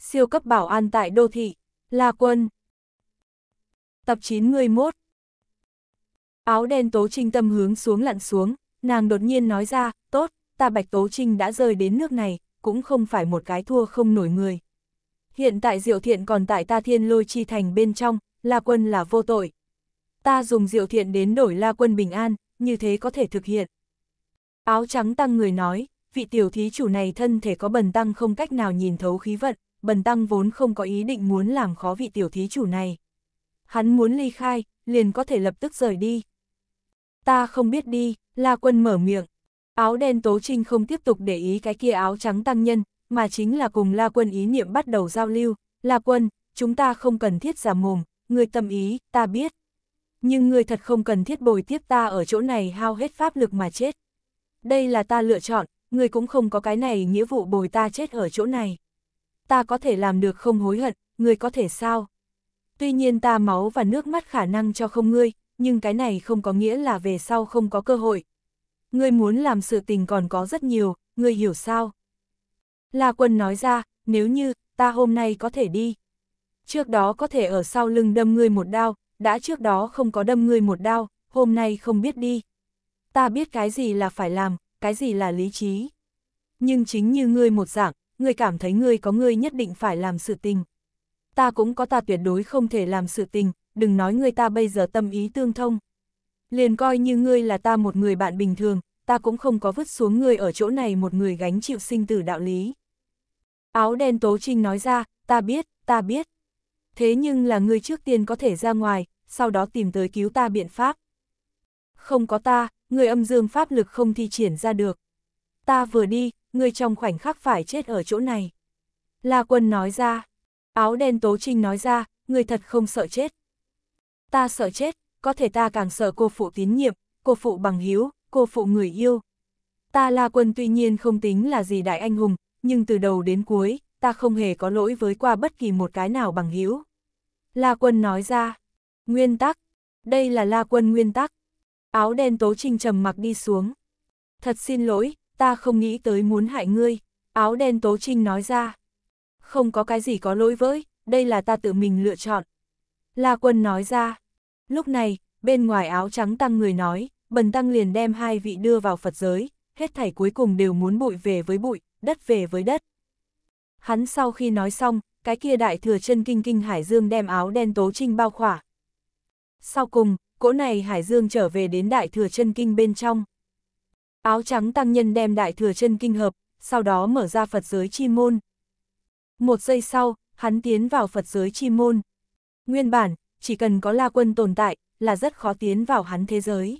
Siêu cấp bảo an tại đô thị, La Quân. Tập 91 Áo đen Tố Trinh tâm hướng xuống lặn xuống, nàng đột nhiên nói ra, tốt, ta Bạch Tố Trinh đã rơi đến nước này, cũng không phải một cái thua không nổi người. Hiện tại Diệu Thiện còn tại ta thiên lôi chi thành bên trong, La Quân là vô tội. Ta dùng Diệu Thiện đến đổi La Quân bình an, như thế có thể thực hiện. Áo trắng tăng người nói, vị tiểu thí chủ này thân thể có bần tăng không cách nào nhìn thấu khí vận, bần tăng vốn không có ý định muốn làm khó vị tiểu thí chủ này. Hắn muốn ly khai, liền có thể lập tức rời đi. Ta không biết đi, La Quân mở miệng. Áo đen Tố Trinh không tiếp tục để ý cái kia áo trắng tăng nhân, mà chính là cùng La Quân ý niệm bắt đầu giao lưu. La Quân, chúng ta không cần thiết giả mồm, người tâm ý, ta biết. Nhưng người thật không cần thiết bồi tiếp ta ở chỗ này hao hết pháp lực mà chết. Đây là ta lựa chọn, người cũng không có cái này nghĩa vụ bồi ta chết ở chỗ này ta có thể làm được không hối hận, ngươi có thể sao? Tuy nhiên ta máu và nước mắt khả năng cho không ngươi, nhưng cái này không có nghĩa là về sau không có cơ hội. Ngươi muốn làm sự tình còn có rất nhiều, ngươi hiểu sao? La quân nói ra, nếu như, ta hôm nay có thể đi. Trước đó có thể ở sau lưng đâm ngươi một đao, đã trước đó không có đâm ngươi một đao, hôm nay không biết đi. Ta biết cái gì là phải làm, cái gì là lý trí. Nhưng chính như ngươi một dạng, ngươi cảm thấy ngươi có ngươi nhất định phải làm sự tình. Ta cũng có ta tuyệt đối không thể làm sự tình, đừng nói ngươi ta bây giờ tâm ý tương thông. Liền coi như ngươi là ta một người bạn bình thường, ta cũng không có vứt xuống ngươi ở chỗ này một người gánh chịu sinh tử đạo lý. Áo đen Tố Trinh nói ra, ta biết, ta biết. Thế nhưng là ngươi trước tiên có thể ra ngoài, sau đó tìm tới cứu ta biện pháp. Không có ta, người âm dương pháp lực không thi triển ra được. Ta vừa đi, ngươi trong khoảnh khắc phải chết ở chỗ này. La quân nói ra, áo đen tố trinh nói ra, ngươi thật không sợ chết. Ta sợ chết, có thể ta càng sợ cô phụ tín nhiệm, cô phụ bằng hiếu, cô phụ người yêu. Ta la quân tuy nhiên không tính là gì đại anh hùng, nhưng từ đầu đến cuối, ta không hề có lỗi với qua bất kỳ một cái nào bằng hiếu. La quân nói ra, nguyên tắc, đây là la quân nguyên tắc. Áo đen tố trinh trầm mặc đi xuống. Thật xin lỗi, ta không nghĩ tới muốn hại ngươi, áo đen Tố Trinh nói ra. Không có cái gì có lỗi với, đây là ta tự mình lựa chọn. La Quân nói ra. Lúc này, bên ngoài áo trắng tăng người nói, bần tăng liền đem hai vị đưa vào Phật giới, hết thảy cuối cùng đều muốn bụi về với bụi, đất về với đất. Hắn sau khi nói xong, cái kia đại thừa chân kinh kinh Hải Dương đem áo đen Tố Trinh bao khỏa. Sau cùng, cỗ này Hải Dương trở về đến đại thừa chân kinh bên trong. Áo trắng tăng nhân đem đại thừa chân kinh hợp, sau đó mở ra Phật giới chi môn. Một giây sau, hắn tiến vào Phật giới chi môn. Nguyên bản, chỉ cần có La Quân tồn tại, là rất khó tiến vào hắn thế giới.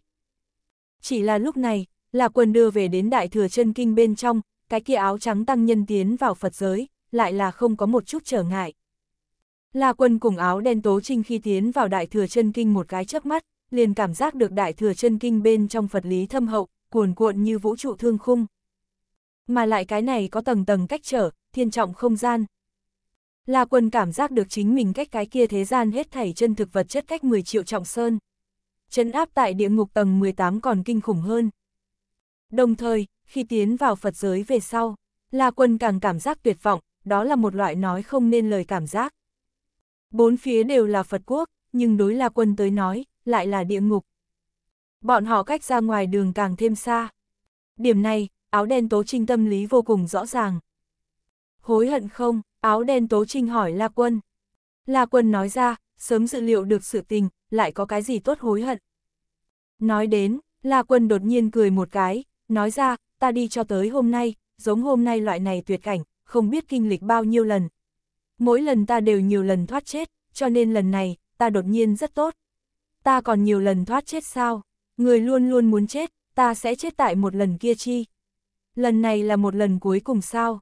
Chỉ là lúc này, La Quân đưa về đến đại thừa chân kinh bên trong, cái kia áo trắng tăng nhân tiến vào Phật giới, lại là không có một chút trở ngại. La Quân cùng áo đen tố trinh khi tiến vào đại thừa chân kinh một cái chớp mắt, liền cảm giác được đại thừa chân kinh bên trong Phật lý thâm hậu, cuồn cuộn như vũ trụ thương khung. Mà lại cái này có tầng tầng cách trở, thiên trọng không gian. là quân cảm giác được chính mình cách cái kia thế gian hết thảy chân thực vật chất cách 10 triệu trọng sơn. chấn áp tại địa ngục tầng 18 còn kinh khủng hơn. Đồng thời, khi tiến vào Phật giới về sau, là Quân càng cảm giác tuyệt vọng, đó là một loại nói không nên lời cảm giác. Bốn phía đều là Phật quốc, nhưng đối là Quân tới nói, lại là địa ngục bọn họ cách ra ngoài đường càng thêm xa. Điểm này, áo đen tố trinh tâm lý vô cùng rõ ràng. Hối hận không, áo đen tố trinh hỏi La Quân. La Quân nói ra, sớm dự liệu được sự tình, lại có cái gì tốt hối hận. Nói đến, La Quân đột nhiên cười một cái, nói ra, ta đi cho tới hôm nay, giống hôm nay loại này tuyệt cảnh, không biết kinh lịch bao nhiêu lần. Mỗi lần ta đều nhiều lần thoát chết, cho nên lần này, ta đột nhiên rất tốt. Ta còn nhiều lần thoát chết sao? Người luôn luôn muốn chết, ta sẽ chết tại một lần kia chi. Lần này là một lần cuối cùng sao?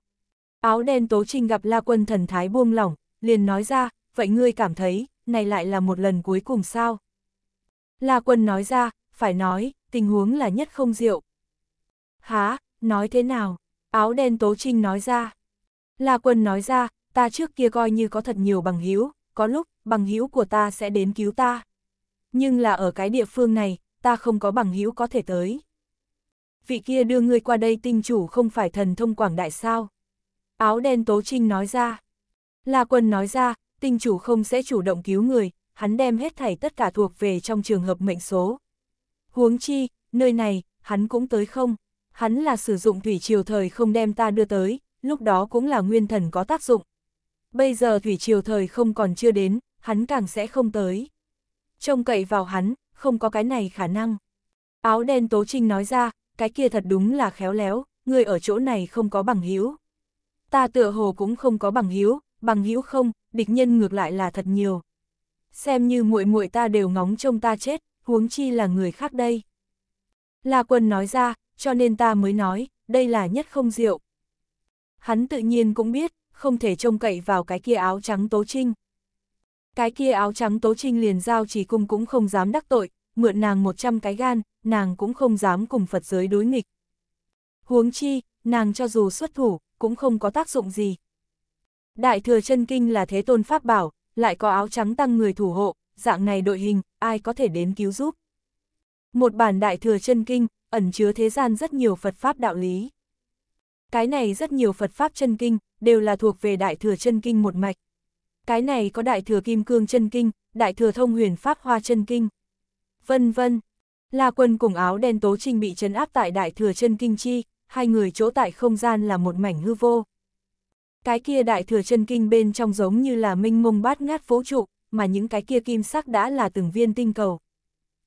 Áo đen tố trinh gặp la quân thần thái buông lỏng, liền nói ra, vậy ngươi cảm thấy, này lại là một lần cuối cùng sao? La quân nói ra, phải nói, tình huống là nhất không diệu. Há, nói thế nào? Áo đen tố trinh nói ra. La quân nói ra, ta trước kia coi như có thật nhiều bằng hữu có lúc, bằng hữu của ta sẽ đến cứu ta. Nhưng là ở cái địa phương này, ta không có bằng hữu có thể tới. Vị kia đưa ngươi qua đây tinh chủ không phải thần thông quảng đại sao? Áo đen tố trinh nói ra. La quân nói ra, tinh chủ không sẽ chủ động cứu người, hắn đem hết thảy tất cả thuộc về trong trường hợp mệnh số. Huống chi, nơi này, hắn cũng tới không? Hắn là sử dụng thủy triều thời không đem ta đưa tới, lúc đó cũng là nguyên thần có tác dụng. Bây giờ thủy triều thời không còn chưa đến, hắn càng sẽ không tới. Trông cậy vào hắn, không có cái này khả năng. Áo đen Tố Trinh nói ra, cái kia thật đúng là khéo léo, người ở chỗ này không có bằng hiếu. Ta tựa hồ cũng không có bằng hiếu, bằng hiếu không, địch nhân ngược lại là thật nhiều. Xem như muội muội ta đều ngóng trông ta chết, huống chi là người khác đây. La Quân nói ra, cho nên ta mới nói, đây là nhất không rượu. Hắn tự nhiên cũng biết, không thể trông cậy vào cái kia áo trắng Tố Trinh. Cái kia áo trắng tố trinh liền giao chỉ cung cũng không dám đắc tội, mượn nàng 100 cái gan, nàng cũng không dám cùng Phật giới đối nghịch. Huống chi, nàng cho dù xuất thủ, cũng không có tác dụng gì. Đại thừa chân kinh là thế tôn pháp bảo, lại có áo trắng tăng người thủ hộ, dạng này đội hình, ai có thể đến cứu giúp. Một bản đại thừa chân kinh, ẩn chứa thế gian rất nhiều Phật pháp đạo lý. Cái này rất nhiều Phật pháp chân kinh, đều là thuộc về đại thừa chân kinh một mạch, cái này có đại thừa kim cương chân kinh, đại thừa thông huyền pháp hoa chân kinh, vân vân. La quân cùng áo đen tố trinh bị chấn áp tại đại thừa chân kinh chi, hai người chỗ tại không gian là một mảnh hư vô. Cái kia đại thừa chân kinh bên trong giống như là minh mông bát ngát vũ trụ, mà những cái kia kim sắc đã là từng viên tinh cầu.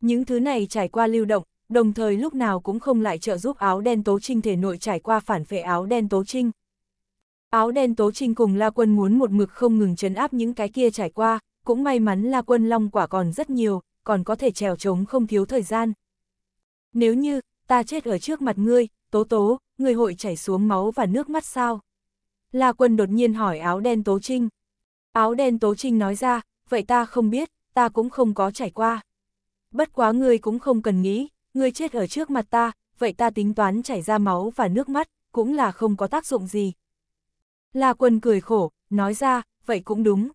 Những thứ này trải qua lưu động, đồng thời lúc nào cũng không lại trợ giúp áo đen tố trinh thể nội trải qua phản phệ áo đen tố trinh, Áo đen tố trinh cùng La Quân muốn một mực không ngừng chấn áp những cái kia trải qua, cũng may mắn La Quân long quả còn rất nhiều, còn có thể trèo trống không thiếu thời gian. Nếu như, ta chết ở trước mặt ngươi, tố tố, người hội chảy xuống máu và nước mắt sao? La Quân đột nhiên hỏi áo đen tố trinh. Áo đen tố trinh nói ra, vậy ta không biết, ta cũng không có trải qua. Bất quá ngươi cũng không cần nghĩ, ngươi chết ở trước mặt ta, vậy ta tính toán chảy ra máu và nước mắt, cũng là không có tác dụng gì, La Quân cười khổ, nói ra, vậy cũng đúng.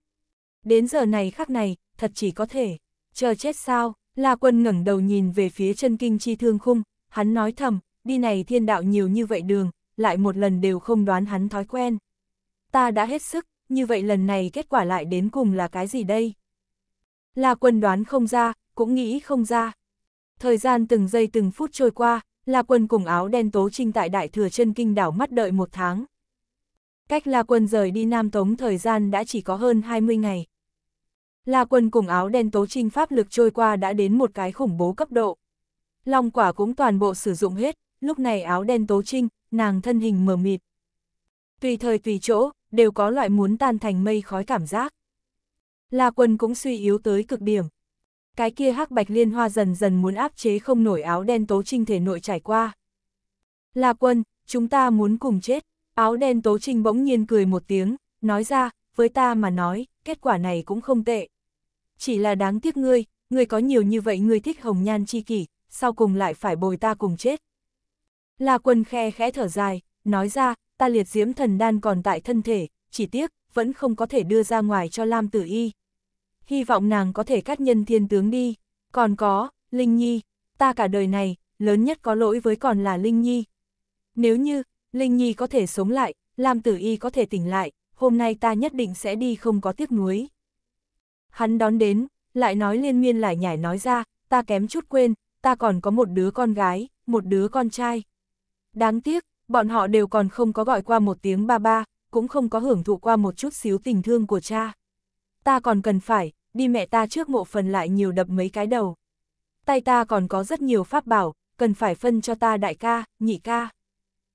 Đến giờ này khắc này, thật chỉ có thể, chờ chết sao, La Quân ngẩng đầu nhìn về phía chân kinh chi thương khung, hắn nói thầm, đi này thiên đạo nhiều như vậy đường, lại một lần đều không đoán hắn thói quen. Ta đã hết sức, như vậy lần này kết quả lại đến cùng là cái gì đây? La Quân đoán không ra, cũng nghĩ không ra. Thời gian từng giây từng phút trôi qua, La Quân cùng áo đen tố trinh tại đại thừa chân kinh đảo mắt đợi một tháng. Cách La Quân rời đi Nam Tống thời gian đã chỉ có hơn 20 ngày. La Quân cùng áo đen tố trinh pháp lực trôi qua đã đến một cái khủng bố cấp độ. Long quả cũng toàn bộ sử dụng hết, lúc này áo đen tố trinh, nàng thân hình mờ mịt. Tùy thời tùy chỗ, đều có loại muốn tan thành mây khói cảm giác. La Quân cũng suy yếu tới cực điểm. Cái kia hắc bạch liên hoa dần dần muốn áp chế không nổi áo đen tố trinh thể nội trải qua. La Quân, chúng ta muốn cùng chết. Áo đen tố trình bỗng nhiên cười một tiếng, nói ra, với ta mà nói, kết quả này cũng không tệ. Chỉ là đáng tiếc ngươi, ngươi có nhiều như vậy ngươi thích hồng nhan chi kỷ, sau cùng lại phải bồi ta cùng chết. La quần khe khẽ thở dài, nói ra, ta liệt diễm thần đan còn tại thân thể, chỉ tiếc, vẫn không có thể đưa ra ngoài cho Lam Tử Y. Hy vọng nàng có thể cắt nhân thiên tướng đi, còn có, Linh Nhi, ta cả đời này, lớn nhất có lỗi với còn là Linh Nhi. Nếu như, Linh Nhi có thể sống lại, Lam Tử Y có thể tỉnh lại, hôm nay ta nhất định sẽ đi không có tiếc nuối. Hắn đón đến, lại nói liên miên lại nhảy nói ra, ta kém chút quên, ta còn có một đứa con gái, một đứa con trai. Đáng tiếc, bọn họ đều còn không có gọi qua một tiếng ba ba, cũng không có hưởng thụ qua một chút xíu tình thương của cha. Ta còn cần phải, đi mẹ ta trước mộ phần lại nhiều đập mấy cái đầu. Tay ta còn có rất nhiều pháp bảo, cần phải phân cho ta đại ca, nhị ca.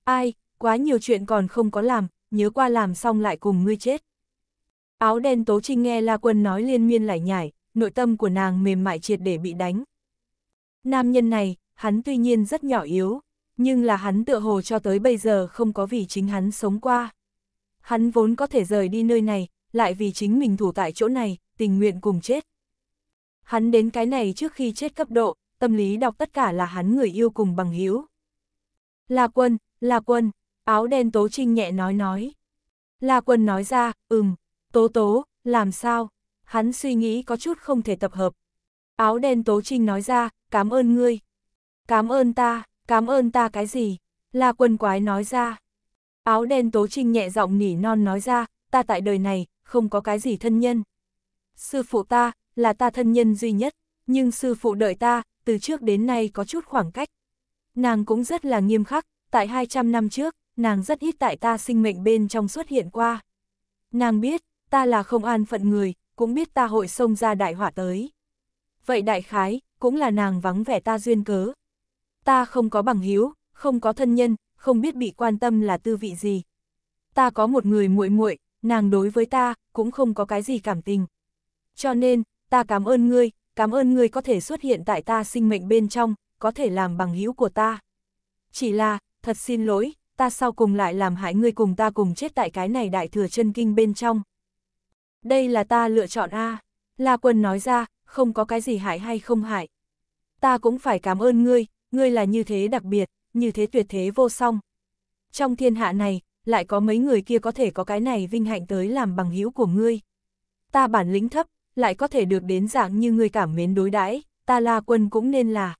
Ai, quá nhiều chuyện còn không có làm, nhớ qua làm xong lại cùng ngươi chết. Áo đen Tố Trinh nghe La Quân nói liên miên lại nhải, nội tâm của nàng mềm mại triệt để bị đánh. Nam nhân này, hắn tuy nhiên rất nhỏ yếu, nhưng là hắn tựa hồ cho tới bây giờ không có vì chính hắn sống qua. Hắn vốn có thể rời đi nơi này, lại vì chính mình thủ tại chỗ này, tình nguyện cùng chết. Hắn đến cái này trước khi chết cấp độ, tâm lý đọc tất cả là hắn người yêu cùng bằng hiếu. La quân, la quân, Áo đen Tố Trinh nhẹ nói nói. La Quân nói ra, ừm, Tố Tố, làm sao? Hắn suy nghĩ có chút không thể tập hợp. Áo đen Tố Trinh nói ra, cảm ơn ngươi. Cảm ơn ta, cảm ơn ta cái gì? La Quân quái nói ra. Áo đen Tố Trinh nhẹ giọng nỉ non nói ra, ta tại đời này, không có cái gì thân nhân. Sư phụ ta, là ta thân nhân duy nhất, nhưng sư phụ đợi ta, từ trước đến nay có chút khoảng cách. Nàng cũng rất là nghiêm khắc, tại 200 năm trước, nàng rất ít tại ta sinh mệnh bên trong xuất hiện qua. Nàng biết, ta là không an phận người, cũng biết ta hội xông ra đại hỏa tới. Vậy đại khái, cũng là nàng vắng vẻ ta duyên cớ. Ta không có bằng hiếu, không có thân nhân, không biết bị quan tâm là tư vị gì. Ta có một người muội muội, nàng đối với ta cũng không có cái gì cảm tình. Cho nên, ta cảm ơn ngươi, cảm ơn ngươi có thể xuất hiện tại ta sinh mệnh bên trong, có thể làm bằng hữu của ta. Chỉ là, thật xin lỗi, ta sau cùng lại làm hại ngươi cùng ta cùng chết tại cái này đại thừa chân kinh bên trong. Đây là ta lựa chọn A, La Quân nói ra, không có cái gì hại hay không hại. Ta cũng phải cảm ơn ngươi, ngươi là như thế đặc biệt, như thế tuyệt thế vô song. Trong thiên hạ này, lại có mấy người kia có thể có cái này vinh hạnh tới làm bằng hữu của ngươi. Ta bản lĩnh thấp, lại có thể được đến dạng như ngươi cảm mến đối đãi, ta La Quân cũng nên là.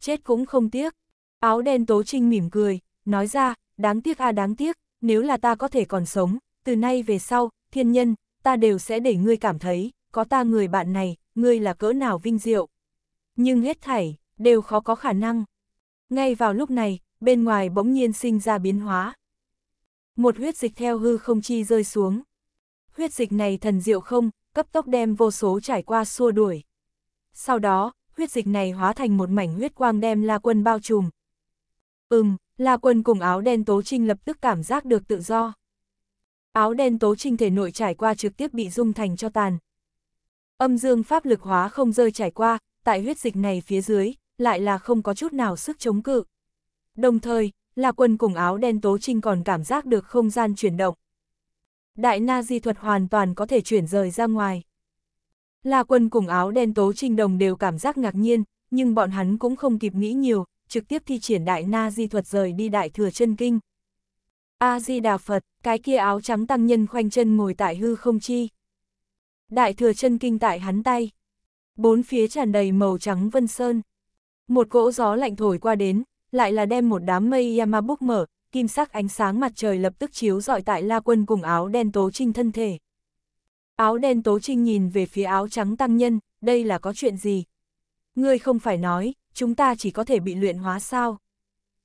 Chết cũng không tiếc. Áo đen Tố Trinh mỉm cười, nói ra, đáng tiếc a đáng tiếc, nếu là ta có thể còn sống, từ nay về sau, thiên nhân, ta đều sẽ để ngươi cảm thấy, có ta người bạn này, ngươi là cỡ nào vinh diệu. Nhưng hết thảy, đều khó có khả năng. Ngay vào lúc này, bên ngoài bỗng nhiên sinh ra biến hóa. Một huyết dịch theo hư không chi rơi xuống. Huyết dịch này thần diệu không, cấp tốc đem vô số trải qua xua đuổi. Sau đó, huyết dịch này hóa thành một mảnh huyết quang đem la quân bao trùm. Ừm, La Quân cùng áo đen Tố Trinh lập tức cảm giác được tự do. Áo đen Tố Trinh thể nội trải qua trực tiếp bị dung thành cho tàn. Âm dương pháp lực hóa không rơi trải qua, tại huyết dịch này phía dưới, lại là không có chút nào sức chống cự. Đồng thời, La Quân cùng áo đen Tố Trinh còn cảm giác được không gian chuyển động. Đại na di thuật hoàn toàn có thể chuyển rời ra ngoài. La Quân cùng áo đen Tố Trinh đồng đều cảm giác ngạc nhiên, nhưng bọn hắn cũng không kịp nghĩ nhiều, trực tiếp thi triển đại na di thuật rời đi đại thừa chân kinh. A-di-đà Phật, cái kia áo trắng tăng nhân khoanh chân ngồi tại hư không chi. Đại thừa chân kinh tại hắn tay. Bốn phía tràn đầy màu trắng vân sơn. Một cỗ gió lạnh thổi qua đến, lại là đem một đám mây yama bốc mở, kim sắc ánh sáng mặt trời lập tức chiếu dọi tại la quân cùng áo đen tố trinh thân thể. Áo đen tố trinh nhìn về phía áo trắng tăng nhân, đây là có chuyện gì? Ngươi không phải nói, chúng ta chỉ có thể bị luyện hóa sao?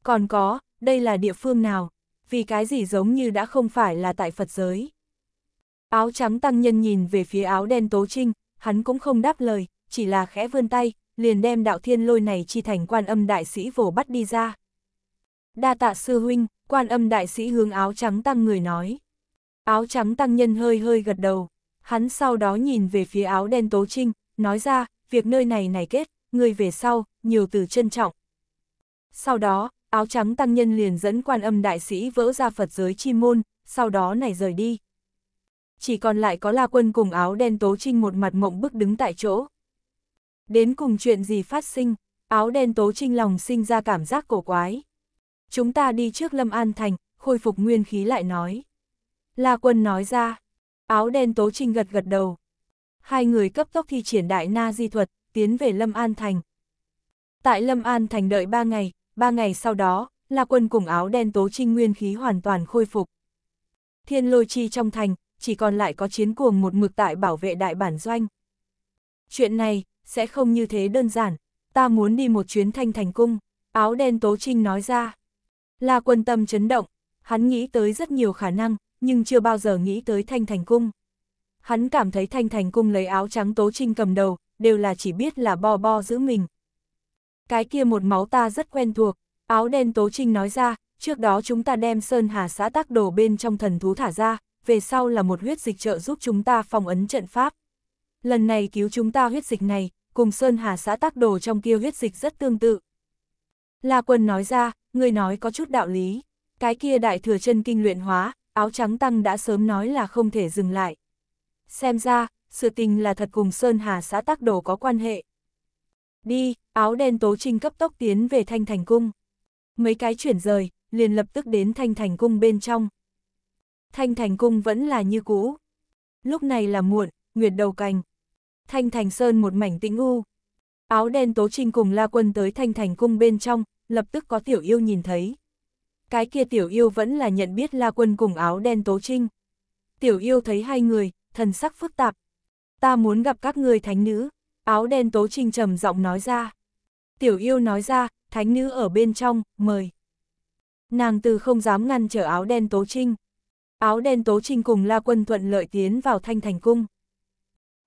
Còn có, đây là địa phương nào? Vì cái gì giống như đã không phải là tại Phật giới? Áo trắng tăng nhân nhìn về phía áo đen tố trinh, hắn cũng không đáp lời, chỉ là khẽ vươn tay, liền đem đạo thiên lôi này chi thành quan âm đại sĩ vồ bắt đi ra. Đa tạ sư huynh, quan âm đại sĩ hướng áo trắng tăng người nói. Áo trắng tăng nhân hơi hơi gật đầu, hắn sau đó nhìn về phía áo đen tố trinh, nói ra, việc nơi này này kết, người về sau, nhiều từ trân trọng. Sau đó, áo trắng tăng nhân liền dẫn quan âm đại sĩ vỡ ra Phật giới chi môn, sau đó này rời đi. Chỉ còn lại có La Quân cùng áo đen Tố Trinh một mặt mộng bức đứng tại chỗ. Đến cùng chuyện gì phát sinh, áo đen Tố Trinh lòng sinh ra cảm giác cổ quái. Chúng ta đi trước Lâm An Thành, khôi phục nguyên khí lại nói. La Quân nói ra, áo đen Tố Trinh gật gật đầu. Hai người cấp tốc thi triển đại na di thuật, tiến về Lâm An Thành. Tại Lâm An Thành đợi 3 ngày, 3 ngày sau đó, La Quân cùng áo đen tố trinh nguyên khí hoàn toàn khôi phục. Thiên lôi chi trong thành, chỉ còn lại có chiến cuồng một mực tại bảo vệ đại bản doanh. Chuyện này, sẽ không như thế đơn giản, ta muốn đi một chuyến thanh thành cung, áo đen tố trinh nói ra. La Quân tâm chấn động, hắn nghĩ tới rất nhiều khả năng, nhưng chưa bao giờ nghĩ tới thanh thành cung. Hắn cảm thấy thanh thành cung lấy áo trắng tố trinh cầm đầu, đều là chỉ biết là bo bo giữ mình. Cái kia một máu ta rất quen thuộc, áo đen Tố Trinh nói ra, trước đó chúng ta đem Sơn Hà xã tác đồ bên trong thần thú thả ra, về sau là một huyết dịch trợ giúp chúng ta phòng ấn trận pháp. Lần này cứu chúng ta huyết dịch này, cùng Sơn Hà xã tác đồ trong kia huyết dịch rất tương tự. La Quân nói ra, người nói có chút đạo lý, cái kia đại thừa chân kinh luyện hóa, áo trắng tăng đã sớm nói là không thể dừng lại. Xem ra, sự tình là thật cùng Sơn Hà xã tác đồ có quan hệ. Đi, áo đen tố trinh cấp tốc tiến về Thanh Thành Cung. Mấy cái chuyển rời, liền lập tức đến Thanh Thành Cung bên trong. Thanh Thành Cung vẫn là như cũ. Lúc này là muộn, nguyệt đầu cành. Thanh Thành Sơn một mảnh tĩnh u. Áo đen tố trinh cùng la quân tới Thanh Thành Cung bên trong, lập tức có tiểu yêu nhìn thấy. Cái kia tiểu yêu vẫn là nhận biết la quân cùng áo đen tố trinh. Tiểu yêu thấy hai người, thần sắc phức tạp, ta muốn gặp các người thánh nữ, áo đen tố trình trầm giọng nói ra. Tiểu yêu nói ra, thánh nữ ở bên trong, mời. Nàng từ không dám ngăn trở áo đen tố trinh. Áo đen tố trinh cùng la quân thuận lợi tiến vào thanh thành cung.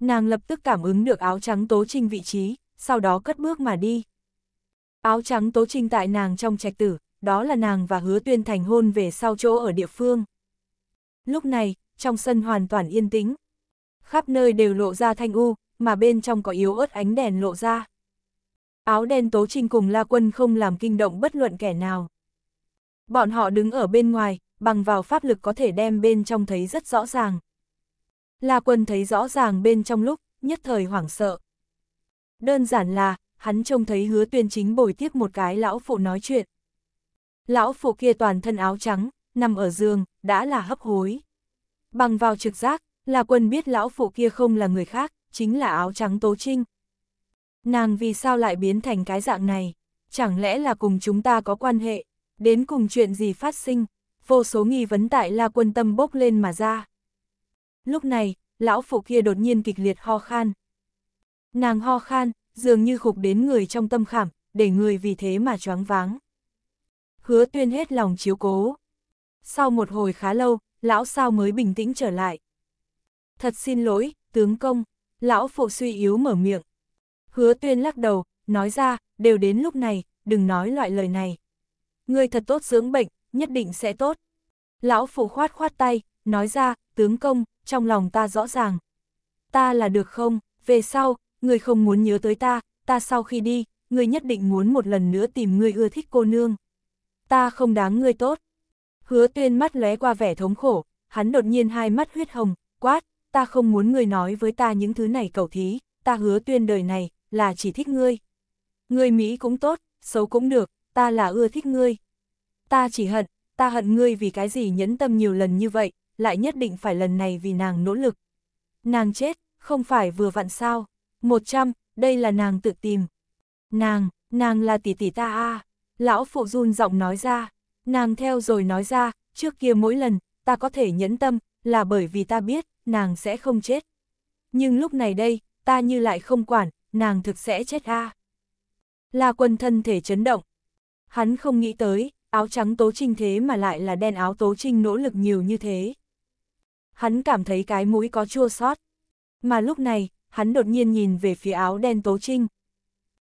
Nàng lập tức cảm ứng được áo trắng tố trinh vị trí, sau đó cất bước mà đi. Áo trắng tố trinh tại nàng trong trạch tử, đó là nàng và hứa tuyên thành hôn về sau chỗ ở địa phương. Lúc này, trong sân hoàn toàn yên tĩnh, khắp nơi đều lộ ra thanh u, mà bên trong có yếu ớt ánh đèn lộ ra. Áo đen Tố Trinh cùng La Quân không làm kinh động bất luận kẻ nào. Bọn họ đứng ở bên ngoài, bằng vào pháp lực có thể đem bên trong thấy rất rõ ràng. La Quân thấy rõ ràng bên trong lúc, nhất thời hoảng sợ. Đơn giản là, hắn trông thấy hứa tuyên chính bồi tiếp một cái lão phụ nói chuyện. Lão phụ kia toàn thân áo trắng, nằm ở giường, đã là hấp hối. Bằng vào trực giác, La Quân biết lão phụ kia không là người khác, chính là áo trắng Tố Trinh. Nàng vì sao lại biến thành cái dạng này? Chẳng lẽ là cùng chúng ta có quan hệ? Đến cùng chuyện gì phát sinh? Vô số nghi vấn tại La Quân tâm bốc lên mà ra. Lúc này, lão phụ kia đột nhiên kịch liệt ho khan. Nàng ho khan, dường như khục đến người trong tâm khảm, để người vì thế mà choáng váng. Hứa tuyên hết lòng chiếu cố. Sau một hồi khá lâu, lão sao mới bình tĩnh trở lại. Thật xin lỗi, tướng công, lão phụ suy yếu mở miệng. Hứa tuyên lắc đầu, nói ra, đều đến lúc này, đừng nói loại lời này. người thật tốt dưỡng bệnh, nhất định sẽ tốt. Lão phụ khoát khoát tay, nói ra, tướng công, trong lòng ta rõ ràng. Ta là được không, về sau, người không muốn nhớ tới ta, ta sau khi đi, người nhất định muốn một lần nữa tìm người ưa thích cô nương. Ta không đáng người tốt. Hứa tuyên mắt lóe qua vẻ thống khổ, hắn đột nhiên hai mắt huyết hồng, quát, ta không muốn ngươi nói với ta những thứ này cầu thí, ta hứa tuyên đời này, là chỉ thích ngươi. Ngươi Mỹ cũng tốt, xấu cũng được, ta là ưa thích ngươi. Ta chỉ hận, ta hận ngươi vì cái gì nhẫn tâm nhiều lần như vậy, lại nhất định phải lần này vì nàng nỗ lực. Nàng chết, không phải vừa vặn sao. một trăm, đây là nàng tự tìm. Nàng, nàng là tỷ tỷ ta a Lão phụ run giọng nói ra. Nàng theo rồi nói ra, trước kia mỗi lần, ta có thể nhẫn tâm, là bởi vì ta biết, nàng sẽ không chết. Nhưng lúc này đây, ta như lại không quản, nàng thực sẽ chết a. La quân thân thể chấn động. Hắn không nghĩ tới, áo trắng tố trinh thế mà lại là đen áo tố trinh nỗ lực nhiều như thế. Hắn cảm thấy cái mũi có chua sót. Mà lúc này, hắn đột nhiên nhìn về phía áo đen tố trinh.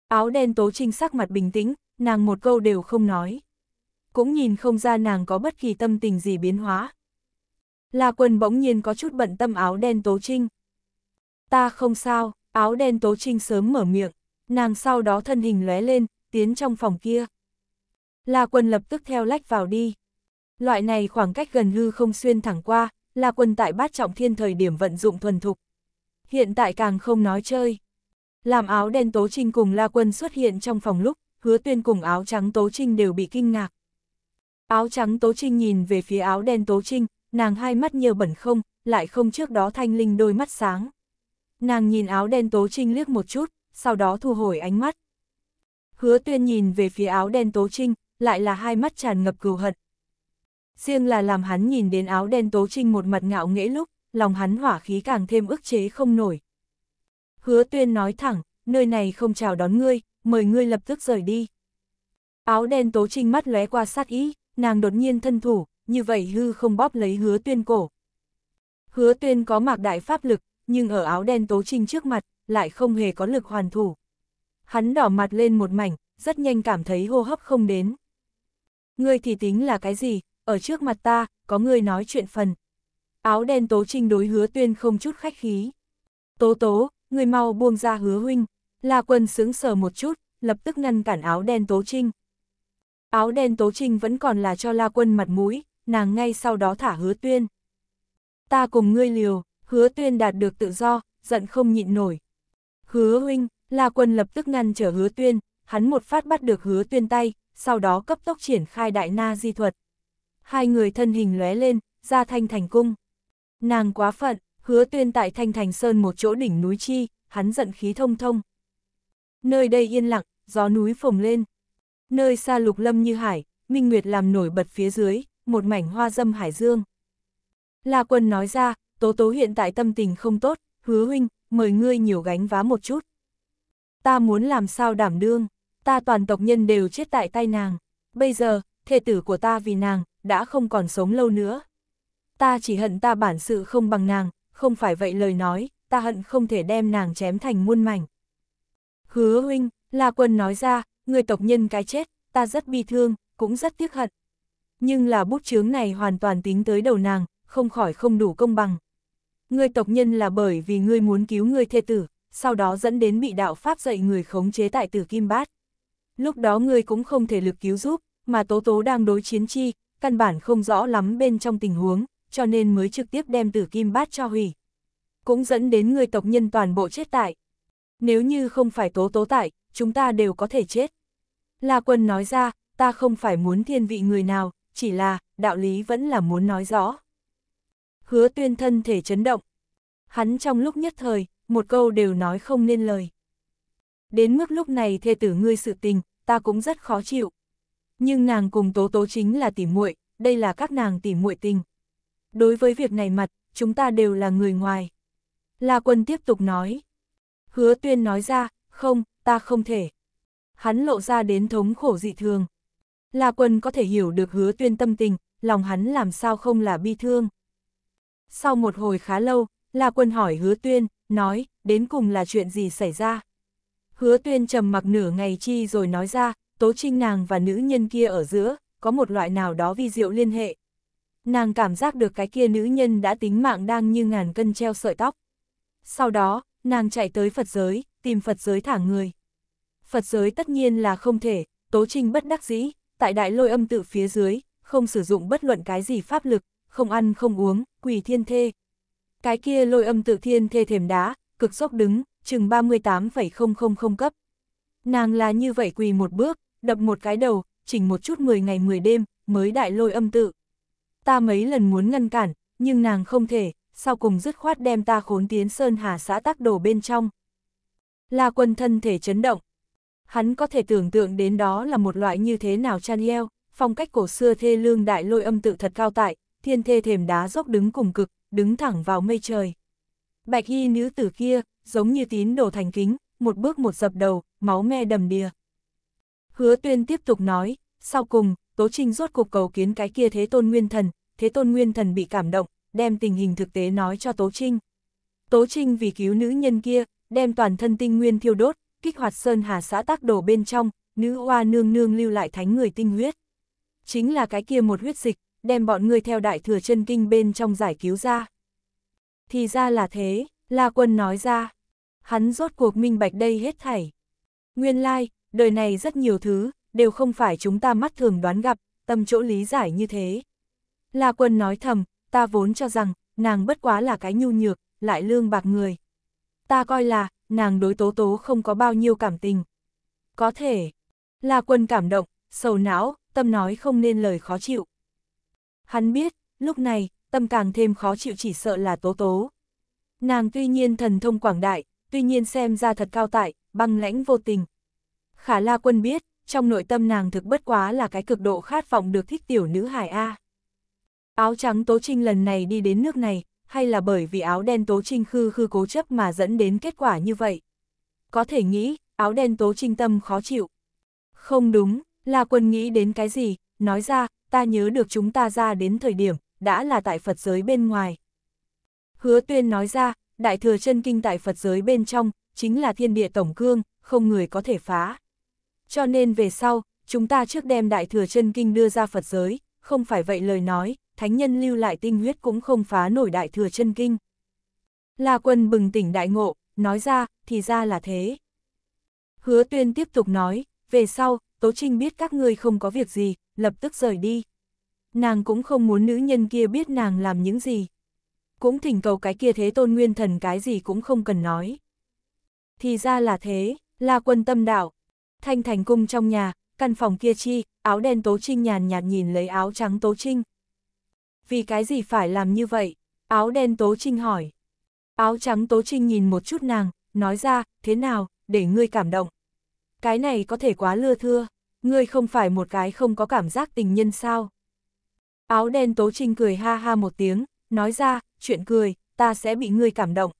Áo đen tố trinh sắc mặt bình tĩnh, nàng một câu đều không nói. Cũng nhìn không ra nàng có bất kỳ tâm tình gì biến hóa, La Quân bỗng nhiên có chút bận tâm áo đen Tố Trinh. Ta không sao, áo đen Tố Trinh sớm mở miệng, nàng sau đó thân hình lóe lên, tiến trong phòng kia. La Quân lập tức theo lách vào đi. Loại này khoảng cách gần hư không xuyên thẳng qua, La Quân tại bát trọng thiên thời điểm vận dụng thuần thục. Hiện tại càng không nói chơi. Làm áo đen Tố Trinh cùng La Quân xuất hiện trong phòng lúc, hứa tuyên cùng áo trắng Tố Trinh đều bị kinh ngạc. Áo trắng Tố Trinh nhìn về phía áo đen Tố Trinh, nàng hai mắt nhờ bẩn không, lại không trước đó thanh linh đôi mắt sáng. Nàng nhìn áo đen tố trinh liếc một chút, sau đó thu hồi ánh mắt. Hứa tuyên nhìn về phía áo đen tố trinh, lại là hai mắt tràn ngập cừu hận. Riêng là làm hắn nhìn đến áo đen tố trinh một mặt ngạo nghễ lúc, lòng hắn hỏa khí càng thêm ức chế không nổi. Hứa tuyên nói thẳng, nơi này không chào đón ngươi, mời ngươi lập tức rời đi. Áo đen tố trinh mắt lóe qua sát ý, nàng đột nhiên thân thủ, như vậy hư không bóp lấy hứa tuyên cổ. Hứa tuyên có mạc đại pháp lực, nhưng ở áo đen tố trinh trước mặt, lại không hề có lực hoàn thủ. Hắn đỏ mặt lên một mảnh, rất nhanh cảm thấy hô hấp không đến. Ngươi thì tính là cái gì, ở trước mặt ta, có ngươi nói chuyện phần. Áo đen tố trinh đối hứa tuyên không chút khách khí. Tố tố, ngươi mau buông ra hứa huynh. La quân sướng sờ một chút, lập tức ngăn cản áo đen tố trinh. Áo đen tố trinh vẫn còn là cho la quân mặt mũi, nàng ngay sau đó thả hứa tuyên. Ta cùng ngươi liều, hứa tuyên đạt được tự do, giận không nhịn nổi. Hứa huynh, La Quân lập tức ngăn trở hứa tuyên, hắn một phát bắt được hứa tuyên tay, sau đó cấp tốc triển khai đại na di thuật. Hai người thân hình lóe lên, ra thanh thành cung. Nàng quá phận, hứa tuyên tại thanh thành sơn một chỗ đỉnh núi chi, hắn giận khí thông thông. Nơi đây yên lặng, gió núi phồng lên. Nơi xa lục lâm như hải, minh nguyệt làm nổi bật phía dưới, một mảnh hoa dâm hải dương. La Quân nói ra, Tố Tố hiện tại tâm tình không tốt, hứa huynh, mời ngươi nhiều gánh vá một chút. Ta muốn làm sao đảm đương, ta toàn tộc nhân đều chết tại tay nàng, bây giờ, thể tử của ta vì nàng, đã không còn sống lâu nữa. Ta chỉ hận ta bản sự không bằng nàng, không phải vậy lời nói, ta hận không thể đem nàng chém thành muôn mảnh. Hứa huynh, La Quân nói ra, người tộc nhân cái chết, ta rất bi thương, cũng rất tiếc hận nhưng là bút chướng này hoàn toàn tính tới đầu nàng, không khỏi không đủ công bằng. Ngươi tộc nhân là bởi vì ngươi muốn cứu ngươi thê tử, sau đó dẫn đến bị đạo Pháp dạy người khống chế tại tử Kim Bát. Lúc đó ngươi cũng không thể lực cứu giúp, mà Tố Tố đang đối chiến chi, căn bản không rõ lắm bên trong tình huống, cho nên mới trực tiếp đem tử Kim Bát cho hủy. Cũng dẫn đến ngươi tộc nhân toàn bộ chết tại. Nếu như không phải Tố Tố tại, chúng ta đều có thể chết. La Quân nói ra, ta không phải muốn thiên vị người nào, chỉ là, đạo lý vẫn là muốn nói rõ. Hứa tuyên thân thể chấn động. Hắn trong lúc nhất thời, một câu đều nói không nên lời. Đến mức lúc này thê tử ngươi sự tình, ta cũng rất khó chịu. Nhưng nàng cùng tố tố chính là tỉ muội, đây là các nàng tỉ muội tình. Đối với việc này mặt, chúng ta đều là người ngoài. La quân tiếp tục nói. Hứa tuyên nói ra, không, ta không thể. Hắn lộ ra đến thống khổ dị thường, La Quân có thể hiểu được hứa tuyên tâm tình, lòng hắn làm sao không là bi thương. Sau một hồi khá lâu, La Quân hỏi hứa tuyên, nói, đến cùng là chuyện gì xảy ra. Hứa tuyên trầm mặc nửa ngày chi rồi nói ra, tố trinh nàng và nữ nhân kia ở giữa, có một loại nào đó vi diệu liên hệ. Nàng cảm giác được cái kia nữ nhân đã tính mạng đang như ngàn cân treo sợi tóc. Sau đó, nàng chạy tới Phật giới, tìm Phật giới thả người. Phật giới tất nhiên là không thể, tố trinh bất đắc dĩ, tại đại lôi âm tự phía dưới, không sử dụng bất luận cái gì pháp lực, không ăn không uống, quỳ thiên thê. Cái kia lôi âm tự thiên thê thềm đá, cực sốc đứng, chừng 38,000 cấp. Nàng là như vậy quỳ một bước, đập một cái đầu, chỉnh một chút 10 ngày 10 đêm, mới đại lôi âm tự. Ta mấy lần muốn ngăn cản, nhưng nàng không thể, sau cùng dứt khoát đem ta khốn tiến sơn hà xã tác đổ bên trong. là quân thân thể chấn động, hắn có thể tưởng tượng đến đó là một loại như thế nào chan yeo, phong cách cổ xưa thê lương đại lôi âm tự thật cao tại, thiên thê thềm đá dốc đứng cùng cực, đứng thẳng vào mây trời. Bạch y nữ tử kia, giống như tín đồ thành kính, một bước một dập đầu, máu me đầm đìa. Hứa tuyên tiếp tục nói, sau cùng, Tố Trinh rốt cuộc cầu kiến cái kia Thế Tôn Nguyên Thần, Thế Tôn Nguyên Thần bị cảm động, đem tình hình thực tế nói cho Tố Trinh. Tố Trinh vì cứu nữ nhân kia, đem toàn thân tinh nguyên thiêu đốt, kích hoạt sơn hà xã tác đồ bên trong, nữ hoa nương nương lưu lại thánh người tinh huyết. Chính là cái kia một huyết dịch, đem bọn người theo đại thừa chân kinh bên trong giải cứu ra. Thì ra là thế, La Quân nói ra. Hắn rốt cuộc minh bạch đây hết thảy. Nguyên lai, like, đời này rất nhiều thứ, đều không phải chúng ta mắt thường đoán gặp, tâm chỗ lý giải như thế. La Quân nói thầm, ta vốn cho rằng, nàng bất quá là cái nhu nhược, lại lương bạc người, ta coi là, nàng đối tố tố không có bao nhiêu cảm tình. Có thể, là quân cảm động, sầu não, tâm nói không nên lời khó chịu. Hắn biết, lúc này, tâm càng thêm khó chịu chỉ sợ là tố tố. Nàng tuy nhiên thần thông quảng đại, tuy nhiên xem ra thật cao tại, băng lãnh vô tình. Khả la quân biết, trong nội tâm nàng thực bất quá là cái cực độ khát vọng được thích tiểu nữ hải A. Áo trắng tố trinh lần này đi đến nước này, hay là bởi vì áo đen tố trinh khư khư cố chấp mà dẫn đến kết quả như vậy. Có thể nghĩ, áo đen tố trinh tâm khó chịu. Không đúng, là quân nghĩ đến cái gì, nói ra, ta nhớ được chúng ta ra đến thời điểm, đã là tại Phật giới bên ngoài. Hứa tuyên nói ra, đại thừa chân kinh tại Phật giới bên trong, chính là thiên địa tổng cương, không người có thể phá. Cho nên về sau, chúng ta trước đem đại thừa chân kinh đưa ra Phật giới, không phải vậy lời nói, thánh nhân lưu lại tinh huyết cũng không phá nổi đại thừa chân kinh. La quân bừng tỉnh đại ngộ, nói ra, thì ra là thế. Hứa tuyên tiếp tục nói, về sau, Tố Trinh biết các ngươi không có việc gì, lập tức rời đi. Nàng cũng không muốn nữ nhân kia biết nàng làm những gì. Cũng thỉnh cầu cái kia thế tôn nguyên thần cái gì cũng không cần nói. Thì ra là thế, la quân tâm đạo. Thanh thành cung trong nhà, căn phòng kia chi, áo đen Tố Trinh nhàn nhạt nhìn lấy áo trắng Tố Trinh vì cái gì phải làm như vậy? Áo đen Tố Trinh hỏi. Áo trắng Tố Trinh nhìn một chút nàng, nói ra, thế nào, để ngươi cảm động. Cái này có thể quá lưa thưa, ngươi không phải một cái không có cảm giác tình nhân sao? Áo đen Tố Trinh cười ha ha một tiếng, nói ra, chuyện cười, ta sẽ bị ngươi cảm động.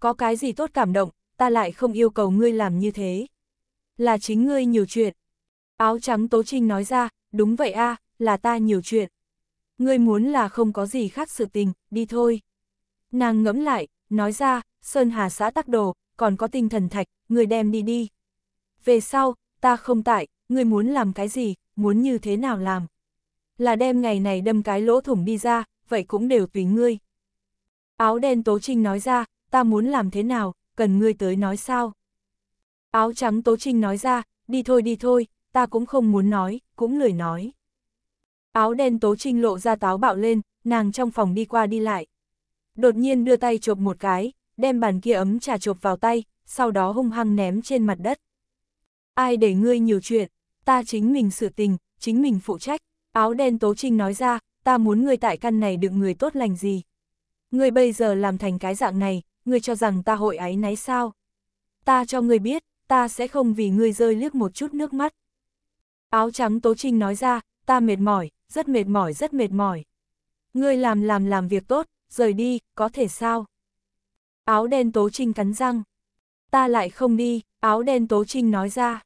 Có cái gì tốt cảm động, ta lại không yêu cầu ngươi làm như thế. Là chính ngươi nhiều chuyện. Áo trắng Tố Trinh nói ra, đúng vậy a là ta nhiều chuyện ngươi muốn là không có gì khác sự tình, đi thôi. Nàng ngẫm lại, nói ra, Sơn Hà xã tắc đồ, còn có tinh thần thạch, ngươi đem đi đi. Về sau, ta không tại, ngươi muốn làm cái gì, muốn như thế nào làm. Là đem ngày này đâm cái lỗ thủng đi ra, vậy cũng đều tùy ngươi. Áo đen Tố Trinh nói ra, ta muốn làm thế nào, cần ngươi tới nói sao. Áo trắng Tố Trinh nói ra, đi thôi đi thôi, ta cũng không muốn nói, cũng lười nói. Áo đen tố trinh lộ ra táo bạo lên, nàng trong phòng đi qua đi lại. Đột nhiên đưa tay chộp một cái, đem bàn kia ấm trà chộp vào tay, sau đó hung hăng ném trên mặt đất. Ai để ngươi nhiều chuyện, ta chính mình sửa tình, chính mình phụ trách. Áo đen tố trinh nói ra, ta muốn ngươi tại căn này đựng người tốt lành gì. Ngươi bây giờ làm thành cái dạng này, ngươi cho rằng ta hội ái náy sao. Ta cho ngươi biết, ta sẽ không vì ngươi rơi liếc một chút nước mắt. Áo trắng tố trinh nói ra, ta mệt mỏi, rất mệt mỏi rất mệt mỏi. Ngươi làm làm làm việc tốt, rời đi, có thể sao? Áo đen tố trinh cắn răng. Ta lại không đi, áo đen tố trinh nói ra.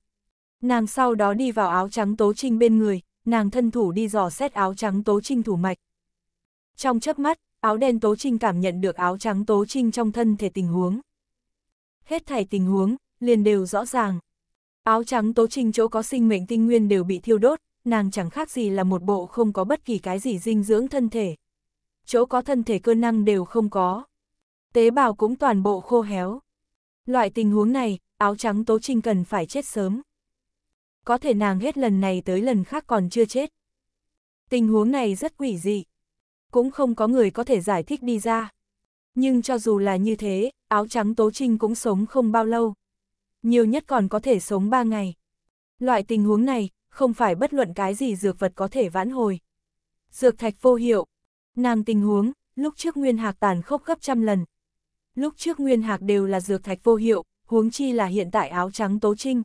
Nàng sau đó đi vào áo trắng tố trinh bên người, nàng thân thủ đi dò xét áo trắng tố trinh thủ mạch. Trong chớp mắt, áo đen tố trinh cảm nhận được áo trắng tố trinh trong thân thể tình huống. Hết thảy tình huống, liền đều rõ ràng. Áo trắng tố trinh chỗ có sinh mệnh tinh nguyên đều bị thiêu đốt, nàng chẳng khác gì là một bộ không có bất kỳ cái gì dinh dưỡng thân thể. Chỗ có thân thể cơ năng đều không có. Tế bào cũng toàn bộ khô héo. Loại tình huống này, áo trắng Tố Trinh cần phải chết sớm. Có thể nàng hết lần này tới lần khác còn chưa chết. Tình huống này rất quỷ dị. Cũng không có người có thể giải thích đi ra. Nhưng cho dù là như thế, áo trắng Tố Trinh cũng sống không bao lâu. Nhiều nhất còn có thể sống 3 ngày. Loại tình huống này, không phải bất luận cái gì dược vật có thể vãn hồi. Dược thạch vô hiệu, nàng tình huống, lúc trước Nguyên Hạc tàn khốc gấp trăm lần. Lúc trước Nguyên Hạc đều là dược thạch vô hiệu, huống chi là hiện tại áo trắng tố trinh.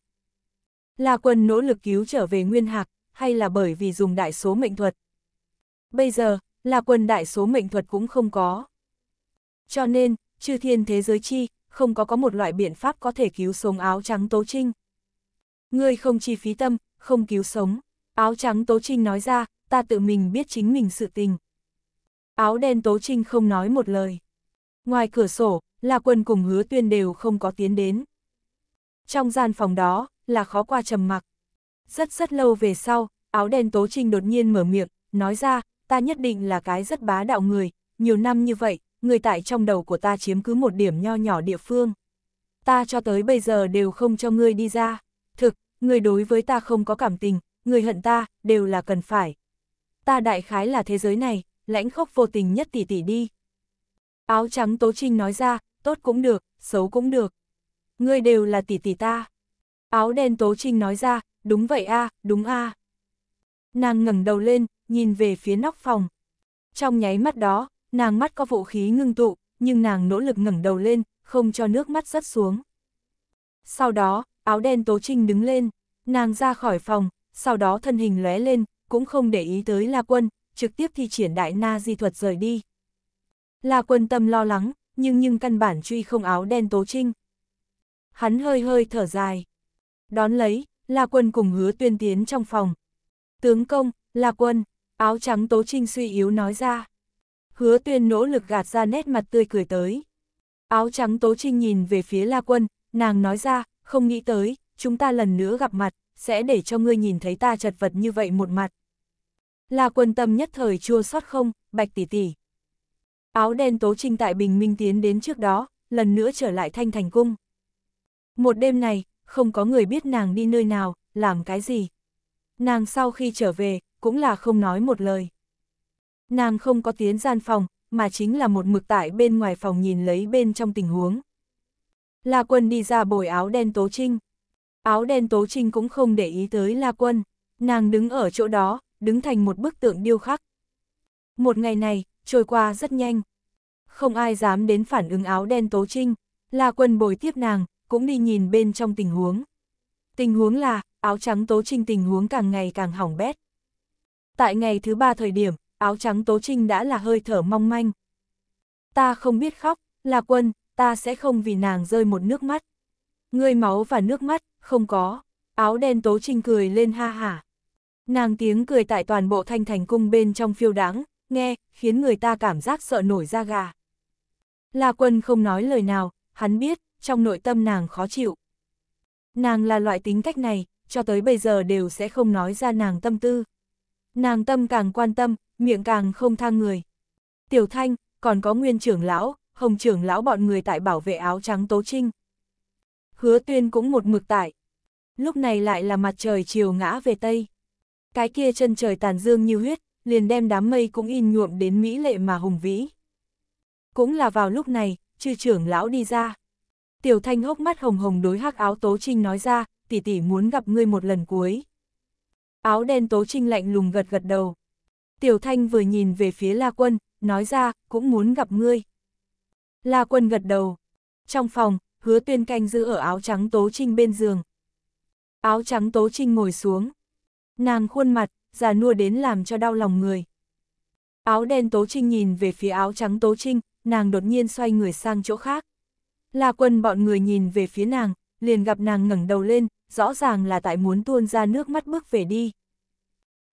Là quần nỗ lực cứu trở về Nguyên Hạc, hay là bởi vì dùng đại số mệnh thuật. Bây giờ, là quần đại số mệnh thuật cũng không có. Cho nên, chư thiên thế giới chi, không có có một loại biện pháp có thể cứu sống áo trắng tố trinh. Ngươi không chi phí tâm, không cứu sống. Áo trắng Tố Trinh nói ra, ta tự mình biết chính mình sự tình. Áo đen Tố Trinh không nói một lời. Ngoài cửa sổ, là quân cùng hứa tuyên đều không có tiến đến. Trong gian phòng đó, là khó qua trầm mặc. Rất rất lâu về sau, áo đen Tố Trinh đột nhiên mở miệng, nói ra, ta nhất định là cái rất bá đạo người, nhiều năm như vậy, người tại trong đầu của ta chiếm cứ một điểm nho nhỏ địa phương. Ta cho tới bây giờ đều không cho ngươi đi ra người đối với ta không có cảm tình, người hận ta, đều là cần phải. Ta đại khái là thế giới này, lãnh khốc vô tình nhất tỷ tỷ đi. Áo trắng Tố Trinh nói ra, tốt cũng được, xấu cũng được. Ngươi đều là tỷ tỷ ta. Áo đen Tố Trinh nói ra, đúng vậy a, đúng a. Nàng ngẩng đầu lên, nhìn về phía nóc phòng. Trong nháy mắt đó, nàng mắt có vũ khí ngưng tụ, nhưng nàng nỗ lực ngẩng đầu lên, không cho nước mắt rớt xuống. Sau đó, áo đen Tố Trinh đứng lên, nàng ra khỏi phòng, sau đó thân hình lóe lên, cũng không để ý tới La Quân, trực tiếp thi triển đại na di thuật rời đi. La Quân tâm lo lắng, nhưng nhưng căn bản truy không áo đen Tố Trinh. Hắn hơi hơi thở dài. Đón lấy, La Quân cùng hứa tuyên tiến trong phòng. Tướng công, La Quân, áo trắng Tố Trinh suy yếu nói ra. Hứa tuyên nỗ lực gạt ra nét mặt tươi cười tới. Áo trắng Tố Trinh nhìn về phía La Quân, nàng nói ra, không nghĩ tới, chúng ta lần nữa gặp mặt, sẽ để cho ngươi nhìn thấy ta chật vật như vậy một mặt. Là quân tâm nhất thời chua xót không, bạch tỷ tỷ. Áo đen tố trinh tại bình minh tiến đến trước đó, lần nữa trở lại thanh thành cung. Một đêm này, không có người biết nàng đi nơi nào, làm cái gì. Nàng sau khi trở về, cũng là không nói một lời. Nàng không có tiến gian phòng, mà chính là một mực tại bên ngoài phòng nhìn lấy bên trong tình huống. La Quân đi ra bồi áo đen Tố Trinh. Áo đen Tố Trinh cũng không để ý tới La Quân, nàng đứng ở chỗ đó, đứng thành một bức tượng điêu khắc. Một ngày này, trôi qua rất nhanh. Không ai dám đến phản ứng áo đen Tố Trinh, La Quân bồi tiếp nàng, cũng đi nhìn bên trong tình huống. Tình huống là, áo trắng Tố Trinh tình huống càng ngày càng hỏng bét. Tại ngày thứ ba thời điểm, áo trắng Tố Trinh đã là hơi thở mong manh. Ta không biết khóc, La quân, ta sẽ không vì nàng rơi một nước mắt. Ngươi máu và nước mắt, không có. Áo đen tố trinh cười lên ha hả. Nàng tiếng cười tại toàn bộ thanh thành cung bên trong phiêu đáng, nghe, khiến người ta cảm giác sợ nổi da gà. La quân không nói lời nào, hắn biết, trong nội tâm nàng khó chịu. Nàng là loại tính cách này, cho tới bây giờ đều sẽ không nói ra nàng tâm tư. Nàng tâm càng quan tâm, miệng càng không thang người. Tiểu Thanh, còn có nguyên trưởng lão, hồng trưởng lão bọn người tại bảo vệ áo trắng tố trinh. Hứa tuyên cũng một mực tại. Lúc này lại là mặt trời chiều ngã về Tây. Cái kia chân trời tàn dương như huyết, liền đem đám mây cũng in nhuộm đến mỹ lệ mà hùng vĩ. Cũng là vào lúc này, chư trưởng lão đi ra. Tiểu thanh hốc mắt hồng hồng đối hắc áo tố trinh nói ra, tỷ tỷ muốn gặp ngươi một lần cuối. Áo đen tố trinh lạnh lùng gật gật đầu. Tiểu thanh vừa nhìn về phía la quân, nói ra, cũng muốn gặp ngươi. La Quân gật đầu. Trong phòng, hứa tuyên canh giữ ở áo trắng Tố Trinh bên giường. Áo trắng Tố Trinh ngồi xuống. Nàng khuôn mặt, già nua đến làm cho đau lòng người. Áo đen Tố Trinh nhìn về phía áo trắng Tố Trinh, nàng đột nhiên xoay người sang chỗ khác. La Quân bọn người nhìn về phía nàng, liền gặp nàng ngẩng đầu lên, rõ ràng là tại muốn tuôn ra nước mắt bước về đi.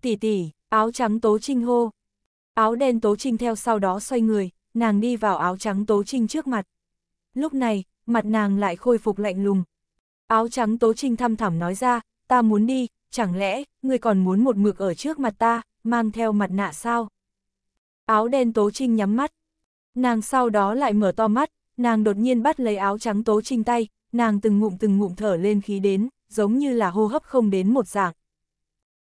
Tỷ tỷ, áo trắng Tố Trinh hô. Áo đen Tố Trinh theo sau đó xoay người, nàng đi vào áo trắng Tố Trinh trước mặt. Lúc này, mặt nàng lại khôi phục lạnh lùng. Áo trắng Tố Trinh thăm thẳm nói ra, ta muốn đi, chẳng lẽ, ngươi còn muốn một mực ở trước mặt ta, mang theo mặt nạ sao? Áo đen Tố Trinh nhắm mắt. Nàng sau đó lại mở to mắt, nàng đột nhiên bắt lấy áo trắng Tố Trinh tay, nàng từng ngụm từng ngụm thở lên khí đến, giống như là hô hấp không đến một dạng.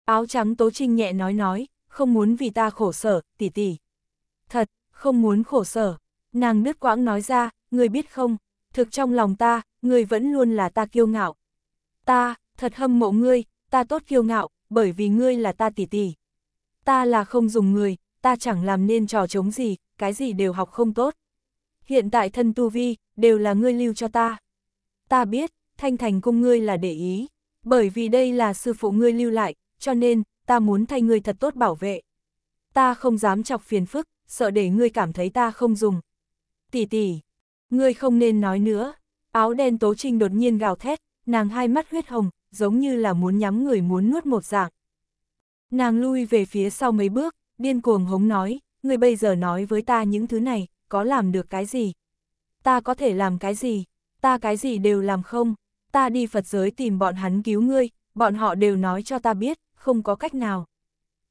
Áo trắng Tố Trinh nhẹ nói nói, không muốn vì ta khổ sở, tỷ tỷ. Thật, không muốn khổ sở. Nàng đứt quãng nói ra, người biết không, thực trong lòng ta, người vẫn luôn là ta kiêu ngạo. Ta, thật hâm mộ ngươi, ta tốt kiêu ngạo, bởi vì ngươi là ta tỷ tỷ. Ta là không dùng người, ta chẳng làm nên trò chống gì, cái gì đều học không tốt. Hiện tại thân tu vi, đều là ngươi lưu cho ta. Ta biết, thanh thành cung ngươi là để ý, bởi vì đây là sư phụ ngươi lưu lại, cho nên, ta muốn thay ngươi thật tốt bảo vệ. Ta không dám chọc phiền phức, sợ để ngươi cảm thấy ta không dùng. Tỷ tỷ, ngươi không nên nói nữa. Áo đen tố trinh đột nhiên gào thét, nàng hai mắt huyết hồng, giống như là muốn nhắm người muốn nuốt một dạng. Nàng lui về phía sau mấy bước, điên cuồng hống nói, ngươi bây giờ nói với ta những thứ này, có làm được cái gì? Ta có thể làm cái gì? Ta cái gì đều làm không? Ta đi Phật giới tìm bọn hắn cứu ngươi, bọn họ đều nói cho ta biết, không có cách nào.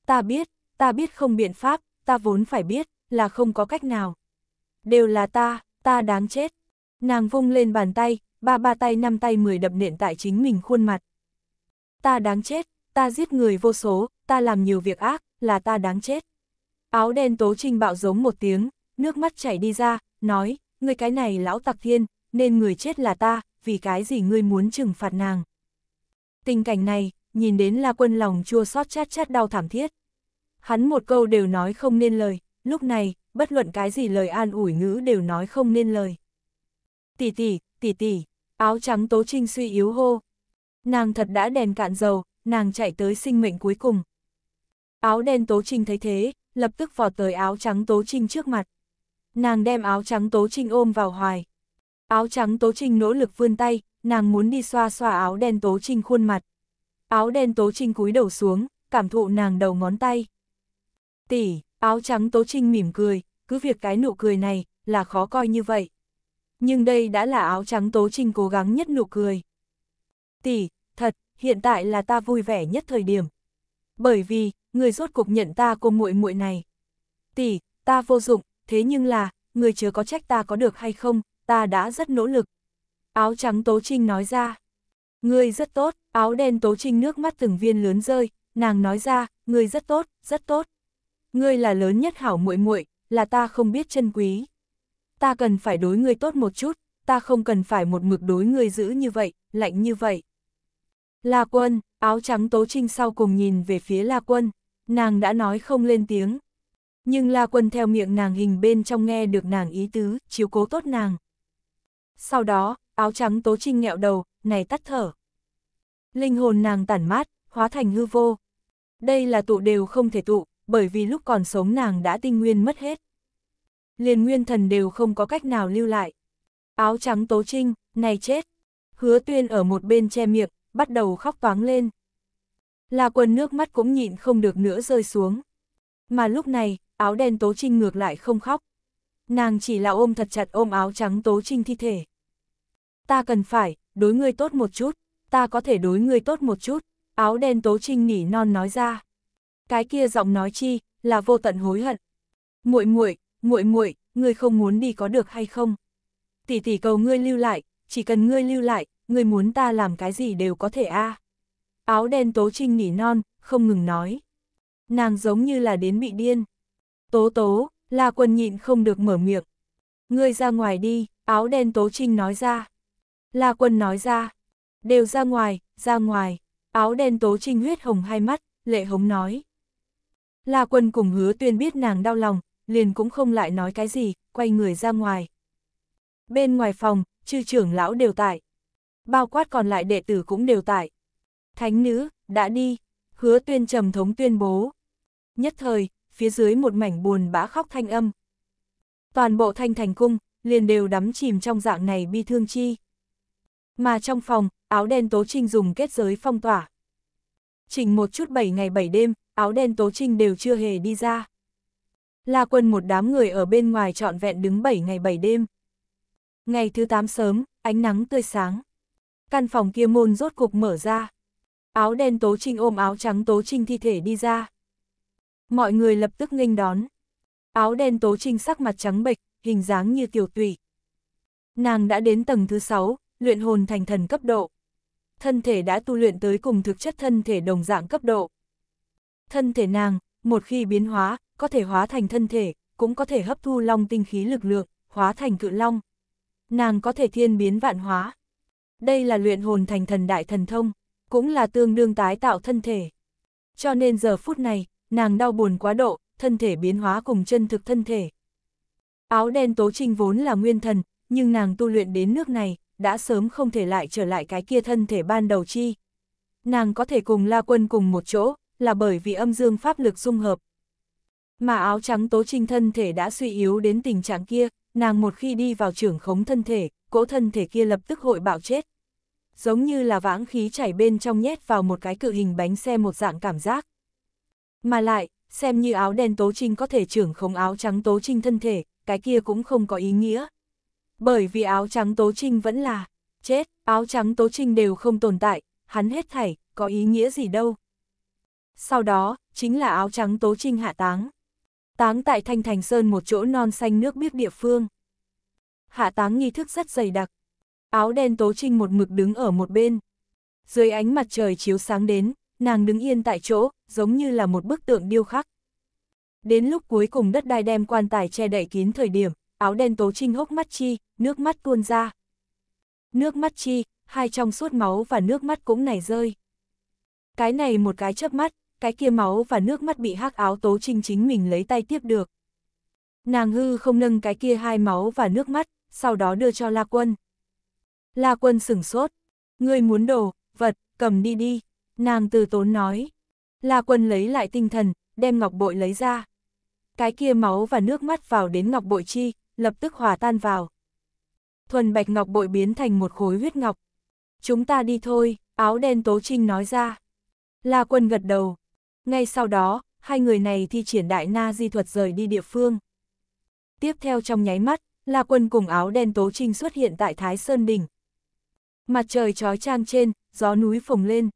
Ta biết, ta biết không biện pháp, ta vốn phải biết, là không có cách nào. Đều là ta, ta đáng chết. Nàng vung lên bàn tay, ba ba tay năm tay mười đập nện tại chính mình khuôn mặt. Ta đáng chết, ta giết người vô số, ta làm nhiều việc ác, là ta đáng chết. Áo đen tố trinh bạo giống một tiếng, nước mắt chảy đi ra, nói, người cái này lão tặc thiên, nên người chết là ta, vì cái gì ngươi muốn trừng phạt nàng. Tình cảnh này, nhìn đến là quân lòng chua xót chát chát đau thảm thiết hắn một câu đều nói không nên lời, lúc này, bất luận cái gì lời an ủi ngữ đều nói không nên lời. Tỷ tỷ, tỷ tỷ, áo trắng tố trinh suy yếu hô. Nàng thật đã đèn cạn dầu, nàng chạy tới sinh mệnh cuối cùng. Áo đen tố trinh thấy thế, lập tức vò tới áo trắng tố trinh trước mặt. Nàng đem áo trắng tố trinh ôm vào hoài. Áo trắng tố trinh nỗ lực vươn tay, nàng muốn đi xoa xoa áo đen tố trinh khuôn mặt. Áo đen tố trinh cúi đầu xuống, cảm thụ nàng đầu ngón tay tỷ, áo trắng Tố Trinh mỉm cười, cứ việc cái nụ cười này là khó coi như vậy. Nhưng đây đã là áo trắng Tố Trinh cố gắng nhất nụ cười. Tỷ, thật, hiện tại là ta vui vẻ nhất thời điểm. Bởi vì, người rốt cuộc nhận ta cô muội muội này. Tỷ, ta vô dụng, thế nhưng là, người chưa có trách ta có được hay không, ta đã rất nỗ lực. Áo trắng Tố Trinh nói ra. Người rất tốt, áo đen Tố Trinh nước mắt từng viên lớn rơi, nàng nói ra, người rất tốt, rất tốt. Ngươi là lớn nhất hảo muội muội, là ta không biết chân quý. Ta cần phải đối ngươi tốt một chút, ta không cần phải một mực đối ngươi giữ như vậy, lạnh như vậy. La quân, áo trắng tố trinh sau cùng nhìn về phía La quân, nàng đã nói không lên tiếng. Nhưng La quân theo miệng nàng hình bên trong nghe được nàng ý tứ, chiếu cố tốt nàng. Sau đó, áo trắng tố trinh nghẹo đầu, này tắt thở. Linh hồn nàng tản mát, hóa thành hư vô. Đây là tụ đều không thể tụ, bởi vì lúc còn sống nàng đã tinh nguyên mất hết. Liền nguyên thần đều không có cách nào lưu lại. Áo trắng tố trinh, này chết. Hứa tuyên ở một bên che miệng, bắt đầu khóc toáng lên. Là quần nước mắt cũng nhịn không được nữa rơi xuống. Mà lúc này, áo đen tố trinh ngược lại không khóc. Nàng chỉ là ôm thật chặt ôm áo trắng tố trinh thi thể. Ta cần phải, đối ngươi tốt một chút, ta có thể đối ngươi tốt một chút, áo đen tố trinh nỉ non nói ra cái kia giọng nói chi, là vô tận hối hận. Muội muội, muội muội, ngươi không muốn đi có được hay không? Tỷ tỷ cầu ngươi lưu lại, chỉ cần ngươi lưu lại, ngươi muốn ta làm cái gì đều có thể a. À. Áo đen Tố Trinh nỉ non, không ngừng nói. Nàng giống như là đến bị điên. Tố Tố, La Quân nhịn không được mở miệng. Ngươi ra ngoài đi, áo đen Tố Trinh nói ra. La Quân nói ra. Đều ra ngoài, ra ngoài. Áo đen Tố Trinh huyết hồng hai mắt, lệ hống nói. La quân cùng hứa tuyên biết nàng đau lòng, liền cũng không lại nói cái gì, quay người ra ngoài. Bên ngoài phòng, chư trưởng lão đều tại. Bao quát còn lại đệ tử cũng đều tại. Thánh nữ, đã đi, hứa tuyên trầm thống tuyên bố. Nhất thời, phía dưới một mảnh buồn bã khóc thanh âm. Toàn bộ thanh thành cung, liền đều đắm chìm trong dạng này bi thương chi. Mà trong phòng, áo đen tố trinh dùng kết giới phong tỏa. trình một chút bảy ngày bảy đêm, áo đen Tố Trinh đều chưa hề đi ra. La quân một đám người ở bên ngoài trọn vẹn đứng 7 ngày 7 đêm. Ngày thứ 8 sớm, ánh nắng tươi sáng. Căn phòng kia môn rốt cục mở ra. Áo đen Tố Trinh ôm áo trắng Tố Trinh thi thể đi ra. Mọi người lập tức nghênh đón. Áo đen Tố Trinh sắc mặt trắng bệch, hình dáng như tiểu tụy. Nàng đã đến tầng thứ 6, luyện hồn thành thần cấp độ. Thân thể đã tu luyện tới cùng thực chất thân thể đồng dạng cấp độ. Thân thể nàng, một khi biến hóa, có thể hóa thành thân thể, cũng có thể hấp thu long tinh khí lực lượng, hóa thành cự long. Nàng có thể thiên biến vạn hóa. Đây là luyện hồn thành thần đại thần thông, cũng là tương đương tái tạo thân thể. Cho nên giờ phút này, nàng đau buồn quá độ, thân thể biến hóa cùng chân thực thân thể. Áo đen tố trinh vốn là nguyên thần, nhưng nàng tu luyện đến nước này, đã sớm không thể lại trở lại cái kia thân thể ban đầu chi. Nàng có thể cùng La Quân cùng một chỗ, là bởi vì âm dương pháp lực dung hợp. Mà áo trắng tố trinh thân thể đã suy yếu đến tình trạng kia, nàng một khi đi vào trưởng khống thân thể, cỗ thân thể kia lập tức hội bạo chết. Giống như là vãng khí chảy bên trong nhét vào một cái cự hình bánh xe một dạng cảm giác. Mà lại, xem như áo đen tố trinh có thể trưởng khống áo trắng tố trinh thân thể, cái kia cũng không có ý nghĩa. Bởi vì áo trắng tố trinh vẫn là, chết, áo trắng tố trinh đều không tồn tại, hắn hết thảy, có ý nghĩa gì đâu. Sau đó, chính là áo trắng tố trinh hạ táng. Táng tại Thanh Thành Sơn một chỗ non xanh nước biếc địa phương. Hạ táng nghi thức rất dày đặc. Áo đen tố trinh một mực đứng ở một bên. Dưới ánh mặt trời chiếu sáng đến, nàng đứng yên tại chỗ, giống như là một bức tượng điêu khắc. Đến lúc cuối cùng đất đai đem quan tài che đậy kín thời điểm, áo đen tố trinh hốc mắt chi, nước mắt tuôn ra. Nước mắt chi, hai trong suốt máu và nước mắt cũng nảy rơi. Cái này một cái chớp mắt, cái kia máu và nước mắt bị hắc áo tố trinh chính mình lấy tay tiếp được. Nàng hư không nâng cái kia hai máu và nước mắt, sau đó đưa cho La Quân. La Quân sửng sốt, ngươi muốn đồ, vật, cầm đi đi, nàng từ tốn nói. La Quân lấy lại tinh thần, đem ngọc bội lấy ra. Cái kia máu và nước mắt vào đến ngọc bội chi, lập tức hòa tan vào. Thuần bạch ngọc bội biến thành một khối huyết ngọc. Chúng ta đi thôi, áo đen tố trinh nói ra. La Quân gật đầu, ngay sau đó, hai người này thi triển đại na di thuật rời đi địa phương. Tiếp theo trong nháy mắt, La Quân cùng áo đen tố trinh xuất hiện tại Thái Sơn Đỉnh. Mặt trời trói trang trên, gió núi phồng lên.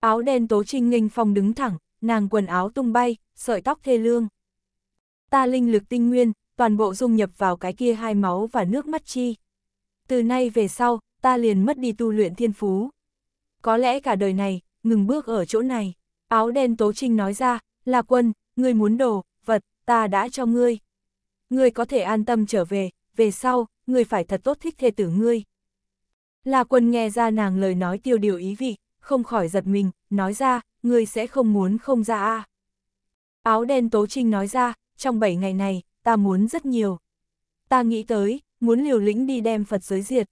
Áo đen tố trinh nghênh phong đứng thẳng, nàng quần áo tung bay, sợi tóc thê lương. Ta linh lực tinh nguyên, toàn bộ dung nhập vào cái kia hai máu và nước mắt chi. Từ nay về sau, ta liền mất đi tu luyện thiên phú. Có lẽ cả đời này, ngừng bước ở chỗ này. Áo đen Tố Trinh nói ra, là quân, ngươi muốn đồ, vật, ta đã cho ngươi. Ngươi có thể an tâm trở về, về sau, ngươi phải thật tốt thích thê tử ngươi. là quân nghe ra nàng lời nói tiêu điều ý vị, không khỏi giật mình, nói ra, ngươi sẽ không muốn không ra a. À. Áo đen Tố Trinh nói ra, trong 7 ngày này, ta muốn rất nhiều. Ta nghĩ tới, muốn liều lĩnh đi đem Phật giới diệt.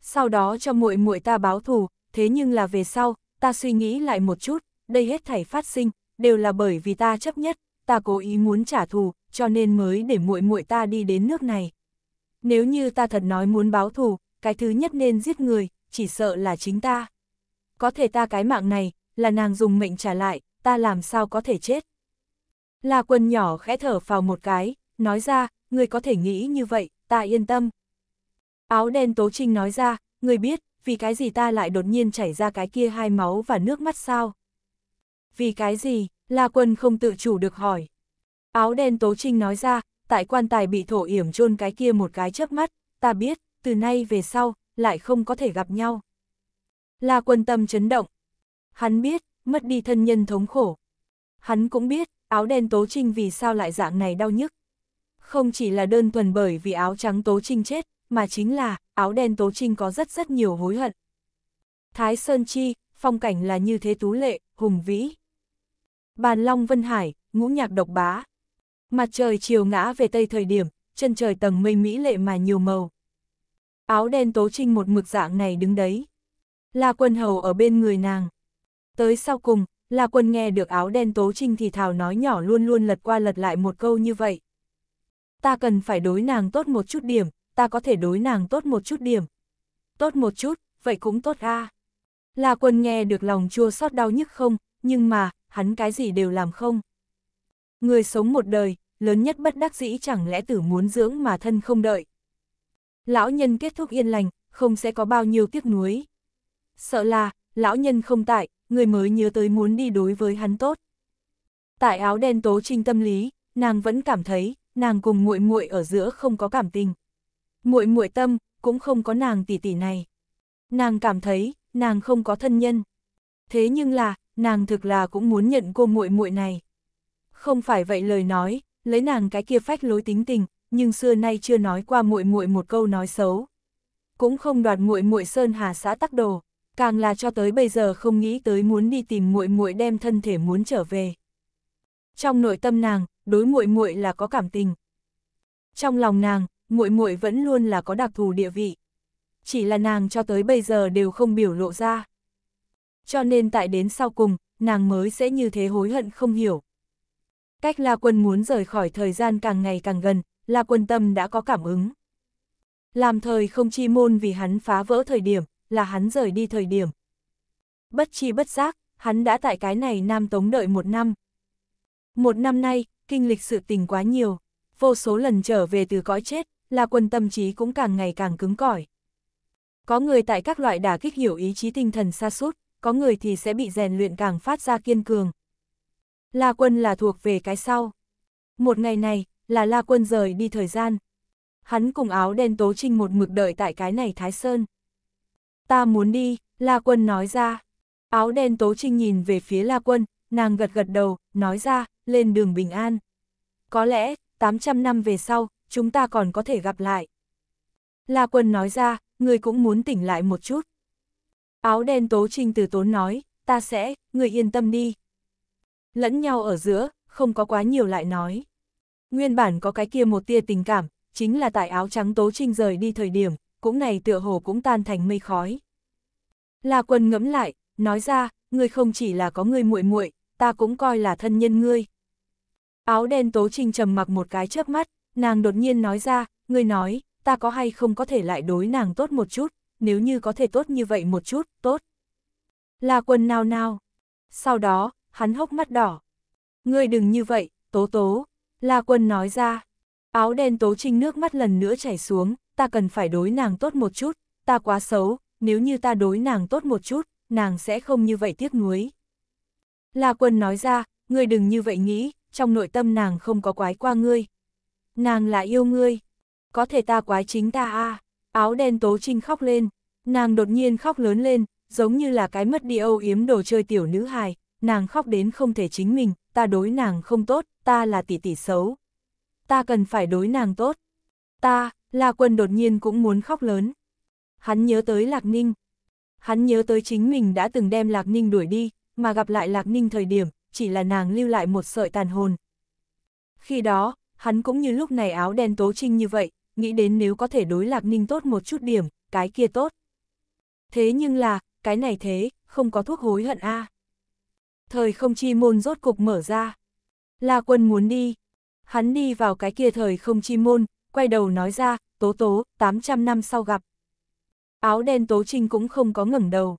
Sau đó cho muội muội ta báo thù, thế nhưng là về sau, ta suy nghĩ lại một chút, đây hết thảy phát sinh, đều là bởi vì ta chấp nhất, ta cố ý muốn trả thù, cho nên mới để muội muội ta đi đến nước này. Nếu như ta thật nói muốn báo thù, cái thứ nhất nên giết người, chỉ sợ là chính ta. Có thể ta cái mạng này, là nàng dùng mệnh trả lại, ta làm sao có thể chết. La quân nhỏ khẽ thở phào một cái, nói ra, người có thể nghĩ như vậy, ta yên tâm. Áo đen tố trinh nói ra, người biết, vì cái gì ta lại đột nhiên chảy ra cái kia hai máu và nước mắt sao. Vì cái gì? La Quân không tự chủ được hỏi. Áo đen Tố Trinh nói ra, tại quan tài bị thổ yểm chôn cái kia một cái chớp mắt, ta biết, từ nay về sau, lại không có thể gặp nhau. La Quân tâm chấn động. Hắn biết, mất đi thân nhân thống khổ. Hắn cũng biết, áo đen Tố Trinh vì sao lại dạng này đau nhức. Không chỉ là đơn thuần bởi vì áo trắng Tố Trinh chết, mà chính là, áo đen Tố Trinh có rất rất nhiều hối hận. Thái Sơn Chi, phong cảnh là như thế tú lệ, hùng vĩ, Bàn long vân hải, ngũ nhạc độc bá. Mặt trời chiều ngã về tây thời điểm, chân trời tầng mây mỹ lệ mà nhiều màu. Áo đen tố trinh một mực dạng này đứng đấy. La quân hầu ở bên người nàng. Tới sau cùng, La quân nghe được áo đen tố trinh thì thào nói nhỏ luôn luôn lật qua lật lại một câu như vậy. Ta cần phải đối nàng tốt một chút điểm, ta có thể đối nàng tốt một chút điểm. Tốt một chút, vậy cũng tốt a. À. La quân nghe được lòng chua xót đau nhức không, nhưng mà, hắn cái gì đều làm không. Người sống một đời, lớn nhất bất đắc dĩ chẳng lẽ tử muốn dưỡng mà thân không đợi. Lão nhân kết thúc yên lành, không sẽ có bao nhiêu tiếc nuối. Sợ là, lão nhân không tại, người mới nhớ tới muốn đi đối với hắn tốt. Tại áo đen tố trinh tâm lý, nàng vẫn cảm thấy, nàng cùng muội muội ở giữa không có cảm tình. Muội muội tâm, cũng không có nàng tỷ tỷ này. Nàng cảm thấy, nàng không có thân nhân. Thế nhưng là, nàng thực là cũng muốn nhận cô muội muội này. Không phải vậy lời nói, lấy nàng cái kia phách lối tính tình, nhưng xưa nay chưa nói qua muội muội một câu nói xấu. Cũng không đoạt muội muội sơn hà xã tắc đồ, càng là cho tới bây giờ không nghĩ tới muốn đi tìm muội muội đem thân thể muốn trở về. Trong nội tâm nàng, đối muội muội là có cảm tình. Trong lòng nàng, muội muội vẫn luôn là có đặc thù địa vị. Chỉ là nàng cho tới bây giờ đều không biểu lộ ra cho nên tại đến sau cùng, nàng mới sẽ như thế hối hận không hiểu. Cách La Quân muốn rời khỏi thời gian càng ngày càng gần, La Quân tâm đã có cảm ứng. Làm thời không chi môn vì hắn phá vỡ thời điểm, là hắn rời đi thời điểm. Bất chi bất giác, hắn đã tại cái này Nam Tống đợi một năm. Một năm nay, kinh lịch sự tình quá nhiều, vô số lần trở về từ cõi chết, La quân tâm trí cũng càng ngày càng cứng cỏi. Có người tại các loại đả kích hiểu ý chí tinh thần xa sút có người thì sẽ bị rèn luyện càng phát ra kiên cường. La Quân là thuộc về cái sau. Một ngày này, là La Quân rời đi thời gian. Hắn cùng áo đen tố trinh một mực đợi tại cái này Thái Sơn. Ta muốn đi, La Quân nói ra. Áo đen tố trinh nhìn về phía La Quân, nàng gật gật đầu, nói ra, lên đường bình an. Có lẽ, 800 năm về sau, chúng ta còn có thể gặp lại. La Quân nói ra, người cũng muốn tỉnh lại một chút. Áo đen tố trinh từ tốn nói, ta sẽ, người yên tâm đi. Lẫn nhau ở giữa, không có quá nhiều lại nói. Nguyên bản có cái kia một tia tình cảm, chính là tại áo trắng tố trinh rời đi thời điểm, cũng này tựa hồ cũng tan thành mây khói. Là quần ngẫm lại, nói ra, ngươi không chỉ là có ngươi muội muội, ta cũng coi là thân nhân ngươi. Áo đen tố trinh trầm mặc một cái chớp mắt, nàng đột nhiên nói ra, ngươi nói, ta có hay không có thể lại đối nàng tốt một chút, nếu như có thể tốt như vậy một chút, tốt. là quân nao nao. Sau đó, hắn hốc mắt đỏ. Ngươi đừng như vậy, tố tố. là quân nói ra. Áo đen tố trinh nước mắt lần nữa chảy xuống, ta cần phải đối nàng tốt một chút, ta quá xấu, nếu như ta đối nàng tốt một chút, nàng sẽ không như vậy tiếc nuối. là quân nói ra, ngươi đừng như vậy nghĩ, trong nội tâm nàng không có quái qua ngươi. Nàng là yêu ngươi, có thể ta quái chính ta a à. Áo đen Tố Trinh khóc lên, nàng đột nhiên khóc lớn lên, giống như là cái mất đi âu yếm đồ chơi tiểu nữ hài, nàng khóc đến không thể chính mình, ta đối nàng không tốt, ta là tỷ tỷ xấu. Ta cần phải đối nàng tốt. Ta, La Quân đột nhiên cũng muốn khóc lớn. Hắn nhớ tới Lạc Ninh. Hắn nhớ tới chính mình đã từng đem Lạc Ninh đuổi đi, mà gặp lại Lạc Ninh thời điểm, chỉ là nàng lưu lại một sợi tàn hồn. Khi đó, hắn cũng như lúc này áo đen tố trinh như vậy, nghĩ đến nếu có thể đối Lạc Ninh tốt một chút điểm, cái kia tốt. Thế nhưng là, cái này thế, không có thuốc hối hận a. À. Thời không chi môn rốt cục mở ra. La quân muốn đi. Hắn đi vào cái kia thời không chi môn, quay đầu nói ra, tố tố, 800 năm sau gặp. Áo đen tố trinh cũng không có ngẩng đầu.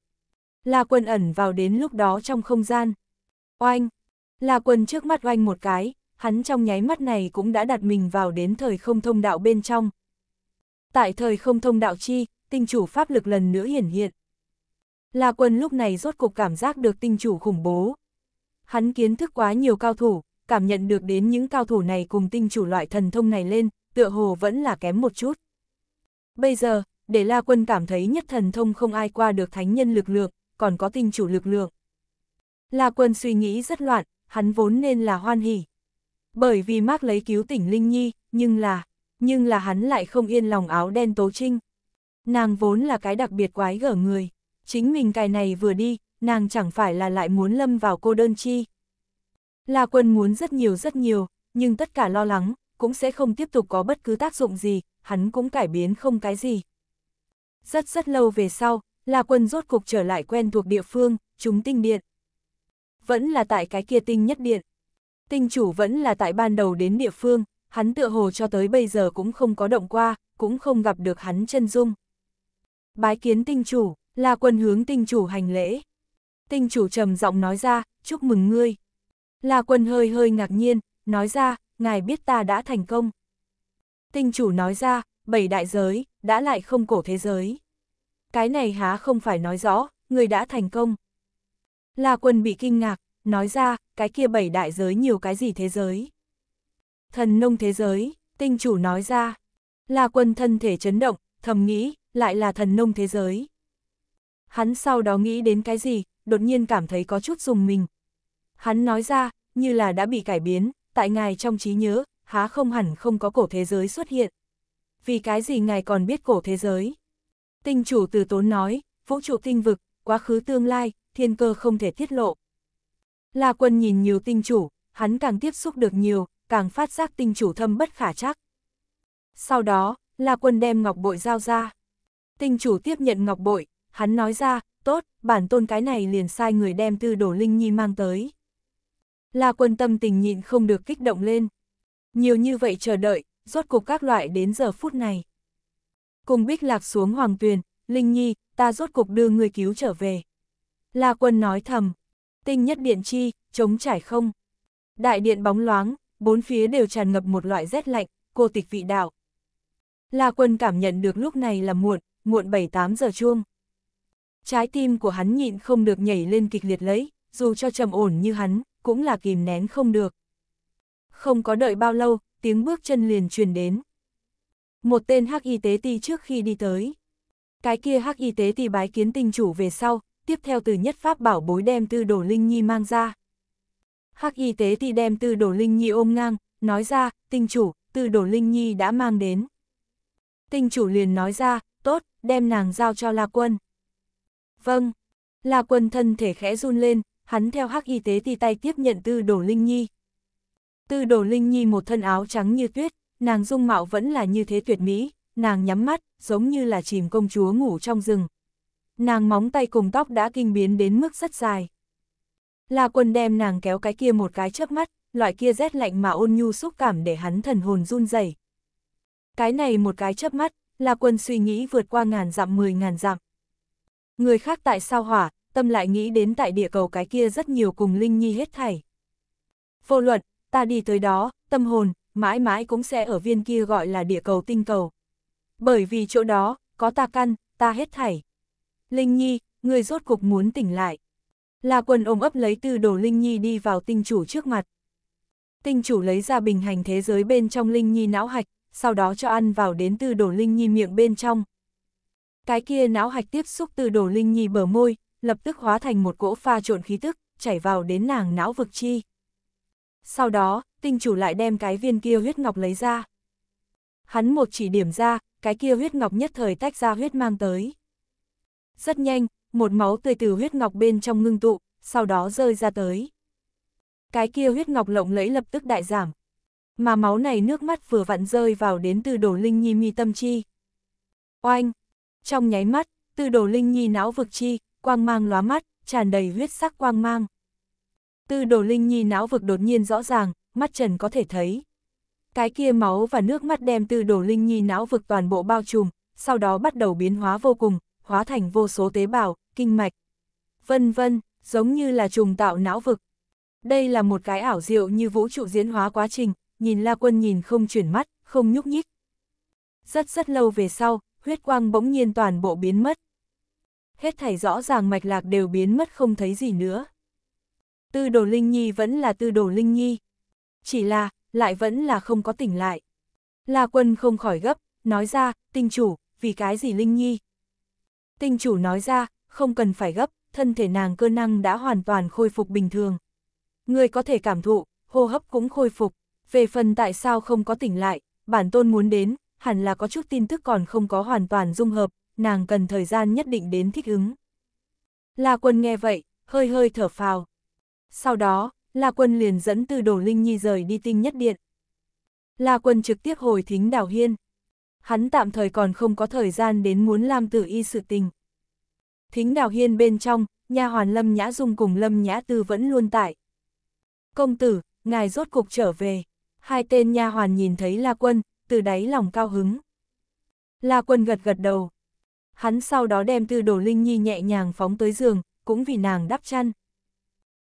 La quân ẩn vào đến lúc đó trong không gian. Oanh! La quân trước mắt oanh một cái, hắn trong nháy mắt này cũng đã đặt mình vào đến thời không thông đạo bên trong. Tại thời không thông đạo chi, tinh chủ pháp lực lần nữa hiển hiện. La quân lúc này rốt cục cảm giác được tinh chủ khủng bố. Hắn kiến thức quá nhiều cao thủ, cảm nhận được đến những cao thủ này cùng tinh chủ loại thần thông này lên, tựa hồ vẫn là kém một chút. Bây giờ, để La Quân cảm thấy nhất thần thông không ai qua được thánh nhân lực lượng, còn có tinh chủ lực lượng. La Quân suy nghĩ rất loạn, hắn vốn nên là hoan hỉ, bởi vì Mark lấy cứu tỉnh Linh Nhi, nhưng là, nhưng là hắn lại không yên lòng áo đen Tố Trinh. Nàng vốn là cái đặc biệt quái gở người, chính mình cài này vừa đi, nàng chẳng phải là lại muốn lâm vào cô đơn chi. La quân muốn rất nhiều rất nhiều, nhưng tất cả lo lắng, cũng sẽ không tiếp tục có bất cứ tác dụng gì, hắn cũng cải biến không cái gì. Rất rất lâu về sau, La quân rốt cục trở lại quen thuộc địa phương, chúng tinh điện. Vẫn là tại cái kia tinh nhất điện, Tinh chủ vẫn là tại ban đầu đến địa phương, hắn tựa hồ cho tới bây giờ cũng không có động qua, cũng không gặp được hắn chân dung. Bái kiến tinh chủ, là quân hướng tinh chủ hành lễ. Tinh chủ trầm giọng nói ra, chúc mừng ngươi. Là quân hơi hơi ngạc nhiên, nói ra, ngài biết ta đã thành công. Tinh chủ nói ra, bảy đại giới, đã lại không cổ thế giới. Cái này há không phải nói rõ, người đã thành công. Là quân bị kinh ngạc, nói ra, cái kia bảy đại giới nhiều cái gì thế giới. Thần nông thế giới, tinh chủ nói ra, là quân thân thể chấn động, thầm nghĩ, lại là thần nông thế giới. Hắn sau đó nghĩ đến cái gì, đột nhiên cảm thấy có chút dùng mình. Hắn nói ra, như là đã bị cải biến, tại ngài trong trí nhớ, há không hẳn không có cổ thế giới xuất hiện. Vì cái gì ngài còn biết cổ thế giới? Tinh chủ từ tốn nói, vũ trụ tinh vực, quá khứ tương lai, thiên cơ không thể tiết lộ. La Quân nhìn nhiều tinh chủ, hắn càng tiếp xúc được nhiều, càng phát giác tinh chủ thâm bất khả chắc. Sau đó, La Quân đem ngọc bội giao ra. Tinh chủ tiếp nhận ngọc bội, hắn nói ra, tốt, bản tôn cái này liền sai người đem tư đổ linh nhi mang tới. La Quân tâm tình nhịn không được kích động lên. Nhiều như vậy chờ đợi, rốt cục các loại đến giờ phút này. Cùng bích lạc xuống hoàng tuyền, Linh Nhi, ta rốt cục đưa người cứu trở về. La Quân nói thầm tinh nhất điện chi, chống trải không. Đại điện bóng loáng, bốn phía đều tràn ngập một loại rét lạnh, cô tịch vị đạo. La quân cảm nhận được lúc này là muộn, muộn 7-8 giờ chuông. Trái tim của hắn nhịn không được nhảy lên kịch liệt lấy, dù cho trầm ổn như hắn, cũng là kìm nén không được. Không có đợi bao lâu, tiếng bước chân liền truyền đến. Một tên hắc y tế ti trước khi đi tới. Cái kia hắc y tế ti bái kiến tinh chủ về sau, tiếp theo từ nhất pháp bảo bối đem tư đồ linh nhi mang ra. Hắc y tế thì đem tư đồ linh nhi ôm ngang, nói ra, tinh chủ, tư đồ linh nhi đã mang đến. Tinh chủ liền nói ra, tốt, đem nàng giao cho La Quân. Vâng, La Quân thân thể khẽ run lên, hắn theo hắc y tế thì tay tiếp nhận tư đồ linh nhi. Tư đồ linh nhi một thân áo trắng như tuyết, nàng dung mạo vẫn là như thế tuyệt mỹ, nàng nhắm mắt, giống như là chìm công chúa ngủ trong rừng, nàng móng tay cùng tóc đã kinh biến đến mức rất dài. La quân đem nàng kéo cái kia một cái chớp mắt, loại kia rét lạnh mà ôn nhu xúc cảm để hắn thần hồn run rẩy. Cái này một cái chớp mắt, La quân suy nghĩ vượt qua ngàn dặm mười ngàn dặm. Người khác tại sao hỏa, tâm lại nghĩ đến tại địa cầu cái kia rất nhiều cùng Linh Nhi hết thảy. Vô luận, ta đi tới đó, tâm hồn, mãi mãi cũng sẽ ở viên kia gọi là địa cầu tinh cầu. Bởi vì chỗ đó, có ta căn, ta hết thảy. Linh Nhi, người rốt cục muốn tỉnh lại. Là quần ôm ấp lấy từ đồ Linh Nhi đi vào tinh chủ trước mặt. Tinh chủ lấy ra bình hành thế giới bên trong Linh Nhi não hạch, sau đó cho ăn vào đến từ đồ Linh Nhi miệng bên trong. Cái kia não hạch tiếp xúc từ đồ Linh Nhi bờ môi, lập tức hóa thành một cỗ pha trộn khí tức, chảy vào đến nàng não vực chi. Sau đó, tinh chủ lại đem cái viên kia huyết ngọc lấy ra. Hắn một chỉ điểm ra, cái kia huyết ngọc nhất thời tách ra huyết mang tới rất nhanh, một máu tươi từ huyết ngọc bên trong ngưng tụ, sau đó rơi ra tới. Cái kia huyết ngọc lộng lẫy lập tức đại giảm, mà máu này nước mắt vừa vặn rơi vào đến từ đồ linh nhi mi tâm chi. Oanh! Trong nháy mắt, từ đồ linh nhi não vực chi, quang mang lóa mắt, tràn đầy huyết sắc quang mang. Từ đồ linh nhi não vực đột nhiên rõ ràng, mắt trần có thể thấy. Cái kia máu và nước mắt đem từ đồ linh nhi não vực toàn bộ bao trùm, sau đó bắt đầu biến hóa vô cùng, hóa thành vô số tế bào, kinh mạch, vân vân, giống như là trùng tạo não vực. Đây là một cái ảo diệu như vũ trụ diễn hóa quá trình, nhìn La Quân nhìn không chuyển mắt, không nhúc nhích. Rất rất lâu về sau, huyết quang bỗng nhiên toàn bộ biến mất. Hết thảy rõ ràng mạch lạc đều biến mất không thấy gì nữa. Tư đồ Linh Nhi vẫn là tư đồ Linh Nhi. Chỉ là, lại vẫn là không có tỉnh lại. La Quân không khỏi gấp, nói ra, tinh chủ, vì cái gì Linh Nhi? Tinh chủ nói ra, không cần phải gấp, thân thể nàng cơ năng đã hoàn toàn khôi phục bình thường. Người có thể cảm thụ, hô hấp cũng khôi phục. Về phần tại sao không có tỉnh lại, bản tôn muốn đến, hẳn là có chút tin tức còn không có hoàn toàn dung hợp, nàng cần thời gian nhất định đến thích ứng. La quân nghe vậy, hơi hơi thở phào. Sau đó, La quân liền dẫn từ đổ linh nhi rời đi tinh nhất điện. La quân trực tiếp hồi thính đảo hiên hắn tạm thời còn không có thời gian đến muốn Lam Tử Y sự tình. Thính đào hiên bên trong, nha hoàn Lâm Nhã Dung cùng Lâm Nhã Tư vẫn luôn tại. Công tử, ngài rốt cục trở về. Hai tên nha hoàn nhìn thấy La Quân, từ đáy lòng cao hứng. La Quân gật gật đầu. Hắn sau đó đem Tư Đồ Linh Nhi nhẹ nhàng phóng tới giường, cũng vì nàng đắp chăn.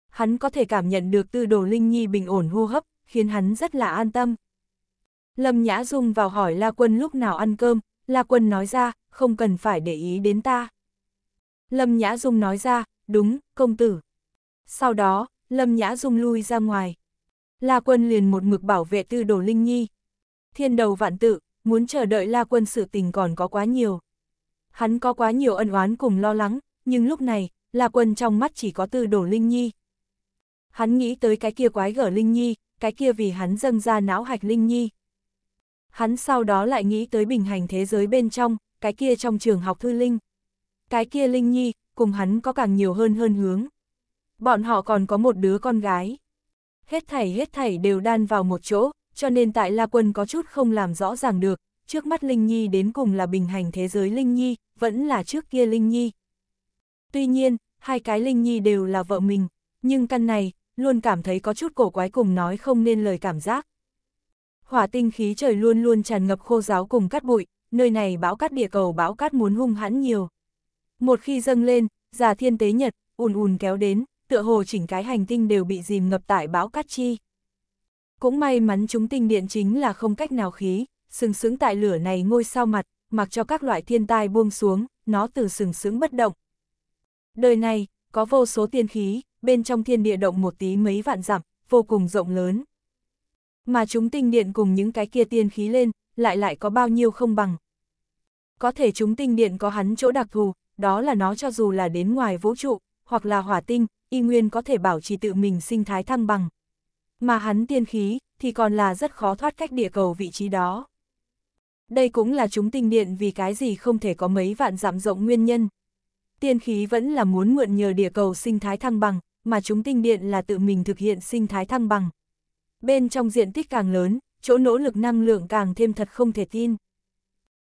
Hắn có thể cảm nhận được Tư Đồ Linh Nhi bình ổn hô hấp, khiến hắn rất là an tâm. Lâm Nhã Dung vào hỏi La Quân lúc nào ăn cơm, La Quân nói ra, không cần phải để ý đến ta. Lâm Nhã Dung nói ra, đúng, công tử. Sau đó, Lâm Nhã Dung lui ra ngoài. La Quân liền một mực bảo vệ tư đồ Linh Nhi. Thiên đầu vạn tự, muốn chờ đợi La Quân sự tình còn có quá nhiều. Hắn có quá nhiều ân oán cùng lo lắng, nhưng lúc này, La Quân trong mắt chỉ có tư đồ Linh Nhi. Hắn nghĩ tới cái kia quái gở Linh Nhi, cái kia vì hắn dâng ra não hạch Linh Nhi hắn sau đó lại nghĩ tới bình hành thế giới bên trong, cái kia trong trường học thư linh. Cái kia Linh Nhi, cùng hắn có càng nhiều hơn hơn hướng. Bọn họ còn có một đứa con gái. Hết thảy hết thảy đều đan vào một chỗ, cho nên tại La Quân có chút không làm rõ ràng được, trước mắt Linh Nhi đến cùng là bình hành thế giới Linh Nhi, vẫn là trước kia Linh Nhi. Tuy nhiên, hai cái Linh Nhi đều là vợ mình, nhưng căn này, luôn cảm thấy có chút cổ quái cùng nói không nên lời cảm giác hỏa tinh khí trời luôn luôn tràn ngập khô giáo cùng cát bụi, nơi này bão cát địa cầu bão cát muốn hung hãn nhiều. Một khi dâng lên, già thiên tế nhật, ùn ùn kéo đến, tựa hồ chỉnh cái hành tinh đều bị dìm ngập tại bão cát chi. Cũng may mắn chúng tinh điện chính là không cách nào khí, sừng sững tại lửa này ngôi sao mặt, mặc cho các loại thiên tai buông xuống, nó từ sừng sững bất động. Đời này, có vô số tiên khí, bên trong thiên địa động một tí mấy vạn dặm, vô cùng rộng lớn. Mà chúng tinh điện cùng những cái kia tiên khí lên, lại lại có bao nhiêu không bằng. Có thể chúng tinh điện có hắn chỗ đặc thù, đó là nó cho dù là đến ngoài vũ trụ, hoặc là hỏa tinh, y nguyên có thể bảo trì tự mình sinh thái thăng bằng. Mà hắn tiên khí, thì còn là rất khó thoát cách địa cầu vị trí đó. Đây cũng là chúng tinh điện vì cái gì không thể có mấy vạn giảm rộng nguyên nhân. Tiên khí vẫn là muốn mượn nhờ địa cầu sinh thái thăng bằng, mà chúng tinh điện là tự mình thực hiện sinh thái thăng bằng bên trong diện tích càng lớn, chỗ nỗ lực năng lượng càng thêm thật không thể tin.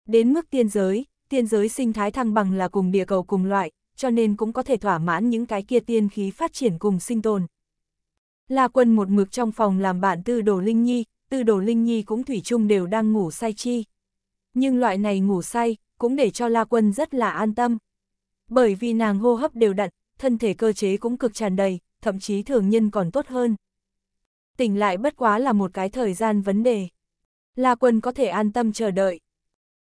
Đến mức tiên giới, tiên giới sinh thái thăng bằng là cùng địa cầu cùng loại, cho nên cũng có thể thỏa mãn những cái kia tiên khí phát triển cùng sinh tồn. La quân một mực trong phòng làm bạn tư đồ Linh Nhi, tư đồ Linh Nhi cũng thủy chung đều đang ngủ say chi. Nhưng loại này ngủ say, cũng để cho La quân rất là an tâm. Bởi vì nàng hô hấp đều đặn, thân thể cơ chế cũng cực tràn đầy, thậm chí thường nhân còn tốt hơn tỉnh lại bất quá là một cái thời gian vấn đề. La Quân có thể an tâm chờ đợi.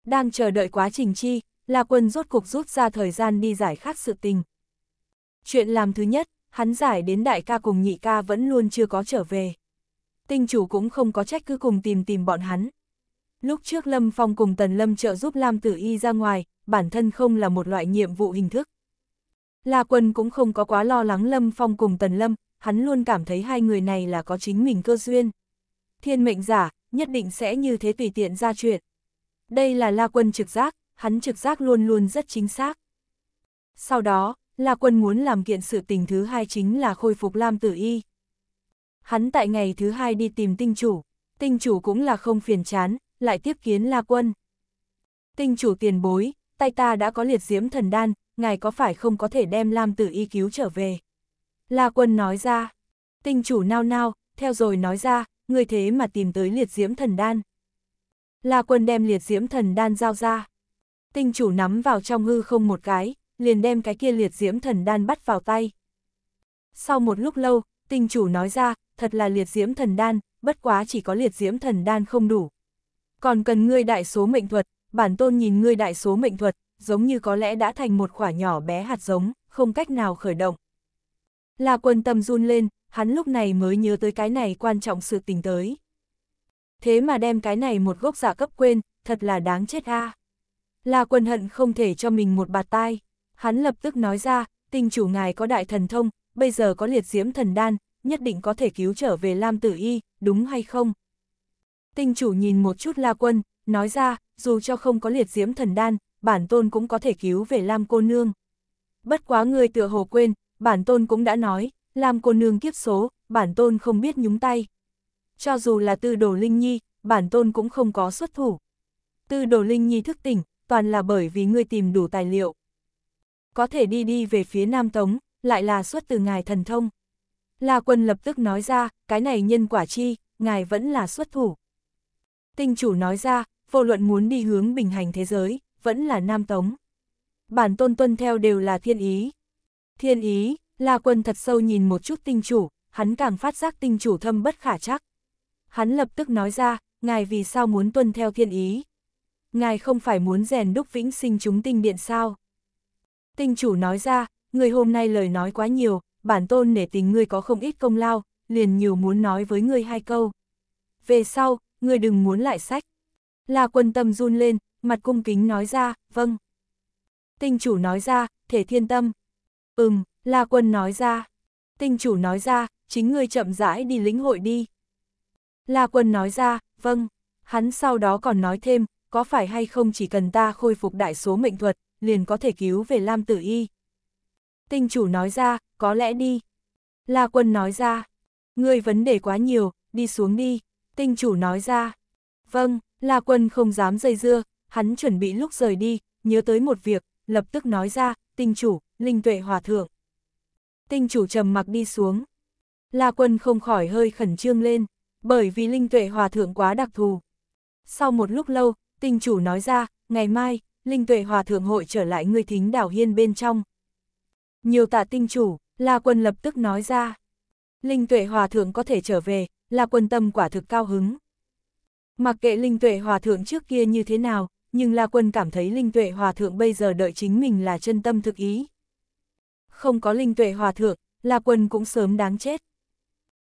Đang chờ đợi quá trình chi, La Quân rốt cục rút ra thời gian đi giải khác sự tình. Chuyện làm thứ nhất, hắn giải đến đại ca cùng nhị ca vẫn luôn chưa có trở về. Tinh chủ cũng không có trách cứ cùng tìm tìm bọn hắn. Lúc trước Lâm Phong cùng Tần Lâm trợ giúp Lam Tử Y ra ngoài, bản thân không là một loại nhiệm vụ hình thức. La Quân cũng không có quá lo lắng Lâm Phong cùng Tần Lâm, hắn luôn cảm thấy hai người này là có chính mình cơ duyên. Thiên mệnh giả, nhất định sẽ như thế tùy tiện ra chuyện. Đây là La Quân trực giác, hắn trực giác luôn luôn rất chính xác. Sau đó, La Quân muốn làm kiện sự tình thứ hai chính là khôi phục Lam Tử Y. Hắn tại ngày thứ hai đi tìm tinh chủ, tinh chủ cũng là không phiền chán, lại tiếp kiến La Quân. Tinh chủ tiền bối, tay ta đã có liệt diễm thần đan, ngài có phải không có thể đem Lam Tử Y cứu trở về? La quân nói ra. Tinh chủ nao nao, theo rồi nói ra, người thế mà tìm tới liệt diễm thần đan. La quân đem liệt diễm thần đan giao ra. Tinh chủ nắm vào trong hư không một cái, liền đem cái kia liệt diễm thần đan bắt vào tay. Sau một lúc lâu, tinh chủ nói ra, thật là liệt diễm thần đan, bất quá chỉ có liệt diễm thần đan không đủ. Còn cần ngươi đại số mệnh thuật, bản tôn nhìn ngươi đại số mệnh thuật, giống như có lẽ đã thành một quả nhỏ bé hạt giống, không cách nào khởi động. La quân tâm run lên, hắn lúc này mới nhớ tới cái này quan trọng sự tình tới. Thế mà đem cái này một gốc giả dạ cấp quên, thật là đáng chết a. La quân hận không thể cho mình một bạt tai. Hắn lập tức nói ra, tình chủ ngài có đại thần thông, bây giờ có liệt diễm thần đan, nhất định có thể cứu trở về Lam Tử Y, đúng hay không? Tinh chủ nhìn một chút La Quân, nói ra, dù cho không có liệt diễm thần đan, bản tôn cũng có thể cứu về Lam cô nương. Bất quá người tựa hồ quên, bản tôn cũng đã nói, làm cô nương kiếp số, bản tôn không biết nhúng tay. Cho dù là tư đồ Linh Nhi, bản tôn cũng không có xuất thủ. Tư đồ Linh Nhi thức tỉnh, toàn là bởi vì ngươi tìm đủ tài liệu. Có thể đi đi về phía Nam Tống, lại là xuất từ ngài thần thông. La quân lập tức nói ra, cái này nhân quả chi, ngài vẫn là xuất thủ. Tinh chủ nói ra, vô luận muốn đi hướng bình hành thế giới, vẫn là Nam Tống. Bản tôn tuân theo đều là thiên ý, Thiên ý, La Quân thật sâu nhìn một chút tinh chủ, hắn càng phát giác tinh chủ thâm bất khả chắc. Hắn lập tức nói ra, ngài vì sao muốn tuân theo thiên ý? Ngài không phải muốn rèn đúc vĩnh sinh chúng tinh điện sao? Tinh chủ nói ra, người hôm nay lời nói quá nhiều, bản tôn nể tình ngươi có không ít công lao, liền nhiều muốn nói với ngươi hai câu. Về sau, ngươi đừng muốn lại sách. La quân tâm run lên, mặt cung kính nói ra, vâng. Tinh chủ nói ra, thể thiên tâm, Ừm, La Quân nói ra. Tinh chủ nói ra, chính ngươi chậm rãi đi lĩnh hội đi. La Quân nói ra, vâng. Hắn sau đó còn nói thêm, có phải hay không chỉ cần ta khôi phục đại số mệnh thuật, liền có thể cứu về Lam Tử Y. Tinh chủ nói ra, có lẽ đi. La Quân nói ra, ngươi vấn đề quá nhiều, đi xuống đi. Tinh chủ nói ra, vâng, La Quân không dám dây dưa, hắn chuẩn bị lúc rời đi, nhớ tới một việc, lập tức nói ra, tinh chủ, linh tuệ hòa thượng. Tinh chủ trầm mặc đi xuống. La quân không khỏi hơi khẩn trương lên, bởi vì linh tuệ hòa thượng quá đặc thù. Sau một lúc lâu, tinh chủ nói ra, ngày mai, linh tuệ hòa thượng hội trở lại ngươi thính đảo hiên bên trong. Nhiều tạ tinh chủ, La quân lập tức nói ra. Linh tuệ hòa thượng có thể trở về, La quân tâm quả thực cao hứng. Mặc kệ linh tuệ hòa thượng trước kia như thế nào, nhưng La Quân cảm thấy Linh Tuệ Hòa Thượng bây giờ đợi chính mình là chân tâm thực ý. Không có Linh Tuệ Hòa Thượng, La Quân cũng sớm đáng chết.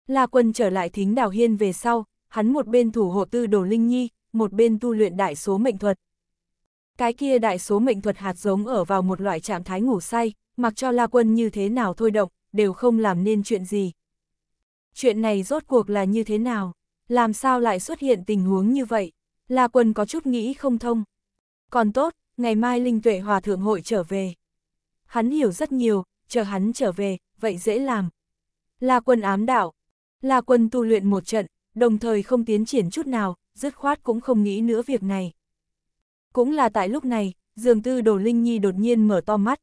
La Quân trở lại thính Đào Hiên về sau, hắn một bên thủ hộ tư đồ Linh Nhi, một bên tu luyện đại số mệnh thuật. Cái kia đại số mệnh thuật hạt giống ở vào một loại trạng thái ngủ say, mặc cho La Quân như thế nào thôi động, đều không làm nên chuyện gì. Chuyện này rốt cuộc là như thế nào? Làm sao lại xuất hiện tình huống như vậy? La Quân có chút nghĩ không thông còn tốt, ngày mai Linh Tuệ Hòa Thượng Hội trở về. Hắn hiểu rất nhiều, chờ hắn trở về, vậy dễ làm. La quân ám đạo, La quân tu luyện một trận, đồng thời không tiến triển chút nào, dứt khoát cũng không nghĩ nữa việc này. Cũng là tại lúc này, dường tư đồ Linh Nhi đột nhiên mở to mắt.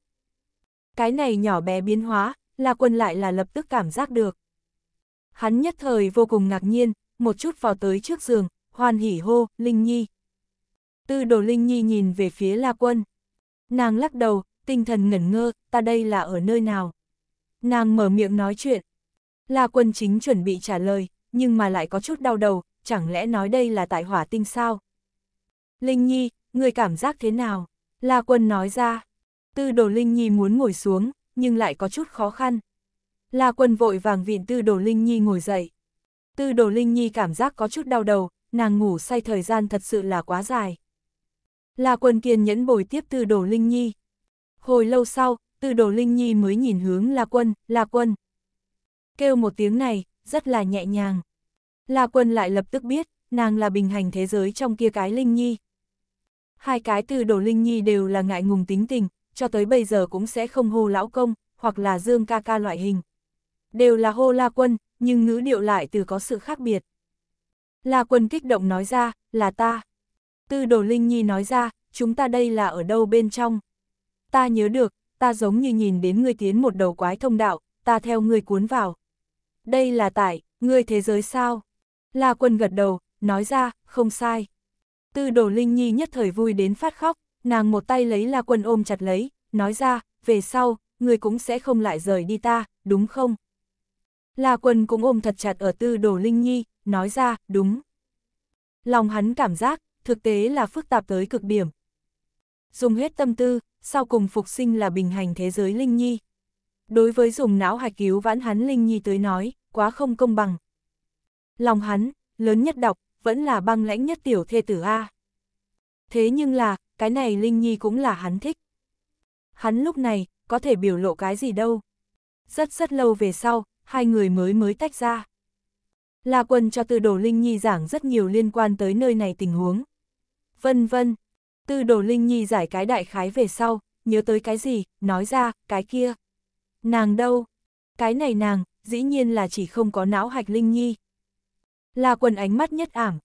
Cái này nhỏ bé biến hóa, La quân lại là lập tức cảm giác được. Hắn nhất thời vô cùng ngạc nhiên, một chút vào tới trước giường, hoan hỉ hô, Linh Nhi, Tư đồ Linh Nhi nhìn về phía La Quân. Nàng lắc đầu, tinh thần ngẩn ngơ, ta đây là ở nơi nào? Nàng mở miệng nói chuyện. La Quân chính chuẩn bị trả lời, nhưng mà lại có chút đau đầu, chẳng lẽ nói đây là tại hỏa tinh sao? Linh Nhi, người cảm giác thế nào? La Quân nói ra. Tư đồ Linh Nhi muốn ngồi xuống, nhưng lại có chút khó khăn. La Quân vội vàng vịn Tư đồ Linh Nhi ngồi dậy. Tư đồ Linh Nhi cảm giác có chút đau đầu, nàng ngủ say thời gian thật sự là quá dài. La Quân kiên nhẫn bồi tiếp Tư Đồ Linh Nhi. Hồi lâu sau, Tư Đồ Linh Nhi mới nhìn hướng La Quân, La Quân. Kêu một tiếng này, rất là nhẹ nhàng. La Quân lại lập tức biết, nàng là bình hành thế giới trong kia cái Linh Nhi. Hai cái Tư Đồ Linh Nhi đều là ngại ngùng tính tình, cho tới bây giờ cũng sẽ không hô lão công, hoặc là dương ca ca loại hình. Đều là hô La Quân, nhưng ngữ điệu lại từ có sự khác biệt. La Quân kích động nói ra, là ta. Tư đồ Linh Nhi nói ra, chúng ta đây là ở đâu bên trong? Ta nhớ được, ta giống như nhìn đến ngươi tiến một đầu quái thông đạo, ta theo ngươi cuốn vào. Đây là tải, ngươi thế giới sao? La quân gật đầu, nói ra, không sai. Tư đồ Linh Nhi nhất thời vui đến phát khóc, nàng một tay lấy La quân ôm chặt lấy, nói ra, về sau, ngươi cũng sẽ không lại rời đi ta, đúng không? La quân cũng ôm thật chặt ở tư đồ Linh Nhi, nói ra, đúng. Lòng hắn cảm giác, thực tế là phức tạp tới cực điểm. Dùng hết tâm tư, sau cùng phục sinh là bình hành thế giới Linh Nhi. Đối với dùng não hạch cứu vãn hắn Linh Nhi tới nói, quá không công bằng. Lòng hắn, lớn nhất đọc, vẫn là băng lãnh nhất tiểu thê tử A. Thế nhưng là, cái này Linh Nhi cũng là hắn thích. Hắn lúc này, có thể biểu lộ cái gì đâu. Rất rất lâu về sau, hai người mới mới tách ra. là quần cho từ đồ Linh Nhi giảng rất nhiều liên quan tới nơi này tình huống vân vân. Tư đồ Linh Nhi giải cái đại khái về sau, nhớ tới cái gì, nói ra, cái kia. Nàng đâu? Cái này nàng, dĩ nhiên là chỉ không có não hạch Linh Nhi. Là quần ánh mắt nhất ảm.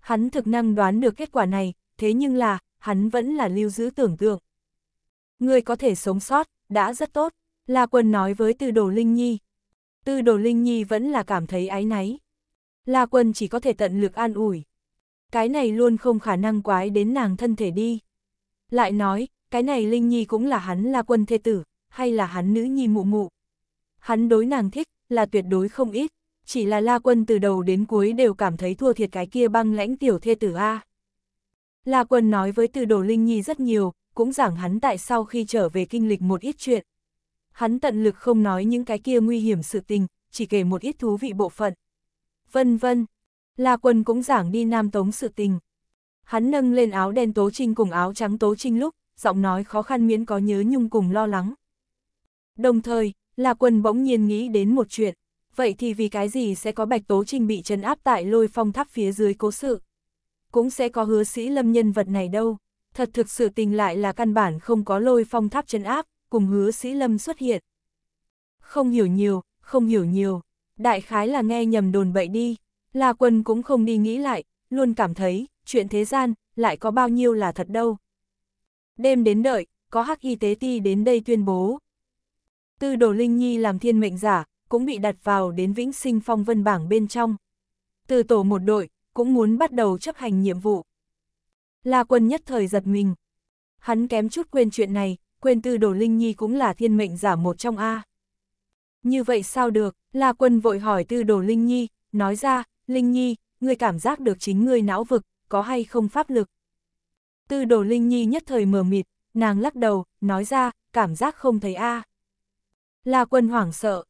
Hắn thực năng đoán được kết quả này, thế nhưng là, hắn vẫn là lưu giữ tưởng tượng. Người có thể sống sót, đã rất tốt, là quần nói với tư đồ Linh Nhi. Tư đồ Linh Nhi vẫn là cảm thấy áy náy. là quần chỉ có thể tận lực an ủi, cái này luôn không khả năng quái đến nàng thân thể đi. Lại nói, cái này Linh Nhi cũng là hắn là quân thê tử, hay là hắn nữ nhi mụ mụ. Hắn đối nàng thích, là tuyệt đối không ít, chỉ là La Quân từ đầu đến cuối đều cảm thấy thua thiệt cái kia băng lãnh tiểu thê tử A. La Quân nói với từ đồ Linh Nhi rất nhiều, cũng giảng hắn tại sao khi trở về kinh lịch một ít chuyện. Hắn tận lực không nói những cái kia nguy hiểm sự tình, chỉ kể một ít thú vị bộ phận. Vân vân, La Quân cũng giảng đi Nam Tống sự tình. Hắn nâng lên áo đen Tố Trinh cùng áo trắng Tố Trinh lúc, giọng nói khó khăn miễn có nhớ nhung cùng lo lắng. Đồng thời, La Quân bỗng nhiên nghĩ đến một chuyện, vậy thì vì cái gì sẽ có Bạch Tố Trinh bị trấn áp tại lôi phong tháp phía dưới cố sự? Cũng sẽ có hứa sĩ lâm nhân vật này đâu, thật thực sự tình lại là căn bản không có lôi phong tháp trấn áp, cùng hứa sĩ lâm xuất hiện. Không hiểu nhiều, không hiểu nhiều, đại khái là nghe nhầm đồn bậy đi. La Quân cũng không đi nghĩ lại, luôn cảm thấy, chuyện thế gian, lại có bao nhiêu là thật đâu. Đêm đến đợi, có hắc y tế ti đến đây tuyên bố. Tư đồ Linh Nhi làm thiên mệnh giả, cũng bị đặt vào đến vĩnh sinh phong vân bảng bên trong. Từ tổ một đội, cũng muốn bắt đầu chấp hành nhiệm vụ. La Quân nhất thời giật mình. Hắn kém chút quên chuyện này, quên tư đồ Linh Nhi cũng là thiên mệnh giả một trong A. Như vậy sao được, La Quân vội hỏi tư đồ Linh Nhi, nói ra, Linh Nhi, ngươi cảm giác được chính ngươi não vực, có hay không pháp lực? Tư đồ Linh Nhi nhất thời mờ mịt, nàng lắc đầu, nói ra, cảm giác không thấy a. La quân hoảng sợ,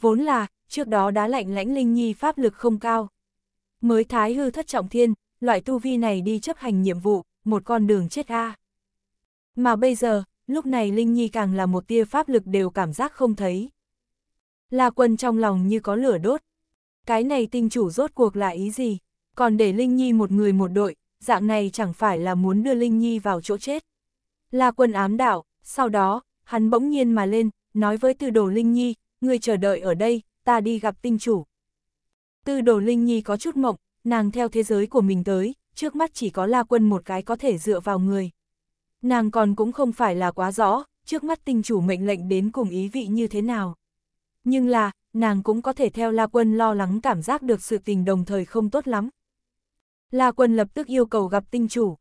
vốn là, trước đó đã lạnh lãnh Linh Nhi pháp lực không cao. Mới thái hư thất trọng thiên, loại tu vi này đi chấp hành nhiệm vụ, một con đường chết a. Mà bây giờ, lúc này Linh Nhi càng là một tia pháp lực đều cảm giác không thấy. La quân trong lòng như có lửa đốt, cái này tinh chủ rốt cuộc là ý gì? Còn để Linh Nhi một người một đội, dạng này chẳng phải là muốn đưa Linh Nhi vào chỗ chết. Là quân ám đảo sau đó, hắn bỗng nhiên mà lên, nói với tư đồ Linh Nhi, người chờ đợi ở đây, ta đi gặp tinh chủ. Tư đồ Linh Nhi có chút mộng, nàng theo thế giới của mình tới, trước mắt chỉ có La Quân một cái có thể dựa vào người. Nàng còn cũng không phải là quá rõ, trước mắt tinh chủ mệnh lệnh đến cùng ý vị như thế nào. Nhưng là, nàng cũng có thể theo La Quân lo lắng cảm giác được sự tình đồng thời không tốt lắm. La Quân lập tức yêu cầu gặp tinh chủ.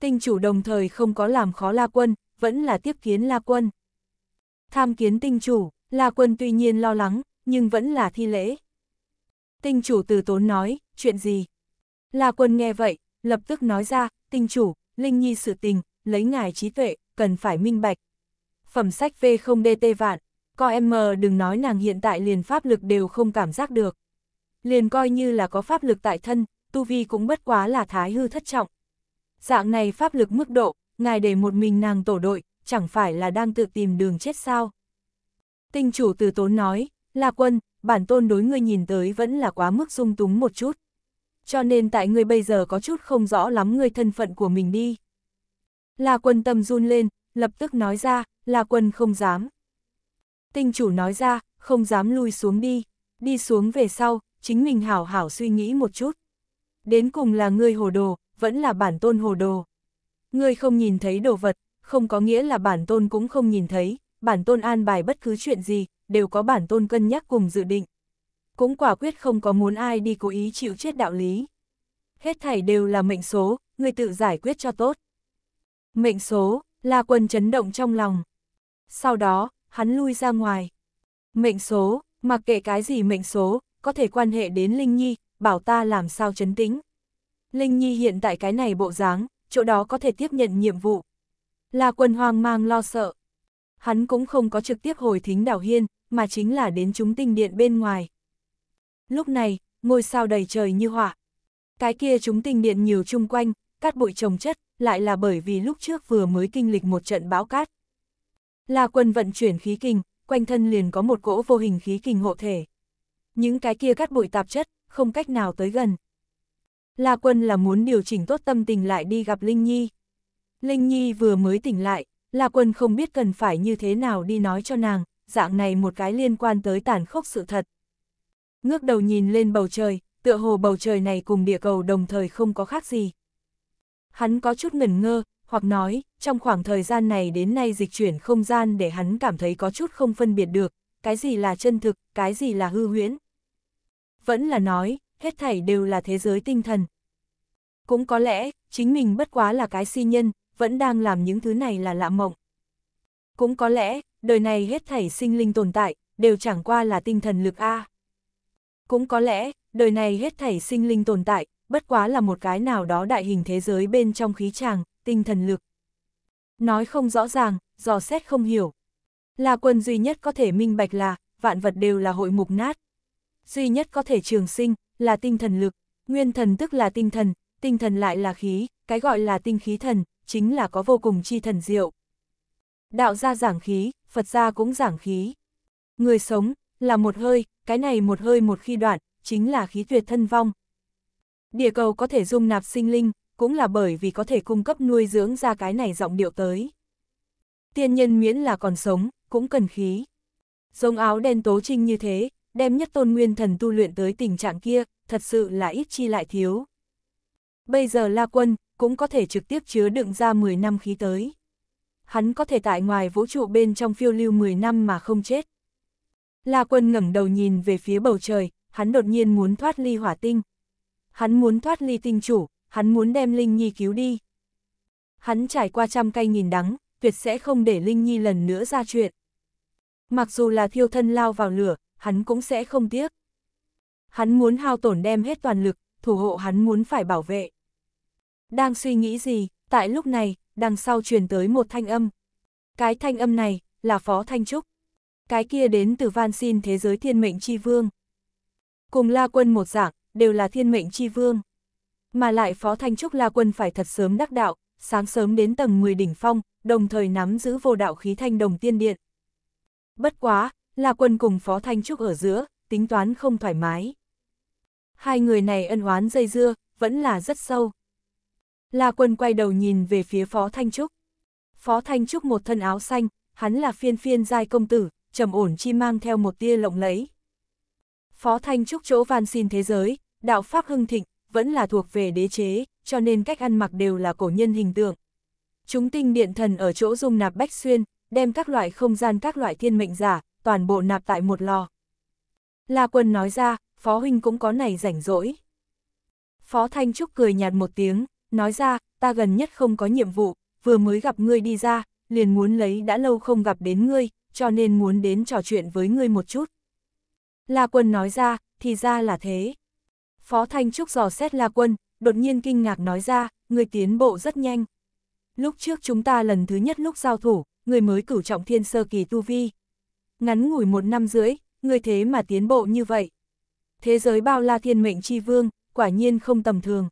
Tinh chủ đồng thời không có làm khó La Quân, vẫn là tiếp kiến La Quân. Tham kiến tinh chủ, La Quân tuy nhiên lo lắng, nhưng vẫn là thi lễ. Tinh chủ từ tốn nói, chuyện gì? La Quân nghe vậy, lập tức nói ra, tinh chủ, Linh Nhi sự tình, lấy ngài trí tuệ, cần phải minh bạch. Phẩm sách V0DT vạn, Coi em mờ đừng nói nàng hiện tại liền pháp lực đều không cảm giác được. Liền coi như là có pháp lực tại thân, tu vi cũng bất quá là thái hư thất trọng. Dạng này pháp lực mức độ, ngài để một mình nàng tổ đội, chẳng phải là đang tự tìm đường chết sao. Tinh chủ từ tốn nói, là quân, bản tôn đối ngươi nhìn tới vẫn là quá mức sung túng một chút. Cho nên tại ngươi bây giờ có chút không rõ lắm ngươi thân phận của mình đi. Là quân tâm run lên, lập tức nói ra, là quân không dám. Tinh chủ nói ra, không dám lui xuống đi, đi xuống về sau, chính mình hảo hảo suy nghĩ một chút. Đến cùng là ngươi hồ đồ, vẫn là bản tôn hồ đồ. Ngươi không nhìn thấy đồ vật, không có nghĩa là bản tôn cũng không nhìn thấy, bản tôn an bài bất cứ chuyện gì, đều có bản tôn cân nhắc cùng dự định. Cũng quả quyết không có muốn ai đi cố ý chịu chết đạo lý. Hết thảy đều là mệnh số, ngươi tự giải quyết cho tốt. Mệnh số, là quần chấn động trong lòng. Sau đó, hắn lui ra ngoài. Mệnh số, mặc kệ cái gì mệnh số, có thể quan hệ đến Linh Nhi, bảo ta làm sao chấn tĩnh. Linh Nhi hiện tại cái này bộ dáng, chỗ đó có thể tiếp nhận nhiệm vụ. Là quân hoang mang lo sợ. Hắn cũng không có trực tiếp hồi thính đảo hiên, mà chính là đến chúng tinh điện bên ngoài. Lúc này, ngôi sao đầy trời như họa. Cái kia chúng tinh điện nhiều chung quanh, cát bụi trồng chất, lại là bởi vì lúc trước vừa mới kinh lịch một trận bão cát, La Quân vận chuyển khí kình, quanh thân liền có một cỗ vô hình khí kình hộ thể. Những cái kia cắt bụi tạp chất, không cách nào tới gần. La Quân là muốn điều chỉnh tốt tâm tình lại đi gặp Linh Nhi. Linh Nhi vừa mới tỉnh lại, La Quân không biết cần phải như thế nào đi nói cho nàng, dạng này một cái liên quan tới tàn khốc sự thật. Ngước đầu nhìn lên bầu trời, tựa hồ bầu trời này cùng địa cầu đồng thời không có khác gì. Hắn có chút ngẩn ngơ, hoặc nói, trong khoảng thời gian này đến nay dịch chuyển không gian để hắn cảm thấy có chút không phân biệt được, cái gì là chân thực, cái gì là hư huyễn. Vẫn là nói, hết thảy đều là thế giới tinh thần. Cũng có lẽ, chính mình bất quá là cái si nhân, vẫn đang làm những thứ này là lạ mộng. Cũng có lẽ, đời này hết thảy sinh linh tồn tại, đều chẳng qua là tinh thần lực A. Cũng có lẽ, đời này hết thảy sinh linh tồn tại, bất quá là một cái nào đó đại hình thế giới bên trong khí tràng, tinh thần lực. Nói không rõ ràng, dò xét không hiểu. Là quân duy nhất có thể minh bạch là, vạn vật đều là hội mục nát. Duy nhất có thể trường sinh, là tinh thần lực, nguyên thần tức là tinh thần, tinh thần lại là khí, cái gọi là tinh khí thần, chính là có vô cùng chi thần diệu. Đạo gia giảng khí, Phật gia cũng giảng khí. Người sống, là một hơi, cái này một hơi một khi đoạn, chính là khí tuyệt thân vong. Địa cầu có thể dung nạp sinh linh, cũng là bởi vì có thể cung cấp nuôi dưỡng ra cái này giọng điệu tới. Tiên nhân miễn là còn sống, cũng cần khí. Giống áo đen tố trinh như thế, đem nhất tôn nguyên thần tu luyện tới tình trạng kia, thật sự là ít chi lại thiếu. Bây giờ La Quân, cũng có thể trực tiếp chứa đựng ra 10 năm khí tới. Hắn có thể tại ngoài vũ trụ bên trong phiêu lưu 10 năm mà không chết. La Quân ngẩng đầu nhìn về phía bầu trời, hắn đột nhiên muốn thoát ly hỏa tinh. Hắn muốn thoát ly tinh chủ, hắn muốn đem Linh Nhi cứu đi. Hắn trải qua trăm cây nghìn đắng, tuyệt sẽ không để Linh Nhi lần nữa ra chuyện. Mặc dù là thiêu thân lao vào lửa, hắn cũng sẽ không tiếc. Hắn muốn hao tổn đem hết toàn lực, thủ hộ hắn muốn phải bảo vệ. Đang suy nghĩ gì, tại lúc này, đằng sau truyền tới một thanh âm. Cái thanh âm này, là Phó Thanh Trúc. Cái kia đến từ van xin thế giới thiên mệnh chi vương. Cùng la quân một dạng, đều là thiên mệnh chi vương mà lại Phó Thanh Trúc La Quân phải thật sớm đắc đạo, sáng sớm đến tầng 10 đỉnh phong, đồng thời nắm giữ vô đạo khí thanh đồng tiên điện. Bất quá, La Quân cùng Phó Thanh Trúc ở giữa, tính toán không thoải mái. Hai người này ân oán dây dưa, vẫn là rất sâu. La Quân quay đầu nhìn về phía Phó Thanh Trúc. Phó Thanh Trúc một thân áo xanh, hắn là phiên phiên giai công tử, trầm ổn chi mang theo một tia lộng lẫy. Phó Thanh Trúc chỗ van xin thế giới, đạo Pháp hưng thịnh, vẫn là thuộc về đế chế, cho nên cách ăn mặc đều là cổ nhân hình tượng. Chúng tinh điện thần ở chỗ dung nạp bách xuyên, đem các loại không gian các loại thiên mệnh giả, toàn bộ nạp tại một lò. La quân nói ra, phó huynh cũng có này rảnh rỗi. Phó Thanh Trúc cười nhạt một tiếng, nói ra, ta gần nhất không có nhiệm vụ, vừa mới gặp ngươi đi ra, liền muốn lấy đã lâu không gặp đến ngươi, cho nên muốn đến trò chuyện với ngươi một chút. La Quân nói ra, thì ra là thế. Phó Thanh Trúc dò xét La Quân, đột nhiên kinh ngạc nói ra, người tiến bộ rất nhanh. Lúc trước chúng ta lần thứ nhất lúc giao thủ, người mới cửu trọng thiên sơ kỳ tu vi. Ngắn ngủi một năm rưỡi, người thế mà tiến bộ như vậy. Thế giới bao la thiên mệnh chi vương, quả nhiên không tầm thường.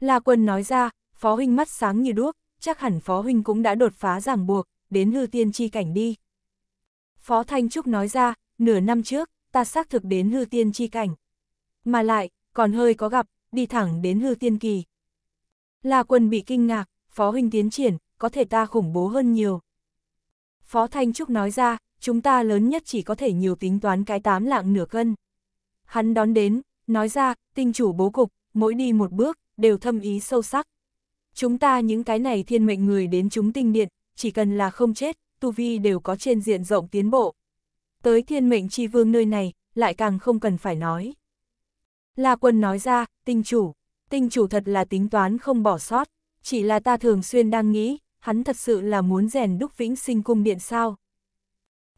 La Quân nói ra, phó huynh mắt sáng như đuốc, chắc hẳn phó huynh cũng đã đột phá ràng buộc, đến hư tiên chi cảnh đi. Phó Thanh Trúc nói ra, nửa năm trước, ta xác thực đến hư tiên chi cảnh. Mà lại, còn hơi có gặp, đi thẳng đến hư tiên kỳ. La quân bị kinh ngạc, phó huynh tiến triển, có thể ta khủng bố hơn nhiều. Phó Thanh Trúc nói ra, chúng ta lớn nhất chỉ có thể nhiều tính toán cái tám lạng nửa cân. Hắn đón đến, nói ra, tinh chủ bố cục, mỗi đi một bước, đều thâm ý sâu sắc. Chúng ta những cái này thiên mệnh người đến chúng tinh điện, chỉ cần là không chết, tu vi đều có trên diện rộng tiến bộ. Tới thiên mệnh chi vương nơi này, lại càng không cần phải nói. La quân nói ra, tinh chủ, tinh chủ thật là tính toán không bỏ sót, chỉ là ta thường xuyên đang nghĩ, hắn thật sự là muốn rèn đúc vĩnh sinh cung điện sao.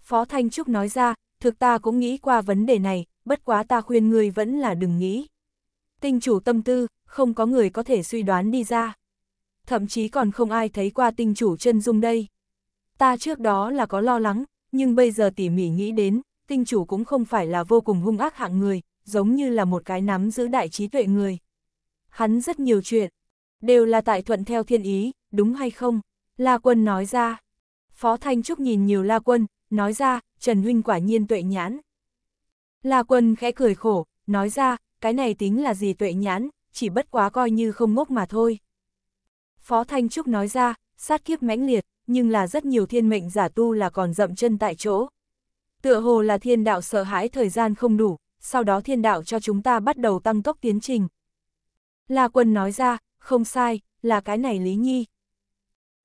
Phó Thanh Trúc nói ra, thực ta cũng nghĩ qua vấn đề này, bất quá ta khuyên người vẫn là đừng nghĩ. Tinh chủ tâm tư, không có người có thể suy đoán đi ra. Thậm chí còn không ai thấy qua tinh chủ chân dung đây. Ta trước đó là có lo lắng, nhưng bây giờ tỉ mỉ nghĩ đến, tinh chủ cũng không phải là vô cùng hung ác hạng người, giống như là một cái nắm giữ đại trí tuệ người. Hắn rất nhiều chuyện, đều là tại thuận theo thiên ý, đúng hay không? La Quân nói ra. Phó Thanh Trúc nhìn nhiều La Quân, nói ra, Trần Huynh quả nhiên tuệ nhãn. La Quân khẽ cười khổ, nói ra, cái này tính là gì tuệ nhãn, chỉ bất quá coi như không ngốc mà thôi. Phó Thanh Trúc nói ra, sát kiếp mãnh liệt, nhưng là rất nhiều thiên mệnh giả tu là còn dậm chân tại chỗ. Tựa hồ là thiên đạo sợ hãi thời gian không đủ, sau đó thiên đạo cho chúng ta bắt đầu tăng tốc tiến trình. La Quân nói ra, không sai, là cái này Lý Nhi.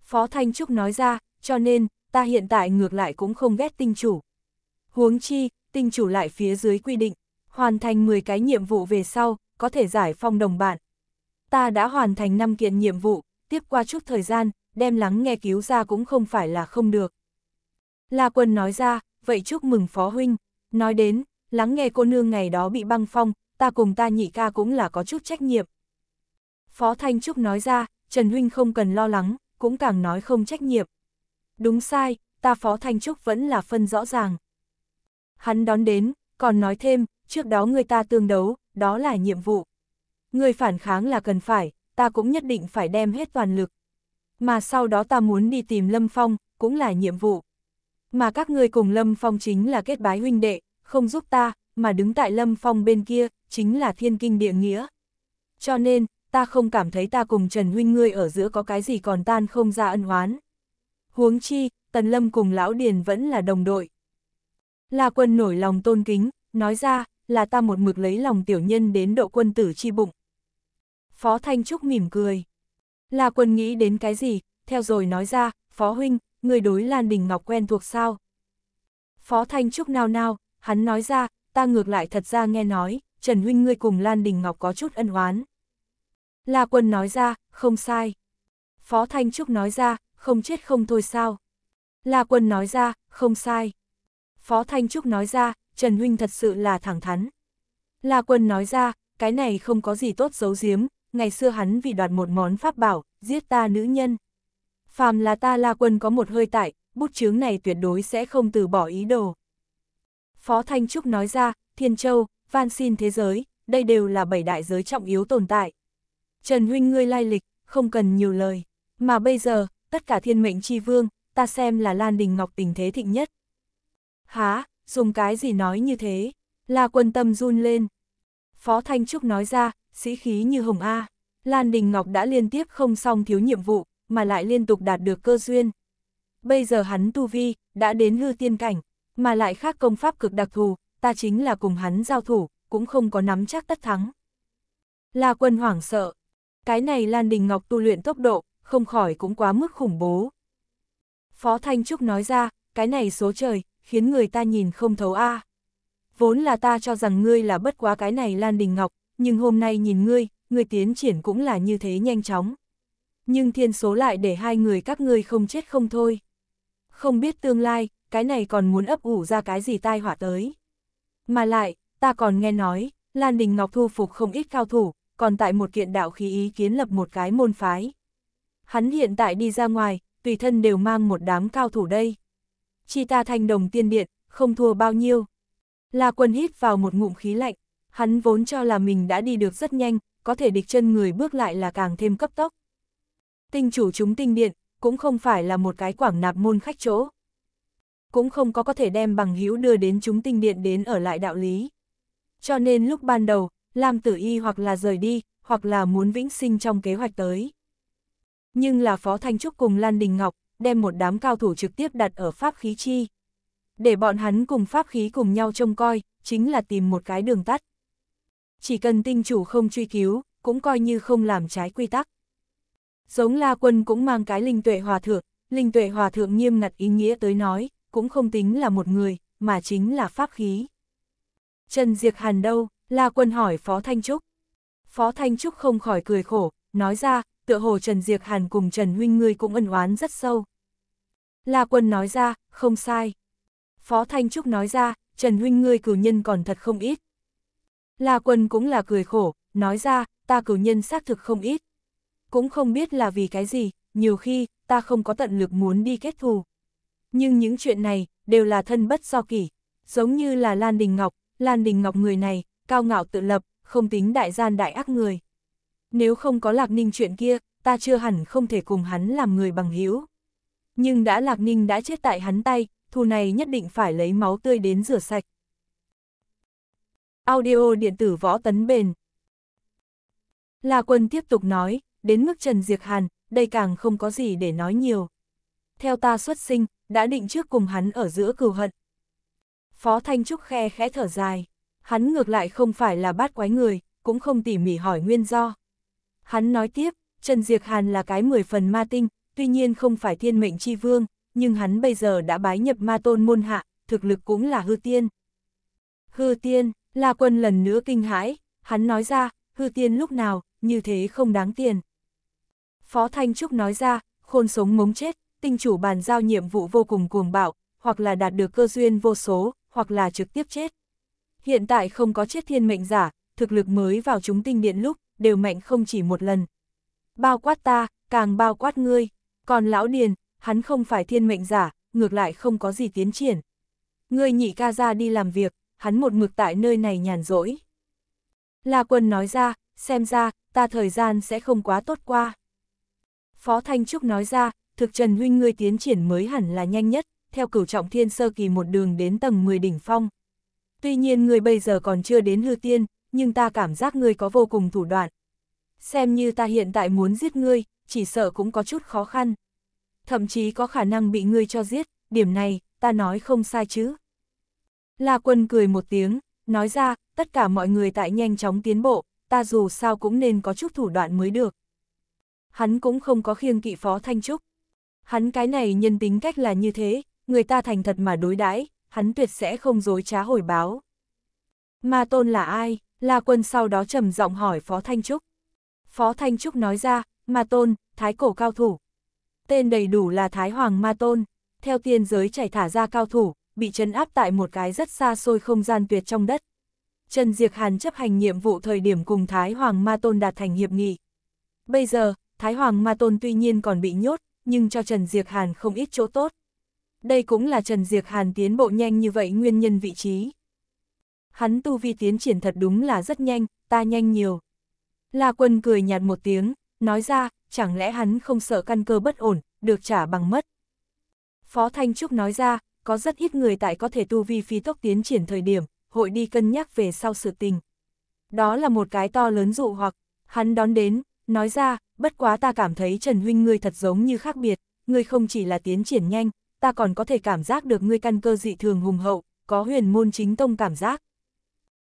Phó Thanh Trúc nói ra, cho nên, ta hiện tại ngược lại cũng không ghét tinh chủ. Huống chi, tinh chủ lại phía dưới quy định, hoàn thành 10 cái nhiệm vụ về sau, có thể giải phong đồng bạn. Ta đã hoàn thành 5 kiện nhiệm vụ, tiếp qua chút thời gian, đem lắng nghe cứu ra cũng không phải là không được. La Quân nói ra, vậy chúc mừng Phó Huynh. Nói đến, lắng nghe cô nương ngày đó bị băng phong, ta cùng ta nhị ca cũng là có chút trách nhiệm. Phó Thanh Trúc nói ra, Trần Huynh không cần lo lắng, cũng càng nói không trách nhiệm. Đúng sai, ta Phó Thanh Trúc vẫn là phân rõ ràng. Hắn đón đến, còn nói thêm, trước đó người ta tương đấu, đó là nhiệm vụ. Người phản kháng là cần phải, ta cũng nhất định phải đem hết toàn lực. Mà sau đó ta muốn đi tìm Lâm Phong, cũng là nhiệm vụ. Mà các ngươi cùng Lâm Phong chính là kết bái huynh đệ, không giúp ta, mà đứng tại lâm phong bên kia, chính là thiên kinh địa nghĩa. Cho nên, ta không cảm thấy ta cùng Trần Huynh ngươi ở giữa có cái gì còn tan không ra ân oán. Huống chi, Tần Lâm cùng Lão Điền vẫn là đồng đội. La quân nổi lòng tôn kính, nói ra, là ta một mực lấy lòng tiểu nhân đến độ quân tử chi bụng. Phó Thanh Trúc mỉm cười. La quân nghĩ đến cái gì, theo rồi nói ra, Phó Huynh, người đối Lan Đình Ngọc quen thuộc sao? Phó Thanh Trúc nao nao, hắn nói ra, ta ngược lại thật ra nghe nói, Trần Huynh ngươi cùng Lan Đình Ngọc có chút ân oán. La Quân nói ra, không sai. Phó Thanh Trúc nói ra, không chết không thôi sao. La Quân nói ra, không sai. Phó Thanh Trúc nói ra, Trần Huynh thật sự là thẳng thắn. La Quân nói ra, cái này không có gì tốt giấu giếm, ngày xưa hắn vì đoạt một món pháp bảo, giết ta nữ nhân. Phàm là ta La Quân có một hơi tại, bút chướng này tuyệt đối sẽ không từ bỏ ý đồ. Phó Thanh Trúc nói ra, Thiên Châu, van xin thế giới, đây đều là bảy đại giới trọng yếu tồn tại. Trần Huynh ngươi lai lịch, không cần nhiều lời. Mà bây giờ, tất cả thiên mệnh chi vương, ta xem là Lan Đình Ngọc tình thế thịnh nhất. Há, dùng cái gì nói như thế? La quân tâm run lên. Phó Thanh Trúc nói ra, sĩ khí như hồng A. Lan Đình Ngọc đã liên tiếp không xong thiếu nhiệm vụ, mà lại liên tục đạt được cơ duyên. Bây giờ hắn tu vi, đã đến hư tiên cảnh, mà lại khác công pháp cực đặc thù, ta chính là cùng hắn giao thủ, cũng không có nắm chắc tất thắng. La quân hoảng sợ, cái này Lan Đình Ngọc tu luyện tốc độ, không khỏi cũng quá mức khủng bố. Phó Thanh Trúc nói ra, cái này số trời, khiến người ta nhìn không thấu a. Vốn là ta cho rằng ngươi là bất quá cái này Lan Đình Ngọc, nhưng hôm nay nhìn ngươi, ngươi tiến triển cũng là như thế nhanh chóng. Nhưng thiên số lại để hai người các ngươi không chết không thôi. Không biết tương lai, cái này còn muốn ấp ủ ra cái gì tai họa tới. Mà lại, ta còn nghe nói, Lan Đình Ngọc thu phục không ít cao thủ, còn tại một kiện đạo khí ý kiến lập một cái môn phái. Hắn hiện tại đi ra ngoài, tùy thân đều mang một đám cao thủ đây. Chi ta thành đồng tiên điện, không thua bao nhiêu. La quân hít vào một ngụm khí lạnh, hắn vốn cho là mình đã đi được rất nhanh, có thể địch chân người bước lại là càng thêm cấp tốc. Tinh chủ chúng tinh điện, cũng không phải là một cái quảng nạp môn khách chỗ cũng không có có thể đem bằng hữu đưa đến chúng tinh điện đến ở lại đạo lý. Cho nên lúc ban đầu, Lam Tử Y hoặc là rời đi, hoặc là muốn vĩnh sinh trong kế hoạch tới. Nhưng là Phó Thanh Trúc cùng Lan Đình Ngọc, đem một đám cao thủ trực tiếp đặt ở pháp khí chi. Để bọn hắn cùng pháp khí cùng nhau trông coi, chính là tìm một cái đường tắt. Chỉ cần tinh chủ không truy cứu, cũng coi như không làm trái quy tắc. Giống La Quân cũng mang cái linh tuệ hòa thượng, linh tuệ hòa thượng nghiêm ngặt ý nghĩa tới nói, cũng không tính là một người, mà chính là pháp khí. Trần Diệc Hàn đâu? La Quân hỏi Phó Thanh Trúc. Phó Thanh Trúc không khỏi cười khổ, nói ra, tựa hồ Trần Diệc Hàn cùng Trần Huynh ngươi cũng ân oán rất sâu. La Quân nói ra, không sai. Phó Thanh Trúc nói ra, Trần Huynh ngươi cử nhân còn thật không ít. La Quân cũng là cười khổ, nói ra, ta cử nhân xác thực không ít. Cũng không biết là vì cái gì, nhiều khi, ta không có tận lực muốn đi kết thù. Nhưng những chuyện này, đều là thân bất do kỷ. Giống như là Lan Đình Ngọc, Lan Đình Ngọc người này, cao ngạo tự lập, không tính đại gian đại ác người. Nếu không có Lạc Ninh chuyện kia, ta chưa hẳn không thể cùng hắn làm người bằng hữu. Nhưng đã Lạc Ninh đã chết tại hắn tay, thù này nhất định phải lấy máu tươi đến rửa sạch. Audio điện tử võ tấn bền La Quân tiếp tục nói, đến mức Trần Diệc Hàn, đây càng không có gì để nói nhiều. Theo ta xuất sinh, đã định trước cùng hắn ở giữa cừu hận. Phó Thanh Trúc khe khẽ thở dài, hắn ngược lại không phải là bát quái người, cũng không tỉ mỉ hỏi nguyên do. Hắn nói tiếp, Trần Diệc Hàn là cái mười phần ma tinh, tuy nhiên không phải thiên mệnh chi vương, nhưng hắn bây giờ đã bái nhập ma tôn môn hạ, thực lực cũng là hư tiên. Hư tiên, La Quân lần nữa kinh hãi, hắn nói ra, hư tiên lúc nào, như thế không đáng tiền. Phó Thanh Trúc nói ra, khôn sống mống chết, tinh chủ bàn giao nhiệm vụ vô cùng cuồng bạo, hoặc là đạt được cơ duyên vô số, hoặc là trực tiếp chết. Hiện tại không có chết thiên mệnh giả, thực lực mới vào chúng tinh điện lúc, đều mạnh không chỉ một lần. Bao quát ta, càng bao quát ngươi, còn lão điền, hắn không phải thiên mệnh giả, ngược lại không có gì tiến triển. Ngươi nhị ca ra đi làm việc, hắn một mực tại nơi này nhàn rỗi. La quân nói ra, xem ra, ta thời gian sẽ không quá tốt qua. Phó Thanh Trúc nói ra, thực Trần Huynh ngươi tiến triển mới hẳn là nhanh nhất, theo cửu trọng thiên sơ kỳ một đường đến tầng 10 đỉnh phong. Tuy nhiên ngươi bây giờ còn chưa đến hư tiên, nhưng ta cảm giác ngươi có vô cùng thủ đoạn. Xem như ta hiện tại muốn giết ngươi, chỉ sợ cũng có chút khó khăn. Thậm chí có khả năng bị ngươi cho giết, điểm này, ta nói không sai chứ. La quân cười một tiếng, nói ra, tất cả mọi người tại nhanh chóng tiến bộ, ta dù sao cũng nên có chút thủ đoạn mới được. Hắn cũng không có khiêng kỵ phó Thanh Trúc. Hắn cái này nhân tính cách là như thế, người ta thành thật mà đối đãi, hắn tuyệt sẽ không dối trá hồi báo. Ma tôn là ai? La quân sau đó trầm giọng hỏi Phó Thanh Trúc. Phó Thanh Trúc nói ra, Ma tôn, thái cổ cao thủ. Tên đầy đủ là Thái Hoàng Ma tôn, theo tiên giới chảy thả ra cao thủ, bị trấn áp tại một cái rất xa xôi không gian tuyệt trong đất. Trần Diệc Hàn chấp hành nhiệm vụ thời điểm cùng Thái Hoàng Ma Tôn đạt thành hiệp nghị. Bây giờ, Thái Hoàng Ma Tôn tuy nhiên còn bị nhốt, nhưng cho Trần Diệc Hàn không ít chỗ tốt. Đây cũng là Trần Diệc Hàn tiến bộ nhanh như vậy nguyên nhân vị trí. Hắn tu vi tiến triển thật đúng là rất nhanh, ta nhanh nhiều. La Quân cười nhạt một tiếng, nói ra, chẳng lẽ hắn không sợ căn cơ bất ổn, được trả bằng mất. Phó Thanh Trúc nói ra, có rất ít người tại có thể tu vi phi tốc tiến triển thời điểm, hội đi cân nhắc về sau sự tình. Đó là một cái to lớn dụ hoặc, hắn đón đến, nói ra, bất quá ta cảm thấy Trần Huynh ngươi thật giống như khác biệt, ngươi không chỉ là tiến triển nhanh, ta còn có thể cảm giác được ngươi căn cơ dị thường hùng hậu, có huyền môn chính tông cảm giác.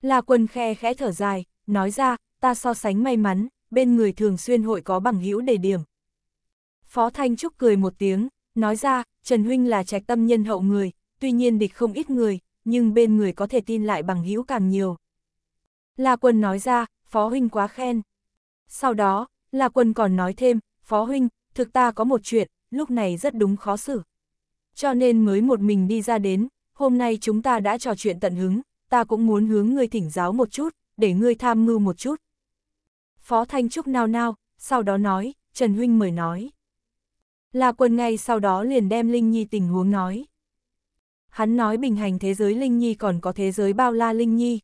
là quần khe khẽ thở dài, nói ra, ta so sánh may mắn, bên người thường xuyên hội có bằng hữu đề điểm. Phó Thanh Trúc cười một tiếng, nói ra, Trần Huynh là trạch tâm nhân hậu người, tuy nhiên địch không ít người, nhưng bên người có thể tin lại bằng hữu càng nhiều. là quần nói ra, Phó Huynh quá khen. Sau đó, La Quân còn nói thêm, Phó Huynh, thực ta có một chuyện, lúc này rất đúng khó xử. Cho nên mới một mình đi ra đến, hôm nay chúng ta đã trò chuyện tận hứng, ta cũng muốn hướng ngươi thỉnh giáo một chút, để ngươi tham mưu một chút. Phó Thanh Trúc nao nao, sau đó nói, Trần Huynh mời nói. La Quân ngay sau đó liền đem Linh Nhi tình huống nói. Hắn nói bình hành thế giới Linh Nhi còn có thế giới bao la Linh Nhi.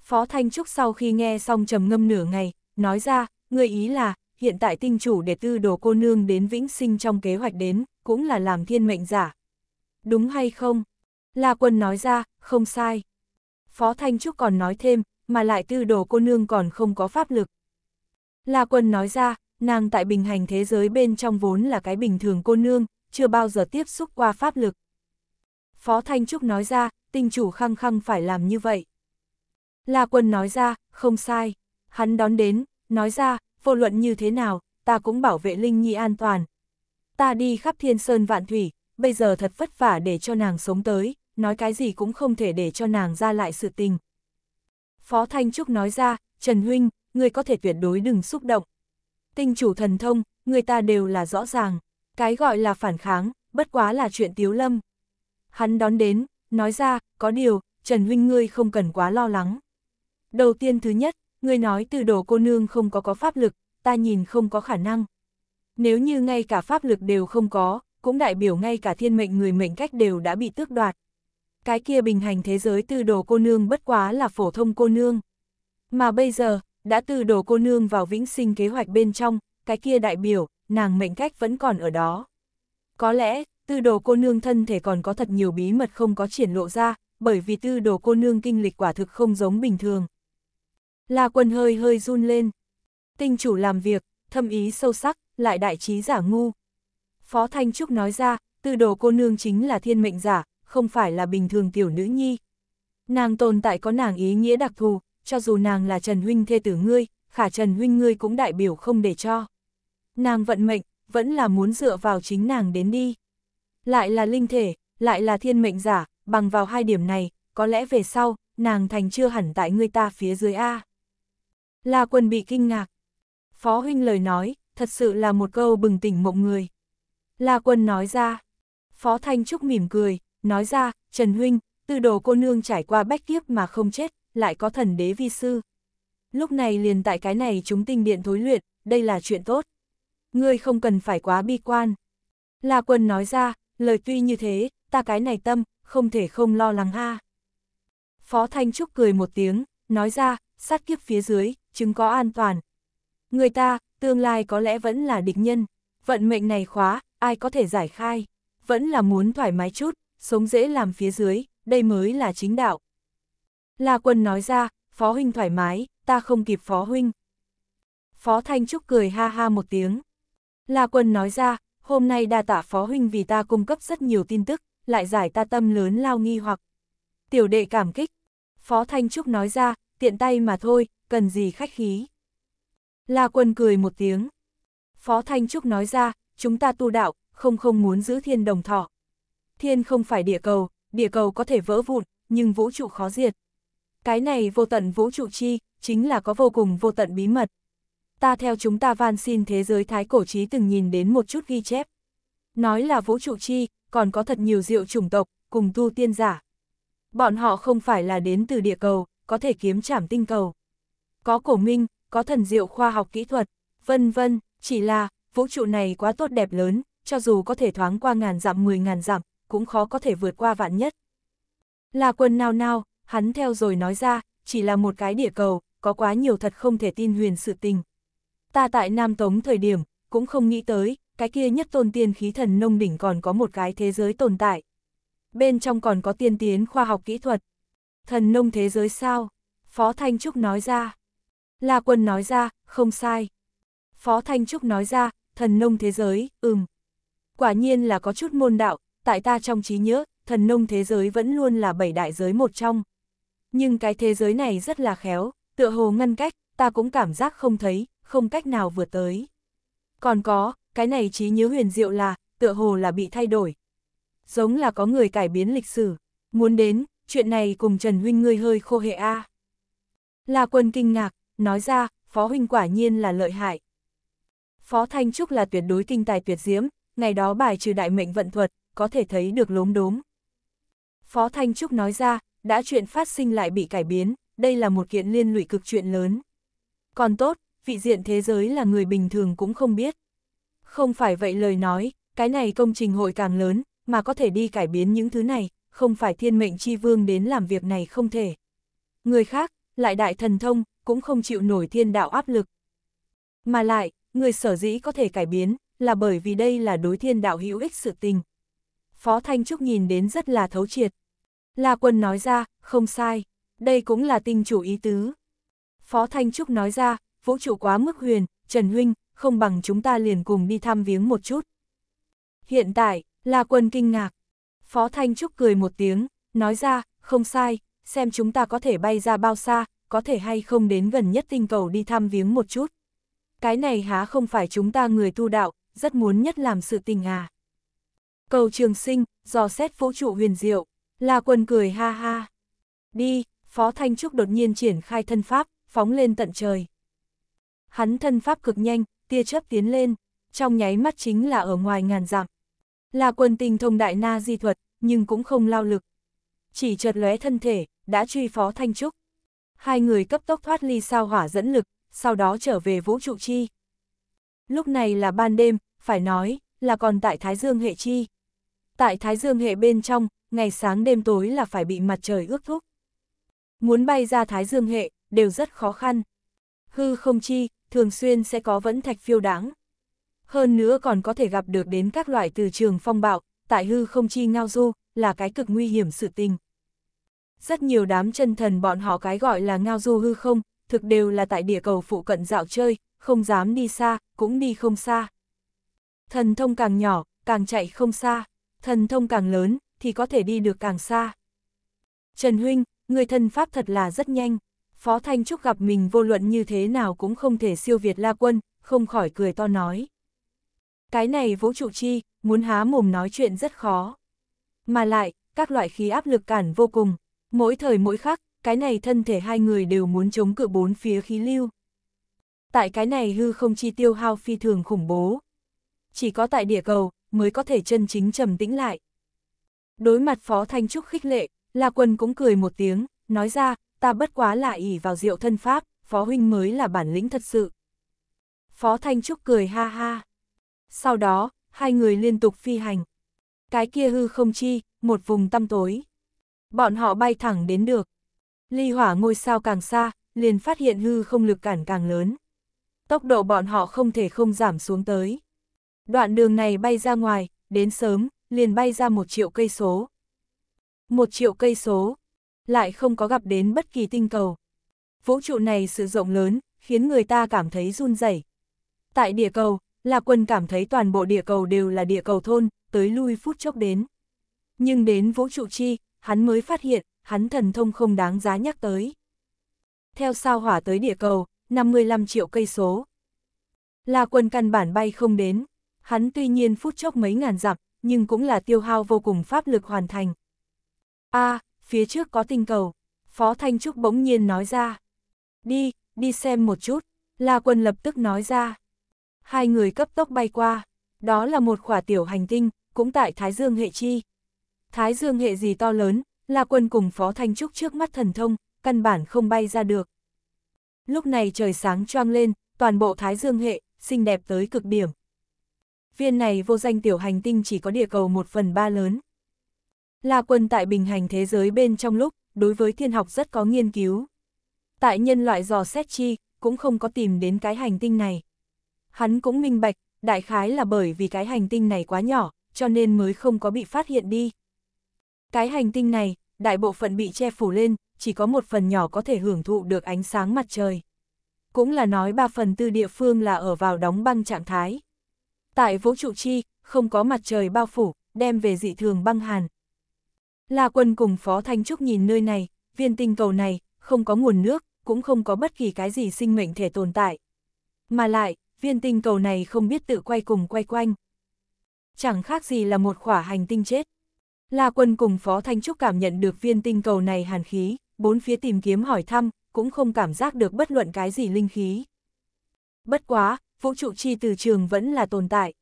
Phó Thanh Trúc sau khi nghe xong trầm ngâm nửa ngày, nói ra, Người ý là, hiện tại tinh chủ để tư đồ cô nương đến vĩnh sinh trong kế hoạch đến, cũng là làm thiên mệnh giả. Đúng hay không? La quân nói ra, không sai. Phó Thanh Trúc còn nói thêm, mà lại tư đồ cô nương còn không có pháp lực. La quân nói ra, nàng tại bình hành thế giới bên trong vốn là cái bình thường cô nương, chưa bao giờ tiếp xúc qua pháp lực. Phó Thanh Trúc nói ra, tinh chủ khăng khăng phải làm như vậy. La quân nói ra, không sai. Hắn đón đến, nói ra, vô luận như thế nào, ta cũng bảo vệ Linh Nhi an toàn. Ta đi khắp thiên sơn vạn thủy, bây giờ thật vất vả để cho nàng sống tới, nói cái gì cũng không thể để cho nàng ra lại sự tình. Phó Thanh Trúc nói ra, Trần Huynh, người có thể tuyệt đối đừng xúc động. Tinh chủ thần thông, người ta đều là rõ ràng, cái gọi là phản kháng, bất quá là chuyện tiếu lâm. Hắn đón đến, nói ra, có điều, Trần Huynh ngươi không cần quá lo lắng. Đầu tiên thứ nhất, ngươi nói từ đồ cô nương không có có pháp lực, ta nhìn không có khả năng. Nếu như ngay cả pháp lực đều không có, cũng đại biểu ngay cả thiên mệnh người mệnh cách đều đã bị tước đoạt. Cái kia bình hành thế giới từ đồ cô nương bất quá là phổ thông cô nương. Mà bây giờ, đã từ đồ cô nương vào vĩnh sinh kế hoạch bên trong, cái kia đại biểu, nàng mệnh cách vẫn còn ở đó. Có lẽ, từ đồ cô nương thân thể còn có thật nhiều bí mật không có triển lộ ra, bởi vì từ đồ cô nương kinh lịch quả thực không giống bình thường, La quân hơi hơi run lên. Tinh chủ làm việc, thâm ý sâu sắc, lại đại trí giả ngu. Phó Thanh Trúc nói ra, tư đồ cô nương chính là thiên mệnh giả, không phải là bình thường tiểu nữ nhi. Nàng tồn tại có nàng ý nghĩa đặc thù, cho dù nàng là Trần Huynh thê tử ngươi, khả Trần Huynh ngươi cũng đại biểu không để cho. Nàng vận mệnh, vẫn là muốn dựa vào chính nàng đến đi. Lại là linh thể, lại là thiên mệnh giả, bằng vào hai điểm này, có lẽ về sau, nàng thành chưa hẳn tại ngươi ta phía dưới A. La Quân bị kinh ngạc. Phó huynh lời nói, thật sự là một câu bừng tỉnh mộng người. La Quân nói ra. Phó Thanh Trúc mỉm cười, nói ra, Trần huynh, từ đồ cô nương trải qua bách kiếp mà không chết, lại có thần đế vi sư. Lúc này liền tại cái này chúng tinh điện thối luyện, đây là chuyện tốt. Ngươi không cần phải quá bi quan. La Quân nói ra, lời tuy như thế, ta cái này tâm, không thể không lo lắng a. Phó Thanh Trúc cười một tiếng, nói ra, sát kiếp phía dưới, chứng có an toàn. Người ta, tương lai có lẽ vẫn là địch nhân, vận mệnh này khóa, ai có thể giải khai, vẫn là muốn thoải mái chút, sống dễ làm phía dưới, đây mới là chính đạo. La quân nói ra, phó huynh thoải mái, ta không kịp phó huynh. Phó Thanh Trúc cười ha ha một tiếng. La quân nói ra, hôm nay đa tạ phó huynh vì ta cung cấp rất nhiều tin tức, lại giải ta tâm lớn lao nghi hoặc. Tiểu đệ cảm kích. Phó Thanh Trúc nói ra, tiện tay mà thôi, cần gì khách khí. La Quân cười một tiếng. Phó Thanh Trúc nói ra, chúng ta tu đạo, không không muốn giữ thiên đồng thọ. Thiên không phải địa cầu, địa cầu có thể vỡ vụn, nhưng vũ trụ khó diệt. Cái này vô tận vũ trụ chi, chính là có vô cùng vô tận bí mật. Ta theo chúng ta van xin thế giới thái cổ trí từng nhìn đến một chút ghi chép. Nói là vũ trụ chi, còn có thật nhiều diệu chủng tộc, cùng tu tiên giả. Bọn họ không phải là đến từ địa cầu, có thể kiếm trảm tinh cầu. Có cổ minh, có thần diệu khoa học kỹ thuật, vân vân, chỉ là, vũ trụ này quá tốt đẹp lớn, cho dù có thể thoáng qua ngàn dặm mười ngàn dặm, cũng khó có thể vượt qua vạn nhất. Là quần nào nào, hắn theo rồi nói ra, chỉ là một cái địa cầu, có quá nhiều thật không thể tin huyền sự tình. Ta tại Nam Tống thời điểm, cũng không nghĩ tới, cái kia nhất tôn tiên khí thần nông đỉnh còn có một cái thế giới tồn tại. Bên trong còn có tiên tiến khoa học kỹ thuật, Thần nông thế giới sao? Phó Thanh Trúc nói ra. La Quân nói ra, không sai. Phó Thanh Trúc nói ra, thần nông thế giới, ừm. Quả nhiên là có chút môn đạo, tại ta trong trí nhớ, thần nông thế giới vẫn luôn là bảy đại giới một trong. Nhưng cái thế giới này rất là khéo, tựa hồ ngăn cách, ta cũng cảm giác không thấy, không cách nào vượt tới. Còn có, cái này trí nhớ huyền diệu là, tựa hồ là bị thay đổi. Giống là có người cải biến lịch sử, muốn đến, chuyện này cùng Trần Huynh ngươi hơi khô hệ a à. La Quân kinh ngạc, nói ra, Phó Huynh quả nhiên là lợi hại. Phó Thanh Trúc là tuyệt đối kinh tài tuyệt diễm, ngày đó bài trừ đại mệnh vận thuật, có thể thấy được lốm đốm. Phó Thanh Trúc nói ra, đã chuyện phát sinh lại bị cải biến, đây là một kiện liên lụy cực chuyện lớn. Còn tốt, vị diện thế giới là người bình thường cũng không biết. Không phải vậy lời nói, cái này công trình hội càng lớn, mà có thể đi cải biến những thứ này, không phải thiên mệnh chi vương đến làm việc này không thể. Người khác, lại đại thần thông, cũng không chịu nổi thiên đạo áp lực. Mà lại, người sở dĩ có thể cải biến, là bởi vì đây là đối thiên đạo hữu ích sự tình. Phó Thanh Trúc nhìn đến rất là thấu triệt. La Quân nói ra, không sai, đây cũng là tinh chủ ý tứ. Phó Thanh Trúc nói ra, vũ trụ quá mức huyền, Trần Huynh, không bằng chúng ta liền cùng đi thăm viếng một chút. Hiện tại, La Quân kinh ngạc, Phó Thanh Trúc cười một tiếng, nói ra, không sai, xem chúng ta có thể bay ra bao xa, có thể hay không đến gần nhất tinh cầu đi thăm viếng một chút. Cái này há không phải chúng ta người tu đạo, rất muốn nhất làm sự tình à. Cầu trường sinh, dò xét vũ trụ huyền diệu, là quần cười ha ha. Đi, Phó Thanh Trúc đột nhiên triển khai thân pháp, phóng lên tận trời. Hắn thân pháp cực nhanh, tia chớp tiến lên, trong nháy mắt chính là ở ngoài ngàn dặm. Là quần tình thông đại na di thuật, nhưng cũng không lao lực. Chỉ chợt lóe thân thể, đã truy phó Thanh Trúc. Hai người cấp tốc thoát ly sao hỏa dẫn lực, sau đó trở về vũ trụ chi. Lúc này là ban đêm, phải nói, là còn tại Thái Dương hệ chi. Tại Thái Dương hệ bên trong, ngày sáng đêm tối là phải bị mặt trời ước thúc. Muốn bay ra Thái Dương hệ, đều rất khó khăn. Hư không chi, thường xuyên sẽ có vẫn thạch phiêu đáng hơn nữa còn có thể gặp được đến các loại từ trường phong bạo, tại hư không chi ngao du, là cái cực nguy hiểm sự tình. Rất nhiều đám chân thần bọn họ cái gọi là ngao du hư không, thực đều là tại địa cầu phụ cận dạo chơi, không dám đi xa, cũng đi không xa. Thần thông càng nhỏ, càng chạy không xa, thần thông càng lớn, thì có thể đi được càng xa. Trần Huynh, người thân pháp thật là rất nhanh, Phó Thanh Trúc gặp mình vô luận như thế nào cũng không thể siêu việt La Quân, không khỏi cười to nói. Cái này vũ trụ chi, muốn há mồm nói chuyện rất khó. Mà lại, các loại khí áp lực cản vô cùng, mỗi thời mỗi khắc, cái này thân thể hai người đều muốn chống cự bốn phía khí lưu. Tại cái này hư không chi tiêu hao phi thường khủng bố. Chỉ có tại địa cầu, mới có thể chân chính trầm tĩnh lại. Đối mặt Phó Thanh Trúc khích lệ, La Quân cũng cười một tiếng, nói ra, ta bất quá là ỉ vào rượu thân pháp, Phó Huynh mới là bản lĩnh thật sự. Phó Thanh Trúc cười ha ha, sau đó, hai người liên tục phi hành. Cái kia hư không chi, một vùng tăm tối. Bọn họ bay thẳng đến được. Ly hỏa ngôi sao càng xa, liền phát hiện hư không lực cản càng lớn. Tốc độ bọn họ không thể không giảm xuống tới. Đoạn đường này bay ra ngoài, đến sớm, liền bay ra một triệu cây số. Một triệu cây số, lại không có gặp đến bất kỳ tinh cầu. Vũ trụ này sự rộng lớn, khiến người ta cảm thấy run rẩy. Tại địa cầu, là Quân cảm thấy toàn bộ địa cầu đều là địa cầu thôn, tới lui phút chốc đến. Nhưng đến vũ trụ chi, hắn mới phát hiện, hắn thần thông không đáng giá nhắc tới. Theo sao hỏa tới địa cầu, 55 triệu cây số. Là Quân căn bản bay không đến, hắn tuy nhiên phút chốc mấy ngàn dặm, nhưng cũng là tiêu hao vô cùng pháp lực hoàn thành. A, à, phía trước có tinh cầu, Phó Thanh Trúc bỗng nhiên nói ra. Đi, đi xem một chút, La Quân lập tức nói ra. Hai người cấp tốc bay qua, đó là một khỏa tiểu hành tinh, cũng tại Thái Dương hệ chi. Thái Dương hệ gì to lớn, là Quân cùng Phó Thanh Trúc trước mắt thần thông, căn bản không bay ra được. Lúc này trời sáng choang lên, toàn bộ Thái Dương hệ, xinh đẹp tới cực điểm. Viên này vô danh tiểu hành tinh chỉ có địa cầu một phần ba lớn. là Quân tại bình hành thế giới bên trong lúc, đối với thiên học rất có nghiên cứu. Tại nhân loại dò xét chi, cũng không có tìm đến cái hành tinh này hắn cũng minh bạch, đại khái là bởi vì cái hành tinh này quá nhỏ, cho nên mới không có bị phát hiện đi. Cái hành tinh này, đại bộ phận bị che phủ lên, chỉ có một phần nhỏ có thể hưởng thụ được ánh sáng mặt trời. Cũng là nói ba phần tư địa phương là ở vào đóng băng trạng thái. Tại vũ trụ chi, không có mặt trời bao phủ, đem về dị thường băng hàn. La quân cùng Phó Thanh Trúc nhìn nơi này, viên tinh cầu này, không có nguồn nước, cũng không có bất kỳ cái gì sinh mệnh thể tồn tại. Mà lại, viên tinh cầu này không biết tự quay cùng quay quanh. Chẳng khác gì là một khỏa hành tinh chết. La Quân cùng Phó Thanh Trúc cảm nhận được viên tinh cầu này hàn khí, bốn phía tìm kiếm hỏi thăm, cũng không cảm giác được bất luận cái gì linh khí. Bất quá, vũ trụ chi từ trường vẫn là tồn tại.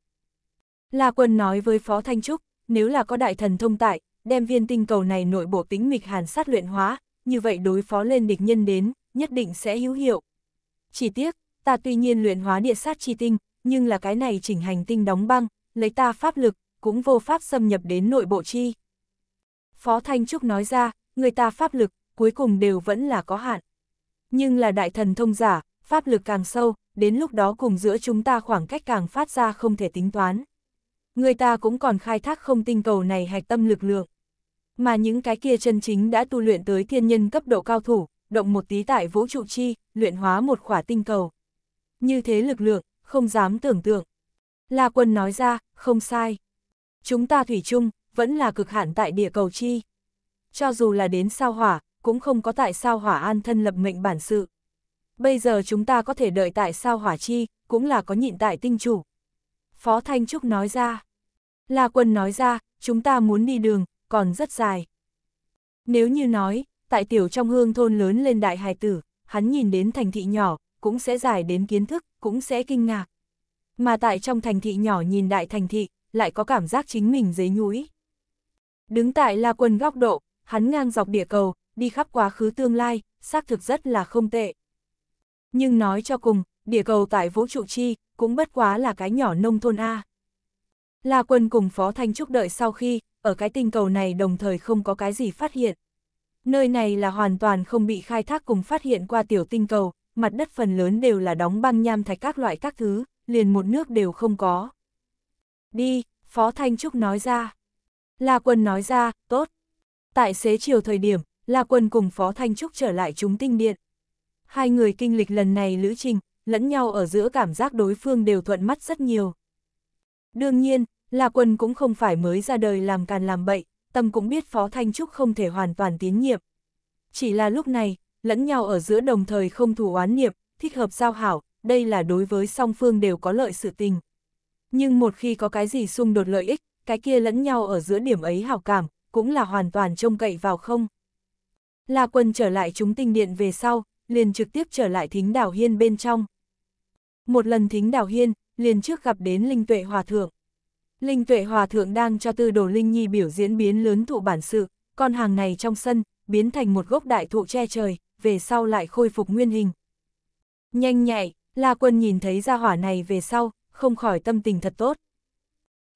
La Quân nói với Phó Thanh Trúc, nếu là có đại thần thông tại, đem viên tinh cầu này nội bộ tính mịch hàn sát luyện hóa, như vậy đối phó lên địch nhân đến, nhất định sẽ hữu hiệu. Chỉ tiếc, ta tuy nhiên luyện hóa địa sát chi tinh, nhưng là cái này chỉnh hành tinh đóng băng, lấy ta pháp lực, cũng vô pháp xâm nhập đến nội bộ chi. Phó Thanh Trúc nói ra, người ta pháp lực, cuối cùng đều vẫn là có hạn. Nhưng là đại thần thông giả, pháp lực càng sâu, đến lúc đó cùng giữa chúng ta khoảng cách càng phát ra không thể tính toán. Người ta cũng còn khai thác không tinh cầu này hạch tâm lực lượng. Mà những cái kia chân chính đã tu luyện tới thiên nhân cấp độ cao thủ, động một tí tại vũ trụ chi, luyện hóa một khỏa tinh cầu như thế lực lượng, không dám tưởng tượng. La quân nói ra, không sai. Chúng ta thủy chung, vẫn là cực hạn tại địa cầu chi. Cho dù là đến sao hỏa, cũng không có tại sao hỏa an thân lập mệnh bản sự. Bây giờ chúng ta có thể đợi tại sao hỏa chi, cũng là có nhịn tại tinh chủ. Phó Thanh Trúc nói ra. La quân nói ra, chúng ta muốn đi đường, còn rất dài. Nếu như nói, tại tiểu trong hương thôn lớn lên đại hài tử, hắn nhìn đến thành thị nhỏ, cũng sẽ giải đến kiến thức, cũng sẽ kinh ngạc. Mà tại trong thành thị nhỏ nhìn đại thành thị, lại có cảm giác chính mình dấy nhúi. Đứng tại La Quân góc độ, hắn ngang dọc địa cầu, đi khắp quá khứ tương lai, xác thực rất là không tệ. Nhưng nói cho cùng, địa cầu tại vũ trụ chi, cũng bất quá là cái nhỏ nông thôn A. La Quân cùng Phó Thanh chúc đợi sau khi, ở cái tinh cầu này đồng thời không có cái gì phát hiện. Nơi này là hoàn toàn không bị khai thác cùng phát hiện qua tiểu tinh cầu, mặt đất phần lớn đều là đóng băng nham thạch các loại các thứ, liền một nước đều không có. Đi, Phó Thanh Trúc nói ra. La Quân nói ra, tốt. Tại xế chiều thời điểm, La Quân cùng Phó Thanh Trúc trở lại chúng tinh điện. Hai người kinh lịch lần này lữ trình, lẫn nhau ở giữa cảm giác đối phương đều thuận mắt rất nhiều. Đương nhiên, La Quân cũng không phải mới ra đời làm càn làm bậy, tâm cũng biết Phó Thanh Trúc không thể hoàn toàn tiến nhiệm. Chỉ là lúc này, lẫn nhau ở giữa đồng thời không thù oán niệm, thích hợp giao hảo, đây là đối với song phương đều có lợi sự tình. Nhưng một khi có cái gì xung đột lợi ích, cái kia lẫn nhau ở giữa điểm ấy hảo cảm, cũng là hoàn toàn trông cậy vào không. La quân trở lại chúng tinh điện về sau, liền trực tiếp trở lại thính đảo hiên bên trong. Một lần thính đảo hiên, liền trước gặp đến Linh Tuệ Hòa Thượng. Linh Tuệ Hòa Thượng đang cho tư đồ Linh Nhi biểu diễn biến lớn thụ bản sự, con hàng này trong sân, biến thành một gốc đại thụ che trời, về sau lại khôi phục nguyên hình. Nhanh nhạy, La Quân nhìn thấy ra hỏa này về sau, không khỏi tâm tình thật tốt.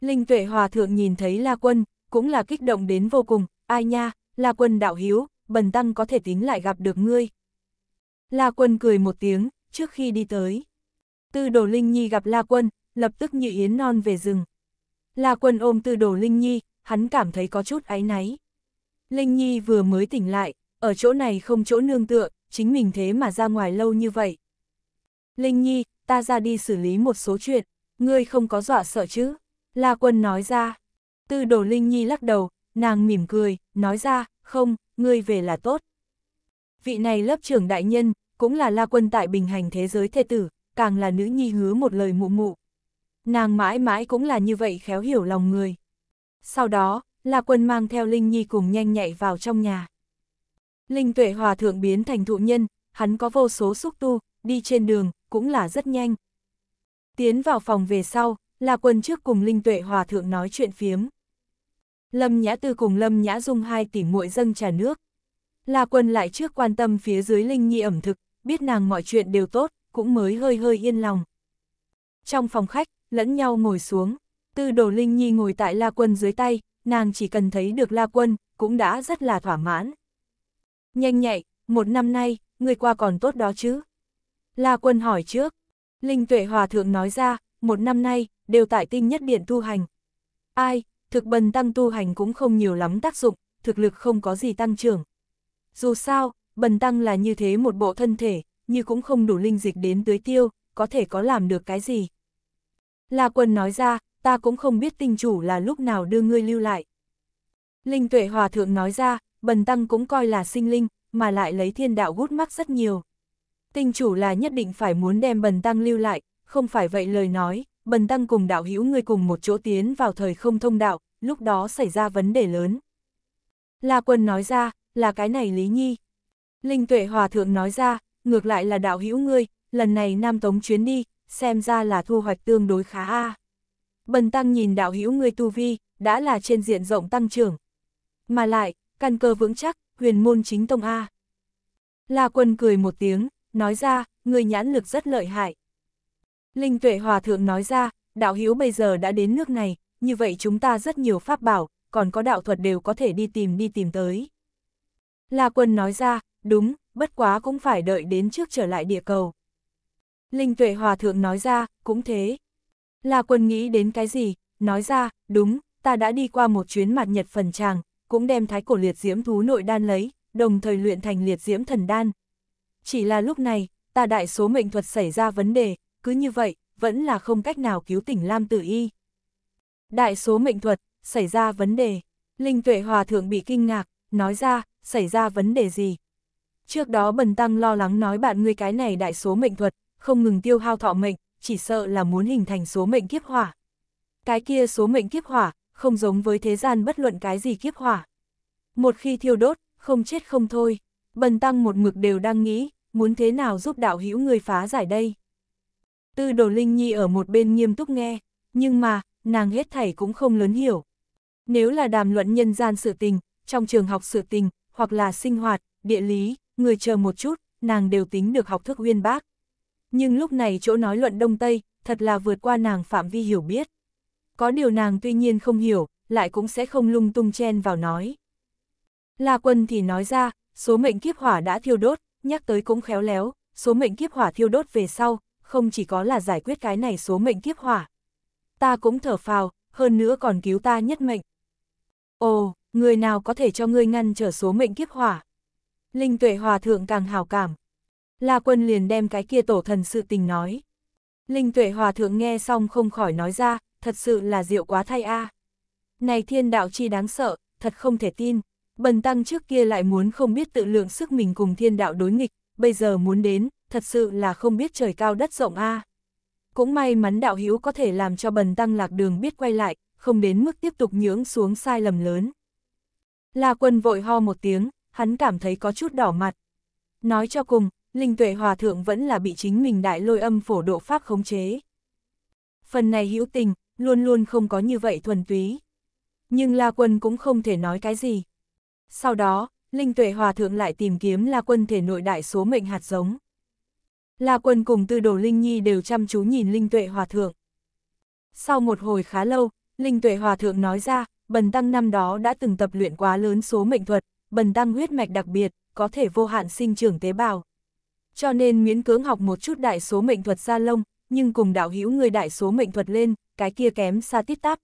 Linh Tuệ Hòa Thượng nhìn thấy La Quân, cũng là kích động đến vô cùng, ai nha, La Quân đạo hiếu, bần tăng có thể tính lại gặp được ngươi. La Quân cười một tiếng, trước khi đi tới. Tư đồ Linh Nhi gặp La Quân, lập tức như yến non về rừng. La Quân ôm tư đồ Linh Nhi, hắn cảm thấy có chút áy náy. Linh Nhi vừa mới tỉnh lại, ở chỗ này không chỗ nương tựa, chính mình thế mà ra ngoài lâu như vậy. Linh Nhi, ta ra đi xử lý một số chuyện, ngươi không có dọa sợ chứ? La Quân nói ra. Tư đồ Linh Nhi lắc đầu, nàng mỉm cười, nói ra, không, ngươi về là tốt. Vị này lớp trưởng đại nhân, cũng là La Quân tại bình hành thế giới thê tử, càng là nữ nhi hứa một lời mụ mụ. Nàng mãi mãi cũng là như vậy khéo hiểu lòng người. Sau đó, La Quân mang theo Linh Nhi cùng nhanh nhạy vào trong nhà. Linh tuệ hòa thượng biến thành thụ nhân, hắn có vô số xúc tu, đi trên đường, cũng là rất nhanh. Tiến vào phòng về sau, là quân trước cùng Linh tuệ hòa thượng nói chuyện phiếm. Lâm Nhã Tư cùng Lâm Nhã Dung hai tỷ muội dâng trà nước. La Quân lại trước quan tâm phía dưới Linh Nhi ẩm thực, biết nàng mọi chuyện đều tốt, cũng mới hơi hơi yên lòng. Trong phòng khách, lẫn nhau ngồi xuống, Tư Đồ Linh Nhi ngồi tại La Quân dưới tay, nàng chỉ cần thấy được La Quân, cũng đã rất là thỏa mãn. Nhanh nhạy, một năm nay, người qua còn tốt đó chứ? La Quân hỏi trước. Linh Tuệ Hòa Thượng nói ra, một năm nay, đều tại tinh nhất điện tu hành. Ai, thực bần tăng tu hành cũng không nhiều lắm tác dụng, thực lực không có gì tăng trưởng. Dù sao, bần tăng là như thế một bộ thân thể, như cũng không đủ linh dịch đến tưới tiêu, có thể có làm được cái gì. La Quân nói ra, ta cũng không biết tinh chủ là lúc nào đưa ngươi lưu lại. Linh Tuệ Hòa Thượng nói ra, bần tăng cũng coi là sinh linh, mà lại lấy thiên đạo gút mắc rất nhiều. Tinh chủ là nhất định phải muốn đem bần tăng lưu lại, không phải vậy lời nói, bần tăng cùng đạo hữu người cùng một chỗ tiến vào thời không thông đạo, lúc đó xảy ra vấn đề lớn. La quân nói ra, là cái này Lý Nhi. Linh tuệ hòa thượng nói ra, ngược lại là đạo hữu ngươi, lần này Nam Tống chuyến đi, xem ra là thu hoạch tương đối khá a. Bần tăng nhìn đạo hữu ngươi tu vi, đã là trên diện rộng tăng trưởng. Mà lại, căn cơ vững chắc, huyền môn chính tông A. La quân cười một tiếng, nói ra, người nhãn lực rất lợi hại. Linh tuệ hòa thượng nói ra, đạo hữu bây giờ đã đến nước này, như vậy chúng ta rất nhiều pháp bảo, còn có đạo thuật đều có thể đi tìm đi tìm tới. La quân nói ra, đúng, bất quá cũng phải đợi đến trước trở lại địa cầu. Linh tuệ hòa thượng nói ra, cũng thế. La quân nghĩ đến cái gì, nói ra, đúng, ta đã đi qua một chuyến mặt nhật phần tràng, cũng đem thái cổ liệt diễm thú nội đan lấy, đồng thời luyện thành liệt diễm thần đan. Chỉ là lúc này, ta đại số mệnh thuật xảy ra vấn đề, cứ như vậy, vẫn là không cách nào cứu tỉnh Lam Tử Y. Đại số mệnh thuật, xảy ra vấn đề. Linh tuệ hòa thượng bị kinh ngạc, nói ra, xảy ra vấn đề gì? Trước đó bần tăng lo lắng nói bạn ngươi cái này đại số mệnh thuật, không ngừng tiêu hao thọ mệnh, chỉ sợ là muốn hình thành số mệnh kiếp hỏa. Cái kia số mệnh kiếp hỏa, không giống với thế gian bất luận cái gì kiếp hỏa. Một khi thiêu đốt, không chết không thôi, bần tăng một mực đều đang nghĩ, muốn thế nào giúp đạo hữu người phá giải đây. Tư đồ Linh Nhi ở một bên nghiêm túc nghe, nhưng mà, nàng hết thảy cũng không lớn hiểu. Nếu là đàm luận nhân gian sự tình, trong trường học sự tình, hoặc là sinh hoạt, địa lý, người chờ một chút, nàng đều tính được học thức uyên bác. Nhưng lúc này chỗ nói luận Đông Tây, thật là vượt qua nàng phạm vi hiểu biết có điều nàng tuy nhiên không hiểu, lại cũng sẽ không lung tung chen vào nói. La quân thì nói ra, số mệnh kiếp hỏa đã thiêu đốt, nhắc tới cũng khéo léo, số mệnh kiếp hỏa thiêu đốt về sau, không chỉ có là giải quyết cái này số mệnh kiếp hỏa. Ta cũng thở phào, hơn nữa còn cứu ta nhất mệnh. Ồ, người nào có thể cho ngươi ngăn trở số mệnh kiếp hỏa? Linh tuệ hòa thượng càng hào cảm. La quân liền đem cái kia tổ thần sự tình nói. Linh tuệ hòa thượng nghe xong không khỏi nói ra, thật sự là diệu quá thay a. À. Này thiên đạo chi đáng sợ, thật không thể tin. Bần tăng trước kia lại muốn không biết tự lượng sức mình cùng thiên đạo đối nghịch, bây giờ muốn đến, thật sự là không biết trời cao đất rộng a. À. Cũng may mắn đạo hữu có thể làm cho bần tăng lạc đường biết quay lại, không đến mức tiếp tục nhưỡng xuống sai lầm lớn. La quân vội ho một tiếng, hắn cảm thấy có chút đỏ mặt. Nói cho cùng, linh tuệ hòa thượng vẫn là bị chính mình đại lôi âm phổ độ pháp khống chế. Phần này hữu tình, luôn luôn không có như vậy thuần túy. Nhưng La Quân cũng không thể nói cái gì. Sau đó, Linh Tuệ Hòa Thượng lại tìm kiếm La Quân thể nội đại số mệnh hạt giống. La Quân cùng Tư Đồ Linh Nhi đều chăm chú nhìn Linh Tuệ Hòa Thượng. Sau một hồi khá lâu, Linh Tuệ Hòa Thượng nói ra, Bần Tăng năm đó đã từng tập luyện quá lớn số mệnh thuật, Bần Tăng huyết mạch đặc biệt, có thể vô hạn sinh trưởng tế bào. Cho nên miễn cưỡng học một chút đại số mệnh thuật gia lông, nhưng cùng đạo hữu người đại số mệnh thuật lên, cái kia kém xa tít tắp.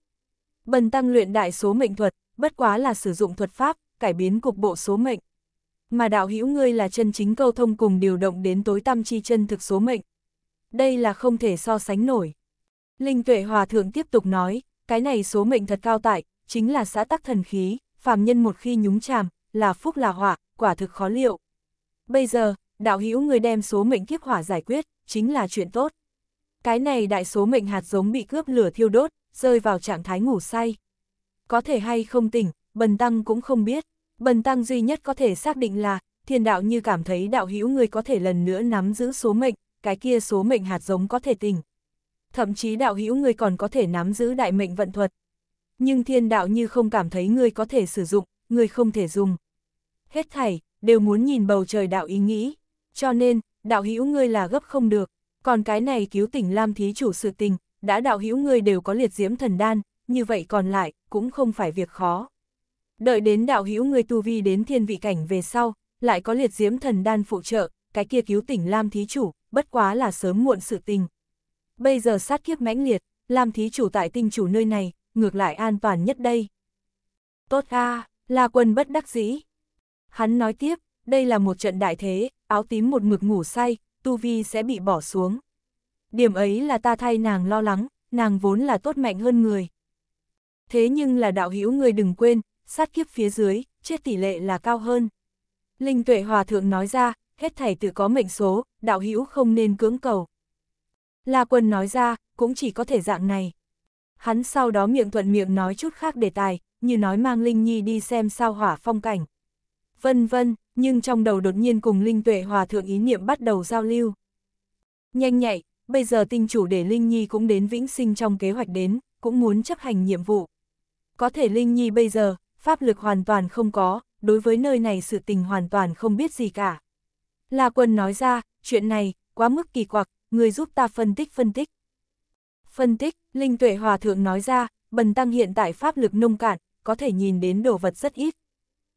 Bần tăng luyện đại số mệnh thuật, bất quá là sử dụng thuật pháp, cải biến cục bộ số mệnh. Mà đạo hữu ngươi là chân chính câu thông cùng điều động đến tối tâm chi chân thực số mệnh. Đây là không thể so sánh nổi. Linh tuệ hòa thượng tiếp tục nói, cái này số mệnh thật cao tại, chính là xã tắc thần khí, phàm nhân một khi nhúng chàm, là phúc là họa, quả thực khó liệu. Bây giờ, đạo hữu người đem số mệnh kiếp hỏa giải quyết, chính là chuyện tốt. Cái này đại số mệnh hạt giống bị cướp lửa thiêu đốt, rơi vào trạng thái ngủ say. Có thể hay không tỉnh, Bần Tăng cũng không biết. Bần Tăng duy nhất có thể xác định là, thiền đạo như cảm thấy đạo hữu người có thể lần nữa nắm giữ số mệnh, cái kia số mệnh hạt giống có thể tỉnh. Thậm chí đạo hữu người còn có thể nắm giữ đại mệnh vận thuật. Nhưng thiên đạo như không cảm thấy người có thể sử dụng, người không thể dùng. Hết thảy, đều muốn nhìn bầu trời đạo ý nghĩ. Cho nên, đạo hữu ngươi là gấp không được, còn cái này cứu tỉnh Lam Thí chủ sự tình, đã đạo hữu người đều có liệt diễm thần đan, như vậy còn lại, cũng không phải việc khó. Đợi đến đạo hữu người tu vi đến thiên vị cảnh về sau, lại có liệt diễm thần đan phụ trợ, cái kia cứu tỉnh Lam Thí chủ, bất quá là sớm muộn sự tình. Bây giờ sát kiếp mãnh liệt, Lam Thí chủ tại tinh chủ nơi này, ngược lại an toàn nhất đây. Tốt a à, là quân bất đắc dĩ. Hắn nói tiếp, đây là một trận đại thế, áo tím một mực ngủ say, tu vi sẽ bị bỏ xuống. Điểm ấy là ta thay nàng lo lắng, nàng vốn là tốt mạnh hơn người. Thế nhưng là đạo hữu người đừng quên, sát kiếp phía dưới, chết tỷ lệ là cao hơn. Linh tuệ hòa thượng nói ra, hết thảy tự có mệnh số, đạo hữu không nên cưỡng cầu. La quân nói ra, cũng chỉ có thể dạng này. Hắn sau đó miệng thuận miệng nói chút khác đề tài, như nói mang Linh Nhi đi xem sao hỏa phong cảnh. Vân vân, nhưng trong đầu đột nhiên cùng Linh Tuệ Hòa Thượng ý niệm bắt đầu giao lưu. Nhanh nhạy, bây giờ tinh chủ để Linh Nhi cũng đến vĩnh sinh trong kế hoạch đến, cũng muốn chấp hành nhiệm vụ. Có thể Linh Nhi bây giờ, pháp lực hoàn toàn không có, đối với nơi này sự tình hoàn toàn không biết gì cả. La Quân nói ra, chuyện này, quá mức kỳ quặc, người giúp ta phân tích phân tích. Phân tích, Linh Tuệ Hòa Thượng nói ra, Bần Tăng hiện tại pháp lực nông cạn, có thể nhìn đến đồ vật rất ít.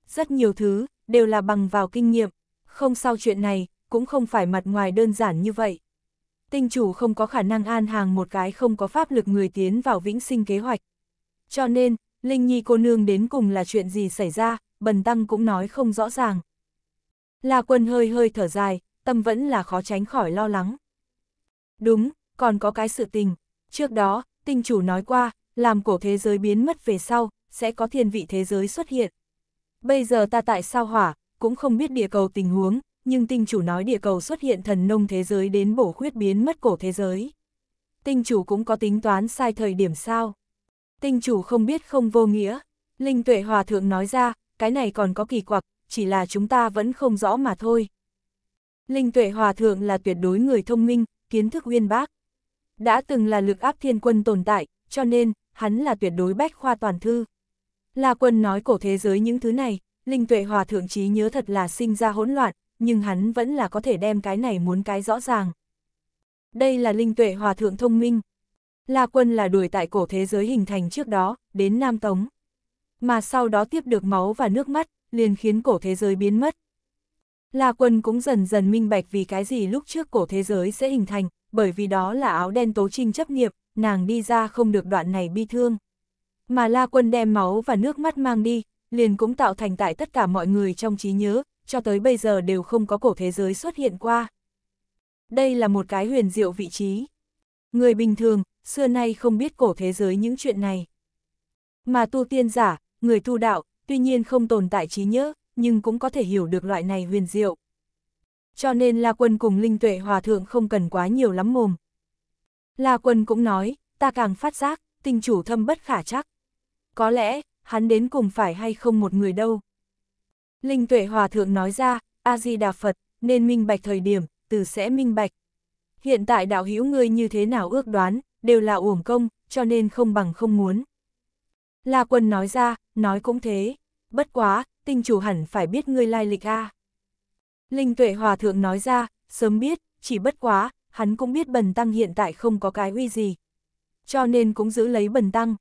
Rất nhiều thứ, đều là bằng vào kinh nghiệm, không sao chuyện này, cũng không phải mặt ngoài đơn giản như vậy. Tinh chủ không có khả năng an hàng một cái không có pháp lực người tiến vào vĩnh sinh kế hoạch. Cho nên, Linh Nhi cô nương đến cùng là chuyện gì xảy ra, Bần Tăng cũng nói không rõ ràng. La quân hơi hơi thở dài, tâm vẫn là khó tránh khỏi lo lắng. Đúng, còn có cái sự tình. Trước đó, tinh chủ nói qua, làm cổ thế giới biến mất về sau, sẽ có thiên vị thế giới xuất hiện. Bây giờ ta tại sao hỏa, cũng không biết địa cầu tình huống, nhưng tinh chủ nói địa cầu xuất hiện thần nông thế giới đến bổ khuyết biến mất cổ thế giới. Tinh chủ cũng có tính toán sai thời điểm sao. Tinh chủ không biết không vô nghĩa. Linh tuệ hòa thượng nói ra, cái này còn có kỳ quặc, chỉ là chúng ta vẫn không rõ mà thôi. Linh tuệ hòa thượng là tuyệt đối người thông minh, kiến thức uyên bác. Đã từng là lực áp thiên quân tồn tại, cho nên, hắn là tuyệt đối bách khoa toàn thư. La Quân nói cổ thế giới những thứ này, Linh Tuệ Hòa Thượng trí nhớ thật là sinh ra hỗn loạn, nhưng hắn vẫn là có thể đem cái này muốn cái rõ ràng. Đây là Linh Tuệ Hòa Thượng thông minh. La Quân là đuổi tại cổ thế giới hình thành trước đó, đến Nam Tống. Mà sau đó tiếp được máu và nước mắt, liền khiến cổ thế giới biến mất. La Quân cũng dần dần minh bạch vì cái gì lúc trước cổ thế giới sẽ hình thành, bởi vì đó là áo đen tố trinh chấp nghiệp, nàng đi ra không được đoạn này bi thương. Mà La Quân đem máu và nước mắt mang đi, liền cũng tạo thành tại tất cả mọi người trong trí nhớ, cho tới bây giờ đều không có cổ thế giới xuất hiện qua. Đây là một cái huyền diệu vị trí. Người bình thường, xưa nay không biết cổ thế giới những chuyện này. Mà tu tiên giả, người tu đạo, tuy nhiên không tồn tại trí nhớ, nhưng cũng có thể hiểu được loại này huyền diệu. Cho nên La Quân cùng Linh Tuệ Hòa Thượng không cần quá nhiều lắm mồm. La Quân cũng nói, ta càng phát giác, tình chủ thâm bất khả chắc có lẽ, hắn đến cùng phải hay không một người đâu. Linh tuệ hòa thượng nói ra, A-di-đà Phật, nên minh bạch thời điểm, từ sẽ minh bạch. Hiện tại đạo hữu ngươi như thế nào ước đoán, đều là uổng công, cho nên không bằng không muốn. La quân nói ra, nói cũng thế. Bất quá, tinh chủ hẳn phải biết ngươi lai lịch a. Linh tuệ hòa thượng nói ra, sớm biết, chỉ bất quá, hắn cũng biết bần tăng hiện tại không có cái uy gì. Cho nên cũng giữ lấy bần tăng.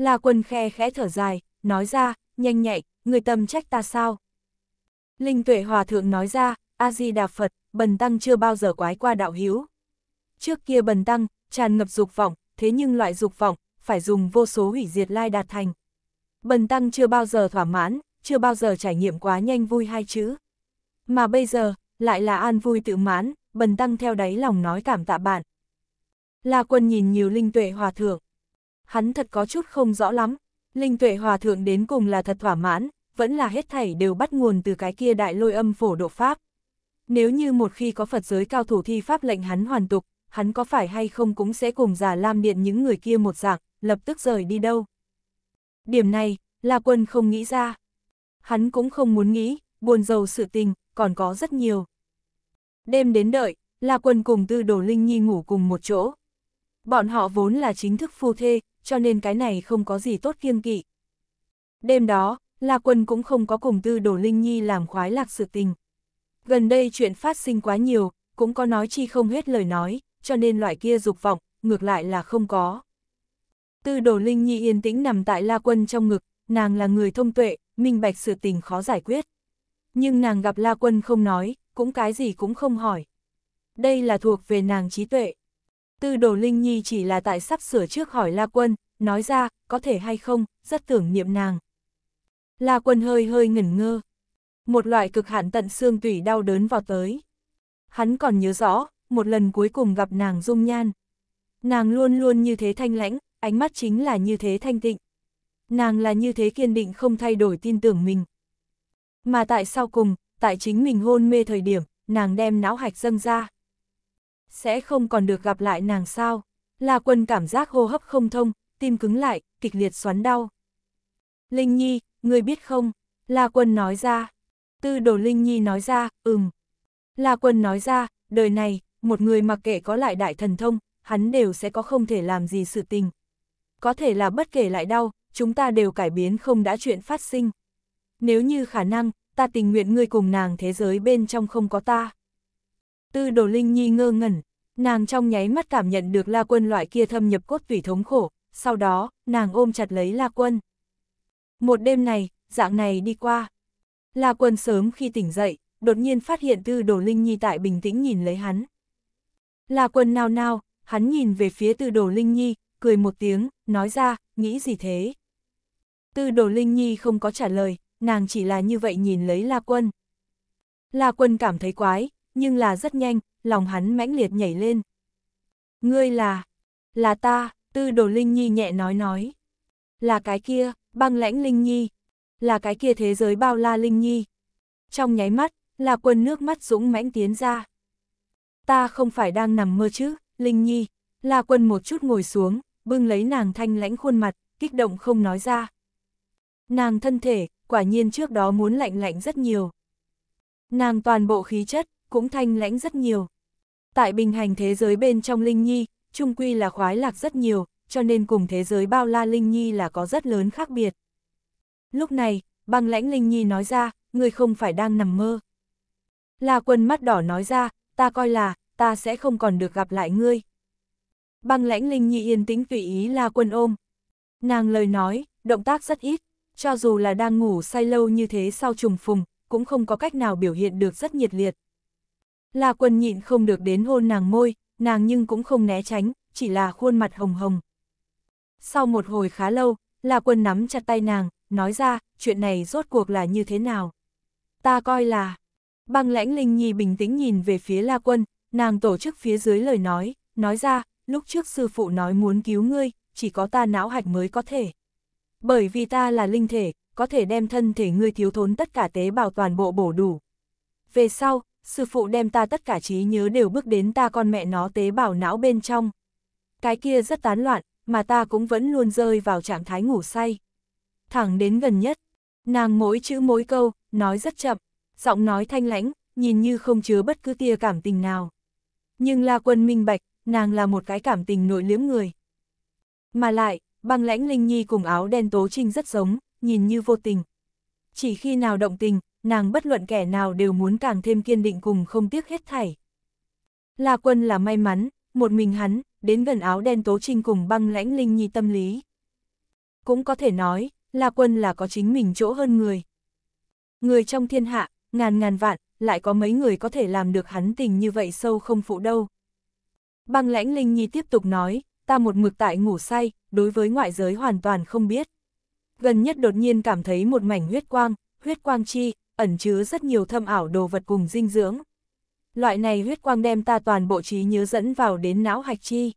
La Quân khe khẽ thở dài, nói ra, nhanh nhạy, người tâm trách ta sao? Linh Tuệ Hòa Thượng nói ra, A-di-đà Phật, Bần Tăng chưa bao giờ quái qua đạo hiếu. Trước kia Bần Tăng, tràn ngập dục vọng, thế nhưng loại dục vọng, phải dùng vô số hủy diệt lai đạt thành. Bần Tăng chưa bao giờ thỏa mãn, chưa bao giờ trải nghiệm quá nhanh vui hai chữ. Mà bây giờ, lại là an vui tự mãn, Bần Tăng theo đáy lòng nói cảm tạ bạn. La Quân nhìn nhiều Linh Tuệ Hòa Thượng hắn thật có chút không rõ lắm. Linh tuệ hòa thượng đến cùng là thật thỏa mãn, vẫn là hết thảy đều bắt nguồn từ cái kia đại lôi âm phổ độ Pháp. Nếu như một khi có Phật giới cao thủ thi Pháp lệnh hắn hoàn tục, hắn có phải hay không cũng sẽ cùng giả lam điện những người kia một dạng, lập tức rời đi đâu. Điểm này, La Quân không nghĩ ra. Hắn cũng không muốn nghĩ, buồn giàu sự tình, còn có rất nhiều. Đêm đến đợi, La Quân cùng Tư Đồ Linh Nhi ngủ cùng một chỗ. Bọn họ vốn là chính thức phu thê, cho nên cái này không có gì tốt kiêng kỵ. Đêm đó, La Quân cũng không có cùng tư đổ Linh Nhi làm khoái lạc sự tình. Gần đây chuyện phát sinh quá nhiều, cũng có nói chi không hết lời nói, cho nên loại kia dục vọng, ngược lại là không có. Tư đồ Linh Nhi yên tĩnh nằm tại La Quân trong ngực, nàng là người thông tuệ, minh bạch sự tình khó giải quyết. Nhưng nàng gặp La Quân không nói, cũng cái gì cũng không hỏi. Đây là thuộc về nàng trí tuệ. Tư đồ Linh Nhi chỉ là tại sắp sửa trước hỏi La Quân, nói ra, có thể hay không, rất tưởng niệm nàng. La Quân hơi hơi ngẩn ngơ. Một loại cực hạn tận xương tủy đau đớn vào tới. Hắn còn nhớ rõ, một lần cuối cùng gặp nàng dung nhan. Nàng luôn luôn như thế thanh lãnh, ánh mắt chính là như thế thanh tịnh. Nàng là như thế kiên định không thay đổi tin tưởng mình. Mà tại sao cùng, tại chính mình hôn mê thời điểm, nàng đem não hạch dâng ra, sẽ không còn được gặp lại nàng sao. La quân cảm giác hô hấp không thông, tim cứng lại, kịch liệt xoắn đau. Linh Nhi, ngươi biết không? La quân nói ra. Tư đồ Linh Nhi nói ra, ừm. La quân nói ra, đời này, một người mặc kệ có lại đại thần thông, hắn đều sẽ có không thể làm gì sự tình. Có thể là bất kể lại đau, chúng ta đều cải biến không đã chuyện phát sinh. Nếu như khả năng, ta tình nguyện ngươi cùng nàng thế giới bên trong không có ta. Tư đồ linh nhi ngơ ngẩn, nàng trong nháy mắt cảm nhận được la quân loại kia thâm nhập cốt tủy thống khổ, sau đó, nàng ôm chặt lấy la quân. Một đêm này, dạng này đi qua. La quân sớm khi tỉnh dậy, đột nhiên phát hiện tư đồ linh nhi tại bình tĩnh nhìn lấy hắn. La quân nao nao, hắn nhìn về phía tư đồ linh nhi, cười một tiếng, nói ra, nghĩ gì thế? Tư đồ linh nhi không có trả lời, nàng chỉ là như vậy nhìn lấy la quân. La quân cảm thấy quái, nhưng là rất nhanh, lòng hắn mãnh liệt nhảy lên. Ngươi là... là ta, tư đồ Linh Nhi nhẹ nói nói. Là cái kia, băng lãnh Linh Nhi. Là cái kia thế giới bao la Linh Nhi. Trong nháy mắt, là quần nước mắt dũng mãnh tiến ra. Ta không phải đang nằm mơ chứ, Linh Nhi. Là quân một chút ngồi xuống, bưng lấy nàng thanh lãnh khuôn mặt, kích động không nói ra. Nàng thân thể, quả nhiên trước đó muốn lạnh lạnh rất nhiều. Nàng toàn bộ khí chất, cũng thanh lãnh rất nhiều. Tại bình hành thế giới bên trong Linh Nhi, trung quy là khoái lạc rất nhiều, cho nên cùng thế giới bao la Linh Nhi là có rất lớn khác biệt. Lúc này, băng lãnh Linh Nhi nói ra, người không phải đang nằm mơ. La quân mắt đỏ nói ra, ta coi là, ta sẽ không còn được gặp lại ngươi. Băng lãnh Linh Nhi yên tĩnh tùy ý La quân ôm. Nàng lời nói, động tác rất ít, cho dù là đang ngủ say lâu như thế sau trùng phùng, cũng không có cách nào biểu hiện được rất nhiệt liệt. La Quân nhịn không được đến hôn nàng môi, nàng nhưng cũng không né tránh, chỉ là khuôn mặt hồng hồng. Sau một hồi khá lâu, La Quân nắm chặt tay nàng, nói ra, chuyện này rốt cuộc là như thế nào. Ta coi là... Băng lãnh Linh Nhi bình tĩnh nhìn về phía La Quân, nàng tổ chức phía dưới lời nói, nói ra, lúc trước sư phụ nói muốn cứu ngươi, chỉ có ta não hạch mới có thể. Bởi vì ta là linh thể, có thể đem thân thể ngươi thiếu thốn tất cả tế bào toàn bộ bổ đủ. Về sau, sư phụ đem ta tất cả trí nhớ đều bước đến ta con mẹ nó tế bào não bên trong. Cái kia rất tán loạn, mà ta cũng vẫn luôn rơi vào trạng thái ngủ say. Thẳng đến gần nhất, nàng mỗi chữ mỗi câu, nói rất chậm, giọng nói thanh lãnh, nhìn như không chứa bất cứ tia cảm tình nào. Nhưng La Quân minh bạch, nàng là một cái cảm tình nội liếm người. Mà lại, băng lãnh Linh Nhi cùng áo đen tố trinh rất giống, nhìn như vô tình. Chỉ khi nào động tình, nàng bất luận kẻ nào đều muốn càng thêm kiên định cùng không tiếc hết thảy. La quân là may mắn, một mình hắn, đến gần áo đen tố trinh cùng băng lãnh linh nhi tâm lý. Cũng có thể nói, La quân là có chính mình chỗ hơn người. Người trong thiên hạ, ngàn ngàn vạn, lại có mấy người có thể làm được hắn tình như vậy sâu không phụ đâu. Băng lãnh linh nhi tiếp tục nói, ta một mực tại ngủ say, đối với ngoại giới hoàn toàn không biết. Gần nhất đột nhiên cảm thấy một mảnh huyết quang, huyết quang chi, ẩn chứa rất nhiều thâm ảo đồ vật cùng dinh dưỡng. Loại này huyết quang đem ta toàn bộ trí nhớ dẫn vào đến não hạch chi.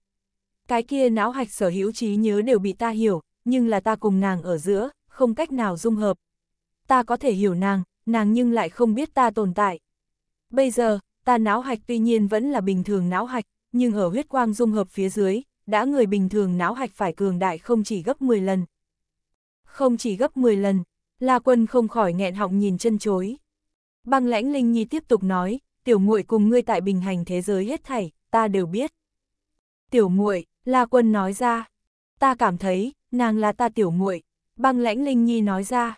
Cái kia não hạch sở hữu trí nhớ đều bị ta hiểu, nhưng là ta cùng nàng ở giữa, không cách nào dung hợp. Ta có thể hiểu nàng, nàng nhưng lại không biết ta tồn tại. Bây giờ, ta não hạch tuy nhiên vẫn là bình thường não hạch, nhưng ở huyết quang dung hợp phía dưới, đã người bình thường não hạch phải cường đại không chỉ gấp 10 lần. Không chỉ gấp 10 lần, La Quân không khỏi nghẹn họng nhìn chân chối. Băng lãnh Linh Nhi tiếp tục nói, tiểu muội cùng ngươi tại bình hành thế giới hết thảy, ta đều biết. Tiểu muội, La Quân nói ra. Ta cảm thấy, nàng là ta tiểu muội. Băng lãnh Linh Nhi nói ra.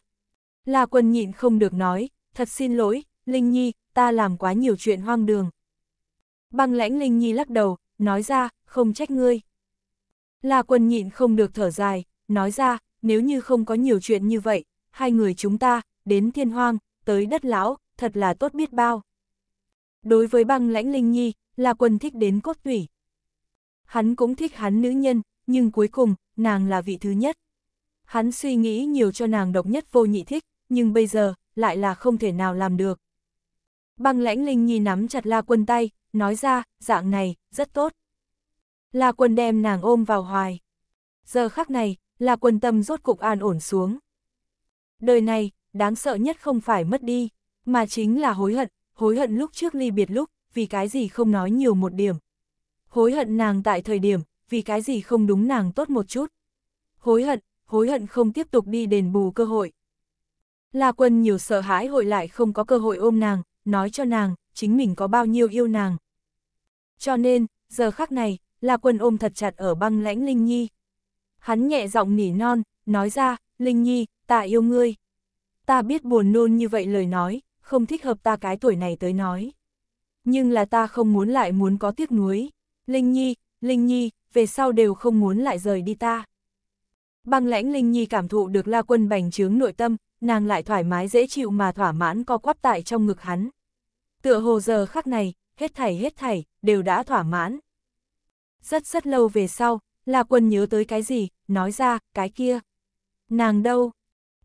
La Quân nhịn không được nói, thật xin lỗi, Linh Nhi, ta làm quá nhiều chuyện hoang đường. Băng lãnh Linh Nhi lắc đầu, nói ra, không trách ngươi. La Quân nhịn không được thở dài, nói ra, nếu như không có nhiều chuyện như vậy, hai người chúng ta, đến thiên hoang, tới đất lão, thật là tốt biết bao. Đối với băng lãnh linh nhi, là quân thích đến cốt tủy. Hắn cũng thích hắn nữ nhân, nhưng cuối cùng, nàng là vị thứ nhất. Hắn suy nghĩ nhiều cho nàng độc nhất vô nhị thích, nhưng bây giờ, lại là không thể nào làm được. Băng lãnh linh nhi nắm chặt la quân tay, nói ra, dạng này, rất tốt. La quân đem nàng ôm vào hoài. Giờ khắc này, la quân tâm rốt cục an ổn xuống đời này, đáng sợ nhất không phải mất đi, mà chính là hối hận, hối hận lúc trước ly biệt lúc, vì cái gì không nói nhiều một điểm. Hối hận nàng tại thời điểm, vì cái gì không đúng nàng tốt một chút. Hối hận, hối hận không tiếp tục đi đền bù cơ hội. La quân nhiều sợ hãi hội lại không có cơ hội ôm nàng, nói cho nàng, chính mình có bao nhiêu yêu nàng. Cho nên, giờ khắc này, La quân ôm thật chặt ở băng lãnh Linh Nhi. Hắn nhẹ giọng nỉ non, nói ra, Linh Nhi, ta yêu ngươi. Ta biết buồn nôn như vậy lời nói, không thích hợp ta cái tuổi này tới nói. Nhưng là ta không muốn lại muốn có tiếc nuối. Linh Nhi, Linh Nhi, về sau đều không muốn lại rời đi ta. Băng lãnh Linh Nhi cảm thụ được la quân bành trướng nội tâm, nàng lại thoải mái dễ chịu mà thỏa mãn co quắp tại trong ngực hắn. Tựa hồ giờ khắc này, hết thảy hết thảy, đều đã thỏa mãn. Rất rất lâu về sau, la quân nhớ tới cái gì, nói ra, cái kia. Nàng đâu?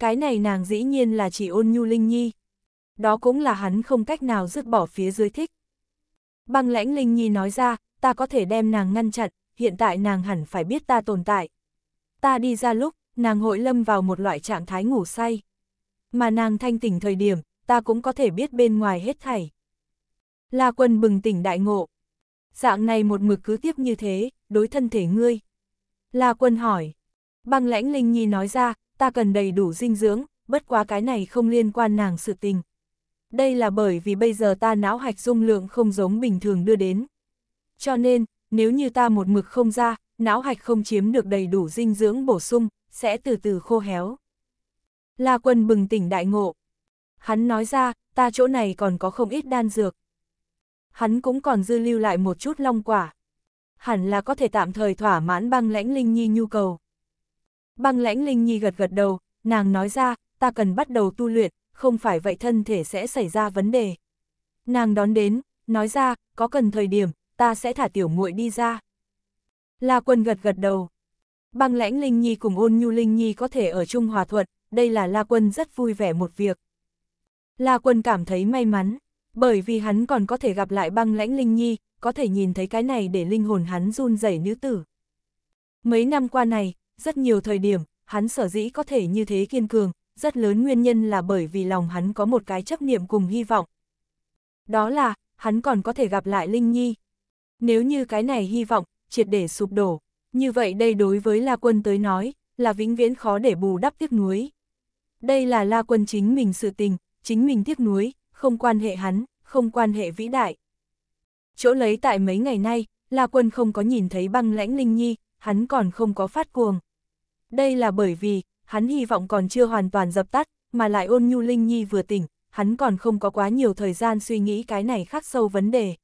Cái này nàng dĩ nhiên là chỉ ôn nhu Linh Nhi. Đó cũng là hắn không cách nào dứt bỏ phía dưới thích. Băng lãnh Linh Nhi nói ra, ta có thể đem nàng ngăn chặn, hiện tại nàng hẳn phải biết ta tồn tại. Ta đi ra lúc, nàng hội lâm vào một loại trạng thái ngủ say. Mà nàng thanh tỉnh thời điểm, ta cũng có thể biết bên ngoài hết thảy. La quân bừng tỉnh đại ngộ. Dạng này một mực cứ tiếp như thế, đối thân thể ngươi. La quân hỏi, Băng lãnh Linh Nhi nói ra, ta cần đầy đủ dinh dưỡng, bất quá cái này không liên quan nàng sự tình. Đây là bởi vì bây giờ ta não hạch dung lượng không giống bình thường đưa đến. Cho nên, nếu như ta một mực không ra, não hạch không chiếm được đầy đủ dinh dưỡng bổ sung, sẽ từ từ khô héo. La quân bừng tỉnh đại ngộ. Hắn nói ra, ta chỗ này còn có không ít đan dược. Hắn cũng còn dư lưu lại một chút long quả. Hẳn là có thể tạm thời thỏa mãn băng lãnh linh nhi nhu cầu. Băng lãnh Linh Nhi gật gật đầu, nàng nói ra, ta cần bắt đầu tu luyện, không phải vậy thân thể sẽ xảy ra vấn đề. Nàng đón đến, nói ra, có cần thời điểm, ta sẽ thả tiểu muội đi ra. La quân gật gật đầu. Băng lãnh Linh Nhi cùng ôn nhu Linh Nhi có thể ở chung hòa thuận, đây là La quân rất vui vẻ một việc. La quân cảm thấy may mắn, bởi vì hắn còn có thể gặp lại băng lãnh Linh Nhi, có thể nhìn thấy cái này để linh hồn hắn run rẩy nữ tử. Mấy năm qua này, rất nhiều thời điểm, hắn sở dĩ có thể như thế kiên cường, rất lớn nguyên nhân là bởi vì lòng hắn có một cái chấp niệm cùng hy vọng. Đó là, hắn còn có thể gặp lại Linh Nhi. Nếu như cái này hy vọng, triệt để sụp đổ, như vậy đây đối với La Quân tới nói, là vĩnh viễn khó để bù đắp tiếc nuối. Đây là La Quân chính mình sự tình, chính mình tiếc nuối, không quan hệ hắn, không quan hệ vĩ đại. Chỗ lấy tại mấy ngày nay, La Quân không có nhìn thấy băng lãnh Linh Nhi, hắn còn không có phát cuồng. Đây là bởi vì, hắn hy vọng còn chưa hoàn toàn dập tắt, mà lại ôn nhu Linh Nhi vừa tỉnh, hắn còn không có quá nhiều thời gian suy nghĩ cái này khắc sâu vấn đề.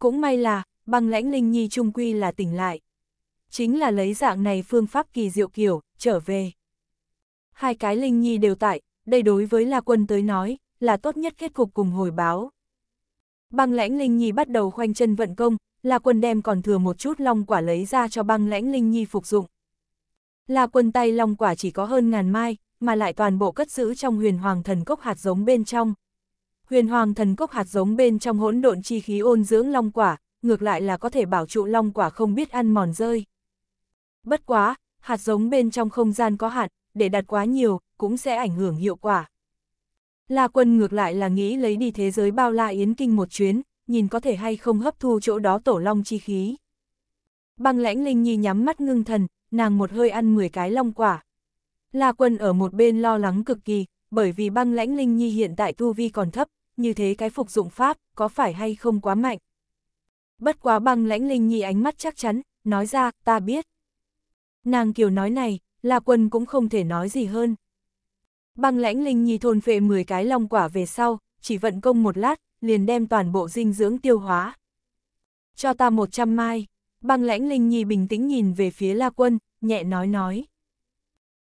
Cũng may là, băng lãnh Linh Nhi trung quy là tỉnh lại. Chính là lấy dạng này phương pháp kỳ diệu kiểu, trở về. Hai cái Linh Nhi đều tại, đây đối với La Quân tới nói, là tốt nhất kết cục cùng hồi báo. Băng lãnh Linh Nhi bắt đầu khoanh chân vận công, La Quân đem còn thừa một chút long quả lấy ra cho băng lãnh Linh Nhi phục dụng. La quân tay long quả chỉ có hơn ngàn mai, mà lại toàn bộ cất giữ trong huyền hoàng thần cốc hạt giống bên trong. Huyền hoàng thần cốc hạt giống bên trong hỗn độn chi khí ôn dưỡng long quả, ngược lại là có thể bảo trụ long quả không biết ăn mòn rơi. Bất quá, hạt giống bên trong không gian có hạn, để đặt quá nhiều, cũng sẽ ảnh hưởng hiệu quả. La quân ngược lại là nghĩ lấy đi thế giới bao la yến kinh một chuyến, nhìn có thể hay không hấp thu chỗ đó tổ long chi khí. Băng lãnh linh nhi nhắm mắt ngưng thần, nàng một hơi ăn 10 cái long quả. La quân ở một bên lo lắng cực kỳ, bởi vì băng lãnh linh nhi hiện tại tu vi còn thấp, như thế cái phục dụng pháp, có phải hay không quá mạnh. Bất quá băng lãnh linh nhi ánh mắt chắc chắn, nói ra, ta biết. Nàng kiều nói này, La quân cũng không thể nói gì hơn. Băng lãnh linh nhi thôn phệ 10 cái long quả về sau, chỉ vận công một lát, liền đem toàn bộ dinh dưỡng tiêu hóa. Cho ta 100 mai. Băng lãnh Linh Nhi bình tĩnh nhìn về phía La Quân, nhẹ nói nói.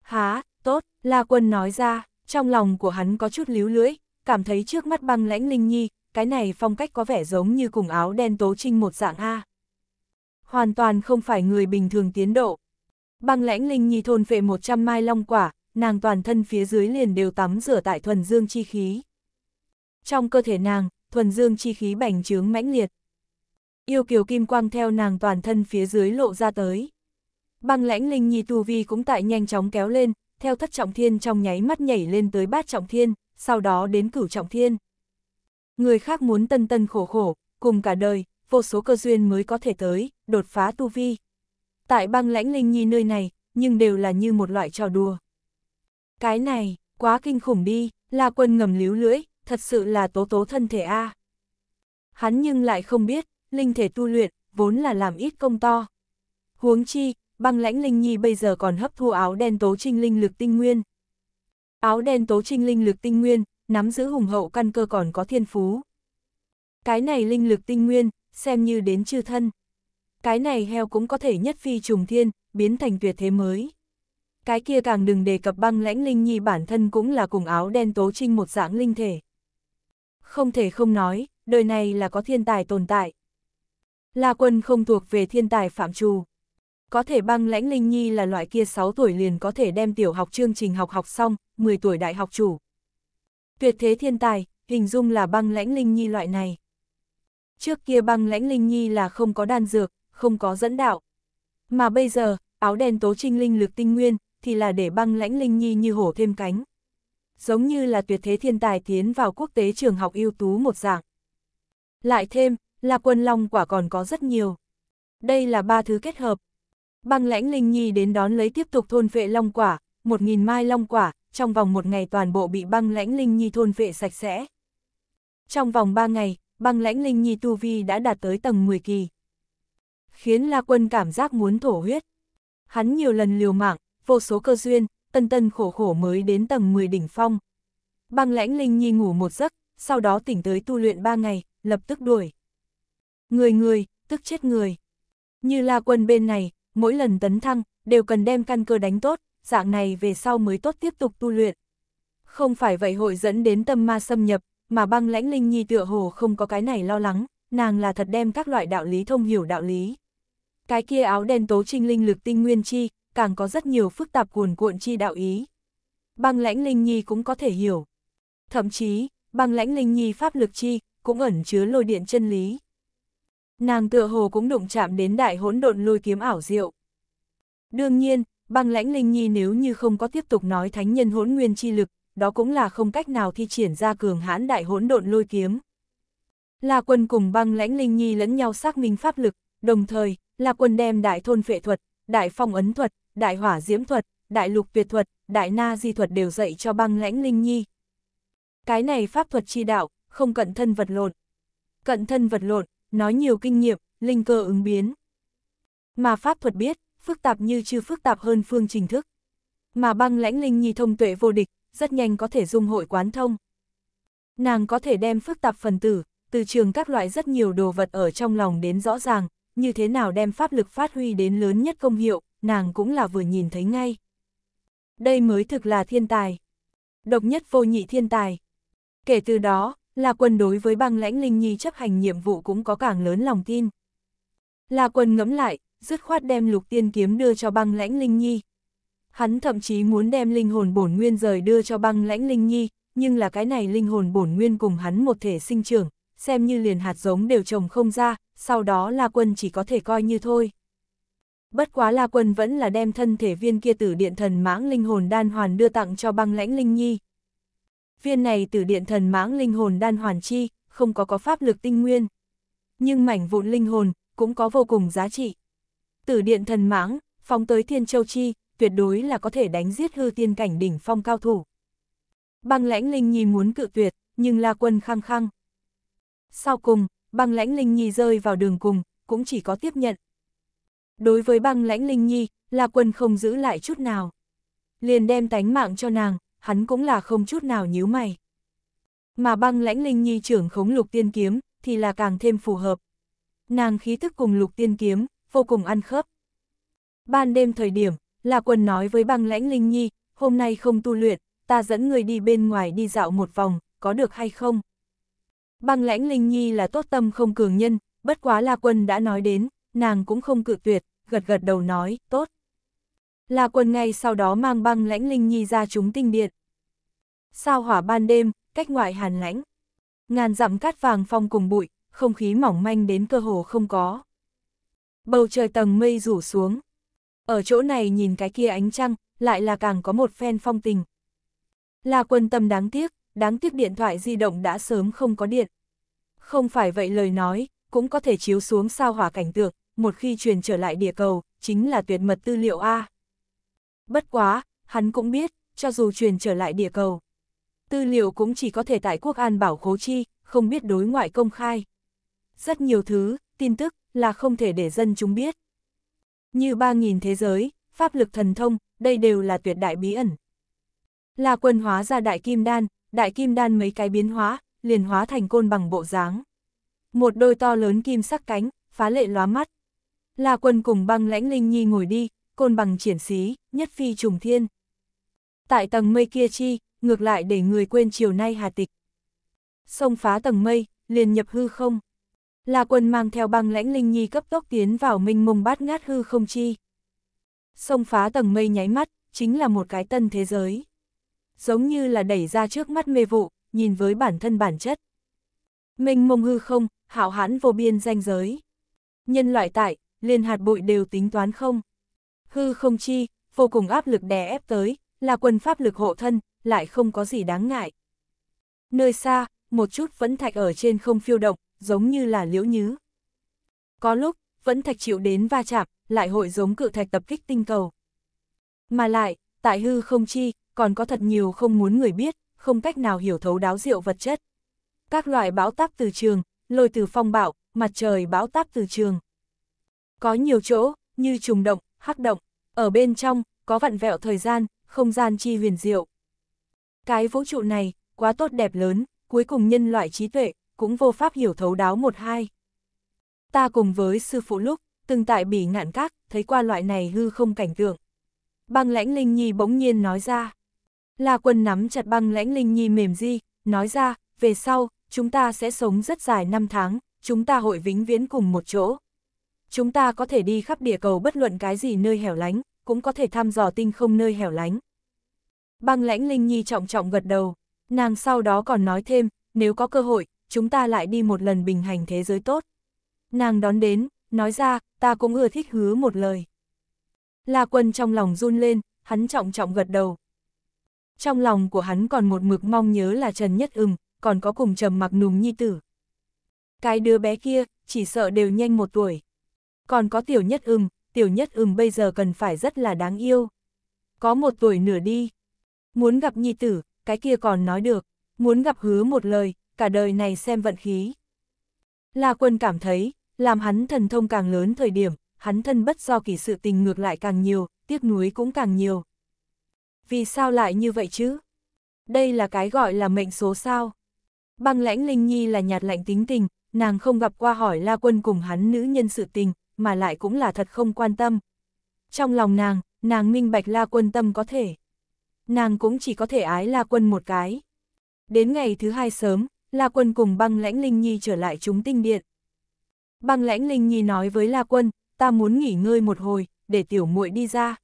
Há, tốt, La Quân nói ra, trong lòng của hắn có chút líu lưỡi, cảm thấy trước mắt băng lãnh Linh Nhi, cái này phong cách có vẻ giống như cùng áo đen tố trinh một dạng A. Hoàn toàn không phải người bình thường tiến độ. Băng lãnh Linh Nhi thôn phệ 100 mai long quả, nàng toàn thân phía dưới liền đều tắm rửa tại thuần dương chi khí. Trong cơ thể nàng, thuần dương chi khí bành trướng mãnh liệt, yêu kiều kim quang theo nàng toàn thân phía dưới lộ ra tới. Băng lãnh linh nhi tu vi cũng tại nhanh chóng kéo lên, theo thất trọng thiên trong nháy mắt nhảy lên tới bát trọng thiên, sau đó đến cửu trọng thiên. Người khác muốn tân tân khổ khổ, cùng cả đời, vô số cơ duyên mới có thể tới, đột phá tu vi. Tại băng lãnh linh nhi nơi này, nhưng đều là như một loại trò đùa. Cái này, quá kinh khủng đi, là quân ngầm líu lưỡi, thật sự là tố tố thân thể A. Hắn nhưng lại không biết, linh thể tu luyện, vốn là làm ít công to. Huống chi, băng lãnh linh nhi bây giờ còn hấp thu áo đen tố trinh linh lực tinh nguyên. Áo đen tố trinh linh lực tinh nguyên, nắm giữ hùng hậu căn cơ còn có thiên phú. Cái này linh lực tinh nguyên, xem như đến chư thân. Cái này heo cũng có thể nhất phi trùng thiên, biến thành tuyệt thế mới. Cái kia càng đừng đề cập băng lãnh linh nhi bản thân cũng là cùng áo đen tố trinh một dạng linh thể. Không thể không nói, đời này là có thiên tài tồn tại, La Quân không thuộc về thiên tài phạm trù. Có thể băng lãnh Linh Nhi là loại kia 6 tuổi liền có thể đem tiểu học chương trình học học xong, 10 tuổi đại học chủ. Tuyệt thế thiên tài, hình dung là băng lãnh Linh Nhi loại này. Trước kia băng lãnh Linh Nhi là không có đan dược, không có dẫn đạo. Mà bây giờ, áo đen tố trinh linh lực tinh nguyên, thì là để băng lãnh Linh Nhi như hổ thêm cánh. Giống như là tuyệt thế thiên tài tiến vào quốc tế trường học ưu tú một dạng. Lại thêm, là quân long quả còn có rất nhiều. Đây là ba thứ kết hợp. Băng lãnh Linh Nhi đến đón lấy tiếp tục thôn vệ long quả, một nghìn mai long quả, trong vòng một ngày toàn bộ bị băng lãnh Linh Nhi thôn vệ sạch sẽ. Trong vòng ba ngày, băng lãnh Linh Nhi Tu Vi đã đạt tới tầng 10 kỳ. Khiến La Quân cảm giác muốn thổ huyết. Hắn nhiều lần liều mạng, vô số cơ duyên, tân tân khổ khổ mới đến tầng 10 đỉnh phong. Băng lãnh Linh Nhi ngủ một giấc, sau đó tỉnh tới tu luyện ba ngày, lập tức đuổi người người, tức chết người. Như La Quân bên này, mỗi lần tấn thăng, đều cần đem căn cơ đánh tốt, dạng này về sau mới tốt tiếp tục tu luyện. Không phải vậy hội dẫn đến tâm ma xâm nhập, mà băng lãnh linh nhi tựa hồ không có cái này lo lắng, nàng là thật đem các loại đạo lý thông hiểu đạo lý. Cái kia áo đen tố trinh linh lực tinh nguyên chi, càng có rất nhiều phức tạp cuồn cuộn chi đạo ý. Băng lãnh linh nhi cũng có thể hiểu. Thậm chí, băng lãnh linh nhi pháp lực chi, cũng ẩn chứa lôi điện chân lý. Nàng tựa hồ cũng đụng chạm đến đại hỗn độn lôi kiếm ảo diệu. Đương nhiên, băng lãnh linh nhi nếu như không có tiếp tục nói thánh nhân hỗn nguyên chi lực, đó cũng là không cách nào thi triển ra cường hãn đại hỗn độn lôi kiếm. là quân cùng băng lãnh linh nhi lẫn nhau xác minh pháp lực, đồng thời, là quân đem đại thôn phệ thuật, đại phong ấn thuật, đại hỏa diễm thuật, đại lục tuyệt thuật, đại na di thuật đều dạy cho băng lãnh linh nhi. Cái này pháp thuật chi đạo, không cận thân vật lộn. Cận thân vật lộn, nói nhiều kinh nghiệm, linh cơ ứng biến. Mà pháp thuật biết, phức tạp như chưa phức tạp hơn phương trình thức. Mà băng lãnh linh nhi thông tuệ vô địch, rất nhanh có thể dung hội quán thông. Nàng có thể đem phức tạp phần tử, từ trường các loại rất nhiều đồ vật ở trong lòng đến rõ ràng, như thế nào đem pháp lực phát huy đến lớn nhất công hiệu, nàng cũng là vừa nhìn thấy ngay. Đây mới thực là thiên tài. Độc nhất vô nhị thiên tài. Kể từ đó, La Quân đối với băng lãnh Linh Nhi chấp hành nhiệm vụ cũng có càng lớn lòng tin. La Quân ngẫm lại, dứt khoát đem lục tiên kiếm đưa cho băng lãnh Linh Nhi. Hắn thậm chí muốn đem linh hồn bổn nguyên rời đưa cho băng lãnh Linh Nhi, nhưng là cái này linh hồn bổn nguyên cùng hắn một thể sinh trưởng, xem như liền hạt giống đều trồng không ra, sau đó La Quân chỉ có thể coi như thôi. Bất quá La Quân vẫn là đem thân thể viên kia tử điện thần mãng linh hồn đan hoàn đưa tặng cho băng lãnh Linh Nhi, Viên này từ điện thần mãng linh hồn đan hoàn chi, không có có pháp lực tinh nguyên. Nhưng mảnh vụn linh hồn, cũng có vô cùng giá trị. Tử điện thần mãng, phóng tới thiên châu chi, tuyệt đối là có thể đánh giết hư tiên cảnh đỉnh phong cao thủ. Băng lãnh linh nhi muốn cự tuyệt, nhưng la quân khăng khăng. Sau cùng, băng lãnh linh nhi rơi vào đường cùng, cũng chỉ có tiếp nhận. Đối với băng lãnh linh nhi, la quân không giữ lại chút nào. Liền đem tánh mạng cho nàng, hắn cũng là không chút nào nhíu mày. Mà băng lãnh linh nhi trưởng khống lục tiên kiếm, thì là càng thêm phù hợp. Nàng khí thức cùng lục tiên kiếm, vô cùng ăn khớp. Ban đêm thời điểm, là quần nói với băng lãnh linh nhi, hôm nay không tu luyện, ta dẫn người đi bên ngoài đi dạo một vòng, có được hay không? Băng lãnh linh nhi là tốt tâm không cường nhân, bất quá là quân đã nói đến, nàng cũng không cự tuyệt, gật gật đầu nói, tốt. La Quân ngay sau đó mang băng lãnh Linh Nhi ra chúng tinh điện. Sao hỏa ban đêm, cách ngoại hàn lãnh. Ngàn dặm cát vàng phong cùng bụi, không khí mỏng manh đến cơ hồ không có. Bầu trời tầng mây rủ xuống. Ở chỗ này nhìn cái kia ánh trăng, lại là càng có một phen phong tình. La Quân tâm đáng tiếc, đáng tiếc điện thoại di động đã sớm không có điện. Không phải vậy lời nói, cũng có thể chiếu xuống sao hỏa cảnh tượng, một khi truyền trở lại địa cầu, chính là tuyệt mật tư liệu A. Bất quá, hắn cũng biết, cho dù truyền trở lại địa cầu, tư liệu cũng chỉ có thể tại quốc an bảo khố chi, không biết đối ngoại công khai. Rất nhiều thứ, tin tức, là không thể để dân chúng biết. Như 3.000 thế giới, pháp lực thần thông, đây đều là tuyệt đại bí ẩn. Là quân hóa ra đại kim đan, đại kim đan mấy cái biến hóa, liền hóa thành côn bằng bộ dáng. Một đôi to lớn kim sắc cánh, phá lệ lóa mắt. Là quân cùng băng lãnh linh nhi ngồi đi, côn bằng triển xí, nhất phi trùng thiên. Tại tầng mây kia chi, ngược lại để người quên chiều nay hà tịch. Xông phá tầng mây, liền nhập hư không. là quân mang theo băng lãnh linh nhi cấp tốc tiến vào minh mông bát ngát hư không chi. Xông phá tầng mây nháy mắt, chính là một cái tân thế giới. Giống như là đẩy ra trước mắt mê vụ, nhìn với bản thân bản chất. Minh mông hư không, hảo hãn vô biên danh giới. Nhân loại tại, liền hạt bụi đều tính toán không hư không chi, vô cùng áp lực đè ép tới, là quân pháp lực hộ thân, lại không có gì đáng ngại. Nơi xa, một chút vẫn thạch ở trên không phiêu động, giống như là liễu nhứ. Có lúc, vẫn thạch chịu đến va chạm, lại hội giống cự thạch tập kích tinh cầu. Mà lại, tại hư không chi, còn có thật nhiều không muốn người biết, không cách nào hiểu thấu đáo diệu vật chất. Các loại bão táp từ trường, lôi từ phong bạo, mặt trời bão táp từ trường. Có nhiều chỗ, như trùng động, hắc động. Ở bên trong, có vặn vẹo thời gian, không gian chi huyền diệu. Cái vũ trụ này, quá tốt đẹp lớn, cuối cùng nhân loại trí tuệ, cũng vô pháp hiểu thấu đáo một hai. Ta cùng với sư phụ lúc, từng tại bỉ ngạn các, thấy qua loại này hư không cảnh tượng. Băng lãnh Linh Nhi bỗng nhiên nói ra. là quân nắm chặt băng lãnh Linh Nhi mềm di, nói ra, về sau, chúng ta sẽ sống rất dài năm tháng, chúng ta hội vĩnh viễn cùng một chỗ chúng ta có thể đi khắp địa cầu bất luận cái gì nơi hẻo lánh, cũng có thể thăm dò tinh không nơi hẻo lánh. Băng lãnh Linh Nhi trọng trọng gật đầu, nàng sau đó còn nói thêm, nếu có cơ hội, chúng ta lại đi một lần bình hành thế giới tốt. Nàng đón đến, nói ra, ta cũng ưa thích hứa một lời. La quân trong lòng run lên, hắn trọng trọng gật đầu. Trong lòng của hắn còn một mực mong nhớ là Trần Nhất Ừm, còn có cùng trầm mặc nùng nhi tử. Cái đứa bé kia, chỉ sợ đều nhanh một tuổi. Còn có tiểu nhất ưng, tiểu nhất ưng bây giờ cần phải rất là đáng yêu. Có một tuổi nửa đi. Muốn gặp nhi tử, cái kia còn nói được. Muốn gặp hứa một lời, cả đời này xem vận khí. La quân cảm thấy, làm hắn thần thông càng lớn thời điểm, hắn thân bất do kỳ sự tình ngược lại càng nhiều, tiếc nuối cũng càng nhiều. Vì sao lại như vậy chứ? Đây là cái gọi là mệnh số sao. Băng lãnh Linh Nhi là nhạt lạnh tính tình, nàng không gặp qua hỏi La Quân cùng hắn nữ nhân sự tình, mà lại cũng là thật không quan tâm. Trong lòng nàng, nàng minh bạch la quân tâm có thể. Nàng cũng chỉ có thể ái la quân một cái. Đến ngày thứ hai sớm, la quân cùng băng lãnh linh nhi trở lại chúng tinh điện. Băng lãnh linh nhi nói với la quân, ta muốn nghỉ ngơi một hồi, để tiểu muội đi ra.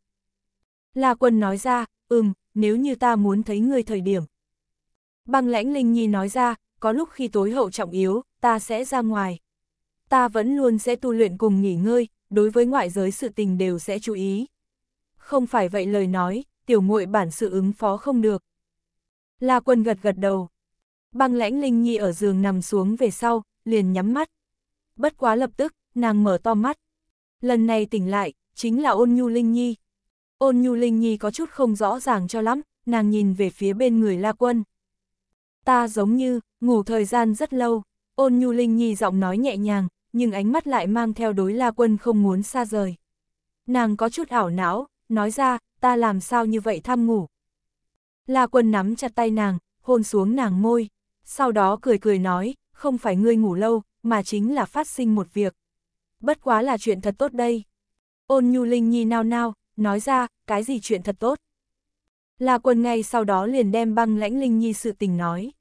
La quân nói ra, ừm, nếu như ta muốn thấy ngươi thời điểm. Băng lãnh linh nhi nói ra, có lúc khi tối hậu trọng yếu, ta sẽ ra ngoài ta vẫn luôn sẽ tu luyện cùng nghỉ ngơi, đối với ngoại giới sự tình đều sẽ chú ý. Không phải vậy lời nói, tiểu muội bản sự ứng phó không được. La quân gật gật đầu. Băng lãnh Linh Nhi ở giường nằm xuống về sau, liền nhắm mắt. Bất quá lập tức, nàng mở to mắt. Lần này tỉnh lại, chính là ôn nhu Linh Nhi. Ôn nhu Linh Nhi có chút không rõ ràng cho lắm, nàng nhìn về phía bên người La quân. Ta giống như, ngủ thời gian rất lâu, ôn nhu Linh Nhi giọng nói nhẹ nhàng, nhưng ánh mắt lại mang theo đối la quân không muốn xa rời. Nàng có chút ảo não, nói ra, ta làm sao như vậy tham ngủ. La quân nắm chặt tay nàng, hôn xuống nàng môi, sau đó cười cười nói, không phải ngươi ngủ lâu, mà chính là phát sinh một việc. Bất quá là chuyện thật tốt đây. Ôn nhu linh nhi nao nao, nói ra, cái gì chuyện thật tốt. La quân ngay sau đó liền đem băng lãnh linh nhi sự tình nói.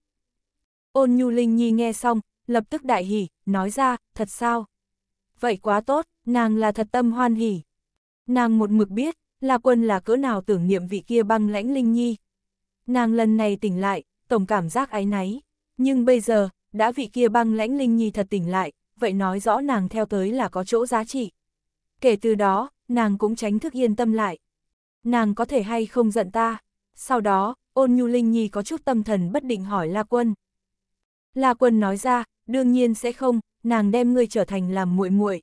Ôn nhu linh nhi nghe xong, lập tức đại hỉ, nói ra, thật sao? Vậy quá tốt, nàng là thật tâm hoan hỉ. Nàng một mực biết, là quân là cỡ nào tưởng niệm vị kia băng lãnh linh nhi. Nàng lần này tỉnh lại, tổng cảm giác áy náy. Nhưng bây giờ, đã vị kia băng lãnh linh nhi thật tỉnh lại, vậy nói rõ nàng theo tới là có chỗ giá trị. Kể từ đó, nàng cũng tránh thức yên tâm lại. Nàng có thể hay không giận ta. Sau đó, ôn nhu linh nhi có chút tâm thần bất định hỏi La Quân. La Quân nói ra, đương nhiên sẽ không, nàng đem ngươi trở thành làm muội muội.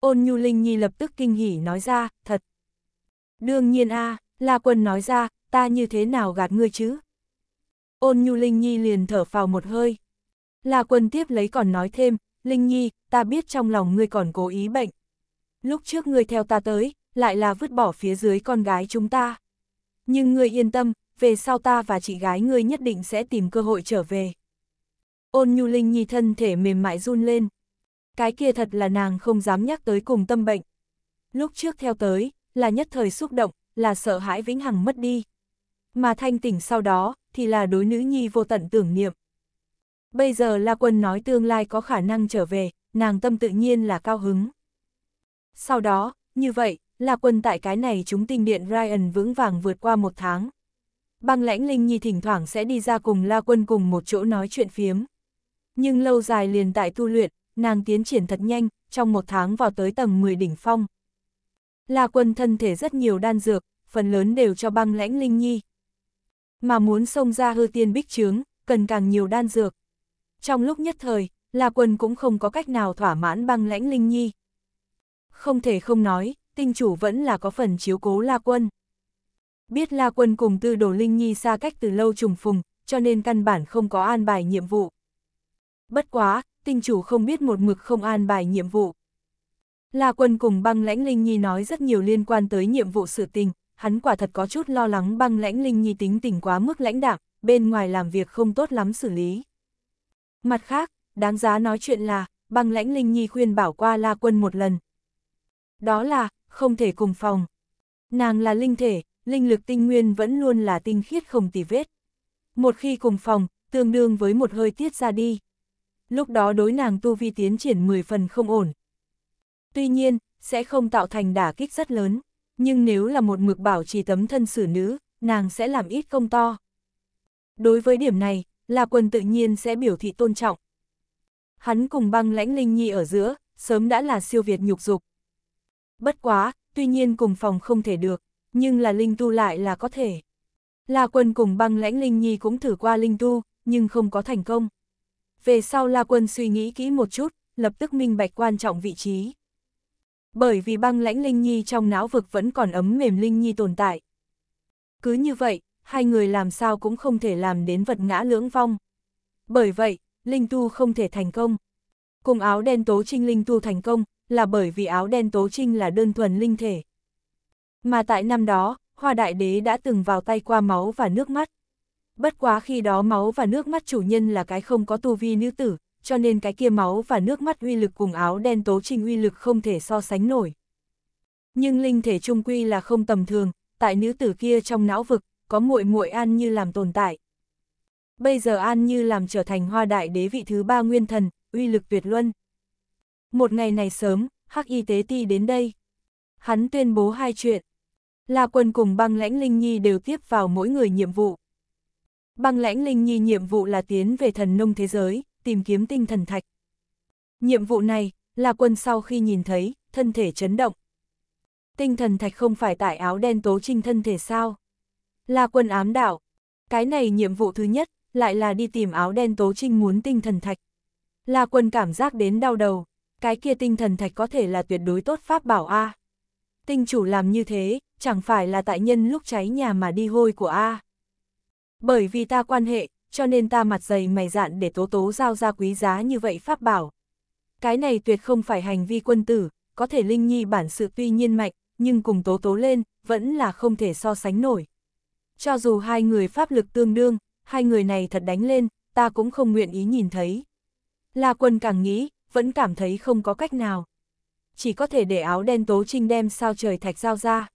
Ôn Nhu Linh Nhi lập tức kinh hỉ nói ra, thật. Đương nhiên a, à, La Quân nói ra, ta như thế nào gạt ngươi chứ? Ôn Nhu Linh Nhi liền thở phào một hơi. La Quân tiếp lấy còn nói thêm, Linh Nhi, ta biết trong lòng ngươi còn cố ý bệnh. Lúc trước ngươi theo ta tới, lại là vứt bỏ phía dưới con gái chúng ta. Nhưng ngươi yên tâm, về sau ta và chị gái ngươi nhất định sẽ tìm cơ hội trở về. Ôn Nhu Linh Nhi thân thể mềm mại run lên. Cái kia thật là nàng không dám nhắc tới cùng tâm bệnh. Lúc trước theo tới, là nhất thời xúc động, là sợ hãi vĩnh hằng mất đi. Mà thanh tỉnh sau đó, thì là đối nữ nhi vô tận tưởng niệm. Bây giờ La Quân nói tương lai có khả năng trở về, nàng tâm tự nhiên là cao hứng. Sau đó, như vậy, La Quân tại cái này chúng tinh điện Ryan vững vàng vượt qua một tháng. Băng lãnh Linh Nhi thỉnh thoảng sẽ đi ra cùng La Quân cùng một chỗ nói chuyện phiếm. Nhưng lâu dài liền tại tu luyện, nàng tiến triển thật nhanh, trong một tháng vào tới tầng 10 đỉnh phong. La quân thân thể rất nhiều đan dược, phần lớn đều cho băng lãnh linh nhi. Mà muốn xông ra hư tiên bích trướng, cần càng nhiều đan dược. Trong lúc nhất thời, La quân cũng không có cách nào thỏa mãn băng lãnh linh nhi. Không thể không nói, tinh chủ vẫn là có phần chiếu cố La quân. Biết La quân cùng tư đồ linh nhi xa cách từ lâu trùng phùng, cho nên căn bản không có an bài nhiệm vụ bất quá, tinh chủ không biết một mực không an bài nhiệm vụ. La quân cùng băng lãnh Linh Nhi nói rất nhiều liên quan tới nhiệm vụ sự tình, hắn quả thật có chút lo lắng băng lãnh Linh Nhi tính tình quá mức lãnh đạm, bên ngoài làm việc không tốt lắm xử lý. Mặt khác, đáng giá nói chuyện là, băng lãnh Linh Nhi khuyên bảo qua La quân một lần. Đó là, không thể cùng phòng. Nàng là linh thể, linh lực tinh nguyên vẫn luôn là tinh khiết không tì vết. Một khi cùng phòng, tương đương với một hơi tiết ra đi, lúc đó đối nàng tu vi tiến triển 10 phần không ổn. Tuy nhiên, sẽ không tạo thành đả kích rất lớn, nhưng nếu là một mực bảo trì tấm thân xử nữ, nàng sẽ làm ít công to. Đối với điểm này, là quần tự nhiên sẽ biểu thị tôn trọng. Hắn cùng băng lãnh linh nhi ở giữa, sớm đã là siêu việt nhục dục. Bất quá, tuy nhiên cùng phòng không thể được, nhưng là linh tu lại là có thể. Là quần cùng băng lãnh linh nhi cũng thử qua linh tu, nhưng không có thành công về sau La Quân suy nghĩ kỹ một chút, lập tức minh bạch quan trọng vị trí. Bởi vì băng lãnh Linh Nhi trong não vực vẫn còn ấm mềm Linh Nhi tồn tại. Cứ như vậy, hai người làm sao cũng không thể làm đến vật ngã lưỡng vong. Bởi vậy, Linh Tu không thể thành công. Cùng áo đen tố trinh Linh Tu thành công, là bởi vì áo đen tố trinh là đơn thuần linh thể. Mà tại năm đó, Hoa Đại Đế đã từng vào tay qua máu và nước mắt. Bất quá khi đó máu và nước mắt chủ nhân là cái không có tu vi nữ tử, cho nên cái kia máu và nước mắt uy lực cùng áo đen tố trình uy lực không thể so sánh nổi. Nhưng linh thể trung quy là không tầm thường, tại nữ tử kia trong não vực, có muội muội An Như làm tồn tại. Bây giờ An Như làm trở thành hoa đại đế vị thứ ba nguyên thần, uy lực tuyệt luân. Một ngày này sớm, Hắc Y Tế Ti đến đây. Hắn tuyên bố hai chuyện. Là quân cùng băng lãnh Linh Nhi đều tiếp vào mỗi người nhiệm vụ. Băng lãnh Linh Nhi nhiệm vụ là tiến về thần nông thế giới, tìm kiếm tinh thần thạch. Nhiệm vụ này, là quân sau khi nhìn thấy, thân thể chấn động. Tinh thần thạch không phải tại áo đen tố trinh thân thể sao? Là quân ám đảo. Cái này nhiệm vụ thứ nhất, lại là đi tìm áo đen tố trinh muốn tinh thần thạch. Là quân cảm giác đến đau đầu, cái kia tinh thần thạch có thể là tuyệt đối tốt pháp bảo A. Tinh chủ làm như thế, chẳng phải là tại nhân lúc cháy nhà mà đi hôi của A. Bởi vì ta quan hệ, cho nên ta mặt dày mày dạn để tố tố giao ra quý giá như vậy pháp bảo. Cái này tuyệt không phải hành vi quân tử, có thể Linh Nhi bản sự tuy nhiên mạnh, nhưng cùng tố tố lên, vẫn là không thể so sánh nổi. Cho dù hai người pháp lực tương đương, hai người này thật đánh lên, ta cũng không nguyện ý nhìn thấy. La quân càng nghĩ, vẫn cảm thấy không có cách nào. Chỉ có thể để áo đen tố trinh đem sao trời thạch giao ra.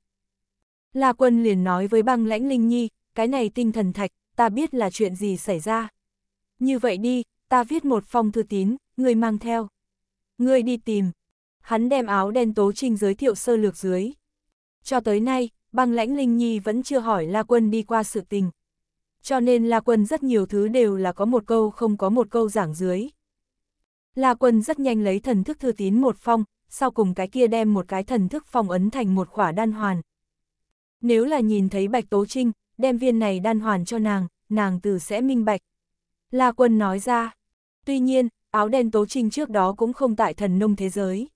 La quân liền nói với băng lãnh Linh Nhi, cái này tinh thần thạch, ta biết là chuyện gì xảy ra. Như vậy đi, ta viết một phong thư tín, người mang theo. Người đi tìm. Hắn đem áo đen tố trinh giới thiệu sơ lược dưới. Cho tới nay, băng lãnh Linh Nhi vẫn chưa hỏi La Quân đi qua sự tình. Cho nên La Quân rất nhiều thứ đều là có một câu không có một câu giảng dưới. La Quân rất nhanh lấy thần thức thư tín một phong, sau cùng cái kia đem một cái thần thức phong ấn thành một khỏa đan hoàn. Nếu là nhìn thấy Bạch Tố Trinh, đem viên này đan hoàn cho nàng, nàng từ sẽ minh bạch. La quân nói ra. Tuy nhiên, áo đen tố trinh trước đó cũng không tại thần nông thế giới.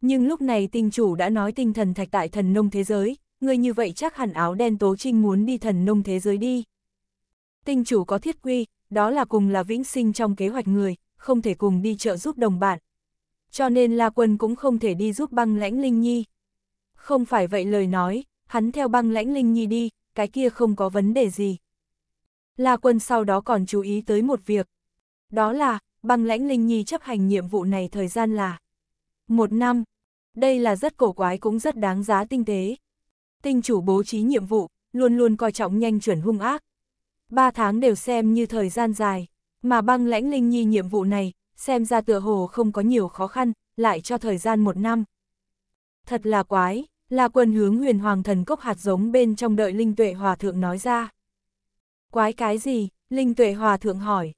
Nhưng lúc này tinh chủ đã nói tinh thần thạch tại thần nông thế giới, người như vậy chắc hẳn áo đen tố trinh muốn đi thần nông thế giới đi. Tinh chủ có thiết quy, đó là cùng là vĩnh sinh trong kế hoạch người, không thể cùng đi trợ giúp đồng bạn. Cho nên La Quân cũng không thể đi giúp băng lãnh Linh Nhi. Không phải vậy lời nói, hắn theo băng lãnh Linh Nhi đi, cái kia không có vấn đề gì. La Quân sau đó còn chú ý tới một việc. Đó là, băng lãnh Linh Nhi chấp hành nhiệm vụ này thời gian là một năm. Đây là rất cổ quái cũng rất đáng giá tinh tế. Tinh chủ bố trí nhiệm vụ, luôn luôn coi trọng nhanh chuẩn hung ác. Ba tháng đều xem như thời gian dài, mà băng lãnh Linh Nhi nhiệm vụ này, xem ra tựa hồ không có nhiều khó khăn, lại cho thời gian một năm. Thật là quái, là quân hướng huyền hoàng thần cốc hạt giống bên trong đợi Linh Tuệ Hòa Thượng nói ra. Quái cái gì? Linh Tuệ Hòa Thượng hỏi.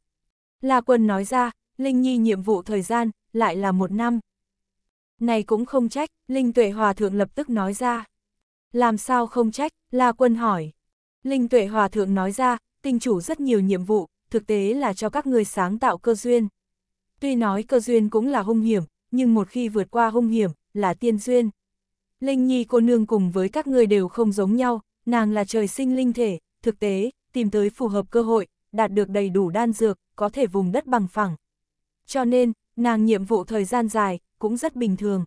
La quân nói ra, Linh Nhi nhiệm vụ thời gian, lại là một năm. Này cũng không trách, Linh Tuệ Hòa Thượng lập tức nói ra. Làm sao không trách, La quân hỏi. Linh Tuệ Hòa Thượng nói ra, tinh chủ rất nhiều nhiệm vụ, thực tế là cho các người sáng tạo cơ duyên. Tuy nói cơ duyên cũng là hung hiểm, nhưng một khi vượt qua hung hiểm, là tiên duyên. Linh Nhi cô nương cùng với các người đều không giống nhau, nàng là trời sinh linh thể, thực tế, tìm tới phù hợp cơ hội, đạt được đầy đủ đan dược, có thể vùng đất bằng phẳng. Cho nên, nàng nhiệm vụ thời gian dài, cũng rất bình thường.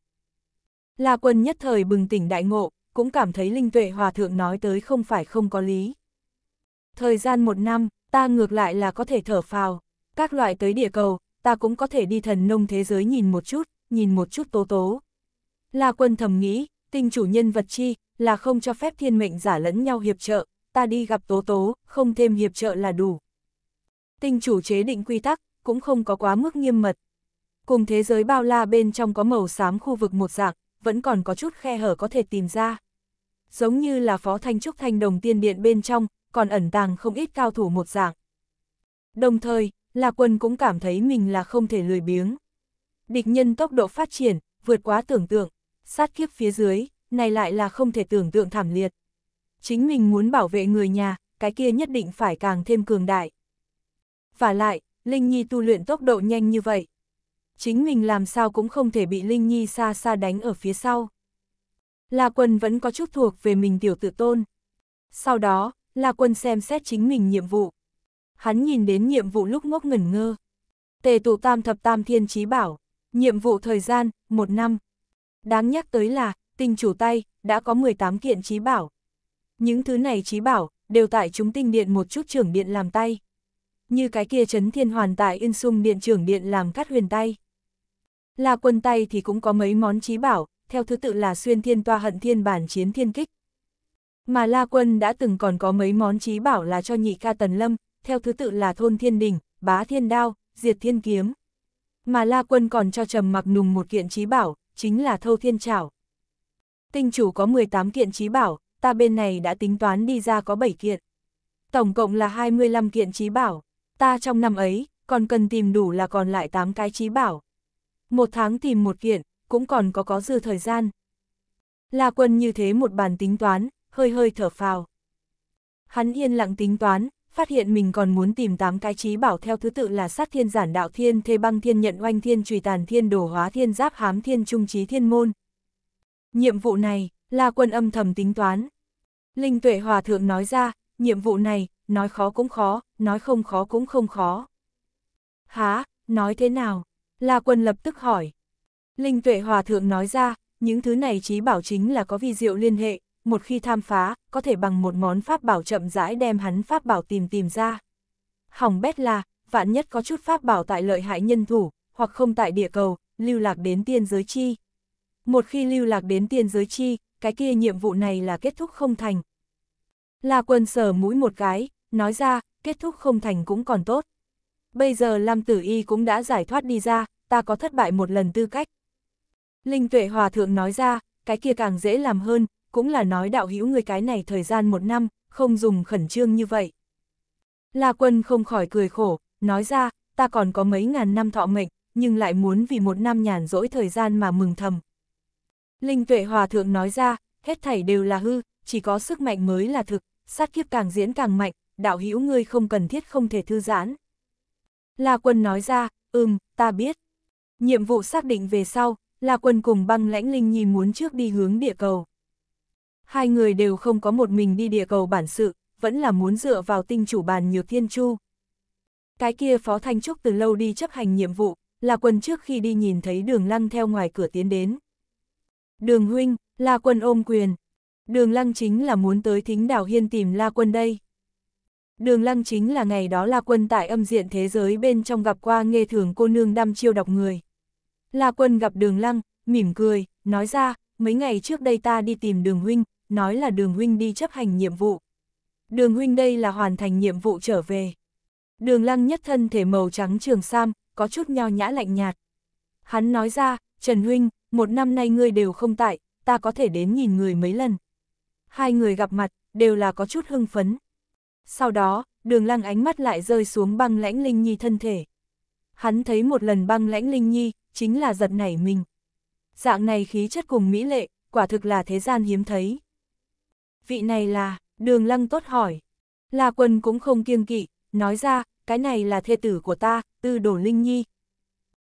La quân nhất thời bừng tỉnh đại ngộ, cũng cảm thấy Linh Tuệ Hòa Thượng nói tới không phải không có lý. Thời gian một năm, ta ngược lại là có thể thở phào, các loại tới địa cầu, ta cũng có thể đi thần nông thế giới nhìn một chút, nhìn một chút tố tố. La quân thầm nghĩ, tinh chủ nhân vật chi, là không cho phép thiên mệnh giả lẫn nhau hiệp trợ, ta đi gặp tố tố, không thêm hiệp trợ là đủ. tinh chủ chế định quy tắc, cũng không có quá mức nghiêm mật. Cùng thế giới bao la bên trong có màu xám khu vực một dạng, vẫn còn có chút khe hở có thể tìm ra. Giống như là phó thanh trúc thanh đồng tiên điện bên trong, còn ẩn tàng không ít cao thủ một dạng. Đồng thời, là Quân cũng cảm thấy mình là không thể lười biếng. Địch nhân tốc độ phát triển, vượt quá tưởng tượng, sát kiếp phía dưới, này lại là không thể tưởng tượng thảm liệt. Chính mình muốn bảo vệ người nhà, cái kia nhất định phải càng thêm cường đại. Và lại, Linh Nhi tu luyện tốc độ nhanh như vậy. Chính mình làm sao cũng không thể bị Linh Nhi xa xa đánh ở phía sau. La Quân vẫn có chút thuộc về mình tiểu tự tôn. Sau đó, La Quân xem xét chính mình nhiệm vụ. Hắn nhìn đến nhiệm vụ lúc ngốc ngẩn ngơ. Tề tụ tam thập tam thiên trí bảo. Nhiệm vụ thời gian, một năm. Đáng nhắc tới là, tinh chủ tay, đã có 18 kiện trí bảo. Những thứ này trí bảo, đều tại chúng tinh điện một chút trưởng điện làm tay. Như cái kia chấn thiên hoàn tại yên sung điện trưởng điện làm cắt huyền tay. Là quân tay thì cũng có mấy món trí bảo, theo thứ tự là xuyên thiên toa hận thiên bản chiến thiên kích. Mà La Quân đã từng còn có mấy món trí bảo là cho nhị ca tần lâm, theo thứ tự là thôn thiên đỉnh bá thiên đao, diệt thiên kiếm. Mà La Quân còn cho trầm mặc nùng một kiện trí bảo, chính là thâu thiên trảo. Tinh chủ có 18 kiện trí bảo, ta bên này đã tính toán đi ra có 7 kiện. Tổng cộng là 25 kiện trí bảo, ta trong năm ấy, còn cần tìm đủ là còn lại 8 cái trí bảo. Một tháng tìm một kiện, cũng còn có có dư thời gian. La quân như thế một bàn tính toán, hơi hơi thở phào. Hắn yên lặng tính toán, phát hiện mình còn muốn tìm 8 cái trí bảo theo thứ tự là sát thiên giản đạo thiên thê băng thiên nhận oanh thiên trùy tàn thiên đổ hóa thiên giáp hám thiên trung trí thiên môn. Nhiệm vụ này, là quân âm thầm tính toán. Linh tuệ hòa thượng nói ra, nhiệm vụ này, nói khó cũng khó, nói không khó cũng không khó. Há, nói thế nào? La quân lập tức hỏi. Linh tuệ hòa thượng nói ra, những thứ này trí bảo chính là có vi diệu liên hệ, một khi tham phá, có thể bằng một món pháp bảo chậm rãi đem hắn pháp bảo tìm tìm ra. Hỏng bét là, vạn nhất có chút pháp bảo tại lợi hại nhân thủ, hoặc không tại địa cầu, lưu lạc đến tiên giới chi. Một khi lưu lạc đến tiên giới chi, cái kia nhiệm vụ này là kết thúc không thành. La quân sờ mũi một cái, nói ra, kết thúc không thành cũng còn tốt. Bây giờ Lam Tử Y cũng đã giải thoát đi ra, ta có thất bại một lần tư cách. Linh Tuệ Hòa Thượng nói ra, cái kia càng dễ làm hơn, cũng là nói đạo hữu người cái này thời gian một năm, không dùng khẩn trương như vậy. La quân không khỏi cười khổ, nói ra, ta còn có mấy ngàn năm thọ mệnh, nhưng lại muốn vì một năm nhàn rỗi thời gian mà mừng thầm. Linh tuệ hòa thượng nói ra, hết thảy đều là hư, chỉ có sức mạnh mới là thực, sát kiếp càng diễn càng mạnh, đạo hữu ngươi không cần thiết không thể thư giãn. La quân nói ra, ừm, ta biết. Nhiệm vụ xác định về sau, La quân cùng băng lãnh linh nhìn muốn trước đi hướng địa cầu. Hai người đều không có một mình đi địa cầu bản sự, vẫn là muốn dựa vào tinh chủ bàn nhược thiên chu. Cái kia Phó Thanh Trúc từ lâu đi chấp hành nhiệm vụ, là quân trước khi đi nhìn thấy đường lăng theo ngoài cửa tiến đến. Đường huynh, là quân ôm quyền. Đường lăng chính là muốn tới thính đảo hiên tìm la quân đây. Đường lăng chính là ngày đó la quân tại âm diện thế giới bên trong gặp qua nghe thường cô nương đăm chiêu đọc người. La quân gặp đường lăng, mỉm cười, nói ra, mấy ngày trước đây ta đi tìm đường huynh, nói là đường huynh đi chấp hành nhiệm vụ. Đường huynh đây là hoàn thành nhiệm vụ trở về. Đường lăng nhất thân thể màu trắng trường sam, có chút nho nhã lạnh nhạt. Hắn nói ra, Trần huynh, một năm nay ngươi đều không tại, ta có thể đến nhìn người mấy lần. Hai người gặp mặt, đều là có chút hưng phấn. Sau đó, đường lăng ánh mắt lại rơi xuống băng lãnh linh nhi thân thể. Hắn thấy một lần băng lãnh linh nhi, chính là giật nảy mình dạng này khí chất cùng mỹ lệ, quả thực là thế gian hiếm thấy. Vị này là, đường lăng tốt hỏi. La quân cũng không kiêng kỵ, nói ra, cái này là thê tử của ta, tư đổ Linh Nhi.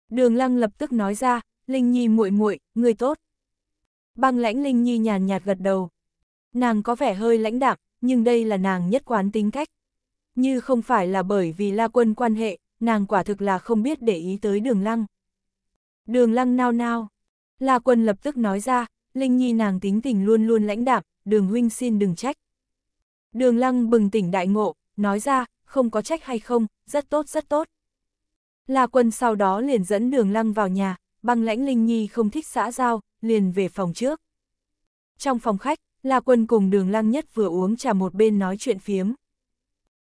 Đường lăng lập tức nói ra, Linh Nhi muội muội, người tốt. Băng lãnh Linh Nhi nhàn nhạt gật đầu. Nàng có vẻ hơi lãnh đạm, nhưng đây là nàng nhất quán tính cách. Như không phải là bởi vì La Quân quan hệ, nàng quả thực là không biết để ý tới đường lăng. Đường lăng nao nao, La Quân lập tức nói ra, Linh Nhi nàng tính tình luôn luôn lãnh đạm, đường huynh xin đừng trách. Đường lăng bừng tỉnh đại ngộ, nói ra, không có trách hay không, rất tốt rất tốt. La Quân sau đó liền dẫn đường lăng vào nhà, băng lãnh Linh Nhi không thích xã giao, liền về phòng trước. Trong phòng khách, La Quân cùng đường lăng nhất vừa uống trà một bên nói chuyện phiếm.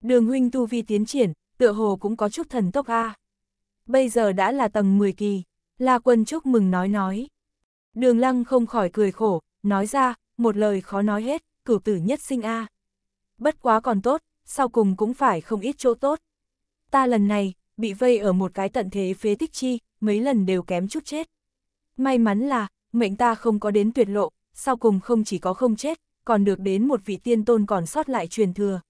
Đường huynh tu vi tiến triển, tựa hồ cũng có chút thần tốc a. Bây giờ đã là tầng 10 kỳ. La Quân chúc mừng nói nói. Đường Lăng không khỏi cười khổ, nói ra, một lời khó nói hết, cửu tử nhất sinh a. Bất quá còn tốt, sau cùng cũng phải không ít chỗ tốt. Ta lần này, bị vây ở một cái tận thế phế tích chi, mấy lần đều kém chút chết. May mắn là, mệnh ta không có đến tuyệt lộ, sau cùng không chỉ có không chết, còn được đến một vị tiên tôn còn sót lại truyền thừa.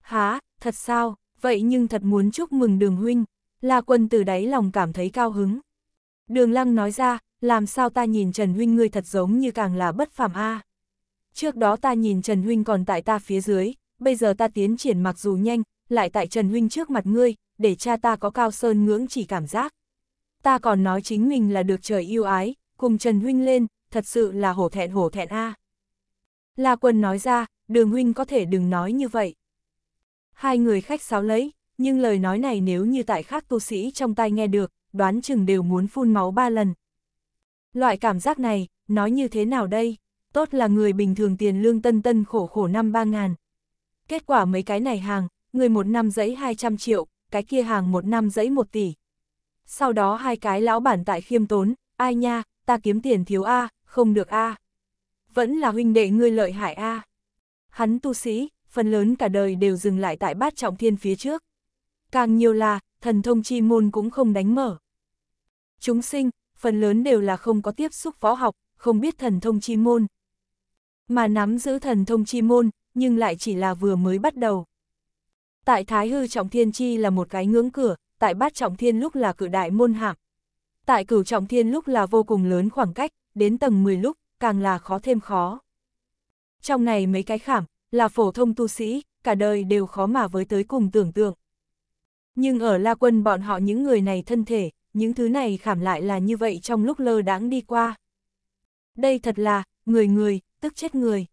Há, thật sao, vậy nhưng thật muốn chúc mừng đường huynh, là quân từ đáy lòng cảm thấy cao hứng. Đường lăng nói ra, làm sao ta nhìn Trần Huynh ngươi thật giống như càng là bất phàm a Trước đó ta nhìn Trần Huynh còn tại ta phía dưới, bây giờ ta tiến triển mặc dù nhanh, lại tại Trần Huynh trước mặt ngươi, để cha ta có cao sơn ngưỡng chỉ cảm giác. Ta còn nói chính mình là được trời yêu ái, cùng Trần Huynh lên, thật sự là hổ thẹn hổ thẹn a La Quân nói ra, đường Huynh có thể đừng nói như vậy. Hai người khách sáo lấy, nhưng lời nói này nếu như tại khác tu sĩ trong tay nghe được, đoán chừng đều muốn phun máu ba lần. Loại cảm giác này, nói như thế nào đây? Tốt là người bình thường tiền lương tân tân khổ khổ năm ba ngàn. Kết quả mấy cái này hàng, người một năm giấy 200 triệu, cái kia hàng một năm giấy 1 tỷ. Sau đó hai cái lão bản tại khiêm tốn, ai nha, ta kiếm tiền thiếu A, không được A. Vẫn là huynh đệ ngươi lợi hại A. Hắn tu sĩ, phần lớn cả đời đều dừng lại tại bát trọng thiên phía trước. Càng nhiều là, thần thông chi môn cũng không đánh mở. Chúng sinh, phần lớn đều là không có tiếp xúc võ học, không biết thần thông chi môn. Mà nắm giữ thần thông chi môn, nhưng lại chỉ là vừa mới bắt đầu. Tại Thái Hư Trọng Thiên Chi là một cái ngưỡng cửa, tại Bát Trọng Thiên lúc là cử đại môn hạng. Tại cửu Trọng Thiên lúc là vô cùng lớn khoảng cách, đến tầng 10 lúc, càng là khó thêm khó. Trong này mấy cái khảm, là phổ thông tu sĩ, cả đời đều khó mà với tới cùng tưởng tượng. Nhưng ở La Quân bọn họ những người này thân thể, những thứ này khảm lại là như vậy trong lúc lơ đãng đi qua. Đây thật là, người người, tức chết người.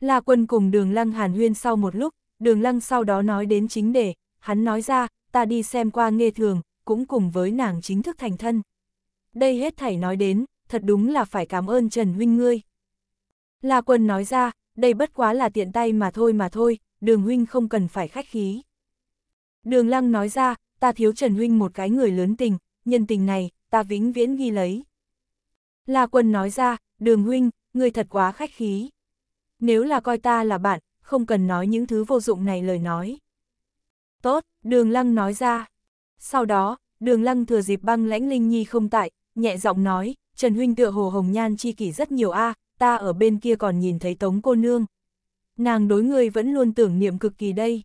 La Quân cùng đường lăng hàn huyên sau một lúc, đường lăng sau đó nói đến chính đề, hắn nói ra, ta đi xem qua nghe thường, cũng cùng với nàng chính thức thành thân. Đây hết thảy nói đến, thật đúng là phải cảm ơn Trần Huynh ngươi. La Quân nói ra, đây bất quá là tiện tay mà thôi mà thôi, đường Huynh không cần phải khách khí. Đường lăng nói ra, ta thiếu Trần Huynh một cái người lớn tình, nhân tình này, ta vĩnh viễn ghi lấy. La quân nói ra, đường huynh, người thật quá khách khí. Nếu là coi ta là bạn, không cần nói những thứ vô dụng này lời nói. Tốt, đường lăng nói ra. Sau đó, đường lăng thừa dịp băng lãnh linh nhi không tại, nhẹ giọng nói, Trần Huynh tựa hồ hồng nhan chi kỷ rất nhiều a ta ở bên kia còn nhìn thấy tống cô nương. Nàng đối người vẫn luôn tưởng niệm cực kỳ đây.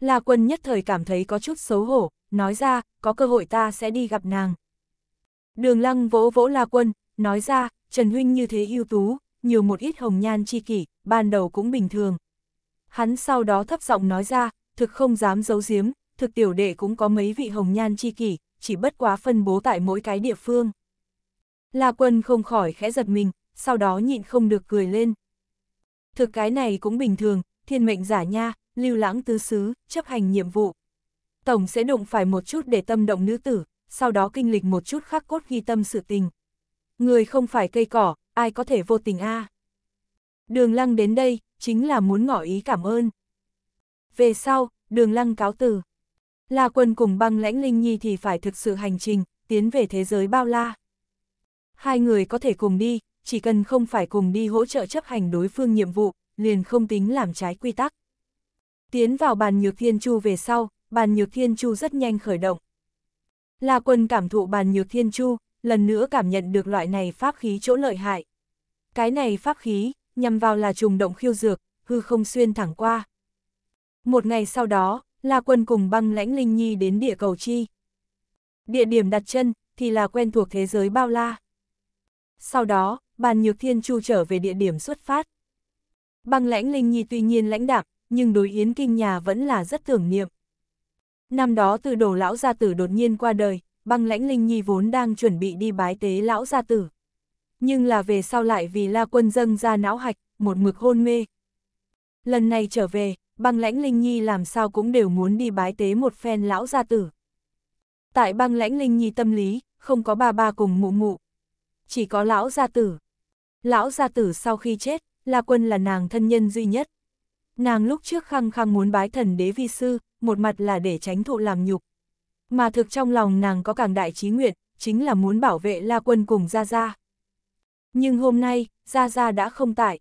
La Quân nhất thời cảm thấy có chút xấu hổ, nói ra, có cơ hội ta sẽ đi gặp nàng. Đường Lăng vỗ vỗ La Quân, nói ra, Trần Huynh như thế ưu tú, nhiều một ít hồng nhan chi kỷ, ban đầu cũng bình thường. Hắn sau đó thấp giọng nói ra, thực không dám giấu giếm, thực tiểu đệ cũng có mấy vị hồng nhan chi kỷ, chỉ bất quá phân bố tại mỗi cái địa phương. La Quân không khỏi khẽ giật mình, sau đó nhịn không được cười lên. Thực cái này cũng bình thường, thiên mệnh giả nha, lưu lãng tứ xứ, chấp hành nhiệm vụ. Tổng sẽ đụng phải một chút để tâm động nữ tử, sau đó kinh lịch một chút khắc cốt ghi tâm sự tình. Người không phải cây cỏ, ai có thể vô tình a Đường lăng đến đây, chính là muốn ngỏ ý cảm ơn. Về sau, đường lăng cáo từ. La quân cùng băng lãnh linh nhi thì phải thực sự hành trình, tiến về thế giới bao la. Hai người có thể cùng đi, chỉ cần không phải cùng đi hỗ trợ chấp hành đối phương nhiệm vụ, liền không tính làm trái quy tắc. Tiến vào bàn nhược thiên chu về sau, bàn nhược thiên chu rất nhanh khởi động. La quân cảm thụ bàn nhược thiên chu, lần nữa cảm nhận được loại này pháp khí chỗ lợi hại. Cái này pháp khí, nhằm vào là trùng động khiêu dược, hư không xuyên thẳng qua. Một ngày sau đó, La Quân cùng băng lãnh Linh Nhi đến địa cầu chi. Địa điểm đặt chân thì là quen thuộc thế giới bao la. Sau đó, bàn nhược thiên chu trở về địa điểm xuất phát. Băng lãnh Linh Nhi tuy nhiên lãnh đạm, nhưng đối Yến Kinh nhà vẫn là rất tưởng niệm. Năm đó từ đồ lão gia tử đột nhiên qua đời, băng lãnh Linh Nhi vốn đang chuẩn bị đi bái tế lão gia tử. Nhưng là về sau lại vì la quân dâng ra não hạch, một mực hôn mê. Lần này trở về, băng lãnh Linh Nhi làm sao cũng đều muốn đi bái tế một phen lão gia tử. Tại băng lãnh Linh Nhi tâm lý, không có ba ba cùng mụ mụ. Chỉ có lão gia tử. Lão gia tử sau khi chết, la quân là nàng thân nhân duy nhất. Nàng lúc trước khăng khăng muốn bái thần đế vi sư, một mặt là để tránh thụ làm nhục. Mà thực trong lòng nàng có càng đại trí nguyện, chính là muốn bảo vệ La Quân cùng Gia Gia. Nhưng hôm nay, Gia Gia đã không tại.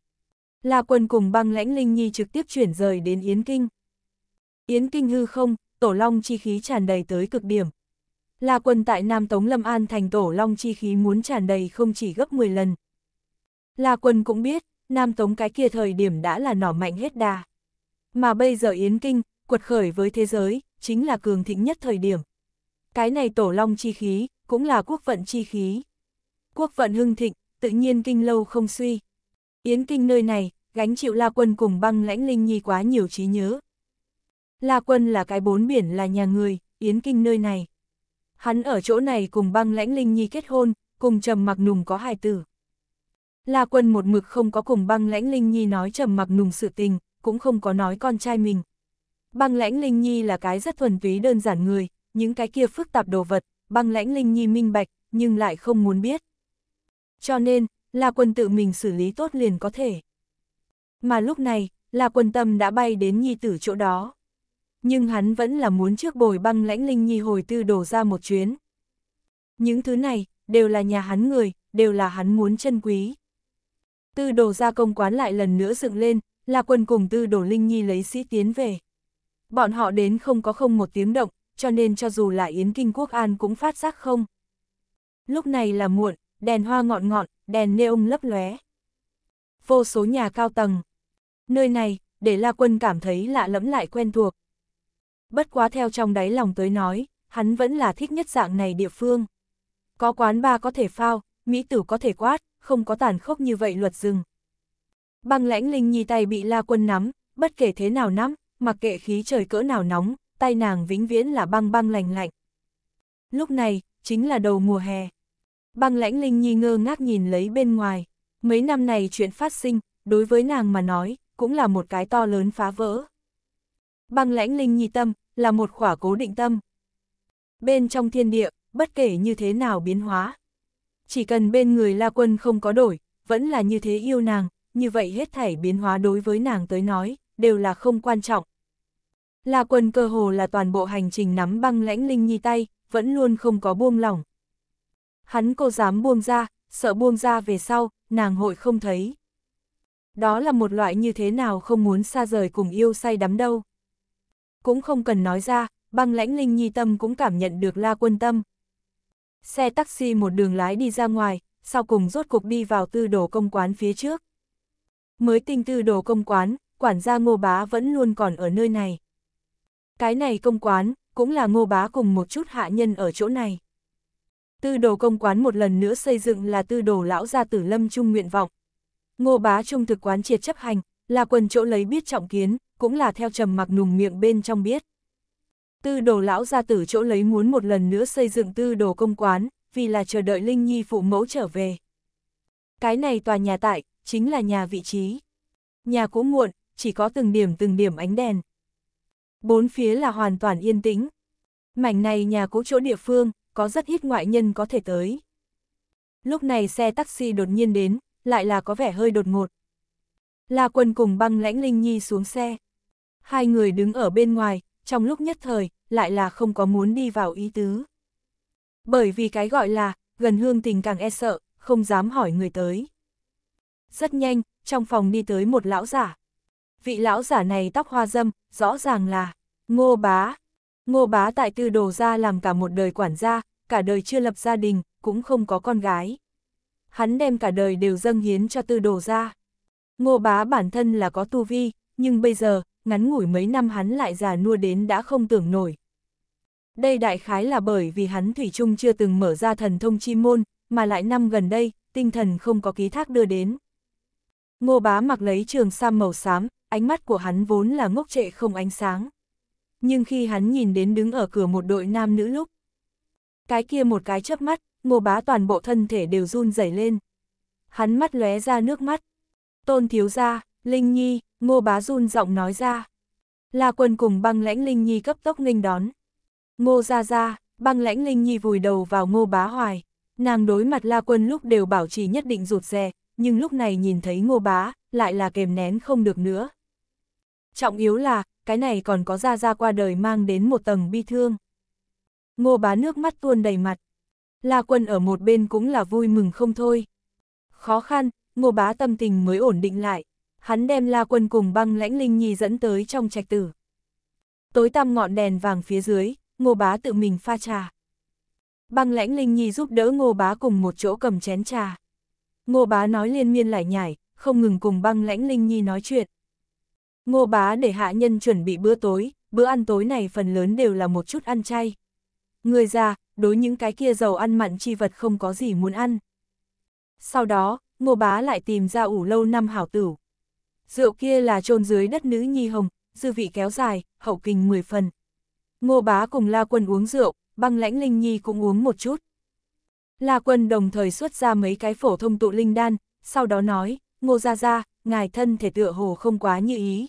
La Quân cùng băng lãnh Linh Nhi trực tiếp chuyển rời đến Yến Kinh. Yến Kinh hư không, tổ long chi khí tràn đầy tới cực điểm. La Quân tại Nam Tống Lâm An thành tổ long chi khí muốn tràn đầy không chỉ gấp 10 lần. La Quân cũng biết, Nam Tống cái kia thời điểm đã là nỏ mạnh hết đà. Mà bây giờ Yến Kinh, quật khởi với thế giới, chính là cường thịnh nhất thời điểm. Cái này tổ long chi khí, cũng là quốc vận chi khí. Quốc vận hưng thịnh, tự nhiên kinh lâu không suy. Yến Kinh nơi này, gánh chịu La Quân cùng băng lãnh linh nhi quá nhiều trí nhớ. La Quân là cái bốn biển là nhà người, Yến Kinh nơi này. Hắn ở chỗ này cùng băng lãnh linh nhi kết hôn, cùng trầm mặc nùng có hai tử. La Quân một mực không có cùng băng lãnh linh nhi nói trầm mặc nùng sự tình, cũng không có nói con trai mình. Băng lãnh Linh Nhi là cái rất thuần túy đơn giản người, những cái kia phức tạp đồ vật, băng lãnh Linh Nhi minh bạch, nhưng lại không muốn biết. Cho nên, là quân tự mình xử lý tốt liền có thể. Mà lúc này, là quân tâm đã bay đến Nhi tử chỗ đó. Nhưng hắn vẫn là muốn trước bồi băng lãnh Linh Nhi hồi tư đổ ra một chuyến. Những thứ này, đều là nhà hắn người, đều là hắn muốn chân quý. Tư đồ gia công quán lại lần nữa dựng lên, La Quân cùng Tư Đồ Linh Nhi lấy sĩ tiến về. Bọn họ đến không có không một tiếng động, cho nên cho dù là Yến Kinh Quốc An cũng phát giác không. Lúc này là muộn, đèn hoa ngọn ngọn, đèn neon lấp lóe. Vô số nhà cao tầng. Nơi này, để La Quân cảm thấy lạ lẫm lại quen thuộc. Bất quá theo trong đáy lòng tới nói, hắn vẫn là thích nhất dạng này địa phương. Có quán ba có thể phao, mỹ tử có thể quát, không có tàn khốc như vậy luật rừng. Băng lãnh Linh Nhi tay bị La Quân nắm, bất kể thế nào nắm, mặc kệ khí trời cỡ nào nóng, tay nàng vĩnh viễn là băng băng lành lạnh. Lúc này, chính là đầu mùa hè. Băng lãnh Linh Nhi ngơ ngác nhìn lấy bên ngoài. Mấy năm này chuyện phát sinh, đối với nàng mà nói, cũng là một cái to lớn phá vỡ. Băng lãnh Linh Nhi tâm, là một khỏa cố định tâm. Bên trong thiên địa, bất kể như thế nào biến hóa. Chỉ cần bên người La Quân không có đổi, vẫn là như thế yêu nàng, như vậy hết thảy biến hóa đối với nàng tới nói, đều là không quan trọng. Là quân cơ hồ là toàn bộ hành trình nắm băng lãnh linh nhi tay, vẫn luôn không có buông lỏng. Hắn cô dám buông ra, sợ buông ra về sau, nàng hội không thấy. Đó là một loại như thế nào không muốn xa rời cùng yêu say đắm đâu. Cũng không cần nói ra, băng lãnh linh nhi tâm cũng cảm nhận được la quân tâm. Xe taxi một đường lái đi ra ngoài, sau cùng rốt cục đi vào tư đồ công quán phía trước mới tinh tư đồ công quán, quản gia ngô bá vẫn luôn còn ở nơi này. Cái này công quán, cũng là ngô bá cùng một chút hạ nhân ở chỗ này. Tư đồ công quán một lần nữa xây dựng là tư đồ lão gia tử lâm trung nguyện vọng. Ngô bá trung thực quán triệt chấp hành, là quần chỗ lấy biết trọng kiến, cũng là theo trầm mặc nùng miệng bên trong biết. Tư đồ lão gia tử chỗ lấy muốn một lần nữa xây dựng tư đồ công quán, vì là chờ đợi Linh Nhi phụ mẫu trở về. Cái này tòa nhà tại, chính là nhà vị trí. Nhà cũ muộn, chỉ có từng điểm từng điểm ánh đèn. Bốn phía là hoàn toàn yên tĩnh. Mảnh này nhà cũ chỗ địa phương, có rất ít ngoại nhân có thể tới. Lúc này xe taxi đột nhiên đến, lại là có vẻ hơi đột ngột. La Quân cùng băng lãnh Linh Nhi xuống xe. Hai người đứng ở bên ngoài, trong lúc nhất thời, lại là không có muốn đi vào ý tứ. Bởi vì cái gọi là, gần hương tình càng e sợ, không dám hỏi người tới. Rất nhanh, trong phòng đi tới một lão giả. Vị lão giả này tóc hoa dâm, rõ ràng là Ngô Bá. Ngô Bá tại tư đồ ra làm cả một đời quản gia, cả đời chưa lập gia đình, cũng không có con gái. Hắn đem cả đời đều dâng hiến cho tư đồ ra. Ngô Bá bản thân là có tu vi, nhưng bây giờ, ngắn ngủi mấy năm hắn lại già nua đến đã không tưởng nổi. Đây đại khái là bởi vì hắn Thủy chung chưa từng mở ra thần thông chi môn, mà lại năm gần đây, tinh thần không có ký thác đưa đến. Ngô bá mặc lấy trường sam màu xám, ánh mắt của hắn vốn là ngốc trệ không ánh sáng. Nhưng khi hắn nhìn đến đứng ở cửa một đội nam nữ lúc, cái kia một cái chớp mắt, ngô bá toàn bộ thân thể đều run rẩy lên. Hắn mắt lóe ra nước mắt. Tôn thiếu gia, Linh Nhi, ngô bá run giọng nói ra. La quân cùng băng lãnh Linh Nhi cấp tốc nghênh đón. Ngô ra ra, băng lãnh Linh Nhi vùi đầu vào ngô bá hoài. Nàng đối mặt La quân lúc đều bảo trì nhất định rụt rè, nhưng lúc này nhìn thấy ngô bá, lại là kềm nén không được nữa. Trọng yếu là, cái này còn có ra ra qua đời mang đến một tầng bi thương. Ngô bá nước mắt tuôn đầy mặt. La quân ở một bên cũng là vui mừng không thôi. Khó khăn, ngô bá tâm tình mới ổn định lại. Hắn đem la quân cùng băng lãnh linh nhi dẫn tới trong trạch tử. Tối tăm ngọn đèn vàng phía dưới, ngô bá tự mình pha trà. Băng lãnh linh nhi giúp đỡ ngô bá cùng một chỗ cầm chén trà. Ngô bá nói liên miên lải nhải, không ngừng cùng băng lãnh Linh Nhi nói chuyện. Ngô bá để hạ nhân chuẩn bị bữa tối, bữa ăn tối này phần lớn đều là một chút ăn chay. Người già, đối những cái kia giàu ăn mặn chi vật không có gì muốn ăn. Sau đó, ngô bá lại tìm ra ủ lâu năm hảo tử. Rượu kia là trôn dưới đất nữ nhi hồng, dư vị kéo dài, hậu kinh 10 phần. Ngô bá cùng la quân uống rượu, băng lãnh Linh Nhi cũng uống một chút. La Quân đồng thời xuất ra mấy cái phổ thông tụ linh đan, sau đó nói, Ngô Gia Gia, ngài thân thể tựa hồ không quá như ý.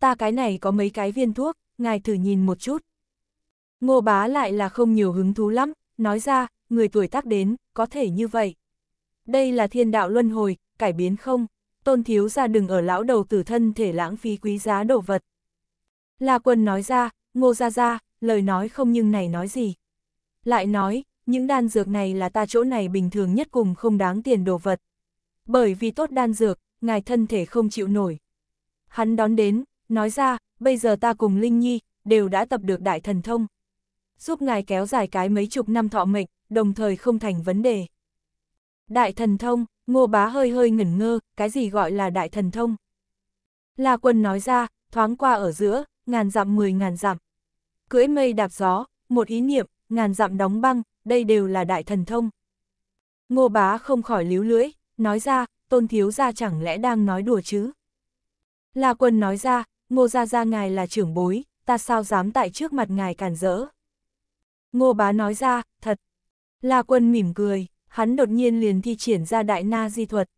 Ta cái này có mấy cái viên thuốc, ngài thử nhìn một chút. Ngô bá lại là không nhiều hứng thú lắm, nói ra, người tuổi tác đến, có thể như vậy. Đây là thiên đạo luân hồi, cải biến không, tôn thiếu ra đừng ở lão đầu tử thân thể lãng phí quý giá đồ vật. La quân nói ra, ngô gia gia, lời nói không nhưng này nói gì. Lại nói, những đan dược này là ta chỗ này bình thường nhất cùng không đáng tiền đồ vật. Bởi vì tốt đan dược, ngài thân thể không chịu nổi. Hắn đón đến, nói ra, bây giờ ta cùng Linh Nhi, đều đã tập được đại thần thông. Giúp ngài kéo dài cái mấy chục năm thọ mệnh, đồng thời không thành vấn đề. Đại thần thông, ngô bá hơi hơi ngẩn ngơ, cái gì gọi là đại thần thông? La quân nói ra, thoáng qua ở giữa, ngàn dặm mười ngàn dặm. Cưỡi mây đạp gió, một ý niệm, ngàn dặm đóng băng, đây đều là đại thần thông. Ngô bá không khỏi líu lưỡi, nói ra, tôn thiếu gia chẳng lẽ đang nói đùa chứ? La quân nói ra, ngô gia gia ngài là trưởng bối, ta sao dám tại trước mặt ngài cản rỡ? Ngô bá nói ra, thật. La quân mỉm cười, hắn đột nhiên liền thi triển ra đại na di thuật.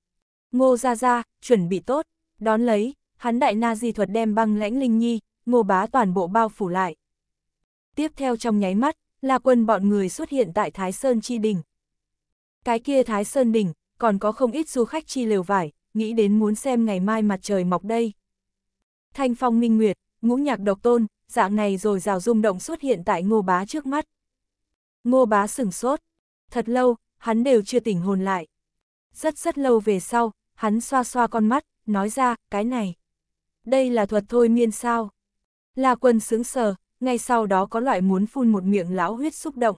Ngô gia gia, chuẩn bị tốt, đón lấy, hắn đại na di thuật đem băng lãnh linh nhi, ngô bá toàn bộ bao phủ lại. Tiếp theo trong nháy mắt, La Quân bọn người xuất hiện tại Thái Sơn Chi Đỉnh. Cái kia Thái Sơn Đỉnh, còn có không ít du khách chi lều vải, nghĩ đến muốn xem ngày mai mặt trời mọc đây. Thanh phong minh nguyệt, ngũ nhạc độc tôn, dạng này rồi rào rung động xuất hiện tại ngô bá trước mắt. Ngô bá sửng sốt, thật lâu, hắn đều chưa tỉnh hồn lại. Rất rất lâu về sau, hắn xoa xoa con mắt, nói ra, cái này. Đây là thuật thôi miên sao. La quân sướng sờ, ngay sau đó có loại muốn phun một miệng lão huyết xúc động.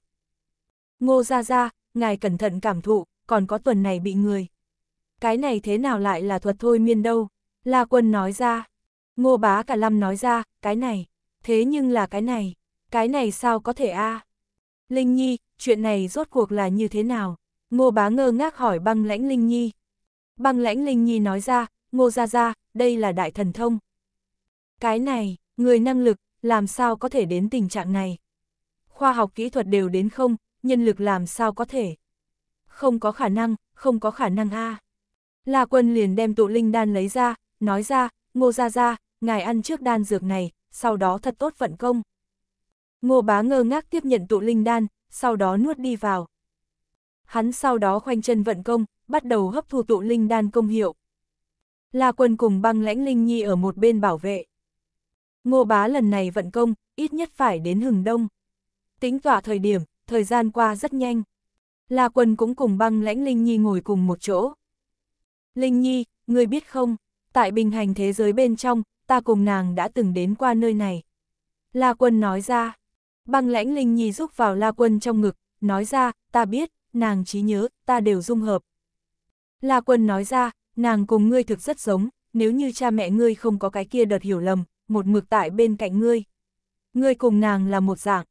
Ngô Gia Gia, ngài cẩn thận cảm thụ, còn có tuần này bị người. Cái này thế nào lại là thuật thôi miên đâu? La Quân nói ra. Ngô Bá Cả Lâm nói ra, cái này. Thế nhưng là cái này. Cái này sao có thể a? Linh Nhi, chuyện này rốt cuộc là như thế nào? Ngô Bá ngơ ngác hỏi băng lãnh Linh Nhi. Băng lãnh Linh Nhi nói ra, Ngô Gia Gia, đây là đại thần thông. Cái này, người năng lực, làm sao có thể đến tình trạng này? Khoa học kỹ thuật đều đến không, nhân lực làm sao có thể? Không có khả năng, không có khả năng a. La Quân liền đem tụ linh đan lấy ra, nói ra, Ngô Gia Gia, ngài ăn trước đan dược này, sau đó thật tốt vận công. Ngô Bá ngơ ngác tiếp nhận tụ linh đan, sau đó nuốt đi vào. Hắn sau đó khoanh chân vận công, bắt đầu hấp thu tụ linh đan công hiệu. La Quân cùng băng lãnh linh nhi ở một bên bảo vệ. Ngô bá lần này vận công, ít nhất phải đến hừng đông. Tính tỏa thời điểm, thời gian qua rất nhanh. La quân cũng cùng băng lãnh Linh Nhi ngồi cùng một chỗ. Linh Nhi, ngươi biết không, tại bình hành thế giới bên trong, ta cùng nàng đã từng đến qua nơi này. La quân nói ra, băng lãnh Linh Nhi rúc vào La quân trong ngực, nói ra, ta biết, nàng trí nhớ, ta đều dung hợp. La quân nói ra, nàng cùng ngươi thực rất giống, nếu như cha mẹ ngươi không có cái kia đợt hiểu lầm, một mực tại bên cạnh ngươi. Ngươi cùng nàng là một dạng.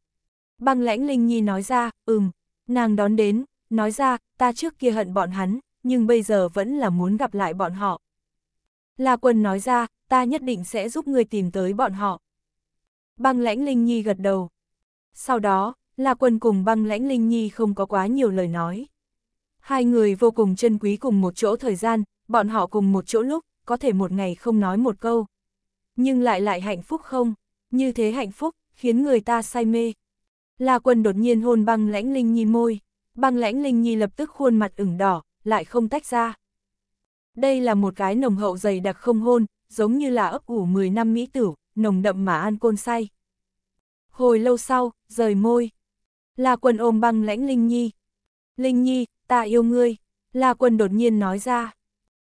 Băng lãnh Linh Nhi nói ra, ừm, nàng đón đến, nói ra, ta trước kia hận bọn hắn, nhưng bây giờ vẫn là muốn gặp lại bọn họ. La Quân nói ra, ta nhất định sẽ giúp ngươi tìm tới bọn họ. Băng lãnh Linh Nhi gật đầu. Sau đó, La Quân cùng băng lãnh Linh Nhi không có quá nhiều lời nói. Hai người vô cùng chân quý cùng một chỗ thời gian, bọn họ cùng một chỗ lúc, có thể một ngày không nói một câu nhưng lại lại hạnh phúc không? Như thế hạnh phúc, khiến người ta say mê. La Quân đột nhiên hôn băng lãnh Linh Nhi môi, băng lãnh Linh Nhi lập tức khuôn mặt ửng đỏ, lại không tách ra. Đây là một cái nồng hậu dày đặc không hôn, giống như là ấp ủ 10 năm mỹ tử, nồng đậm mà an côn say. Hồi lâu sau, rời môi. La Quân ôm băng lãnh Linh Nhi. Linh Nhi, ta yêu ngươi. La Quân đột nhiên nói ra.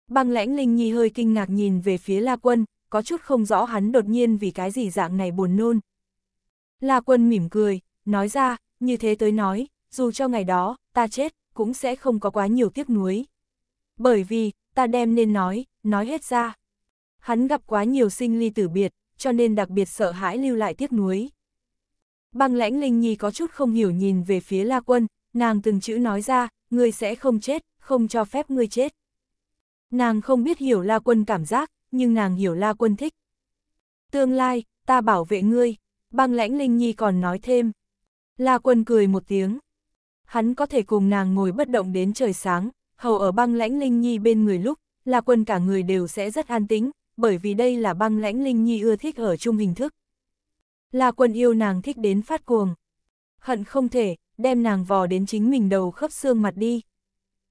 Băng lãnh Linh Nhi hơi kinh ngạc nhìn về phía La Quân, có chút không rõ hắn đột nhiên vì cái gì dạng này buồn nôn. La quân mỉm cười, nói ra, như thế tới nói, dù cho ngày đó, ta chết, cũng sẽ không có quá nhiều tiếc nuối. Bởi vì, ta đem nên nói, nói hết ra. Hắn gặp quá nhiều sinh ly tử biệt, cho nên đặc biệt sợ hãi lưu lại tiếc nuối. Băng lãnh Linh Nhi có chút không hiểu nhìn về phía La Quân, nàng từng chữ nói ra, ngươi sẽ không chết, không cho phép ngươi chết. Nàng không biết hiểu La Quân cảm giác, nhưng nàng hiểu La Quân thích. Tương lai, ta bảo vệ ngươi, băng lãnh Linh Nhi còn nói thêm. La Quân cười một tiếng. Hắn có thể cùng nàng ngồi bất động đến trời sáng, hầu ở băng lãnh Linh Nhi bên người lúc, La Quân cả người đều sẽ rất an tĩnh, bởi vì đây là băng lãnh Linh Nhi ưa thích ở chung hình thức. La Quân yêu nàng thích đến phát cuồng. Hận không thể, đem nàng vò đến chính mình đầu khớp xương mặt đi.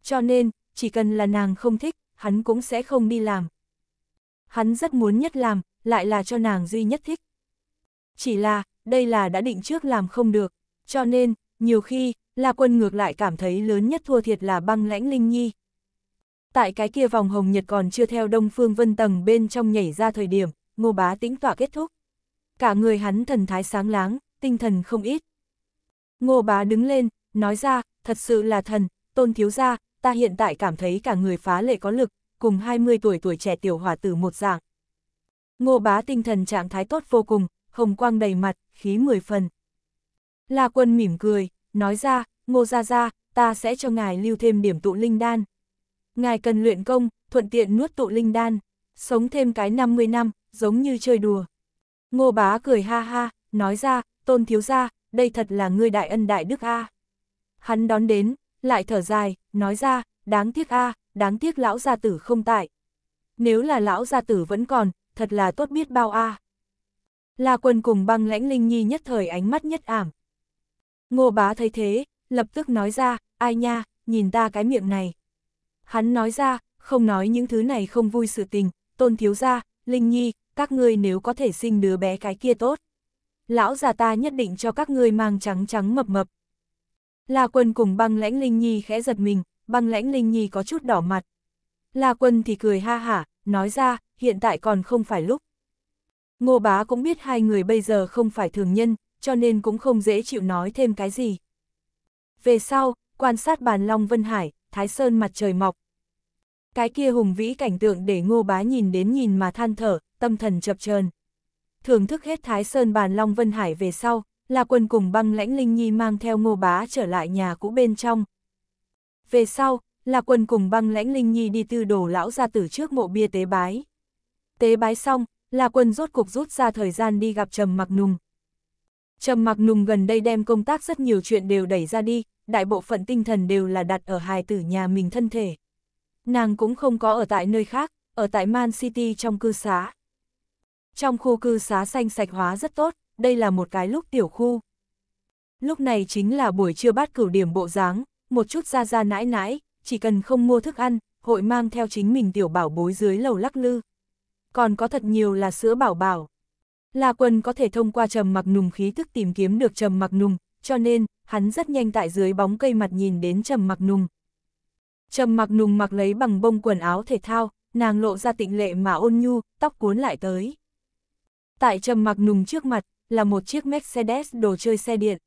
Cho nên, chỉ cần là nàng không thích, hắn cũng sẽ không đi làm, hắn rất muốn nhất làm, lại là cho nàng duy nhất thích. Chỉ là, đây là đã định trước làm không được, cho nên, nhiều khi, La Quân ngược lại cảm thấy lớn nhất thua thiệt là băng lãnh Linh Nhi. Tại cái kia vòng hồng nhật còn chưa theo Đông Phương Vân Tầng bên trong nhảy ra thời điểm, ngô bá tĩnh tỏa kết thúc. Cả người hắn thần thái sáng láng, tinh thần không ít. Ngô bá đứng lên, nói ra, thật sự là thần, tôn thiếu ra, ta hiện tại cảm thấy cả người phá lệ có lực, cùng 20 tuổi tuổi trẻ tiểu hỏa tử một dạng. Ngô bá tinh thần trạng thái tốt vô cùng, hồng quang đầy mặt, khí mười phần. La quân mỉm cười, nói ra, ngô ra ra, ta sẽ cho ngài lưu thêm điểm tụ linh đan. Ngài cần luyện công, thuận tiện nuốt tụ linh đan, sống thêm cái 50 năm, giống như chơi đùa. Ngô bá cười ha ha, nói ra, tôn thiếu ra, đây thật là ngươi đại ân đại đức a. Hắn đón đến, lại thở dài, nói ra, đáng tiếc a, đáng tiếc lão gia tử không tại. Nếu là lão gia tử vẫn còn, thật là tốt biết bao a. À. La quân cùng băng lãnh linh nhi nhất thời ánh mắt nhất ảm. Ngô bá thấy thế, lập tức nói ra, ai nha, nhìn ta cái miệng này. Hắn nói ra, không nói những thứ này không vui sự tình, tôn thiếu ra, linh nhi, các ngươi nếu có thể sinh đứa bé cái kia tốt. Lão già ta nhất định cho các ngươi mang trắng trắng mập mập. La quân cùng băng lãnh linh nhi khẽ giật mình, băng lãnh Linh Nhi có chút đỏ mặt. La Quân thì cười ha hả, nói ra, hiện tại còn không phải lúc. Ngô Bá cũng biết hai người bây giờ không phải thường nhân, cho nên cũng không dễ chịu nói thêm cái gì. Về sau, quan sát bàn Long Vân Hải, Thái Sơn mặt trời mọc. Cái kia hùng vĩ cảnh tượng để Ngô Bá nhìn đến nhìn mà than thở, tâm thần chập chờn. Thưởng thức hết Thái Sơn bàn Long Vân Hải về sau, La Quân cùng băng lãnh Linh Nhi mang theo Ngô Bá trở lại nhà cũ bên trong, về sau, là quần cùng băng lãnh Linh Nhi đi tư đổ lão ra tử trước mộ bia tế bái. Tế bái xong, là quần rốt cục rút ra thời gian đi gặp Trầm Mặc Nùng. Trầm Mặc Nùng gần đây đem công tác rất nhiều chuyện đều đẩy ra đi, đại bộ phận tinh thần đều là đặt ở hài tử nhà mình thân thể. Nàng cũng không có ở tại nơi khác, ở tại Man City trong cư xá. Trong khu cư xá xanh sạch hóa rất tốt, đây là một cái lúc tiểu khu. Lúc này chính là buổi trưa bát cửu điểm bộ dáng, một chút ra ra nãi nãi, chỉ cần không mua thức ăn, hội mang theo chính mình tiểu bảo bối dưới lầu lắc lư. Còn có thật nhiều là sữa bảo bảo. La Quân có thể thông qua trầm mặc nùng khí thức tìm kiếm được trầm mặc nùng, cho nên, hắn rất nhanh tại dưới bóng cây mặt nhìn đến trầm mặc nùng. Trầm mặc nùng mặc lấy bằng bông quần áo thể thao, nàng lộ ra tịnh lệ mà ôn nhu, tóc cuốn lại tới. Tại trầm mặc nùng trước mặt, là một chiếc Mercedes đồ chơi xe điện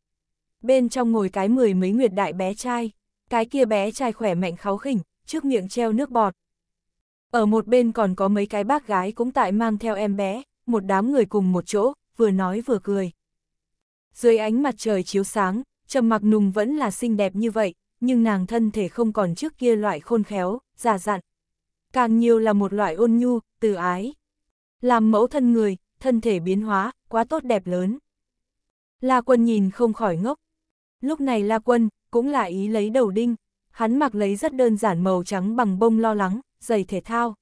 bên trong ngồi cái mười mấy nguyệt đại bé trai, cái kia bé trai khỏe mạnh kháo khỉnh, trước miệng treo nước bọt. Ở một bên còn có mấy cái bác gái cũng tại mang theo em bé, một đám người cùng một chỗ, vừa nói vừa cười. Dưới ánh mặt trời chiếu sáng, Trầm Mặc Nùng vẫn là xinh đẹp như vậy, nhưng nàng thân thể không còn trước kia loại khôn khéo, già dặn. Càng nhiều là một loại ôn nhu, từ ái. Làm mẫu thân người, thân thể biến hóa, quá tốt đẹp lớn. La Quân nhìn không khỏi ngốc, Lúc này La Quân, cũng là ý lấy đầu đinh, hắn mặc lấy rất đơn giản màu trắng bằng bông lo lắng, giày thể thao.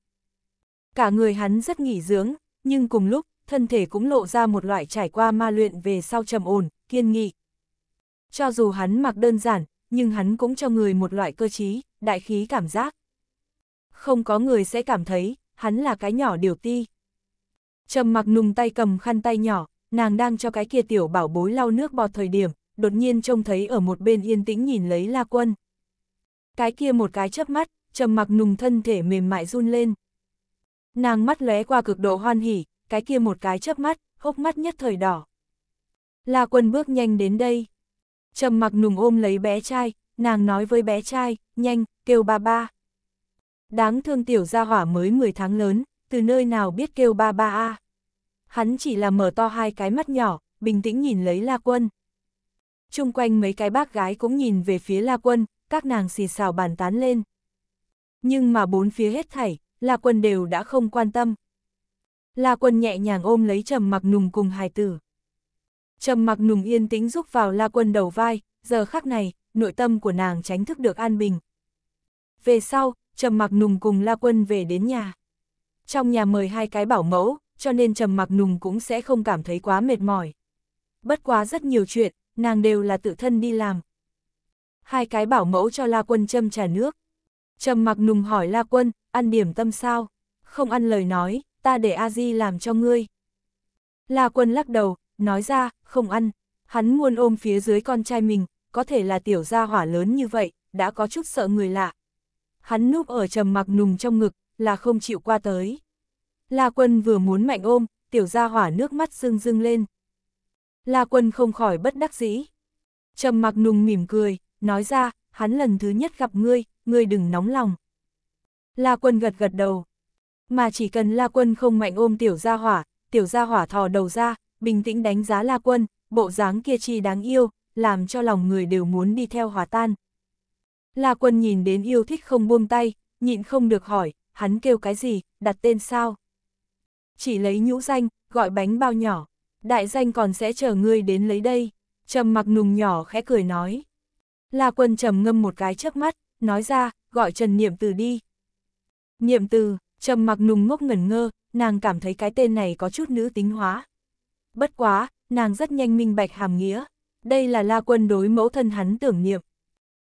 Cả người hắn rất nghỉ dưỡng, nhưng cùng lúc, thân thể cũng lộ ra một loại trải qua ma luyện về sau trầm ổn, kiên nghị. Cho dù hắn mặc đơn giản, nhưng hắn cũng cho người một loại cơ trí, đại khí cảm giác. Không có người sẽ cảm thấy, hắn là cái nhỏ điều ti. Trầm mặc nùng tay cầm khăn tay nhỏ, nàng đang cho cái kia tiểu bảo bối lau nước bọt thời điểm, đột nhiên trông thấy ở một bên yên tĩnh nhìn lấy La Quân. Cái kia một cái chớp mắt, trầm mặc nùng thân thể mềm mại run lên. Nàng mắt lóe qua cực độ hoan hỉ, cái kia một cái chớp mắt, hốc mắt nhất thời đỏ. La Quân bước nhanh đến đây. Trầm mặc nùng ôm lấy bé trai, nàng nói với bé trai, nhanh, kêu ba ba. Đáng thương tiểu gia hỏa mới 10 tháng lớn, từ nơi nào biết kêu ba ba a. Hắn chỉ là mở to hai cái mắt nhỏ, bình tĩnh nhìn lấy La Quân chung quanh mấy cái bác gái cũng nhìn về phía La Quân, các nàng xì xào bàn tán lên. Nhưng mà bốn phía hết thảy, La Quân đều đã không quan tâm. La Quân nhẹ nhàng ôm lấy Trầm Mặc Nùng cùng hài tử. Trầm Mặc Nùng yên tĩnh rúc vào La Quân đầu vai, giờ khắc này, nội tâm của nàng tránh thức được an bình. Về sau, Trầm Mặc Nùng cùng La Quân về đến nhà. Trong nhà mời hai cái bảo mẫu, cho nên Trầm Mặc Nùng cũng sẽ không cảm thấy quá mệt mỏi. Bất quá rất nhiều chuyện, nàng đều là tự thân đi làm. Hai cái bảo mẫu cho La Quân châm trà nước. Trầm mặc nùng hỏi La Quân, ăn điểm tâm sao? Không ăn lời nói, ta để A-di làm cho ngươi. La Quân lắc đầu, nói ra, không ăn. Hắn muốn ôm phía dưới con trai mình, có thể là tiểu gia hỏa lớn như vậy, đã có chút sợ người lạ. Hắn núp ở trầm mặc nùng trong ngực, là không chịu qua tới. La Quân vừa muốn mạnh ôm, tiểu gia hỏa nước mắt rưng rưng lên. La Quân không khỏi bất đắc dĩ. Trầm mặc nùng mỉm cười, nói ra, hắn lần thứ nhất gặp ngươi, ngươi đừng nóng lòng. La Quân gật gật đầu. Mà chỉ cần La Quân không mạnh ôm tiểu gia hỏa, tiểu gia hỏa thò đầu ra, bình tĩnh đánh giá La Quân, bộ dáng kia chi đáng yêu, làm cho lòng người đều muốn đi theo hòa tan. La Quân nhìn đến yêu thích không buông tay, nhịn không được hỏi, hắn kêu cái gì, đặt tên sao? Chỉ lấy nhũ danh, gọi bánh bao nhỏ đại danh còn sẽ chờ ngươi đến lấy đây. Trầm mặc nùng nhỏ khẽ cười nói. La quân trầm ngâm một cái trước mắt, nói ra, gọi Trần Niệm Từ đi. Niệm Từ, trầm mặc nùng ngốc ngẩn ngơ, nàng cảm thấy cái tên này có chút nữ tính hóa. Bất quá, nàng rất nhanh minh bạch hàm nghĩa. Đây là La quân đối mẫu thân hắn tưởng niệm.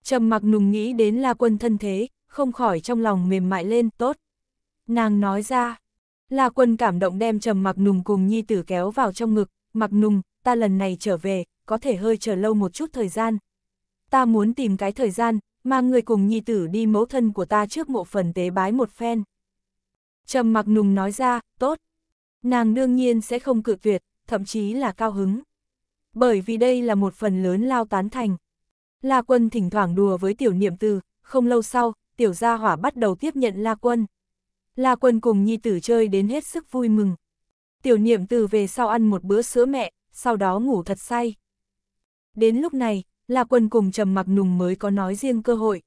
Trầm mặc nùng nghĩ đến La quân thân thế, không khỏi trong lòng mềm mại lên, tốt. Nàng nói ra, La quân cảm động đem trầm mặc nùng cùng nhi tử kéo vào trong ngực, mặc nùng, ta lần này trở về, có thể hơi chờ lâu một chút thời gian. Ta muốn tìm cái thời gian, mang người cùng nhi tử đi mẫu thân của ta trước mộ phần tế bái một phen. Trầm mặc nùng nói ra, tốt. Nàng đương nhiên sẽ không cự tuyệt, thậm chí là cao hứng. Bởi vì đây là một phần lớn lao tán thành. La quân thỉnh thoảng đùa với tiểu niệm từ, không lâu sau, tiểu gia hỏa bắt đầu tiếp nhận La quân. La Quân cùng nhi tử chơi đến hết sức vui mừng. Tiểu niệm từ về sau ăn một bữa sữa mẹ, sau đó ngủ thật say. Đến lúc này, La Quân cùng Trầm Mặc Nùng mới có nói riêng cơ hội.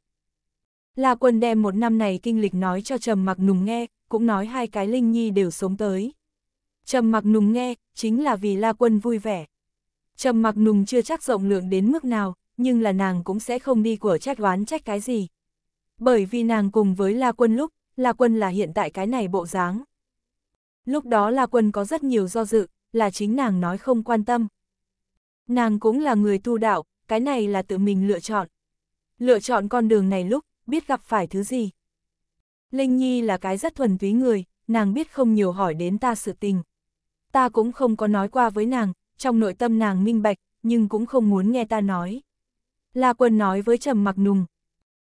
La Quân đem một năm này kinh lịch nói cho Trầm Mặc Nùng nghe, cũng nói hai cái Linh Nhi đều sống tới. Trầm Mặc Nùng nghe, chính là vì La Quân vui vẻ. Trầm Mặc Nùng chưa chắc rộng lượng đến mức nào, nhưng là nàng cũng sẽ không đi của trách oán trách cái gì. Bởi vì nàng cùng với La Quân lúc, La Quân là hiện tại cái này bộ dáng. Lúc đó La Quân có rất nhiều do dự, là chính nàng nói không quan tâm. Nàng cũng là người tu đạo, cái này là tự mình lựa chọn. Lựa chọn con đường này lúc, biết gặp phải thứ gì. Linh Nhi là cái rất thuần túy người, nàng biết không nhiều hỏi đến ta sự tình. Ta cũng không có nói qua với nàng, trong nội tâm nàng minh bạch, nhưng cũng không muốn nghe ta nói. La Quân nói với Trầm Mặc Nùng.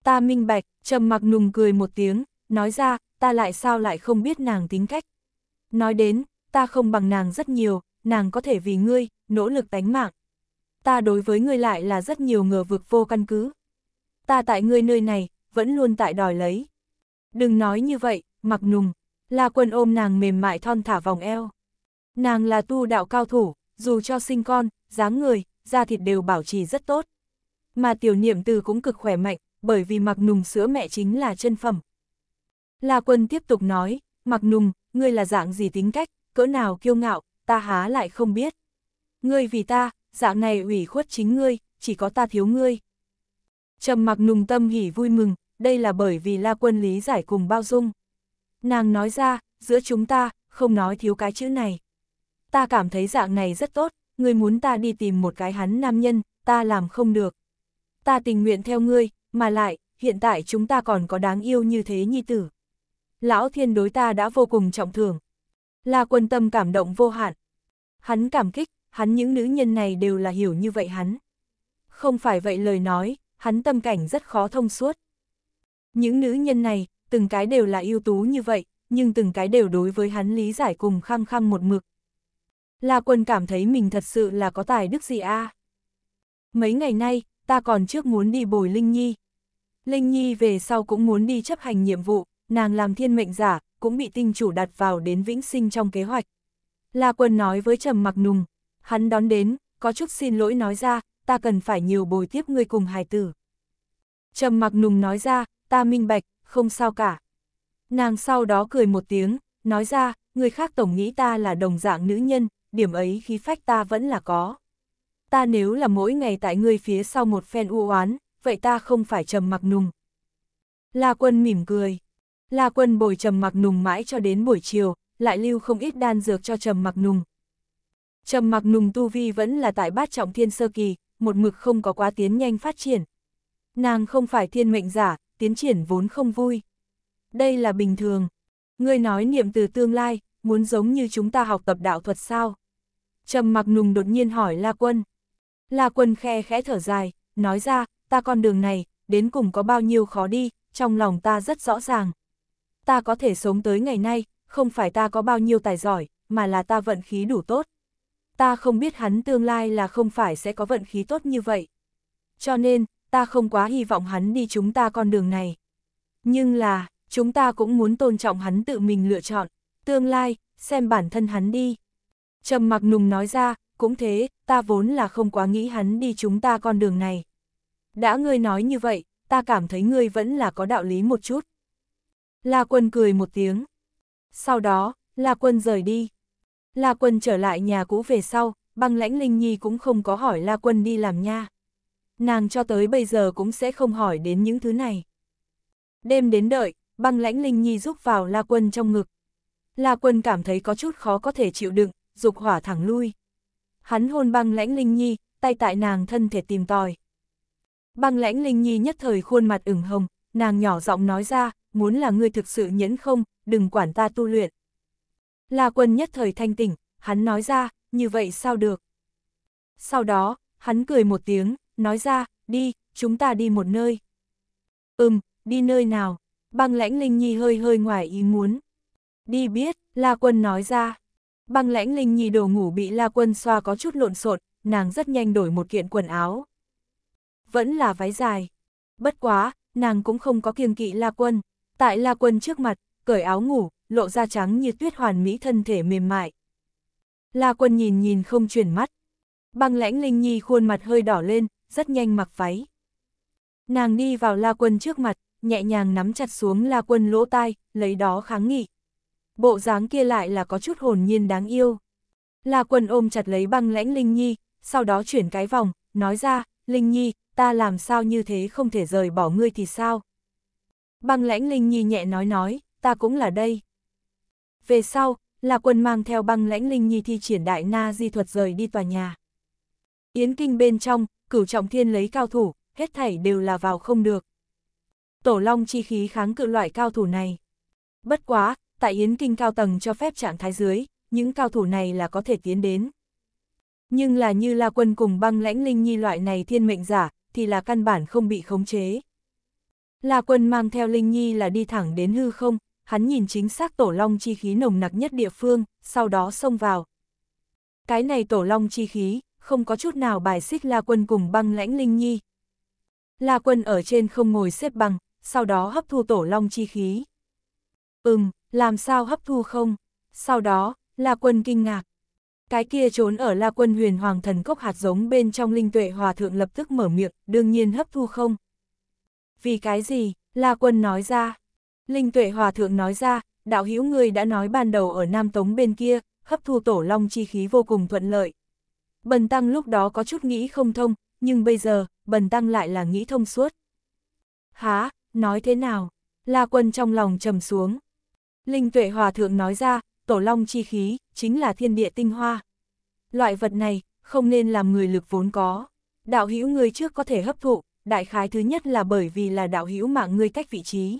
Ta minh bạch, Trầm Mặc Nùng cười một tiếng, nói ra, ta lại sao lại không biết nàng tính cách. Nói đến, ta không bằng nàng rất nhiều, nàng có thể vì ngươi, nỗ lực tánh mạng. Ta đối với ngươi lại là rất nhiều ngờ vực vô căn cứ. Ta tại ngươi nơi này, vẫn luôn tại đòi lấy. Đừng nói như vậy, mặc nùng, là quần ôm nàng mềm mại thon thả vòng eo. Nàng là tu đạo cao thủ, dù cho sinh con, dáng người, da thịt đều bảo trì rất tốt. Mà tiểu niệm từ cũng cực khỏe mạnh, bởi vì mặc nùng sữa mẹ chính là chân phẩm, La Quân tiếp tục nói, Mặc Nùng, ngươi là dạng gì tính cách, cỡ nào kiêu ngạo, ta há lại không biết. Ngươi vì ta, dạng này ủy khuất chính ngươi, chỉ có ta thiếu ngươi. Trầm Mặc Nùng tâm hỉ vui mừng, đây là bởi vì La Quân lý giải cùng bao dung. Nàng nói ra, giữa chúng ta, không nói thiếu cái chữ này. Ta cảm thấy dạng này rất tốt, ngươi muốn ta đi tìm một cái hắn nam nhân, ta làm không được. Ta tình nguyện theo ngươi, mà lại, hiện tại chúng ta còn có đáng yêu như thế nhi tử lão thiên đối ta đã vô cùng trọng thưởng. La quân tâm cảm động vô hạn. Hắn cảm kích, hắn những nữ nhân này đều là hiểu như vậy hắn. Không phải vậy lời nói, hắn tâm cảnh rất khó thông suốt. Những nữ nhân này, từng cái đều là ưu tú như vậy, nhưng từng cái đều đối với hắn lý giải cùng khăng khăng một mực. La quân cảm thấy mình thật sự là có tài đức gì a à? Mấy ngày nay, ta còn trước muốn đi bồi Linh Nhi. Linh Nhi về sau cũng muốn đi chấp hành nhiệm vụ, nàng làm thiên mệnh giả, cũng bị tinh chủ đặt vào đến vĩnh sinh trong kế hoạch. La Quân nói với Trầm Mặc Nùng, hắn đón đến, có chút xin lỗi nói ra, ta cần phải nhiều bồi tiếp người cùng hài tử. Trầm Mặc Nùng nói ra, ta minh bạch, không sao cả. Nàng sau đó cười một tiếng, nói ra, người khác tổng nghĩ ta là đồng dạng nữ nhân, điểm ấy khí phách ta vẫn là có. Ta nếu là mỗi ngày tại ngươi phía sau một phen u oán, vậy ta không phải Trầm Mặc Nùng. La Quân mỉm cười. La Quân bồi Trầm Mặc Nùng mãi cho đến buổi chiều, lại lưu không ít đan dược cho Trầm Mặc Nùng. Trầm Mặc Nùng tu vi vẫn là tại bát trọng thiên sơ kỳ, một mực không có quá tiến nhanh phát triển. Nàng không phải thiên mệnh giả, tiến triển vốn không vui. Đây là bình thường. Ngươi nói niệm từ tương lai, muốn giống như chúng ta học tập đạo thuật sao? Trầm Mặc Nùng đột nhiên hỏi La Quân. La Quân khe khẽ thở dài, nói ra, ta con đường này, đến cùng có bao nhiêu khó đi, trong lòng ta rất rõ ràng ta có thể sống tới ngày nay, không phải ta có bao nhiêu tài giỏi, mà là ta vận khí đủ tốt. Ta không biết hắn tương lai là không phải sẽ có vận khí tốt như vậy. Cho nên, ta không quá hy vọng hắn đi chúng ta con đường này. Nhưng là, chúng ta cũng muốn tôn trọng hắn tự mình lựa chọn, tương lai, xem bản thân hắn đi. Trầm mặc nùng nói ra, cũng thế, ta vốn là không quá nghĩ hắn đi chúng ta con đường này. Đã ngươi nói như vậy, ta cảm thấy ngươi vẫn là có đạo lý một chút. La Quân cười một tiếng. Sau đó, La Quân rời đi. La Quân trở lại nhà cũ về sau, băng lãnh Linh Nhi cũng không có hỏi La Quân đi làm nha. Nàng cho tới bây giờ cũng sẽ không hỏi đến những thứ này. Đêm đến đợi, băng lãnh Linh Nhi rúc vào La Quân trong ngực. La Quân cảm thấy có chút khó có thể chịu đựng, dục hỏa thẳng lui. Hắn hôn băng lãnh Linh Nhi, tay tại nàng thân thể tìm tòi. Băng lãnh Linh Nhi nhất thời khuôn mặt ửng hồng, nàng nhỏ giọng nói ra, muốn là ngươi thực sự nhẫn không, đừng quản ta tu luyện. La quân nhất thời thanh tỉnh, hắn nói ra, như vậy sao được. Sau đó, hắn cười một tiếng, nói ra, đi, chúng ta đi một nơi. Ừm, đi nơi nào? Băng lãnh Linh Nhi hơi hơi ngoài ý muốn. Đi biết, La Quân nói ra. Băng lãnh Linh Nhi đồ ngủ bị La Quân xoa có chút lộn xộn, nàng rất nhanh đổi một kiện quần áo. Vẫn là váy dài. Bất quá, nàng cũng không có kiêng kỵ La Quân. Tại La Quân trước mặt, cởi áo ngủ, lộ ra trắng như tuyết hoàn mỹ thân thể mềm mại. La Quân nhìn nhìn không chuyển mắt. Băng lãnh Linh Nhi khuôn mặt hơi đỏ lên, rất nhanh mặc váy. Nàng đi vào La Quân trước mặt, nhẹ nhàng nắm chặt xuống La Quân lỗ tai, lấy đó kháng nghị. Bộ dáng kia lại là có chút hồn nhiên đáng yêu. La Quân ôm chặt lấy băng lãnh Linh Nhi, sau đó chuyển cái vòng, nói ra, Linh Nhi, ta làm sao như thế không thể rời bỏ ngươi thì sao? Băng lãnh Linh Nhi nhẹ nói nói, ta cũng là đây. Về sau, là quân mang theo băng lãnh Linh Nhi thi triển đại na di thuật rời đi tòa nhà. Yến kinh bên trong, cửu trọng thiên lấy cao thủ, hết thảy đều là vào không được. Tổ long chi khí kháng cự loại cao thủ này. Bất quá, tại Yến kinh cao tầng cho phép trạng thái dưới, những cao thủ này là có thể tiến đến. Nhưng là như La Quân cùng băng lãnh Linh Nhi loại này thiên mệnh giả, thì là căn bản không bị khống chế. La Quân mang theo Linh Nhi là đi thẳng đến hư không, hắn nhìn chính xác tổ long chi khí nồng nặc nhất địa phương, sau đó xông vào. Cái này tổ long chi khí, không có chút nào bài xích La Quân cùng băng lãnh Linh Nhi. La Quân ở trên không ngồi xếp bằng, sau đó hấp thu tổ long chi khí. Ừm, làm sao hấp thu không? Sau đó, La Quân kinh ngạc. Cái kia trốn ở La Quân huyền hoàng thần cốc hạt giống bên trong linh tuệ hòa thượng lập tức mở miệng, đương nhiên hấp thu không vì cái gì, La Quân nói ra. Linh Tuệ Hòa Thượng nói ra, đạo hữu người đã nói ban đầu ở Nam Tống bên kia, hấp thu tổ long chi khí vô cùng thuận lợi. Bần Tăng lúc đó có chút nghĩ không thông, nhưng bây giờ, Bần Tăng lại là nghĩ thông suốt. Há, nói thế nào? La Quân trong lòng trầm xuống. Linh Tuệ Hòa Thượng nói ra, tổ long chi khí, chính là thiên địa tinh hoa. Loại vật này, không nên làm người lực vốn có. Đạo hữu người trước có thể hấp thụ, đại khái thứ nhất là bởi vì là đạo hữu mạng ngươi cách vị trí.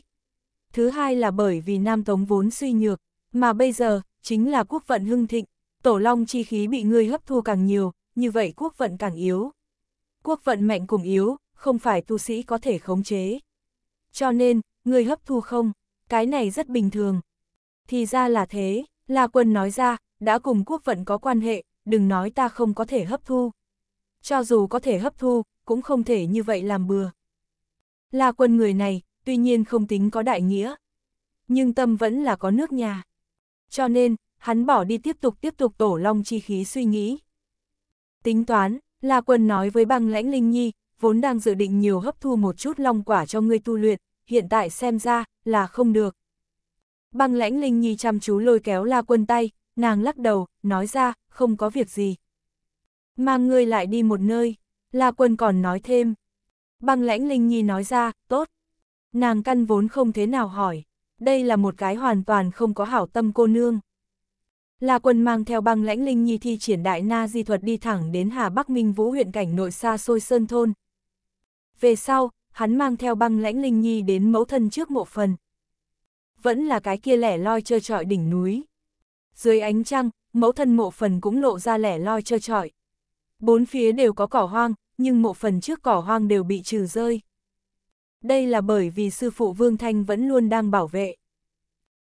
Thứ hai là bởi vì Nam Tống vốn suy nhược, mà bây giờ, chính là quốc vận hưng thịnh, tổ long chi khí bị ngươi hấp thu càng nhiều, như vậy quốc vận càng yếu. Quốc vận mạnh cùng yếu, không phải tu sĩ có thể khống chế. Cho nên, ngươi hấp thu không, cái này rất bình thường. Thì ra là thế, La Quân nói ra, đã cùng quốc vận có quan hệ, đừng nói ta không có thể hấp thu. Cho dù có thể hấp thu, cũng không thể như vậy làm bừa. La quân người này, tuy nhiên không tính có đại nghĩa, nhưng tâm vẫn là có nước nhà. Cho nên, hắn bỏ đi tiếp tục tiếp tục tổ long chi khí suy nghĩ. Tính toán, La Quân nói với băng lãnh Linh Nhi, vốn đang dự định nhiều hấp thu một chút long quả cho ngươi tu luyện, hiện tại xem ra là không được. Băng lãnh Linh Nhi chăm chú lôi kéo La Quân tay, nàng lắc đầu, nói ra, không có việc gì. Mang ngươi lại đi một nơi. La Quân còn nói thêm. Băng lãnh Linh Nhi nói ra, tốt. Nàng căn vốn không thế nào hỏi, đây là một cái hoàn toàn không có hảo tâm cô nương. La Quân mang theo băng lãnh Linh Nhi thi triển đại na di thuật đi thẳng đến Hà Bắc Minh Vũ huyện cảnh nội xa xôi sơn thôn. Về sau, hắn mang theo băng lãnh Linh Nhi đến mẫu thân trước mộ phần. Vẫn là cái kia lẻ loi trơ trọi đỉnh núi. Dưới ánh trăng, mẫu thân mộ phần cũng lộ ra lẻ loi trơ trọi. Bốn phía đều có cỏ hoang, nhưng một phần trước cỏ hoang đều bị trừ rơi. Đây là bởi vì sư phụ Vương Thanh vẫn luôn đang bảo vệ.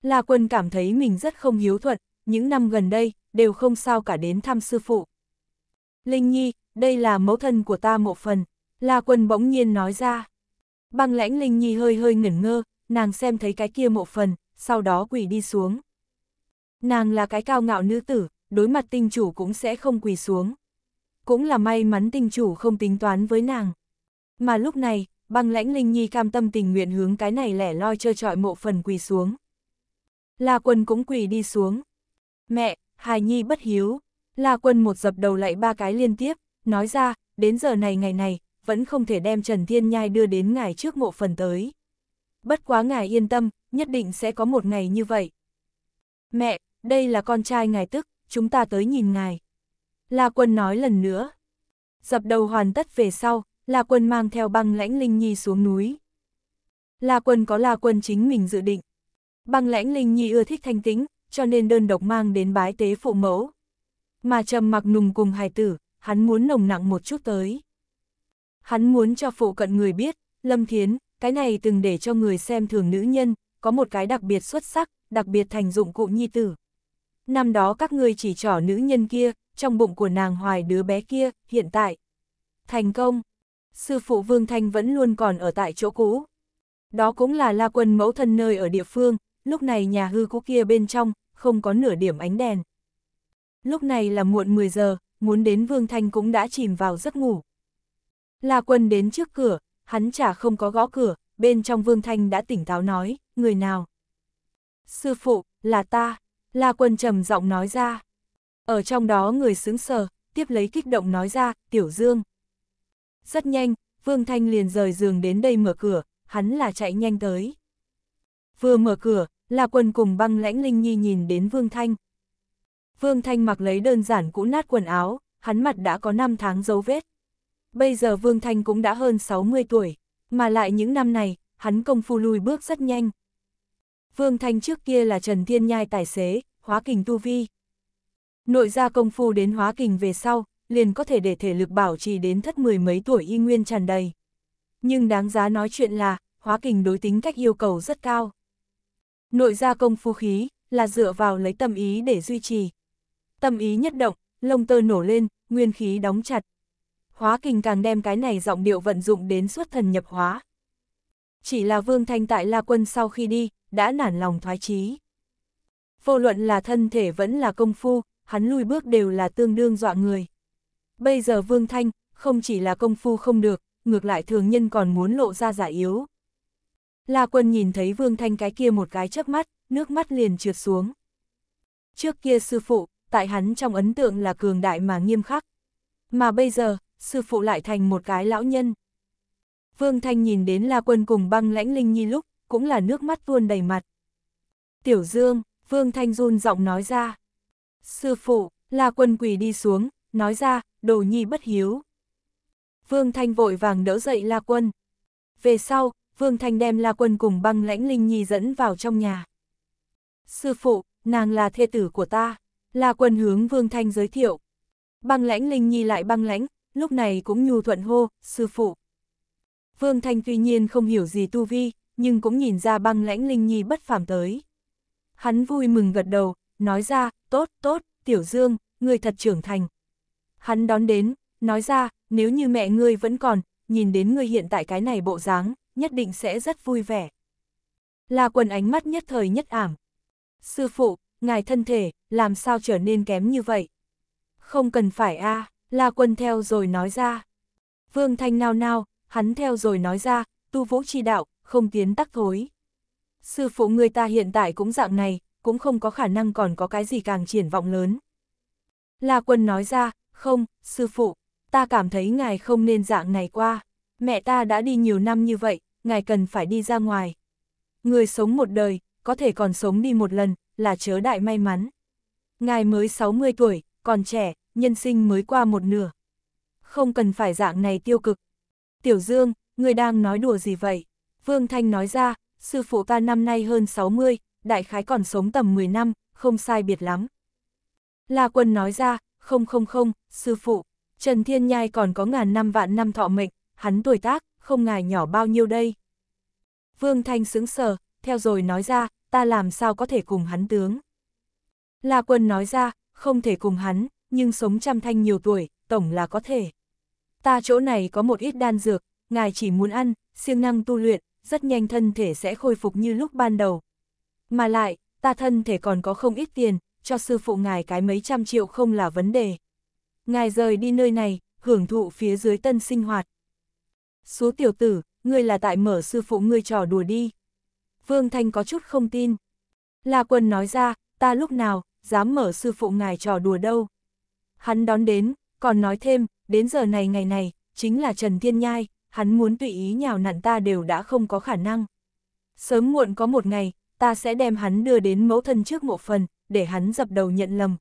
La Quân cảm thấy mình rất không hiếu thuận, những năm gần đây, đều không sao cả đến thăm sư phụ. Linh Nhi, đây là mẫu thân của ta một phần, La Quân bỗng nhiên nói ra. Băng lãnh Linh Nhi hơi hơi ngẩn ngơ, nàng xem thấy cái kia một phần, sau đó quỳ đi xuống. Nàng là cái cao ngạo nữ tử, đối mặt tinh chủ cũng sẽ không quỳ xuống cũng là may mắn tình chủ không tính toán với nàng. Mà lúc này, băng lãnh Linh Nhi cam tâm tình nguyện hướng cái này lẻ loi chơi trọi mộ phần quỳ xuống. La quân cũng quỳ đi xuống. Mẹ, hài nhi bất hiếu. La quân một dập đầu lại ba cái liên tiếp, nói ra, đến giờ này ngày này, vẫn không thể đem Trần Thiên Nhai đưa đến ngài trước mộ phần tới. Bất quá ngài yên tâm, nhất định sẽ có một ngày như vậy. Mẹ, đây là con trai ngài tức, chúng ta tới nhìn ngài. La Quân nói lần nữa. Dập đầu hoàn tất về sau, La Quân mang theo băng lãnh Linh Nhi xuống núi. La Quân có La Quân chính mình dự định. Băng lãnh Linh Nhi ưa thích thanh tĩnh, cho nên đơn độc mang đến bái tế phụ mẫu. Mà trầm mặc nùng cùng hài tử, hắn muốn nồng nặng một chút tới. Hắn muốn cho phụ cận người biết, Lâm Thiến, cái này từng để cho người xem thường nữ nhân, có một cái đặc biệt xuất sắc, đặc biệt thành dụng cụ nhi tử. Năm đó các ngươi chỉ trỏ nữ nhân kia, trong bụng của nàng hoài đứa bé kia, hiện tại. Thành công! Sư phụ Vương Thanh vẫn luôn còn ở tại chỗ cũ. Đó cũng là la quân mẫu thân nơi ở địa phương, lúc này nhà hư cũ kia bên trong, không có nửa điểm ánh đèn. Lúc này là muộn 10 giờ, muốn đến Vương Thanh cũng đã chìm vào giấc ngủ. La quân đến trước cửa, hắn chả không có gõ cửa, bên trong Vương Thanh đã tỉnh táo nói, người nào? Sư phụ, là ta, La quân trầm giọng nói ra. Ở trong đó người xứng sờ, tiếp lấy kích động nói ra, Tiểu Dương. Rất nhanh, Vương Thanh liền rời giường đến đây mở cửa, hắn là chạy nhanh tới. Vừa mở cửa, là quần cùng băng lãnh Linh Nhi nhìn đến Vương Thanh. Vương Thanh mặc lấy đơn giản cũ nát quần áo, hắn mặt đã có 5 tháng dấu vết. Bây giờ Vương Thanh cũng đã hơn 60 tuổi, mà lại những năm này, hắn công phu lùi bước rất nhanh. Vương Thanh trước kia là Trần Thiên Nhai tài xế, hóa kình tu vi. Nội gia công phu đến hóa kình về sau, liền có thể để thể lực bảo trì đến thất mười mấy tuổi y nguyên tràn đầy. Nhưng đáng giá nói chuyện là, hóa kình đối tính cách yêu cầu rất cao. Nội gia công phu khí, là dựa vào lấy tâm ý để duy trì. Tâm ý nhất động, lông tơ nổ lên, nguyên khí đóng chặt. Hóa kình càng đem cái này giọng điệu vận dụng đến suốt thần nhập hóa. Chỉ là Vương Thanh tại La Quân sau khi đi, đã nản lòng thoái chí. Vô luận là thân thể vẫn là công phu, hắn lùi bước đều là tương đương dọa người. Bây giờ Vương Thanh, không chỉ là công phu không được, ngược lại thường nhân còn muốn lộ ra giả yếu. La quân nhìn thấy Vương Thanh cái kia một cái chớp mắt, nước mắt liền trượt xuống. Trước kia sư phụ, tại hắn trong ấn tượng là cường đại mà nghiêm khắc. Mà bây giờ, sư phụ lại thành một cái lão nhân. Vương Thanh nhìn đến La Quân cùng băng lãnh linh nhi lúc, cũng là nước mắt tuôn đầy mặt. Tiểu Dương, Vương Thanh run giọng nói ra. Sư phụ, là quân quỳ đi xuống, nói ra, đồ nhi bất hiếu. Vương Thanh vội vàng đỡ dậy La Quân. Về sau, Vương Thanh đem La Quân cùng băng lãnh Linh Nhi dẫn vào trong nhà. Sư phụ, nàng là thê tử của ta. La Quân hướng Vương Thanh giới thiệu. Băng lãnh Linh Nhi lại băng lãnh, lúc này cũng nhu thuận hô, sư phụ. Vương Thanh tuy nhiên không hiểu gì tu vi, nhưng cũng nhìn ra băng lãnh Linh Nhi bất phàm tới. Hắn vui mừng gật đầu, nói ra, tốt, tốt, Tiểu Dương, người thật trưởng thành. Hắn đón đến, nói ra, nếu như mẹ ngươi vẫn còn, nhìn đến ngươi hiện tại cái này bộ dáng, nhất định sẽ rất vui vẻ. Là quần ánh mắt nhất thời nhất ảm. Sư phụ, ngài thân thể, làm sao trở nên kém như vậy? Không cần phải a à, La quân theo rồi nói ra. Vương Thanh nao nao, hắn theo rồi nói ra, tu vũ chi đạo, không tiến tắc thối. Sư phụ người ta hiện tại cũng dạng này, cũng không có khả năng còn có cái gì càng triển vọng lớn. La quân nói ra, không, sư phụ, ta cảm thấy ngài không nên dạng này qua, mẹ ta đã đi nhiều năm như vậy, ngài cần phải đi ra ngoài. Người sống một đời, có thể còn sống đi một lần, là chớ đại may mắn. Ngài mới 60 tuổi, còn trẻ, nhân sinh mới qua một nửa. Không cần phải dạng này tiêu cực. Tiểu Dương, người đang nói đùa gì vậy? Vương Thanh nói ra, sư phụ ta năm nay hơn 60, đại khái còn sống tầm 10 năm, không sai biệt lắm. La Quân nói ra, không không không, sư phụ, Trần Thiên Nhai còn có ngàn năm vạn năm thọ mệnh, hắn tuổi tác, không ngài nhỏ bao nhiêu đây. Vương Thanh sững sờ, theo rồi nói ra, ta làm sao có thể cùng hắn tướng. La Quân nói ra, không thể cùng hắn, nhưng sống trăm thanh nhiều tuổi, tổng là có thể. Ta chỗ này có một ít đan dược, ngài chỉ muốn ăn, siêng năng tu luyện, rất nhanh thân thể sẽ khôi phục như lúc ban đầu, mà lại, ta thân thể còn có không ít tiền, cho sư phụ ngài cái mấy trăm triệu không là vấn đề. Ngài rời đi nơi này, hưởng thụ phía dưới tân sinh hoạt. Số tiểu tử, ngươi là tại mở sư phụ ngươi trò đùa đi. Vương Thanh có chút không tin. La quân nói ra, ta lúc nào, dám mở sư phụ ngài trò đùa đâu. Hắn đón đến, còn nói thêm, đến giờ này ngày này, chính là Trần Thiên Nhai, hắn muốn tùy ý nhào nặn ta đều đã không có khả năng. Sớm muộn có một ngày, ta sẽ đem hắn đưa đến mẫu thân trước mộ phần, để hắn dập đầu nhận lầm.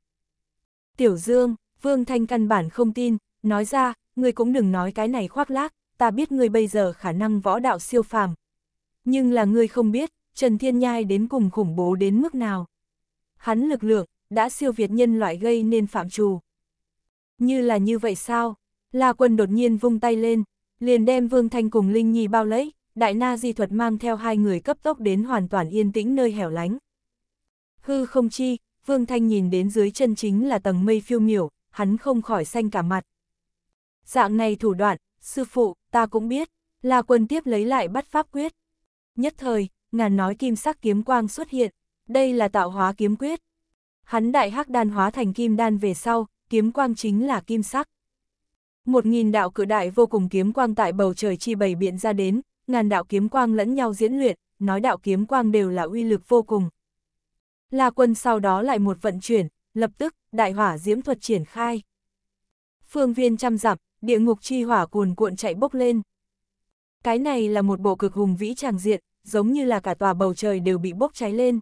Tiểu Dương, Vương Thanh căn bản không tin, nói ra, ngươi cũng đừng nói cái này khoác lác, ta biết ngươi bây giờ khả năng võ đạo siêu phàm. Nhưng là ngươi không biết, Trần Thiên Nhai đến cùng khủng bố đến mức nào. Hắn lực lượng, đã siêu việt nhân loại gây nên phạm trù. Như là như vậy sao? La Quân đột nhiên vung tay lên, liền đem Vương Thanh cùng Linh Nhi bao lấy, đại na di thuật mang theo hai người cấp tốc đến hoàn toàn yên tĩnh nơi hẻo lánh. Hư không chi, Vương Thanh nhìn đến dưới chân chính là tầng mây phiêu miểu, hắn không khỏi xanh cả mặt. Dạng này thủ đoạn, sư phụ, ta cũng biết, là quân tiếp lấy lại bắt pháp quyết. Nhất thời, ngàn nói kim sắc kiếm quang xuất hiện, đây là tạo hóa kiếm quyết. Hắn đại hắc đan hóa thành kim đan về sau, kiếm quang chính là kim sắc. Một nghìn đạo cự đại vô cùng kiếm quang tại bầu trời chi bày biện ra đến, ngàn đạo kiếm quang lẫn nhau diễn luyện, nói đạo kiếm quang đều là uy lực vô cùng. La quân sau đó lại một vận chuyển, lập tức, đại hỏa diễm thuật triển khai. Phương viên chăm dặm, địa ngục chi hỏa cuồn cuộn chạy bốc lên. Cái này là một bộ cực hùng vĩ tràng diện, giống như là cả tòa bầu trời đều bị bốc cháy lên.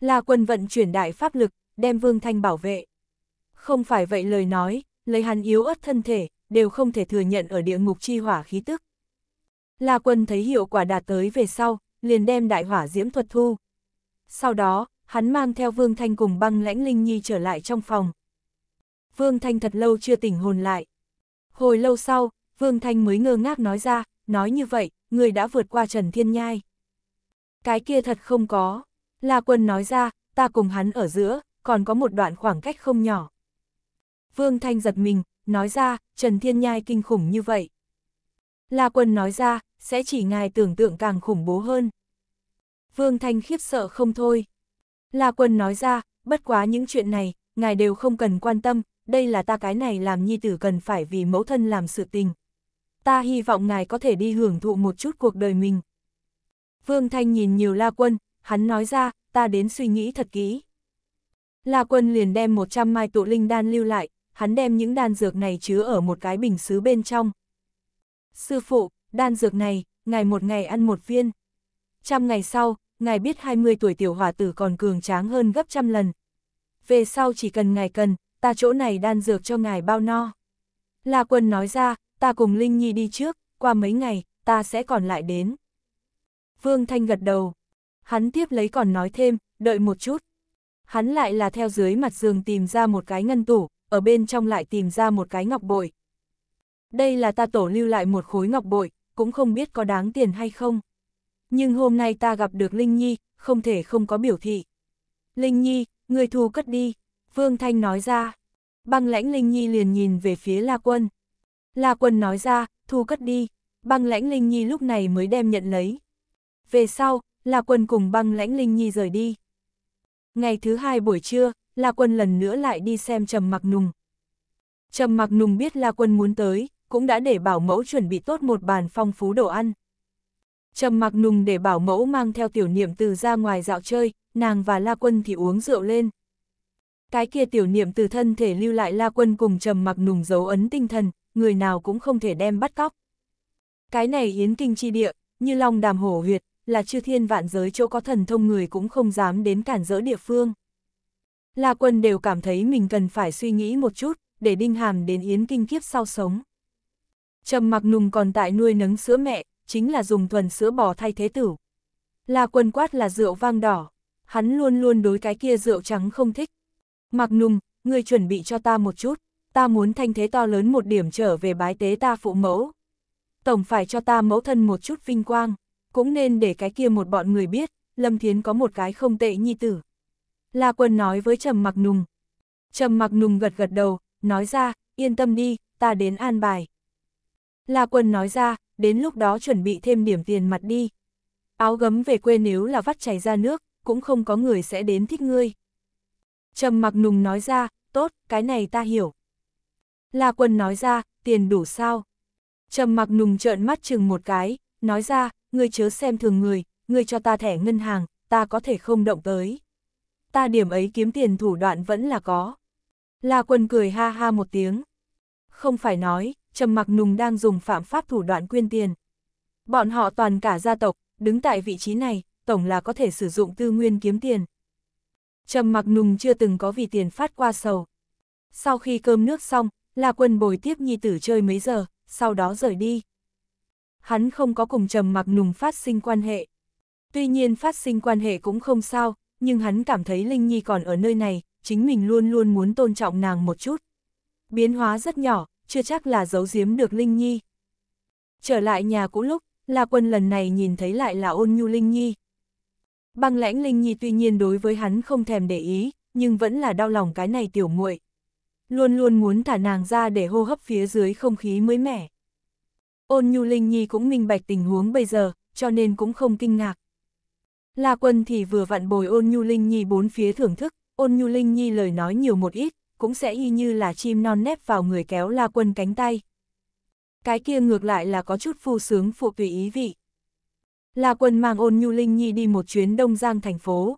La quân vận chuyển đại pháp lực, đem Vương Thanh bảo vệ. Không phải vậy lời nói, lấy hắn yếu ớt thân thể, đều không thể thừa nhận ở địa ngục chi hỏa khí tức. La Quân thấy hiệu quả đạt tới về sau, liền đem đại hỏa diễm thuật thu. Sau đó, hắn mang theo Vương Thanh cùng băng lãnh Linh Nhi trở lại trong phòng. Vương Thanh thật lâu chưa tỉnh hồn lại. Hồi lâu sau, Vương Thanh mới ngơ ngác nói ra, nói như vậy, người đã vượt qua Trần Thiên Nhai. Cái kia thật không có. La Quân nói ra, ta cùng hắn ở giữa, còn có một đoạn khoảng cách không nhỏ. Vương Thanh giật mình, nói ra, Trần Thiên Nhai kinh khủng như vậy. La Quân nói ra, sẽ chỉ ngài tưởng tượng càng khủng bố hơn. Vương Thanh khiếp sợ không thôi. La Quân nói ra, bất quá những chuyện này, ngài đều không cần quan tâm, đây là ta cái này làm nhi tử cần phải vì mẫu thân làm sự tình. Ta hy vọng ngài có thể đi hưởng thụ một chút cuộc đời mình. Vương Thanh nhìn nhiều La Quân, hắn nói ra, ta đến suy nghĩ thật kỹ. La Quân liền đem 100 mai tụ linh đan lưu lại, hắn đem những đan dược này chứa ở một cái bình xứ bên trong, Sư phụ, đan dược này, ngài một ngày ăn một viên. Trăm ngày sau, ngài biết 20 tuổi tiểu hỏa tử còn cường tráng hơn gấp trăm lần. Về sau chỉ cần ngài cần, ta chỗ này đan dược cho ngài bao no. La quân nói ra, ta cùng Linh Nhi đi trước, qua mấy ngày, ta sẽ còn lại đến. Vương Thanh gật đầu. Hắn tiếp lấy còn nói thêm, đợi một chút. Hắn lại là theo dưới mặt giường tìm ra một cái ngân tủ, ở bên trong lại tìm ra một cái ngọc bội, đây là ta tổ lưu lại một khối ngọc bội, cũng không biết có đáng tiền hay không. Nhưng hôm nay ta gặp được Linh Nhi, không thể không có biểu thị. Linh Nhi, người thu cất đi, Vương Thanh nói ra. Băng lãnh Linh Nhi liền nhìn về phía La Quân. La Quân nói ra, thu cất đi, băng lãnh Linh Nhi lúc này mới đem nhận lấy. Về sau, La Quân cùng băng lãnh Linh Nhi rời đi. Ngày thứ hai buổi trưa, La Quân lần nữa lại đi xem Trầm Mặc Nùng. Trầm Mặc Nùng biết La Quân muốn tới, cũng đã để bảo mẫu chuẩn bị tốt một bàn phong phú đồ ăn. Trầm mặc nùng để bảo mẫu mang theo tiểu niệm từ ra ngoài dạo chơi, nàng và La Quân thì uống rượu lên. Cái kia tiểu niệm từ thân thể lưu lại La Quân cùng trầm mặc nùng dấu ấn tinh thần, người nào cũng không thể đem bắt cóc. Cái này yến kinh chi địa, như long đàm hổ huyệt, là chư thiên vạn giới chỗ có thần thông người cũng không dám đến cản rỡ địa phương. La Quân đều cảm thấy mình cần phải suy nghĩ một chút, để Đinh Hàm đến Yến Kinh kiếp sau sống. Trầm mặc nùng còn tại nuôi nấng sữa mẹ, chính là dùng thuần sữa bò thay thế tử. La quân quát là rượu vang đỏ, hắn luôn luôn đối cái kia rượu trắng không thích. Mặc nùng, ngươi chuẩn bị cho ta một chút, ta muốn thanh thế to lớn một điểm trở về bái tế ta phụ mẫu. Tổng phải cho ta mẫu thân một chút vinh quang, cũng nên để cái kia một bọn người biết, Lâm Thiến có một cái không tệ nhi tử. La quân nói với Trầm Mặc Nùng. Trầm Mặc Nùng gật gật đầu, nói ra, yên tâm đi, ta đến an bài. La Quân nói ra, đến lúc đó chuẩn bị thêm điểm tiền mặt đi. Áo gấm về quê nếu là vắt chảy ra nước, cũng không có người sẽ đến thích ngươi. Trầm mặc nùng nói ra, tốt, cái này ta hiểu. La Quân nói ra, tiền đủ sao? Trầm mặc nùng trợn mắt chừng một cái, nói ra, ngươi chớ xem thường người, ngươi cho ta thẻ ngân hàng, ta có thể không động tới. Ta điểm ấy kiếm tiền thủ đoạn vẫn là có. La Quân cười ha ha một tiếng. Không phải nói, Trầm Mặc Nùng đang dùng phạm pháp thủ đoạn quyên tiền. Bọn họ toàn cả gia tộc, đứng tại vị trí này, tổng là có thể sử dụng tư nguyên kiếm tiền. Trầm Mặc Nùng chưa từng có vì tiền phát qua sầu. Sau khi cơm nước xong, La Quân bồi tiếp nhi tử chơi mấy giờ, sau đó rời đi. Hắn không có cùng Trầm Mặc Nùng phát sinh quan hệ. Tuy nhiên phát sinh quan hệ cũng không sao, nhưng hắn cảm thấy Linh Nhi còn ở nơi này, chính mình luôn luôn muốn tôn trọng nàng một chút. Biến hóa rất nhỏ, chưa chắc là giấu giếm được Linh Nhi. Trở lại nhà cũ lúc, La Quân lần này nhìn thấy lại là ôn nhu Linh Nhi. Băng lãnh Linh Nhi tuy nhiên đối với hắn không thèm để ý, nhưng vẫn là đau lòng cái này tiểu muội Luôn luôn muốn thả nàng ra để hô hấp phía dưới không khí mới mẻ. Ôn nhu Linh Nhi cũng minh bạch tình huống bây giờ, cho nên cũng không kinh ngạc. La Quân thì vừa vặn bồi ôn nhu Linh Nhi bốn phía thưởng thức, ôn nhu Linh Nhi lời nói nhiều một ít, cũng sẽ y như là chim non nép vào người kéo la quân cánh tay. Cái kia ngược lại là có chút phu sướng phụ tùy ý vị. La quân mang ôn nhu linh nhi đi một chuyến Đông Giang thành phố.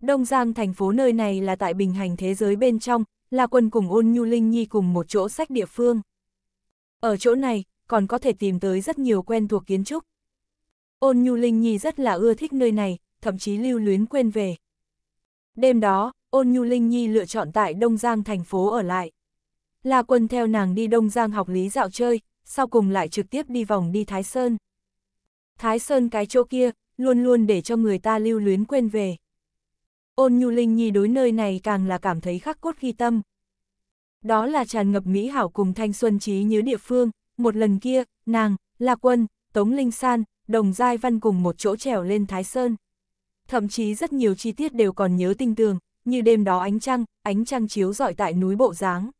Đông Giang thành phố nơi này là tại bình hành thế giới bên trong, La quân cùng ôn nhu linh nhi cùng một chỗ sách địa phương. Ở chỗ này, còn có thể tìm tới rất nhiều quen thuộc kiến trúc. Ôn nhu linh nhi rất là ưa thích nơi này, thậm chí lưu luyến quên về. Đêm đó, ôn nhu Linh Nhi lựa chọn tại Đông Giang thành phố ở lại. La Quân theo nàng đi Đông Giang học lý dạo chơi, sau cùng lại trực tiếp đi vòng đi Thái Sơn. Thái Sơn cái chỗ kia, luôn luôn để cho người ta lưu luyến quên về. Ôn nhu Linh Nhi đối nơi này càng là cảm thấy khắc cốt ghi tâm. Đó là tràn ngập mỹ hảo cùng thanh xuân trí nhớ địa phương, một lần kia, nàng, La Quân, Tống Linh San, Đồng Giai Văn cùng một chỗ trèo lên Thái Sơn. Thậm chí rất nhiều chi tiết đều còn nhớ tinh tường, như đêm đó ánh trăng, ánh trăng chiếu rọi tại núi Bộ dáng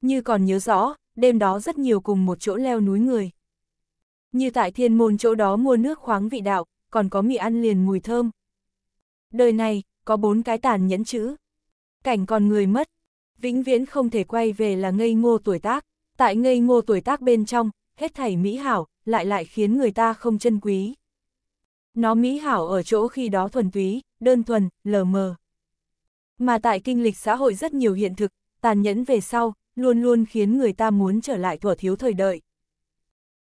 Như còn nhớ rõ, đêm đó rất nhiều cùng một chỗ leo núi người. Như tại thiên môn chỗ đó mua nước khoáng vị đạo, còn có mì ăn liền mùi thơm. Đời này, có bốn cái tàn nhẫn chữ. Cảnh còn người mất, vĩnh viễn không thể quay về là ngây ngô tuổi tác. Tại ngây ngô tuổi tác bên trong, hết thảy mỹ hảo, lại lại khiến người ta không chân quý. Nó mỹ hảo ở chỗ khi đó thuần túy, đơn thuần, lờ mờ. Mà tại kinh lịch xã hội rất nhiều hiện thực, tàn nhẫn về sau, luôn luôn khiến người ta muốn trở lại thuở thiếu thời đợi.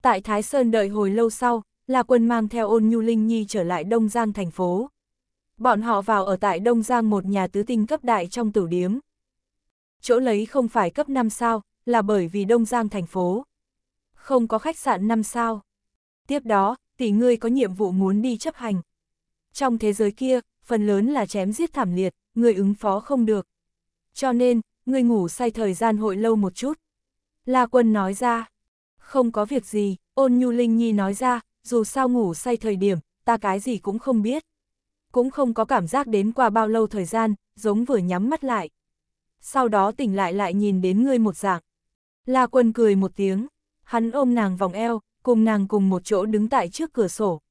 Tại Thái Sơn đợi hồi lâu sau, là quân mang theo ôn nhu linh nhi trở lại Đông Giang thành phố. Bọn họ vào ở tại Đông Giang một nhà tứ tinh cấp đại trong tử điếm. Chỗ lấy không phải cấp 5 sao, là bởi vì Đông Giang thành phố. Không có khách sạn 5 sao. Tiếp đó, tỷ ngươi có nhiệm vụ muốn đi chấp hành. Trong thế giới kia, phần lớn là chém giết thảm liệt, người ứng phó không được. Cho nên, người ngủ say thời gian hội lâu một chút. La Quân nói ra, không có việc gì, ôn nhu Linh Nhi nói ra, dù sao ngủ say thời điểm, ta cái gì cũng không biết. Cũng không có cảm giác đến qua bao lâu thời gian, giống vừa nhắm mắt lại. Sau đó tỉnh lại lại nhìn đến ngươi một dạng. La Quân cười một tiếng, hắn ôm nàng vòng eo, cùng nàng cùng một chỗ đứng tại trước cửa sổ.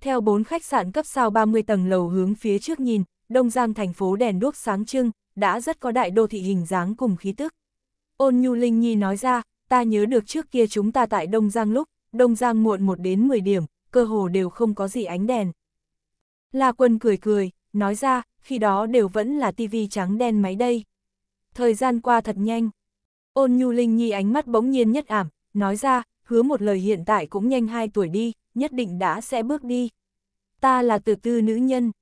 Theo bốn khách sạn cấp sao 30 tầng lầu hướng phía trước nhìn, Đông Giang thành phố đèn đuốc sáng trưng, đã rất có đại đô thị hình dáng cùng khí tức. Ôn Nhu Linh Nhi nói ra, ta nhớ được trước kia chúng ta tại Đông Giang lúc, Đông Giang muộn một đến 10 điểm, cơ hồ đều không có gì ánh đèn. La Quân cười cười, nói ra, khi đó đều vẫn là tivi trắng đen máy đây. Thời gian qua thật nhanh. Ôn Nhu Linh Nhi ánh mắt bỗng nhiên nhất ảm, nói ra, hứa một lời hiện tại cũng nhanh 2 tuổi đi, nhất định đã sẽ bước đi. Ta là từ tư nữ nhân.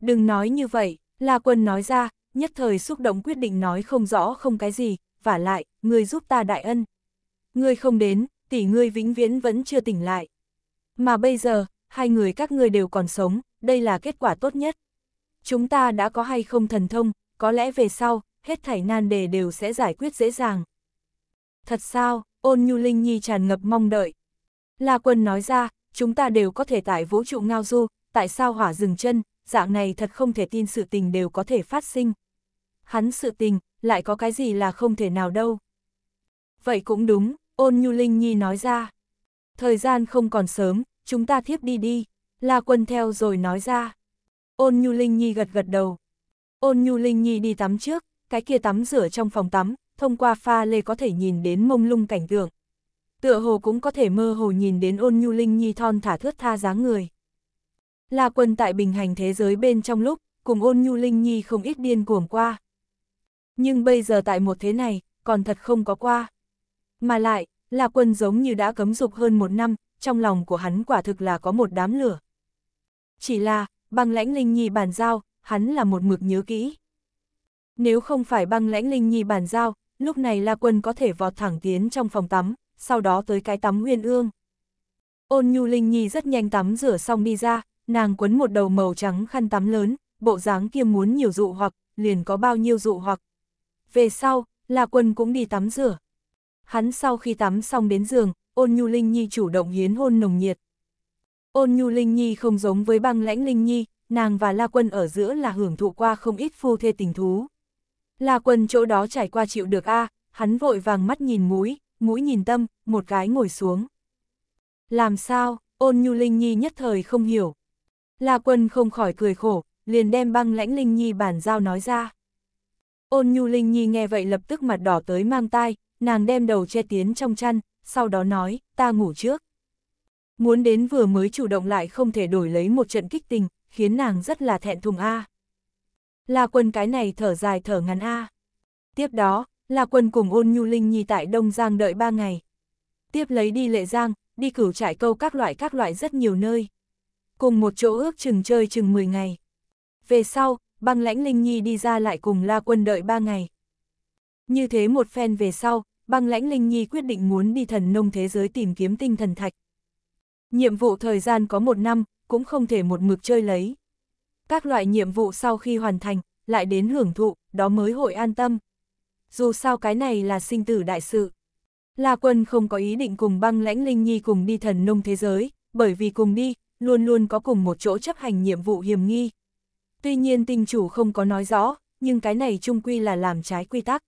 Đừng nói như vậy, La Quân nói ra, nhất thời xúc động quyết định nói không rõ không cái gì, và lại, ngươi giúp ta đại ân. Ngươi không đến, tỷ ngươi vĩnh viễn vẫn chưa tỉnh lại. Mà bây giờ, hai người các ngươi đều còn sống, đây là kết quả tốt nhất. Chúng ta đã có hay không thần thông, có lẽ về sau, hết thảy nan đề đều sẽ giải quyết dễ dàng. Thật sao, ôn nhu linh nhi tràn ngập mong đợi. La quân nói ra, chúng ta đều có thể tại vũ trụ ngao du, tại sao hỏa dừng chân, dạng này thật không thể tin sự tình đều có thể phát sinh. Hắn sự tình, lại có cái gì là không thể nào đâu. Vậy cũng đúng, ôn nhu linh nhi nói ra. Thời gian không còn sớm, chúng ta thiếp đi đi, la quân theo rồi nói ra. Ôn nhu linh nhi gật gật đầu. Ôn nhu linh nhi đi tắm trước, cái kia tắm rửa trong phòng tắm, thông qua pha lê có thể nhìn đến mông lung cảnh tượng. Tựa hồ cũng có thể mơ hồ nhìn đến ôn nhu linh nhi thon thả thướt tha dáng người. La Quân tại bình hành thế giới bên trong lúc, cùng ôn nhu linh nhi không ít điên cuồng qua. Nhưng bây giờ tại một thế này, còn thật không có qua. Mà lại, La Quân giống như đã cấm dục hơn một năm, trong lòng của hắn quả thực là có một đám lửa. Chỉ là, băng lãnh linh nhi bàn giao, hắn là một mực nhớ kỹ. Nếu không phải băng lãnh linh nhi bàn giao, lúc này La Quân có thể vọt thẳng tiến trong phòng tắm, sau đó tới cái tắm uyên ương. Ôn nhu linh nhi rất nhanh tắm rửa xong đi ra, nàng quấn một đầu màu trắng khăn tắm lớn, bộ dáng kia muốn nhiều dụ hoặc, liền có bao nhiêu dụ hoặc. Về sau, La Quân cũng đi tắm rửa. Hắn sau khi tắm xong đến giường, ôn nhu Linh Nhi chủ động hiến hôn nồng nhiệt. Ôn nhu Linh Nhi không giống với băng lãnh Linh Nhi, nàng và La Quân ở giữa là hưởng thụ qua không ít phu thê tình thú. La Quân chỗ đó trải qua chịu được a, hắn vội vàng mắt nhìn mũi, mũi nhìn tâm, một cái ngồi xuống. Làm sao, ôn nhu Linh Nhi nhất thời không hiểu, La Quân không khỏi cười khổ, liền đem băng lãnh Linh Nhi bản giao nói ra. Ôn nhu Linh Nhi nghe vậy lập tức mặt đỏ tới mang tai, nàng đem đầu che tiến trong chăn, sau đó nói, ta ngủ trước. Muốn đến vừa mới chủ động lại không thể đổi lấy một trận kích tình, khiến nàng rất là thẹn thùng a. La Quân cái này thở dài thở ngắn a. Tiếp đó, La Quân cùng ôn nhu Linh Nhi tại Đông Giang đợi ba ngày. Tiếp lấy đi Lệ Giang, đi cửu trải câu các loại các loại rất nhiều nơi cùng một chỗ ước chừng chơi chừng 10 ngày. Về sau, băng lãnh Linh Nhi đi ra lại cùng La Quân đợi 3 ngày. Như thế một phen về sau, băng lãnh Linh Nhi quyết định muốn đi thần nông thế giới tìm kiếm tinh thần thạch. Nhiệm vụ thời gian có một năm, cũng không thể một mực chơi lấy. Các loại nhiệm vụ sau khi hoàn thành, lại đến hưởng thụ, đó mới hội an tâm. Dù sao cái này là sinh tử đại sự. La Quân không có ý định cùng băng lãnh Linh Nhi cùng đi thần nông thế giới, bởi vì cùng đi, luôn luôn có cùng một chỗ chấp hành nhiệm vụ hiểm nghi. Tuy nhiên tinh chủ không có nói rõ, nhưng cái này trung quy là làm trái quy tắc.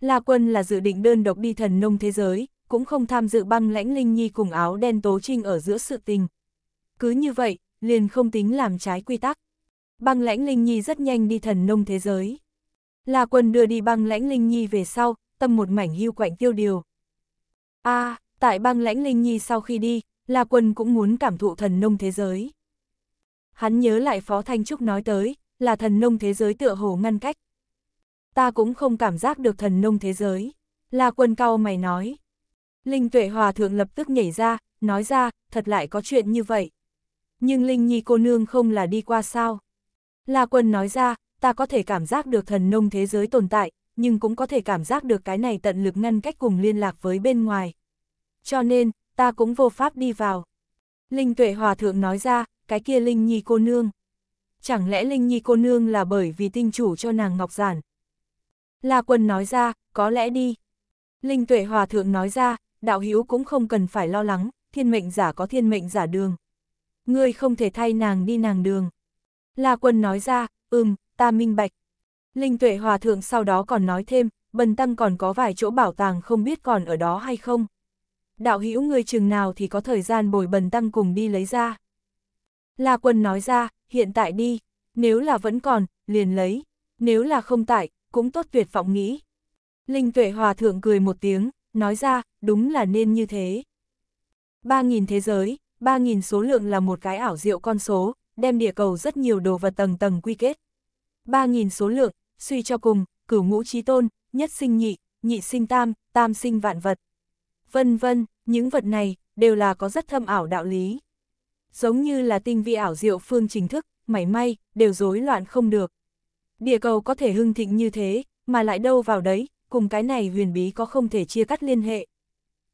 La Quân là dự định đơn độc đi thần nông thế giới, cũng không tham dự băng lãnh Linh Nhi cùng áo đen tố trinh ở giữa sự tình. Cứ như vậy, liền không tính làm trái quy tắc. Băng lãnh Linh Nhi rất nhanh đi thần nông thế giới. La Quân đưa đi băng lãnh Linh Nhi về sau, tâm một mảnh hưu quạnh tiêu điều. a à, tại băng lãnh Linh Nhi sau khi đi, La Quân cũng muốn cảm thụ thần nông thế giới. Hắn nhớ lại Phó Thanh Trúc nói tới, là thần nông thế giới tựa hồ ngăn cách. Ta cũng không cảm giác được thần nông thế giới. La Quân cao mày nói. Linh Tuệ Hòa Thượng lập tức nhảy ra, nói ra, thật lại có chuyện như vậy. Nhưng Linh Nhi cô nương không là đi qua sao? La Quân nói ra, ta có thể cảm giác được thần nông thế giới tồn tại, nhưng cũng có thể cảm giác được cái này tận lực ngăn cách cùng liên lạc với bên ngoài. Cho nên, ta cũng vô pháp đi vào. Linh tuệ hòa thượng nói ra, cái kia Linh Nhi cô nương. Chẳng lẽ Linh Nhi cô nương là bởi vì tinh chủ cho nàng ngọc giản? La quân nói ra, có lẽ đi. Linh tuệ hòa thượng nói ra, đạo hữu cũng không cần phải lo lắng, thiên mệnh giả có thiên mệnh giả đường. Ngươi không thể thay nàng đi nàng đường. La quân nói ra, ừm, ta minh bạch. Linh tuệ hòa thượng sau đó còn nói thêm, bần tăng còn có vài chỗ bảo tàng không biết còn ở đó hay không đạo hữu người chừng nào thì có thời gian bồi bần tăng cùng đi lấy ra. La quân nói ra, hiện tại đi, nếu là vẫn còn, liền lấy, nếu là không tại, cũng tốt tuyệt vọng nghĩ. Linh tuệ hòa thượng cười một tiếng, nói ra, đúng là nên như thế. ba nghìn thế giới, ba nghìn số lượng là một cái ảo diệu con số, đem địa cầu rất nhiều đồ vật tầng tầng quy kết. ba nghìn số lượng, suy cho cùng, cửu ngũ trí tôn, nhất sinh nhị, nhị sinh tam, tam sinh vạn vật vân vân, những vật này, đều là có rất thâm ảo đạo lý. Giống như là tinh vi ảo diệu phương trình thức, mảy may, đều rối loạn không được. Địa cầu có thể hưng thịnh như thế, mà lại đâu vào đấy, cùng cái này huyền bí có không thể chia cắt liên hệ.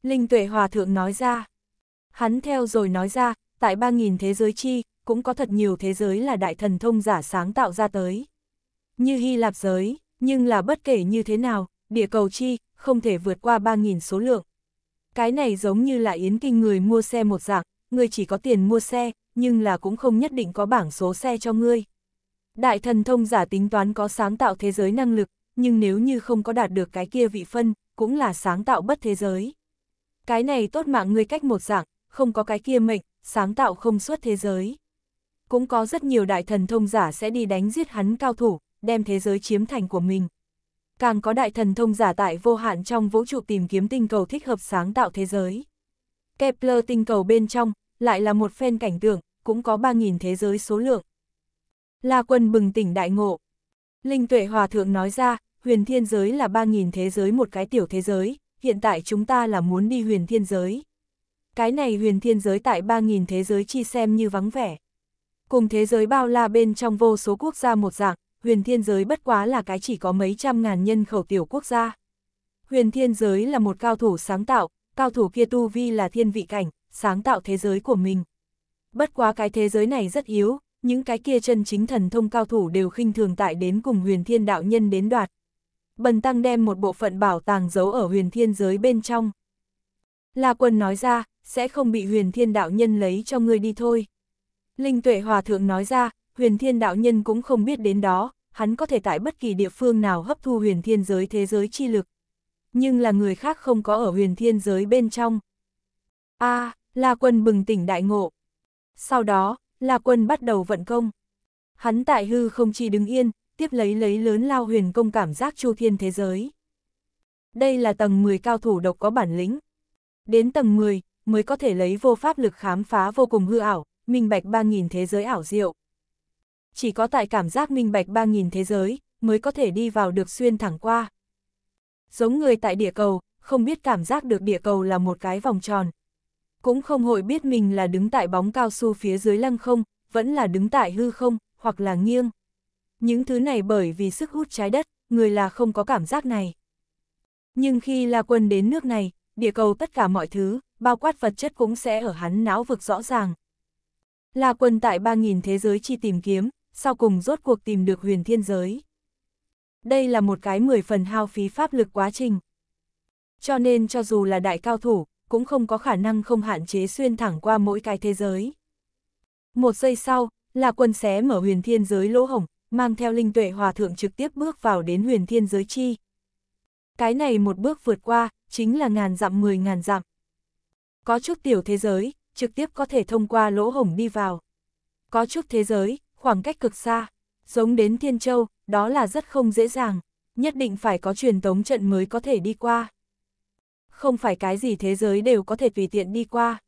Linh tuệ hòa thượng nói ra. Hắn theo rồi nói ra, tại 3.000 thế giới chi, cũng có thật nhiều thế giới là đại thần thông giả sáng tạo ra tới. Như Hy Lạp giới, nhưng là bất kể như thế nào, địa cầu chi, không thể vượt qua 3.000 số lượng, cái này giống như là yến kinh người mua xe một dạng, người chỉ có tiền mua xe, nhưng là cũng không nhất định có bảng số xe cho ngươi. Đại thần thông giả tính toán có sáng tạo thế giới năng lực, nhưng nếu như không có đạt được cái kia vị phân, cũng là sáng tạo bất thế giới. Cái này tốt mạng ngươi cách một dạng, không có cái kia mệnh, sáng tạo không suốt thế giới. Cũng có rất nhiều đại thần thông giả sẽ đi đánh giết hắn cao thủ, đem thế giới chiếm thành của mình càng có đại thần thông giả tại vô hạn trong vũ trụ tìm kiếm tinh cầu thích hợp sáng tạo thế giới. Kepler tinh cầu bên trong, lại là một phen cảnh tượng, cũng có 3.000 thế giới số lượng. La quân bừng tỉnh đại ngộ. Linh tuệ hòa thượng nói ra, huyền thiên giới là 3.000 thế giới một cái tiểu thế giới, hiện tại chúng ta là muốn đi huyền thiên giới. Cái này huyền thiên giới tại 3.000 thế giới chi xem như vắng vẻ. Cùng thế giới bao la bên trong vô số quốc gia một dạng, huyền thiên giới bất quá là cái chỉ có mấy trăm ngàn nhân khẩu tiểu quốc gia. Huyền thiên giới là một cao thủ sáng tạo, cao thủ kia tu vi là thiên vị cảnh, sáng tạo thế giới của mình. Bất quá cái thế giới này rất yếu, những cái kia chân chính thần thông cao thủ đều khinh thường tại đến cùng huyền thiên đạo nhân đến đoạt. Bần tăng đem một bộ phận bảo tàng giấu ở huyền thiên giới bên trong. La quân nói ra, sẽ không bị huyền thiên đạo nhân lấy cho ngươi đi thôi. Linh tuệ hòa thượng nói ra, huyền thiên đạo nhân cũng không biết đến đó, hắn có thể tại bất kỳ địa phương nào hấp thu huyền thiên giới thế giới chi lực. Nhưng là người khác không có ở huyền thiên giới bên trong. a à, La Quân bừng tỉnh đại ngộ. Sau đó, La Quân bắt đầu vận công. Hắn tại hư không chỉ đứng yên, tiếp lấy lấy lớn lao huyền công cảm giác chu thiên thế giới. Đây là tầng 10 cao thủ độc có bản lĩnh. Đến tầng 10, mới có thể lấy vô pháp lực khám phá vô cùng hư ảo, minh bạch 3.000 thế giới ảo diệu chỉ có tại cảm giác minh bạch 3.000 thế giới, mới có thể đi vào được xuyên thẳng qua. Giống người tại địa cầu, không biết cảm giác được địa cầu là một cái vòng tròn. Cũng không hội biết mình là đứng tại bóng cao su phía dưới lăng không, vẫn là đứng tại hư không, hoặc là nghiêng. Những thứ này bởi vì sức hút trái đất, người là không có cảm giác này. Nhưng khi La Quân đến nước này, địa cầu tất cả mọi thứ, bao quát vật chất cũng sẽ ở hắn não vực rõ ràng. La Quân tại 3.000 thế giới chi tìm kiếm, sau cùng rốt cuộc tìm được huyền thiên giới. Đây là một cái 10 phần hao phí pháp lực quá trình. Cho nên cho dù là đại cao thủ, cũng không có khả năng không hạn chế xuyên thẳng qua mỗi cái thế giới. Một giây sau, là quân xé mở huyền thiên giới lỗ hổng, mang theo linh tuệ hòa thượng trực tiếp bước vào đến huyền thiên giới chi. Cái này một bước vượt qua, chính là ngàn dặm mười ngàn dặm. Có chút tiểu thế giới, trực tiếp có thể thông qua lỗ hổng đi vào. Có chút thế giới, khoảng cách cực xa, giống đến Thiên Châu, đó là rất không dễ dàng, nhất định phải có truyền tống trận mới có thể đi qua. Không phải cái gì thế giới đều có thể tùy tiện đi qua.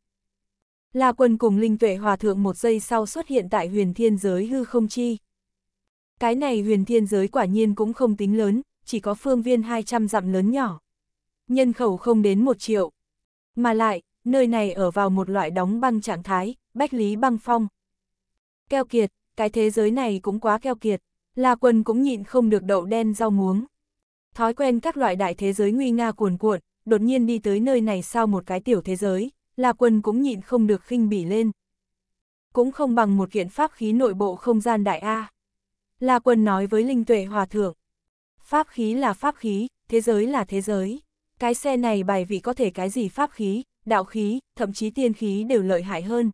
La Quân cùng Linh Tuệ Hòa Thượng một giây sau xuất hiện tại huyền thiên giới hư không chi. Cái này huyền thiên giới quả nhiên cũng không tính lớn, chỉ có phương viên 200 dặm lớn nhỏ. Nhân khẩu không đến một triệu. Mà lại, nơi này ở vào một loại đóng băng trạng thái, bách lý băng phong. Keo kiệt, cái thế giới này cũng quá keo kiệt, La Quân cũng nhịn không được đậu đen rau muống. Thói quen các loại đại thế giới nguy nga cuồn cuộn, đột nhiên đi tới nơi này sau một cái tiểu thế giới, La Quân cũng nhịn không được khinh bỉ lên. Cũng không bằng một kiện pháp khí nội bộ không gian đại A. La Quân nói với Linh Tuệ Hòa Thượng. Pháp khí là pháp khí, thế giới là thế giới. Cái xe này bài vị có thể cái gì pháp khí, đạo khí, thậm chí tiên khí đều lợi hại hơn.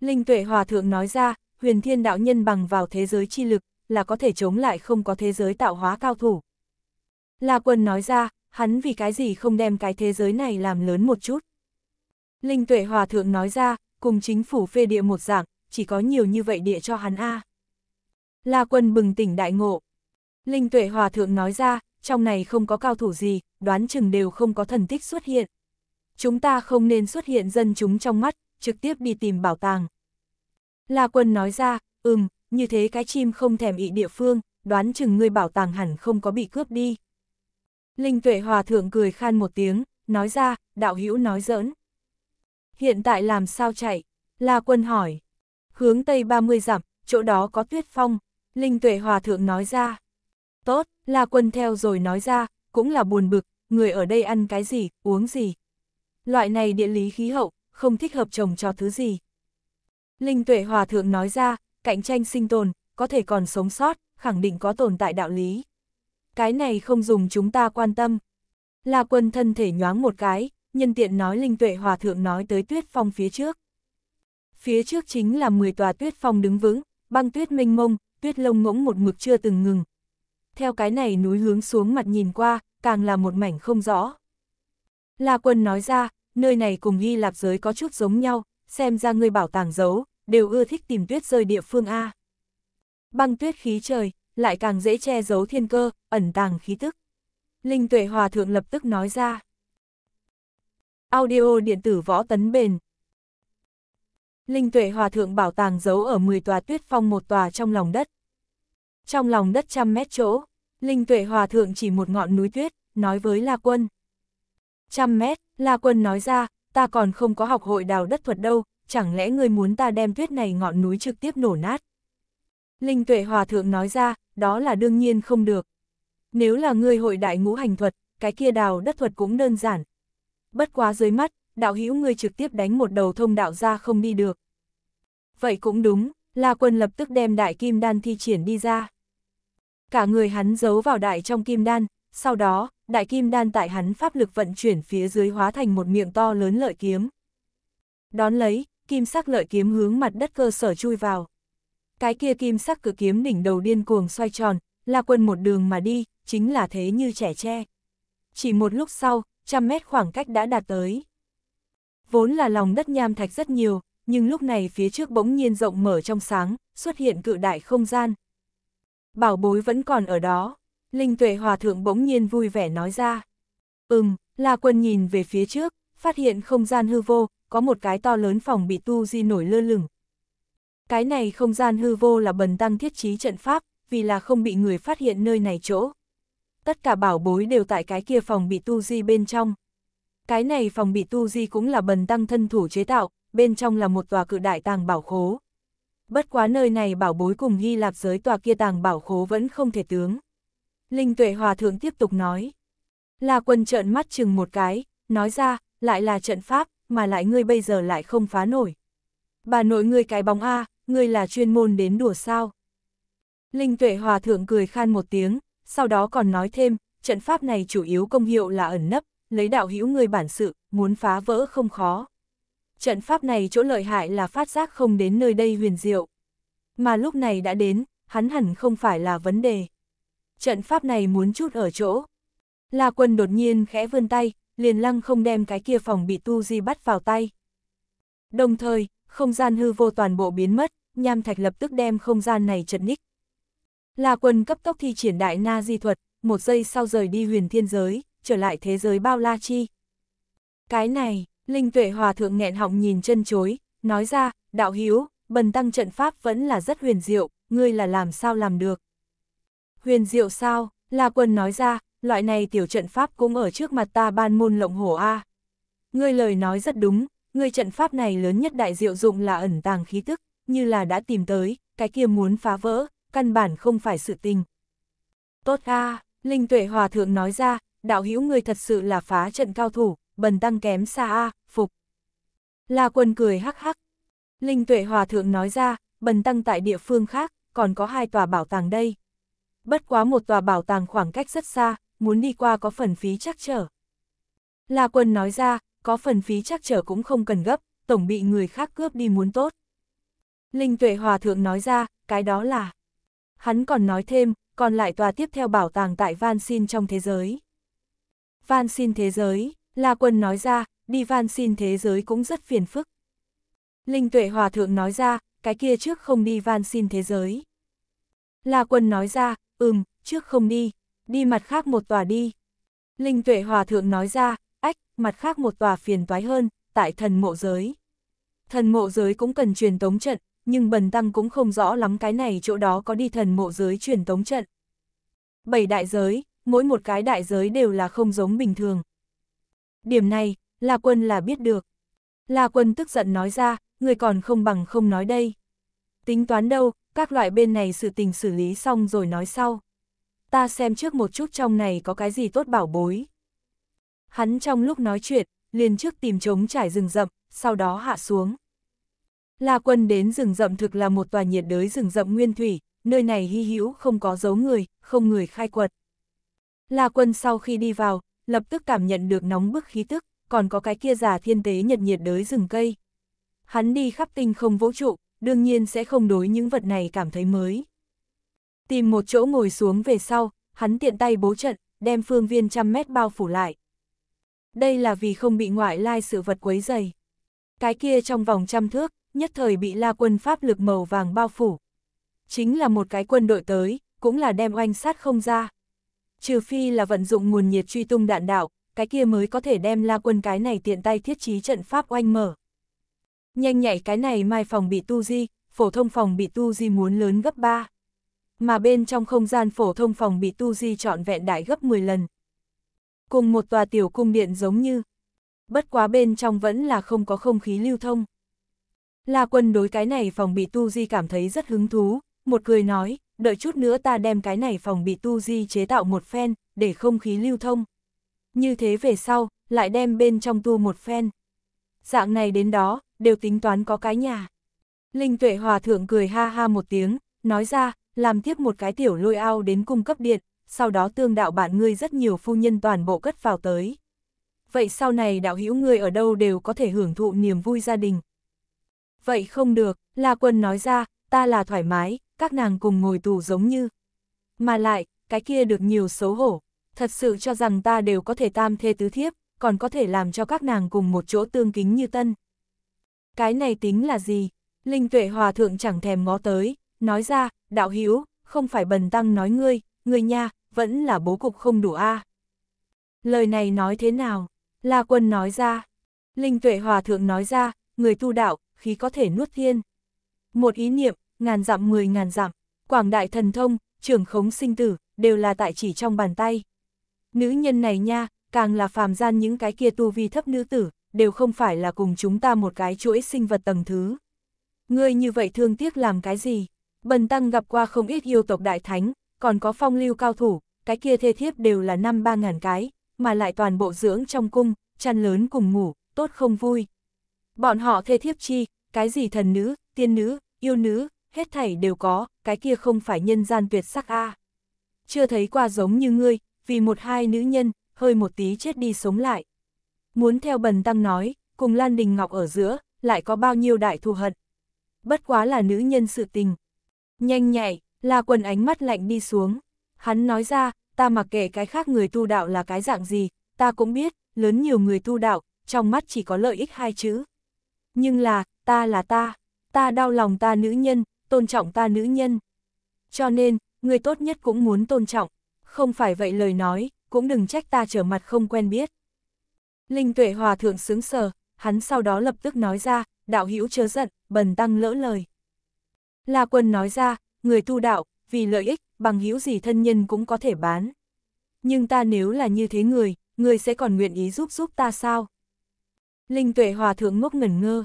Linh Tuệ Hòa Thượng nói ra, huyền thiên đạo nhân bằng vào thế giới chi lực, là có thể chống lại không có thế giới tạo hóa cao thủ. La Quân nói ra, hắn vì cái gì không đem cái thế giới này làm lớn một chút. Linh Tuệ Hòa Thượng nói ra, cùng chính phủ phê địa một dạng, chỉ có nhiều như vậy địa cho hắn A. La Quân bừng tỉnh đại ngộ. Linh Tuệ Hòa Thượng nói ra, trong này không có cao thủ gì, đoán chừng đều không có thần tích xuất hiện. Chúng ta không nên xuất hiện dân chúng trong mắt, trực tiếp đi tìm bảo tàng. La Quân nói ra, ừm, như thế cái chim không thèm ị địa phương, đoán chừng ngươi bảo tàng hẳn không có bị cướp đi. Linh tuệ hòa thượng cười khan một tiếng, nói ra, đạo hữu nói giỡn. Hiện tại làm sao chạy? La quân hỏi. Hướng tây 30 dặm, chỗ đó có tuyết phong. Linh tuệ hòa thượng nói ra. Tốt, La quân theo rồi nói ra, cũng là buồn bực, người ở đây ăn cái gì, uống gì. Loại này địa lý khí hậu, không thích hợp trồng cho thứ gì. Linh tuệ hòa thượng nói ra, cạnh tranh sinh tồn, có thể còn sống sót, khẳng định có tồn tại đạo lý. Cái này không dùng chúng ta quan tâm. La quân thân thể nhoáng một cái, nhân tiện nói linh tuệ hòa thượng nói tới tuyết phong phía trước. Phía trước chính là 10 tòa tuyết phong đứng vững, băng tuyết mênh mông, tuyết lông ngỗng một mực chưa từng ngừng. Theo cái này núi hướng xuống mặt nhìn qua, càng là một mảnh không rõ. La quân nói ra, nơi này cùng Hy Lạp giới có chút giống nhau, xem ra người bảo tàng giấu, đều ưa thích tìm tuyết rơi địa phương A. Băng tuyết khí trời, lại càng dễ che giấu thiên cơ, ẩn tàng khí tức. Linh tuệ hòa thượng lập tức nói ra. Audio điện tử võ tấn bền. Linh tuệ hòa thượng bảo tàng giấu ở 10 tòa tuyết phong một tòa trong lòng đất. Trong lòng đất trăm mét chỗ, Linh tuệ hòa thượng chỉ một ngọn núi tuyết, nói với La Quân. Trăm mét, La Quân nói ra, ta còn không có học hội đào đất thuật đâu, chẳng lẽ ngươi muốn ta đem tuyết này ngọn núi trực tiếp nổ nát? Linh tuệ hòa thượng nói ra, đó là đương nhiên không được. Nếu là ngươi hội đại ngũ hành thuật, cái kia đào đất thuật cũng đơn giản. Bất quá dưới mắt, đạo hữu ngươi trực tiếp đánh một đầu thông đạo ra không đi được. Vậy cũng đúng, La Quân lập tức đem đại kim đan thi triển đi ra. Cả người hắn giấu vào đại trong kim đan, sau đó, đại kim đan tại hắn pháp lực vận chuyển phía dưới hóa thành một miệng to lớn lợi kiếm. Đón lấy, kim sắc lợi kiếm hướng mặt đất cơ sở chui vào. Cái kia kim sắc cử kiếm đỉnh đầu điên cuồng xoay tròn, là quân một đường mà đi, chính là thế như trẻ tre. Chỉ một lúc sau, trăm mét khoảng cách đã đạt tới. Vốn là lòng đất nham thạch rất nhiều, nhưng lúc này phía trước bỗng nhiên rộng mở trong sáng, xuất hiện cự đại không gian. Bảo bối vẫn còn ở đó, Linh tuệ hòa thượng bỗng nhiên vui vẻ nói ra. Ừm, La Quân nhìn về phía trước, phát hiện không gian hư vô, có một cái to lớn phòng bị tu di nổi lơ lửng. Cái này không gian hư vô là bần tăng thiết trí trận pháp, vì là không bị người phát hiện nơi này chỗ. Tất cả bảo bối đều tại cái kia phòng bị tu di bên trong. Cái này phòng bị tu di cũng là bần tăng thân thủ chế tạo, bên trong là một tòa cự đại tàng bảo khố. Bất quá nơi này bảo bối cùng ghi Lạp giới tòa kia tàng bảo khố vẫn không thể tướng. Linh tuệ hòa thượng tiếp tục nói. La quân trợn mắt chừng một cái, nói ra, lại là trận pháp, mà lại ngươi bây giờ lại không phá nổi. Bà nội ngươi cái bóng A, ngươi là chuyên môn đến đùa sao. Linh tuệ hòa thượng cười khan một tiếng, sau đó còn nói thêm, trận pháp này chủ yếu công hiệu là ẩn nấp, lấy đạo hữu người bản sự, muốn phá vỡ không khó. Trận pháp này chỗ lợi hại là phát giác không đến nơi đây huyền diệu. Mà lúc này đã đến, hắn hẳn không phải là vấn đề trận pháp này muốn chút ở chỗ. La quân đột nhiên khẽ vươn tay, liền lăng không đem cái kia phòng bị tu di bắt vào tay. Đồng thời, không gian hư vô toàn bộ biến mất, nham thạch lập tức đem không gian này trật ních. La quân cấp tốc thi triển đại na di thuật, một giây sau rời đi huyền thiên giới, trở lại thế giới bao la chi. Cái này, Linh tuệ hòa thượng nghẹn họng nhìn chân chối, nói ra, đạo hiếu, bần tăng trận pháp vẫn là rất huyền diệu, ngươi là làm sao làm được. Huyền diệu sao, La Quân nói ra, loại này tiểu trận pháp cũng ở trước mặt ta ban môn lộng hổ A. Ngươi lời nói rất đúng, ngươi trận pháp này lớn nhất đại diệu dụng là ẩn tàng khí tức, như là đã tìm tới, cái kia muốn phá vỡ, căn bản không phải sự tình. Tốt A, Linh Tuệ Hòa Thượng nói ra, đạo hữu người thật sự là phá trận cao thủ, bần tăng kém xa A, phục. La Quân cười hắc hắc. Linh Tuệ Hòa Thượng nói ra, bần tăng tại địa phương khác, còn có hai tòa bảo tàng đây, bất quá một tòa bảo tàng khoảng cách rất xa, muốn đi qua có phần phí chắc trở. La Quân nói ra, có phần phí chắc trở cũng không cần gấp, tổng bị người khác cướp đi muốn tốt. Linh Tuệ Hòa Thượng nói ra, cái đó là... Hắn còn nói thêm, còn lại tòa tiếp theo bảo tàng tại Van Xin trong thế giới. Van Xin thế giới, La Quân nói ra, đi Van Xin thế giới cũng rất phiền phức. Linh Tuệ Hòa Thượng nói ra, cái kia trước không đi Van Xin thế giới. La Quân nói ra, ừm, trước không đi, đi mặt khác một tòa đi. Linh tuệ hòa thượng nói ra, ách, mặt khác một tòa phiền toái hơn, tại thần mộ giới. Thần mộ giới cũng cần truyền tống trận, nhưng bần tăng cũng không rõ lắm cái này chỗ đó có đi thần mộ giới truyền tống trận. Bảy đại giới, mỗi một cái đại giới đều là không giống bình thường. Điểm này, La Quân là biết được. La Quân tức giận nói ra, người còn không bằng không nói đây. Tính toán đâu, các loại bên này sự tình xử lý xong rồi nói sau. Ta xem trước một chút trong này có cái gì tốt bảo bối. Hắn trong lúc nói chuyện, liền trước tìm trống trải rừng rậm, sau đó hạ xuống. La quân đến rừng rậm thực là một tòa nhiệt đới rừng rậm nguyên thủy, nơi này hy hữu không có dấu người, không người khai quật. La quân sau khi đi vào, lập tức cảm nhận được nóng bức khí tức, còn có cái kia giả thiên tế nhật nhiệt đới rừng cây. Hắn đi khắp tinh không vũ trụ, đương nhiên sẽ không đối những vật này cảm thấy mới. Tìm một chỗ ngồi xuống về sau, hắn tiện tay bố trận, đem phương viên trăm mét bao phủ lại. Đây là vì không bị ngoại lai sự vật quấy dày. Cái kia trong vòng trăm thước, nhất thời bị la quân pháp lực màu vàng bao phủ. Chính là một cái quân đội tới, cũng là đem oanh sát không ra. Trừ phi là vận dụng nguồn nhiệt truy tung đạn đạo, cái kia mới có thể đem la quân cái này tiện tay thiết trí trận pháp oanh mở. Nhanh nhạy cái này mai phòng bị tu di, phổ thông phòng bị tu di muốn lớn gấp 3. Mà bên trong không gian phổ thông phòng bị tu di trọn vẹn đại gấp 10 lần. Cùng một tòa tiểu cung điện giống như. Bất quá bên trong vẫn là không có không khí lưu thông. La quân đối cái này phòng bị tu di cảm thấy rất hứng thú, một cười nói, đợi chút nữa ta đem cái này phòng bị tu di chế tạo một phen, để không khí lưu thông. Như thế về sau, lại đem bên trong tu một phen. Dạng này đến đó, đều tính toán có cái nhà. Linh tuệ hòa thượng cười ha ha một tiếng, nói ra, làm tiếp một cái tiểu lôi ao đến cung cấp điện, sau đó tương đạo bạn ngươi rất nhiều phu nhân toàn bộ cất vào tới. Vậy sau này đạo hữu ngươi ở đâu đều có thể hưởng thụ niềm vui gia đình. Vậy không được, La Quân nói ra, ta là thoải mái, các nàng cùng ngồi tù giống như. Mà lại, cái kia được nhiều xấu hổ, thật sự cho rằng ta đều có thể tam thê tứ thiếp, còn có thể làm cho các nàng cùng một chỗ tương kính như tân cái này tính là gì? Linh tuệ hòa thượng chẳng thèm ngó tới, nói ra, đạo hiếu, không phải bần tăng nói ngươi, ngươi nha, vẫn là bố cục không đủ a à. Lời này nói thế nào? La quân nói ra. Linh tuệ hòa thượng nói ra, người tu đạo, khí có thể nuốt thiên. Một ý niệm, ngàn dặm mười ngàn dặm, quảng đại thần thông, trưởng khống sinh tử, đều là tại chỉ trong bàn tay. Nữ nhân này nha, càng là phàm gian những cái kia tu vi thấp nữ tử, đều không phải là cùng chúng ta một cái chuỗi sinh vật tầng thứ. Ngươi như vậy thương tiếc làm cái gì? Bần tăng gặp qua không ít yêu tộc đại thánh, còn có phong lưu cao thủ, cái kia thê thiếp đều là năm ba ngàn cái, mà lại toàn bộ dưỡng trong cung, chăn lớn cùng ngủ, tốt không vui. Bọn họ thê thiếp chi, cái gì thần nữ, tiên nữ, yêu nữ, hết thảy đều có, cái kia không phải nhân gian tuyệt sắc a. Chưa thấy qua giống như ngươi, vì một hai nữ nhân, hơi một tí chết đi sống lại. Muốn theo bần tăng nói, cùng Lan Đình Ngọc ở giữa, lại có bao nhiêu đại thù hận. Bất quá là nữ nhân sự tình. Nhanh nhạy, là quần ánh mắt lạnh đi xuống. Hắn nói ra, ta mặc kệ cái khác người tu đạo là cái dạng gì, ta cũng biết, lớn nhiều người tu đạo, trong mắt chỉ có lợi ích hai chữ. Nhưng là, ta là ta, ta đau lòng ta nữ nhân, tôn trọng ta nữ nhân. Cho nên, người tốt nhất cũng muốn tôn trọng, không phải vậy lời nói, cũng đừng trách ta trở mặt không quen biết. Linh tuệ hòa thượng sướng sở, hắn sau đó lập tức nói ra, đạo hữu chớ giận, bần tăng lỡ lời. La quân nói ra, người tu đạo, vì lợi ích, bằng hữu gì thân nhân cũng có thể bán. Nhưng ta nếu là như thế người, người sẽ còn nguyện ý giúp giúp ta sao? Linh tuệ hòa thượng ngốc ngẩn ngơ.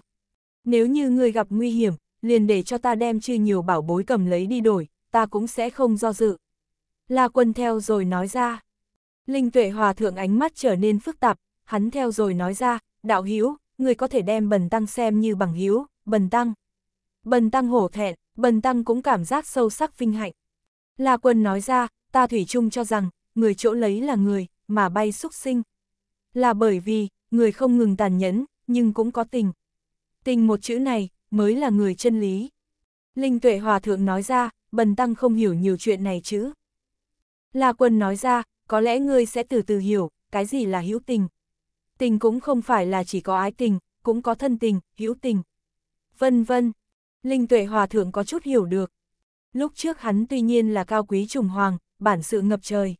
Nếu như người gặp nguy hiểm, liền để cho ta đem chưa nhiều bảo bối cầm lấy đi đổi, ta cũng sẽ không do dự. La quân theo rồi nói ra. Linh tuệ hòa thượng ánh mắt trở nên phức tạp, hắn theo rồi nói ra, đạo hiếu người có thể đem bần tăng xem như bằng hiếu bần tăng. Bần tăng hổ thẹn, bần tăng cũng cảm giác sâu sắc vinh hạnh. La quân nói ra, ta thủy chung cho rằng, người chỗ lấy là người, mà bay xúc sinh. Là bởi vì, người không ngừng tàn nhẫn, nhưng cũng có tình. Tình một chữ này, mới là người chân lý. Linh tuệ hòa thượng nói ra, bần tăng không hiểu nhiều chuyện này chứ. La quân nói ra, có lẽ ngươi sẽ từ từ hiểu, cái gì là hữu tình tình cũng không phải là chỉ có ái tình, cũng có thân tình, hữu tình. Vân vân, Linh Tuệ Hòa Thượng có chút hiểu được. Lúc trước hắn tuy nhiên là cao quý trùng hoàng, bản sự ngập trời.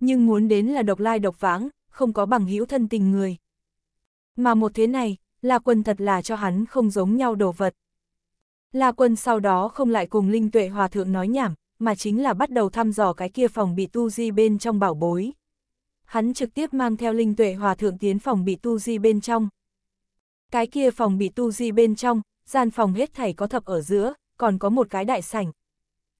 Nhưng muốn đến là độc lai độc vãng, không có bằng hữu thân tình người. Mà một thế này, La Quân thật là cho hắn không giống nhau đồ vật. La Quân sau đó không lại cùng Linh Tuệ Hòa Thượng nói nhảm, mà chính là bắt đầu thăm dò cái kia phòng bị tu di bên trong bảo bối hắn trực tiếp mang theo linh tuệ hòa thượng tiến phòng bị tu di bên trong. Cái kia phòng bị tu di bên trong, gian phòng hết thảy có thập ở giữa, còn có một cái đại sảnh.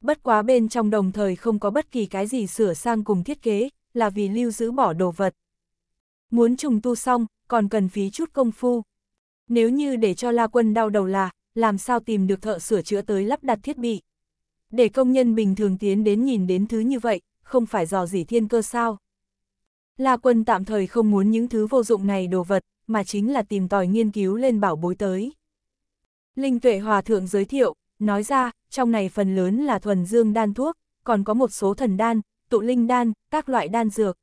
Bất quá bên trong đồng thời không có bất kỳ cái gì sửa sang cùng thiết kế, là vì lưu giữ bỏ đồ vật. Muốn trùng tu xong, còn cần phí chút công phu. Nếu như để cho La Quân đau đầu là, làm sao tìm được thợ sửa chữa tới lắp đặt thiết bị. Để công nhân bình thường tiến đến nhìn đến thứ như vậy, không phải dò dỉ thiên cơ sao. La Quân tạm thời không muốn những thứ vô dụng này đồ vật, mà chính là tìm tòi nghiên cứu lên bảo bối tới. Linh Tuệ Hòa Thượng giới thiệu, nói ra, trong này phần lớn là thuần dương đan thuốc, còn có một số thần đan, tụ linh đan, các loại đan dược.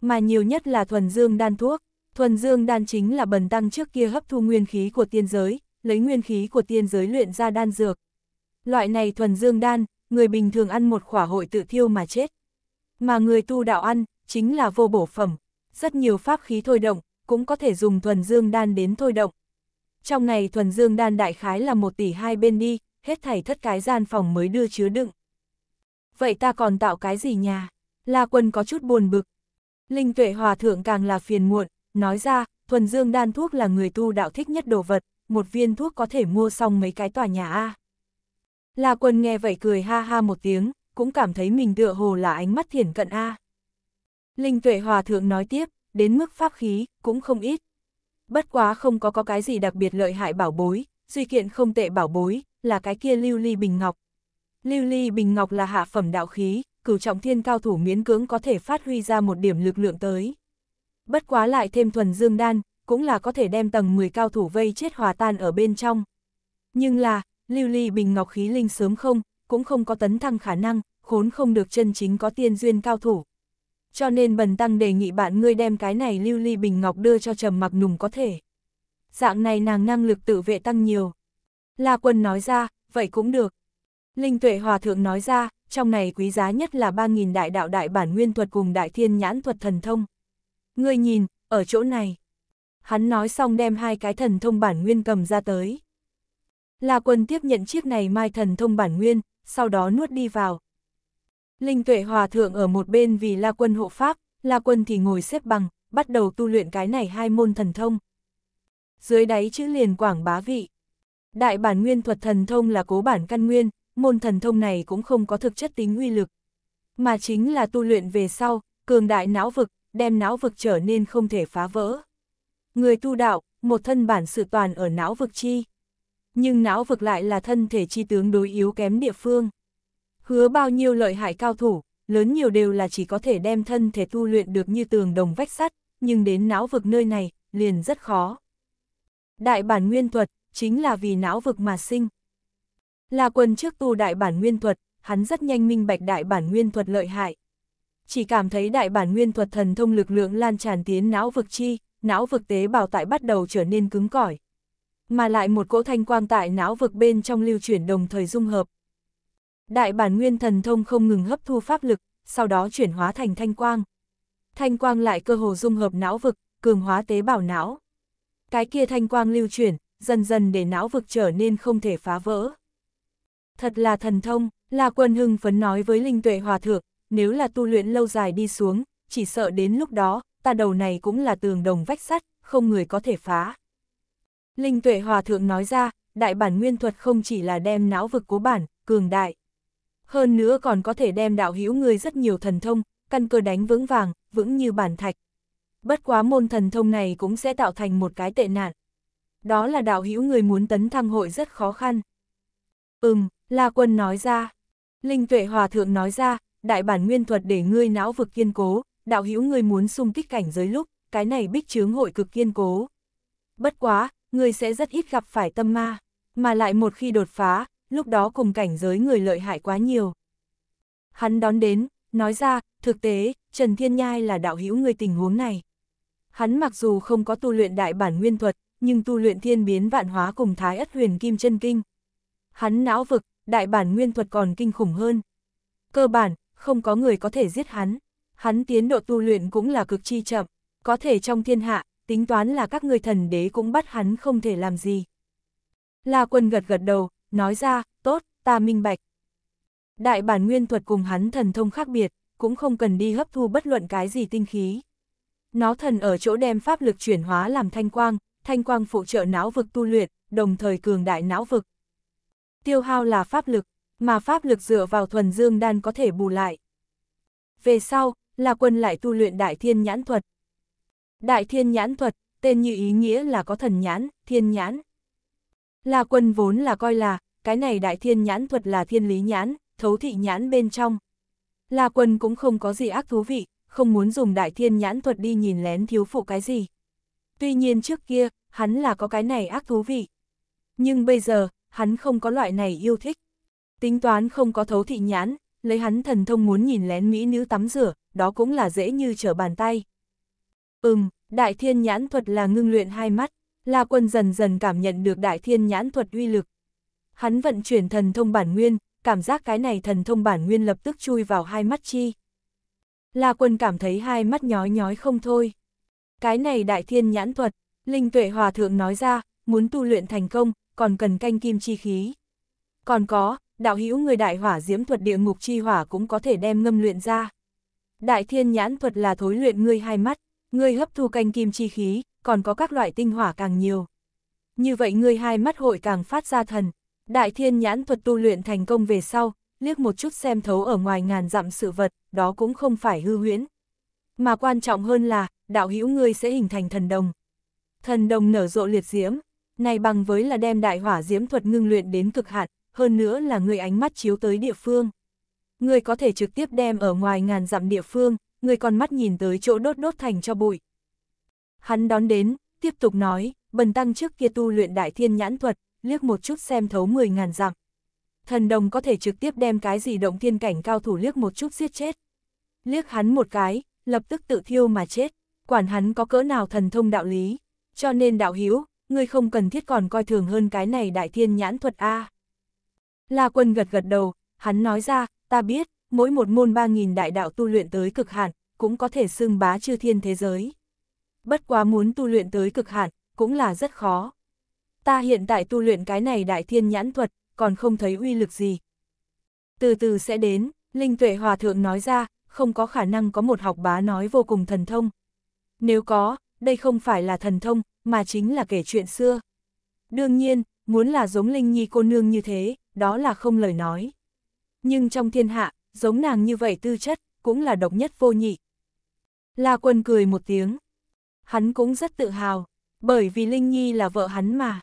Mà nhiều nhất là thuần dương đan thuốc, thuần dương đan chính là bần tăng trước kia hấp thu nguyên khí của tiên giới, lấy nguyên khí của tiên giới luyện ra đan dược. Loại này thuần dương đan, người bình thường ăn một khỏa hội tự thiêu mà chết. Mà người tu đạo ăn, chính là vô bổ phẩm. Rất nhiều pháp khí thôi động, cũng có thể dùng thuần dương đan đến thôi động. Trong này thuần dương đan đại khái là một tỷ hai bên đi, hết thảy thất cái gian phòng mới đưa chứa đựng. Vậy ta còn tạo cái gì nhà? La quân có chút buồn bực. Linh tuệ hòa thượng càng là phiền muộn, nói ra, thuần dương đan thuốc là người tu đạo thích nhất đồ vật, một viên thuốc có thể mua xong mấy cái tòa nhà A. La quân nghe vậy cười ha ha một tiếng, cũng cảm thấy mình tựa hồ là ánh mắt thiển cận A. Linh tuệ hòa thượng nói tiếp, đến mức pháp khí, cũng không ít. Bất quá không có có cái gì đặc biệt lợi hại bảo bối, duy kiện không tệ bảo bối, là cái kia lưu ly bình ngọc. Lưu ly bình ngọc là hạ phẩm đạo khí, cửu trọng thiên cao thủ miễn cưỡng có thể phát huy ra một điểm lực lượng tới. Bất quá lại thêm thuần dương đan, cũng là có thể đem tầng 10 cao thủ vây chết hòa tan ở bên trong. Nhưng là, lưu ly bình ngọc khí linh sớm không, cũng không có tấn thăng khả năng, khốn không được chân chính có tiên duyên cao thủ cho nên bần tăng đề nghị bạn ngươi đem cái này lưu ly bình ngọc đưa cho trầm mặc nùng có thể. Dạng này nàng năng lực tự vệ tăng nhiều. La quân nói ra, vậy cũng được. Linh tuệ hòa thượng nói ra, trong này quý giá nhất là 3.000 đại đạo đại bản nguyên thuật cùng đại thiên nhãn thuật thần thông. Ngươi nhìn, ở chỗ này. Hắn nói xong đem hai cái thần thông bản nguyên cầm ra tới. La quân tiếp nhận chiếc này mai thần thông bản nguyên, sau đó nuốt đi vào, Linh tuệ hòa thượng ở một bên vì la quân hộ pháp, la quân thì ngồi xếp bằng, bắt đầu tu luyện cái này hai môn thần thông. Dưới đáy chữ liền quảng bá vị. Đại bản nguyên thuật thần thông là cố bản căn nguyên, môn thần thông này cũng không có thực chất tính uy lực. Mà chính là tu luyện về sau, cường đại não vực, đem não vực trở nên không thể phá vỡ. Người tu đạo, một thân bản sự toàn ở não vực chi. Nhưng não vực lại là thân thể chi tướng đối yếu kém địa phương hứa bao nhiêu lợi hại cao thủ, lớn nhiều đều là chỉ có thể đem thân thể tu luyện được như tường đồng vách sắt, nhưng đến não vực nơi này, liền rất khó. Đại bản nguyên thuật, chính là vì não vực mà sinh. Là quần trước tu đại bản nguyên thuật, hắn rất nhanh minh bạch đại bản nguyên thuật lợi hại. Chỉ cảm thấy đại bản nguyên thuật thần thông lực lượng lan tràn tiến não vực chi, não vực tế bào tại bắt đầu trở nên cứng cỏi. Mà lại một cỗ thanh quang tại não vực bên trong lưu chuyển đồng thời dung hợp, Đại bản nguyên thần thông không ngừng hấp thu pháp lực, sau đó chuyển hóa thành thanh quang. Thanh quang lại cơ hồ dung hợp não vực, cường hóa tế bào não. Cái kia thanh quang lưu chuyển, dần dần để não vực trở nên không thể phá vỡ. Thật là thần thông, là quân hưng phấn nói với linh tuệ hòa thượng, nếu là tu luyện lâu dài đi xuống, chỉ sợ đến lúc đó, ta đầu này cũng là tường đồng vách sắt, không người có thể phá. Linh tuệ hòa thượng nói ra, đại bản nguyên thuật không chỉ là đem não vực cố bản, cường đại, hơn nữa còn có thể đem đạo hữu người rất nhiều thần thông, căn cơ đánh vững vàng, vững như bản thạch. Bất quá môn thần thông này cũng sẽ tạo thành một cái tệ nạn. Đó là đạo hữu người muốn tấn thăng hội rất khó khăn. Ừm, La Quân nói ra. Linh Tuệ Hòa Thượng nói ra, đại bản nguyên thuật để ngươi não vực kiên cố, đạo hữu người muốn xung kích cảnh giới lúc, cái này bích chướng hội cực kiên cố. Bất quá, ngươi sẽ rất ít gặp phải tâm ma, mà lại một khi đột phá, lúc đó cùng cảnh giới người lợi hại quá nhiều. Hắn đón đến, nói ra, thực tế, Trần Thiên Nhai là đạo hữu người tình huống này. Hắn mặc dù không có tu luyện đại bản nguyên thuật, nhưng tu luyện thiên biến vạn hóa cùng thái ất huyền kim chân kinh. Hắn não vực, đại bản nguyên thuật còn kinh khủng hơn. Cơ bản, không có người có thể giết hắn. Hắn tiến độ tu luyện cũng là cực chi chậm, có thể trong thiên hạ, tính toán là các người thần đế cũng bắt hắn không thể làm gì. La quân gật gật đầu, nói ra, tốt, ta minh bạch. Đại bản nguyên thuật cùng hắn thần thông khác biệt, cũng không cần đi hấp thu bất luận cái gì tinh khí. Nó thần ở chỗ đem pháp lực chuyển hóa làm thanh quang, thanh quang phụ trợ não vực tu luyện, đồng thời cường đại não vực. Tiêu hao là pháp lực, mà pháp lực dựa vào thuần dương đan có thể bù lại. Về sau, là quân lại tu luyện đại thiên nhãn thuật. Đại thiên nhãn thuật, tên như ý nghĩa là có thần nhãn, thiên nhãn. La Quân vốn là coi là, cái này đại thiên nhãn thuật là thiên lý nhãn, thấu thị nhãn bên trong. La Quân cũng không có gì ác thú vị, không muốn dùng đại thiên nhãn thuật đi nhìn lén thiếu phụ cái gì. Tuy nhiên trước kia, hắn là có cái này ác thú vị. Nhưng bây giờ, hắn không có loại này yêu thích. Tính toán không có thấu thị nhãn, lấy hắn thần thông muốn nhìn lén mỹ nữ tắm rửa, đó cũng là dễ như trở bàn tay. Ừm, đại thiên nhãn thuật là ngưng luyện hai mắt. La Quân dần dần cảm nhận được đại thiên nhãn thuật uy lực. Hắn vận chuyển thần thông bản nguyên, cảm giác cái này thần thông bản nguyên lập tức chui vào hai mắt chi. La Quân cảm thấy hai mắt nhói nhói không thôi. Cái này đại thiên nhãn thuật, Linh Tuệ Hòa Thượng nói ra, muốn tu luyện thành công, còn cần canh kim chi khí. Còn có, đạo hữu người đại hỏa diễm thuật địa ngục chi hỏa cũng có thể đem ngâm luyện ra. Đại thiên nhãn thuật là thối luyện ngươi hai mắt, ngươi hấp thu canh kim chi khí, còn có các loại tinh hỏa càng nhiều. Như vậy ngươi hai mắt hội càng phát ra thần, đại thiên nhãn thuật tu luyện thành công về sau, liếc một chút xem thấu ở ngoài ngàn dặm sự vật, đó cũng không phải hư huyễn. Mà quan trọng hơn là, đạo hữu ngươi sẽ hình thành thần đồng. Thần đồng nở rộ liệt diễm, này bằng với là đem đại hỏa diễm thuật ngưng luyện đến cực hạn, hơn nữa là người ánh mắt chiếu tới địa phương. Người có thể trực tiếp đem ở ngoài ngàn dặm địa phương, người còn mắt nhìn tới chỗ đốt đốt thành cho bụi, Hắn đón đến, tiếp tục nói, bần tăng trước kia tu luyện đại thiên nhãn thuật, liếc một chút xem thấu 10 ngàn dặm. Thần đồng có thể trực tiếp đem cái gì động thiên cảnh cao thủ liếc một chút giết chết. Liếc hắn một cái, lập tức tự thiêu mà chết, quản hắn có cỡ nào thần thông đạo lý. Cho nên đạo hữu ngươi không cần thiết còn coi thường hơn cái này đại thiên nhãn thuật A. La quân gật gật đầu, hắn nói ra, ta biết, mỗi một môn 3.000 đại đạo tu luyện tới cực hạn, cũng có thể xưng bá chư thiên thế giới bất quá muốn tu luyện tới cực hạn, cũng là rất khó. Ta hiện tại tu luyện cái này đại thiên nhãn thuật, còn không thấy uy lực gì. Từ từ sẽ đến, Linh Tuệ Hòa Thượng nói ra, không có khả năng có một học bá nói vô cùng thần thông. Nếu có, đây không phải là thần thông, mà chính là kể chuyện xưa. Đương nhiên, muốn là giống Linh Nhi cô nương như thế, đó là không lời nói. Nhưng trong thiên hạ, giống nàng như vậy tư chất, cũng là độc nhất vô nhị. La quân cười một tiếng, hắn cũng rất tự hào, bởi vì Linh Nhi là vợ hắn mà.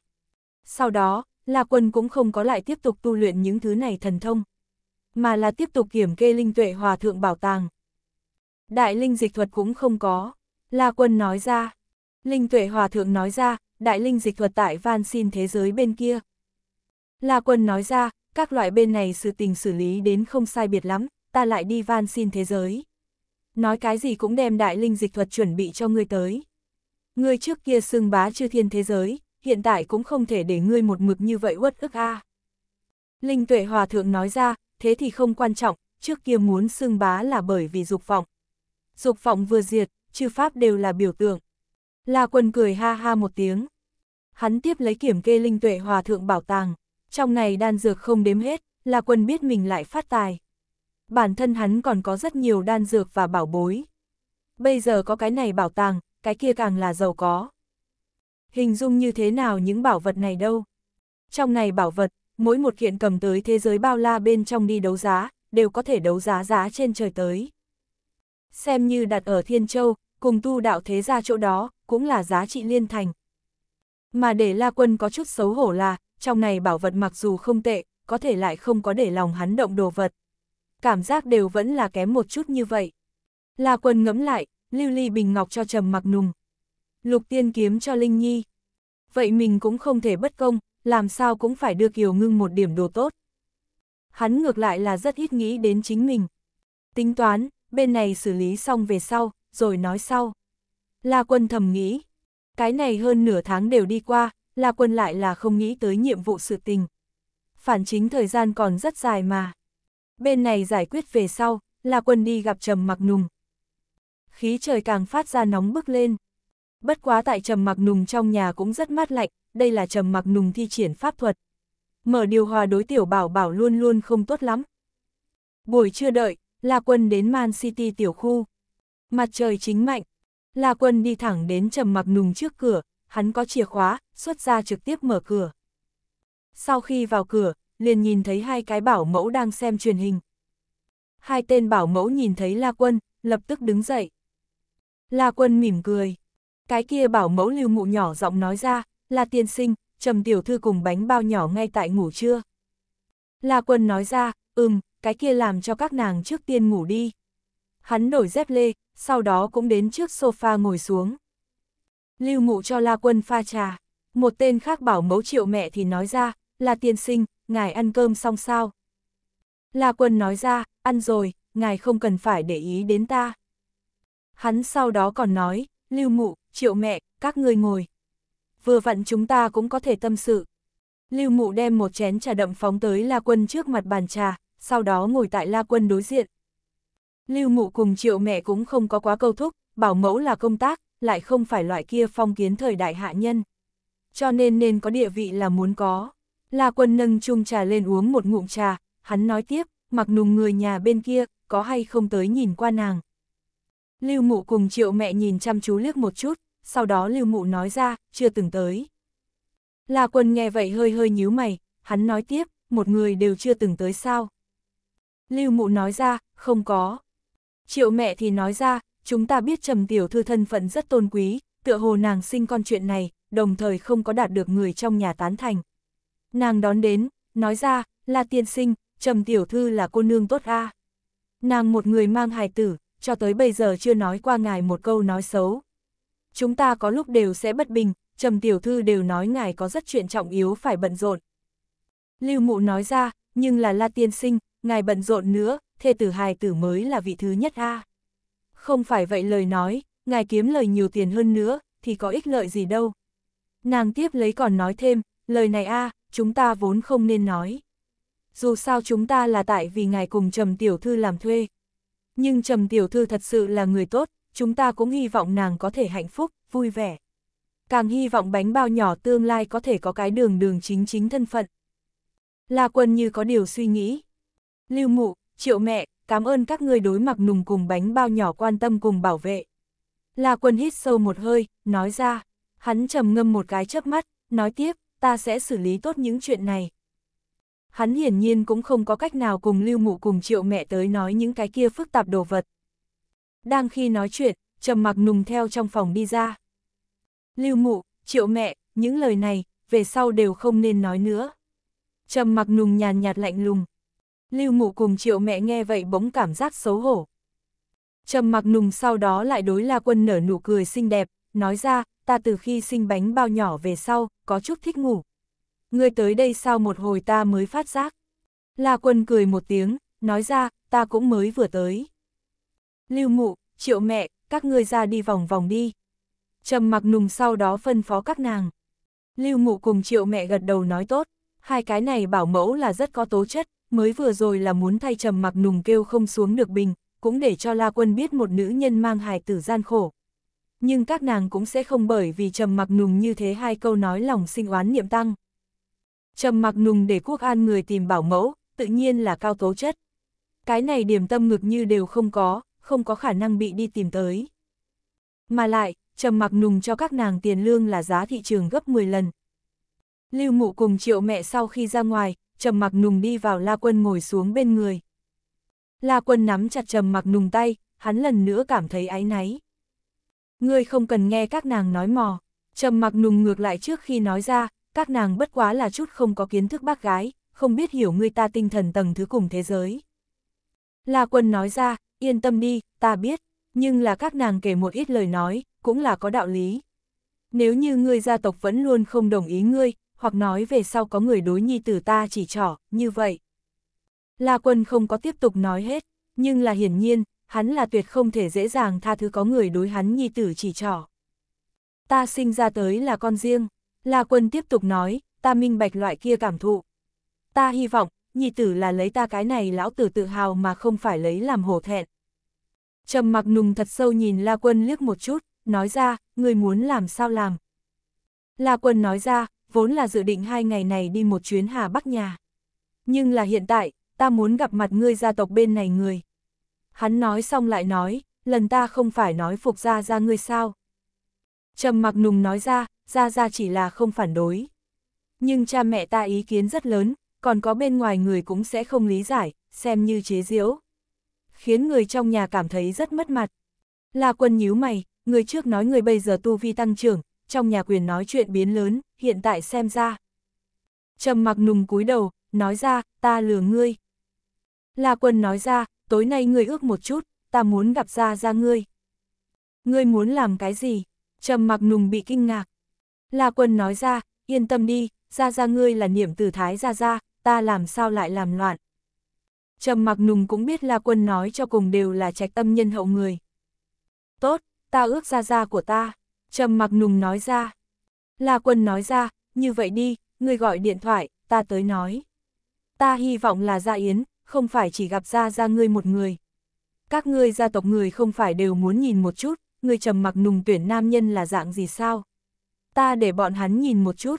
Sau đó, La Quân cũng không có lại tiếp tục tu luyện những thứ này thần thông, mà là tiếp tục kiểm kê linh tuệ hòa thượng bảo tàng. Đại linh dịch thuật cũng không có, La Quân nói ra. Linh tuệ hòa thượng nói ra, đại linh dịch thuật tại van xin thế giới bên kia. La Quân nói ra, các loại bên này sự tình xử lý đến không sai biệt lắm, ta lại đi van xin thế giới. Nói cái gì cũng đem đại linh dịch thuật chuẩn bị cho ngươi tới. Ngươi trước kia xưng bá chư thiên thế giới, hiện tại cũng không thể để ngươi một mực như vậy uất ức a. À. Linh tuệ hòa thượng nói ra, thế thì không quan trọng, trước kia muốn xưng bá là bởi vì dục vọng. Dục vọng vừa diệt, chư pháp đều là biểu tượng. La quân cười ha ha một tiếng. Hắn tiếp lấy kiểm kê linh tuệ hòa thượng bảo tàng. Trong này đan dược không đếm hết, La quân biết mình lại phát tài. Bản thân hắn còn có rất nhiều đan dược và bảo bối. Bây giờ có cái này bảo tàng, cái kia càng là giàu có. Hình dung như thế nào những bảo vật này đâu? Trong này bảo vật, mỗi một kiện cầm tới thế giới bao la bên trong đi đấu giá, đều có thể đấu giá giá trên trời tới. Xem như đặt ở Thiên Châu, cùng tu đạo thế ra chỗ đó, cũng là giá trị liên thành. Mà để La Quân có chút xấu hổ là, trong này bảo vật mặc dù không tệ, có thể lại không có để lòng hắn động đồ vật. Cảm giác đều vẫn là kém một chút như vậy. La Quân ngẫm lại, lưu ly bình ngọc cho trầm mặc nùng, lục tiên kiếm cho Linh Nhi. Vậy mình cũng không thể bất công, làm sao cũng phải đưa Kiều Ngưng một điểm đồ tốt. Hắn ngược lại là rất ít nghĩ đến chính mình. Tính toán, bên này xử lý xong về sau, rồi nói sau. La quân thầm nghĩ, cái này hơn nửa tháng đều đi qua, La quân lại là không nghĩ tới nhiệm vụ sự tình. Phản chính thời gian còn rất dài mà. Bên này giải quyết về sau, La quân đi gặp Trầm Mặc Nùng, khí trời càng phát ra nóng bức lên. Bất quá tại trầm mặc nùng trong nhà cũng rất mát lạnh, đây là trầm mặc nùng thi triển pháp thuật. Mở điều hòa đối tiểu bảo bảo luôn luôn không tốt lắm. Buổi trưa đợi, La Quân đến Man City tiểu khu. Mặt trời chính mạnh, La Quân đi thẳng đến trầm mặc nùng trước cửa, hắn có chìa khóa, xuất ra trực tiếp mở cửa. Sau khi vào cửa, liền nhìn thấy hai cái bảo mẫu đang xem truyền hình. Hai tên bảo mẫu nhìn thấy La Quân, lập tức đứng dậy. La quân mỉm cười. Cái kia bảo mẫu lưu mụ nhỏ giọng nói ra, là tiên sinh, trầm tiểu thư cùng bánh bao nhỏ ngay tại ngủ trưa. La quân nói ra, ừm, cái kia làm cho các nàng trước tiên ngủ đi. Hắn đổi dép lê, sau đó cũng đến trước sofa ngồi xuống. Lưu mụ cho La quân pha trà. Một tên khác bảo mẫu triệu mẹ thì nói ra, là tiên sinh, ngài ăn cơm xong sao? La quân nói ra, ăn rồi, ngài không cần phải để ý đến ta. Hắn sau đó còn nói, lưu mụ, triệu mẹ, các ngươi ngồi. Vừa vặn chúng ta cũng có thể tâm sự. Lưu mụ đem một chén trà đậm phóng tới La Quân trước mặt bàn trà, sau đó ngồi tại La Quân đối diện. Lưu mụ cùng triệu mẹ cũng không có quá câu thúc, bảo mẫu là công tác, lại không phải loại kia phong kiến thời đại hạ nhân. Cho nên nên có địa vị là muốn có. La Quân nâng chung trà lên uống một ngụm trà, hắn nói tiếp, mặc nùng người nhà bên kia, có hay không tới nhìn qua nàng. Lưu Mụ cùng Triệu mẹ nhìn chăm chú liếc một chút, sau đó Lưu Mụ nói ra, chưa từng tới. La Quân nghe vậy hơi hơi nhíu mày, hắn nói tiếp, một người đều chưa từng tới sao. Lưu Mụ nói ra, không có. Triệu mẹ thì nói ra, chúng ta biết Trầm Tiểu Thư thân phận rất tôn quý, tựa hồ nàng sinh con chuyện này, đồng thời không có đạt được người trong nhà tán thành. Nàng đón đến, nói ra, là tiên sinh, Trầm Tiểu Thư là cô nương tốt a. Nàng một người mang hài tử, cho tới bây giờ chưa nói qua ngài một câu nói xấu. Chúng ta có lúc đều sẽ bất bình, trầm tiểu thư đều nói ngài có rất chuyện trọng yếu phải bận rộn. Lưu mụ nói ra, nhưng là la tiên sinh, ngài bận rộn nữa, thê tử hài tử mới là vị thứ nhất a. Không phải vậy lời nói, ngài kiếm lời nhiều tiền hơn nữa, thì có ích lợi gì đâu. Nàng tiếp lấy còn nói thêm, lời này a, chúng ta vốn không nên nói. Dù sao chúng ta là tại vì ngài cùng trầm tiểu thư làm thuê, nhưng Trầm Tiểu Thư thật sự là người tốt, chúng ta cũng hy vọng nàng có thể hạnh phúc, vui vẻ. Càng hy vọng bánh bao nhỏ tương lai có thể có cái đường đường chính chính thân phận. La Quân như có điều suy nghĩ. Lưu Mụ, Triệu Mẹ, cảm ơn các ngươi đối mặt nùng cùng bánh bao nhỏ quan tâm cùng bảo vệ. La Quân hít sâu một hơi, nói ra. Hắn trầm ngâm một cái chớp mắt, nói tiếp, ta sẽ xử lý tốt những chuyện này, hắn hiển nhiên cũng không có cách nào cùng lưu mụ cùng triệu mẹ tới nói những cái kia phức tạp đồ vật. Đang khi nói chuyện, trầm mặc nùng theo trong phòng đi ra. Lưu mụ, triệu mẹ, những lời này, về sau đều không nên nói nữa. Trầm mặc nùng nhàn nhạt lạnh lùng. Lưu mụ cùng triệu mẹ nghe vậy bỗng cảm giác xấu hổ. Trầm mặc nùng sau đó lại đối la quân nở nụ cười xinh đẹp, nói ra, ta từ khi sinh bánh bao nhỏ về sau, có chút thích ngủ, ngươi tới đây sau một hồi ta mới phát giác. La quân cười một tiếng, nói ra, ta cũng mới vừa tới. Lưu mụ, triệu mẹ, các ngươi ra đi vòng vòng đi. Trầm mặc nùng sau đó phân phó các nàng. Lưu mụ cùng triệu mẹ gật đầu nói tốt, hai cái này bảo mẫu là rất có tố chất, mới vừa rồi là muốn thay trầm mặc nùng kêu không xuống được bình, cũng để cho La Quân biết một nữ nhân mang hài tử gian khổ. Nhưng các nàng cũng sẽ không bởi vì trầm mặc nùng như thế hai câu nói lòng sinh oán niệm tăng. Trầm mặc nùng để quốc an người tìm bảo mẫu, tự nhiên là cao tố chất. Cái này điểm tâm ngực như đều không có, không có khả năng bị đi tìm tới. Mà lại, trầm mặc nùng cho các nàng tiền lương là giá thị trường gấp 10 lần. Lưu mụ cùng triệu mẹ sau khi ra ngoài, trầm mặc nùng đi vào la quân ngồi xuống bên người. La quân nắm chặt trầm mặc nùng tay, hắn lần nữa cảm thấy áy náy. Ngươi không cần nghe các nàng nói mò, trầm mặc nùng ngược lại trước khi nói ra, các nàng bất quá là chút không có kiến thức bác gái, không biết hiểu người ta tinh thần tầng thứ cùng thế giới. La quân nói ra, yên tâm đi, ta biết, nhưng là các nàng kể một ít lời nói, cũng là có đạo lý. Nếu như ngươi gia tộc vẫn luôn không đồng ý ngươi, hoặc nói về sau có người đối nhi tử ta chỉ trỏ, như vậy. La quân không có tiếp tục nói hết, nhưng là hiển nhiên, hắn là tuyệt không thể dễ dàng tha thứ có người đối hắn nhi tử chỉ trỏ. Ta sinh ra tới là con riêng, La Quân tiếp tục nói, ta minh bạch loại kia cảm thụ. Ta hy vọng, nhị tử là lấy ta cái này lão tử tự hào mà không phải lấy làm hổ thẹn. Trầm mặc nùng thật sâu nhìn La Quân liếc một chút, nói ra, người muốn làm sao làm. La Quân nói ra, vốn là dự định hai ngày này đi một chuyến Hà Bắc nhà. Nhưng là hiện tại, ta muốn gặp mặt ngươi gia tộc bên này người. Hắn nói xong lại nói, lần ta không phải nói phục gia ra ngươi sao. Trầm mặc nùng nói ra, Gia Gia chỉ là không phản đối. Nhưng cha mẹ ta ý kiến rất lớn, còn có bên ngoài người cũng sẽ không lý giải, xem như chế giễu. Khiến người trong nhà cảm thấy rất mất mặt. Là quân nhíu mày, người trước nói người bây giờ tu vi tăng trưởng, trong nhà quyền nói chuyện biến lớn, hiện tại xem ra. trầm mặc nùng cúi đầu, nói ra, ta lừa ngươi. Là quân nói ra, tối nay ngươi ước một chút, ta muốn gặp ra ra ngươi. Ngươi muốn làm cái gì? trầm mặc nùng bị kinh ngạc, La Quân nói ra, yên tâm đi, ra ra ngươi là niệm từ thái ra ra, ta làm sao lại làm loạn. Trầm mặc nùng cũng biết La Quân nói cho cùng đều là trạch tâm nhân hậu người. Tốt, ta ước ra ra của ta, Trầm mặc nùng nói ra. La Quân nói ra, như vậy đi, ngươi gọi điện thoại, ta tới nói. Ta hy vọng là Gia Yến, không phải chỉ gặp Gia Gia ngươi một người. Các ngươi gia tộc người không phải đều muốn nhìn một chút, ngươi trầm mặc nùng tuyển nam nhân là dạng gì sao? ta để bọn hắn nhìn một chút.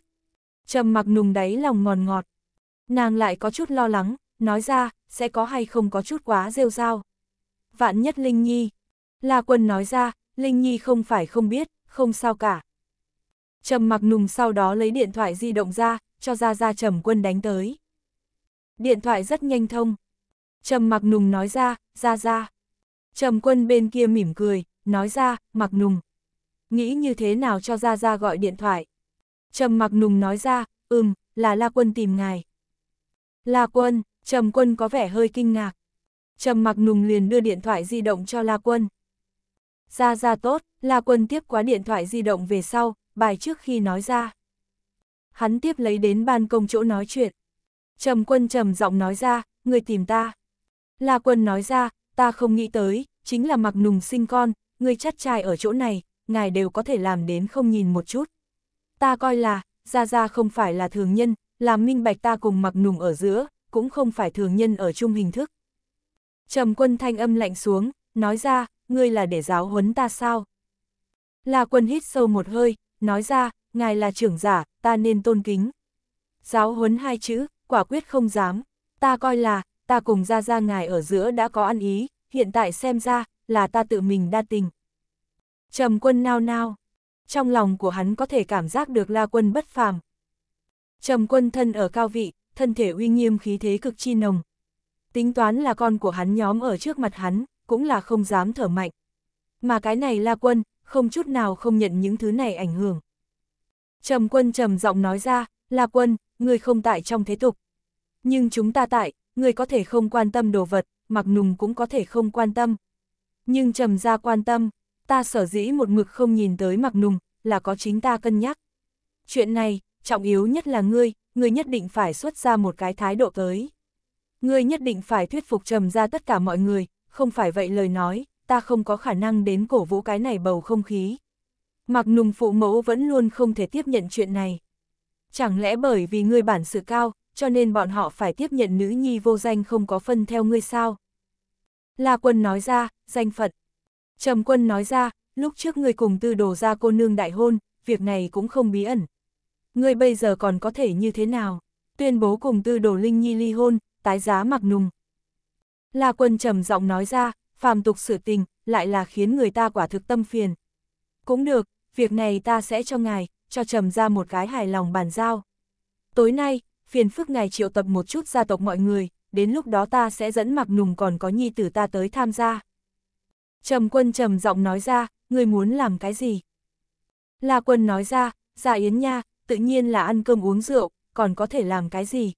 Trầm mặc nùng đáy lòng ngọt, ngọt. Nàng lại có chút lo lắng, nói ra, sẽ có hay không có chút quá rêu rao. Vạn nhất Linh Nhi. La quân nói ra, Linh Nhi không phải không biết, không sao cả. Trầm mặc nùng sau đó lấy điện thoại di động ra, cho ra ra trầm quân đánh tới. Điện thoại rất nhanh thông. Trầm mặc nùng nói ra, ra ra. Trầm quân bên kia mỉm cười, nói ra, mặc nùng, nghĩ như thế nào cho Gia Gia gọi điện thoại. Trầm mặc nùng nói ra, ừm, là La Quân tìm ngài. La Quân, Trầm Quân có vẻ hơi kinh ngạc. Trầm mặc nùng liền đưa điện thoại di động cho La Quân. Gia Gia tốt, La Quân tiếp quá điện thoại di động về sau, bài trước khi nói ra. Hắn tiếp lấy đến ban công chỗ nói chuyện. Trầm Quân trầm giọng nói ra, người tìm ta. La Quân nói ra, ta không nghĩ tới, chính là mặc nùng sinh con, người chắt trai ở chỗ này, ngài đều có thể làm đến không nhìn một chút. Ta coi là, Gia Gia không phải là thường nhân, làm minh bạch ta cùng mặc nùng ở giữa, cũng không phải thường nhân ở chung hình thức. Trầm quân thanh âm lạnh xuống, nói ra, ngươi là để giáo huấn ta sao? La quân hít sâu một hơi, nói ra, ngài là trưởng giả, ta nên tôn kính. Giáo huấn hai chữ, quả quyết không dám, ta coi là, ta cùng gia gia ngài ở giữa đã có ăn ý, hiện tại xem ra, là ta tự mình đa tình. Trầm quân nao nao. Trong lòng của hắn có thể cảm giác được la quân bất phàm. Trầm quân thân ở cao vị, thân thể uy nghiêm khí thế cực chi nồng. Tính toán là con của hắn nhóm ở trước mặt hắn, cũng là không dám thở mạnh. Mà cái này la quân, không chút nào không nhận những thứ này ảnh hưởng. Trầm quân trầm giọng nói ra, la quân, người không tại trong thế tục. Nhưng chúng ta tại, người có thể không quan tâm đồ vật, mặc nùng cũng có thể không quan tâm. Nhưng trầm ra quan tâm, ta sở dĩ một mực không nhìn tới mặc nùng, là có chính ta cân nhắc. Chuyện này, trọng yếu nhất là ngươi, ngươi nhất định phải xuất ra một cái thái độ tới. Ngươi nhất định phải thuyết phục trầm ra tất cả mọi người, không phải vậy lời nói, ta không có khả năng đến cổ vũ cái này bầu không khí. Mặc nùng phụ mẫu vẫn luôn không thể tiếp nhận chuyện này. Chẳng lẽ bởi vì ngươi bản sự cao, cho nên bọn họ phải tiếp nhận nữ nhi vô danh không có phân theo ngươi sao? La quân nói ra, danh phận. Trầm quân nói ra, lúc trước ngươi cùng tư đồ ra cô nương đại hôn, việc này cũng không bí ẩn. Ngươi bây giờ còn có thể như thế nào? Tuyên bố cùng tư đồ Linh Nhi ly hôn, tái giá mặc nùng. La quân trầm giọng nói ra, phàm tục sự tình, lại là khiến người ta quả thực tâm phiền. Cũng được, việc này ta sẽ cho ngài, cho trầm ra một cái hài lòng bàn giao. Tối nay, phiền phức ngài triệu tập một chút gia tộc mọi người, đến lúc đó ta sẽ dẫn mặc nùng còn có nhi tử ta tới tham gia. Trầm quân trầm giọng nói ra, người muốn làm cái gì? La quân nói ra, dạ yến nha, tự nhiên là ăn cơm uống rượu, còn có thể làm cái gì?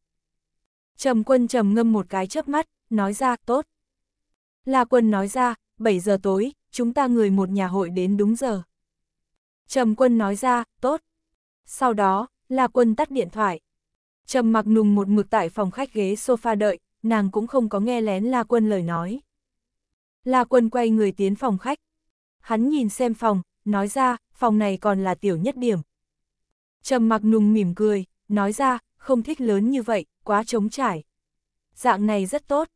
Trầm quân trầm ngâm một cái chớp mắt, nói ra, tốt. La quân nói ra, 7 giờ tối, chúng ta người một nhà hội đến đúng giờ. Trầm quân nói ra, tốt. Sau đó, La quân tắt điện thoại. Trầm mặc nùng một mực tại phòng khách ghế sofa đợi, nàng cũng không có nghe lén La quân lời nói. La Quân quay người tiến phòng khách. Hắn nhìn xem phòng, nói ra, phòng này còn là tiểu nhất điểm. Trầm mặc nùng mỉm cười, nói ra, không thích lớn như vậy, quá trống trải. Dạng này rất tốt.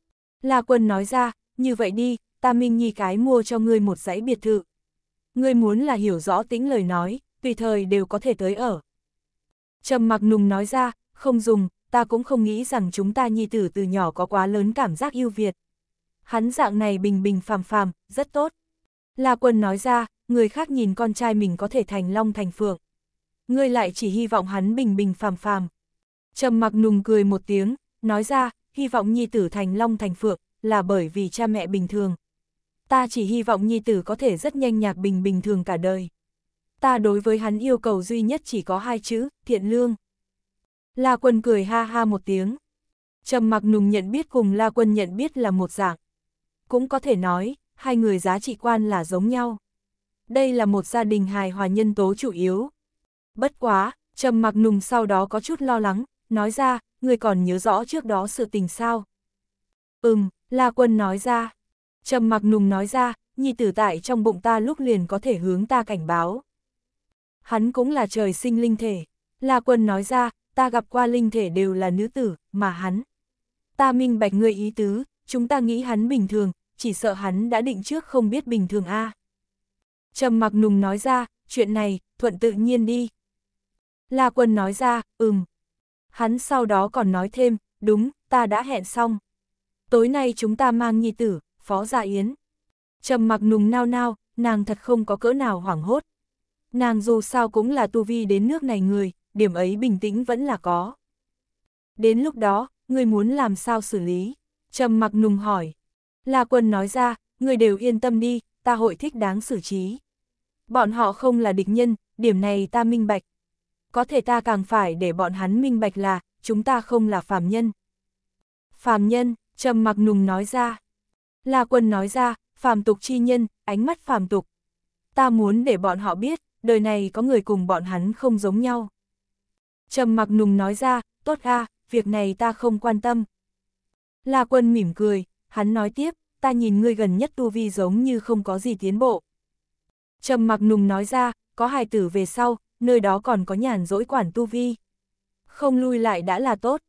La Quân nói ra, như vậy đi, ta Minh Nhi cái mua cho ngươi một dãy biệt thự. Ngươi muốn là hiểu rõ tính lời nói, tùy thời đều có thể tới ở. Trầm mặc nùng nói ra, không dùng, ta cũng không nghĩ rằng chúng ta nhi tử từ nhỏ có quá lớn cảm giác yêu Việt hắn dạng này bình bình phàm phàm, rất tốt. La Quân nói ra, người khác nhìn con trai mình có thể thành long thành phượng. Ngươi lại chỉ hy vọng hắn bình bình phàm phàm. Trầm mặc nùng cười một tiếng, nói ra, hy vọng nhi tử thành long thành phượng, là bởi vì cha mẹ bình thường. Ta chỉ hy vọng nhi tử có thể rất nhanh nhạc bình bình thường cả đời. Ta đối với hắn yêu cầu duy nhất chỉ có hai chữ, thiện lương. La Quân cười ha ha một tiếng. Trầm mặc nùng nhận biết cùng La Quân nhận biết là một dạng cũng có thể nói, hai người giá trị quan là giống nhau. Đây là một gia đình hài hòa nhân tố chủ yếu. Bất quá, Trầm Mặc Nùng sau đó có chút lo lắng, nói ra, người còn nhớ rõ trước đó sự tình sao? Ừm, La Quân nói ra. Trầm Mặc Nùng nói ra, nhi tử tại trong bụng ta lúc liền có thể hướng ta cảnh báo. Hắn cũng là trời sinh linh thể. La Quân nói ra, ta gặp qua linh thể đều là nữ tử, mà hắn. Ta minh bạch người ý tứ, chúng ta nghĩ hắn bình thường, chỉ sợ hắn đã định trước không biết bình thường a. À. Trầm mặc nùng nói ra, chuyện này, thuận tự nhiên đi. La quân nói ra, ừm. Hắn sau đó còn nói thêm, đúng, ta đã hẹn xong. Tối nay chúng ta mang nhi tử, phó gia yến. Trầm mặc nùng nao nao, nàng thật không có cỡ nào hoảng hốt. Nàng dù sao cũng là tu vi đến nước này người, điểm ấy bình tĩnh vẫn là có. Đến lúc đó, người muốn làm sao xử lý? trầm mặc nùng hỏi. La quân nói ra, người đều yên tâm đi, ta hội thích đáng xử trí. Bọn họ không là địch nhân, điểm này ta minh bạch. Có thể ta càng phải để bọn hắn minh bạch là, chúng ta không là phàm nhân. Phàm nhân, trầm mặc nùng nói ra. La quân nói ra, phàm tục chi nhân, ánh mắt phàm tục. Ta muốn để bọn họ biết, đời này có người cùng bọn hắn không giống nhau. Trầm mặc nùng nói ra, tốt a, việc này ta không quan tâm, La quân mỉm cười, hắn nói tiếp, ta nhìn ngươi gần nhất tu vi giống như không có gì tiến bộ. Trầm mặc nùng nói ra, có hài tử về sau, nơi đó còn có nhàn dỗi quản tu vi. Không lui lại đã là tốt.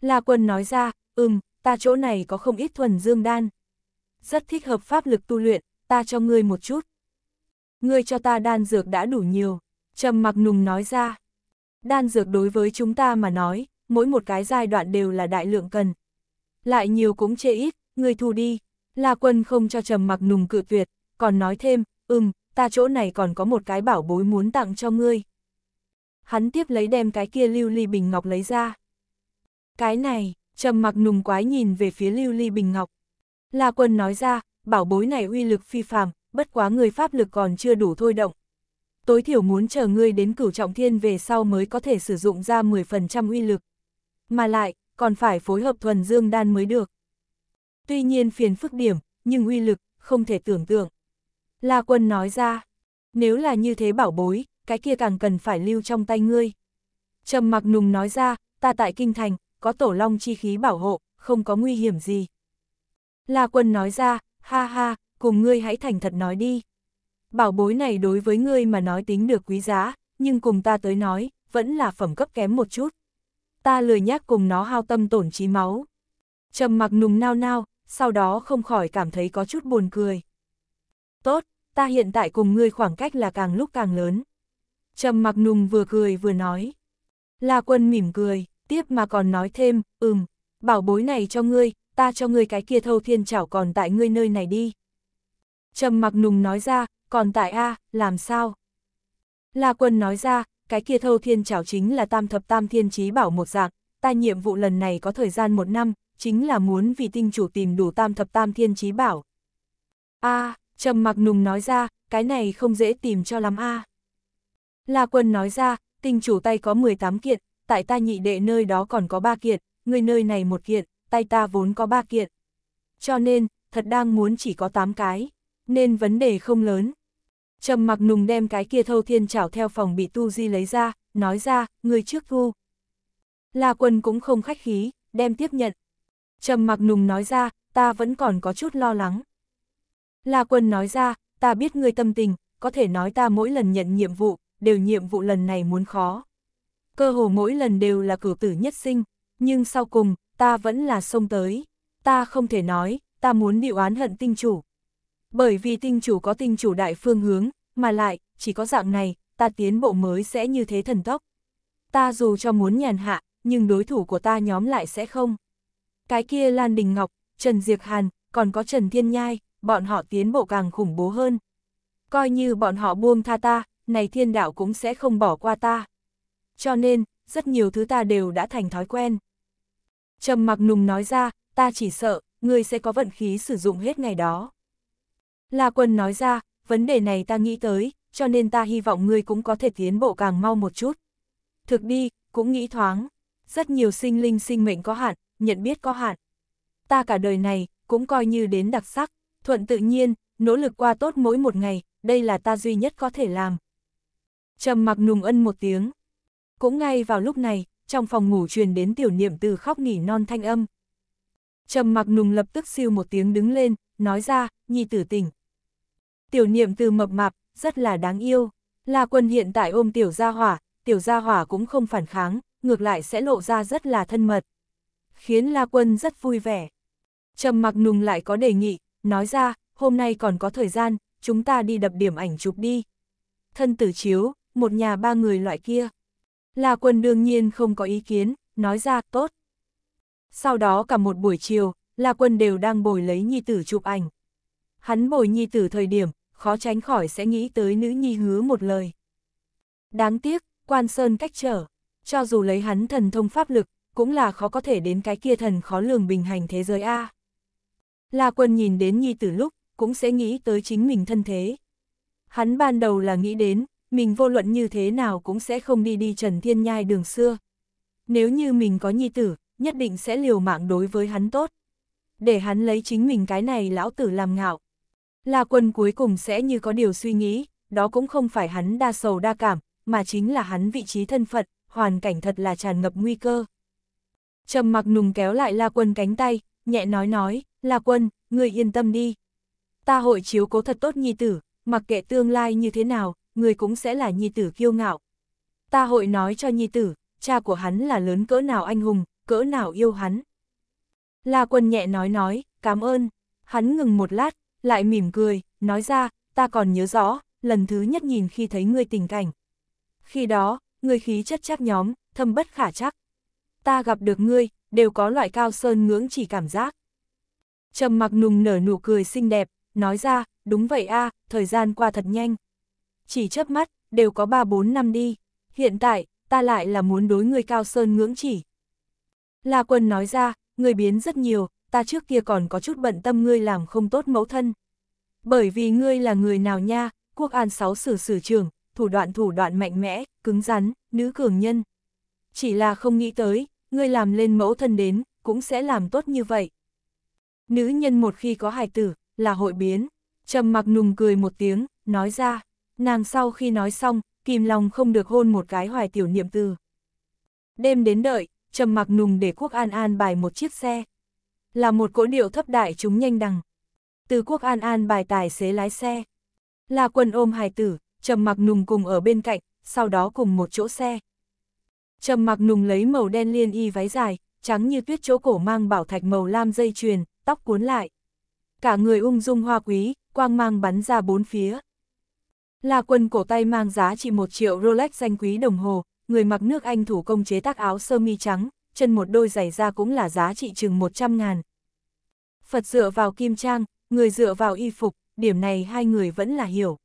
La quân nói ra, ừm, ta chỗ này có không ít thuần dương đan. Rất thích hợp pháp lực tu luyện, ta cho ngươi một chút. Ngươi cho ta đan dược đã đủ nhiều, trầm mặc nùng nói ra. Đan dược đối với chúng ta mà nói, mỗi một cái giai đoạn đều là đại lượng cần, lại nhiều cũng chê ít, người thu đi. La quân không cho trầm mặc nùng cự tuyệt, còn nói thêm, ừm, ta chỗ này còn có một cái bảo bối muốn tặng cho ngươi. Hắn tiếp lấy đem cái kia lưu ly bình ngọc lấy ra. Cái này, trầm mặc nùng quái nhìn về phía lưu ly bình ngọc. La quân nói ra, bảo bối này uy lực phi phàm, bất quá người pháp lực còn chưa đủ thôi động. Tối thiểu muốn chờ ngươi đến cửu trọng thiên về sau mới có thể sử dụng ra 10% uy lực. Mà lại, còn phải phối hợp thuần dương đan mới được. Tuy nhiên phiền phức điểm, nhưng uy lực, không thể tưởng tượng. La quân nói ra, nếu là như thế bảo bối, cái kia càng cần phải lưu trong tay ngươi. Trầm mặc nùng nói ra, ta tại kinh thành, có tổ long chi khí bảo hộ, không có nguy hiểm gì. La quân nói ra, ha ha, cùng ngươi hãy thành thật nói đi. Bảo bối này đối với ngươi mà nói tính được quý giá, nhưng cùng ta tới nói, vẫn là phẩm cấp kém một chút ta lười nhác cùng nó hao tâm tổn trí máu. Trầm mặc nùng nao nao, sau đó không khỏi cảm thấy có chút buồn cười. Tốt, ta hiện tại cùng ngươi khoảng cách là càng lúc càng lớn. Trầm mặc nùng vừa cười vừa nói. La quân mỉm cười, tiếp mà còn nói thêm, ừm, bảo bối này cho ngươi, ta cho ngươi cái kia thâu thiên chảo còn tại ngươi nơi này đi. Trầm mặc nùng nói ra, còn tại A, làm sao? La quân nói ra, cái kia thâu thiên trảo chính là tam thập tam thiên trí bảo một dạng, ta nhiệm vụ lần này có thời gian một năm, chính là muốn vì tinh chủ tìm đủ tam thập tam thiên trí bảo. a trầm mặc nùng nói ra, cái này không dễ tìm cho lắm a La quân nói ra, tinh chủ tay có 18 kiện, tại ta nhị đệ nơi đó còn có 3 kiện, người nơi này một kiện, tay ta vốn có 3 kiện. Cho nên, thật đang muốn chỉ có 8 cái, nên vấn đề không lớn. Trầm mặc nùng đem cái kia thâu thiên chảo theo phòng bị tu di lấy ra, nói ra, người trước thu. La quân cũng không khách khí, đem tiếp nhận. Trầm mặc nùng nói ra, ta vẫn còn có chút lo lắng. La quân nói ra, ta biết người tâm tình, có thể nói ta mỗi lần nhận nhiệm vụ, đều nhiệm vụ lần này muốn khó. Cơ hồ mỗi lần đều là cử tử nhất sinh, nhưng sau cùng, ta vẫn là xông tới. Ta không thể nói, ta muốn điệu án hận tinh chủ, bởi vì tinh chủ có tinh chủ đại phương hướng, mà lại, chỉ có dạng này, ta tiến bộ mới sẽ như thế thần tốc. Ta dù cho muốn nhàn hạ, nhưng đối thủ của ta nhóm lại sẽ không. Cái kia Lan Đình Ngọc, Trần Diệc Hàn, còn có Trần Thiên Nhai, bọn họ tiến bộ càng khủng bố hơn. Coi như bọn họ buông tha ta, này thiên đạo cũng sẽ không bỏ qua ta. Cho nên, rất nhiều thứ ta đều đã thành thói quen. Trầm mặc nùng nói ra, ta chỉ sợ, người sẽ có vận khí sử dụng hết ngày đó. La Quân nói ra, vấn đề này ta nghĩ tới, cho nên ta hy vọng ngươi cũng có thể tiến bộ càng mau một chút. Thực đi, cũng nghĩ thoáng, rất nhiều sinh linh sinh mệnh có hạn, nhận biết có hạn. Ta cả đời này, cũng coi như đến đặc sắc, thuận tự nhiên, nỗ lực qua tốt mỗi một ngày, đây là ta duy nhất có thể làm. Trầm mặc nùng ân một tiếng. Cũng ngay vào lúc này, trong phòng ngủ truyền đến tiểu niệm từ khóc nỉ non thanh âm. Trầm mặc nùng lập tức siêu một tiếng đứng lên, nói ra, nhi tử tỉnh tiểu niệm từ mập mạp, rất là đáng yêu. La quân hiện tại ôm tiểu gia hỏa, tiểu gia hỏa cũng không phản kháng, ngược lại sẽ lộ ra rất là thân mật. Khiến La quân rất vui vẻ. Trầm mặc nùng lại có đề nghị, nói ra, hôm nay còn có thời gian, chúng ta đi đập điểm ảnh chụp đi. Thân tử chiếu, một nhà ba người loại kia. La quân đương nhiên không có ý kiến, nói ra, tốt. Sau đó cả một buổi chiều, La quân đều đang bồi lấy nhi tử chụp ảnh. Hắn bồi nhi tử thời điểm, khó tránh khỏi sẽ nghĩ tới nữ nhi hứa một lời. Đáng tiếc, quan sơn cách trở, cho dù lấy hắn thần thông pháp lực, cũng là khó có thể đến cái kia thần khó lường bình hành thế giới A. La quân nhìn đến nhi tử lúc, cũng sẽ nghĩ tới chính mình thân thế. Hắn ban đầu là nghĩ đến, mình vô luận như thế nào cũng sẽ không đi đi trần thiên nhai đường xưa. Nếu như mình có nhi tử, nhất định sẽ liều mạng đối với hắn tốt. Để hắn lấy chính mình cái này lão tử làm ngạo, La Quân cuối cùng sẽ như có điều suy nghĩ, đó cũng không phải hắn đa sầu đa cảm, mà chính là hắn vị trí thân phận, hoàn cảnh thật là tràn ngập nguy cơ. Trầm mặc nùng kéo lại La Quân cánh tay, nhẹ nói nói, La Quân, người yên tâm đi. Ta hội chiếu cố thật tốt nhi tử, mặc kệ tương lai như thế nào, người cũng sẽ là nhi tử kiêu ngạo. Ta hội nói cho nhi tử, cha của hắn là lớn cỡ nào anh hùng, cỡ nào yêu hắn. La Quân nhẹ nói nói, cảm ơn. Hắn ngừng một lát, lại mỉm cười, nói ra, ta còn nhớ rõ, lần thứ nhất nhìn khi thấy ngươi tình cảnh. Khi đó, ngươi khí chất chắc nhóm, thâm bất khả chắc. Ta gặp được ngươi, đều có loại cao sơn ngưỡng chỉ cảm giác. Trầm mặc nùng nở nụ cười xinh đẹp, nói ra, đúng vậy a, thời gian qua thật nhanh. Chỉ chớp mắt, đều có 3-4 năm đi, hiện tại, ta lại là muốn đối ngươi cao sơn ngưỡng chỉ. La quân nói ra, người biến rất nhiều, ta trước kia còn có chút bận tâm ngươi làm không tốt mẫu thân. Bởi vì ngươi là người nào nha, quốc an sáu sử sử trường, thủ đoạn thủ đoạn mạnh mẽ, cứng rắn, nữ cường nhân. Chỉ là không nghĩ tới, ngươi làm lên mẫu thân đến, cũng sẽ làm tốt như vậy. Nữ nhân một khi có hài tử, là hội biến. trầm mặc nùng cười một tiếng, nói ra, nàng sau khi nói xong, kìm lòng không được hôn một cái hoài tiểu niệm từ. Đêm đến đợi, trầm mặc nùng để quốc an an bài một chiếc xe, là một cỗ điệu thấp đại chúng nhanh đằng. Từ quốc an an bài tài xế lái xe. Là quân ôm hài tử, trầm mặc nùng cùng ở bên cạnh, sau đó cùng một chỗ xe. Trầm mặc nùng lấy màu đen liên y váy dài, trắng như tuyết chỗ cổ mang bảo thạch màu lam dây chuyền, tóc cuốn lại. Cả người ung dung hoa quý, quang mang bắn ra bốn phía. Là quần cổ tay mang giá trị một triệu Rolex danh quý đồng hồ, người mặc nước Anh thủ công chế tác áo sơ mi trắng, chân một đôi giày da cũng là giá trị chừng 100 ngàn. Phật dựa vào kim trang, người dựa vào y phục, điểm này hai người vẫn là hiểu.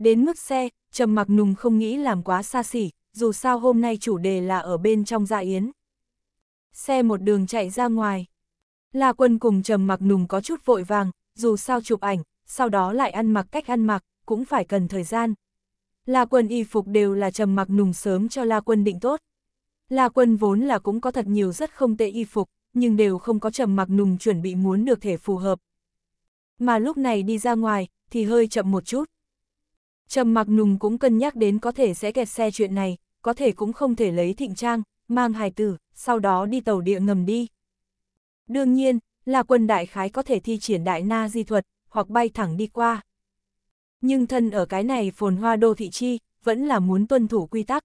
Đến mức xe, Trầm Mặc Nùng không nghĩ làm quá xa xỉ, dù sao hôm nay chủ đề là ở bên trong gia yến. Xe một đường chạy ra ngoài. La Quân cùng Trầm Mặc Nùng có chút vội vàng, dù sao chụp ảnh, sau đó lại ăn mặc cách ăn mặc, cũng phải cần thời gian. La Quân y phục đều là Trầm Mặc Nùng sớm cho La Quân định tốt. La Quân vốn là cũng có thật nhiều rất không tệ y phục, nhưng đều không có trầm mặc nùng chuẩn bị muốn được thể phù hợp. Mà lúc này đi ra ngoài, thì hơi chậm một chút. Trầm mặc nùng cũng cân nhắc đến có thể sẽ kẹt xe chuyện này, có thể cũng không thể lấy thịnh trang, mang hài tử, sau đó đi tàu địa ngầm đi. Đương nhiên, là quân đại khái có thể thi triển đại na di thuật, hoặc bay thẳng đi qua. Nhưng thân ở cái này phồn hoa đô thị chi, vẫn là muốn tuân thủ quy tắc.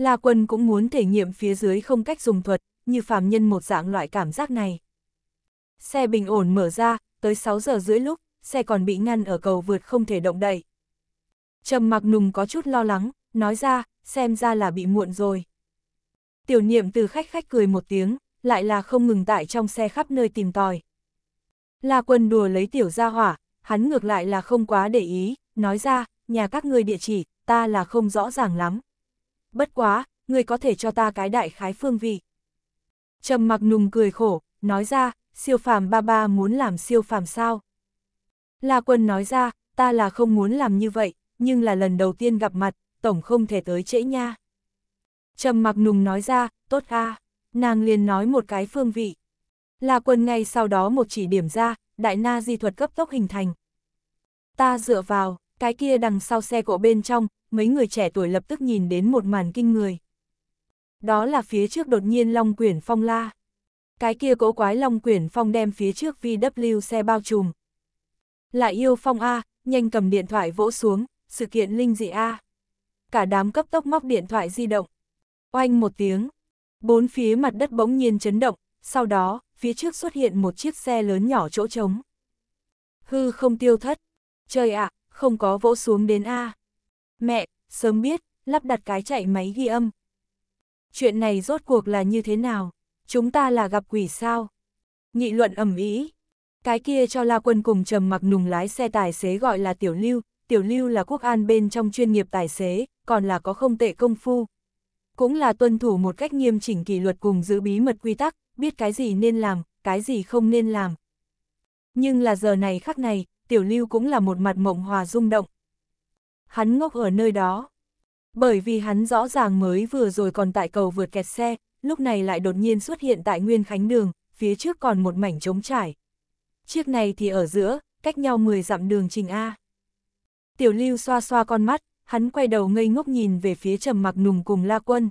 La Quân cũng muốn thể nghiệm phía dưới không cách dùng thuật, như phàm nhân một dạng loại cảm giác này. Xe bình ổn mở ra, tới 6 giờ rưỡi lúc, xe còn bị ngăn ở cầu vượt không thể động đậy. Trầm mặc nùng có chút lo lắng, nói ra, xem ra là bị muộn rồi. Tiểu niệm từ khách khách cười một tiếng, lại là không ngừng tại trong xe khắp nơi tìm tòi. La quân đùa lấy tiểu ra hỏa, hắn ngược lại là không quá để ý, nói ra, nhà các ngươi địa chỉ, ta là không rõ ràng lắm bất quá, người có thể cho ta cái đại khái phương vị. Trầm mặc nùng cười khổ, nói ra, siêu phàm ba ba muốn làm siêu phàm sao? La quân nói ra, ta là không muốn làm như vậy, nhưng là lần đầu tiên gặp mặt, tổng không thể tới trễ nha. Trầm mặc nùng nói ra, tốt a nàng liền nói một cái phương vị. La quân ngay sau đó một chỉ điểm ra, đại na di thuật cấp tốc hình thành. Ta dựa vào, cái kia đằng sau xe cộ bên trong, mấy người trẻ tuổi lập tức nhìn đến một màn kinh người. Đó là phía trước đột nhiên long quyển phong la. Cái kia cỗ quái long quyển phong đem phía trước VW xe bao trùm. lại yêu phong A, nhanh cầm điện thoại vỗ xuống, sự kiện linh dị A. Cả đám cấp tốc móc điện thoại di động. Oanh một tiếng, bốn phía mặt đất bỗng nhiên chấn động, sau đó, phía trước xuất hiện một chiếc xe lớn nhỏ chỗ trống. Hư không tiêu thất. Trời ạ, à, không có vỗ xuống đến A. Mẹ, sớm biết, lắp đặt cái chạy máy ghi âm. Chuyện này rốt cuộc là như thế nào? Chúng ta là gặp quỷ sao? Nghị luận ẩm ý. Cái kia cho La Quân cùng trầm mặc nùng lái xe tài xế gọi là Tiểu Lưu, Tiểu Lưu là quốc an bên trong chuyên nghiệp tài xế, còn là có không tệ công phu. Cũng là tuân thủ một cách nghiêm chỉnh kỷ luật cùng giữ bí mật quy tắc, biết cái gì nên làm, cái gì không nên làm. Nhưng là giờ này khắc này, tiểu lưu cũng là một mặt mộng hòa rung động. Hắn ngốc ở nơi đó. Bởi vì hắn rõ ràng mới vừa rồi còn tại cầu vượt kẹt xe, lúc này lại đột nhiên xuất hiện tại Nguyên Khánh Đường, phía trước còn một mảnh trống trải. Chiếc này thì ở giữa, cách nhau 10 dặm đường trình A. Tiểu lưu xoa xoa con mắt, hắn quay đầu ngây ngốc nhìn về phía trầm mặc nùng cùng la quân.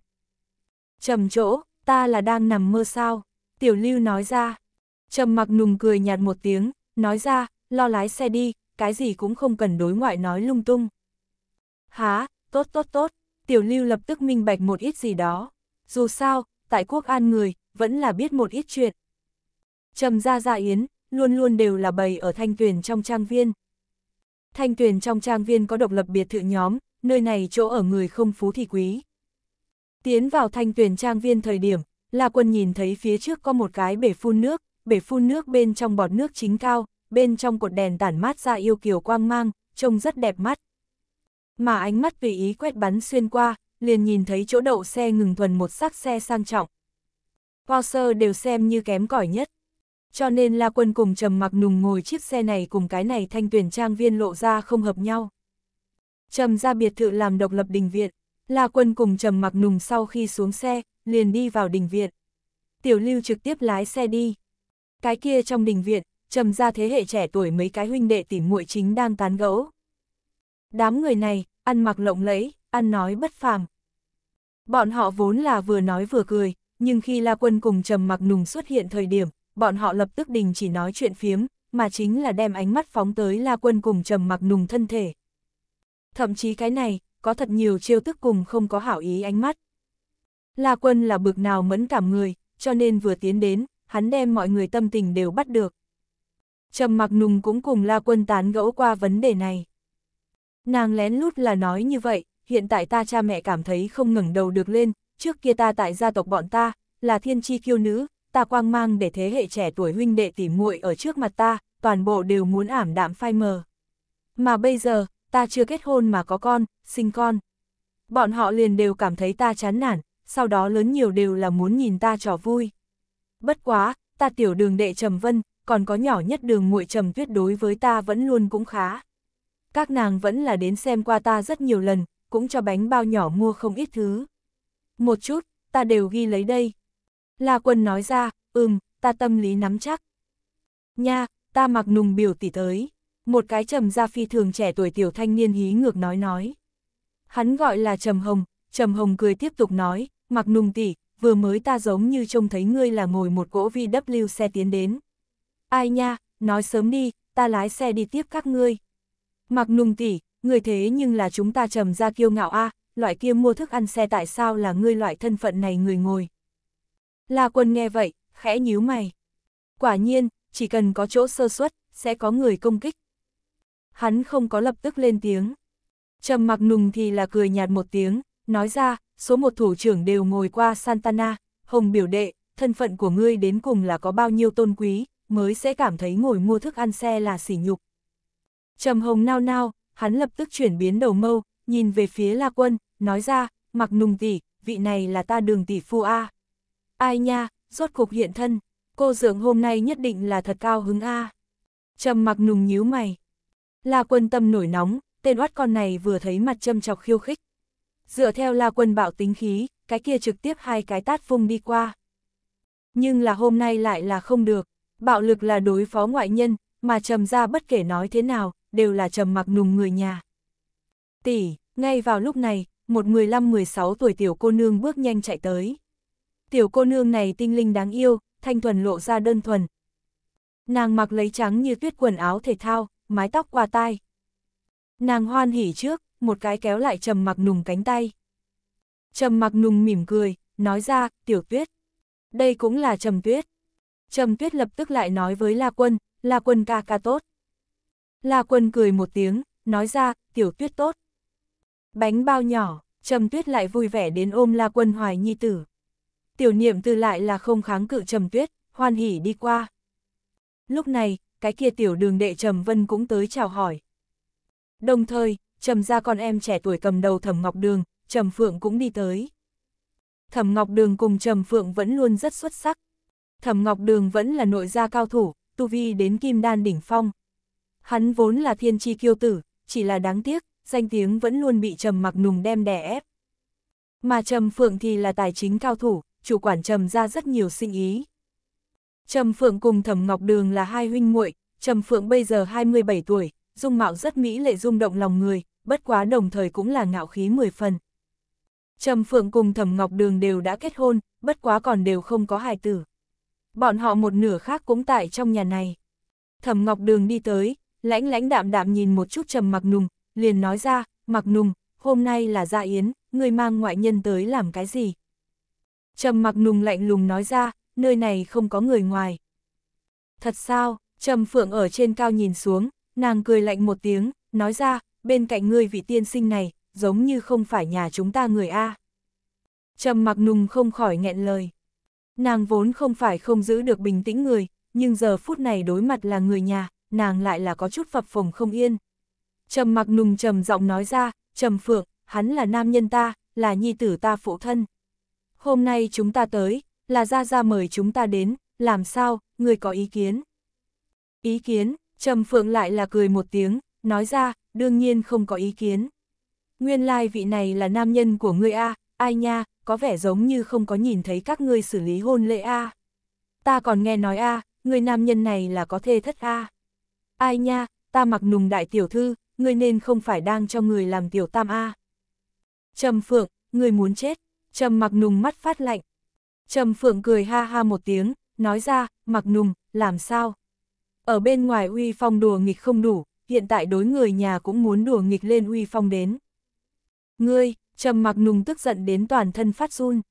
Trầm chỗ, ta là đang nằm mơ sao, tiểu lưu nói ra. Trầm mặc nùng cười nhạt một tiếng, nói ra, lo lái xe đi, cái gì cũng không cần đối ngoại nói lung tung. Há, tốt tốt tốt, tiểu lưu lập tức minh bạch một ít gì đó. Dù sao, tại quốc an người, vẫn là biết một ít chuyện. Trầm ra dạ yến, luôn luôn đều là bầy ở thanh tuyển trong trang viên. Thanh tuyển trong trang viên có độc lập biệt thự nhóm, nơi này chỗ ở người không phú thì quý. Tiến vào thanh tuyển trang viên thời điểm, La Quân nhìn thấy phía trước có một cái bể phun nước, bể phun nước bên trong bọt nước chính cao, bên trong cột đèn tản mát ra yêu kiều quang mang, trông rất đẹp mắt. Mà ánh mắt tùy ý quét bắn xuyên qua, liền nhìn thấy chỗ đậu xe ngừng thuần một sắc xe sang trọng. Porsche đều xem như kém cỏi nhất. Cho nên La Quân cùng Trầm Mặc Nùng ngồi chiếc xe này cùng cái này thanh tuyển trang viên lộ ra không hợp nhau. Trầm ra biệt thự làm độc lập đình viện, La Quân cùng Trầm Mặc Nùng sau khi xuống xe, liền đi vào đình viện. Tiểu Lưu trực tiếp lái xe đi. Cái kia trong đình viện, trầm ra thế hệ trẻ tuổi mấy cái huynh đệ tỉ muội chính đang tán gẫu. Đám người này, ăn mặc lộng lẫy, ăn nói bất phàm. Bọn họ vốn là vừa nói vừa cười, nhưng khi La Quân cùng trầm mặc nùng xuất hiện thời điểm, bọn họ lập tức đình chỉ nói chuyện phiếm, mà chính là đem ánh mắt phóng tới La Quân cùng trầm mặc nùng thân thể. Thậm chí cái này, có thật nhiều chiêu tức cùng không có hảo ý ánh mắt. La Quân là bực nào mẫn cảm người, cho nên vừa tiến đến, hắn đem mọi người tâm tình đều bắt được. Trầm mặc nùng cũng cùng La Quân tán gẫu qua vấn đề này. Nàng lén lút là nói như vậy, hiện tại ta cha mẹ cảm thấy không ngẩng đầu được lên, trước kia ta tại gia tộc bọn ta, là thiên chi kiêu nữ, ta quang mang để thế hệ trẻ tuổi huynh đệ tỉ muội ở trước mặt ta, toàn bộ đều muốn ảm đạm phai mờ. Mà bây giờ, ta chưa kết hôn mà có con, sinh con. Bọn họ liền đều cảm thấy ta chán nản, sau đó lớn nhiều đều là muốn nhìn ta trò vui. Bất quá, ta tiểu đường đệ Trầm Vân, còn có nhỏ nhất đường muội trầm tuyết đối với ta vẫn luôn cũng khá. Các nàng vẫn là đến xem qua ta rất nhiều lần, cũng cho bánh bao nhỏ mua không ít thứ. Một chút, ta đều ghi lấy đây. La quân nói ra, ừm, ta tâm lý nắm chắc. Nha, ta mặc nùng biểu tỷ tới. Một cái trầm gia phi thường trẻ tuổi tiểu thanh niên hí ngược nói nói. Hắn gọi là trầm hồng, trầm hồng cười tiếp tục nói, mặc nùng tỷ, vừa mới ta giống như trông thấy ngươi là ngồi một cỗ VW xe tiến đến. Ai nha, nói sớm đi, ta lái xe đi tiếp các ngươi. Mặc nùng tỉ, người thế nhưng là chúng ta trầm ra kiêu ngạo a loại kia mua thức ăn xe tại sao là ngươi loại thân phận này người ngồi. La quân nghe vậy, khẽ nhíu mày. Quả nhiên, chỉ cần có chỗ sơ suất, sẽ có người công kích. Hắn không có lập tức lên tiếng. Trầm mặc nùng thì là cười nhạt một tiếng, nói ra, số một thủ trưởng đều ngồi qua Santana, Hồng biểu đệ, thân phận của ngươi đến cùng là có bao nhiêu tôn quý, mới sẽ cảm thấy ngồi mua thức ăn xe là sỉ nhục. Trầm hồng nao nao, hắn lập tức chuyển biến đầu mâu, nhìn về phía La Quân, nói ra, mặc nùng tỷ, vị này là ta đường tỷ phu A. Ai nha, rốt cục hiện thân, cô dưỡng hôm nay nhất định là thật cao hứng A. Trầm mặc nùng nhíu mày. La Quân tâm nổi nóng, tên oát con này vừa thấy mặt châm chọc khiêu khích. Dựa theo La Quân bạo tính khí, cái kia trực tiếp hai cái tát phung đi qua. Nhưng là hôm nay lại là không được, bạo lực là đối phó ngoại nhân, mà trầm ra bất kể nói thế nào, đều là trầm mặc nùng người nhà. Tỷ, ngay vào lúc này, một 15-16 tuổi tiểu cô nương bước nhanh chạy tới. Tiểu cô nương này tinh linh đáng yêu, thanh thuần lộ ra đơn thuần. Nàng mặc lấy trắng như tuyết quần áo thể thao, mái tóc qua tai. Nàng hoan hỉ trước, một cái kéo lại trầm mặc nùng cánh tay. Trầm mặc nùng mỉm cười, nói ra, tiểu tuyết. Đây cũng là trầm tuyết, Trầm Tuyết lập tức lại nói với La Quân, La Quân ca ca tốt. La Quân cười một tiếng, nói ra, tiểu tuyết tốt. Bánh bao nhỏ, Trầm Tuyết lại vui vẻ đến ôm La Quân hoài nhi tử. Tiểu niệm từ lại là không kháng cự Trầm Tuyết, hoan hỉ đi qua. Lúc này, cái kia tiểu đường đệ Trầm Vân cũng tới chào hỏi. Đồng thời, Trầm ra con em trẻ tuổi cầm đầu Thẩm Ngọc Đường, Trầm Phượng cũng đi tới. Thẩm Ngọc Đường cùng Trầm Phượng vẫn luôn rất xuất sắc, Thẩm Ngọc Đường vẫn là nội gia cao thủ, tu vi đến kim đan đỉnh phong. Hắn vốn là thiên chi kiêu tử, chỉ là đáng tiếc, danh tiếng vẫn luôn bị Trầm Mặc Nùng đem đè ép. Mà Trầm Phượng thì là tài chính cao thủ, chủ quản Trầm ra rất nhiều sinh ý. Trầm Phượng cùng Thẩm Ngọc Đường là hai huynh muội, Trầm Phượng bây giờ 27 tuổi, dung mạo rất mỹ lệ rung động lòng người, bất quá đồng thời cũng là ngạo khí 10 phần. Trầm Phượng cùng Thẩm Ngọc Đường đều đã kết hôn, bất quá còn đều không có hài tử bọn họ một nửa khác cũng tại trong nhà này. Thẩm Ngọc Đường đi tới, lãnh lãnh đạm đạm nhìn một chút trầm Mặc Nùng, liền nói ra, Mặc Nùng, hôm nay là gia yến, người mang ngoại nhân tới làm cái gì? Trầm Mặc Nùng lạnh lùng nói ra, nơi này không có người ngoài. Thật sao, Trầm Phượng ở trên cao nhìn xuống, nàng cười lạnh một tiếng, nói ra, bên cạnh ngươi vị tiên sinh này, giống như không phải nhà chúng ta người A. Trầm Mặc Nùng không khỏi nghẹn lời. Nàng vốn không phải không giữ được bình tĩnh người, nhưng giờ phút này đối mặt là người nhà, nàng lại là có chút phập phồng không yên. Trầm mặc nùng trầm giọng nói ra, trầm phượng, hắn là nam nhân ta, là nhi tử ta phụ thân. Hôm nay chúng ta tới, là ra ra mời chúng ta đến, làm sao, người có ý kiến. Ý kiến, trầm phượng lại là cười một tiếng, nói ra, đương nhiên không có ý kiến. Nguyên lai vị này là nam nhân của ngươi A, ai nha, có vẻ giống như không có nhìn thấy các ngươi xử lý hôn lễ a. Ta còn nghe nói a, người nam nhân này là có thê thất a. Ai nha, ta mặc nùng đại tiểu thư, ngươi nên không phải đang cho người làm tiểu tam a. Trầm Phượng, người muốn chết. Trầm mặc nùng mắt phát lạnh. Trầm Phượng cười ha ha một tiếng, nói ra, mặc nùng, làm sao? Ở bên ngoài uy phong đùa nghịch không đủ, hiện tại đối người nhà cũng muốn đùa nghịch lên uy phong đến. Ngươi, trầm mặc nùng tức giận đến toàn thân phát run.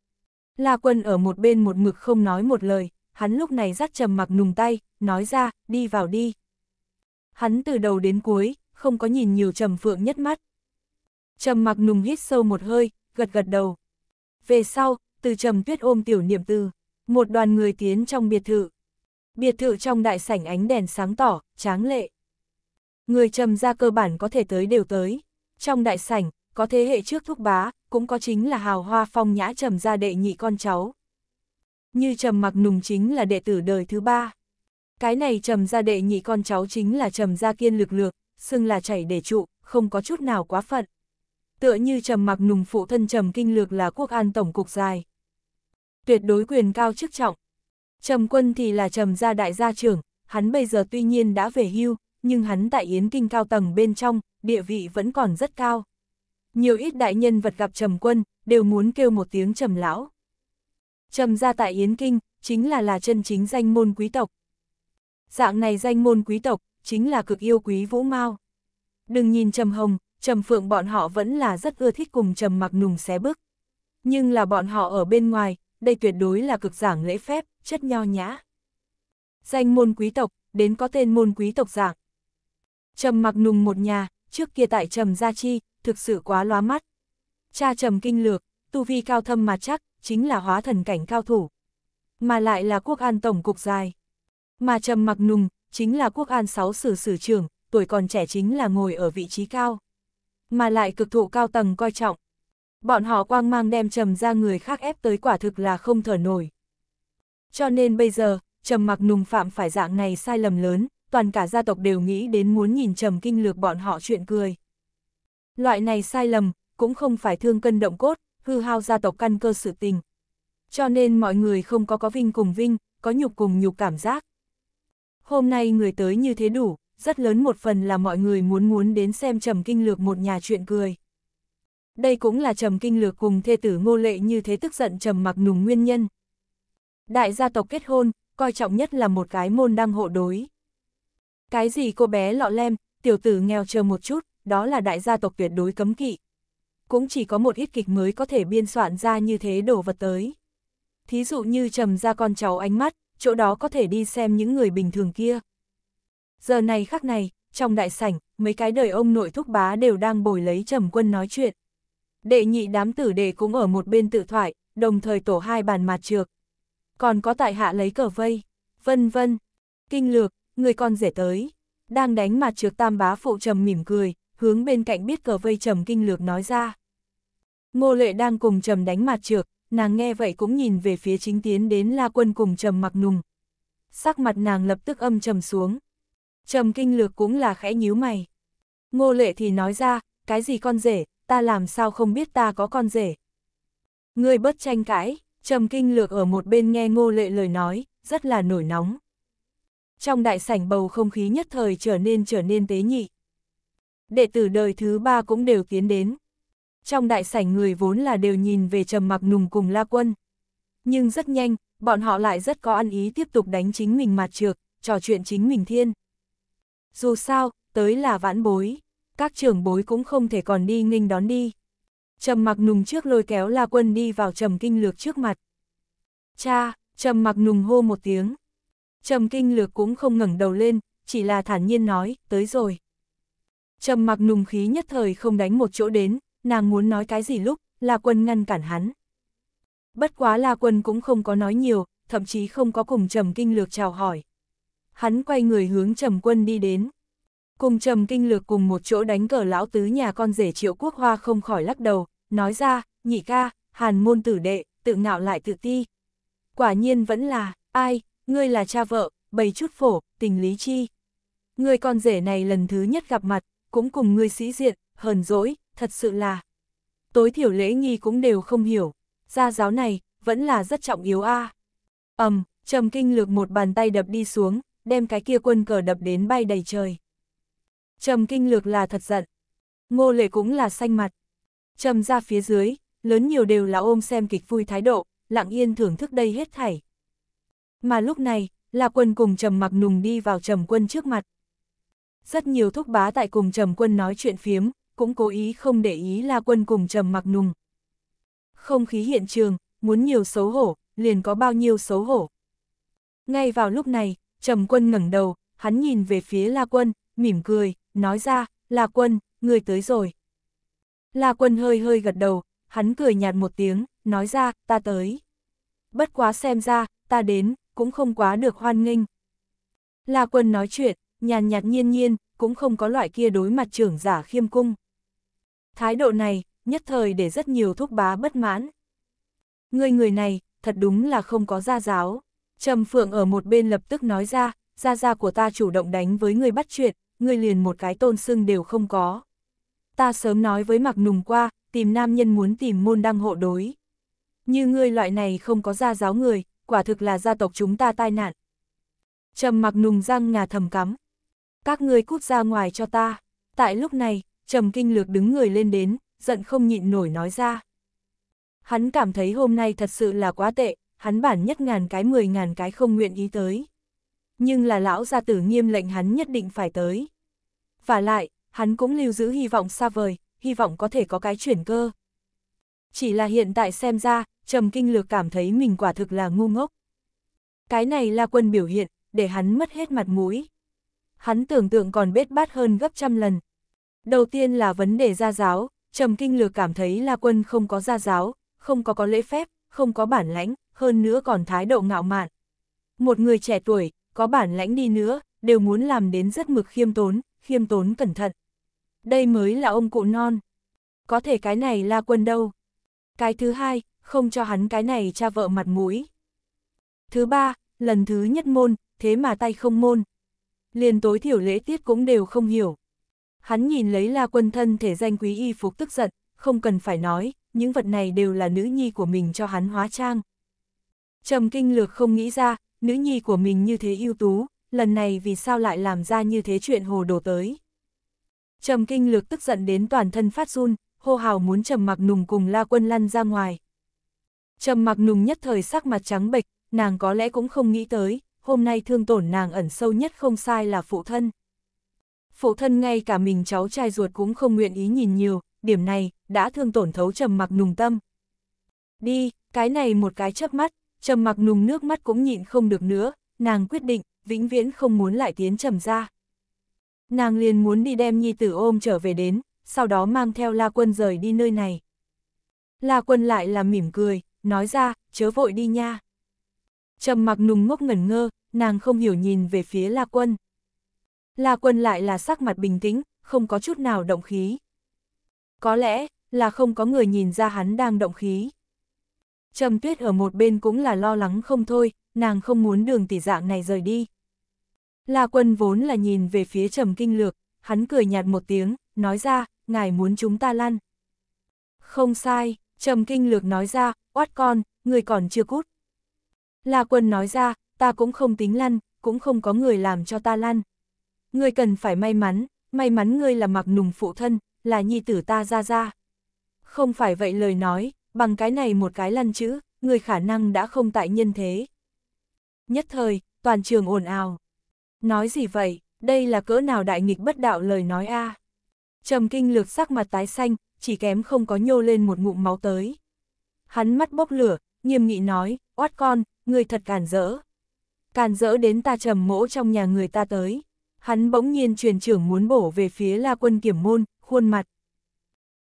La quân ở một bên một mực không nói một lời, hắn lúc này dắt trầm mặc nùng tay, nói ra, đi vào đi. Hắn từ đầu đến cuối, không có nhìn nhiều trầm phượng nhất mắt. Trầm mặc nùng hít sâu một hơi, gật gật đầu. Về sau, từ trầm tuyết ôm tiểu niệm tư, một đoàn người tiến trong biệt thự. Biệt thự trong đại sảnh ánh đèn sáng tỏ, tráng lệ. Người trầm ra cơ bản có thể tới đều tới. Trong đại sảnh, có thế hệ trước thúc bá, cũng có chính là hào hoa phong nhã trầm gia đệ nhị con cháu. Như trầm mặc nùng chính là đệ tử đời thứ ba. Cái này trầm gia đệ nhị con cháu chính là trầm gia kiên lực lược, xưng là chảy để trụ, không có chút nào quá phận. Tựa như trầm mặc nùng phụ thân trầm kinh lược là quốc an tổng cục dài. Tuyệt đối quyền cao chức trọng. Trầm quân thì là trầm gia đại gia trưởng, hắn bây giờ tuy nhiên đã về hưu, nhưng hắn tại Yến Kinh cao tầng bên trong, địa vị vẫn còn rất cao nhiều ít đại nhân vật gặp trầm quân, đều muốn kêu một tiếng trầm lão. Trầm ra tại Yến Kinh, chính là là chân chính danh môn quý tộc. Dạng này danh môn quý tộc, chính là cực yêu quý vũ mau. Đừng nhìn trầm hồng, trầm phượng bọn họ vẫn là rất ưa thích cùng trầm mặc nùng xé bức. Nhưng là bọn họ ở bên ngoài, đây tuyệt đối là cực giảng lễ phép, chất nho nhã. Danh môn quý tộc, đến có tên môn quý tộc giảng. Trầm mặc nùng một nhà, trước kia tại trầm gia chi, thực sự quá lóa mắt. Cha trầm kinh lược, tu vi cao thâm mà chắc, chính là hóa thần cảnh cao thủ. Mà lại là quốc an tổng cục dài. Mà trầm mặc nùng, chính là quốc an sáu sử sử trưởng, tuổi còn trẻ chính là ngồi ở vị trí cao. Mà lại cực thụ cao tầng coi trọng. Bọn họ quang mang đem trầm ra người khác ép tới quả thực là không thở nổi. Cho nên bây giờ, trầm mặc nùng phạm phải dạng này sai lầm lớn, toàn cả gia tộc đều nghĩ đến muốn nhìn trầm kinh lược bọn họ chuyện cười. Loại này sai lầm, cũng không phải thương cân động cốt, hư hao gia tộc căn cơ sự tình. Cho nên mọi người không có có vinh cùng vinh, có nhục cùng nhục cảm giác. Hôm nay người tới như thế đủ, rất lớn một phần là mọi người muốn muốn đến xem Trầm Kinh Lược một nhà chuyện cười. Đây cũng là Trầm Kinh Lược cùng thê tử ngô lệ như thế tức giận Trầm mặc nùng nguyên nhân. Đại gia tộc kết hôn, coi trọng nhất là một cái môn đăng hộ đối. Cái gì cô bé lọ lem, tiểu tử nghèo chờ một chút, đó là đại gia tộc tuyệt đối cấm kỵ. Cũng chỉ có một ít kịch mới có thể biên soạn ra như thế đổ vật tới. Thí dụ như trầm ra con cháu ánh mắt, chỗ đó có thể đi xem những người bình thường kia. Giờ này khắc này, trong đại sảnh, mấy cái đời ông nội thúc bá đều đang bồi lấy trầm quân nói chuyện. Đệ nhị đám tử đệ cũng ở một bên tự thoại, đồng thời tổ hai bàn mặt trược. Còn có tại hạ lấy cờ vây, vân vân. Kinh lược, người con rể tới. Đang đánh mặt trược tam bá phụ trầm mỉm cười, hướng bên cạnh biết cờ vây trầm kinh lược nói ra. Ngô lệ đang cùng trầm đánh mặt trược, nàng nghe vậy cũng nhìn về phía chính tiến đến la quân cùng trầm mặc nùng. Sắc mặt nàng lập tức âm trầm xuống. Trầm kinh lược cũng là khẽ nhíu mày. Ngô lệ thì nói ra, cái gì con rể, ta làm sao không biết ta có con rể. Người bớt tranh cãi, trầm kinh lược ở một bên nghe ngô lệ lời nói, rất là nổi nóng. Trong đại sảnh bầu không khí nhất thời trở nên trở nên tế nhị đệ tử đời thứ ba cũng đều tiến đến. Trong đại sảnh người vốn là đều nhìn về trầm mặc nùng cùng la quân. Nhưng rất nhanh, bọn họ lại rất có ăn ý tiếp tục đánh chính mình mặt trược, trò chuyện chính mình thiên. Dù sao, tới là vãn bối, các trưởng bối cũng không thể còn đi nghênh đón đi. Trầm mặc nùng trước lôi kéo la quân đi vào trầm kinh lược trước mặt. Cha, trầm mặc nùng hô một tiếng. Trầm kinh lược cũng không ngẩng đầu lên, chỉ là thản nhiên nói, tới rồi. Trầm mặc nùng khí nhất thời không đánh một chỗ đến, nàng muốn nói cái gì lúc, La Quân ngăn cản hắn. Bất quá La Quân cũng không có nói nhiều, thậm chí không có cùng Trầm Kinh Lược chào hỏi. Hắn quay người hướng Trầm Quân đi đến. Cùng Trầm Kinh Lược cùng một chỗ đánh cờ lão tứ nhà con rể Triệu Quốc Hoa không khỏi lắc đầu, nói ra, nhị ca, hàn môn tử đệ, tự ngạo lại tự ti. Quả nhiên vẫn là, ai, ngươi là cha vợ, bày chút phổ, tình lý chi. Người con rể này lần thứ nhất gặp mặt, cũng cùng ngươi sĩ diện, hờn dỗi, thật sự là. Tối thiểu lễ nghi cũng đều không hiểu, gia giáo này, vẫn là rất trọng yếu a. ầm, um, trầm kinh lược một bàn tay đập đi xuống, đem cái kia quân cờ đập đến bay đầy trời. Trầm kinh lược là thật giận, ngô lệ cũng là xanh mặt. Trầm ra phía dưới, lớn nhiều đều là ôm xem kịch vui thái độ, lặng yên thưởng thức đây hết thảy. Mà lúc này, là quân cùng trầm mặc nùng đi vào trầm quân trước mặt rất nhiều thúc bá tại cùng trầm quân nói chuyện phiếm, cũng cố ý không để ý la quân cùng trầm mặc nùng. Không khí hiện trường, muốn nhiều xấu hổ, liền có bao nhiêu xấu hổ. Ngay vào lúc này, trầm quân ngẩng đầu, hắn nhìn về phía la quân, mỉm cười, nói ra, la quân, người tới rồi. La quân hơi hơi gật đầu, hắn cười nhạt một tiếng, nói ra, ta tới. Bất quá xem ra, ta đến, cũng không quá được hoan nghênh. La quân nói chuyện, nhàn nhạt nhiên nhiên, cũng không có loại kia đối mặt trưởng giả khiêm cung. Thái độ này, nhất thời để rất nhiều thúc bá bất mãn. Người người này, thật đúng là không có gia giáo. Trầm Phượng ở một bên lập tức nói ra, gia gia của ta chủ động đánh với người bắt chuyện, người liền một cái tôn xưng đều không có. Ta sớm nói với mặc nùng qua, tìm nam nhân muốn tìm môn đăng hộ đối. Như ngươi loại này không có gia giáo người, quả thực là gia tộc chúng ta tai nạn. Trầm mặc nùng răng ngà thầm cắm, các ngươi cút ra ngoài cho ta. Tại lúc này, Trầm Kinh Lược đứng người lên đến, giận không nhịn nổi nói ra. Hắn cảm thấy hôm nay thật sự là quá tệ, hắn bản nhất ngàn cái mười ngàn cái không nguyện ý tới. Nhưng là lão gia tử nghiêm lệnh hắn nhất định phải tới. Và lại, hắn cũng lưu giữ hy vọng xa vời, hy vọng có thể có cái chuyển cơ. Chỉ là hiện tại xem ra, Trầm Kinh Lược cảm thấy mình quả thực là ngu ngốc. Cái này là quân biểu hiện, để hắn mất hết mặt mũi hắn tưởng tượng còn bết bát hơn gấp trăm lần. Đầu tiên là vấn đề gia giáo, Trầm Kinh Lược cảm thấy La Quân không có gia giáo, không có có lễ phép, không có bản lãnh, hơn nữa còn thái độ ngạo mạn. Một người trẻ tuổi, có bản lãnh đi nữa, đều muốn làm đến rất mực khiêm tốn, khiêm tốn cẩn thận. Đây mới là ông cụ non. Có thể cái này La Quân đâu. Cái thứ hai, không cho hắn cái này cha vợ mặt mũi. Thứ ba, lần thứ nhất môn, thế mà tay không môn, liền tối thiểu lễ tiết cũng đều không hiểu. Hắn nhìn lấy la quân thân thể danh quý y phục tức giận, không cần phải nói, những vật này đều là nữ nhi của mình cho hắn hóa trang. Trầm kinh lược không nghĩ ra, nữ nhi của mình như thế ưu tú, lần này vì sao lại làm ra như thế chuyện hồ đồ tới. Trầm kinh lược tức giận đến toàn thân phát run, hô hào muốn trầm mặc nùng cùng la quân lăn ra ngoài. Trầm mặc nùng nhất thời sắc mặt trắng bệch, nàng có lẽ cũng không nghĩ tới, hôm nay thương tổn nàng ẩn sâu nhất không sai là phụ thân. Phụ thân ngay cả mình cháu trai ruột cũng không nguyện ý nhìn nhiều, điểm này, đã thương tổn thấu trầm mặc nùng tâm. Đi, cái này một cái chớp mắt, trầm mặc nùng nước mắt cũng nhịn không được nữa, nàng quyết định, vĩnh viễn không muốn lại tiến trầm ra. Nàng liền muốn đi đem nhi tử ôm trở về đến, sau đó mang theo La Quân rời đi nơi này. La Quân lại là mỉm cười, nói ra, chớ vội đi nha. Trầm mặc nùng ngốc ngẩn ngơ, nàng không hiểu nhìn về phía La Quân. La Quân lại là sắc mặt bình tĩnh, không có chút nào động khí. Có lẽ là không có người nhìn ra hắn đang động khí. Trầm Tuyết ở một bên cũng là lo lắng không thôi, nàng không muốn đường tỷ dạng này rời đi. La Quân vốn là nhìn về phía Trầm Kinh Lược, hắn cười nhạt một tiếng, nói ra, ngài muốn chúng ta lăn. Không sai, Trầm Kinh Lược nói ra, oát con, người còn chưa cút. La Quân nói ra, ta cũng không tính lăn, cũng không có người làm cho ta lăn. Ngươi cần phải may mắn, may mắn ngươi là mặc nùng phụ thân, là nhi tử ta ra ra. Không phải vậy lời nói, bằng cái này một cái lăn chữ, người khả năng đã không tại nhân thế. Nhất thời, toàn trường ồn ào. Nói gì vậy, đây là cỡ nào đại nghịch bất đạo lời nói a Trầm kinh lược sắc mặt tái xanh, chỉ kém không có nhô lên một ngụm máu tới. Hắn mắt bốc lửa, nghiêm nghị nói, oát con, người thật cản rỡ càn dỡ đến ta trầm mỗ trong nhà người ta tới. Hắn bỗng nhiên truyền trưởng muốn bổ về phía La Quân kiểm môn, khuôn mặt.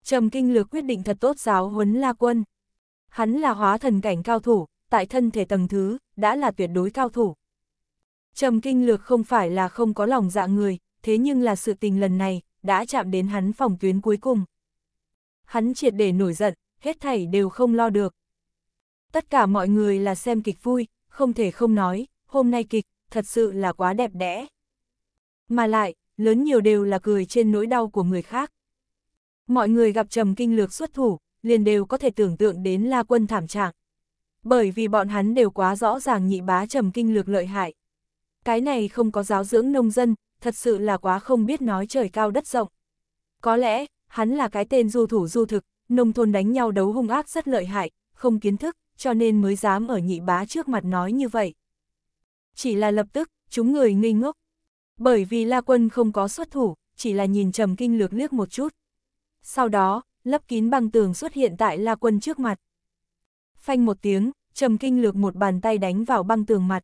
Trầm kinh lược quyết định thật tốt giáo huấn La Quân. Hắn là hóa thần cảnh cao thủ, tại thân thể tầng thứ, đã là tuyệt đối cao thủ. Trầm kinh lược không phải là không có lòng dạ người, thế nhưng là sự tình lần này, đã chạm đến hắn phòng tuyến cuối cùng. Hắn triệt để nổi giận, hết thảy đều không lo được. Tất cả mọi người là xem kịch vui, không thể không nói, hôm nay kịch, thật sự là quá đẹp đẽ. Mà lại, lớn nhiều đều là cười trên nỗi đau của người khác. Mọi người gặp Trầm Kinh Lược xuất thủ, liền đều có thể tưởng tượng đến La Quân thảm trạng. Bởi vì bọn hắn đều quá rõ ràng nhị bá Trầm Kinh Lược lợi hại. Cái này không có giáo dưỡng nông dân, thật sự là quá không biết nói trời cao đất rộng. Có lẽ, hắn là cái tên du thủ du thực, nông thôn đánh nhau đấu hung ác rất lợi hại, không kiến thức, cho nên mới dám ở nhị bá trước mặt nói như vậy chỉ là lập tức, chúng người ngây ngốc. Bởi vì La Quân không có xuất thủ, chỉ là nhìn Trầm Kinh Lược liếc một chút. Sau đó, lấp kín băng tường xuất hiện tại La Quân trước mặt. Phanh một tiếng, Trầm Kinh Lược một bàn tay đánh vào băng tường mặt.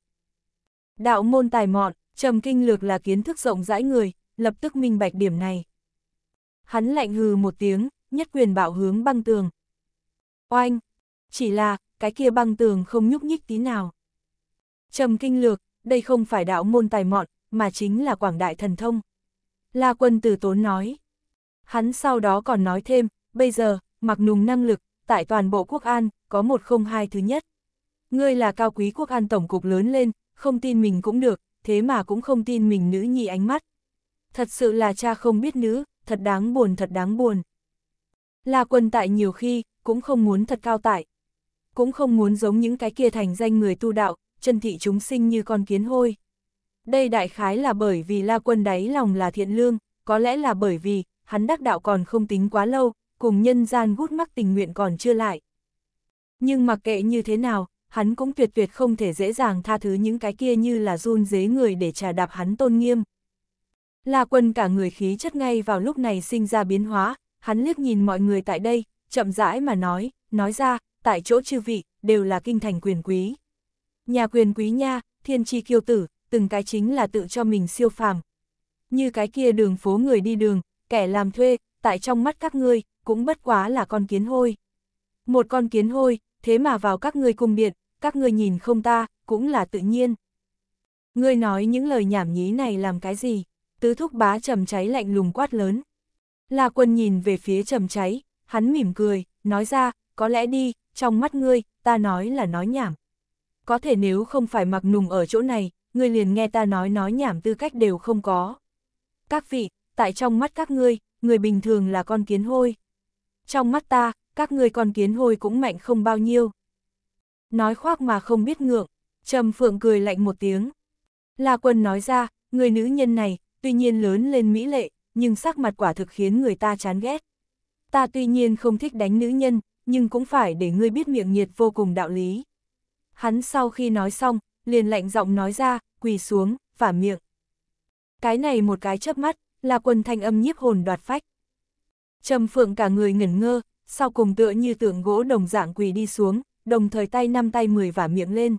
Đạo môn tài mọn, Trầm Kinh Lược là kiến thức rộng rãi người, lập tức minh bạch điểm này. Hắn lạnh hừ một tiếng, nhất quyền bạo hướng băng tường. Oanh! Chỉ là, cái kia băng tường không nhúc nhích tí nào. Trầm kinh lược, đây không phải đạo môn tài mọn, mà chính là quảng đại thần thông. La quân từ tốn nói. Hắn sau đó còn nói thêm, bây giờ, mặc nùng năng lực, tại toàn bộ quốc an, có một không hai thứ nhất. Ngươi là cao quý quốc an tổng cục lớn lên, không tin mình cũng được, thế mà cũng không tin mình nữ nhi ánh mắt. Thật sự là cha không biết nữ, thật đáng buồn thật đáng buồn. La quân tại nhiều khi, cũng không muốn thật cao tại. Cũng không muốn giống những cái kia thành danh người tu đạo, chân thị chúng sinh như con kiến hôi. Đây đại khái là bởi vì La Quân đáy lòng là thiện lương, có lẽ là bởi vì hắn đắc đạo còn không tính quá lâu, cùng nhân gian gút mắc tình nguyện còn chưa lại. Nhưng mặc kệ như thế nào, hắn cũng tuyệt tuyệt không thể dễ dàng tha thứ những cái kia như là run dế người để trà đạp hắn tôn nghiêm. La quân cả người khí chất ngay vào lúc này sinh ra biến hóa, hắn liếc nhìn mọi người tại đây, chậm rãi mà nói, nói ra, tại chỗ chư vị, đều là kinh thành quyền quý. Nhà quyền quý nha, thiên tri kiêu tử, từng cái chính là tự cho mình siêu phàm. Như cái kia đường phố người đi đường, kẻ làm thuê, tại trong mắt các ngươi, cũng bất quá là con kiến hôi. Một con kiến hôi, thế mà vào các ngươi cung biệt các ngươi nhìn không ta, cũng là tự nhiên. Ngươi nói những lời nhảm nhí này làm cái gì? Tứ thúc bá trầm cháy lạnh lùng quát lớn. La quân nhìn về phía trầm cháy, hắn mỉm cười, nói ra, có lẽ đi, trong mắt ngươi, ta nói là nói nhảm có thể nếu không phải mặc nùng ở chỗ này, ngươi liền nghe ta nói nói nhảm tư cách đều không có. Các vị, tại trong mắt các ngươi, người bình thường là con kiến hôi. Trong mắt ta, các ngươi con kiến hôi cũng mạnh không bao nhiêu. Nói khoác mà không biết ngượng, Trầm Phượng cười lạnh một tiếng. La Quân nói ra, người nữ nhân này, tuy nhiên lớn lên mỹ lệ, nhưng sắc mặt quả thực khiến người ta chán ghét. Ta tuy nhiên không thích đánh nữ nhân, nhưng cũng phải để ngươi biết miệng nhiệt vô cùng đạo lý. Hắn sau khi nói xong, liền lạnh giọng nói ra, quỳ xuống, vả miệng. Cái này một cái chớp mắt, là quần thanh âm nhiếp hồn đoạt phách. Trầm phượng cả người ngẩn ngơ, sau cùng tựa như tượng gỗ đồng dạng quỳ đi xuống, đồng thời tay năm tay mười vả miệng lên.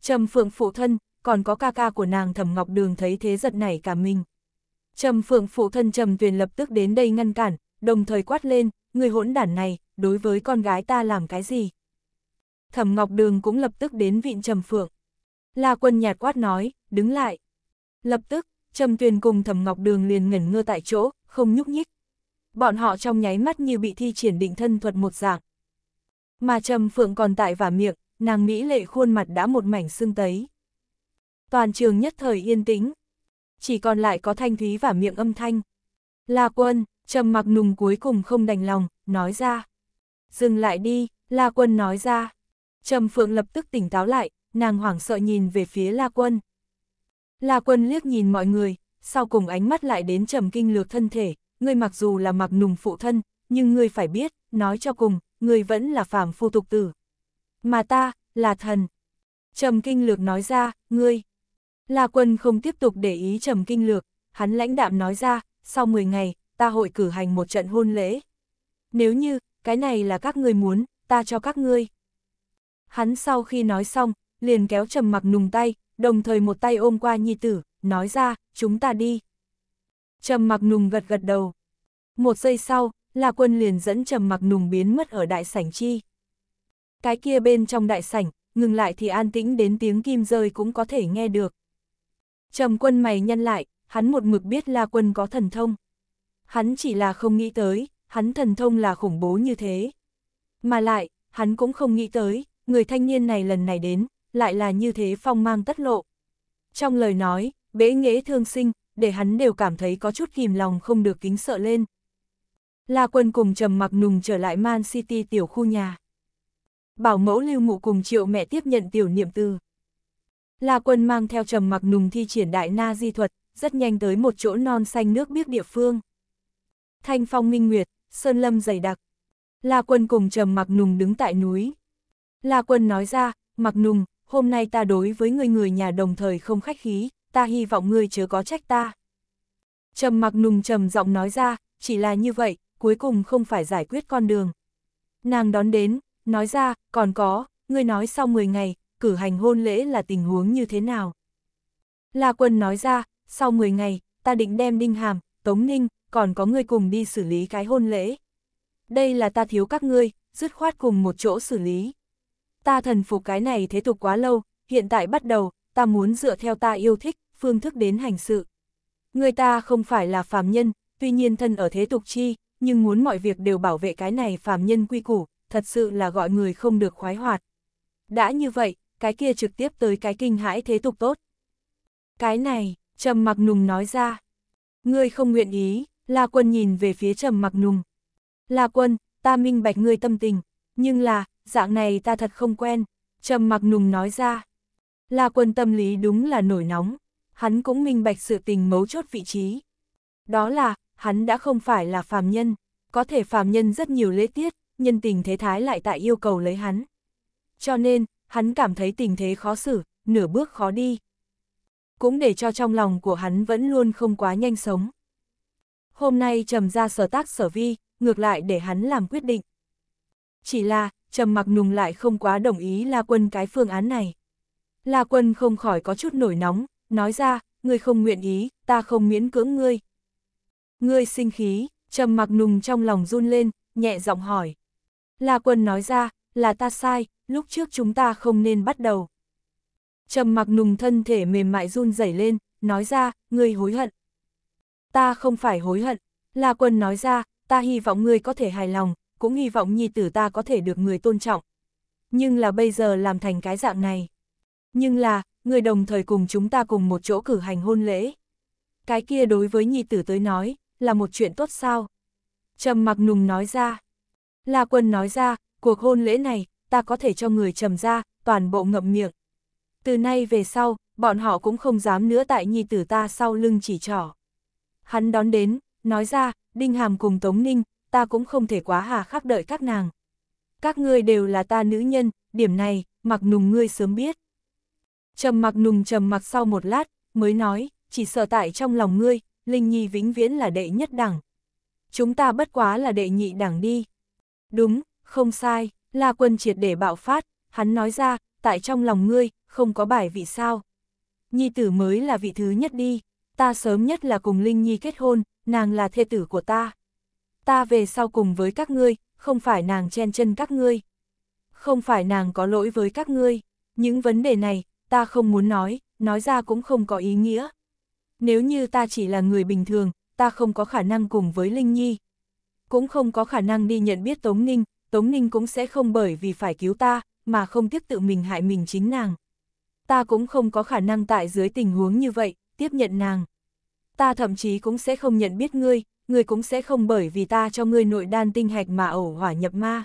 Trầm phượng phụ thân, còn có ca ca của nàng thẩm ngọc đường thấy thế giật nảy cả mình. Trầm phượng phụ thân trầm tuyền lập tức đến đây ngăn cản, đồng thời quát lên, người hỗn đản này, đối với con gái ta làm cái gì? Thẩm Ngọc Đường cũng lập tức đến vịn Trầm Phượng. La Quân nhạt quát nói, đứng lại. Lập tức, Trầm Tuyền cùng Thẩm Ngọc Đường liền ngẩn ngơ tại chỗ, không nhúc nhích. Bọn họ trong nháy mắt như bị thi triển định thân thuật một dạng. Mà Trầm Phượng còn tại và miệng, nàng mỹ lệ khuôn mặt đã một mảnh xương tấy. Toàn trường nhất thời yên tĩnh. Chỉ còn lại có thanh thúy và miệng âm thanh. La quân, trầm mặc nùng cuối cùng không đành lòng, nói ra. Dừng lại đi, La quân nói ra. Trầm Phượng lập tức tỉnh táo lại, nàng hoảng sợ nhìn về phía La Quân. La Quân liếc nhìn mọi người, sau cùng ánh mắt lại đến Trầm Kinh Lược thân thể, ngươi mặc dù là mặc nùng phụ thân, nhưng ngươi phải biết, nói cho cùng, ngươi vẫn là phàm phu tục tử. Mà ta, là thần. Trầm Kinh Lược nói ra, ngươi. La Quân không tiếp tục để ý Trầm Kinh Lược, hắn lãnh đạm nói ra, sau 10 ngày, ta hội cử hành một trận hôn lễ. Nếu như, cái này là các ngươi muốn, ta cho các ngươi. Hắn sau khi nói xong, liền kéo trầm mặc nùng tay, đồng thời một tay ôm qua nhi tử, nói ra, chúng ta đi. Trầm mặc nùng gật gật đầu. Một giây sau, là quân liền dẫn trầm mặc nùng biến mất ở đại sảnh chi. Cái kia bên trong đại sảnh, ngừng lại thì an tĩnh đến tiếng kim rơi cũng có thể nghe được. Trầm quân mày nhăn lại, hắn một mực biết La Quân có thần thông. Hắn chỉ là không nghĩ tới, hắn thần thông là khủng bố như thế. Mà lại, hắn cũng không nghĩ tới, người thanh niên này lần này đến, lại là như thế phong mang tất lộ. Trong lời nói, bế nghễ thương sinh, để hắn đều cảm thấy có chút kìm lòng không được kính sợ lên. La quân cùng trầm mặc nùng trở lại Man City tiểu khu nhà. Bảo mẫu lưu mụ cùng triệu mẹ tiếp nhận tiểu niệm tư. La quân mang theo trầm mặc nùng thi triển đại na di thuật, rất nhanh tới một chỗ non xanh nước biếc địa phương. Thanh phong minh nguyệt, sơn lâm dày đặc. La quân cùng trầm mặc nùng đứng tại núi, La Quân nói ra, mặc nùng, hôm nay ta đối với người người nhà đồng thời không khách khí, ta hy vọng ngươi chớ có trách ta. Trầm mặc nùng trầm giọng nói ra, chỉ là như vậy, cuối cùng không phải giải quyết con đường. Nàng đón đến, nói ra, còn có, ngươi nói sau 10 ngày, cử hành hôn lễ là tình huống như thế nào. La Quân nói ra, sau 10 ngày, ta định đem Đinh Hàm, Tống Ninh, còn có ngươi cùng đi xử lý cái hôn lễ. Đây là ta thiếu các ngươi, dứt khoát cùng một chỗ xử lý ta thần phục cái này thế tục quá lâu, hiện tại bắt đầu, ta muốn dựa theo ta yêu thích, phương thức đến hành sự. Người ta không phải là phàm nhân, tuy nhiên thân ở thế tục chi, nhưng muốn mọi việc đều bảo vệ cái này phàm nhân quy củ, thật sự là gọi người không được khoái hoạt. Đã như vậy, cái kia trực tiếp tới cái kinh hãi thế tục tốt. Cái này, Trầm Mặc Nùng nói ra. Ngươi không nguyện ý, La Quân nhìn về phía Trầm Mặc Nùng. La Quân, ta minh bạch ngươi tâm tình, nhưng là, dạng này ta thật không quen, trầm mặc nùng nói ra. Là quân tâm lý đúng là nổi nóng, hắn cũng minh bạch sự tình mấu chốt vị trí. Đó là, hắn đã không phải là phàm nhân, có thể phàm nhân rất nhiều lễ tiết, nhân tình thế thái lại tại yêu cầu lấy hắn. Cho nên, hắn cảm thấy tình thế khó xử, nửa bước khó đi. Cũng để cho trong lòng của hắn vẫn luôn không quá nhanh sống. Hôm nay trầm ra sở tác sở vi, ngược lại để hắn làm quyết định. Chỉ là, trầm mặc nùng lại không quá đồng ý La Quân cái phương án này. La Quân không khỏi có chút nổi nóng, nói ra, ngươi không nguyện ý, ta không miễn cưỡng ngươi. Ngươi sinh khí, trầm mặc nùng trong lòng run lên, nhẹ giọng hỏi. La Quân nói ra, là ta sai, lúc trước chúng ta không nên bắt đầu. Trầm mặc nùng thân thể mềm mại run rẩy lên, nói ra, ngươi hối hận. Ta không phải hối hận, La Quân nói ra, ta hy vọng ngươi có thể hài lòng, cũng hy vọng nhi tử ta có thể được người tôn trọng. Nhưng là bây giờ làm thành cái dạng này. Nhưng là, người đồng thời cùng chúng ta cùng một chỗ cử hành hôn lễ. Cái kia đối với nhi tử tới nói, là một chuyện tốt sao? Trầm mặc nùng nói ra. La quân nói ra, cuộc hôn lễ này, ta có thể cho người trầm ra, toàn bộ ngậm miệng. Từ nay về sau, bọn họ cũng không dám nữa tại nhi tử ta sau lưng chỉ trỏ. Hắn đón đến, nói ra, Đinh Hàm cùng Tống Ninh, ta cũng không thể quá hà khắc đợi các nàng. Các ngươi đều là ta nữ nhân, điểm này, mặc nùng ngươi sớm biết. Trầm mặc nùng trầm mặc sau một lát, mới nói, chỉ sợ tại trong lòng ngươi, Linh Nhi vĩnh viễn là đệ nhất đẳng. Chúng ta bất quá là đệ nhị đẳng đi. Đúng, không sai, La Quân triệt để bạo phát, hắn nói ra, tại trong lòng ngươi, không có bài vị sao. Nhi tử mới là vị thứ nhất đi, ta sớm nhất là cùng Linh Nhi kết hôn, nàng là thê tử của ta ta về sau cùng với các ngươi, không phải nàng chen chân các ngươi. Không phải nàng có lỗi với các ngươi, những vấn đề này, ta không muốn nói, nói ra cũng không có ý nghĩa. Nếu như ta chỉ là người bình thường, ta không có khả năng cùng với Linh Nhi. Cũng không có khả năng đi nhận biết Tống Ninh, Tống Ninh cũng sẽ không bởi vì phải cứu ta, mà không tiếc tự mình hại mình chính nàng. Ta cũng không có khả năng tại dưới tình huống như vậy, tiếp nhận nàng. Ta thậm chí cũng sẽ không nhận biết ngươi, ngươi cũng sẽ không bởi vì ta cho ngươi nội đan tinh hạch mà ẩu hỏa nhập ma.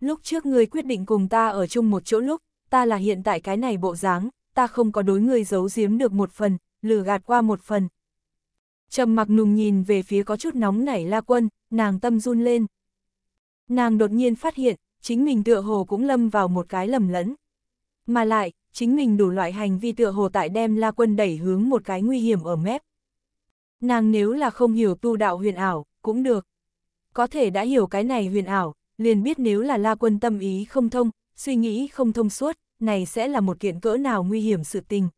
Lúc trước ngươi quyết định cùng ta ở chung một chỗ lúc, ta là hiện tại cái này bộ dáng, ta không có đối ngươi giấu giếm được một phần, lừa gạt qua một phần. Trầm mặc nùng nhìn về phía có chút nóng nảy la quân, nàng tâm run lên. Nàng đột nhiên phát hiện, chính mình tựa hồ cũng lâm vào một cái lầm lẫn. Mà lại, chính mình đủ loại hành vi tựa hồ tại đem la quân đẩy hướng một cái nguy hiểm ở mép. Nàng nếu là không hiểu tu đạo huyền ảo, cũng được. Có thể đã hiểu cái này huyền ảo, liền biết nếu là la quân tâm ý không thông, suy nghĩ không thông suốt, này sẽ là một kiện cỡ nào nguy hiểm sự tình.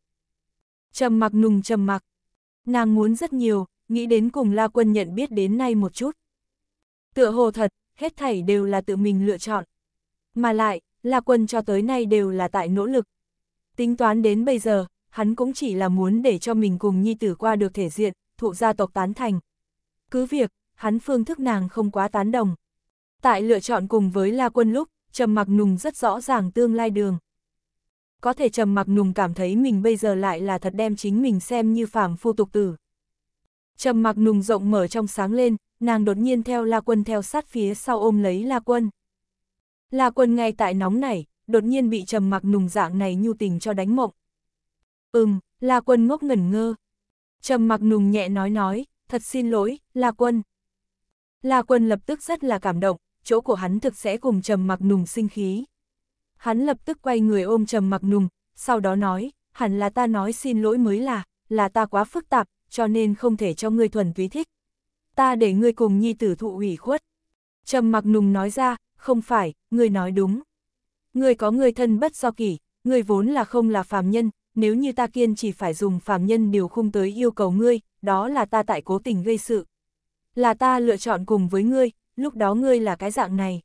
Trầm mặc nùng trầm mặc. Nàng muốn rất nhiều, nghĩ đến cùng la quân nhận biết đến nay một chút. Tựa hồ thật, hết thảy đều là tự mình lựa chọn. Mà lại, la quân cho tới nay đều là tại nỗ lực. Tính toán đến bây giờ, hắn cũng chỉ là muốn để cho mình cùng nhi tử qua được thể diện, thụ gia tộc tán thành. Cứ việc, hắn phương thức nàng không quá tán đồng. Tại lựa chọn cùng với La Quân lúc, Trầm Mặc Nùng rất rõ ràng tương lai đường. Có thể Trầm Mặc Nùng cảm thấy mình bây giờ lại là thật đem chính mình xem như phàm phu tục tử. Trầm Mặc Nùng rộng mở trong sáng lên, nàng đột nhiên theo La Quân theo sát phía sau ôm lấy La Quân. La Quân ngay tại nóng này, đột nhiên bị Trầm Mặc Nùng dạng này nhu tình cho đánh mộng. Ừm, La Quân ngốc ngẩn ngơ, Trầm mặc nùng nhẹ nói nói, thật xin lỗi, La Quân. La Quân lập tức rất là cảm động, chỗ của hắn thực sẽ cùng Trầm mặc nùng sinh khí. Hắn lập tức quay người ôm Trầm mặc nùng, sau đó nói, hẳn là ta nói xin lỗi mới là, là ta quá phức tạp, cho nên không thể cho ngươi thuần túy thích. Ta để ngươi cùng nhi tử thụ ủy khuất. Trầm mặc nùng nói ra, không phải, ngươi nói đúng. Ngươi có người thân bất do kỷ, ngươi vốn là không là phàm nhân, nếu như ta kiên chỉ phải dùng phàm nhân điều khung tới yêu cầu ngươi, đó là ta tại cố tình gây sự. Là ta lựa chọn cùng với ngươi, lúc đó ngươi là cái dạng này.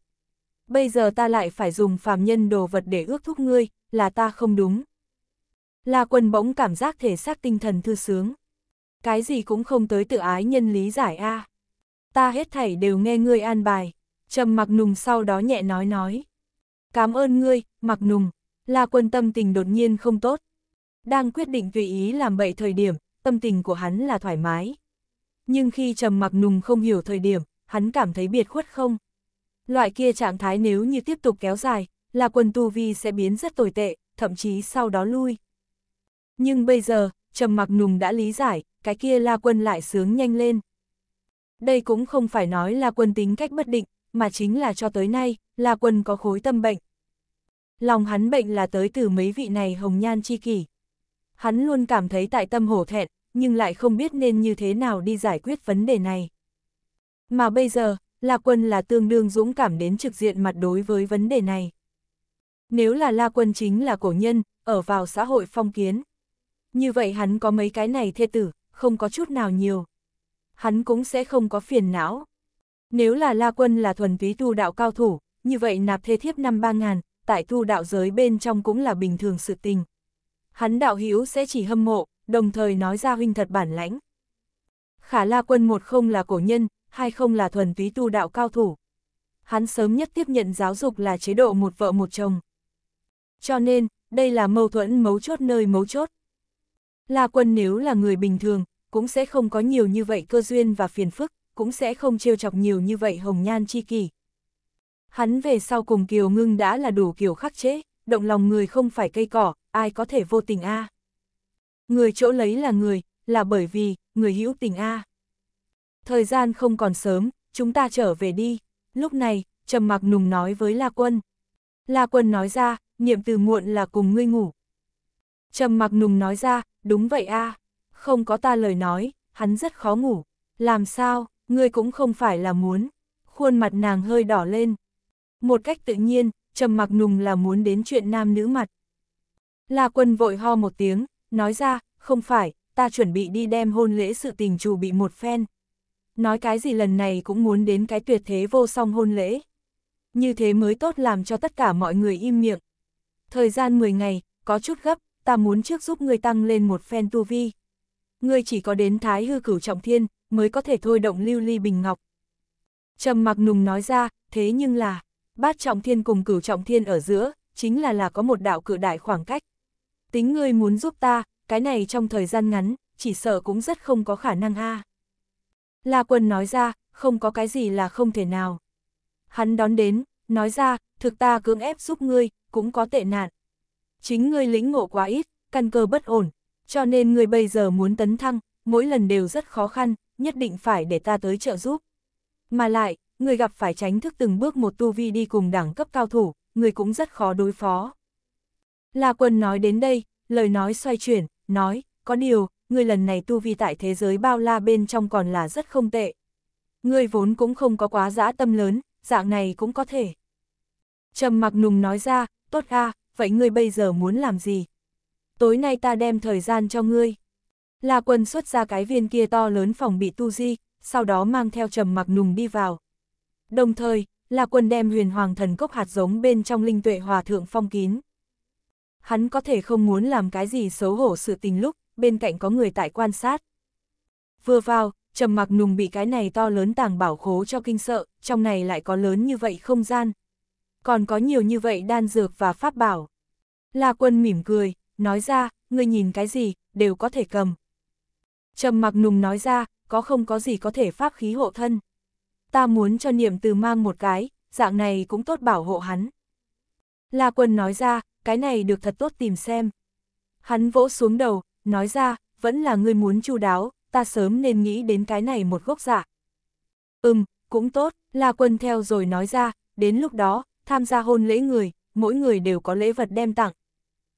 Bây giờ ta lại phải dùng phàm nhân đồ vật để ước thúc ngươi, là ta không đúng. là quân bỗng cảm giác thể xác tinh thần thư sướng. Cái gì cũng không tới tự ái nhân lý giải a. Ta hết thảy đều nghe ngươi an bài. Trầm mặc nùng sau đó nhẹ nói nói. Cảm ơn ngươi, mặc nùng. là quân tâm tình đột nhiên không tốt, đang quyết định tùy ý làm bậy thời điểm, tâm tình của hắn là thoải mái. Nhưng khi trầm mặc nùng không hiểu thời điểm, hắn cảm thấy biệt khuất không. Loại kia trạng thái nếu như tiếp tục kéo dài, là quân tu vi sẽ biến rất tồi tệ, thậm chí sau đó lui. Nhưng bây giờ, trầm mặc nùng đã lý giải, cái kia la quân lại sướng nhanh lên. Đây cũng không phải nói là quân tính cách bất định, mà chính là cho tới nay, là quân có khối tâm bệnh. Lòng hắn bệnh là tới từ mấy vị này hồng nhan chi kỷ hắn luôn cảm thấy tại tâm hổ thẹn, nhưng lại không biết nên như thế nào đi giải quyết vấn đề này. Mà bây giờ, La Quân là tương đương dũng cảm đến trực diện mặt đối với vấn đề này. Nếu là La Quân chính là cổ nhân, ở vào xã hội phong kiến. Như vậy hắn có mấy cái này thê tử, không có chút nào nhiều. Hắn cũng sẽ không có phiền não. Nếu là La Quân là thuần túy tu đạo cao thủ, như vậy nạp thê thiếp năm ba ngàn tại tu đạo giới bên trong cũng là bình thường sự tình hắn đạo hữu sẽ chỉ hâm mộ, đồng thời nói ra huynh thật bản lãnh. Khả La Quân một không là cổ nhân, hai không là thuần túy tu đạo cao thủ. Hắn sớm nhất tiếp nhận giáo dục là chế độ một vợ một chồng. Cho nên, đây là mâu thuẫn mấu chốt nơi mấu chốt. La Quân nếu là người bình thường, cũng sẽ không có nhiều như vậy cơ duyên và phiền phức, cũng sẽ không trêu chọc nhiều như vậy hồng nhan chi kỳ. Hắn về sau cùng Kiều Ngưng đã là đủ kiểu khắc chế động lòng người không phải cây cỏ, ai có thể vô tình a? Người chỗ lấy là người, là bởi vì, người hữu tình a. Thời gian không còn sớm, chúng ta trở về đi. Lúc này, trầm mặc nùng nói với La Quân. La Quân nói ra, niệm từ muộn là cùng ngươi ngủ. Trầm mặc nùng nói ra, đúng vậy a, không có ta lời nói, hắn rất khó ngủ. Làm sao, ngươi cũng không phải là muốn. Khuôn mặt nàng hơi đỏ lên. Một cách tự nhiên, trầm mặc nùng là muốn đến chuyện nam nữ mặt. La quân vội ho một tiếng, nói ra, không phải, ta chuẩn bị đi đem hôn lễ sự tình chủ bị một phen. Nói cái gì lần này cũng muốn đến cái tuyệt thế vô song hôn lễ. Như thế mới tốt làm cho tất cả mọi người im miệng. Thời gian 10 ngày, có chút gấp, ta muốn trước giúp ngươi tăng lên một phen tu vi. Ngươi chỉ có đến thái hư cửu trọng thiên, mới có thể thôi động lưu ly bình ngọc. Trầm mặc nùng nói ra, thế nhưng là bát trọng thiên cùng cửu trọng thiên ở giữa, chính là là có một đạo cự đại khoảng cách. Tính ngươi muốn giúp ta, cái này trong thời gian ngắn, chỉ sợ cũng rất không có khả năng a. La quân nói ra, không có cái gì là không thể nào. Hắn đón đến, nói ra, thực ta cưỡng ép giúp ngươi, cũng có tệ nạn. Chính ngươi lĩnh ngộ quá ít, căn cơ bất ổn, cho nên ngươi bây giờ muốn tấn thăng, mỗi lần đều rất khó khăn, nhất định phải để ta tới trợ giúp. Mà lại, người gặp phải tránh thức từng bước một tu vi đi cùng đẳng cấp cao thủ, người cũng rất khó đối phó. La Quân nói đến đây, lời nói xoay chuyển, nói, có điều, người lần này tu vi tại thế giới bao la bên trong còn là rất không tệ. Người vốn cũng không có quá dã tâm lớn, dạng này cũng có thể. Trầm mặc nùng nói ra, tốt a, vậy ngươi bây giờ muốn làm gì? Tối nay ta đem thời gian cho ngươi. La Quân xuất ra cái viên kia to lớn phòng bị tu di, sau đó mang theo trầm mặc nùng đi vào đồng thời, là quân đem huyền hoàng thần cốc hạt giống bên trong linh tuệ hòa thượng phong kín. Hắn có thể không muốn làm cái gì xấu hổ sự tình lúc, bên cạnh có người tại quan sát. Vừa vào, trầm mặc nùng bị cái này to lớn tàng bảo khố cho kinh sợ, trong này lại có lớn như vậy không gian. Còn có nhiều như vậy đan dược và pháp bảo. La quân mỉm cười, nói ra, người nhìn cái gì, đều có thể cầm. Trầm mặc nùng nói ra, có không có gì có thể pháp khí hộ thân ta muốn cho niệm từ mang một cái, dạng này cũng tốt bảo hộ hắn. La quân nói ra, cái này được thật tốt tìm xem. Hắn vỗ xuống đầu, nói ra, vẫn là ngươi muốn chu đáo, ta sớm nên nghĩ đến cái này một gốc giả. Dạ. Ừm, cũng tốt, La Quân theo rồi nói ra, đến lúc đó, tham gia hôn lễ người, mỗi người đều có lễ vật đem tặng.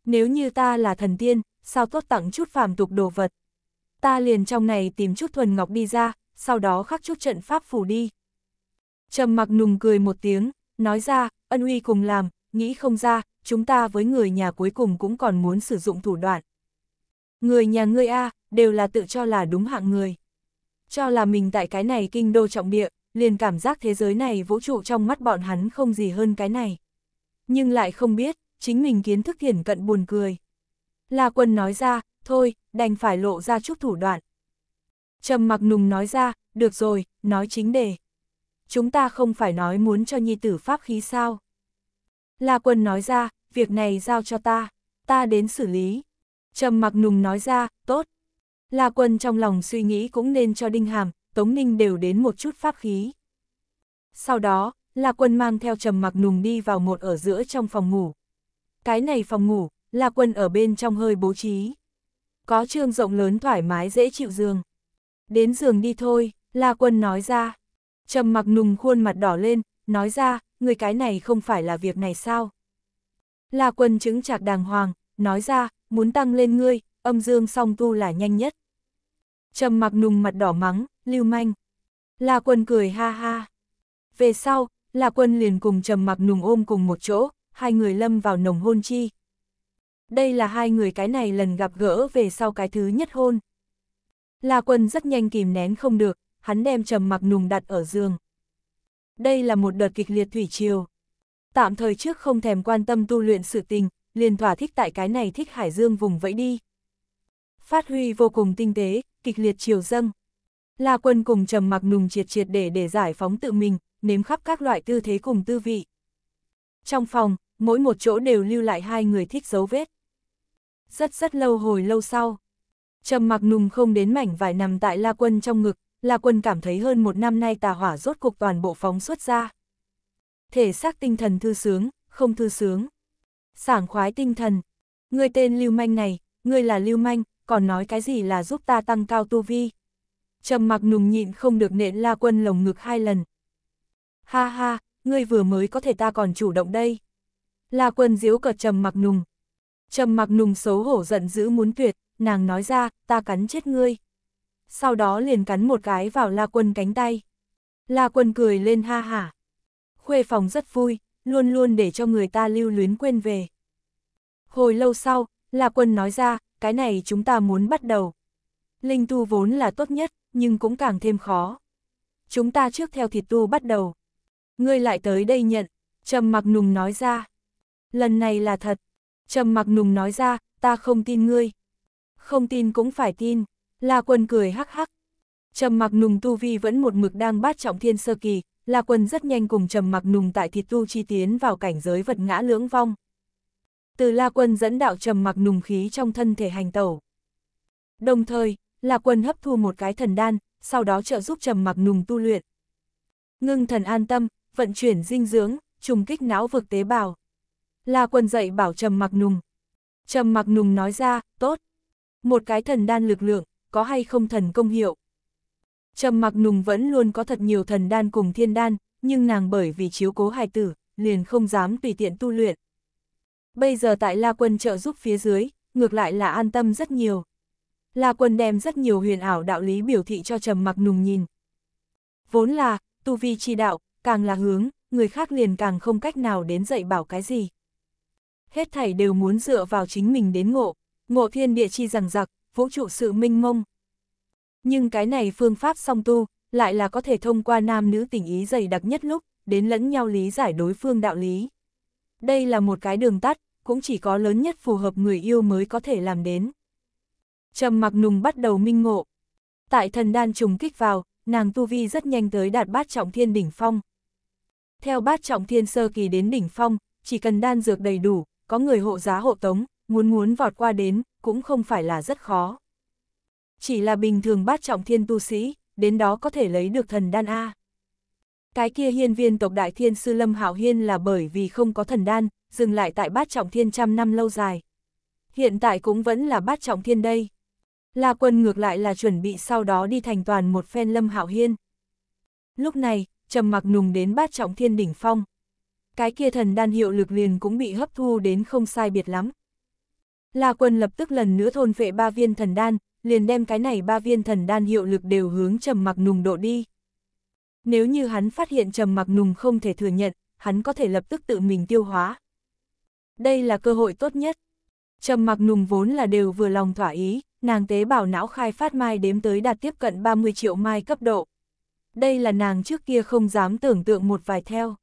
Nếu như ta là thần tiên, sao tốt tặng chút phàm tục đồ vật. Ta liền trong này tìm chút thuần ngọc đi ra, sau đó khắc chút trận pháp phủ đi. Trầm mặc nùng cười một tiếng, nói ra, ân uy cùng làm, nghĩ không ra, chúng ta với người nhà cuối cùng cũng còn muốn sử dụng thủ đoạn. Người nhà ngươi A, đều là tự cho là đúng hạng người. Cho là mình tại cái này kinh đô trọng địa, liền cảm giác thế giới này vũ trụ trong mắt bọn hắn không gì hơn cái này. Nhưng lại không biết, chính mình kiến thức thiển cận buồn cười. La quân nói ra, thôi, đành phải lộ ra chút thủ đoạn. Trầm mặc nùng nói ra, được rồi, nói chính đề chúng ta không phải nói muốn cho nhi tử pháp khí sao. La quân nói ra, việc này giao cho ta, ta đến xử lý. Trầm mặc nùng nói ra, tốt. La quân trong lòng suy nghĩ cũng nên cho Đinh Hàm, Tống Ninh đều đến một chút pháp khí. Sau đó, La quân mang theo trầm mặc nùng đi vào một ở giữa trong phòng ngủ. Cái này phòng ngủ, La quân ở bên trong hơi bố trí. Có trương rộng lớn thoải mái dễ chịu giường. Đến giường đi thôi, La quân nói ra. Trầm mặc nùng khuôn mặt đỏ lên, nói ra, người cái này không phải là việc này sao? La quân chứng trạc đàng hoàng, nói ra, muốn tăng lên ngươi, âm dương song tu là nhanh nhất. Trầm mặc nùng mặt đỏ mắng, lưu manh. La quân cười ha ha. Về sau, La quân liền cùng trầm mặc nùng ôm cùng một chỗ, hai người lâm vào nồng hôn chi. Đây là hai người cái này lần gặp gỡ về sau cái thứ nhất hôn. La quân rất nhanh kìm nén không được, hắn đem trầm mặc nùng đặt ở giường. Đây là một đợt kịch liệt thủy triều. Tạm thời trước không thèm quan tâm tu luyện sự tình, liền thỏa thích tại cái này thích hải dương vùng vẫy đi. Phát huy vô cùng tinh tế, kịch liệt triều dâng. La quân cùng trầm mặc nùng triệt triệt để để giải phóng tự mình, nếm khắp các loại tư thế cùng tư vị. Trong phòng, mỗi một chỗ đều lưu lại hai người thích dấu vết. Rất rất lâu hồi lâu sau, trầm mặc nùng không đến mảnh vải nằm tại La quân trong ngực, là quân cảm thấy hơn một năm nay tà hỏa rốt cuộc toàn bộ phóng xuất ra. Thể xác tinh thần thư sướng, không thư sướng. Sảng khoái tinh thần. Người tên lưu manh này, người là lưu manh, còn nói cái gì là giúp ta tăng cao tu vi. Trầm mặc nùng nhịn không được nện la quân lồng ngực hai lần. Ha ha, ngươi vừa mới có thể ta còn chủ động đây. La quân diếu cợt trầm mặc nùng. Trầm mặc nùng xấu hổ giận dữ muốn tuyệt, nàng nói ra, ta cắn chết ngươi sau đó liền cắn một cái vào La Quân cánh tay. La Quân cười lên ha hả. Khuê phòng rất vui, luôn luôn để cho người ta lưu luyến quên về. Hồi lâu sau, La Quân nói ra, cái này chúng ta muốn bắt đầu. Linh tu vốn là tốt nhất, nhưng cũng càng thêm khó. Chúng ta trước theo thịt tu bắt đầu. Ngươi lại tới đây nhận, Trầm Mặc Nùng nói ra. Lần này là thật. Trầm Mặc Nùng nói ra, ta không tin ngươi. Không tin cũng phải tin. La Quân cười hắc hắc. Trầm mặc nùng tu vi vẫn một mực đang bát trọng thiên sơ kỳ, La Quân rất nhanh cùng trầm mặc nùng tại thịt tu chi tiến vào cảnh giới vật ngã lưỡng vong. Từ La Quân dẫn đạo trầm mặc nùng khí trong thân thể hành tẩu. Đồng thời, La Quân hấp thu một cái thần đan, sau đó trợ giúp trầm mặc nùng tu luyện. Ngưng thần an tâm, vận chuyển dinh dưỡng, trùng kích não vực tế bào. La Quân dậy bảo trầm mặc nùng. Trầm mặc nùng nói ra, tốt. Một cái thần đan lực lượng, có hay không thần công hiệu. Trầm mặc nùng vẫn luôn có thật nhiều thần đan cùng thiên đan, nhưng nàng bởi vì chiếu cố hài tử, liền không dám tùy tiện tu luyện. Bây giờ tại La Quân trợ giúp phía dưới, ngược lại là an tâm rất nhiều. La Quân đem rất nhiều huyền ảo đạo lý biểu thị cho Trầm mặc nùng nhìn. Vốn là, tu vi chi đạo, càng là hướng, người khác liền càng không cách nào đến dạy bảo cái gì. Hết thảy đều muốn dựa vào chính mình đến ngộ, ngộ thiên địa chi rằng giặc, vũ trụ sự minh mông. Nhưng cái này phương pháp song tu, lại là có thể thông qua nam nữ tình ý dày đặc nhất lúc, đến lẫn nhau lý giải đối phương đạo lý. Đây là một cái đường tắt, cũng chỉ có lớn nhất phù hợp người yêu mới có thể làm đến. Trầm mặc nùng bắt đầu minh ngộ. Tại thần đan trùng kích vào, nàng tu vi rất nhanh tới đạt bát trọng thiên đỉnh phong. Theo bát trọng thiên sơ kỳ đến đỉnh phong, chỉ cần đan dược đầy đủ, có người hộ giá hộ tống, muốn muốn vọt qua đến, cũng không phải là rất khó. Chỉ là bình thường bát trọng thiên tu sĩ, đến đó có thể lấy được thần đan A. Cái kia hiên viên tộc đại thiên sư Lâm Hạo Hiên là bởi vì không có thần đan, dừng lại tại bát trọng thiên trăm năm lâu dài. Hiện tại cũng vẫn là bát trọng thiên đây. La quân ngược lại là chuẩn bị sau đó đi thành toàn một phen Lâm Hạo Hiên. Lúc này, trầm mặc nùng đến bát trọng thiên đỉnh phong. Cái kia thần đan hiệu lực liền cũng bị hấp thu đến không sai biệt lắm. La Quân lập tức lần nữa thôn vệ ba viên thần đan, liền đem cái này ba viên thần đan hiệu lực đều hướng Trầm Mặc Nùng độ đi. Nếu như hắn phát hiện Trầm Mặc Nùng không thể thừa nhận, hắn có thể lập tức tự mình tiêu hóa. Đây là cơ hội tốt nhất. Trầm Mặc Nùng vốn là đều vừa lòng thỏa ý, nàng tế bào não khai phát mai đếm tới đạt tiếp cận 30 triệu mai cấp độ. Đây là nàng trước kia không dám tưởng tượng một vài theo.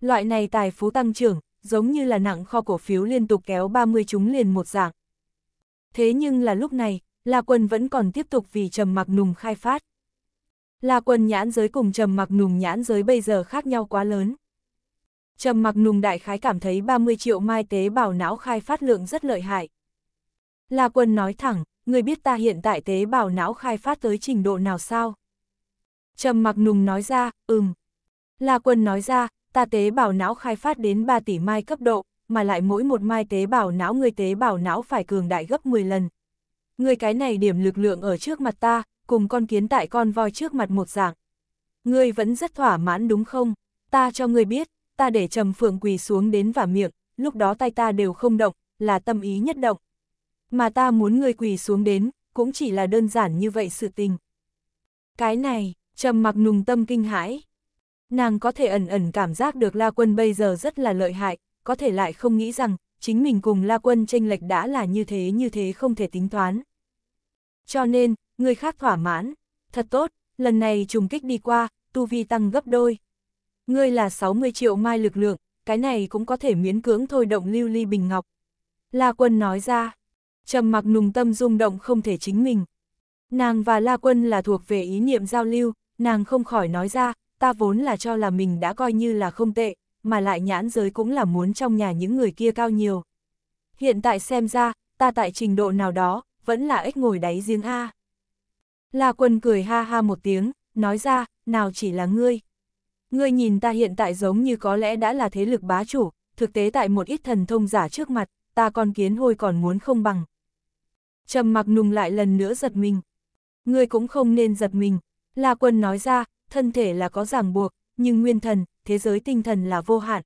Loại này tài phú tăng trưởng, giống như là nặng kho cổ phiếu liên tục kéo 30 chúng liền một dạng. Thế nhưng là lúc này, La Quân vẫn còn tiếp tục vì Trầm Mặc Nùng khai phát. La Quân nhãn giới cùng Trầm Mặc Nùng nhãn giới bây giờ khác nhau quá lớn. Trầm Mặc Nùng đại khái cảm thấy 30 triệu mai tế bào não khai phát lượng rất lợi hại. La Quân nói thẳng, người biết ta hiện tại tế bào não khai phát tới trình độ nào sao? Trầm Mặc Nùng nói ra, ừm. La Quân nói ra, ta tế bào não khai phát đến 3 tỷ mai cấp độ, mà lại mỗi một mai tế bào não người tế bào não phải cường đại gấp 10 lần. Người cái này điểm lực lượng ở trước mặt ta, cùng con kiến tại con voi trước mặt một dạng. Ngươi vẫn rất thỏa mãn đúng không? Ta cho ngươi biết, ta để trầm phượng quỳ xuống đến và miệng, lúc đó tay ta đều không động, là tâm ý nhất động. Mà ta muốn ngươi quỳ xuống đến, cũng chỉ là đơn giản như vậy sự tình. Cái này, trầm mặc nùng tâm kinh hãi. Nàng có thể ẩn ẩn cảm giác được La Quân bây giờ rất là lợi hại, có thể lại không nghĩ rằng, chính mình cùng La Quân tranh lệch đã là như thế như thế không thể tính toán. Cho nên, người khác thỏa mãn, thật tốt, lần này trùng kích đi qua, tu vi tăng gấp đôi. Ngươi là 60 triệu mai lực lượng, cái này cũng có thể miễn cưỡng thôi động lưu ly bình ngọc. La Quân nói ra, trầm mặc nùng tâm rung động không thể chính mình. Nàng và La Quân là thuộc về ý niệm giao lưu, nàng không khỏi nói ra, ta vốn là cho là mình đã coi như là không tệ, mà lại nhãn giới cũng là muốn trong nhà những người kia cao nhiều. Hiện tại xem ra, ta tại trình độ nào đó, vẫn là ếch ngồi đáy giếng A. La quân cười ha ha một tiếng, nói ra, nào chỉ là ngươi. Ngươi nhìn ta hiện tại giống như có lẽ đã là thế lực bá chủ, thực tế tại một ít thần thông giả trước mặt, ta còn kiến hôi còn muốn không bằng. Trầm mặc nùng lại lần nữa giật mình. Ngươi cũng không nên giật mình. La quân nói ra, thân thể là có ràng buộc, nhưng nguyên thần, thế giới tinh thần là vô hạn.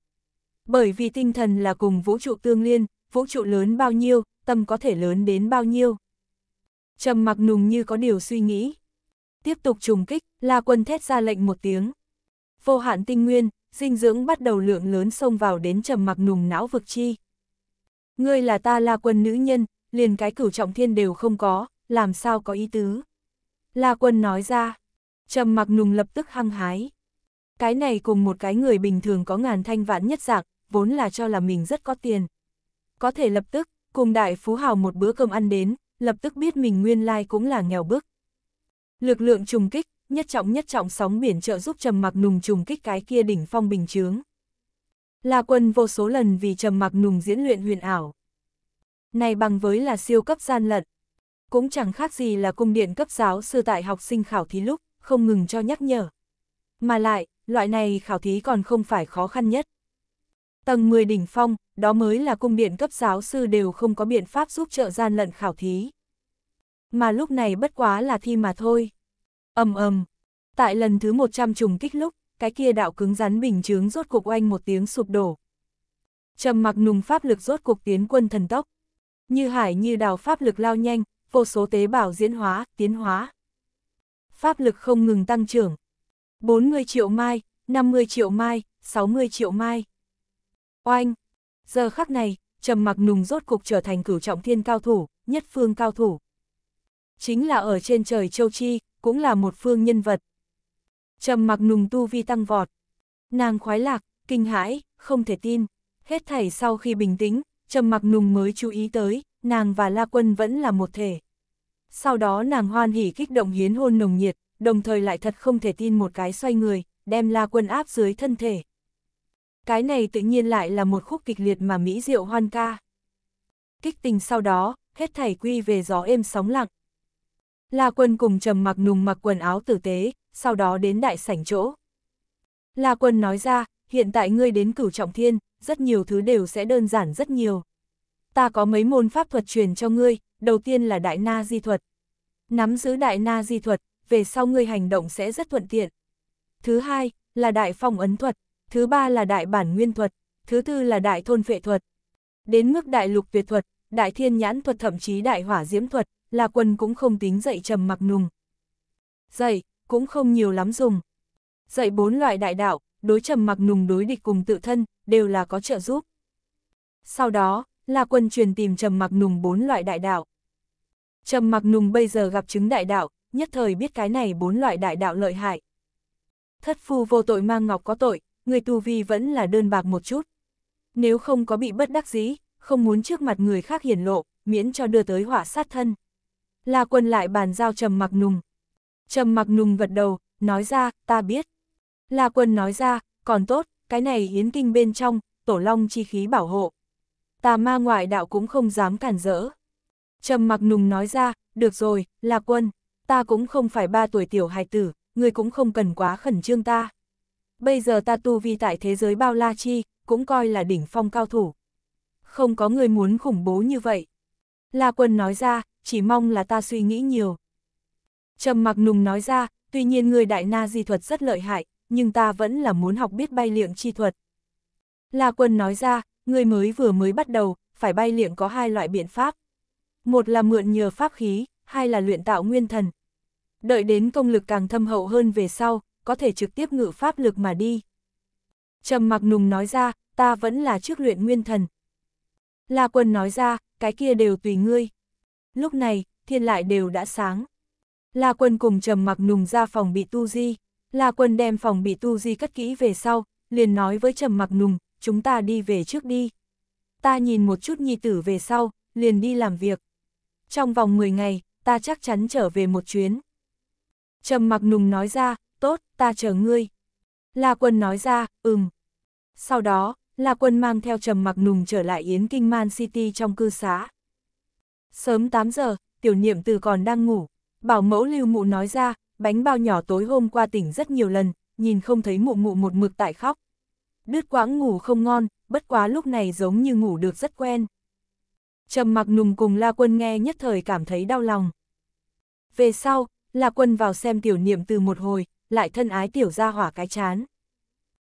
Bởi vì tinh thần là cùng vũ trụ tương liên, vũ trụ lớn bao nhiêu, tâm có thể lớn đến bao nhiêu. Trầm mặc nùng như có điều suy nghĩ. Tiếp tục trùng kích, La Quân thét ra lệnh một tiếng. Vô hạn tinh nguyên, dinh dưỡng bắt đầu lượng lớn xông vào đến trầm mặc nùng não vực chi. Ngươi là ta La Quân nữ nhân, liền cái cửu trọng thiên đều không có, làm sao có ý tứ. La Quân nói ra. Trầm mặc nùng lập tức hăng hái. Cái này cùng một cái người bình thường có ngàn thanh vạn nhất dạng vốn là cho là mình rất có tiền. Có thể lập tức, cùng đại phú hào một bữa cơm ăn đến, lập tức biết mình nguyên lai like cũng là nghèo bước. Lực lượng trùng kích, nhất trọng nhất trọng sóng biển trợ giúp Trầm Mặc Nùng trùng kích cái kia đỉnh phong bình chướng. Là quân vô số lần vì Trầm Mặc Nùng diễn luyện huyền ảo. Này bằng với là siêu cấp gian lận. Cũng chẳng khác gì là cung điện cấp giáo sư tại học sinh khảo thí lúc không ngừng cho nhắc nhở. Mà lại, loại này khảo thí còn không phải khó khăn nhất. Tầng 10 đỉnh phong, đó mới là cung điện cấp giáo sư đều không có biện pháp giúp trợ gian lận khảo thí. Mà lúc này bất quá là thi mà thôi. ầm ầm tại lần thứ 100 trùng kích lúc, cái kia đạo cứng rắn bình chướng rốt cục oanh một tiếng sụp đổ. Trầm mặc nùng pháp lực rốt cục tiến quân thần tốc. Như hải như đào pháp lực lao nhanh, vô số tế bào diễn hóa, tiến hóa pháp lực không ngừng tăng trưởng. 40 triệu mai, 50 triệu mai, 60 triệu mai. Oanh! Giờ khắc này, trầm mặc nùng rốt cục trở thành cửu trọng thiên cao thủ, nhất phương cao thủ. Chính là ở trên trời châu chi, cũng là một phương nhân vật. Trầm mặc nùng tu vi tăng vọt. Nàng khoái lạc, kinh hãi, không thể tin. Hết thảy sau khi bình tĩnh, trầm mặc nùng mới chú ý tới, nàng và La Quân vẫn là một thể sau đó nàng hoan hỉ kích động hiến hôn nồng nhiệt, đồng thời lại thật không thể tin một cái xoay người, đem la quân áp dưới thân thể. Cái này tự nhiên lại là một khúc kịch liệt mà Mỹ Diệu hoan ca. Kích tình sau đó, hết thảy quy về gió êm sóng lặng. La quân cùng trầm mặc nùng mặc quần áo tử tế, sau đó đến đại sảnh chỗ. La quân nói ra, hiện tại ngươi đến cửu trọng thiên, rất nhiều thứ đều sẽ đơn giản rất nhiều ta có mấy môn pháp thuật truyền cho ngươi, đầu tiên là đại na di thuật. Nắm giữ đại na di thuật, về sau ngươi hành động sẽ rất thuận tiện. Thứ hai, là đại phong ấn thuật, thứ ba là đại bản nguyên thuật, thứ tư là đại thôn phệ thuật. Đến mức đại lục tuyệt thuật, đại thiên nhãn thuật thậm chí đại hỏa diễm thuật, là quân cũng không tính dậy trầm mặc nùng. Dậy, cũng không nhiều lắm dùng. Dậy bốn loại đại đạo, đối trầm mặc nùng đối địch cùng tự thân, đều là có trợ giúp. Sau đó, là quân truyền tìm Trầm Mặc Nùng bốn loại đại đạo. Trầm Mặc Nùng bây giờ gặp chứng đại đạo, nhất thời biết cái này bốn loại đại đạo lợi hại. Thất phu vô tội mang ngọc có tội, người tu vi vẫn là đơn bạc một chút. Nếu không có bị bất đắc dĩ, không muốn trước mặt người khác hiển lộ, miễn cho đưa tới họa sát thân. La quân lại bàn giao Trầm Mặc Nùng. Trầm Mặc Nùng gật đầu, nói ra, ta biết. La quân nói ra, còn tốt, cái này hiến kinh bên trong, tổ long chi khí bảo hộ tà ma ngoại đạo cũng không dám cản rỡ. Trầm mặc nùng nói ra, được rồi, là quân, ta cũng không phải ba tuổi tiểu hài tử, người cũng không cần quá khẩn trương ta. Bây giờ ta tu vi tại thế giới bao la chi, cũng coi là đỉnh phong cao thủ. Không có người muốn khủng bố như vậy. La quân nói ra, chỉ mong là ta suy nghĩ nhiều. Trầm mặc nùng nói ra, tuy nhiên người đại na di thuật rất lợi hại, nhưng ta vẫn là muốn học biết bay liệng chi thuật. La quân nói ra, Người mới vừa mới bắt đầu, phải bay liệng có hai loại biện pháp. Một là mượn nhờ pháp khí, hai là luyện tạo nguyên thần. Đợi đến công lực càng thâm hậu hơn về sau, có thể trực tiếp ngự pháp lực mà đi. Trầm mặc nùng nói ra, ta vẫn là trước luyện nguyên thần. La quân nói ra, cái kia đều tùy ngươi. Lúc này, thiên lại đều đã sáng. La quân cùng trầm mặc nùng ra phòng bị tu di. La quân đem phòng bị tu di cất kỹ về sau, liền nói với trầm mặc nùng, chúng ta đi về trước đi. Ta nhìn một chút nhi tử về sau, liền đi làm việc. Trong vòng 10 ngày, ta chắc chắn trở về một chuyến. Trầm mặc nùng nói ra, tốt, ta chờ ngươi. La quân nói ra, ừm. Sau đó, La quân mang theo trầm mặc nùng trở lại Yến Kinh Man City trong cư xá. Sớm 8 giờ, tiểu niệm từ còn đang ngủ. Bảo mẫu lưu mụ nói ra, bánh bao nhỏ tối hôm qua tỉnh rất nhiều lần, nhìn không thấy mụ mụ một mực tại khóc đứt quãng ngủ không ngon, bất quá lúc này giống như ngủ được rất quen. Trầm mặc nùng cùng La Quân nghe nhất thời cảm thấy đau lòng. Về sau, La Quân vào xem tiểu niệm từ một hồi, lại thân ái tiểu ra hỏa cái chán.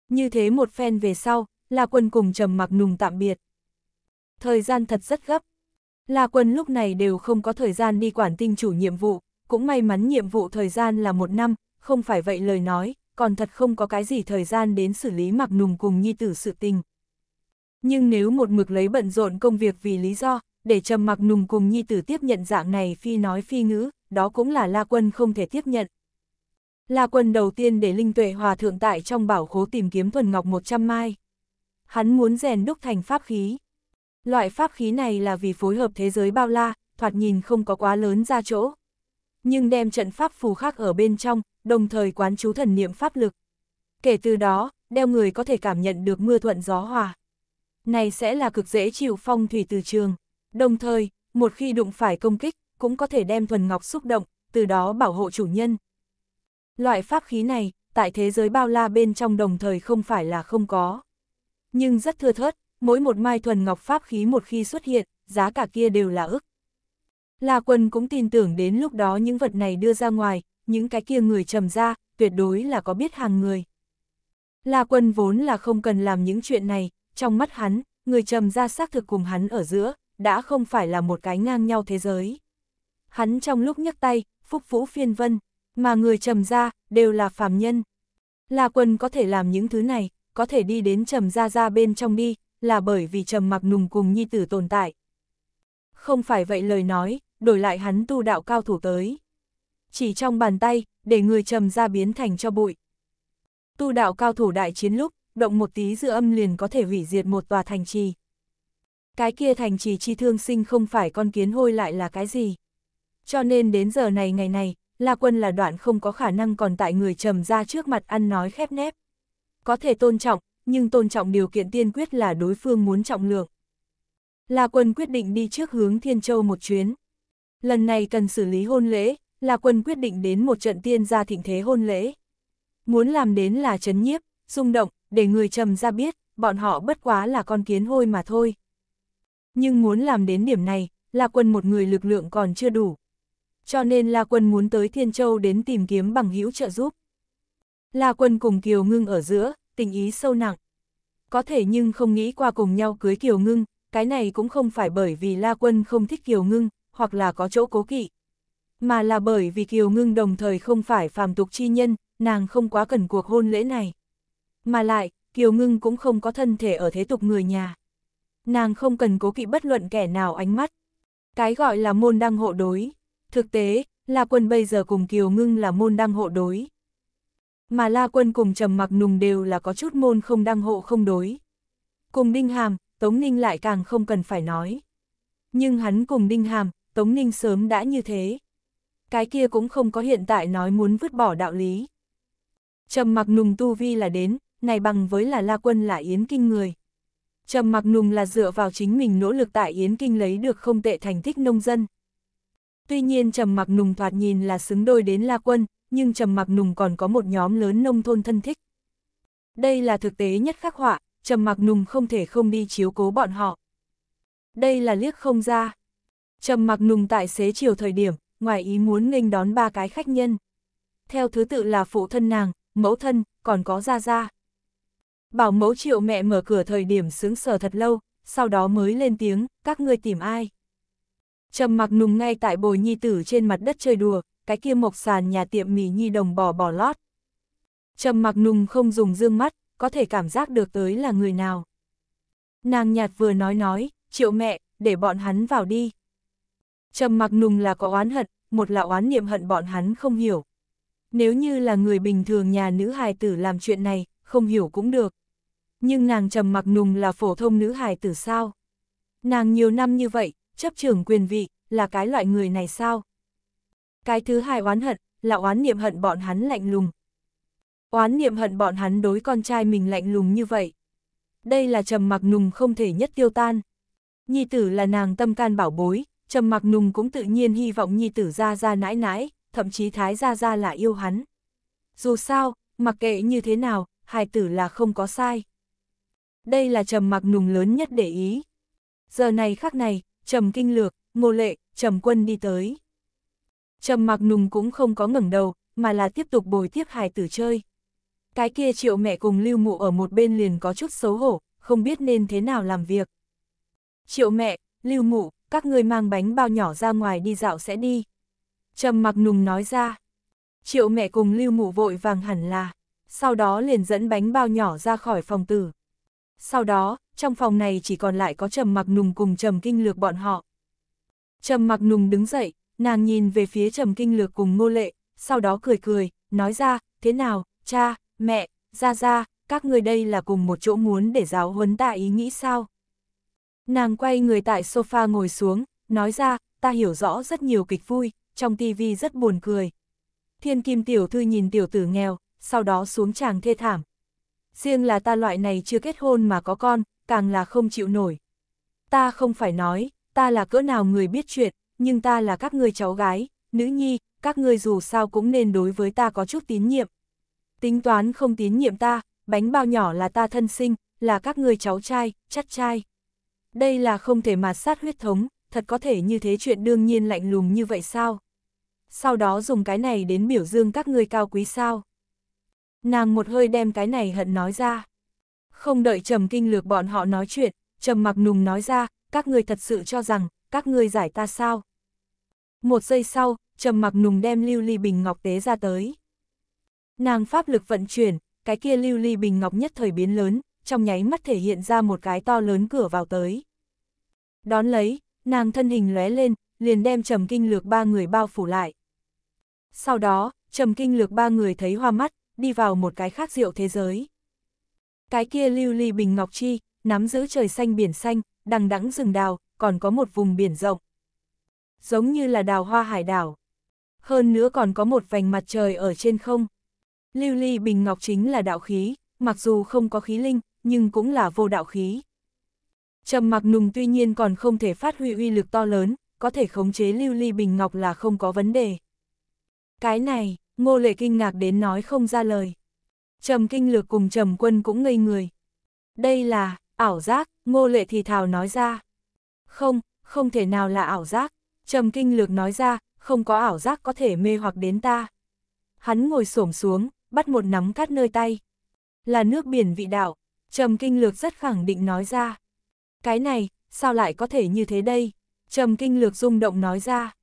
Như thế một phen về sau, La Quân cùng Trầm mặc nùng tạm biệt. Thời gian thật rất gấp. La Quân lúc này đều không có thời gian đi quản tinh chủ nhiệm vụ, cũng may mắn nhiệm vụ thời gian là một năm, không phải vậy lời nói, còn thật không có cái gì thời gian đến xử lý mặc nùng cùng nhi tử sự tình. Nhưng nếu một mực lấy bận rộn công việc vì lý do, để trầm mặc nùng cùng nhi tử tiếp nhận dạng này phi nói phi ngữ, đó cũng là La Quân không thể tiếp nhận. La Quân đầu tiên để Linh Tuệ Hòa Thượng tại trong bảo khố tìm kiếm thuần ngọc 100 mai. Hắn muốn rèn đúc thành pháp khí. Loại pháp khí này là vì phối hợp thế giới bao la, thoạt nhìn không có quá lớn ra chỗ. Nhưng đem trận pháp phù khác ở bên trong, đồng thời quán chú thần niệm pháp lực. Kể từ đó, đeo người có thể cảm nhận được mưa thuận gió hòa. Này sẽ là cực dễ chịu phong thủy từ trường. Đồng thời, một khi đụng phải công kích, cũng có thể đem thuần ngọc xúc động, từ đó bảo hộ chủ nhân. Loại pháp khí này, tại thế giới bao la bên trong đồng thời không phải là không có. Nhưng rất thưa thớt, mỗi một mai thuần ngọc pháp khí một khi xuất hiện, giá cả kia đều là ức. La quân cũng tin tưởng đến lúc đó những vật này đưa ra ngoài, những cái kia người trầm ra, tuyệt đối là có biết hàng người. La quân vốn là không cần làm những chuyện này, trong mắt hắn, người trầm ra xác thực cùng hắn ở giữa, đã không phải là một cái ngang nhau thế giới. Hắn trong lúc nhấc tay, phúc vũ phiên vân, mà người trầm ra, đều là phàm nhân. La quân có thể làm những thứ này, có thể đi đến trầm ra ra bên trong đi, là bởi vì trầm mặc nùng cùng nhi tử tồn tại. Không phải vậy lời nói, đổi lại hắn tu đạo cao thủ tới chỉ trong bàn tay, để người trầm ra biến thành cho bụi. Tu đạo cao thủ đại chiến lúc, động một tí dư âm liền có thể hủy diệt một tòa thành trì. Cái kia thành trì chi thương sinh không phải con kiến hôi lại là cái gì. Cho nên đến giờ này ngày này, La Quân là đoạn không có khả năng còn tại người trầm ra trước mặt ăn nói khép nép. Có thể tôn trọng, nhưng tôn trọng điều kiện tiên quyết là đối phương muốn trọng lượng. La Quân quyết định đi trước hướng Thiên Châu một chuyến. Lần này cần xử lý hôn lễ, La quân quyết định đến một trận tiên gia thịnh thế hôn lễ. Muốn làm đến là chấn nhiếp, rung động, để người trầm ra biết, bọn họ bất quá là con kiến hôi mà thôi. Nhưng muốn làm đến điểm này, La quân một người lực lượng còn chưa đủ. Cho nên La quân muốn tới Thiên Châu đến tìm kiếm bằng hữu trợ giúp. La quân cùng Kiều Ngưng ở giữa, tình ý sâu nặng. Có thể nhưng không nghĩ qua cùng nhau cưới Kiều Ngưng, cái này cũng không phải bởi vì La Quân không thích Kiều Ngưng, hoặc là có chỗ cố kỵ mà là bởi vì Kiều Ngưng đồng thời không phải phàm tục chi nhân, nàng không quá cần cuộc hôn lễ này. Mà lại, Kiều Ngưng cũng không có thân thể ở thế tục người nhà. Nàng không cần cố kỵ bất luận kẻ nào ánh mắt. Cái gọi là môn đăng hộ đối. Thực tế, La Quân bây giờ cùng Kiều Ngưng là môn đăng hộ đối. Mà La Quân cùng Trầm Mặc Nùng đều là có chút môn không đăng hộ không đối. Cùng Đinh Hàm, Tống Ninh lại càng không cần phải nói. Nhưng hắn cùng Đinh Hàm, Tống Ninh sớm đã như thế cái kia cũng không có hiện tại nói muốn vứt bỏ đạo lý. Trầm mặc nùng tu vi là đến, này bằng với là la quân là yến kinh người. Trầm mặc nùng là dựa vào chính mình nỗ lực tại yến kinh lấy được không tệ thành tích nông dân. Tuy nhiên trầm mặc nùng thoạt nhìn là xứng đôi đến la quân, nhưng trầm mặc nùng còn có một nhóm lớn nông thôn thân thích. Đây là thực tế nhất khắc họa, trầm mặc nùng không thể không đi chiếu cố bọn họ. Đây là liếc không ra. Trầm mặc nùng tại xế chiều thời điểm, ngoài ý muốn nghênh đón ba cái khách nhân. Theo thứ tự là phụ thân nàng, mẫu thân, còn có Gia Gia. Bảo mẫu triệu mẹ mở cửa thời điểm sướng sở thật lâu, sau đó mới lên tiếng, các ngươi tìm ai. Trầm mặc nùng ngay tại bồi nhi tử trên mặt đất chơi đùa, cái kia mộc sàn nhà tiệm mì nhi đồng bò bò lót. Trầm mặc nùng không dùng dương mắt, có thể cảm giác được tới là người nào. Nàng nhạt vừa nói nói, triệu mẹ, để bọn hắn vào đi. Trầm mặc nùng là có oán hận, một là oán niệm hận bọn hắn không hiểu. Nếu như là người bình thường nhà nữ hài tử làm chuyện này, không hiểu cũng được. Nhưng nàng trầm mặc nùng là phổ thông nữ hài tử sao? Nàng nhiều năm như vậy, chấp trưởng quyền vị, là cái loại người này sao? Cái thứ hai oán hận, là oán niệm hận bọn hắn lạnh lùng. Oán niệm hận bọn hắn đối con trai mình lạnh lùng như vậy. Đây là trầm mặc nùng không thể nhất tiêu tan. Nhi tử là nàng tâm can bảo bối, Trầm Mặc Nùng cũng tự nhiên hy vọng nhi tử ra ra nãi nãi, thậm chí thái ra ra là yêu hắn. Dù sao, mặc kệ như thế nào, hài tử là không có sai. Đây là Trầm Mặc Nùng lớn nhất để ý. Giờ này khắc này, Trầm Kinh Lược, Ngô Lệ, Trầm Quân đi tới. Trầm Mặc Nùng cũng không có ngẩng đầu, mà là tiếp tục bồi tiếp hài tử chơi. Cái kia triệu mẹ cùng lưu mụ ở một bên liền có chút xấu hổ, không biết nên thế nào làm việc. Triệu mẹ, lưu mụ, các ngươi mang bánh bao nhỏ ra ngoài đi dạo sẽ đi. Trầm mặc nùng nói ra. Triệu mẹ cùng lưu mụ vội vàng hẳn là, sau đó liền dẫn bánh bao nhỏ ra khỏi phòng tử. Sau đó, trong phòng này chỉ còn lại có trầm mặc nùng cùng trầm kinh lược bọn họ. Trầm mặc nùng đứng dậy, nàng nhìn về phía trầm kinh lược cùng ngô lệ, sau đó cười cười, nói ra, thế nào, cha, mẹ, ra ra, các người đây là cùng một chỗ muốn để giáo huấn ta ý nghĩ sao? Nàng quay người tại sofa ngồi xuống, nói ra, ta hiểu rõ rất nhiều kịch vui, trong tivi rất buồn cười. Thiên kim tiểu thư nhìn tiểu tử nghèo, sau đó xuống chàng thê thảm. Riêng là ta loại này chưa kết hôn mà có con, càng là không chịu nổi. Ta không phải nói, ta là cỡ nào người biết chuyện, nhưng ta là các người cháu gái, nữ nhi, các ngươi dù sao cũng nên đối với ta có chút tín nhiệm. Tính toán không tín nhiệm ta, bánh bao nhỏ là ta thân sinh, là các người cháu trai, chắt trai. Đây là không thể mà sát huyết thống, thật có thể như thế chuyện đương nhiên lạnh lùng như vậy sao? Sau đó dùng cái này đến biểu dương các người cao quý sao? Nàng một hơi đem cái này hận nói ra. Không đợi Trầm Kinh Lược bọn họ nói chuyện, Trầm Mặc Nùng nói ra, các người thật sự cho rằng, các người giải ta sao? Một giây sau, Trầm Mặc Nùng đem lưu ly bình ngọc tế ra tới. Nàng pháp lực vận chuyển, cái kia lưu ly bình ngọc nhất thời biến lớn, trong nháy mắt thể hiện ra một cái to lớn cửa vào tới. Đón lấy, nàng thân hình lóe lên, liền đem trầm kinh lược ba người bao phủ lại. Sau đó, trầm kinh lược ba người thấy hoa mắt, đi vào một cái khác rượu thế giới. Cái kia lưu ly bình ngọc chi, nắm giữ trời xanh biển xanh, đằng đẵng rừng đào, còn có một vùng biển rộng. Giống như là đào hoa hải đảo. Hơn nữa còn có một vành mặt trời ở trên không. Lưu ly bình ngọc chính là đạo khí, mặc dù không có khí linh, nhưng cũng là vô đạo khí. Trầm mặc nùng tuy nhiên còn không thể phát huy uy lực to lớn, có thể khống chế lưu ly bình ngọc là không có vấn đề. Cái này, ngô lệ kinh ngạc đến nói không ra lời. Trầm kinh lược cùng trầm quân cũng ngây người. Đây là, ảo giác, ngô lệ thì thào nói ra. Không, không thể nào là ảo giác, trầm kinh lược nói ra, không có ảo giác có thể mê hoặc đến ta. Hắn ngồi xổm xuống, bắt một nắm cát nơi tay. Là nước biển vị đạo, Trầm kinh lược rất khẳng định nói ra. Cái này, sao lại có thể như thế đây? Trầm kinh lược rung động nói ra.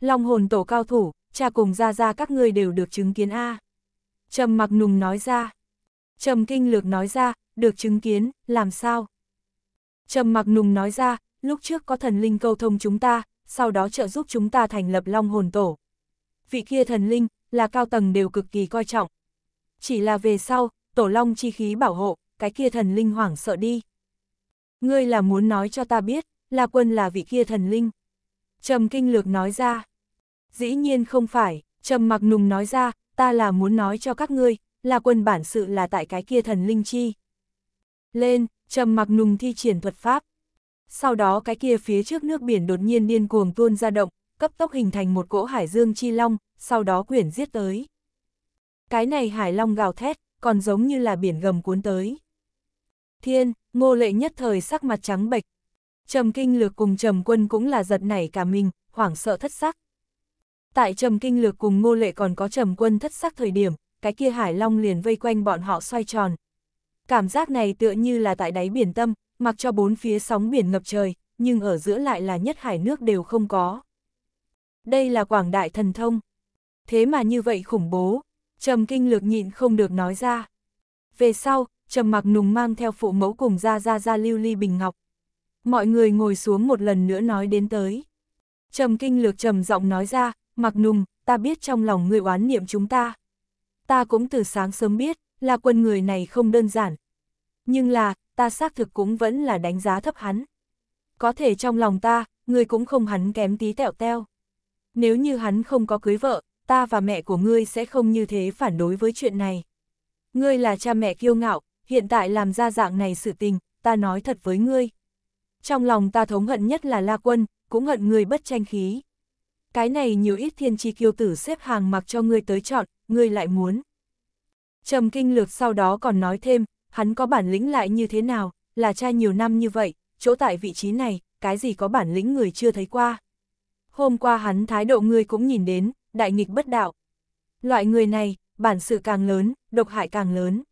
Long hồn tổ cao thủ, cha cùng ra ra các ngươi đều được chứng kiến A. Trầm mặc nùng nói ra. Trầm kinh lược nói ra, được chứng kiến, làm sao? Trầm mặc nùng nói ra, lúc trước có thần linh câu thông chúng ta, sau đó trợ giúp chúng ta thành lập long hồn tổ. Vị kia thần linh, là cao tầng đều cực kỳ coi trọng. Chỉ là về sau, tổ long chi khí bảo hộ, cái kia thần linh hoảng sợ đi. Ngươi là muốn nói cho ta biết, La Quân là vị kia thần linh. Trầm Kinh Lược nói ra. Dĩ nhiên không phải, Trầm Mặc Nùng nói ra, ta là muốn nói cho các ngươi, La Quân bản sự là tại cái kia thần linh chi. Lên, Trầm Mặc Nùng thi triển thuật pháp. Sau đó cái kia phía trước nước biển đột nhiên điên cuồng tuôn ra động, cấp tốc hình thành một cỗ hải dương chi long, sau đó quyển giết tới. Cái này hải long gào thét, còn giống như là biển gầm cuốn tới. Thiên, ngô lệ nhất thời sắc mặt trắng bệch. Trầm kinh lược cùng trầm quân cũng là giật nảy cả mình, hoảng sợ thất sắc. Tại trầm kinh lược cùng ngô lệ còn có trầm quân thất sắc thời điểm, cái kia hải long liền vây quanh bọn họ xoay tròn. Cảm giác này tựa như là tại đáy biển tâm, mặc cho bốn phía sóng biển ngập trời, nhưng ở giữa lại là nhất hải nước đều không có. Đây là quảng đại thần thông. Thế mà như vậy khủng bố, trầm kinh lược nhịn không được nói ra. Về sau, trầm mặc nùng mang theo phụ mẫu cùng ra ra ra lưu ly bình ngọc. Mọi người ngồi xuống một lần nữa nói đến tới. Trầm kinh lược trầm giọng nói ra, mặc nùng, ta biết trong lòng người oán niệm chúng ta. Ta cũng từ sáng sớm biết, là quân người này không đơn giản. Nhưng là, ta xác thực cũng vẫn là đánh giá thấp hắn. Có thể trong lòng ta, người cũng không hắn kém tí tẹo teo. Nếu như hắn không có cưới vợ, ta và mẹ của ngươi sẽ không như thế phản đối với chuyện này. Ngươi là cha mẹ kiêu ngạo, hiện tại làm ra dạng này sự tình, ta nói thật với ngươi. Trong lòng ta thống hận nhất là La Quân, cũng hận ngươi bất tranh khí. Cái này nhiều ít thiên tri kiêu tử xếp hàng mặc cho ngươi tới chọn, ngươi lại muốn. Trầm kinh lược sau đó còn nói thêm, hắn có bản lĩnh lại như thế nào, là trai nhiều năm như vậy, chỗ tại vị trí này, cái gì có bản lĩnh người chưa thấy qua. Hôm qua hắn thái độ ngươi cũng nhìn đến, đại nghịch bất đạo. Loại người này, bản sự càng lớn, độc hại càng lớn.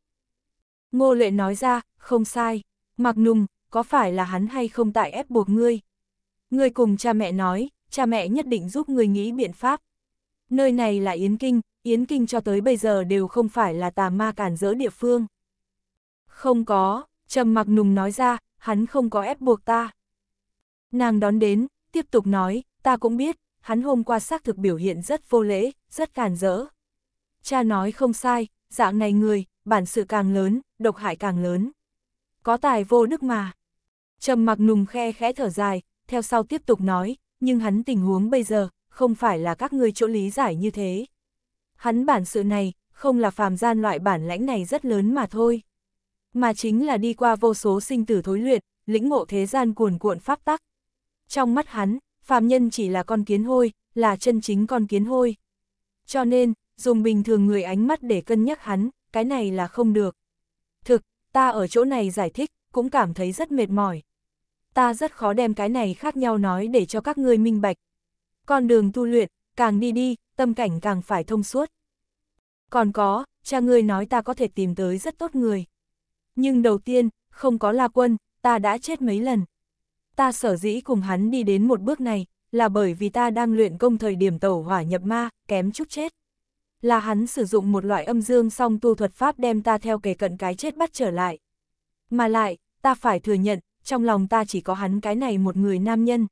Ngô Lệ nói ra, không sai, Mặc Nùng, có phải là hắn hay không tại ép buộc ngươi? Ngươi cùng cha mẹ nói, cha mẹ nhất định giúp ngươi nghĩ biện pháp. Nơi này là Yến Kinh, Yến Kinh cho tới bây giờ đều không phải là tà ma cản rỡ địa phương. Không có, Trầm Mặc Nùng nói ra, hắn không có ép buộc ta. Nàng đón đến, tiếp tục nói, ta cũng biết, hắn hôm qua xác thực biểu hiện rất vô lễ, rất cản rỡ. Cha nói không sai, dạng này người, bản sự càng lớn, độc hại càng lớn. Có tài vô đức mà. Trầm mặc nùng khe khẽ thở dài, theo sau tiếp tục nói, nhưng hắn tình huống bây giờ, không phải là các ngươi chỗ lý giải như thế. Hắn bản sự này, không là phàm gian loại bản lãnh này rất lớn mà thôi. Mà chính là đi qua vô số sinh tử thối luyện, lĩnh ngộ thế gian cuồn cuộn pháp tắc. Trong mắt hắn, phàm nhân chỉ là con kiến hôi, là chân chính con kiến hôi. Cho nên, dùng bình thường người ánh mắt để cân nhắc hắn, cái này là không được. Thực, ta ở chỗ này giải thích, cũng cảm thấy rất mệt mỏi. Ta rất khó đem cái này khác nhau nói để cho các ngươi minh bạch. Con đường tu luyện, càng đi đi, tâm cảnh càng phải thông suốt. Còn có, cha ngươi nói ta có thể tìm tới rất tốt người. Nhưng đầu tiên, không có La Quân, ta đã chết mấy lần. Ta sở dĩ cùng hắn đi đến một bước này, là bởi vì ta đang luyện công thời điểm tẩu hỏa nhập ma, kém chút chết là hắn sử dụng một loại âm dương song tu thuật pháp đem ta theo kề cận cái chết bắt trở lại. Mà lại, ta phải thừa nhận, trong lòng ta chỉ có hắn cái này một người nam nhân.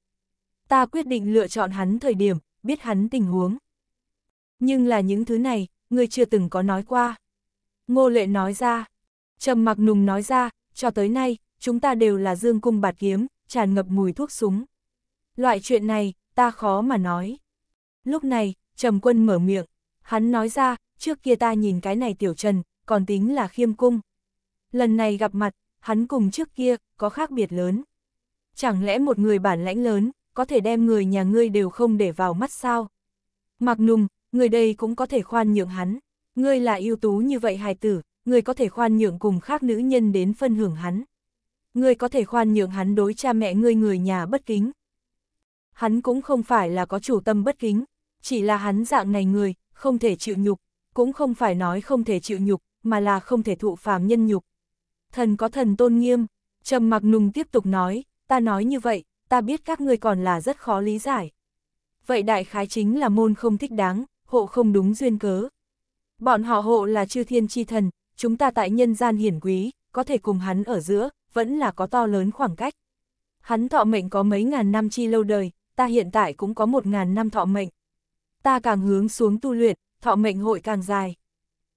Ta quyết định lựa chọn hắn thời điểm, biết hắn tình huống. Nhưng là những thứ này, người chưa từng có nói qua. Ngô lệ nói ra, trầm mặc nùng nói ra, cho tới nay, chúng ta đều là dương cung bạt kiếm, tràn ngập mùi thuốc súng. Loại chuyện này, ta khó mà nói. Lúc này, trầm quân mở miệng. Hắn nói ra, trước kia ta nhìn cái này tiểu trần, còn tính là khiêm cung. Lần này gặp mặt, hắn cùng trước kia, có khác biệt lớn. Chẳng lẽ một người bản lãnh lớn, có thể đem người nhà ngươi đều không để vào mắt sao? Mặc nùng, người đây cũng có thể khoan nhượng hắn. Ngươi là ưu tú như vậy hài tử, ngươi có thể khoan nhượng cùng khác nữ nhân đến phân hưởng hắn. Ngươi có thể khoan nhượng hắn đối cha mẹ ngươi người nhà bất kính. Hắn cũng không phải là có chủ tâm bất kính, chỉ là hắn dạng này người, không thể chịu nhục, cũng không phải nói không thể chịu nhục, mà là không thể thụ phàm nhân nhục. Thần có thần tôn nghiêm, trầm mặc nùng tiếp tục nói, ta nói như vậy, ta biết các ngươi còn là rất khó lý giải. Vậy đại khái chính là môn không thích đáng, hộ không đúng duyên cớ. Bọn họ hộ là chư thiên chi thần, chúng ta tại nhân gian hiển quý, có thể cùng hắn ở giữa, vẫn là có to lớn khoảng cách. Hắn thọ mệnh có mấy ngàn năm chi lâu đời, ta hiện tại cũng có một ngàn năm thọ mệnh ta càng hướng xuống tu luyện, thọ mệnh hội càng dài.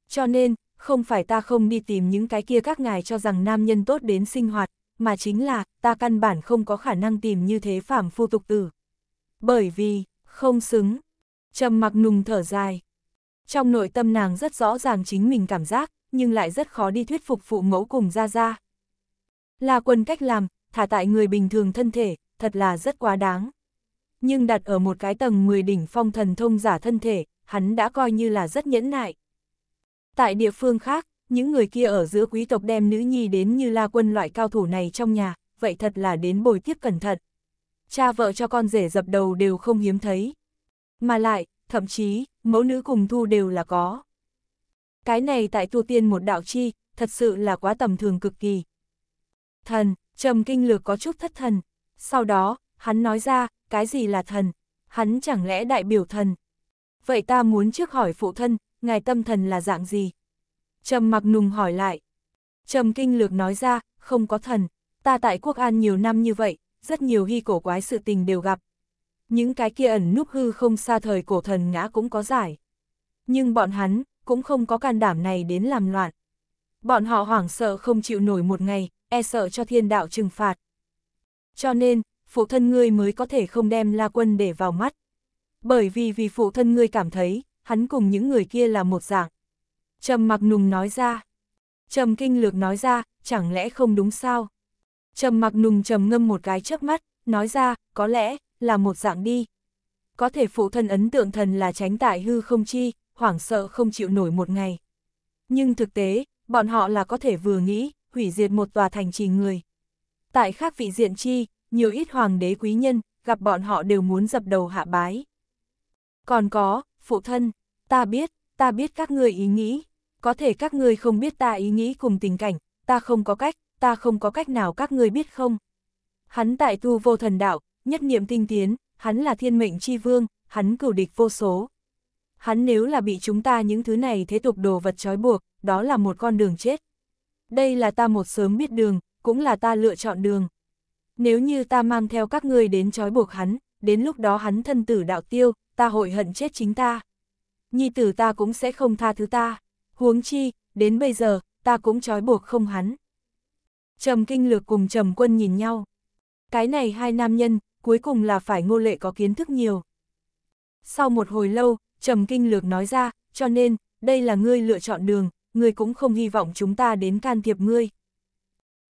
Cho nên, không phải ta không đi tìm những cái kia các ngài cho rằng nam nhân tốt đến sinh hoạt, mà chính là ta căn bản không có khả năng tìm như thế phàm phu tục tử. Bởi vì, không xứng. Trầm mặc nùng thở dài. Trong nội tâm nàng rất rõ ràng chính mình cảm giác, nhưng lại rất khó đi thuyết phục phụ mẫu cùng ra ra. Là quân cách làm, thả tại người bình thường thân thể, thật là rất quá đáng nhưng đặt ở một cái tầng 10 đỉnh phong thần thông giả thân thể, hắn đã coi như là rất nhẫn nại. Tại địa phương khác, những người kia ở giữa quý tộc đem nữ nhi đến như la quân loại cao thủ này trong nhà, vậy thật là đến bồi tiếp cẩn thận. Cha vợ cho con rể dập đầu đều không hiếm thấy. Mà lại, thậm chí, mẫu nữ cùng thu đều là có. Cái này tại tu tiên một đạo chi, thật sự là quá tầm thường cực kỳ. Thần, trầm kinh lược có chút thất thần. Sau đó, hắn nói ra, cái gì là thần? Hắn chẳng lẽ đại biểu thần? Vậy ta muốn trước hỏi phụ thân, ngài tâm thần là dạng gì? Trầm mặc nùng hỏi lại. Trầm kinh lược nói ra, không có thần, ta tại quốc an nhiều năm như vậy, rất nhiều hy cổ quái sự tình đều gặp. Những cái kia ẩn núp hư không xa thời cổ thần ngã cũng có giải. Nhưng bọn hắn, cũng không có can đảm này đến làm loạn. Bọn họ hoảng sợ không chịu nổi một ngày, e sợ cho thiên đạo trừng phạt. Cho nên, phụ thân ngươi mới có thể không đem La Quân để vào mắt. Bởi vì vì phụ thân ngươi cảm thấy, hắn cùng những người kia là một dạng. Trầm mặc nùng nói ra. Trầm kinh lược nói ra, chẳng lẽ không đúng sao? Trầm mặc nùng trầm ngâm một cái trước mắt, nói ra, có lẽ, là một dạng đi. Có thể phụ thân ấn tượng thần là tránh tại hư không chi, hoảng sợ không chịu nổi một ngày. Nhưng thực tế, bọn họ là có thể vừa nghĩ, hủy diệt một tòa thành trì người. Tại khác vị diện chi, nhiều ít hoàng đế quý nhân, gặp bọn họ đều muốn dập đầu hạ bái. Còn có, phụ thân, ta biết, ta biết các ngươi ý nghĩ, có thể các ngươi không biết ta ý nghĩ cùng tình cảnh, ta không có cách, ta không có cách nào các ngươi biết không. Hắn tại tu vô thần đạo, nhất niệm tinh tiến, hắn là thiên mệnh chi vương, hắn cửu địch vô số. Hắn nếu là bị chúng ta những thứ này thế tục đồ vật trói buộc, đó là một con đường chết. Đây là ta một sớm biết đường, cũng là ta lựa chọn đường nếu như ta mang theo các ngươi đến trói buộc hắn, đến lúc đó hắn thân tử đạo tiêu, ta hội hận chết chính ta. Nhi tử ta cũng sẽ không tha thứ ta, huống chi, đến bây giờ, ta cũng trói buộc không hắn. Trầm kinh lược cùng trầm quân nhìn nhau. Cái này hai nam nhân, cuối cùng là phải ngô lệ có kiến thức nhiều. Sau một hồi lâu, trầm kinh lược nói ra, cho nên, đây là ngươi lựa chọn đường, ngươi cũng không hy vọng chúng ta đến can thiệp ngươi.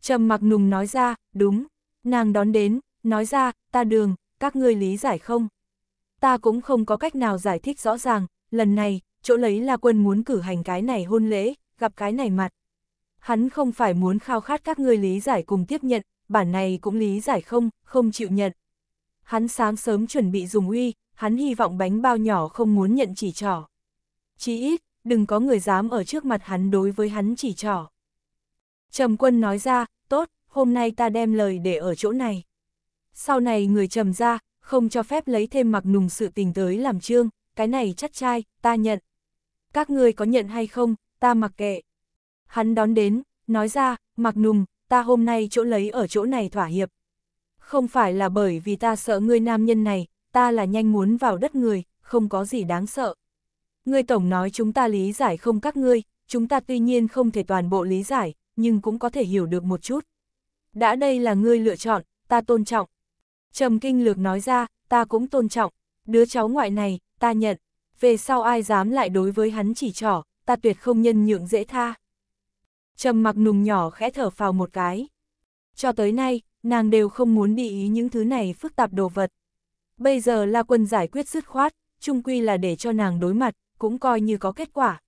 Trầm mặc nùng nói ra, đúng, Nàng đón đến, nói ra, ta đường, các ngươi lý giải không? Ta cũng không có cách nào giải thích rõ ràng, lần này, chỗ lấy là quân muốn cử hành cái này hôn lễ, gặp cái này mặt. Hắn không phải muốn khao khát các ngươi lý giải cùng tiếp nhận, bản này cũng lý giải không, không chịu nhận. Hắn sáng sớm chuẩn bị dùng uy, hắn hy vọng bánh bao nhỏ không muốn nhận chỉ trỏ. Chí ít, đừng có người dám ở trước mặt hắn đối với hắn chỉ trỏ. Trầm quân nói ra, hôm nay ta đem lời để ở chỗ này. Sau này người trầm ra, không cho phép lấy thêm mặc nùng sự tình tới làm trương, cái này chắc trai, ta nhận. Các ngươi có nhận hay không, ta mặc kệ. Hắn đón đến, nói ra, mặc nùng, ta hôm nay chỗ lấy ở chỗ này thỏa hiệp. Không phải là bởi vì ta sợ ngươi nam nhân này, ta là nhanh muốn vào đất người, không có gì đáng sợ. Ngươi tổng nói chúng ta lý giải không các ngươi, chúng ta tuy nhiên không thể toàn bộ lý giải, nhưng cũng có thể hiểu được một chút. Đã đây là ngươi lựa chọn, ta tôn trọng. Trầm kinh lược nói ra, ta cũng tôn trọng. Đứa cháu ngoại này, ta nhận. Về sau ai dám lại đối với hắn chỉ trỏ, ta tuyệt không nhân nhượng dễ tha. Trầm mặc nùng nhỏ khẽ thở phào một cái. Cho tới nay, nàng đều không muốn đi ý những thứ này phức tạp đồ vật. Bây giờ La Quân giải quyết dứt khoát, chung quy là để cho nàng đối mặt, cũng coi như có kết quả.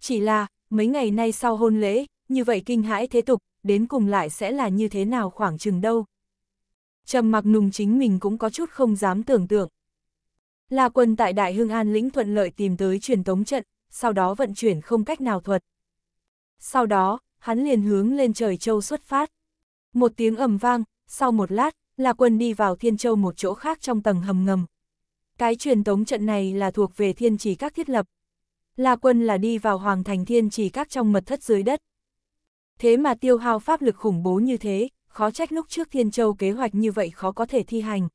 Chỉ là, mấy ngày nay sau hôn lễ, như vậy kinh hãi thế tục, đến cùng lại sẽ là như thế nào khoảng chừng đâu. Trầm mặc nùng chính mình cũng có chút không dám tưởng tượng. La quân tại Đại Hưng An lĩnh thuận lợi tìm tới truyền tống trận, sau đó vận chuyển không cách nào thuật. Sau đó, hắn liền hướng lên trời châu xuất phát. Một tiếng ầm vang, sau một lát, La Quân đi vào Thiên Châu một chỗ khác trong tầng hầm ngầm. Cái truyền tống trận này là thuộc về Thiên Chỉ Các thiết lập. La Quân là đi vào Hoàng Thành Thiên Chỉ Các trong mật thất dưới đất thế mà tiêu hao pháp lực khủng bố như thế, khó trách lúc trước Thiên Châu kế hoạch như vậy khó có thể thi hành.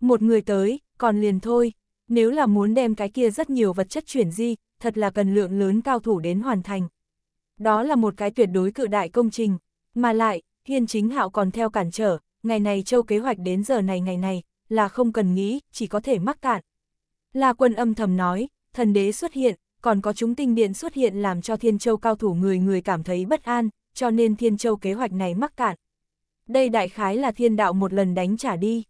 Một người tới, còn liền thôi, nếu là muốn đem cái kia rất nhiều vật chất chuyển di, thật là cần lượng lớn cao thủ đến hoàn thành. Đó là một cái tuyệt đối cự đại công trình, mà lại, Hiên Chính Hạo còn theo cản trở, ngày này Châu kế hoạch đến giờ này ngày này, là không cần nghĩ, chỉ có thể mắc cạn. La quân âm thầm nói, thần đế xuất hiện, còn có chúng tinh điện xuất hiện làm cho thiên châu cao thủ người người cảm thấy bất an, cho nên Thiên Châu kế hoạch này mắc cạn. Đây đại khái là thiên đạo một lần đánh trả đi.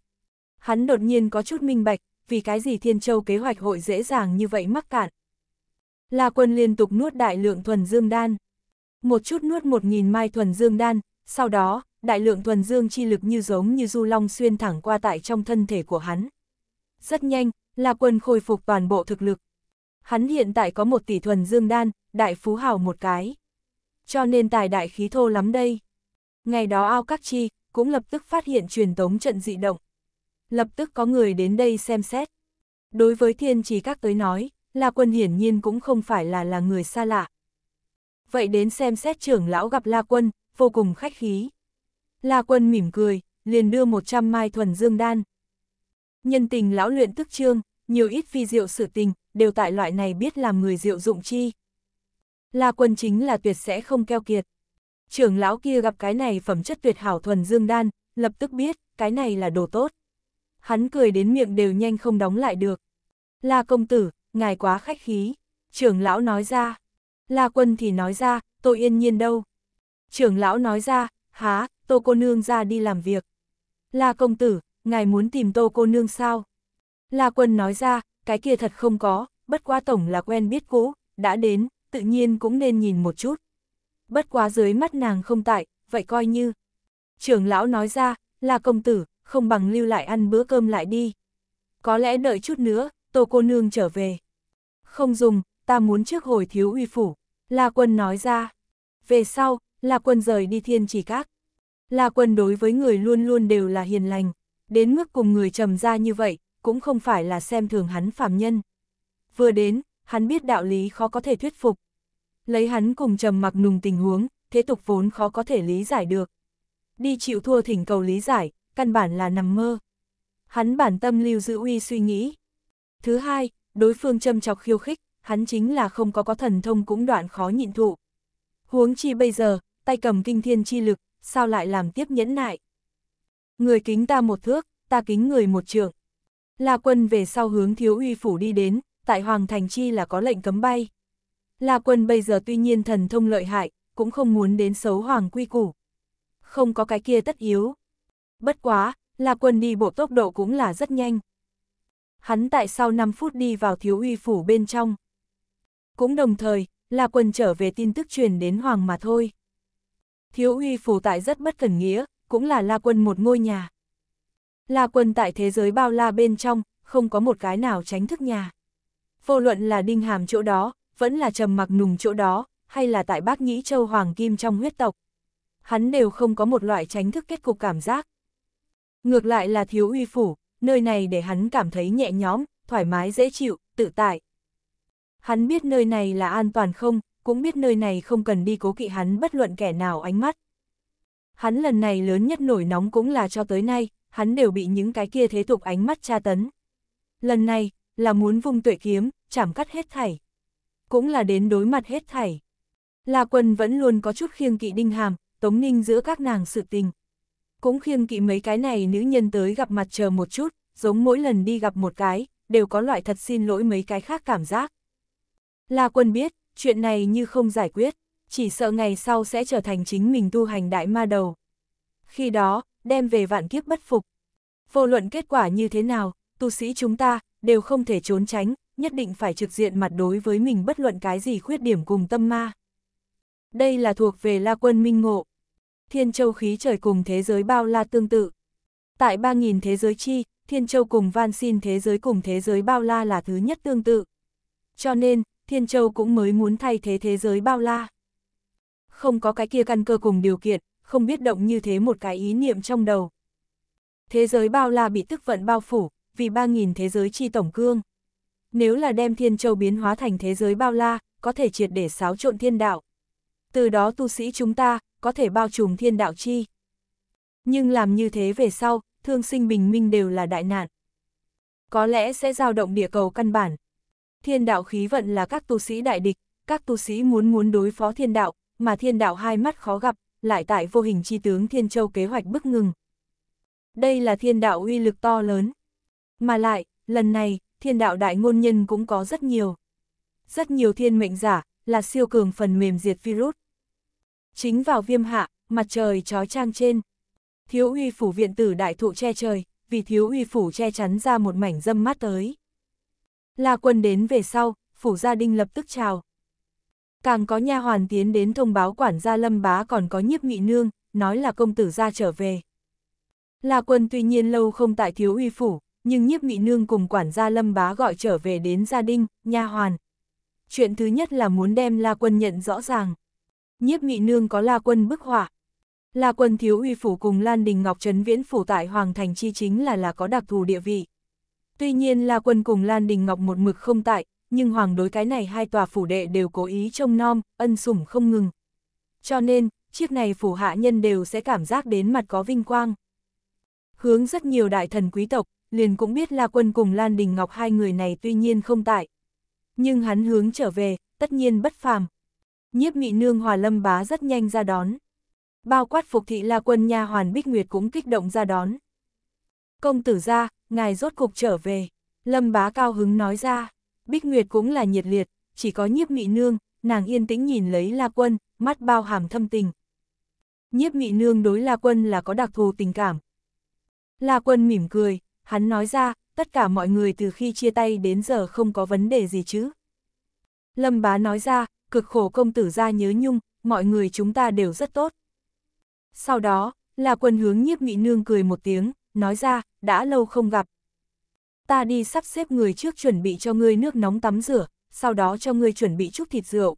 Hắn đột nhiên có chút minh bạch, vì cái gì Thiên Châu kế hoạch hội dễ dàng như vậy mắc cạn. La quân liên tục nuốt đại lượng thuần dương đan. Một chút nuốt một nghìn mai thuần dương đan, sau đó, đại lượng thuần dương chi lực như giống như du long xuyên thẳng qua tại trong thân thể của hắn. Rất nhanh, La quân khôi phục toàn bộ thực lực. Hắn hiện tại có một tỷ thuần dương đan, đại phú hào một cái cho nên tài đại khí thô lắm đây. Ngày đó ao các chi, cũng lập tức phát hiện truyền tống trận dị động. Lập tức có người đến đây xem xét. Đối với thiên trì các tới nói, là quân hiển nhiên cũng không phải là là người xa lạ. Vậy đến xem xét trưởng lão gặp La Quân, vô cùng khách khí. La Quân mỉm cười, liền đưa 100 mai thuần dương đan. Nhân tình lão luyện tức trương, nhiều ít phi diệu sự tình, đều tại loại này biết làm người diệu dụng chi. La quân chính là tuyệt sẽ không keo kiệt. Trưởng lão kia gặp cái này phẩm chất tuyệt hảo thuần dương đan, lập tức biết, cái này là đồ tốt. Hắn cười đến miệng đều nhanh không đóng lại được. La công tử, ngài quá khách khí. Trưởng lão nói ra. La quân thì nói ra, tôi yên nhiên đâu. Trưởng lão nói ra, há, tô cô nương ra đi làm việc. La công tử, ngài muốn tìm tô cô nương sao? La quân nói ra, cái kia thật không có, bất quá tổng là quen biết cũ, đã đến, tự nhiên cũng nên nhìn một chút. Bất quá dưới mắt nàng không tại, vậy coi như. Trưởng lão nói ra, là công tử, không bằng lưu lại ăn bữa cơm lại đi. Có lẽ đợi chút nữa, tô cô nương trở về. Không dùng, ta muốn trước hồi thiếu uy phủ. La quân nói ra. Về sau, La quân rời đi thiên chỉ các. La quân đối với người luôn luôn đều là hiền lành. Đến mức cùng người trầm ra như vậy, cũng không phải là xem thường hắn phàm nhân. Vừa đến, hắn biết đạo lý khó có thể thuyết phục. Lấy hắn cùng trầm mặc nùng tình huống, thế tục vốn khó có thể lý giải được. Đi chịu thua thỉnh cầu lý giải, căn bản là nằm mơ. Hắn bản tâm lưu giữ uy suy nghĩ. Thứ hai, đối phương châm chọc khiêu khích, hắn chính là không có có thần thông cũng đoạn khó nhịn thụ. Huống chi bây giờ, tay cầm kinh thiên chi lực, sao lại làm tiếp nhẫn nại. Người kính ta một thước, ta kính người một trượng. là quân về sau hướng thiếu uy phủ đi đến, tại Hoàng Thành Chi là có lệnh cấm bay. La quân bây giờ tuy nhiên thần thông lợi hại, cũng không muốn đến xấu Hoàng quy củ. Không có cái kia tất yếu. Bất quá, La quân đi bộ tốc độ cũng là rất nhanh. Hắn tại sau 5 phút đi vào thiếu uy phủ bên trong. Cũng đồng thời, La quân trở về tin tức truyền đến Hoàng mà thôi. Thiếu uy phủ tại rất bất cần nghĩa, cũng là La quân một ngôi nhà. La quân tại thế giới bao la bên trong, không có một cái nào tránh thức nhà. Vô luận là đinh hàm chỗ đó, vẫn là trầm mặc nùng chỗ đó, hay là tại bác nhĩ châu hoàng kim trong huyết tộc. Hắn đều không có một loại tránh thức kết cục cảm giác. Ngược lại là thiếu uy phủ, nơi này để hắn cảm thấy nhẹ nhõm, thoải mái dễ chịu, tự tại. Hắn biết nơi này là an toàn không, cũng biết nơi này không cần đi cố kỵ hắn bất luận kẻ nào ánh mắt. Hắn lần này lớn nhất nổi nóng cũng là cho tới nay, hắn đều bị những cái kia thế tục ánh mắt tra tấn. Lần này, là muốn vung tuệ kiếm, chảm cắt hết thảy. Cũng là đến đối mặt hết thảy. La Quân vẫn luôn có chút khiêng kỵ Đinh Hàm, Tống Ninh giữa các nàng sự tình. Cũng khiêng kỵ mấy cái này nữ nhân tới gặp mặt chờ một chút, giống mỗi lần đi gặp một cái, đều có loại thật xin lỗi mấy cái khác cảm giác. La Quân biết, chuyện này như không giải quyết, chỉ sợ ngày sau sẽ trở thành chính mình tu hành đại ma đầu. Khi đó, đem về vạn kiếp bất phục. Vô luận kết quả như thế nào, tu sĩ chúng ta, đều không thể trốn tránh, nhất định phải trực diện mặt đối với mình bất luận cái gì khuyết điểm cùng tâm ma. Đây là thuộc về La Quân Minh Ngộ. Thiên Châu khí trời cùng thế giới bao la tương tự. Tại 3.000 thế giới chi, Thiên Châu cùng van xin thế giới cùng thế giới bao la là thứ nhất tương tự. Cho nên, Thiên Châu cũng mới muốn thay thế thế giới bao la. Không có cái kia căn cơ cùng điều kiện, không biết động như thế một cái ý niệm trong đầu. Thế giới bao la bị tức vận bao phủ, vì 3.000 thế giới chi tổng cương. Nếu là đem thiên châu biến hóa thành thế giới bao la, có thể triệt để xáo trộn thiên đạo. Từ đó tu sĩ chúng ta, có thể bao trùm thiên đạo chi. Nhưng làm như thế về sau, thương sinh bình minh đều là đại nạn. Có lẽ sẽ giao động địa cầu căn bản. Thiên đạo khí vận là các tu sĩ đại địch, các tu sĩ muốn muốn đối phó thiên đạo, mà thiên đạo hai mắt khó gặp, lại tại vô hình chi tướng thiên châu kế hoạch bức ngừng. Đây là thiên đạo uy lực to lớn. Mà lại, lần này, thiên đạo đại ngôn nhân cũng có rất nhiều. Rất nhiều thiên mệnh giả, là siêu cường phần mềm diệt virus. Chính vào viêm hạ, mặt trời chói trang trên. Thiếu uy phủ viện tử đại thụ che trời, vì thiếu uy phủ che chắn ra một mảnh dâm mát tới. La quân đến về sau, phủ gia đình lập tức chào. Càng có nha hoàn tiến đến thông báo quản gia lâm bá còn có nhiếp nghị nương, nói là công tử gia trở về. La quân tuy nhiên lâu không tại thiếu uy phủ, nhưng nhiếp nghị nương cùng quản gia lâm bá gọi trở về đến gia đình, nha hoàn. Chuyện thứ nhất là muốn đem La Quân nhận rõ ràng. Nhiếp nghị nương có La Quân bức họa. La Quân thiếu uy phủ cùng Lan Đình Ngọc Trấn Viễn phủ tại Hoàng Thành Chi chính là là có đặc thù địa vị. Tuy nhiên La Quân cùng Lan Đình Ngọc một mực không tại, nhưng Hoàng đối cái này hai tòa phủ đệ đều cố ý trông nom, ân sủng không ngừng. Cho nên, chiếc này phủ hạ nhân đều sẽ cảm giác đến mặt có vinh quang. Hướng rất nhiều đại thần quý tộc, liền cũng biết La Quân cùng Lan Đình Ngọc hai người này tuy nhiên không tại. Nhưng hắn hướng trở về, tất nhiên bất phàm. Nhiếp mị nương hòa lâm bá rất nhanh ra đón. Bao quát phục thị La Quân nha hoàn Bích Nguyệt cũng kích động ra đón. Công tử ra, ngài rốt cục trở về. Lâm bá cao hứng nói ra, Bích Nguyệt cũng là nhiệt liệt, chỉ có nhiếp mị nương, nàng yên tĩnh nhìn lấy La Quân, mắt bao hàm thâm tình. Nhiếp mị nương đối La Quân là có đặc thù tình cảm. La Quân mỉm cười, hắn nói ra, tất cả mọi người từ khi chia tay đến giờ không có vấn đề gì chứ. Lâm bá nói ra, cực khổ công tử ra nhớ nhung, mọi người chúng ta đều rất tốt. Sau đó, là quân hướng nhiếp nghị nương cười một tiếng, nói ra, đã lâu không gặp. Ta đi sắp xếp người trước chuẩn bị cho ngươi nước nóng tắm rửa, sau đó cho ngươi chuẩn bị chút thịt rượu.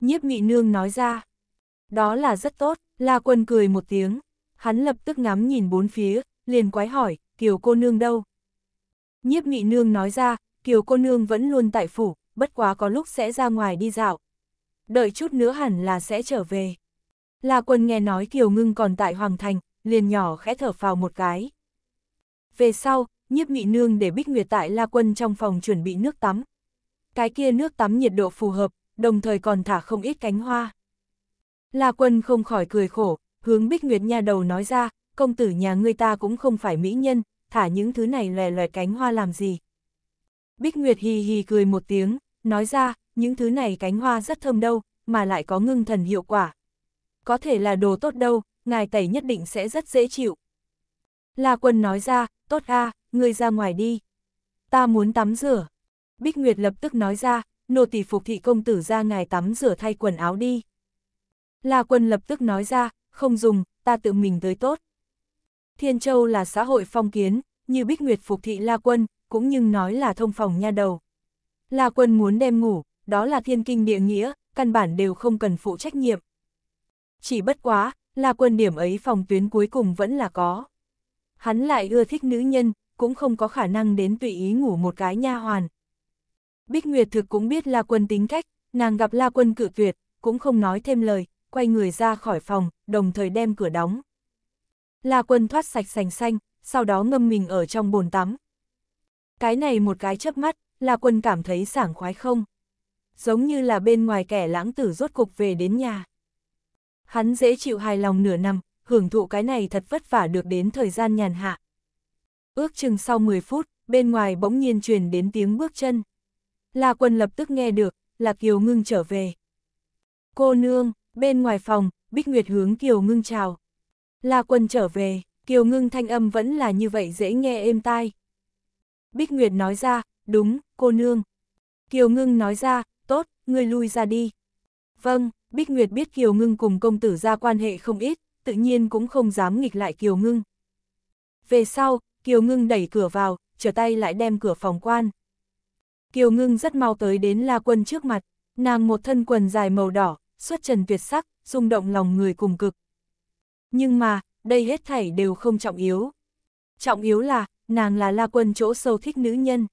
Nhiếp nghị nương nói ra, đó là rất tốt, là quân cười một tiếng, hắn lập tức ngắm nhìn bốn phía, liền quái hỏi, Kiều cô nương đâu? Nhiếp nghị nương nói ra, Kiều cô nương vẫn luôn tại phủ, bất quá có lúc sẽ ra ngoài đi dạo. Đợi chút nữa hẳn là sẽ trở về. La quân nghe nói Kiều ngưng còn tại Hoàng Thành, liền nhỏ khẽ thở phào một cái. Về sau, nhiếp nghị nương để bích nguyệt tại La quân trong phòng chuẩn bị nước tắm. Cái kia nước tắm nhiệt độ phù hợp, đồng thời còn thả không ít cánh hoa. La quân không khỏi cười khổ, hướng bích nguyệt nha đầu nói ra, công tử nhà ngươi ta cũng không phải mỹ nhân, thả những thứ này lòe lòe cánh hoa làm gì. Bích Nguyệt hì hì cười một tiếng, nói ra, những thứ này cánh hoa rất thơm đâu, mà lại có ngưng thần hiệu quả. Có thể là đồ tốt đâu, ngài tẩy nhất định sẽ rất dễ chịu. La quân nói ra, tốt a, ngươi ra ngoài đi. Ta muốn tắm rửa. Bích Nguyệt lập tức nói ra, nô tỳ phục thị công tử ra ngài tắm rửa thay quần áo đi. La quân lập tức nói ra, không dùng, ta tự mình tới tốt. Thiên Châu là xã hội phong kiến, như Bích Nguyệt phục thị La Quân, cũng nhưng nói là thông phòng nha đầu. La Quân muốn đem ngủ, đó là thiên kinh địa nghĩa, căn bản đều không cần phụ trách nhiệm. Chỉ bất quá, La Quân điểm ấy phòng tuyến cuối cùng vẫn là có. Hắn lại ưa thích nữ nhân, cũng không có khả năng đến tùy ý ngủ một cái nha hoàn. Bích Nguyệt thực cũng biết La Quân tính cách, nàng gặp La Quân cự tuyệt, cũng không nói thêm lời, quay người ra khỏi phòng, đồng thời đem cửa đóng. La Quân thoát sạch sành xanh, sau đó ngâm mình ở trong bồn tắm. Cái này một cái chớp mắt, La Quân cảm thấy sảng khoái không? Giống như là bên ngoài kẻ lãng tử rốt cục về đến nhà. Hắn dễ chịu hài lòng nửa năm, hưởng thụ cái này thật vất vả được đến thời gian nhàn hạ. Ước chừng sau 10 phút, bên ngoài bỗng nhiên truyền đến tiếng bước chân. La Quân lập tức nghe được, là Kiều Ngưng trở về. Cô nương, bên ngoài phòng, Bích Nguyệt hướng Kiều Ngưng chào. La quân trở về, Kiều Ngưng thanh âm vẫn là như vậy dễ nghe êm tai. Bích Nguyệt nói ra, đúng, cô nương. Kiều Ngưng nói ra, tốt, ngươi lui ra đi. Vâng, Bích Nguyệt biết Kiều Ngưng cùng công tử ra quan hệ không ít, tự nhiên cũng không dám nghịch lại Kiều Ngưng. Về sau, Kiều Ngưng đẩy cửa vào, trở tay lại đem cửa phòng quan. Kiều Ngưng rất mau tới đến La Quân trước mặt, nàng một thân quần dài màu đỏ, xuất trần tuyệt sắc, rung động lòng người cùng cực. Nhưng mà, đây hết thảy đều không trọng yếu. Trọng yếu là, nàng là La Quân chỗ sâu thích nữ nhân.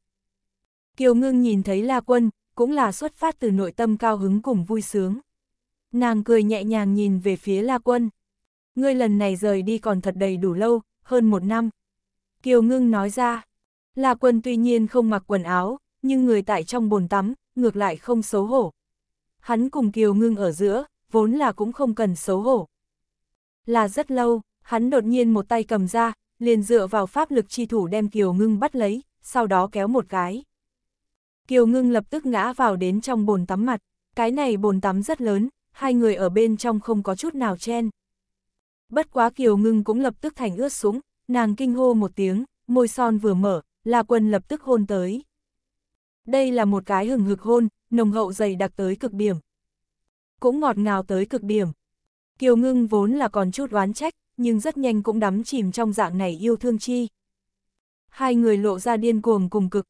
Kiều Ngưng nhìn thấy La Quân, cũng là xuất phát từ nội tâm cao hứng cùng vui sướng. Nàng cười nhẹ nhàng nhìn về phía La Quân. Ngươi lần này rời đi còn thật đầy đủ lâu, hơn một năm. Kiều Ngưng nói ra, La Quân tuy nhiên không mặc quần áo, nhưng người tại trong bồn tắm, ngược lại không xấu hổ. Hắn cùng Kiều Ngưng ở giữa, vốn là cũng không cần xấu hổ. Là rất lâu, hắn đột nhiên một tay cầm ra, liền dựa vào pháp lực chi thủ đem Kiều Ngưng bắt lấy, sau đó kéo một cái. Kiều Ngưng lập tức ngã vào đến trong bồn tắm mặt, cái này bồn tắm rất lớn, hai người ở bên trong không có chút nào chen. Bất quá Kiều Ngưng cũng lập tức thành ướt súng, nàng kinh hô một tiếng, môi son vừa mở, là Quân lập tức hôn tới. Đây là một cái hừng hực hôn, nồng hậu dày đặc tới cực điểm. Cũng ngọt ngào tới cực điểm. Kiều Ngưng vốn là còn chút oán trách, nhưng rất nhanh cũng đắm chìm trong dạng này yêu thương chi. Hai người lộ ra điên cuồng cùng cực.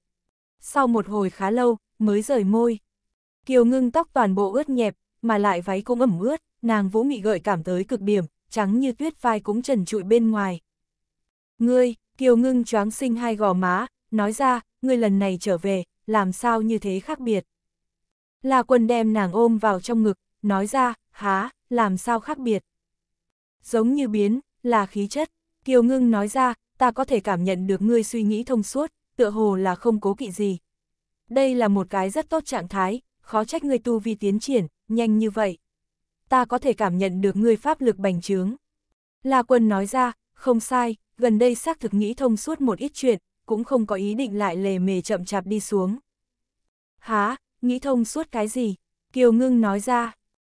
Sau một hồi khá lâu, mới rời môi. Kiều Ngưng tóc toàn bộ ướt nhẹp, mà lại váy cũng ẩm ướt, nàng vũ mị gợi cảm tới cực điểm, trắng như tuyết vai cũng trần trụi bên ngoài. Ngươi, Kiều Ngưng choáng sinh hai gò má, nói ra, ngươi lần này trở về, làm sao như thế khác biệt. Là quần đem nàng ôm vào trong ngực, nói ra, há, làm sao khác biệt. Giống như biến, là khí chất, Kiều Ngưng nói ra, ta có thể cảm nhận được ngươi suy nghĩ thông suốt, tựa hồ là không cố kỵ gì. Đây là một cái rất tốt trạng thái, khó trách ngươi tu vi tiến triển, nhanh như vậy. Ta có thể cảm nhận được ngươi pháp lực bành trướng. La Quân nói ra, không sai, gần đây xác thực nghĩ thông suốt một ít chuyện, cũng không có ý định lại lề mề chậm chạp đi xuống. Há, nghĩ thông suốt cái gì? Kiều Ngưng nói ra.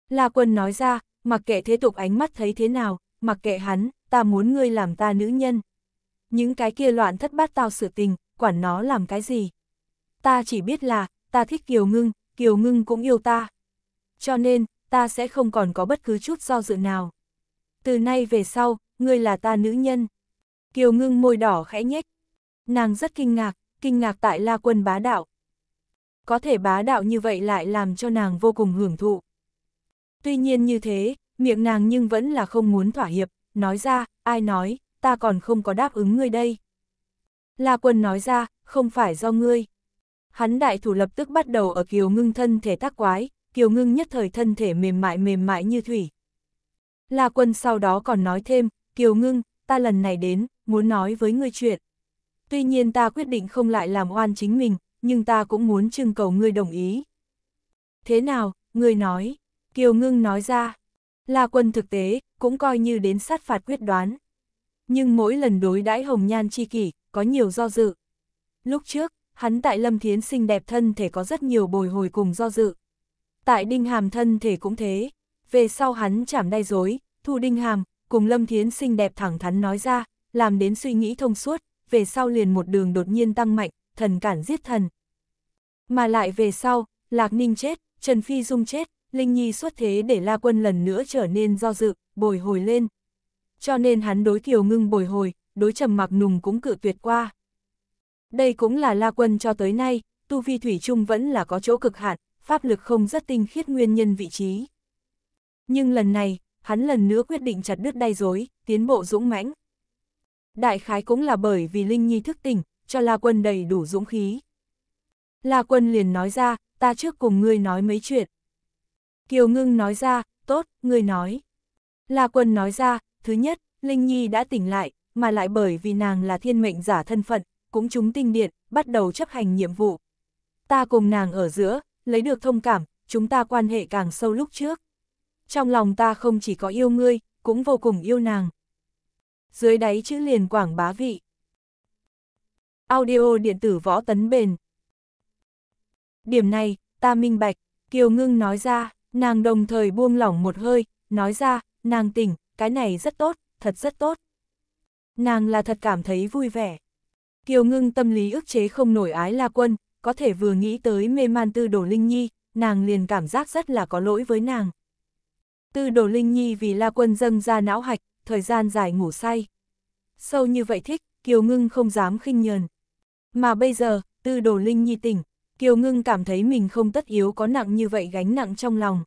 La Quân nói ra, mặc kệ thế tục ánh mắt thấy thế nào, mặc kệ hắn, ta muốn ngươi làm ta nữ nhân. Những cái kia loạn thất bát tao sự tình, quản nó làm cái gì. Ta chỉ biết là, ta thích Kiều Ngưng, Kiều Ngưng cũng yêu ta. Cho nên, ta sẽ không còn có bất cứ chút do dự nào. Từ nay về sau, ngươi là ta nữ nhân. Kiều Ngưng môi đỏ khẽ nhếch. Nàng rất kinh ngạc, kinh ngạc tại La Quân bá đạo. Có thể bá đạo như vậy lại làm cho nàng vô cùng hưởng thụ. Tuy nhiên như thế, miệng nàng nhưng vẫn là không muốn thỏa hiệp, nói ra, ai nói, ta còn không có đáp ứng ngươi đây. La quân nói ra, không phải do ngươi. Hắn đại thủ lập tức bắt đầu ở kiều ngưng thân thể tác quái, kiều ngưng nhất thời thân thể mềm mại mềm mại như thủy. La quân sau đó còn nói thêm, kiều ngưng, ta lần này đến, muốn nói với ngươi chuyện. Tuy nhiên ta quyết định không lại làm oan chính mình, nhưng ta cũng muốn trưng cầu ngươi đồng ý. Thế nào, ngươi nói. Kiều Ngưng nói ra, là quân thực tế, cũng coi như đến sát phạt quyết đoán. Nhưng mỗi lần đối đãi hồng nhan chi kỷ, có nhiều do dự. Lúc trước, hắn tại Lâm Thiến xinh đẹp thân thể có rất nhiều bồi hồi cùng do dự. Tại Đinh Hàm thân thể cũng thế, về sau hắn chảm đai dối, thu Đinh Hàm, cùng Lâm Thiến xinh đẹp thẳng thắn nói ra, làm đến suy nghĩ thông suốt, về sau liền một đường đột nhiên tăng mạnh, thần cản giết thần. Mà lại về sau, Lạc Ninh chết, Trần Phi Dung chết, Linh Nhi xuất thế để La Quân lần nữa trở nên do dự, bồi hồi lên. Cho nên hắn đối Kiều Ngưng bồi hồi, đối trầm mặc nùng cũng cự tuyệt qua. Đây cũng là La Quân cho tới nay, tu vi thủy chung vẫn là có chỗ cực hạn, pháp lực không rất tinh khiết nguyên nhân vị trí. Nhưng lần này, hắn lần nữa quyết định chặt đứt đay rối, tiến bộ dũng mãnh. Đại khái cũng là bởi vì Linh Nhi thức tỉnh, cho La Quân đầy đủ dũng khí. La Quân liền nói ra, ta trước cùng ngươi nói mấy chuyện. Kiều Ngưng nói ra, tốt, người nói. La Quân nói ra, thứ nhất, Linh Nhi đã tỉnh lại, mà lại bởi vì nàng là thiên mệnh giả thân phận, cũng chúng tinh điện, bắt đầu chấp hành nhiệm vụ. Ta cùng nàng ở giữa, lấy được thông cảm, chúng ta quan hệ càng sâu lúc trước. Trong lòng ta không chỉ có yêu ngươi, cũng vô cùng yêu nàng. Dưới đáy chữ liền quảng bá vị. Audio điện tử võ tấn bền. Điểm này, ta minh bạch, Kiều Ngưng nói ra. Nàng đồng thời buông lỏng một hơi, nói ra, nàng tỉnh, cái này rất tốt, thật rất tốt. Nàng là thật cảm thấy vui vẻ. Kiều ngưng tâm lý ức chế không nổi ái la quân, có thể vừa nghĩ tới mê man tư đồ linh nhi, nàng liền cảm giác rất là có lỗi với nàng. Tư đồ linh nhi vì la quân dâng ra não hạch, thời gian dài ngủ say. Sâu như vậy thích, kiều ngưng không dám khinh nhờn. Mà bây giờ, tư đồ linh nhi tỉnh, Kiều Ngưng cảm thấy mình không tất yếu có nặng như vậy gánh nặng trong lòng.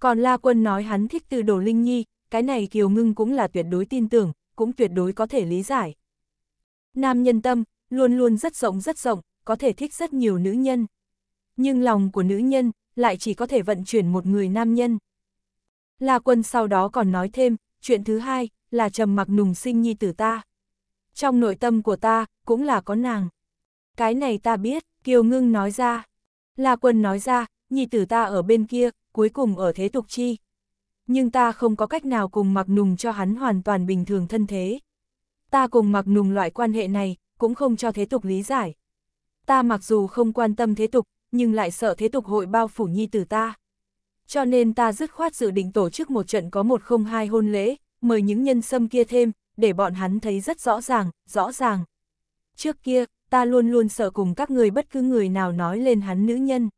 Còn La Quân nói hắn thích từ đồ Linh Nhi, cái này Kiều Ngưng cũng là tuyệt đối tin tưởng, cũng tuyệt đối có thể lý giải. Nam nhân tâm, luôn luôn rất rộng rất rộng, có thể thích rất nhiều nữ nhân. Nhưng lòng của nữ nhân, lại chỉ có thể vận chuyển một người nam nhân. La Quân sau đó còn nói thêm, chuyện thứ hai, là trầm mặc nùng sinh nhi tử ta. Trong nội tâm của ta, cũng là có nàng. Cái này ta biết, Kiều Ngưng nói ra. La Quân nói ra, nhi tử ta ở bên kia, cuối cùng ở thế tục chi. Nhưng ta không có cách nào cùng mặc nùng cho hắn hoàn toàn bình thường thân thế. Ta cùng mặc nùng loại quan hệ này, cũng không cho thế tục lý giải. Ta mặc dù không quan tâm thế tục, nhưng lại sợ thế tục hội bao phủ nhi tử ta. Cho nên ta dứt khoát dự định tổ chức một trận có một không hai hôn lễ, mời những nhân sâm kia thêm, để bọn hắn thấy rất rõ ràng, rõ ràng. Trước kia, ta luôn luôn sợ cùng các người bất cứ người nào nói lên hắn nữ nhân.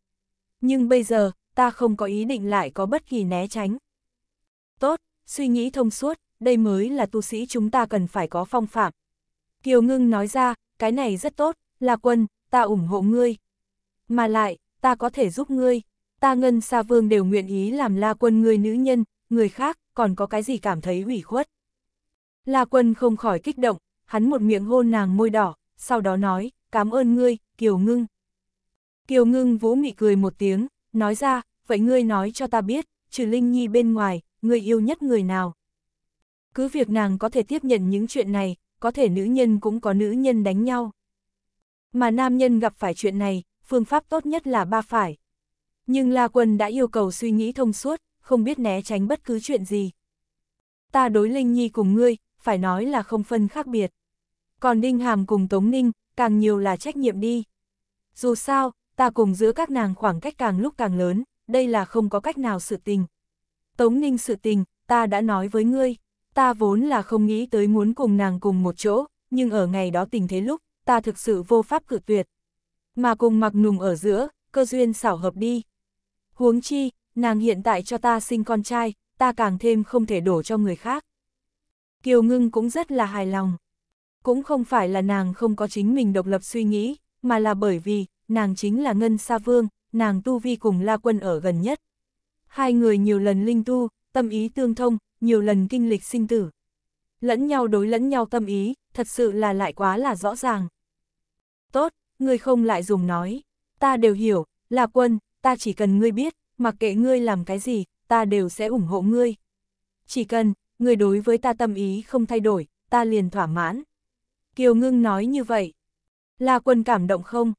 Nhưng bây giờ, ta không có ý định lại có bất kỳ né tránh. Tốt, suy nghĩ thông suốt, đây mới là tu sĩ chúng ta cần phải có phong phạm. Kiều Ngưng nói ra, cái này rất tốt, là quân, ta ủng hộ ngươi. Mà lại, ta có thể giúp ngươi, ta ngân xa vương đều nguyện ý làm la quân người nữ nhân, người khác, còn có cái gì cảm thấy ủy khuất. La quân không khỏi kích động, hắn một miệng hôn nàng môi đỏ, sau đó nói, cảm ơn ngươi, Kiều Ngưng. Kiều Ngưng vỗ mị cười một tiếng, nói ra, vậy ngươi nói cho ta biết, trừ Linh Nhi bên ngoài, ngươi yêu nhất người nào. Cứ việc nàng có thể tiếp nhận những chuyện này, có thể nữ nhân cũng có nữ nhân đánh nhau. Mà nam nhân gặp phải chuyện này, phương pháp tốt nhất là ba phải. Nhưng La Quân đã yêu cầu suy nghĩ thông suốt, không biết né tránh bất cứ chuyện gì. Ta đối Linh Nhi cùng ngươi, phải nói là không phân khác biệt. Còn Ninh Hàm cùng Tống Ninh, càng nhiều là trách nhiệm đi. Dù sao, ta cùng giữa các nàng khoảng cách càng lúc càng lớn, đây là không có cách nào sự tình. Tống Ninh sự tình, ta đã nói với ngươi, ta vốn là không nghĩ tới muốn cùng nàng cùng một chỗ, nhưng ở ngày đó tình thế lúc, ta thực sự vô pháp cử tuyệt. Mà cùng mặc nùng ở giữa, cơ duyên xảo hợp đi. Huống chi, nàng hiện tại cho ta sinh con trai, ta càng thêm không thể đổ cho người khác. Kiều Ngưng cũng rất là hài lòng cũng không phải là nàng không có chính mình độc lập suy nghĩ, mà là bởi vì, nàng chính là Ngân Sa Vương, nàng tu vi cùng La Quân ở gần nhất. Hai người nhiều lần linh tu, tâm ý tương thông, nhiều lần kinh lịch sinh tử. Lẫn nhau đối lẫn nhau tâm ý, thật sự là lại quá là rõ ràng. Tốt, ngươi không lại dùng nói, ta đều hiểu, La Quân, ta chỉ cần ngươi biết, mặc kệ ngươi làm cái gì, ta đều sẽ ủng hộ ngươi. Chỉ cần, ngươi đối với ta tâm ý không thay đổi, ta liền thỏa mãn. Kiều Ngưng nói như vậy. Là quân cảm động không?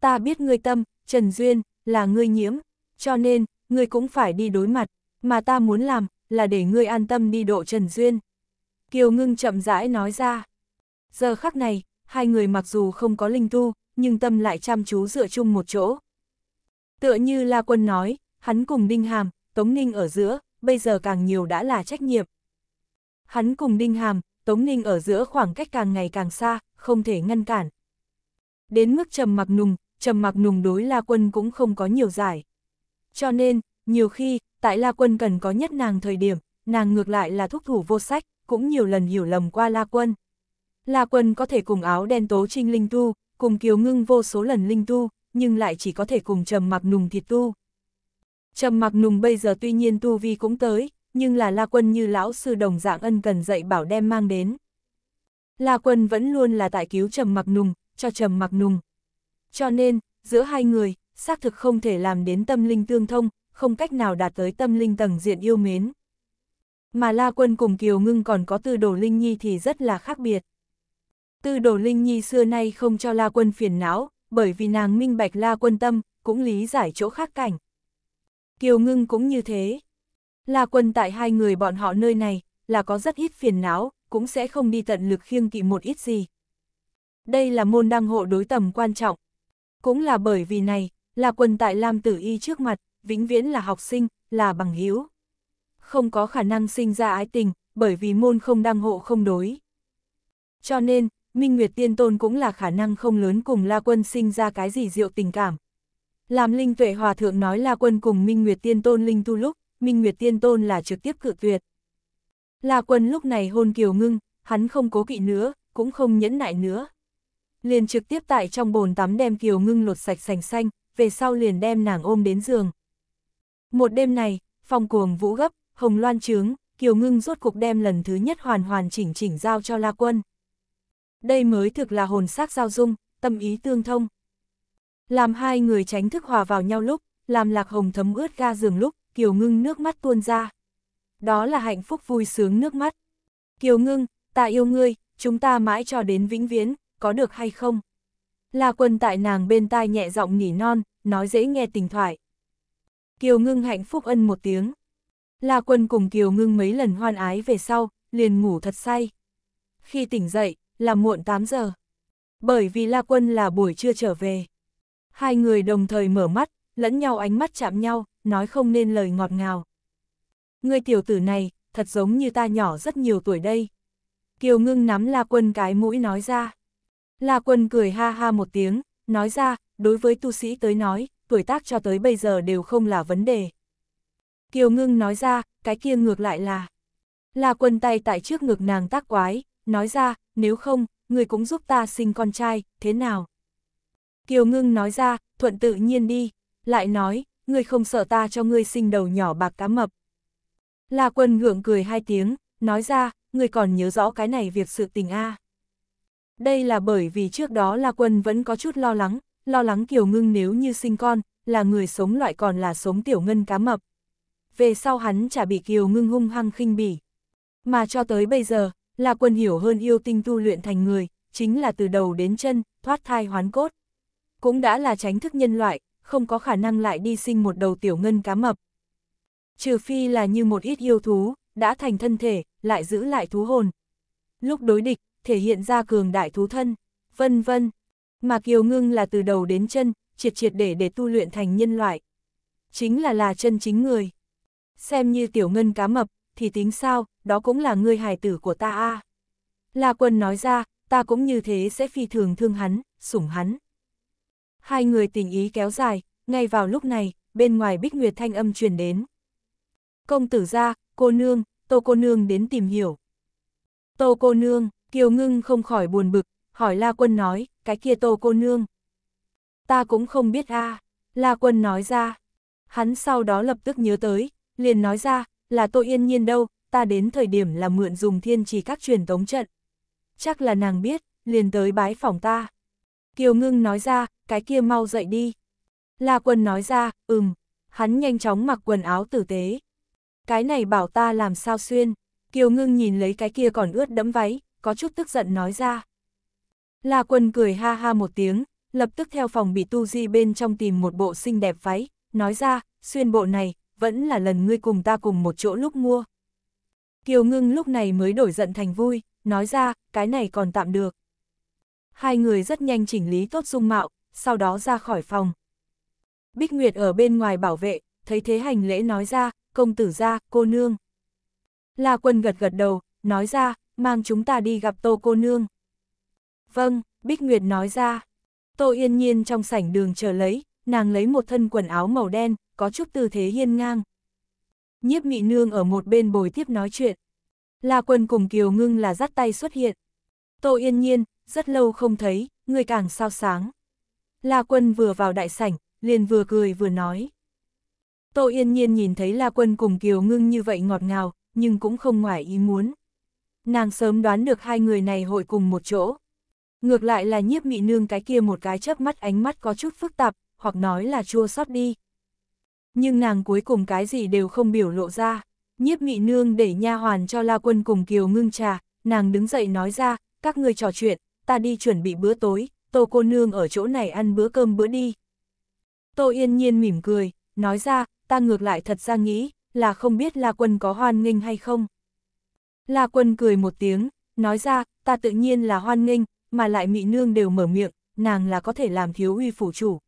Ta biết ngươi tâm, Trần Duyên, là ngươi nhiễm, cho nên, ngươi cũng phải đi đối mặt, mà ta muốn làm, là để ngươi an tâm đi độ Trần Duyên. Kiều Ngưng chậm rãi nói ra. Giờ khắc này, hai người mặc dù không có linh tu, nhưng tâm lại chăm chú dựa chung một chỗ. Tựa như La Quân nói, hắn cùng Đinh Hàm, Tống Ninh ở giữa, bây giờ càng nhiều đã là trách nhiệm. Hắn cùng Đinh Hàm, Tống Ninh ở giữa khoảng cách càng ngày càng xa, không thể ngăn cản. Đến mức trầm mặc nùng, trầm mặc nùng đối La Quân cũng không có nhiều giải. Cho nên, nhiều khi, tại La Quân cần có nhất nàng thời điểm, nàng ngược lại là thúc thủ vô sách, cũng nhiều lần hiểu lầm qua La Quân. La Quân có thể cùng áo đen tố trinh linh tu, cùng kiều ngưng vô số lần linh tu, nhưng lại chỉ có thể cùng trầm mặc nùng thiệt tu. Trầm mặc nùng bây giờ tuy nhiên tu vi cũng tới, nhưng là La Quân như lão sư đồng dạng ân cần dạy bảo đem mang đến. La Quân vẫn luôn là tại cứu Trầm Mặc Nùng, cho Trầm Mặc Nùng. Cho nên, giữa hai người, xác thực không thể làm đến tâm linh tương thông, không cách nào đạt tới tâm linh tầng diện yêu mến. Mà La Quân cùng Kiều Ngưng còn có Tư Đồ Linh Nhi thì rất là khác biệt. Tư Đồ Linh Nhi xưa nay không cho La Quân phiền não, bởi vì nàng minh bạch La Quân tâm, cũng lý giải chỗ khác cảnh. Kiều Ngưng cũng như thế, La quân tại hai người bọn họ nơi này, là có rất ít phiền não, cũng sẽ không đi tận lực khiêng kỵ một ít gì. Đây là môn đăng hộ đối tầm quan trọng. Cũng là bởi vì này, là quân tại Lam Tử Y trước mặt, vĩnh viễn là học sinh, là bằng hữu Không có khả năng sinh ra ái tình, bởi vì môn không đăng hộ không đối. Cho nên, Minh Nguyệt Tiên Tôn cũng là khả năng không lớn cùng La Quân sinh ra cái gì diệu tình cảm. Làm Linh Tuệ Hòa Thượng nói La Quân cùng Minh Nguyệt Tiên Tôn Linh Tu lúc, Minh Nguyệt Tiên Tôn là trực tiếp cự tuyệt. La Quân lúc này hôn kiều ngưng, hắn không cố kỵ nữa, cũng không nhẫn nại nữa. Liền trực tiếp tại trong bồn tắm đem kiều ngưng lột sạch sành xanh, về sau liền đem nàng ôm đến giường. Một đêm này, phong cuồng vũ gấp, hồng loan trướng, kiều ngưng rốt cục đem lần thứ nhất hoàn hoàn chỉnh chỉnh giao cho La Quân. Đây mới thực là hồn xác giao dung, tâm ý tương thông. Làm hai người tránh thức hòa vào nhau lúc, làm lạc hồng thấm ướt ga giường lúc, Kiều Ngưng nước mắt tuôn ra. Đó là hạnh phúc vui sướng nước mắt. Kiều Ngưng, ta yêu ngươi, chúng ta mãi cho đến vĩnh viễn, có được hay không? La Quân tại nàng bên tai nhẹ giọng nỉ non, nói dễ nghe tình thoại. Kiều Ngưng hạnh phúc ân một tiếng. La Quân cùng Kiều Ngưng mấy lần hoan ái về sau, liền ngủ thật say. Khi tỉnh dậy, là muộn 8 giờ. Bởi vì La Quân là buổi trưa trở về. Hai người đồng thời mở mắt, lẫn nhau ánh mắt chạm nhau, nói không nên lời ngọt ngào. Người tiểu tử này, thật giống như ta nhỏ rất nhiều tuổi đây. Kiều ngưng nắm La Quân cái mũi nói ra. La Quân cười ha ha một tiếng, nói ra, đối với tu sĩ tới nói, tuổi tác cho tới bây giờ đều không là vấn đề. Kiều ngưng nói ra, cái kia ngược lại là. La Quân tay tại trước ngực nàng tác quái, nói ra, nếu không, người cũng giúp ta sinh con trai, thế nào? Kiều ngưng nói ra, thuận tự nhiên đi, lại nói, ngươi không sợ ta cho ngươi sinh đầu nhỏ bạc cá mập. La quân ngượng cười hai tiếng, nói ra, ngươi còn nhớ rõ cái này việc sự tình a. À? Đây là bởi vì trước đó La quân vẫn có chút lo lắng, lo lắng Kiều Ngưng nếu như sinh con, là người sống loại còn là sống tiểu ngân cá mập. Về sau hắn chả bị Kiều Ngưng hung hăng khinh bỉ. Mà cho tới bây giờ, La Quân hiểu hơn yêu tinh tu luyện thành người, chính là từ đầu đến chân, thoát thai hoán cốt. Cũng đã là tránh thức nhân loại, không có khả năng lại đi sinh một đầu tiểu ngân cá mập. Trừ phi là như một ít yêu thú, đã thành thân thể, lại giữ lại thú hồn. Lúc đối địch, thể hiện ra cường đại thú thân, vân vân. Mà Kiều Ngưng là từ đầu đến chân, triệt triệt để để tu luyện thành nhân loại. Chính là là chân chính người. Xem như tiểu ngân cá mập, thì tính sao, đó cũng là người hài tử của ta a à. La Quân nói ra, ta cũng như thế sẽ phi thường thương hắn, sủng hắn. Hai người tình ý kéo dài, ngay vào lúc này, bên ngoài bích nguyệt thanh âm truyền đến. Công tử ra, cô nương, tô cô nương đến tìm hiểu. Tô cô nương, kiều ngưng không khỏi buồn bực, hỏi La Quân nói, cái kia tô cô nương. Ta cũng không biết a à. La Quân nói ra. Hắn sau đó lập tức nhớ tới, liền nói ra, là tô yên nhiên đâu, ta đến thời điểm là mượn dùng thiên trì các truyền tống trận. Chắc là nàng biết, liền tới bái phòng ta. Kiều ngưng nói ra, cái kia mau dậy đi. La quân nói ra, ừm, hắn nhanh chóng mặc quần áo tử tế. Cái này bảo ta làm sao xuyên, Kiều ngưng nhìn lấy cái kia còn ướt đẫm váy, có chút tức giận nói ra. La quân cười ha ha một tiếng, lập tức theo phòng bị tu di bên trong tìm một bộ xinh đẹp váy, nói ra, xuyên bộ này, vẫn là lần ngươi cùng ta cùng một chỗ lúc mua. Kiều ngưng lúc này mới đổi giận thành vui, nói ra, cái này còn tạm được hai người rất nhanh chỉnh lý tốt dung mạo, sau đó ra khỏi phòng. Bích Nguyệt ở bên ngoài bảo vệ, thấy thế hành lễ nói ra, công tử ra, cô nương. La quân gật gật đầu, nói ra, mang chúng ta đi gặp tô cô nương. Vâng, Bích Nguyệt nói ra. Tô yên nhiên trong sảnh đường chờ lấy, nàng lấy một thân quần áo màu đen, có chút tư thế hiên ngang. Nhiếp mị nương ở một bên bồi tiếp nói chuyện. La quân cùng Kiều Ngưng là dắt tay xuất hiện. Tô yên nhiên, rất lâu không thấy, người càng sao sáng. La Quân vừa vào đại sảnh, liền vừa cười vừa nói. Tô Yên Nhiên nhìn thấy La Quân cùng Kiều Ngưng như vậy ngọt ngào, nhưng cũng không ngoài ý muốn. Nàng sớm đoán được hai người này hội cùng một chỗ. Ngược lại là nhiếp mị nương cái kia một cái chớp mắt ánh mắt có chút phức tạp, hoặc nói là chua xót đi. Nhưng nàng cuối cùng cái gì đều không biểu lộ ra. Nhiếp mị nương để nha hoàn cho La Quân cùng Kiều Ngưng trà, nàng đứng dậy nói ra, các người trò chuyện, ta đi chuẩn bị bữa tối, tô cô nương ở chỗ này ăn bữa cơm bữa đi. Tô yên nhiên mỉm cười, nói ra, ta ngược lại thật ra nghĩ, là không biết La Quân có hoan nghênh hay không. La Quân cười một tiếng, nói ra, ta tự nhiên là hoan nghênh, mà lại mị nương đều mở miệng, nàng là có thể làm thiếu uy phủ chủ.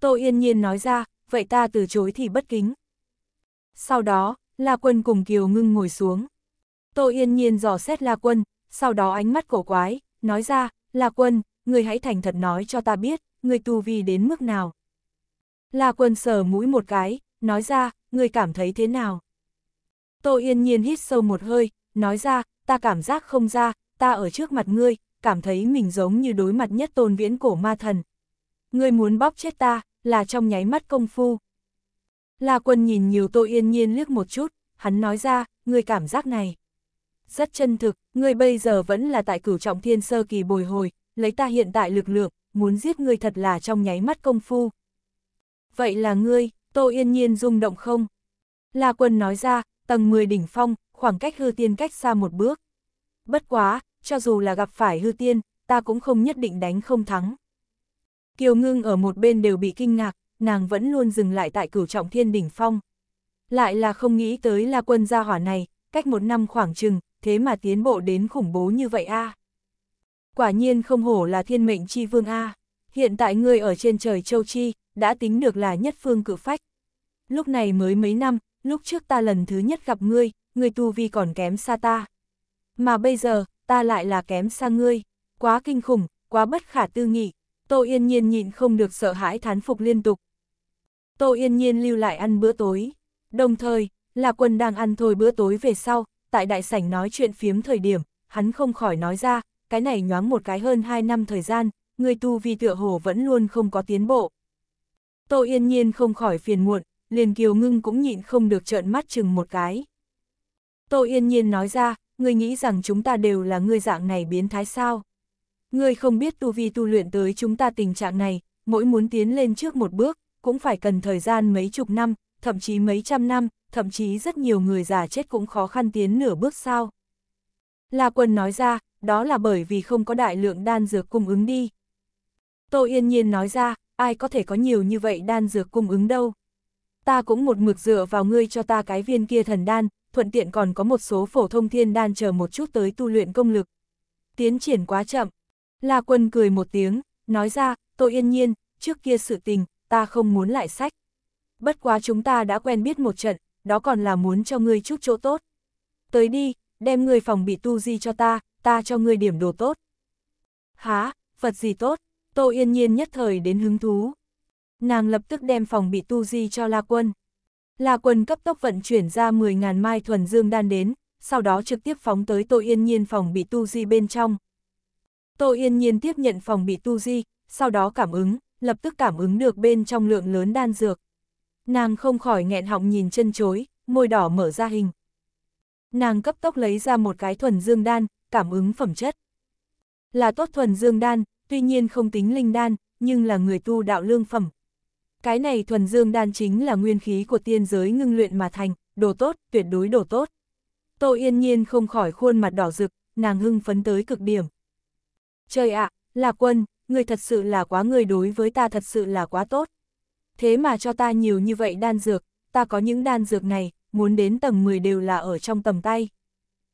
Tô yên nhiên nói ra, vậy ta từ chối thì bất kính. Sau đó, La Quân cùng Kiều Ngưng ngồi xuống. Tô yên nhiên dò xét La Quân, sau đó ánh mắt cổ quái, nói ra, La Quân, người hãy thành thật nói cho ta biết, người tu vi đến mức nào. La Quân sờ mũi một cái, nói ra, người cảm thấy thế nào. Tô Yên Nhiên hít sâu một hơi, nói ra, ta cảm giác không ra, ta ở trước mặt ngươi, cảm thấy mình giống như đối mặt nhất tôn viễn cổ ma thần. Ngươi muốn bóp chết ta, là trong nháy mắt công phu. La Quân nhìn nhiều Tô Yên Nhiên liếc một chút, hắn nói ra, ngươi cảm giác này rất chân thực, ngươi bây giờ vẫn là tại cửu trọng thiên sơ kỳ bồi hồi, lấy ta hiện tại lực lượng, muốn giết ngươi thật là trong nháy mắt công phu. Vậy là ngươi, Tô Yên Nhiên rung động không? La Quân nói ra, tầng 10 đỉnh phong, khoảng cách hư tiên cách xa một bước. Bất quá, cho dù là gặp phải hư tiên, ta cũng không nhất định đánh không thắng. Kiều Ngưng ở một bên đều bị kinh ngạc, nàng vẫn luôn dừng lại tại cửu trọng thiên đỉnh phong. Lại là không nghĩ tới là quân gia hỏa này, cách một năm khoảng chừng, thế mà tiến bộ đến khủng bố như vậy a. À. Quả nhiên không hổ là thiên mệnh chi vương a, à. hiện tại ngươi ở trên trời châu chi, đã tính được là nhất phương cự phách. Lúc này mới mấy năm, lúc trước ta lần thứ nhất gặp ngươi, ngươi tu vi còn kém xa ta. Mà bây giờ, ta lại là kém xa ngươi, quá kinh khủng, quá bất khả tư nghị. Tô Yên Nhiên nhịn không được sợ hãi thán phục liên tục. Tô Yên Nhiên lưu lại ăn bữa tối, đồng thời, là quân đang ăn thôi bữa tối về sau, tại đại sảnh nói chuyện phiếm thời điểm, hắn không khỏi nói ra, cái này nhoáng một cái hơn 2 năm thời gian, người tu vi tựa hồ vẫn luôn không có tiến bộ. Tô yên nhiên không khỏi phiền muộn, liền kiều ngưng cũng nhịn không được trợn mắt chừng một cái. Tô yên nhiên nói ra, ngươi nghĩ rằng chúng ta đều là ngươi dạng này biến thái sao. Ngươi không biết tu vi tu luyện tới chúng ta tình trạng này, mỗi muốn tiến lên trước một bước, cũng phải cần thời gian mấy chục năm, thậm chí mấy trăm năm, thậm chí rất nhiều người già chết cũng khó khăn tiến nửa bước sao. La Quân nói ra, đó là bởi vì không có đại lượng đan dược cung ứng đi. Tô Yên Nhiên nói ra, ai có thể có nhiều như vậy đan dược cung ứng đâu. Ta cũng một mực dựa vào ngươi cho ta cái viên kia thần đan, thuận tiện còn có một số phổ thông thiên đan chờ một chút tới tu luyện công lực. Tiến triển quá chậm. La Quân cười một tiếng, nói ra, Tô Yên Nhiên, trước kia sự tình, ta không muốn lại sách bất quá chúng ta đã quen biết một trận, đó còn là muốn cho ngươi chút chỗ tốt. Tới đi, đem ngươi phòng bị tu di cho ta, ta cho ngươi điểm đồ tốt. Há, Phật gì tốt, Tô Yên Nhiên nhất thời đến hứng thú. Nàng lập tức đem phòng bị tu di cho La Quân. La Quân cấp tốc vận chuyển ra 10.000 mai thuần dương đan đến, sau đó trực tiếp phóng tới Tô Yên Nhiên phòng bị tu di bên trong. Tô Yên Nhiên tiếp nhận phòng bị tu di, sau đó cảm ứng, lập tức cảm ứng được bên trong lượng lớn đan dược. Nàng không khỏi nghẹn họng nhìn chân chối, môi đỏ mở ra hình. Nàng cấp tốc lấy ra một cái thuần dương đan, cảm ứng phẩm chất. Là tốt thuần dương đan, tuy nhiên không tính linh đan, nhưng là người tu đạo lương phẩm. Cái này thuần dương đan chính là nguyên khí của tiên giới ngưng luyện mà thành, đồ tốt, tuyệt đối đồ tốt. Tô yên nhiên không khỏi khuôn mặt đỏ rực, nàng hưng phấn tới cực điểm. Trời ạ, là quân, người thật sự là quá người đối với ta thật sự là quá tốt thế mà cho ta nhiều như vậy đan dược, ta có những đan dược này, muốn đến tầng 10 đều là ở trong tầm tay.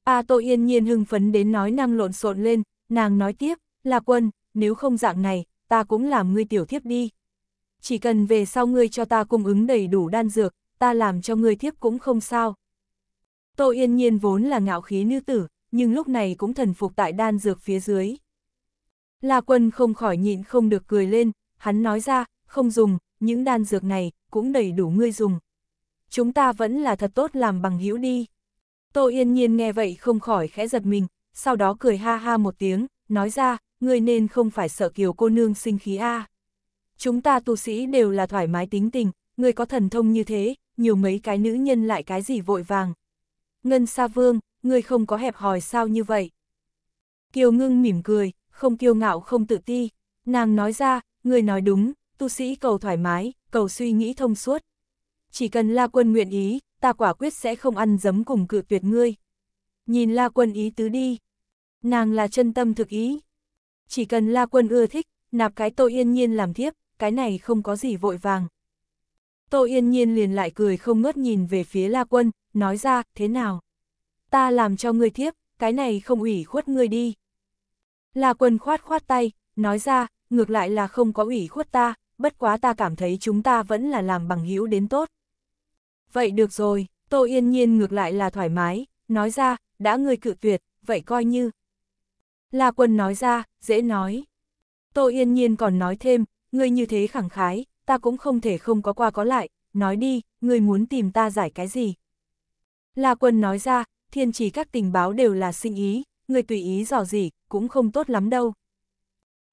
A Tô Yên Nhiên hưng phấn đến nói năng lộn xộn lên, nàng nói tiếp, là quân, nếu không dạng này, ta cũng làm ngươi tiểu thiếp đi. Chỉ cần về sau ngươi cho ta cung ứng đầy đủ đan dược, ta làm cho ngươi thiếp cũng không sao. Tô Yên Nhiên vốn là ngạo khí nữ tử, nhưng lúc này cũng thần phục tại đan dược phía dưới. La quân không khỏi nhịn không được cười lên, hắn nói ra, không dùng, những đan dược này cũng đầy đủ ngươi dùng. Chúng ta vẫn là thật tốt làm bằng hữu đi. Tô Yên Nhiên nghe vậy không khỏi khẽ giật mình, sau đó cười ha ha một tiếng, nói ra, ngươi nên không phải sợ kiều cô nương sinh khí a. Chúng ta tu sĩ đều là thoải mái tính tình, ngươi có thần thông như thế, nhiều mấy cái nữ nhân lại cái gì vội vàng. Ngân Sa Vương, ngươi không có hẹp hòi sao như vậy? Kiều Ngưng mỉm cười, không kiêu ngạo không tự ti, nàng nói ra, ngươi nói đúng, tu sĩ cầu thoải mái, cầu suy nghĩ thông suốt. Chỉ cần La Quân nguyện ý, ta quả quyết sẽ không ăn dấm cùng cự tuyệt ngươi. Nhìn La Quân ý tứ đi. Nàng là chân tâm thực ý. Chỉ cần La Quân ưa thích, nạp cái Tô Yên Nhiên làm thiếp, cái này không có gì vội vàng. Tô Yên Nhiên liền lại cười không ngớt nhìn về phía La Quân, nói ra, thế nào? Ta làm cho ngươi thiếp, cái này không ủy khuất ngươi đi. La Quân khoát khoát tay, nói ra, ngược lại là không có ủy khuất ta, bất quá ta cảm thấy chúng ta vẫn là làm bằng hữu đến tốt. Vậy được rồi, Tô Yên Nhiên ngược lại là thoải mái, nói ra, đã ngươi cự tuyệt, vậy coi như. La quân nói ra, dễ nói. Tô Yên Nhiên còn nói thêm, ngươi như thế khẳng khái, ta cũng không thể không có qua có lại, nói đi, ngươi muốn tìm ta giải cái gì. La quân nói ra, thiên chỉ các tình báo đều là sinh ý, ngươi tùy ý dò gì, cũng không tốt lắm đâu.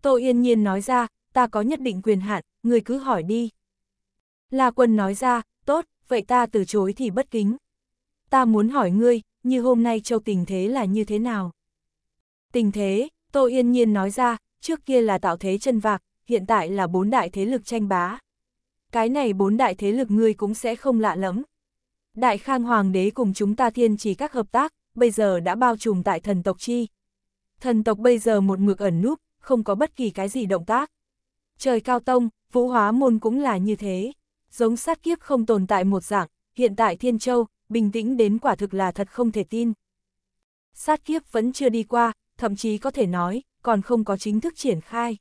Tô Yên Nhiên nói ra, ta có nhất định quyền hạn, người cứ hỏi đi. La quân nói ra, tốt, vậy ta từ chối thì bất kính. Ta muốn hỏi ngươi, như hôm nay châu tình thế là như thế nào? Tình thế, Tô Yên Nhiên nói ra, trước kia là tạo thế chân vạc, hiện tại là bốn đại thế lực tranh bá. Cái này bốn đại thế lực ngươi cũng sẽ không lạ lẫm. Đại Khang Hoàng đế cùng chúng ta thiên chỉ các hợp tác, bây giờ đã bao trùm tại thần tộc chi. Thần tộc bây giờ một mực ẩn núp, không có bất kỳ cái gì động tác. Trời cao tông, vũ hóa môn cũng là như thế. Giống sát kiếp không tồn tại một dạng, hiện tại Thiên Châu, bình tĩnh đến quả thực là thật không thể tin. Sát kiếp vẫn chưa đi qua, thậm chí có thể nói, còn không có chính thức triển khai.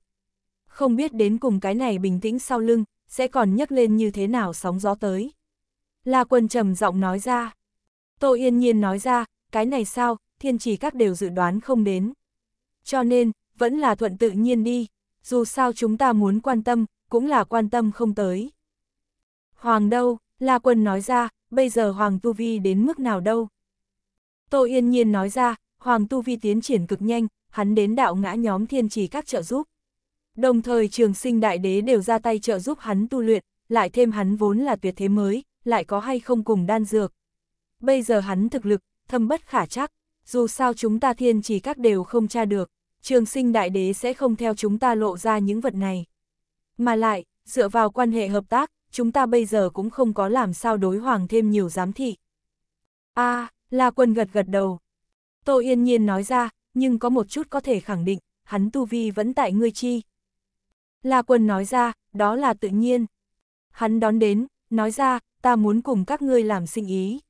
Không biết đến cùng cái này bình tĩnh sau lưng, sẽ còn nhấc lên như thế nào sóng gió tới. La quân trầm giọng nói ra. Tô Yên Nhiên nói ra, cái này sao, thiên chỉ các đều dự đoán không đến. Cho nên, vẫn là thuận tự nhiên đi, dù sao chúng ta muốn quan tâm, cũng là quan tâm không tới. Hoàng đâu, La Quân nói ra, bây giờ Hoàng Tu Vi đến mức nào đâu? Tô Yên Nhiên nói ra, Hoàng Tu Vi tiến triển cực nhanh, hắn đến đạo ngã nhóm thiên trì các trợ giúp. Đồng thời trường sinh đại đế đều ra tay trợ giúp hắn tu luyện, lại thêm hắn vốn là tuyệt thế mới, lại có hay không cùng đan dược. Bây giờ hắn thực lực, thâm bất khả chắc, dù sao chúng ta thiên trì các đều không tra được, trường sinh đại đế sẽ không theo chúng ta lộ ra những vật này. Mà lại, dựa vào quan hệ hợp tác, chúng ta bây giờ cũng không có làm sao đối hoàng thêm nhiều giám thị. a à, La Quân gật gật đầu. Tô Yên Nhiên nói ra, nhưng có một chút có thể khẳng định, hắn tu vi vẫn tại ngươi chi. La Quân nói ra, đó là tự nhiên. Hắn đón đến, nói ra, ta muốn cùng các ngươi làm sinh ý.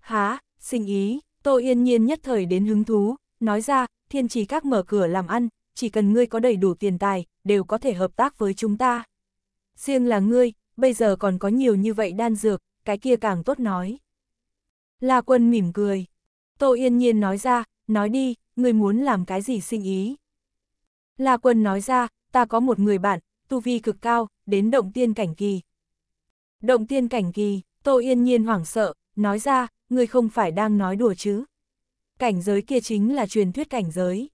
Há, sinh ý, Tô Yên Nhiên nhất thời đến hứng thú, nói ra, thiên trì các mở cửa làm ăn, chỉ cần ngươi có đầy đủ tiền tài, đều có thể hợp tác với chúng ta. Riêng là ngươi, bây giờ còn có nhiều như vậy đan dược, cái kia càng tốt nói. La quân mỉm cười. Tô Yên Nhiên nói ra, nói đi, ngươi muốn làm cái gì sinh ý. La quân nói ra, ta có một người bạn, tu vi cực cao, đến động tiên cảnh kỳ. Động tiên cảnh kỳ, Tô Yên Nhiên hoảng sợ, nói ra, ngươi không phải đang nói đùa chứ. Cảnh giới kia chính là truyền thuyết cảnh giới.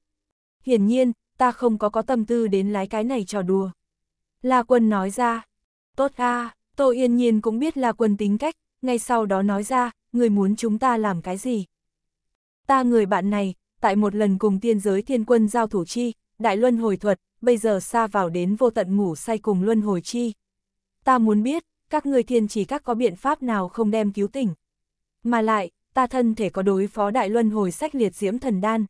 Hiển nhiên, ta không có có tâm tư đến lái cái này trò đùa. La Quân nói ra, tốt a, Tô Yên Nhiên cũng biết La Quân tính cách, ngay sau đó nói ra, người muốn chúng ta làm cái gì. Ta người bạn này, tại một lần cùng tiên giới thiên quân giao thủ chi, đại luân hồi thuật, bây giờ xa vào đến vô tận ngủ say cùng luân hồi chi. Ta muốn biết, các người thiên chỉ các có biện pháp nào không đem cứu tỉnh. Mà lại, ta thân thể có đối phó đại luân hồi sách liệt diễm thần đan,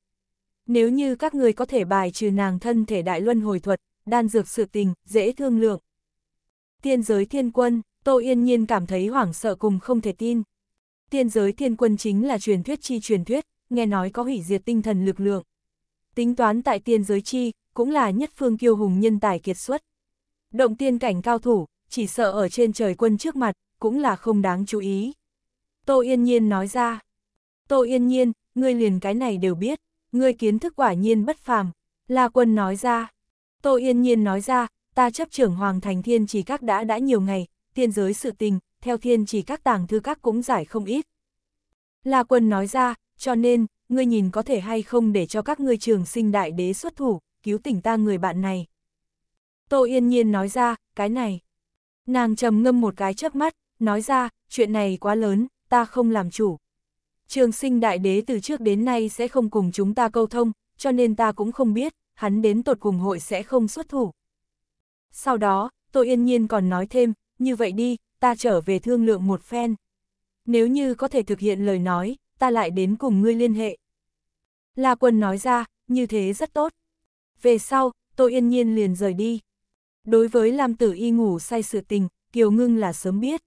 nếu như các người có thể bài trừ nàng thân thể đại luân hồi thuật, đan dược sự tình, dễ thương lượng. Tiên giới thiên quân, Tô Yên Nhiên cảm thấy hoảng sợ cùng không thể tin. Tiên giới thiên quân chính là truyền thuyết chi truyền thuyết, nghe nói có hủy diệt tinh thần lực lượng. Tính toán tại tiên giới chi, cũng là nhất phương kiêu hùng nhân tài kiệt xuất. Động tiên cảnh cao thủ, chỉ sợ ở trên trời quân trước mặt, cũng là không đáng chú ý. Tô Yên Nhiên nói ra. Tô Yên Nhiên, ngươi liền cái này đều biết ngươi kiến thức quả nhiên bất phàm, La Quân nói ra. Tô Yên Nhiên nói ra, ta chấp trưởng Hoàng Thành Thiên Chỉ Các đã đã nhiều ngày, tiên giới sự tình, theo Thiên Chỉ Các tàng thư các cũng giải không ít. La Quân nói ra, cho nên, ngươi nhìn có thể hay không để cho các ngươi trường sinh đại đế xuất thủ, cứu tỉnh ta người bạn này. Tô Yên Nhiên nói ra, cái này. Nàng trầm ngâm một cái chớp mắt, nói ra, chuyện này quá lớn, ta không làm chủ. Trường sinh đại đế từ trước đến nay sẽ không cùng chúng ta câu thông, cho nên ta cũng không biết, hắn đến tột cùng hội sẽ không xuất thủ. Sau đó, tôi yên nhiên còn nói thêm, như vậy đi, ta trở về thương lượng một phen. Nếu như có thể thực hiện lời nói, ta lại đến cùng ngươi liên hệ. La quân nói ra, như thế rất tốt. Về sau, tôi yên nhiên liền rời đi. Đối với Lam Tử Y ngủ say sự tình, Kiều Ngưng là sớm biết.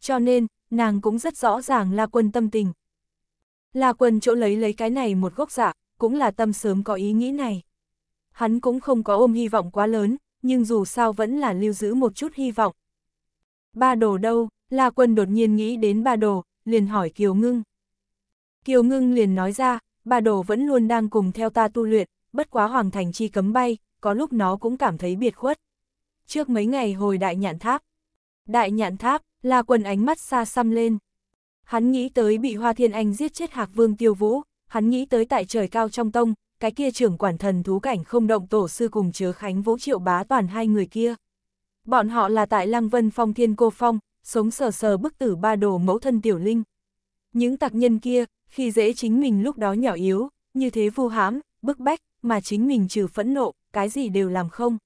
Cho nên, nàng cũng rất rõ ràng La Quân tâm tình. La Quân chỗ lấy lấy cái này một gốc dạ, cũng là tâm sớm có ý nghĩ này. Hắn cũng không có ôm hy vọng quá lớn, nhưng dù sao vẫn là lưu giữ một chút hy vọng. Ba đồ đâu, La Quân đột nhiên nghĩ đến ba đồ, liền hỏi Kiều Ngưng. Kiều Ngưng liền nói ra, ba đồ vẫn luôn đang cùng theo ta tu luyện, bất quá hoàng thành chi cấm bay, có lúc nó cũng cảm thấy biệt khuất. Trước mấy ngày hồi đại nhạn tháp, đại nhạn tháp, La Quân ánh mắt xa xăm lên. Hắn nghĩ tới bị Hoa Thiên Anh giết chết Hạc Vương Tiêu Vũ, hắn nghĩ tới tại trời cao trong tông, cái kia trưởng quản thần thú cảnh không động tổ sư cùng chứa khánh vũ triệu bá toàn hai người kia. Bọn họ là tại Lăng Vân Phong Thiên Cô Phong, sống sờ sờ bức tử ba đồ mẫu thân tiểu linh. Những tạc nhân kia, khi dễ chính mình lúc đó nhỏ yếu, như thế vu hãm, bức bách, mà chính mình trừ phẫn nộ, cái gì đều làm không.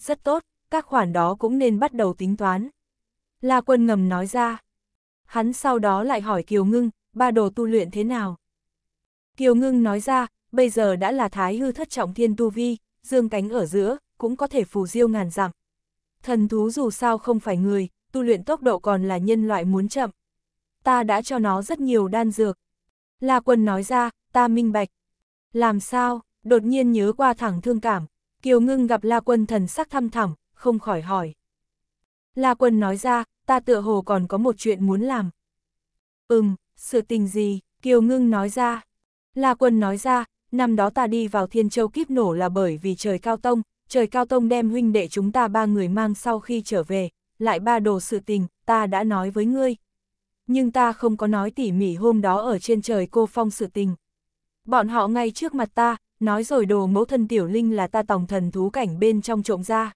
Rất tốt, các khoản đó cũng nên bắt đầu tính toán. La quân ngầm nói ra hắn sau đó lại hỏi Kiều Ngưng, ba đồ tu luyện thế nào? Kiều Ngưng nói ra, bây giờ đã là thái hư thất trọng thiên tu vi, dương cánh ở giữa, cũng có thể phù diêu ngàn dặm. Thần thú dù sao không phải người, tu luyện tốc độ còn là nhân loại muốn chậm. Ta đã cho nó rất nhiều đan dược. La quân nói ra, ta minh bạch. Làm sao, đột nhiên nhớ qua thẳng thương cảm, Kiều Ngưng gặp La quân thần sắc thăm thẳm, không khỏi hỏi. La Quân nói ra, ta tựa hồ còn có một chuyện muốn làm. Ừm, sự tình gì, Kiều Ngưng nói ra. La Quân nói ra, năm đó ta đi vào Thiên Châu kiếp nổ là bởi vì trời cao tông, trời cao tông đem huynh đệ chúng ta ba người mang sau khi trở về, lại ba đồ sự tình, ta đã nói với ngươi. Nhưng ta không có nói tỉ mỉ hôm đó ở trên trời cô phong sự tình. Bọn họ ngay trước mặt ta, nói rồi đồ mẫu thân tiểu linh là ta tòng thần thú cảnh bên trong trộm ra.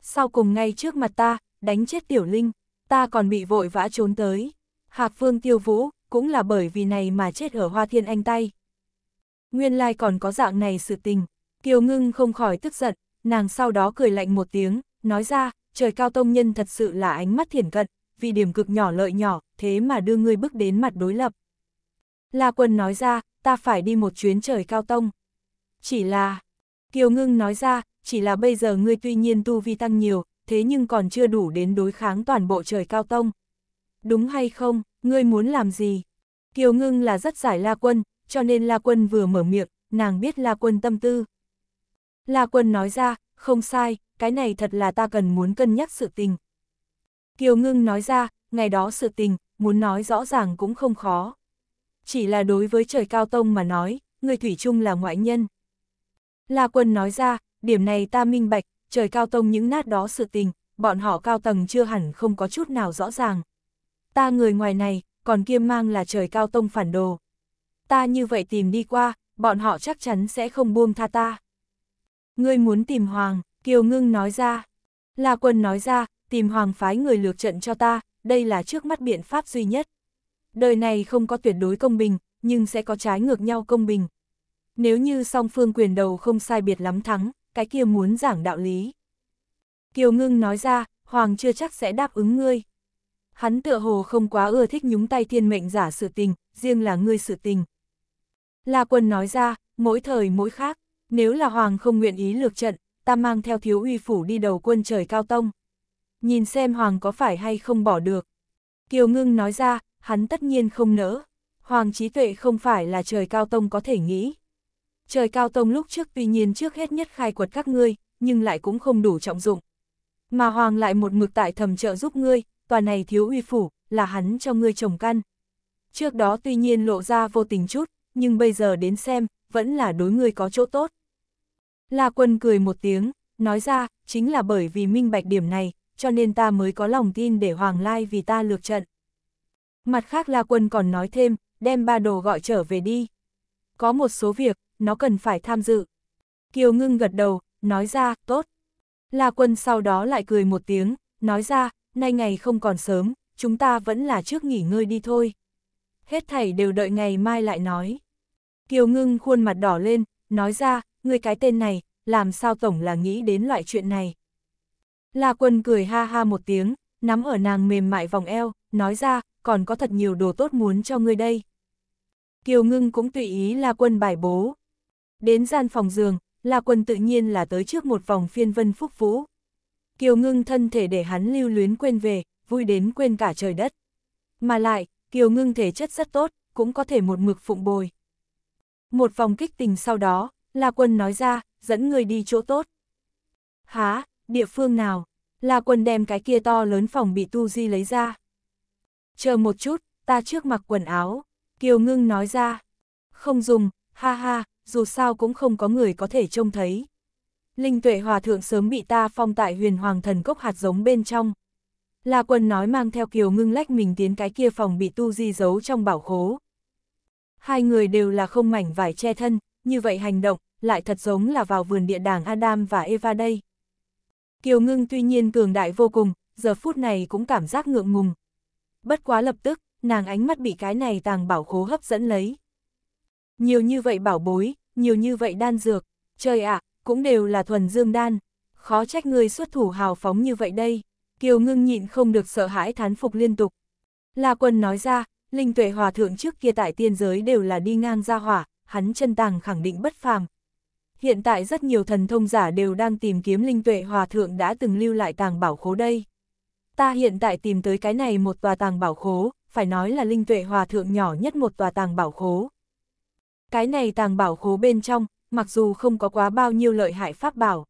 Sau cùng ngay trước mặt ta, đánh chết tiểu linh, ta còn bị vội vã trốn tới. Hạc Phương Tiêu Vũ, cũng là bởi vì này mà chết ở Hoa Thiên Anh tay. Nguyên lai còn có dạng này sự tình, Kiều Ngưng không khỏi tức giận, nàng sau đó cười lạnh một tiếng, nói ra, trời cao tông nhân thật sự là ánh mắt thiển cận, vì điểm cực nhỏ lợi nhỏ, thế mà đưa ngươi bước đến mặt đối lập. La Quân nói ra, ta phải đi một chuyến trời cao tông. Chỉ là, Kiều Ngưng nói ra, chỉ là bây giờ ngươi tuy nhiên tu vi tăng nhiều, thế nhưng còn chưa đủ đến đối kháng toàn bộ trời cao tông. Đúng hay không, ngươi muốn làm gì? Kiều ngưng là rất giải La Quân, cho nên La Quân vừa mở miệng, nàng biết La Quân tâm tư. La Quân nói ra, không sai, cái này thật là ta cần muốn cân nhắc sự tình. Kiều ngưng nói ra, ngày đó sự tình, muốn nói rõ ràng cũng không khó. Chỉ là đối với trời cao tông mà nói, người Thủy chung là ngoại nhân. La Quân nói ra, điểm này ta minh bạch, trời cao tông những nát đó sự tình, bọn họ cao tầng chưa hẳn không có chút nào rõ ràng. Ta người ngoài này, còn kiêm mang là trời cao tông phản đồ. Ta như vậy tìm đi qua, bọn họ chắc chắn sẽ không buông tha ta. Ngươi muốn tìm Hoàng, Kiều Ngưng nói ra. La Quân nói ra, tìm Hoàng phái người lược trận cho ta, đây là trước mắt biện pháp duy nhất. Đời này không có tuyệt đối công bình, nhưng sẽ có trái ngược nhau công bình. Nếu như song phương quyền đầu không sai biệt lắm thắng, cái kia muốn giảng đạo lý. Kiều ngưng nói ra, Hoàng chưa chắc sẽ đáp ứng ngươi. Hắn tựa hồ không quá ưa thích nhúng tay thiên mệnh giả sự tình, riêng là ngươi sự tình. La quân nói ra, mỗi thời mỗi khác, nếu là Hoàng không nguyện ý lược trận, ta mang theo thiếu uy phủ đi đầu quân trời cao tông. Nhìn xem Hoàng có phải hay không bỏ được. Kiều ngưng nói ra, hắn tất nhiên không nỡ. Hoàng trí tuệ không phải là trời cao tông có thể nghĩ. Trời cao tông lúc trước tuy nhiên trước hết nhất khai quật các ngươi, nhưng lại cũng không đủ trọng dụng. Mà hoàng lại một mực tại thầm trợ giúp ngươi, tòa này thiếu uy phủ, là hắn cho ngươi trồng căn. Trước đó tuy nhiên lộ ra vô tình chút, nhưng bây giờ đến xem, vẫn là đối ngươi có chỗ tốt. La quân cười một tiếng, nói ra, chính là bởi vì minh bạch điểm này, cho nên ta mới có lòng tin để Hoàng Lai vì ta lược trận. Mặt khác La Quân còn nói thêm, đem ba đồ gọi trở về đi. Có một số việc, nó cần phải tham dự. Kiều ngưng gật đầu, nói ra, tốt. La quân sau đó lại cười một tiếng, nói ra, nay ngày không còn sớm, chúng ta vẫn là trước nghỉ ngơi đi thôi. Hết thảy đều đợi ngày mai lại nói. Kiều ngưng khuôn mặt đỏ lên, nói ra, người cái tên này, làm sao tổng là nghĩ đến loại chuyện này. La quân cười ha ha một tiếng, nắm ở nàng mềm mại vòng eo, nói ra, còn có thật nhiều đồ tốt muốn cho ngươi đây. Kiều ngưng cũng tùy ý La quân bài bố, Đến gian phòng giường, là quần tự nhiên là tới trước một vòng phiên vân phúc vũ. Kiều ngưng thân thể để hắn lưu luyến quên về, vui đến quên cả trời đất. Mà lại, Kiều ngưng thể chất rất tốt, cũng có thể một mực phụng bồi. Một vòng kích tình sau đó, La Quân nói ra, dẫn người đi chỗ tốt. Há, địa phương nào? La Quân đem cái kia to lớn phòng bị Tu Di lấy ra. Chờ một chút, ta trước mặc quần áo. Kiều Ngưng nói ra. Không dùng, ha ha, dù sao cũng không có người có thể trông thấy. Linh tuệ hòa thượng sớm bị ta phong tại huyền hoàng thần cốc hạt giống bên trong. là quần nói mang theo kiều ngưng lách mình tiến cái kia phòng bị tu di giấu trong bảo khố. Hai người đều là không mảnh vải che thân, như vậy hành động, lại thật giống là vào vườn địa đàng Adam và Eva đây. Kiều ngưng tuy nhiên cường đại vô cùng, giờ phút này cũng cảm giác ngượng ngùng. Bất quá lập tức, nàng ánh mắt bị cái này tàng bảo khố hấp dẫn lấy. Nhiều như vậy bảo bối, nhiều như vậy đan dược, trời ạ, cũng đều là thuần dương đan. Khó trách người xuất thủ hào phóng như vậy đây. Kiều ngưng nhịn không được sợ hãi thán phục liên tục. La quân nói ra, linh tuệ hòa thượng trước kia tại tiên giới đều là đi ngang ra hỏa, hắn chân tàng khẳng định bất phàm. Hiện tại rất nhiều thần thông giả đều đang tìm kiếm linh tuệ hòa thượng đã từng lưu lại tàng bảo khố đây. Ta hiện tại tìm tới cái này một tòa tàng bảo khố, phải nói là linh tuệ hòa thượng nhỏ nhất một tòa tàng bảo khố. Cái này tàng bảo khố bên trong, mặc dù không có quá bao nhiêu lợi hại pháp bảo.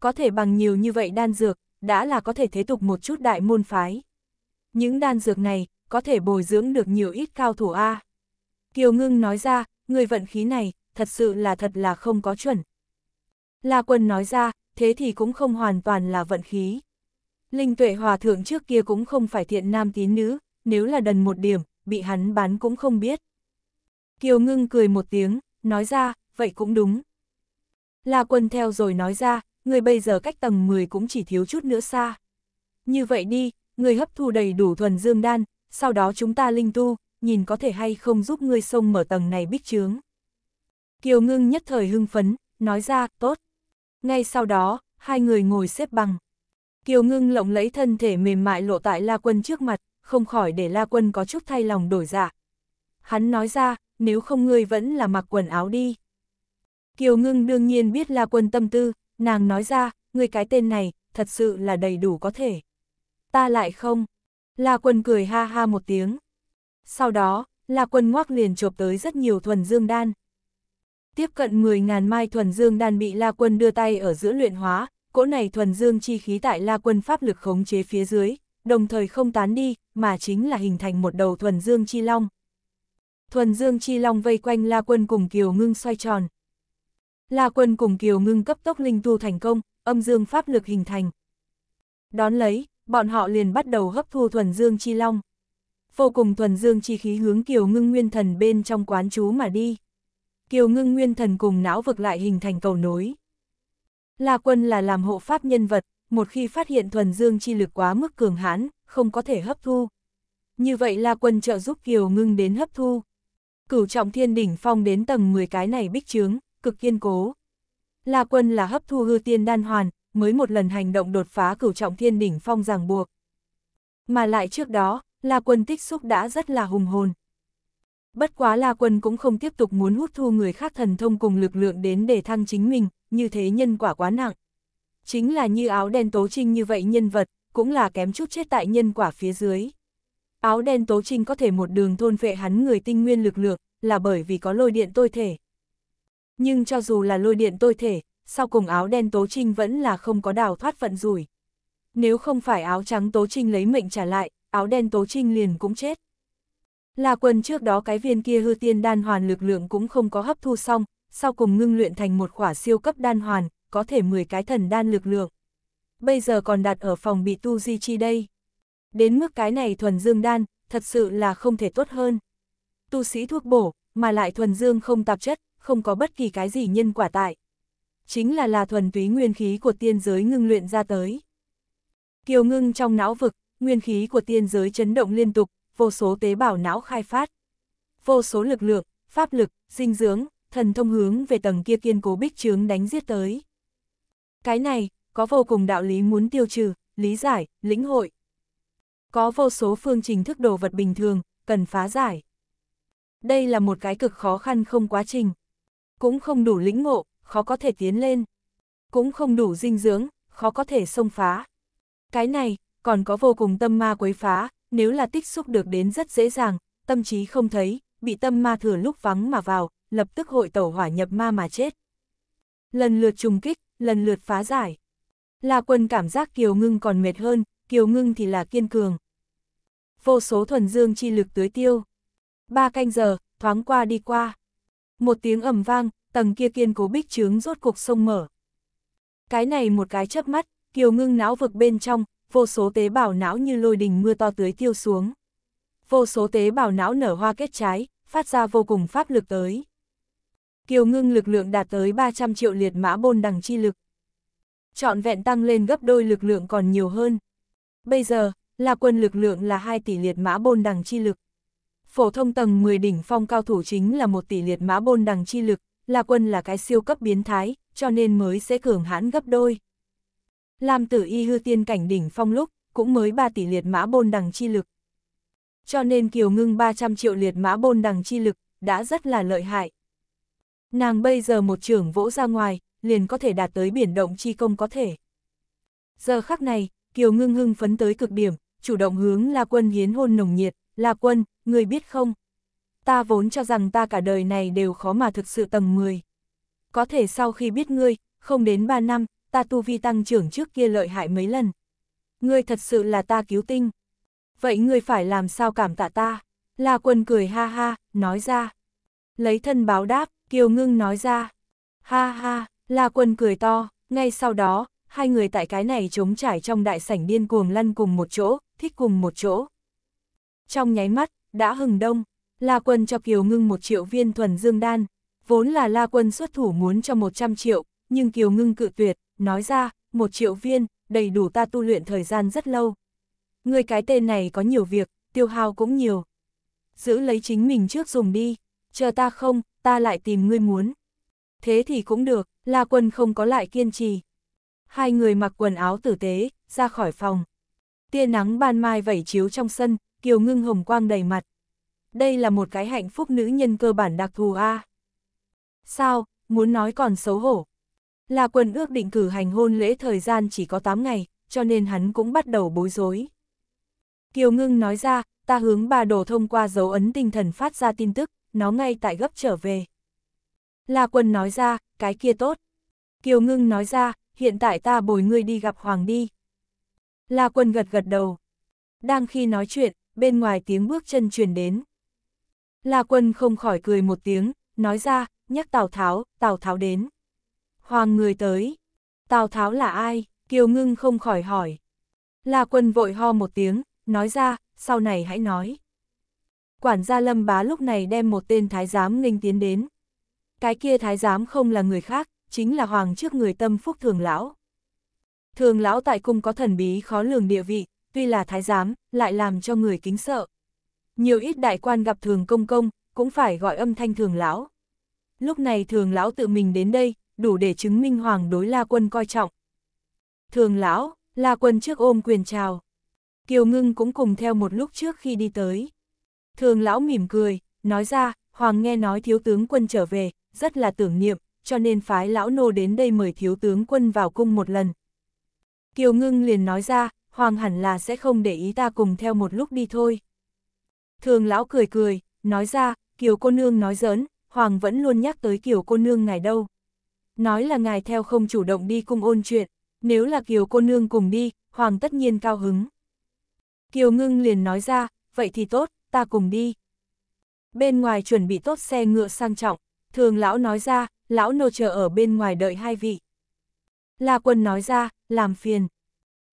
Có thể bằng nhiều như vậy đan dược, đã là có thể thế tục một chút đại môn phái. Những đan dược này, có thể bồi dưỡng được nhiều ít cao thủ A. Kiều Ngưng nói ra, người vận khí này, thật sự là thật là không có chuẩn. La Quân nói ra, thế thì cũng không hoàn toàn là vận khí. Linh tuệ hòa thượng trước kia cũng không phải thiện nam tín nữ, nếu là đần một điểm, bị hắn bán cũng không biết. Kiều ngưng cười một tiếng, nói ra, vậy cũng đúng. La quân theo rồi nói ra, người bây giờ cách tầng 10 cũng chỉ thiếu chút nữa xa. Như vậy đi, người hấp thu đầy đủ thuần dương đan, sau đó chúng ta linh tu, nhìn có thể hay không giúp ngươi sông mở tầng này bích trướng. Kiều ngưng nhất thời hưng phấn, nói ra, tốt. Ngay sau đó, hai người ngồi xếp bằng. Kiều ngưng lộng lấy thân thể mềm mại lộ tại La Quân trước mặt, không khỏi để La Quân có chút thay lòng đổi dạ. Hắn nói ra, nếu không ngươi vẫn là mặc quần áo đi. Kiều ngưng đương nhiên biết La Quân tâm tư, nàng nói ra, ngươi cái tên này, thật sự là đầy đủ có thể. Ta lại không. La Quân cười ha ha một tiếng. Sau đó, La Quân ngoác liền chộp tới rất nhiều thuần dương đan. Tiếp cận 10.000 mai thuần dương đan bị La Quân đưa tay ở giữa luyện hóa, cỗ này thuần dương chi khí tại La Quân pháp lực khống chế phía dưới, đồng thời không tán đi, mà chính là hình thành một đầu thuần dương chi long, thuần dương chi long vây quanh La Quân cùng Kiều Ngưng xoay tròn. La Quân cùng Kiều Ngưng cấp tốc linh tu thành công, âm dương pháp lực hình thành. Đón lấy, bọn họ liền bắt đầu hấp thu thuần dương chi long. Vô cùng thuần dương chi khí hướng Kiều Ngưng Nguyên Thần bên trong quán chú mà đi. Kiều Ngưng Nguyên Thần cùng não vực lại hình thành cầu nối. La Quân là làm hộ pháp nhân vật, một khi phát hiện thuần dương chi lực quá mức cường hãn, không có thể hấp thu. Như vậy La Quân trợ giúp Kiều Ngưng đến hấp thu, cửu trọng thiên đỉnh phong đến tầng 10 cái này bích trướng, cực kiên cố. La quân là hấp thu hư tiên đan hoàn, mới một lần hành động đột phá cửu trọng thiên đỉnh phong ràng buộc. Mà lại trước đó, La quân tích xúc đã rất là hùng hồn. Bất quá La quân cũng không tiếp tục muốn hút thu người khác thần thông cùng lực lượng đến để thăng chính mình, như thế nhân quả quá nặng. Chính là như áo đen tố trinh như vậy nhân vật, cũng là kém chút chết tại nhân quả phía dưới. Áo đen tố trinh có thể một đường thôn vệ hắn người tinh nguyên lực lượng, là bởi vì có lôi điện tôi thể. Nhưng cho dù là lôi điện tôi thể, sau cùng áo đen tố trinh vẫn là không có đào thoát vận rủi. Nếu không phải áo trắng tố trinh lấy mệnh trả lại, áo đen tố trinh liền cũng chết. Là quần trước đó cái viên kia hư tiên đan hoàn lực lượng cũng không có hấp thu xong, sau cùng ngưng luyện thành một khỏa siêu cấp đan hoàn, có thể 10 cái thần đan lực lượng. Bây giờ còn đặt ở phòng bị tu di chi đây. Đến mức cái này thuần dương đan, thật sự là không thể tốt hơn. Tu sĩ thuốc bổ, mà lại thuần dương không tạp chất, không có bất kỳ cái gì nhân quả tại. Chính là là thuần túy nguyên khí của tiên giới ngưng luyện ra tới. Kiều ngưng trong não vực, nguyên khí của tiên giới chấn động liên tục, vô số tế bào não khai phát. Vô số lực lượng, pháp lực, dinh dưỡng, thần thông hướng về tầng kia kiên cố bích trướng đánh giết tới. Cái này, có vô cùng đạo lý muốn tiêu trừ, lý giải, lĩnh hội. Có vô số phương trình thức đồ vật bình thường, cần phá giải. Đây là một cái cực khó khăn không quá trình. Cũng không đủ lĩnh ngộ, khó có thể tiến lên. Cũng không đủ dinh dưỡng, khó có thể xông phá. Cái này, còn có vô cùng tâm ma quấy phá, nếu là tích xúc được đến rất dễ dàng, tâm trí không thấy, bị tâm ma thừa lúc vắng mà vào, lập tức hội tẩu hỏa nhập ma mà chết. Lần lượt trùng kích, lần lượt phá giải. Là quân cảm giác kiều ngưng còn mệt hơn, Kiều Ngưng thì là kiên cường. Vô số thuần dương chi lực tưới tiêu. Ba canh giờ, thoáng qua đi qua. Một tiếng ầm vang, tầng kia kiên cố bích trướng rốt cục sông mở. Cái này một cái chớp mắt, Kiều Ngưng não vực bên trong, vô số tế bào não như lôi đình mưa to tưới tiêu xuống. Vô số tế bào não nở hoa kết trái, phát ra vô cùng pháp lực tới. Kiều Ngưng lực lượng đạt tới 300 triệu liệt mã bôn đằng chi lực. Chọn vẹn tăng lên gấp đôi lực lượng còn nhiều hơn. Bây giờ, là quân lực lượng là 2 tỷ liệt mã bôn đằng chi lực. Phổ thông tầng 10 đỉnh phong cao thủ chính là 1 tỷ liệt mã bôn đằng chi lực, là quân là cái siêu cấp biến thái, cho nên mới sẽ cường hãn gấp đôi. Làm tử y hư tiên cảnh đỉnh phong lúc, cũng mới 3 tỷ liệt mã bôn đằng chi lực. Cho nên Kiều Ngưng 300 triệu liệt mã bôn đằng chi lực, đã rất là lợi hại. Nàng bây giờ một trưởng vỗ ra ngoài, liền có thể đạt tới biển động chi công có thể. Giờ khắc này, Kiều Ngưng hưng phấn tới cực điểm, chủ động hướng La Quân hiến hôn nồng nhiệt, La Quân, người biết không? Ta vốn cho rằng ta cả đời này đều khó mà thực sự tầng 10. Có thể sau khi biết ngươi, không đến 3 năm, ta tu vi tăng trưởng trước kia lợi hại mấy lần. Ngươi thật sự là ta cứu tinh. Vậy ngươi phải làm sao cảm tạ ta? La Quân cười ha ha, nói ra. Lấy thân báo đáp, Kiều Ngưng nói ra. Ha ha, La Quân cười to, ngay sau đó, hai người tại cái này chống trải trong đại sảnh điên cuồng lăn cùng một chỗ, thích cùng một chỗ. Trong nháy mắt, đã hừng đông, La Quân cho Kiều Ngưng một triệu viên thuần dương đan, vốn là La Quân xuất thủ muốn cho 100 triệu, nhưng Kiều Ngưng cự tuyệt, nói ra, một triệu viên, đầy đủ ta tu luyện thời gian rất lâu. Người cái tên này có nhiều việc, tiêu hao cũng nhiều. Giữ lấy chính mình trước dùng đi, chờ ta không, ta lại tìm ngươi muốn. Thế thì cũng được, La Quân không có lại kiên trì hai người mặc quần áo tử tế, ra khỏi phòng. Tia nắng ban mai vẩy chiếu trong sân, kiều ngưng hồng quang đầy mặt. Đây là một cái hạnh phúc nữ nhân cơ bản đặc thù a. Sao, muốn nói còn xấu hổ. Là quần ước định cử hành hôn lễ thời gian chỉ có 8 ngày, cho nên hắn cũng bắt đầu bối rối. Kiều ngưng nói ra, ta hướng bà đồ thông qua dấu ấn tinh thần phát ra tin tức, nó ngay tại gấp trở về. La quân nói ra, cái kia tốt. Kiều ngưng nói ra, hiện tại ta bồi ngươi đi gặp Hoàng đi. La quân gật gật đầu. Đang khi nói chuyện, bên ngoài tiếng bước chân truyền đến. La quân không khỏi cười một tiếng, nói ra, nhắc Tào Tháo, Tào Tháo đến. Hoàng người tới. Tào Tháo là ai? Kiều Ngưng không khỏi hỏi. La quân vội ho một tiếng, nói ra, sau này hãy nói. Quản gia Lâm Bá lúc này đem một tên thái giám nghênh tiến đến. Cái kia thái giám không là người khác, chính là hoàng trước người tâm phúc thường lão. Thường lão tại cung có thần bí khó lường địa vị, tuy là thái giám, lại làm cho người kính sợ. Nhiều ít đại quan gặp thường công công, cũng phải gọi âm thanh thường lão. Lúc này thường lão tự mình đến đây, đủ để chứng minh hoàng đối la quân coi trọng. Thường lão, la quân trước ôm quyền chào. Kiều ngưng cũng cùng theo một lúc trước khi đi tới. Thường lão mỉm cười, nói ra, hoàng nghe nói thiếu tướng quân trở về, rất là tưởng niệm, cho nên phái lão nô đến đây mời thiếu tướng quân vào cung một lần. Kiều ngưng liền nói ra, hoàng hẳn là sẽ không để ý ta cùng theo một lúc đi thôi. Thường lão cười cười, nói ra, kiều cô nương nói giỡn, hoàng vẫn luôn nhắc tới kiều cô nương ngài đâu. Nói là ngài theo không chủ động đi cung ôn chuyện, nếu là kiều cô nương cùng đi, hoàng tất nhiên cao hứng. Kiều ngưng liền nói ra, vậy thì tốt, ta cùng đi. Bên ngoài chuẩn bị tốt xe ngựa sang trọng, thường lão nói ra, lão nô chờ ở bên ngoài đợi hai vị. La quân nói ra, làm phiền.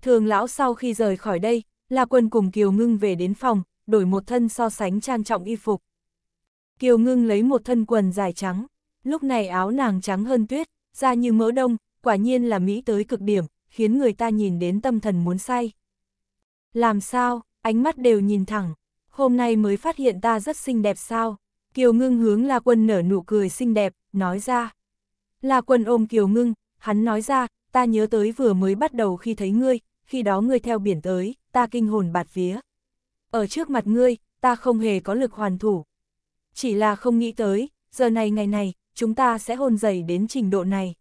Thường lão sau khi rời khỏi đây, La quân cùng Kiều Ngưng về đến phòng, đổi một thân so sánh trang trọng y phục. Kiều Ngưng lấy một thân quần dài trắng, lúc này áo nàng trắng hơn tuyết, da như mỡ đông, quả nhiên là Mỹ tới cực điểm, khiến người ta nhìn đến tâm thần muốn say. Làm sao, ánh mắt đều nhìn thẳng, hôm nay mới phát hiện ta rất xinh đẹp sao? Kiều Ngưng hướng La Quân nở nụ cười xinh đẹp, nói ra. La Quân ôm Kiều Ngưng, hắn nói ra, ta nhớ tới vừa mới bắt đầu khi thấy ngươi, khi đó ngươi theo biển tới, ta kinh hồn bạt vía. Ở trước mặt ngươi, ta không hề có lực hoàn thủ. Chỉ là không nghĩ tới, giờ này ngày này, chúng ta sẽ hôn dày đến trình độ này.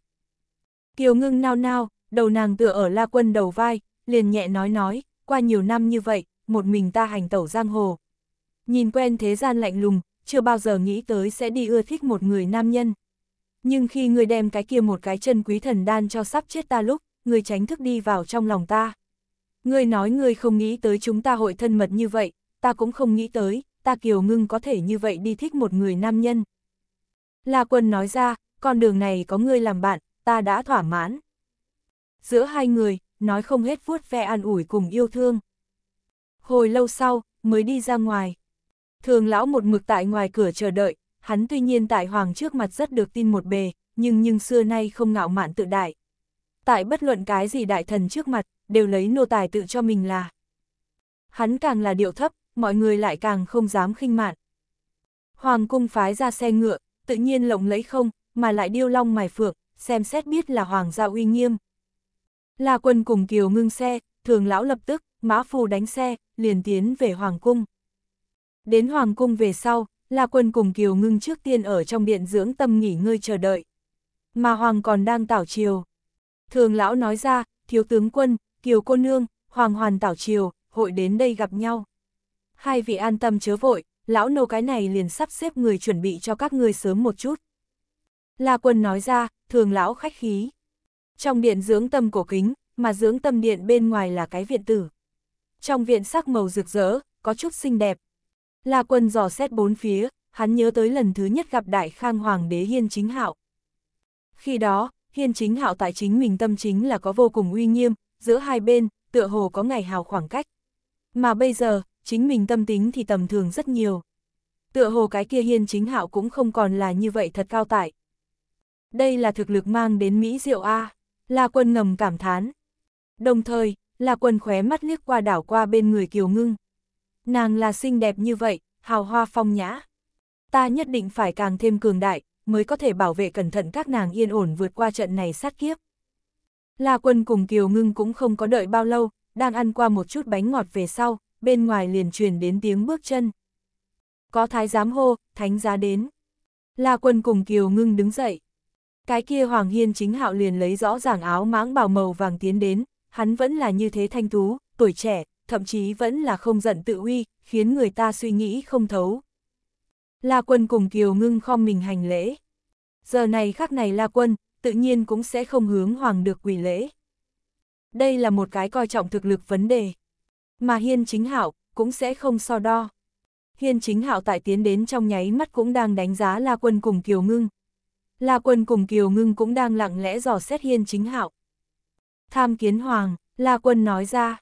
Kiều Ngưng nao nao, đầu nàng tựa ở La Quân đầu vai, liền nhẹ nói nói, qua nhiều năm như vậy, một mình ta hành tẩu giang hồ. Nhìn quen thế gian lạnh lùng, chưa bao giờ nghĩ tới sẽ đi ưa thích một người nam nhân. Nhưng khi người đem cái kia một cái chân quý thần đan cho sắp chết ta lúc, người tránh thức đi vào trong lòng ta. Người nói người không nghĩ tới chúng ta hội thân mật như vậy, ta cũng không nghĩ tới, ta kiều ngưng có thể như vậy đi thích một người nam nhân. La quân nói ra, con đường này có ngươi làm bạn, ta đã thỏa mãn. Giữa hai người, nói không hết vuốt ve an ủi cùng yêu thương. Hồi lâu sau, mới đi ra ngoài. Thường lão một mực tại ngoài cửa chờ đợi, hắn tuy nhiên tại hoàng trước mặt rất được tin một bề, nhưng nhưng xưa nay không ngạo mạn tự đại. Tại bất luận cái gì đại thần trước mặt, đều lấy nô tài tự cho mình là. Hắn càng là điệu thấp, mọi người lại càng không dám khinh mạn. Hoàng cung phái ra xe ngựa, tự nhiên lộng lấy không, mà lại điêu long mài phượng, xem xét biết là hoàng gia uy nghiêm. là quân cùng kiều ngưng xe, thường lão lập tức, mã phù đánh xe, liền tiến về hoàng cung. Đến Hoàng Cung về sau, La Quân cùng Kiều Ngưng trước tiên ở trong điện dưỡng tâm nghỉ ngơi chờ đợi. Mà Hoàng còn đang tảo chiều. Thường lão nói ra, thiếu tướng quân, Kiều cô nương, Hoàng hoàn tảo chiều, hội đến đây gặp nhau. Hai vị an tâm chớ vội, lão nô cái này liền sắp xếp người chuẩn bị cho các người sớm một chút. La Quân nói ra, thường lão khách khí. Trong điện dưỡng tâm cổ kính, mà dưỡng tâm điện bên ngoài là cái viện tử. Trong viện sắc màu rực rỡ, có chút xinh đẹp, La Quân dò xét bốn phía, hắn nhớ tới lần thứ nhất gặp Đại Khang Hoàng đế Hiên Chính Hạo. Khi đó, Hiên Chính Hạo tại chính mình tâm chính là có vô cùng uy nghiêm, giữa hai bên, tựa hồ có ngày hào khoảng cách. Mà bây giờ, chính mình tâm tính thì tầm thường rất nhiều. Tựa hồ cái kia Hiên Chính Hạo cũng không còn là như vậy thật cao tại. Đây là thực lực mang đến Mỹ Diệu A, La Quân ngầm cảm thán. Đồng thời, La Quân khóe mắt liếc qua đảo qua bên người Kiều Ngưng. Nàng là xinh đẹp như vậy, hào hoa phong nhã. Ta nhất định phải càng thêm cường đại, mới có thể bảo vệ cẩn thận các nàng yên ổn vượt qua trận này sát kiếp. La quân cùng Kiều Ngưng cũng không có đợi bao lâu, đang ăn qua một chút bánh ngọt về sau, bên ngoài liền truyền đến tiếng bước chân. Có thái giám hô, thánh giá đến. La quân cùng Kiều Ngưng đứng dậy. Cái kia Hoàng Hiên chính hạo liền lấy rõ ràng áo mãng bào màu vàng tiến đến, hắn vẫn là như thế thanh tú, tuổi trẻ, thậm chí vẫn là không giận tự uy, khiến người ta suy nghĩ không thấu. La Quân cùng Kiều Ngưng khom mình hành lễ. Giờ này khác này La Quân, tự nhiên cũng sẽ không hướng hoàng được quỷ lễ. Đây là một cái coi trọng thực lực vấn đề. Mà Hiên Chính Hạo cũng sẽ không so đo. Hiên Chính Hạo tại tiến đến trong nháy mắt cũng đang đánh giá La Quân cùng Kiều Ngưng. La Quân cùng Kiều Ngưng cũng đang lặng lẽ dò xét Hiên Chính Hạo. Tham kiến hoàng, La Quân nói ra.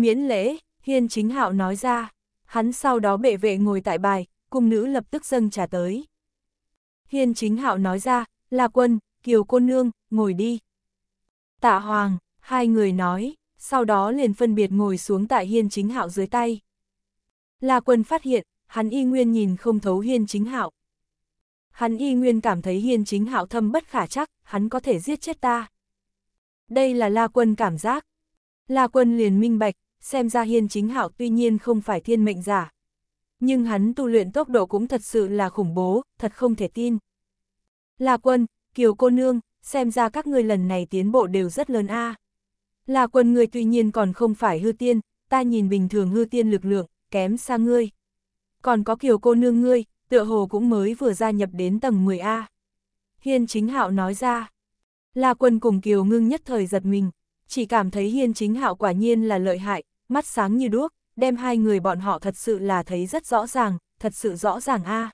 Miễn lễ, Hiên Chính Hạo nói ra, hắn sau đó bệ vệ ngồi tại bài, cung nữ lập tức dâng trả tới. Hiên Chính Hạo nói ra, là quân, kiều cô nương, ngồi đi. Tạ Hoàng, hai người nói, sau đó liền phân biệt ngồi xuống tại Hiên Chính Hạo dưới tay. là Quân phát hiện, hắn y nguyên nhìn không thấu Hiên Chính Hạo. Hắn y nguyên cảm thấy Hiên Chính Hạo thâm bất khả chắc, hắn có thể giết chết ta. Đây là La Quân cảm giác. La Quân liền minh bạch, xem ra hiên chính hạo tuy nhiên không phải thiên mệnh giả. Nhưng hắn tu luyện tốc độ cũng thật sự là khủng bố, thật không thể tin. là quân, kiều cô nương, xem ra các ngươi lần này tiến bộ đều rất lớn a. là quân ngươi tuy nhiên còn không phải hư tiên, ta nhìn bình thường hư tiên lực lượng, kém xa ngươi. Còn có kiều cô nương ngươi, tựa hồ cũng mới vừa gia nhập đến tầng 10A. Hiên chính hạo nói ra. là quân cùng kiều ngưng nhất thời giật mình, chỉ cảm thấy hiên chính hạo quả nhiên là lợi hại, mắt sáng như đuốc, đem hai người bọn họ thật sự là thấy rất rõ ràng, thật sự rõ ràng a. À.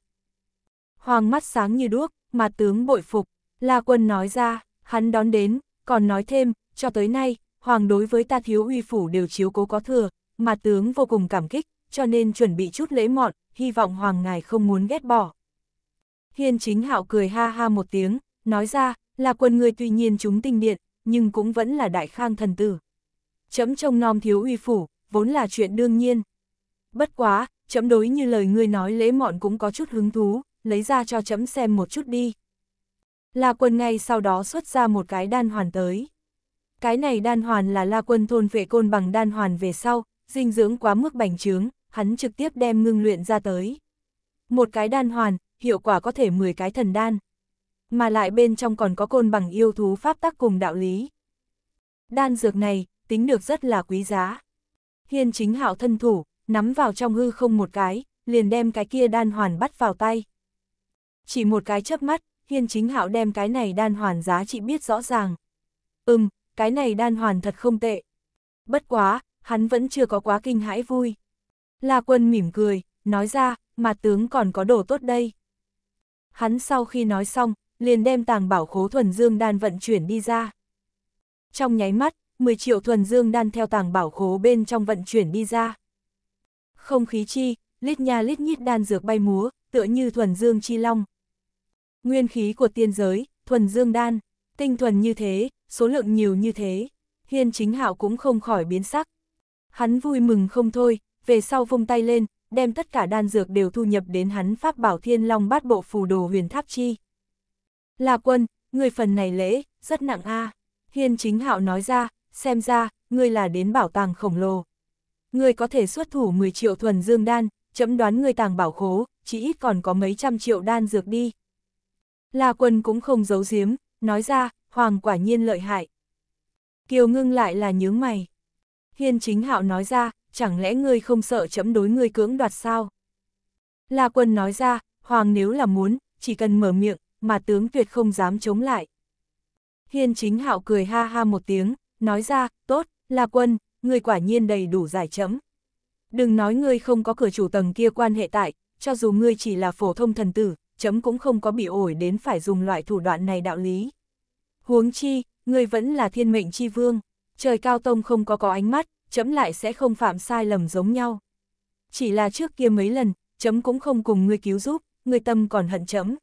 Hoàng mắt sáng như đuốc, mà tướng bội phục, La Quân nói ra, hắn đón đến, còn nói thêm, cho tới nay, Hoàng đối với ta thiếu uy phủ đều chiếu cố có thừa, mà tướng vô cùng cảm kích, cho nên chuẩn bị chút lễ mọn, hy vọng Hoàng ngài không muốn ghét bỏ. Hiên chính hạo cười ha ha một tiếng, nói ra, là quân người tuy nhiên chúng tinh điện, nhưng cũng vẫn là đại khang thần tử. Chấm trông nom thiếu uy phủ, vốn là chuyện đương nhiên. Bất quá, chấm đối như lời ngươi nói lễ mọn cũng có chút hứng thú, lấy ra cho chấm xem một chút đi. La quân ngay sau đó xuất ra một cái đan hoàn tới. Cái này đan hoàn là la quân thôn vệ côn bằng đan hoàn về sau, dinh dưỡng quá mức bành trướng, hắn trực tiếp đem ngưng luyện ra tới. Một cái đan hoàn, hiệu quả có thể 10 cái thần đan mà lại bên trong còn có côn bằng yêu thú pháp tắc cùng đạo lý. Đan dược này, tính được rất là quý giá. Hiên chính hạo thân thủ, nắm vào trong hư không một cái, liền đem cái kia đan hoàn bắt vào tay. Chỉ một cái chớp mắt, hiên chính hạo đem cái này đan hoàn giá trị biết rõ ràng. Ừm, cái này đan hoàn thật không tệ. Bất quá, hắn vẫn chưa có quá kinh hãi vui. La quân mỉm cười, nói ra, mà tướng còn có đồ tốt đây. Hắn sau khi nói xong, liền đem tàng bảo khố thuần dương đan vận chuyển đi ra. Trong nháy mắt, 10 triệu thuần dương đan theo tàng bảo khố bên trong vận chuyển đi ra. Không khí chi, lít nha lít nhít đan dược bay múa, tựa như thuần dương chi long. Nguyên khí của tiên giới, thuần dương đan, tinh thuần như thế, số lượng nhiều như thế, hiên chính hạo cũng không khỏi biến sắc. Hắn vui mừng không thôi, về sau vung tay lên, đem tất cả đan dược đều thu nhập đến hắn pháp bảo thiên long bát bộ phù đồ huyền tháp chi. Là quân, người phần này lễ, rất nặng a Hiên chính hạo nói ra, xem ra, ngươi là đến bảo tàng khổng lồ. Ngươi có thể xuất thủ 10 triệu thuần dương đan, chấm đoán ngươi tàng bảo khố, chỉ ít còn có mấy trăm triệu đan dược đi. La quân cũng không giấu giếm, nói ra, hoàng quả nhiên lợi hại. Kiều ngưng lại là nhướng mày. Hiên chính hạo nói ra, chẳng lẽ ngươi không sợ chấm đối ngươi cưỡng đoạt sao? La quân nói ra, hoàng nếu là muốn, chỉ cần mở miệng, mà tướng tuyệt không dám chống lại. Hiên chính hạo cười ha ha một tiếng, nói ra, tốt, là quân, người quả nhiên đầy đủ giải chấm. Đừng nói ngươi không có cửa chủ tầng kia quan hệ tại, cho dù ngươi chỉ là phổ thông thần tử, chấm cũng không có bị ổi đến phải dùng loại thủ đoạn này đạo lý. Huống chi, ngươi vẫn là thiên mệnh chi vương, trời cao tông không có có ánh mắt, chấm lại sẽ không phạm sai lầm giống nhau. Chỉ là trước kia mấy lần, chấm cũng không cùng ngươi cứu giúp, ngươi tâm còn hận chấm.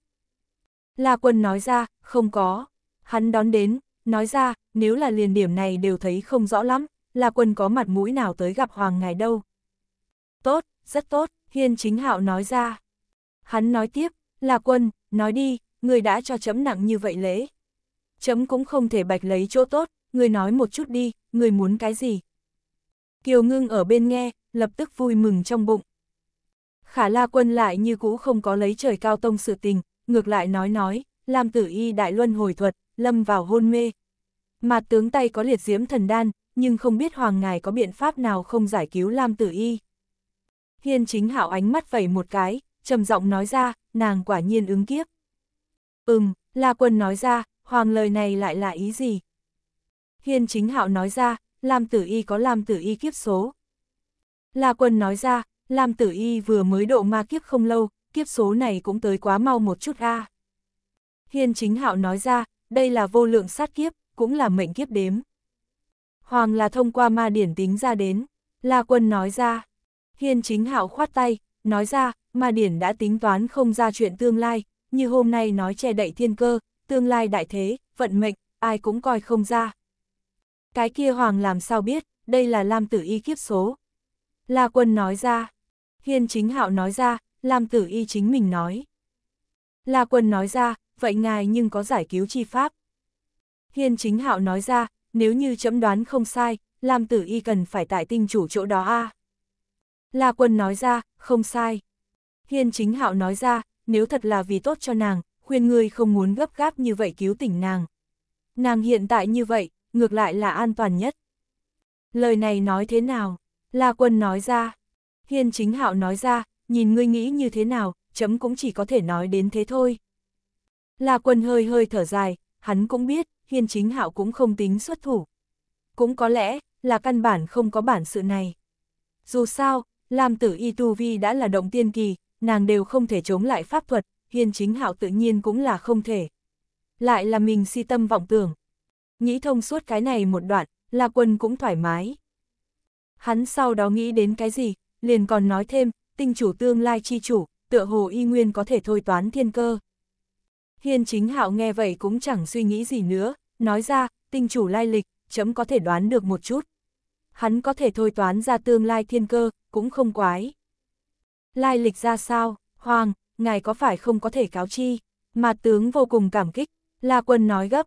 La Quân nói ra, không có. Hắn đón đến, nói ra, nếu là liền điểm này đều thấy không rõ lắm, La Quân có mặt mũi nào tới gặp Hoàng Ngài đâu. Tốt, rất tốt, Hiên Chính Hạo nói ra. Hắn nói tiếp, La Quân, nói đi, người đã cho chấm nặng như vậy lễ. Chấm cũng không thể bạch lấy chỗ tốt, người nói một chút đi, người muốn cái gì. Kiều ngưng ở bên nghe, lập tức vui mừng trong bụng. Khả La Quân lại như cũ không có lấy trời cao tông sự tình, ngược lại nói nói, làm tử y đại luân hồi thuật, lâm vào hôn mê. Mà tướng tay có liệt diễm thần đan, nhưng không biết hoàng ngài có biện pháp nào không giải cứu Lam Tử Y. Hiên chính hạo ánh mắt vẩy một cái, trầm giọng nói ra, nàng quả nhiên ứng kiếp. Ừm, La Quân nói ra, hoàng lời này lại là ý gì? Hiên chính hạo nói ra, Lam Tử Y có Lam Tử Y kiếp số. La Quân nói ra, Lam Tử Y vừa mới độ ma kiếp không lâu, kiếp số này cũng tới quá mau một chút a. Hiên chính hạo nói ra, đây là vô lượng sát kiếp, cũng là mệnh kiếp đếm. Hoàng là thông qua ma điển tính ra đến, La Quân nói ra. Hiên chính hạo khoát tay, nói ra, ma điển đã tính toán không ra chuyện tương lai, như hôm nay nói che đậy thiên cơ, tương lai đại thế, vận mệnh, ai cũng coi không ra. Cái kia Hoàng làm sao biết, đây là Lam Tử Y kiếp số. La Quân nói ra. Hiên chính hạo nói ra, Lam Tử Y chính mình nói. La Quân nói ra, vậy ngài nhưng có giải cứu chi pháp. Hiên chính hạo nói ra, nếu như chấm đoán không sai, Lam Tử Y cần phải tại tinh chủ chỗ đó a. À. La Quân nói ra, không sai. Hiên chính hạo nói ra, nếu thật là vì tốt cho nàng, khuyên ngươi không muốn gấp gáp như vậy cứu tỉnh nàng. Nàng hiện tại như vậy, ngược lại là an toàn nhất. Lời này nói thế nào? La Quân nói ra. Hiên chính hạo nói ra, nhìn ngươi nghĩ như thế nào, chấm cũng chỉ có thể nói đến thế thôi. La quân hơi hơi thở dài, hắn cũng biết, hiên chính hạo cũng không tính xuất thủ. Cũng có lẽ, là căn bản không có bản sự này. Dù sao, Lam tử y tu vi đã là động tiên kỳ, nàng đều không thể chống lại pháp thuật, hiên chính hạo tự nhiên cũng là không thể. Lại là mình si tâm vọng tưởng. Nghĩ thông suốt cái này một đoạn, La quân cũng thoải mái. Hắn sau đó nghĩ đến cái gì, liền còn nói thêm, tinh chủ tương lai chi chủ, tựa hồ y nguyên có thể thôi toán thiên cơ. Hiên chính hạo nghe vậy cũng chẳng suy nghĩ gì nữa, nói ra, tinh chủ lai lịch, chấm có thể đoán được một chút. Hắn có thể thôi toán ra tương lai thiên cơ, cũng không quái. Lai lịch ra sao, Hoàng, ngài có phải không có thể cáo chi? Mà tướng vô cùng cảm kích, La Quân nói gấp.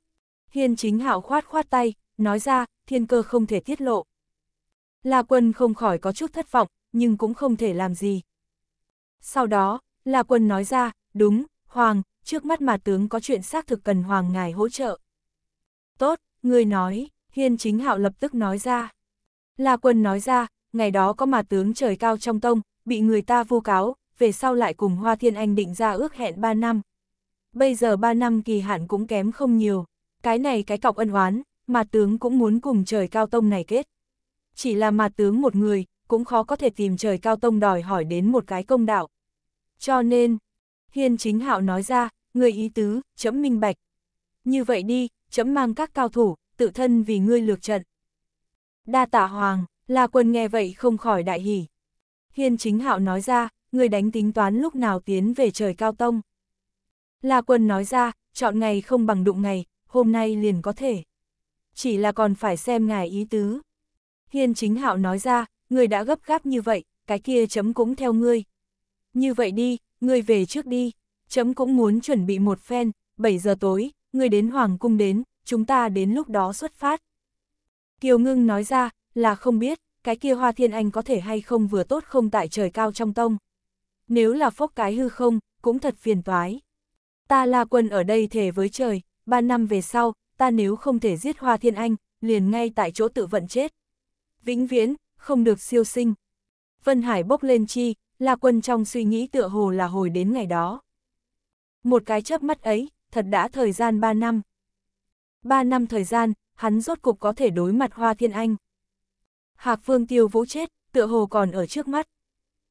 Hiên chính hạo khoát khoát tay, nói ra, thiên cơ không thể tiết lộ. La Quân không khỏi có chút thất vọng, nhưng cũng không thể làm gì. Sau đó, La quân nói ra, đúng, Hoàng, trước mắt mà tướng có chuyện xác thực cần Hoàng ngài hỗ trợ. Tốt, người nói, Hiên Chính Hạo lập tức nói ra. La quân nói ra, ngày đó có mà tướng trời cao trong tông, bị người ta vu cáo, về sau lại cùng Hoa Thiên Anh định ra ước hẹn 3 năm. Bây giờ 3 năm kỳ hạn cũng kém không nhiều, cái này cái cọc ân oán, mà tướng cũng muốn cùng trời cao tông này kết. Chỉ là mà tướng một người, cũng khó có thể tìm trời cao tông đòi hỏi đến một cái công đạo. Cho nên, Hiên chính hạo nói ra, người ý tứ, chấm minh bạch. Như vậy đi, chấm mang các cao thủ, tự thân vì ngươi lược trận. Đa tạ hoàng, là quân nghe vậy không khỏi đại hỉ. Hiên chính hạo nói ra, người đánh tính toán lúc nào tiến về trời cao tông. là quân nói ra, chọn ngày không bằng đụng ngày, hôm nay liền có thể. Chỉ là còn phải xem ngài ý tứ. Hiên chính hạo nói ra, người đã gấp gáp như vậy, cái kia chấm cũng theo ngươi. Như vậy đi, ngươi về trước đi, chấm cũng muốn chuẩn bị một phen, 7 giờ tối, ngươi đến Hoàng Cung đến, chúng ta đến lúc đó xuất phát. Kiều Ngưng nói ra, là không biết, cái kia Hoa Thiên Anh có thể hay không vừa tốt không tại trời cao trong tông. Nếu là phốc cái hư không, cũng thật phiền toái. Ta là quân ở đây thề với trời, ba năm về sau, ta nếu không thể giết Hoa Thiên Anh, liền ngay tại chỗ tự vận chết. Vĩnh viễn, không được siêu sinh. Vân Hải bốc lên chi, La Quân trong suy nghĩ tựa hồ là hồi đến ngày đó. Một cái chớp mắt ấy, thật đã thời gian 3 năm. 3 năm thời gian, hắn rốt cục có thể đối mặt Hoa Thiên Anh. Hạc Phương Tiêu vũ chết, tựa hồ còn ở trước mắt.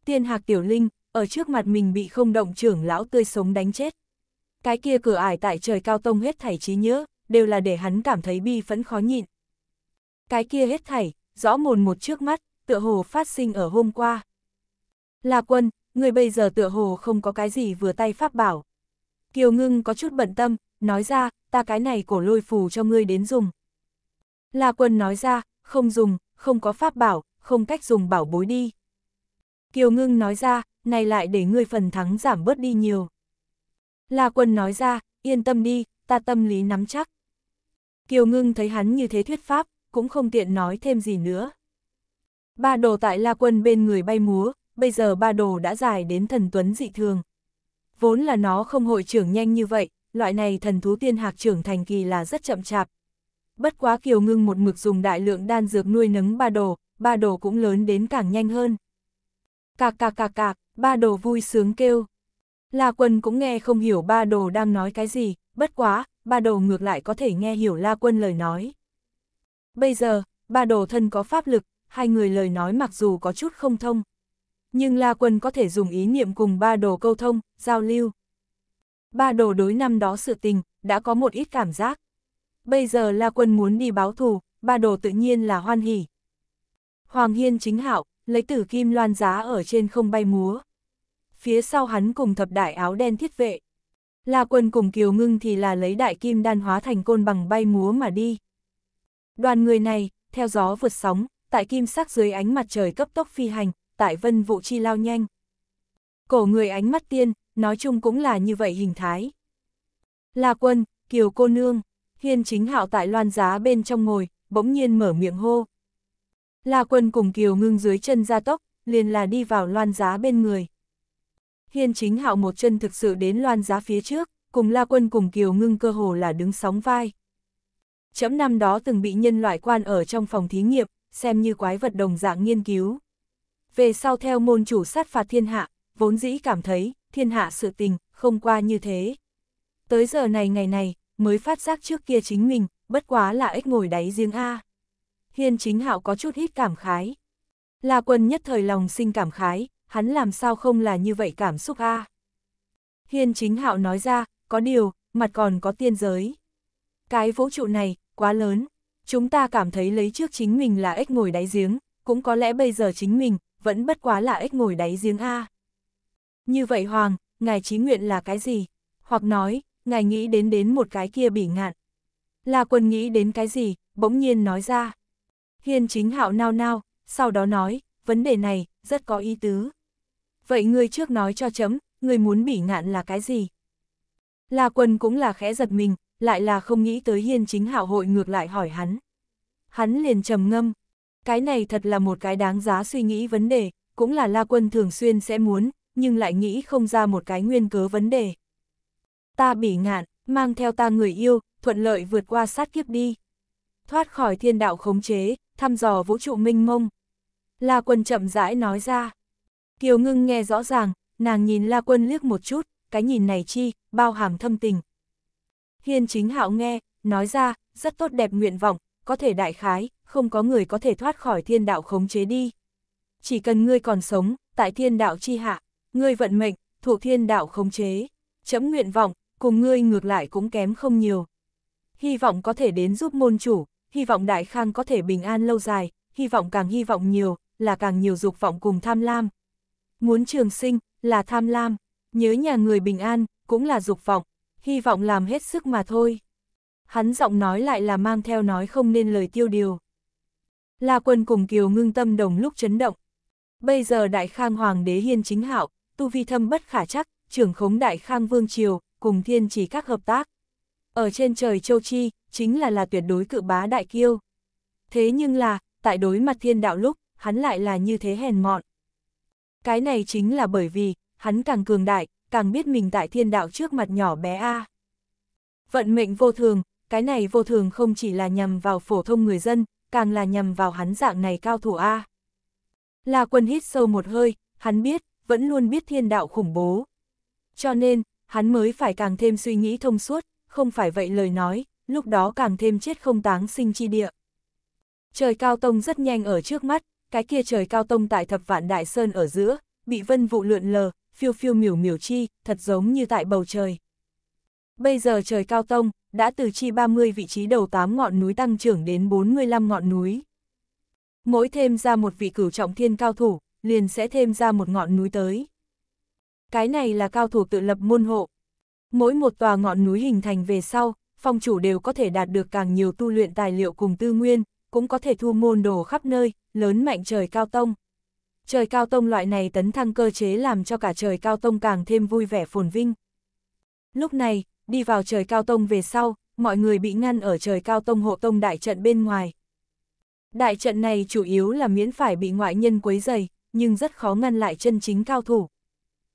Tiên Hạc Tiểu Linh, ở trước mặt mình bị không động trưởng lão tươi sống đánh chết. Cái kia cửa ải tại trời cao tông hết thảy trí nhớ, đều là để hắn cảm thấy bi phẫn khó nhịn. Cái kia hết thảy, rõ mồn một trước mắt, tựa hồ phát sinh ở hôm qua. Là quân, người bây giờ tựa hồ không có cái gì vừa tay pháp bảo. Kiều ngưng có chút bận tâm, nói ra, ta cái này cổ lôi phù cho ngươi đến dùng. Là quân nói ra, không dùng, không có pháp bảo, không cách dùng bảo bối đi. Kiều ngưng nói ra, này lại để ngươi phần thắng giảm bớt đi nhiều. là quân nói ra, yên tâm đi, ta tâm lý nắm chắc. Kiều ngưng thấy hắn như thế thuyết pháp, cũng không tiện nói thêm gì nữa. Ba đồ tại La Quân bên người bay múa, bây giờ ba đồ đã dài đến thần tuấn dị thường. Vốn là nó không hội trưởng nhanh như vậy, loại này thần thú tiên hạc trưởng thành kỳ là rất chậm chạp. Bất quá kiều ngưng một mực dùng đại lượng đan dược nuôi nấng ba đồ, ba đồ cũng lớn đến càng nhanh hơn. Cạc cạc cạc cạc, ba đồ vui sướng kêu. La quân cũng nghe không hiểu ba đồ đang nói cái gì, bất quá, ba đồ ngược lại có thể nghe hiểu La quân lời nói. Bây giờ, ba đồ thân có pháp lực, hai người lời nói mặc dù có chút không thông. Nhưng La Quân có thể dùng ý niệm cùng ba đồ câu thông, giao lưu. Ba đồ đối năm đó sự tình, đã có một ít cảm giác. Bây giờ La Quân muốn đi báo thù, ba đồ tự nhiên là hoan hỉ. Hoàng Hiên chính hạo, lấy tử kim loan giá ở trên không bay múa. Phía sau hắn cùng thập đại áo đen thiết vệ. La Quân cùng Kiều Ngưng thì là lấy đại kim đan hóa thành côn bằng bay múa mà đi. Đoàn người này, theo gió vượt sóng, tại kim sắc dưới ánh mặt trời cấp tốc phi hành, tại vân vụ chi lao nhanh. Cổ người ánh mắt tiên, nói chung cũng là như vậy hình thái. La quân, kiều cô nương, hiên chính hạo tại loan giá bên trong ngồi, bỗng nhiên mở miệng hô. La quân cùng kiều ngưng dưới chân ra tốc, liền là đi vào loan giá bên người. Hiên chính hạo một chân thực sự đến loan giá phía trước, cùng La Quân cùng Kiều Ngưng cơ hồ là đứng sóng vai. Chấm năm đó từng bị nhân loại quan ở trong phòng thí nghiệm, xem như quái vật đồng dạng nghiên cứu. Về sau theo môn chủ sát phạt thiên hạ, vốn dĩ cảm thấy, thiên hạ sự tình, không qua như thế. Tới giờ này ngày này, mới phát giác trước kia chính mình, bất quá là ếch ngồi đáy giếng A. Hiên chính hạo có chút ít cảm khái. Là quân nhất thời lòng sinh cảm khái, hắn làm sao không là như vậy cảm xúc A. Hiên chính hạo nói ra, có điều, mặt còn có tiên giới. Cái vũ trụ này, quá lớn. Chúng ta cảm thấy lấy trước chính mình là ếch ngồi đáy giếng, cũng có lẽ bây giờ chính mình, vẫn bất quá là ếch ngồi đáy giếng A. Như vậy Hoàng, ngài trí nguyện là cái gì? Hoặc nói, ngài nghĩ đến đến một cái kia bỉ ngạn. Là quần nghĩ đến cái gì, bỗng nhiên nói ra. Hiên chính hạo nao nao, sau đó nói, vấn đề này, rất có ý tứ. Vậy ngươi trước nói cho chấm, ngươi muốn bỉ ngạn là cái gì? Là quần cũng là khẽ giật mình, lại là không nghĩ tới hiên chính hạo hội ngược lại hỏi hắn. Hắn liền trầm ngâm, cái này thật là một cái đáng giá suy nghĩ vấn đề, cũng là La Quân thường xuyên sẽ muốn, nhưng lại nghĩ không ra một cái nguyên cớ vấn đề. Ta bị ngạn, mang theo ta người yêu, thuận lợi vượt qua sát kiếp đi. Thoát khỏi thiên đạo khống chế, thăm dò vũ trụ minh mông. La Quân chậm rãi nói ra. Kiều Ngưng nghe rõ ràng, nàng nhìn La Quân liếc một chút, cái nhìn này chi, bao hàm thâm tình, Hiên chính hạo nghe, nói ra, rất tốt đẹp nguyện vọng, có thể đại khái, không có người có thể thoát khỏi thiên đạo khống chế đi. Chỉ cần ngươi còn sống, tại thiên đạo chi hạ, ngươi vận mệnh, thuộc thiên đạo khống chế, chấm nguyện vọng, cùng ngươi ngược lại cũng kém không nhiều. Hy vọng có thể đến giúp môn chủ, hy vọng đại khang có thể bình an lâu dài, hy vọng càng hy vọng nhiều, là càng nhiều dục vọng cùng tham lam. Muốn trường sinh, là tham lam, nhớ nhà người bình an, cũng là dục vọng, hy vọng làm hết sức mà thôi. Hắn giọng nói lại là mang theo nói không nên lời tiêu điều. La quân cùng Kiều ngưng tâm đồng lúc chấn động. Bây giờ đại khang hoàng đế hiên chính hạo, tu vi thâm bất khả chắc, trưởng khống đại khang vương triều, cùng thiên chỉ các hợp tác. Ở trên trời châu chi, chính là là tuyệt đối cự bá đại kiêu. Thế nhưng là, tại đối mặt thiên đạo lúc, hắn lại là như thế hèn mọn. Cái này chính là bởi vì, hắn càng cường đại, càng biết mình tại thiên đạo trước mặt nhỏ bé A. Vận mệnh vô thường, cái này vô thường không chỉ là nhằm vào phổ thông người dân, càng là nhằm vào hắn dạng này cao thủ A. Là quân hít sâu một hơi, hắn biết, vẫn luôn biết thiên đạo khủng bố. Cho nên, hắn mới phải càng thêm suy nghĩ thông suốt, không phải vậy lời nói, lúc đó càng thêm chết không táng sinh chi địa. Trời cao tông rất nhanh ở trước mắt, cái kia trời cao tông tại thập vạn đại sơn ở giữa, bị vân vụ lượn lờ, phiêu phiêu miểu miểu chi, thật giống như tại bầu trời. Bây giờ trời cao tông, đã từ chi 30 vị trí đầu 8 ngọn núi tăng trưởng đến 45 ngọn núi. Mỗi thêm ra một vị cửu trọng thiên cao thủ, liền sẽ thêm ra một ngọn núi tới. Cái này là cao thủ tự lập môn hộ. Mỗi một tòa ngọn núi hình thành về sau, phong chủ đều có thể đạt được càng nhiều tu luyện tài liệu cùng tư nguyên, cũng có thể thu môn đồ khắp nơi, lớn mạnh trời cao tông trời cao tông loại này tấn thăng cơ chế làm cho cả trời cao tông càng thêm vui vẻ phồn vinh. Lúc này, đi vào trời cao tông về sau, mọi người bị ngăn ở trời cao tông hộ tông đại trận bên ngoài. Đại trận này chủ yếu là miễn phải bị ngoại nhân quấy dày, nhưng rất khó ngăn lại chân chính cao thủ.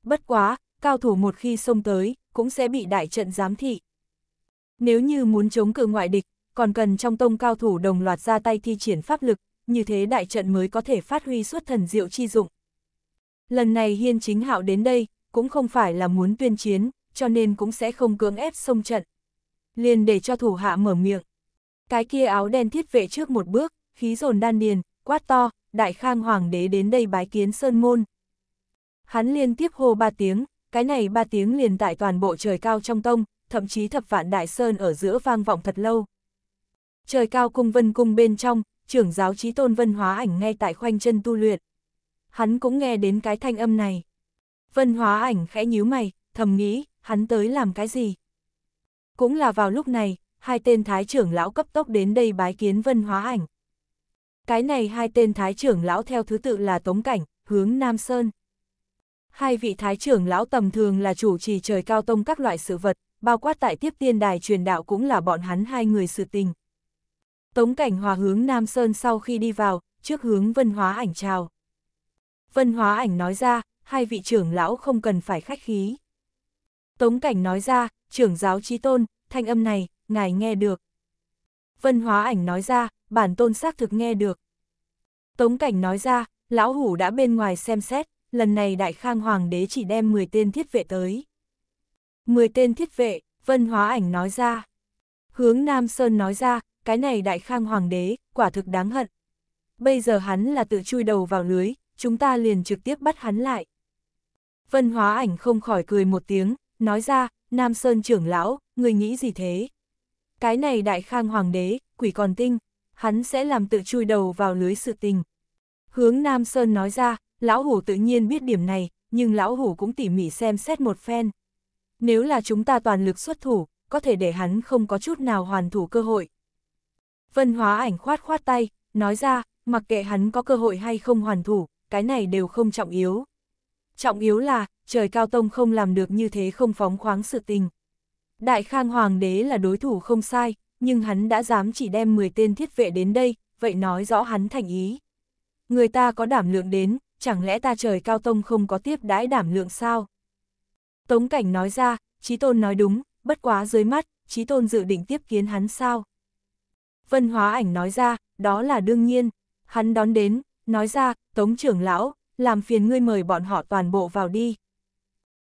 Bất quá, cao thủ một khi xông tới, cũng sẽ bị đại trận giám thị. Nếu như muốn chống cự ngoại địch, còn cần trong tông cao thủ đồng loạt ra tay thi triển pháp lực, như thế đại trận mới có thể phát huy suốt thần diệu chi dụng. Lần này Hiên Chính Hạo đến đây, cũng không phải là muốn tuyên chiến, cho nên cũng sẽ không cưỡng ép xông trận. Liền để cho thủ hạ mở miệng. Cái kia áo đen thiết vệ trước một bước, khí dồn đan điền, quát to, đại khang hoàng đế đến đây bái kiến sơn môn. Hắn liên tiếp hô ba tiếng, cái này ba tiếng liền tại toàn bộ trời cao trong tông, thậm chí thập vạn đại sơn ở giữa vang vọng thật lâu. Trời cao cung vân cung bên trong, trưởng giáo trí tôn Vân Hóa Ảnh ngay tại khoanh chân tu luyện. Hắn cũng nghe đến cái thanh âm này. Vân Hóa Ảnh khẽ nhíu mày, thầm nghĩ, hắn tới làm cái gì? Cũng là vào lúc này, hai tên thái trưởng lão cấp tốc đến đây bái kiến Vân Hóa Ảnh. Cái này hai tên thái trưởng lão theo thứ tự là Tống Cảnh, hướng Nam Sơn. Hai vị thái trưởng lão tầm thường là chủ trì trời cao tông các loại sự vật, bao quát tại tiếp tiên đài truyền đạo cũng là bọn hắn hai người sự tình. Tống Cảnh Hòa hướng Nam Sơn sau khi đi vào, trước hướng Vân Hóa Ảnh chào. Vân Hóa Ảnh nói ra, hai vị trưởng lão không cần phải khách khí. Tống Cảnh nói ra, trưởng giáo trí tôn, thanh âm này, ngài nghe được. Vân Hóa Ảnh nói ra, bản tôn xác thực nghe được. Tống Cảnh nói ra, lão hủ đã bên ngoài xem xét, lần này Đại Khang Hoàng đế chỉ đem 10 tên thiết vệ tới. 10 tên thiết vệ, Vân Hóa Ảnh nói ra. Hướng Nam Sơn nói ra, cái này đại khang hoàng đế, quả thực đáng hận. Bây giờ hắn là tự chui đầu vào lưới, chúng ta liền trực tiếp bắt hắn lại. Vân hóa ảnh không khỏi cười một tiếng, nói ra, Nam Sơn trưởng lão, người nghĩ gì thế? Cái này đại khang hoàng đế, quỷ còn tinh, hắn sẽ làm tự chui đầu vào lưới sự tình. Hướng Nam Sơn nói ra, lão hủ tự nhiên biết điểm này, nhưng lão hủ cũng tỉ mỉ xem xét một phen. Nếu là chúng ta toàn lực xuất thủ, có thể để hắn không có chút nào hoàn thủ cơ hội, Vân hóa ảnh khoát khoát tay, nói ra, mặc kệ hắn có cơ hội hay không hoàn thủ, cái này đều không trọng yếu. Trọng yếu là, trời cao tông không làm được như thế không phóng khoáng sự tình. Đại Khang Hoàng đế là đối thủ không sai, nhưng hắn đã dám chỉ đem 10 tên thiết vệ đến đây, vậy nói rõ hắn thành ý. Người ta có đảm lượng đến, chẳng lẽ ta trời cao tông không có tiếp đãi đảm lượng sao? Tống Cảnh nói ra, trí Tôn nói đúng, bất quá dưới mắt, trí Tôn dự định tiếp kiến hắn sao? Vân Hóa Ảnh nói ra, đó là đương nhiên. Hắn đón đến, nói ra, Tống trưởng lão, làm phiền ngươi mời bọn họ toàn bộ vào đi.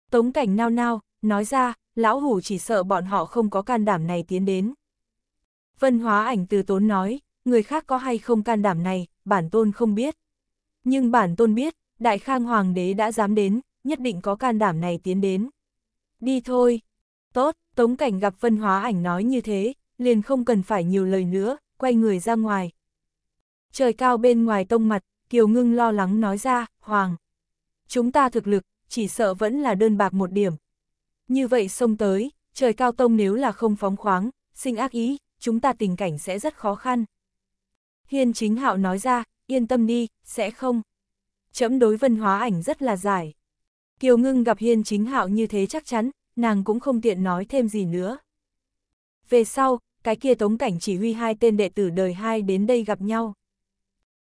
Tống cảnh nao nao, nói ra, lão hủ chỉ sợ bọn họ không có can đảm này tiến đến. Vân Hóa Ảnh từ tốn nói, người khác có hay không can đảm này, bản tôn không biết. Nhưng bản tôn biết, Đại Khang Hoàng đế đã dám đến, nhất định có can đảm này tiến đến. Đi thôi. Tốt, Tống Cảnh gặp Vân Hóa Ảnh nói như thế, liền không cần phải nhiều lời nữa, quay người ra ngoài. Trời cao bên ngoài tông mặt, Kiều Ngưng lo lắng nói ra, Hoàng. Chúng ta thực lực, chỉ sợ vẫn là đơn bạc một điểm. Như vậy xông tới, trời cao tông nếu là không phóng khoáng, sinh ác ý, chúng ta tình cảnh sẽ rất khó khăn. Hiên chính hạo nói ra, yên tâm đi, sẽ không. Chấm đối vân hóa ảnh rất là dài. Kiều ngưng gặp hiên chính hạo như thế chắc chắn, nàng cũng không tiện nói thêm gì nữa. Về sau, cái kia tống cảnh chỉ huy hai tên đệ tử đời hai đến đây gặp nhau.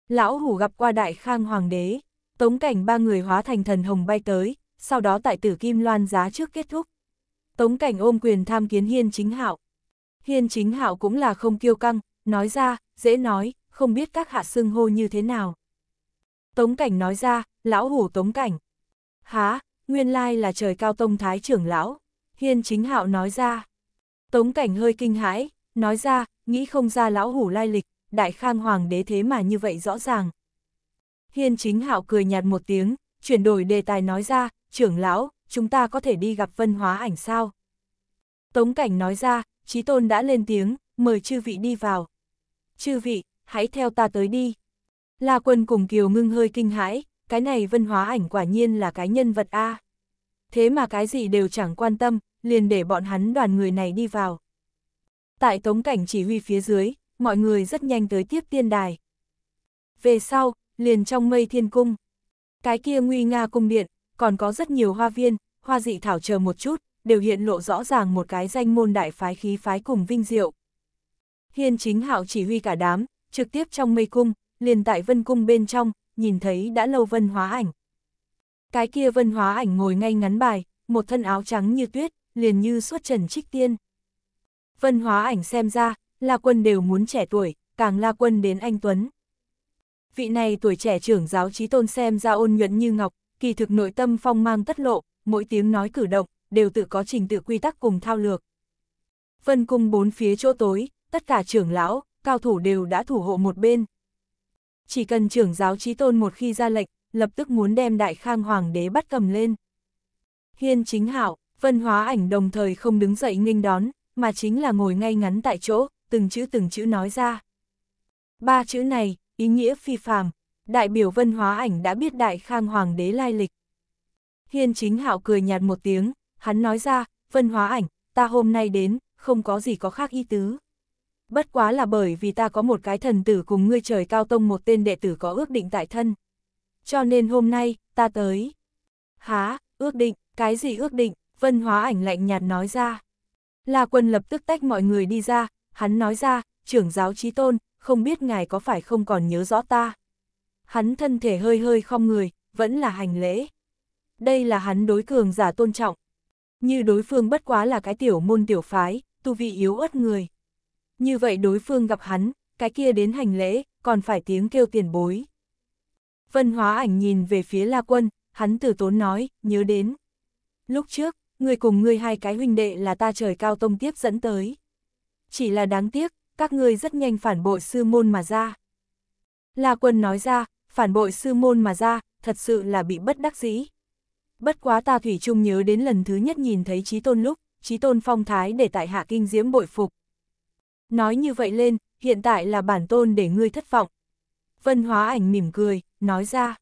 Lão hủ gặp qua đại khang hoàng đế, tống cảnh ba người hóa thành thần hồng bay tới, sau đó tại tử kim loan giá trước kết thúc. Tống cảnh ôm quyền tham kiến hiên chính hạo. Hiên chính hạo cũng là không kiêu căng, nói ra, dễ nói, không biết các hạ xưng hô như thế nào. Tống cảnh nói ra, lão hủ tống cảnh. Há, nguyên lai là trời cao tông thái trưởng lão. Hiên chính hạo nói ra. Tống cảnh hơi kinh hãi, Nói ra, nghĩ không ra lão hủ lai lịch, đại khang hoàng đế thế mà như vậy rõ ràng. Hiên chính hạo cười nhạt một tiếng, chuyển đổi đề tài nói ra, trưởng lão, chúng ta có thể đi gặp vân hóa ảnh sao? Tống cảnh nói ra, trí tôn đã lên tiếng, mời chư vị đi vào. Chư vị, hãy theo ta tới đi. La quân cùng Kiều ngưng hơi kinh hãi, cái này vân hóa ảnh quả nhiên là cái nhân vật A. Thế mà cái gì đều chẳng quan tâm, liền để bọn hắn đoàn người này đi vào. Tại tống cảnh chỉ huy phía dưới, mọi người rất nhanh tới tiếp tiên đài. Về sau, liền trong mây thiên cung. Cái kia nguy nga cung điện, còn có rất nhiều hoa viên, hoa dị thảo chờ một chút, đều hiện lộ rõ ràng một cái danh môn đại phái khí phái cùng vinh diệu. Hiên chính hạo chỉ huy cả đám, trực tiếp trong mây cung, liền tại vân cung bên trong, nhìn thấy đã lâu vân hóa ảnh. Cái kia vân hóa ảnh ngồi ngay ngắn bài, một thân áo trắng như tuyết, liền như suốt trần trích tiên. Vân hóa ảnh xem ra, La Quân đều muốn trẻ tuổi, càng La Quân đến anh Tuấn. Vị này tuổi trẻ trưởng giáo trí tôn xem ra ôn nhuận như ngọc, kỳ thực nội tâm phong mang tất lộ, mỗi tiếng nói cử động, đều tự có trình tự quy tắc cùng thao lược. Vân cung bốn phía chỗ tối, tất cả trưởng lão, cao thủ đều đã thủ hộ một bên. Chỉ cần trưởng giáo trí tôn một khi ra lệnh, lập tức muốn đem đại khang hoàng đế bắt cầm lên. Hiên chính hảo, vân hóa ảnh đồng thời không đứng dậy nghênh đón, mà chính là ngồi ngay ngắn tại chỗ, từng chữ từng chữ nói ra. Ba chữ này, ý nghĩa phi phàm, đại biểu vân hóa ảnh đã biết đại khang hoàng đế lai lịch. Hiên chính hạo cười nhạt một tiếng, hắn nói ra, vân hóa ảnh, ta hôm nay đến, không có gì có khác ý tứ. Bất quá là bởi vì ta có một cái thần tử cùng ngươi trời cao tông một tên đệ tử có ước định tại thân. Cho nên hôm nay, ta tới. Há, ước định, cái gì ước định, vân hóa ảnh lạnh nhạt nói ra. La Quân lập tức tách mọi người đi ra, hắn nói ra, trưởng giáo trí tôn, không biết ngài có phải không còn nhớ rõ ta. Hắn thân thể hơi hơi không người, vẫn là hành lễ. Đây là hắn đối cường giả tôn trọng. Như đối phương bất quá là cái tiểu môn tiểu phái, tu vị yếu ớt người. Như vậy đối phương gặp hắn, cái kia đến hành lễ, còn phải tiếng kêu tiền bối. Vân hóa ảnh nhìn về phía La Quân, hắn từ tốn nói, nhớ đến. Lúc trước, người cùng ngươi hai cái huynh đệ là ta trời cao tông tiếp dẫn tới. Chỉ là đáng tiếc, các ngươi rất nhanh phản bội sư môn mà ra. La quân nói ra, phản bội sư môn mà ra, thật sự là bị bất đắc dĩ. Bất quá ta thủy chung nhớ đến lần thứ nhất nhìn thấy trí tôn lúc, trí tôn phong thái để tại hạ kinh diễm bội phục. Nói như vậy lên, hiện tại là bản tôn để ngươi thất vọng. Vân hóa ảnh mỉm cười, nói ra.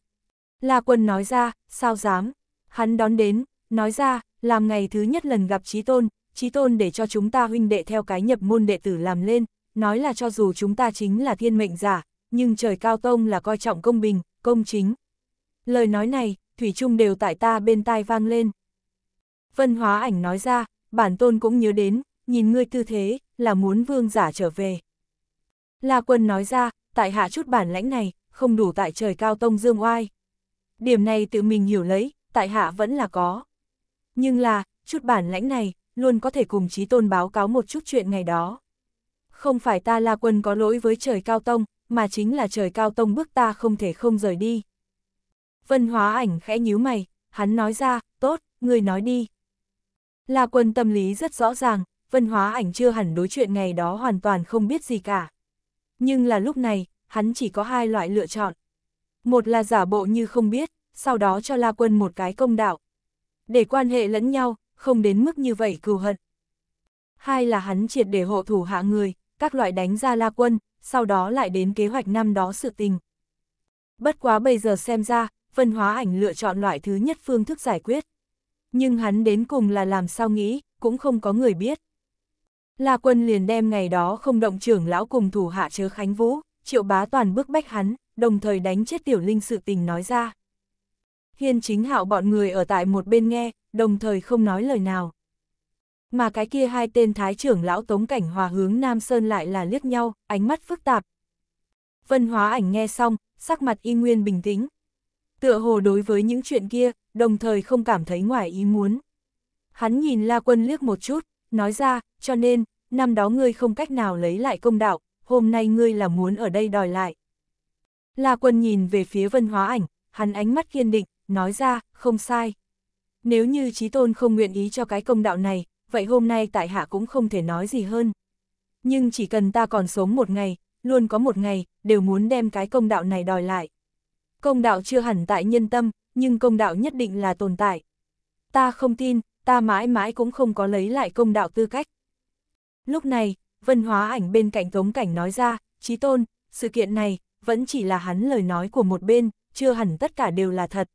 La quân nói ra, sao dám. Hắn đón đến, nói ra, làm ngày thứ nhất lần gặp chí Tôn, chí Tôn để cho chúng ta huynh đệ theo cái nhập môn đệ tử làm lên, nói là cho dù chúng ta chính là thiên mệnh giả, nhưng trời cao tông là coi trọng công bình, công chính. Lời nói này, Thủy chung đều tại ta bên tai vang lên. Vân hóa ảnh nói ra, bản tôn cũng nhớ đến, nhìn ngươi tư thế, là muốn vương giả trở về. La quân nói ra, tại hạ chút bản lãnh này, không đủ tại trời cao tông dương oai. Điểm này tự mình hiểu lấy, tại hạ vẫn là có nhưng là, chút bản lãnh này, luôn có thể cùng chí tôn báo cáo một chút chuyện ngày đó. Không phải ta La Quân có lỗi với trời cao tông, mà chính là trời cao tông bước ta không thể không rời đi. Vân hóa ảnh khẽ nhíu mày, hắn nói ra, tốt, người nói đi. La Quân tâm lý rất rõ ràng, vân hóa ảnh chưa hẳn đối chuyện ngày đó hoàn toàn không biết gì cả. Nhưng là lúc này, hắn chỉ có hai loại lựa chọn. Một là giả bộ như không biết, sau đó cho La Quân một cái công đạo, để quan hệ lẫn nhau, không đến mức như vậy cừu hận. Hai là hắn triệt để hộ thủ hạ người, các loại đánh ra la quân, sau đó lại đến kế hoạch năm đó sự tình. Bất quá bây giờ xem ra, phân hóa ảnh lựa chọn loại thứ nhất phương thức giải quyết. Nhưng hắn đến cùng là làm sao nghĩ, cũng không có người biết. La quân liền đem ngày đó không động trưởng lão cùng thủ hạ chớ Khánh Vũ, triệu bá toàn bức bách hắn, đồng thời đánh chết tiểu linh sự tình nói ra hiên chính hạo bọn người ở tại một bên nghe, đồng thời không nói lời nào. Mà cái kia hai tên thái trưởng lão tống cảnh hòa hướng Nam Sơn lại là liếc nhau, ánh mắt phức tạp. Vân hóa ảnh nghe xong, sắc mặt y nguyên bình tĩnh. Tựa hồ đối với những chuyện kia, đồng thời không cảm thấy ngoài ý muốn. Hắn nhìn La Quân liếc một chút, nói ra, cho nên, năm đó ngươi không cách nào lấy lại công đạo, hôm nay ngươi là muốn ở đây đòi lại. La Quân nhìn về phía Vân Hóa Ảnh, hắn ánh mắt kiên định, nói ra, không sai. Nếu như chí tôn không nguyện ý cho cái công đạo này, vậy hôm nay tại hạ cũng không thể nói gì hơn. Nhưng chỉ cần ta còn sống một ngày, luôn có một ngày, đều muốn đem cái công đạo này đòi lại. Công đạo chưa hẳn tại nhân tâm, nhưng công đạo nhất định là tồn tại. Ta không tin, ta mãi mãi cũng không có lấy lại công đạo tư cách. Lúc này, vân hóa ảnh bên cạnh tống cảnh nói ra, chí tôn, sự kiện này, vẫn chỉ là hắn lời nói của một bên, chưa hẳn tất cả đều là thật.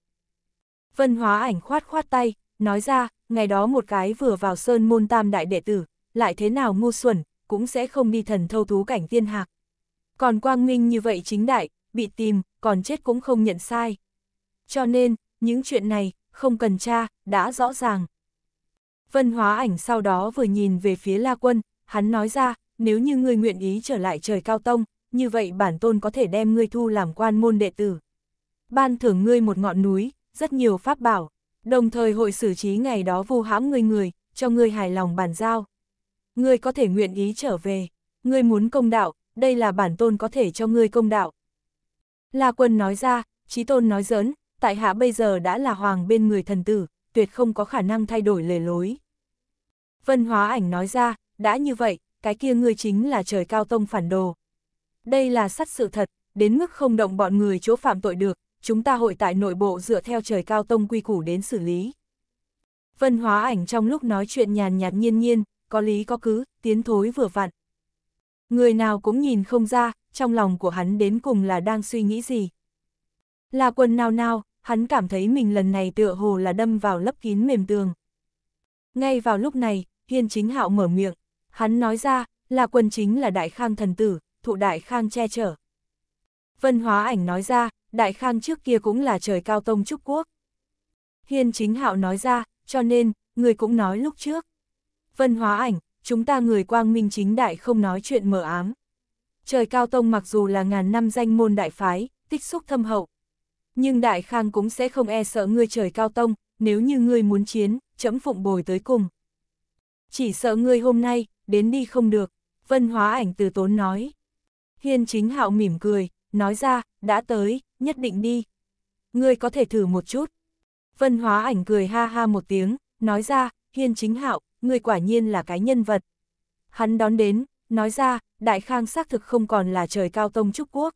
Vân hóa ảnh khoát khoát tay, nói ra, ngày đó một cái vừa vào sơn môn tam đại đệ tử, lại thế nào ngu xuẩn, cũng sẽ không đi thần thâu thú cảnh tiên hạc. Còn quang minh như vậy chính đại, bị tìm, còn chết cũng không nhận sai. Cho nên, những chuyện này, không cần tra, đã rõ ràng. Vân hóa ảnh sau đó vừa nhìn về phía La Quân, hắn nói ra, nếu như ngươi nguyện ý trở lại trời cao tông, như vậy bản tôn có thể đem ngươi thu làm quan môn đệ tử. Ban thưởng ngươi một ngọn núi, rất nhiều pháp bảo, đồng thời hội xử trí ngày đó vu hãm người người, cho người hài lòng bàn giao. Người có thể nguyện ý trở về, người muốn công đạo, đây là bản tôn có thể cho người công đạo. La quân nói ra, trí tôn nói giỡn, tại hạ bây giờ đã là hoàng bên người thần tử, tuyệt không có khả năng thay đổi lề lối. Vân hóa ảnh nói ra, đã như vậy, cái kia ngươi chính là trời cao tông phản đồ. Đây là sát sự thật, đến mức không động bọn người chỗ phạm tội được, chúng ta hội tại nội bộ dựa theo trời cao tông quy củ đến xử lý. Vân hóa ảnh trong lúc nói chuyện nhàn nhạt nhiên nhiên, có lý có cứ, tiến thối vừa vặn. Người nào cũng nhìn không ra, trong lòng của hắn đến cùng là đang suy nghĩ gì. Là quần nào nào, hắn cảm thấy mình lần này tựa hồ là đâm vào lấp kín mềm tường. Ngay vào lúc này, Hiên Chính Hạo mở miệng, hắn nói ra, là quân chính là Đại Khang thần tử, thụ Đại Khang che chở. Vân Hóa Ảnh nói ra, Đại Khang trước kia cũng là trời cao tông trúc quốc. Hiên chính hạo nói ra, cho nên, người cũng nói lúc trước. Vân hóa ảnh, chúng ta người quang minh chính đại không nói chuyện mở ám. Trời cao tông mặc dù là ngàn năm danh môn đại phái, tích xúc thâm hậu. Nhưng đại khang cũng sẽ không e sợ ngươi trời cao tông, nếu như ngươi muốn chiến, chấm phụng bồi tới cùng. Chỉ sợ ngươi hôm nay, đến đi không được, vân hóa ảnh từ tốn nói. Hiên chính hạo mỉm cười, nói ra, đã tới, nhất định đi. Ngươi có thể thử một chút. Vân hóa ảnh cười ha ha một tiếng, nói ra, hiên chính hạo, ngươi quả nhiên là cái nhân vật. Hắn đón đến, nói ra, Đại Khang xác thực không còn là trời cao tông trúc quốc.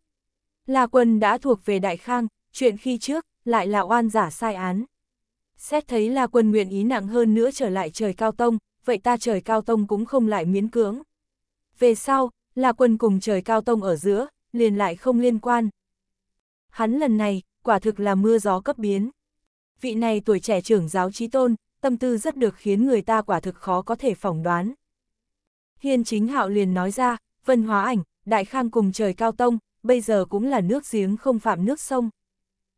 La quân đã thuộc về Đại Khang, chuyện khi trước, lại là oan giả sai án. Xét thấy La quân nguyện ý nặng hơn nữa trở lại trời cao tông, vậy ta trời cao tông cũng không lại miễn cưỡng. Về sau, La quân cùng trời cao tông ở giữa, liền lại không liên quan hắn lần này, quả thực là mưa gió cấp biến. Vị này tuổi trẻ trưởng giáo trí tôn, tâm tư rất được khiến người ta quả thực khó có thể phỏng đoán. Hiên chính hạo liền nói ra, vân hóa ảnh, đại khang cùng trời cao tông, bây giờ cũng là nước giếng không phạm nước sông.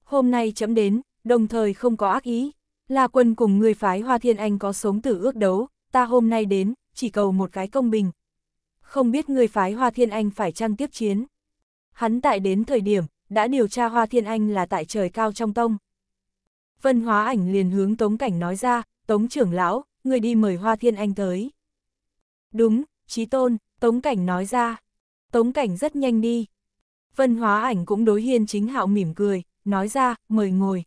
Hôm nay chấm đến, đồng thời không có ác ý. là quân cùng người phái Hoa Thiên Anh có sống tử ước đấu, ta hôm nay đến, chỉ cầu một cái công bình. Không biết người phái Hoa Thiên Anh phải chăng tiếp chiến. Hắn tại đến thời điểm, đã điều tra Hoa Thiên Anh là tại trời cao trong tông. Vân hóa ảnh liền hướng Tống Cảnh nói ra, Tống trưởng lão, người đi mời Hoa Thiên Anh tới. Đúng, chí tôn, Tống Cảnh nói ra. Tống Cảnh rất nhanh đi. Vân hóa ảnh cũng đối hiên chính hạo mỉm cười, nói ra, mời ngồi.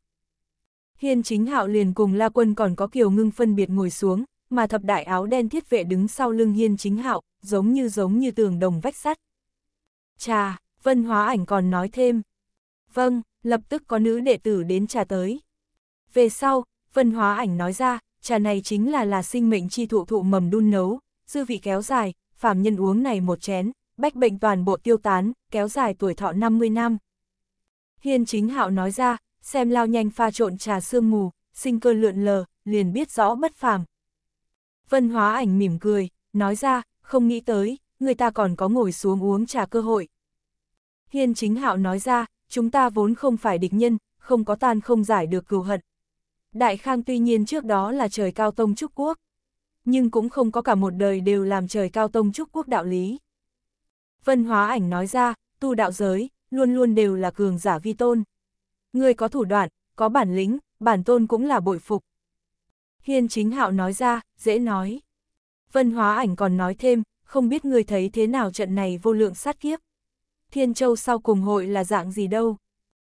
Hiên chính hạo liền cùng La Quân còn có kiều ngưng phân biệt ngồi xuống, mà thập đại áo đen thiết vệ đứng sau lưng hiên chính hạo, giống như giống như tường đồng vách sắt. Chà, vân hóa ảnh còn nói thêm, Vâng, lập tức có nữ đệ tử đến trà tới. Về sau, Vân Hóa Ảnh nói ra, trà này chính là là sinh mệnh chi thụ thụ mầm đun nấu, dư vị kéo dài, phàm nhân uống này một chén, bách bệnh toàn bộ tiêu tán, kéo dài tuổi thọ 50 năm. Hiên chính hạo nói ra, xem lao nhanh pha trộn trà sương mù, sinh cơ lượn lờ, liền biết rõ bất phàm. Vân Hóa Ảnh mỉm cười, nói ra, không nghĩ tới, người ta còn có ngồi xuống uống trà cơ hội. Hiên chính hạo nói ra, chúng ta vốn không phải địch nhân, không có tan không giải được cừu hận. Đại Khang tuy nhiên trước đó là trời cao tông Trúc Quốc, nhưng cũng không có cả một đời đều làm trời cao tông Trúc Quốc đạo lý. Vân hóa ảnh nói ra, tu đạo giới, luôn luôn đều là cường giả vi tôn. Người có thủ đoạn, có bản lĩnh, bản tôn cũng là bội phục. Hiên chính hạo nói ra, dễ nói. Vân hóa ảnh còn nói thêm, không biết người thấy thế nào trận này vô lượng sát kiếp. Thiên Châu sau cùng hội là dạng gì đâu.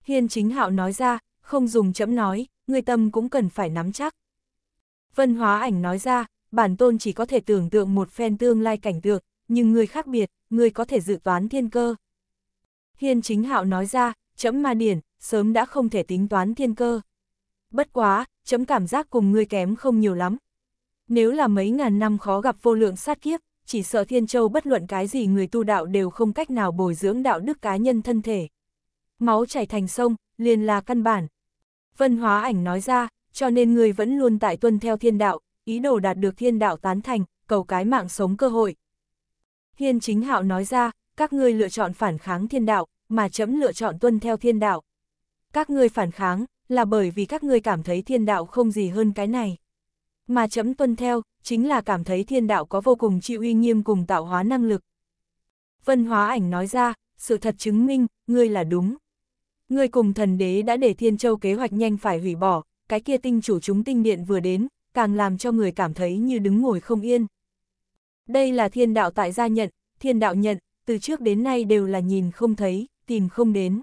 Hiên chính hạo nói ra, không dùng chấm nói, người tâm cũng cần phải nắm chắc. Vân hóa ảnh nói ra, bản tôn chỉ có thể tưởng tượng một phen tương lai cảnh tượng, nhưng người khác biệt, người có thể dự toán thiên cơ. Hiên chính hạo nói ra, chấm ma điển, sớm đã không thể tính toán thiên cơ. Bất quá, chấm cảm giác cùng người kém không nhiều lắm. Nếu là mấy ngàn năm khó gặp vô lượng sát kiếp, chỉ sợ Thiên Châu bất luận cái gì người tu đạo đều không cách nào bồi dưỡng đạo đức cá nhân thân thể. Máu chảy thành sông, liền là căn bản. Vân hóa ảnh nói ra, cho nên người vẫn luôn tại tuân theo thiên đạo, ý đồ đạt được thiên đạo tán thành, cầu cái mạng sống cơ hội. Hiên chính hạo nói ra, các ngươi lựa chọn phản kháng thiên đạo, mà chấm lựa chọn tuân theo thiên đạo. Các ngươi phản kháng, là bởi vì các ngươi cảm thấy thiên đạo không gì hơn cái này mà chấm tuân theo, chính là cảm thấy thiên đạo có vô cùng chịu uy nghiêm cùng tạo hóa năng lực. Vân hóa ảnh nói ra, sự thật chứng minh, ngươi là đúng. Ngươi cùng thần đế đã để thiên châu kế hoạch nhanh phải hủy bỏ, cái kia tinh chủ chúng tinh điện vừa đến, càng làm cho người cảm thấy như đứng ngồi không yên. Đây là thiên đạo tại gia nhận, thiên đạo nhận, từ trước đến nay đều là nhìn không thấy, tìm không đến.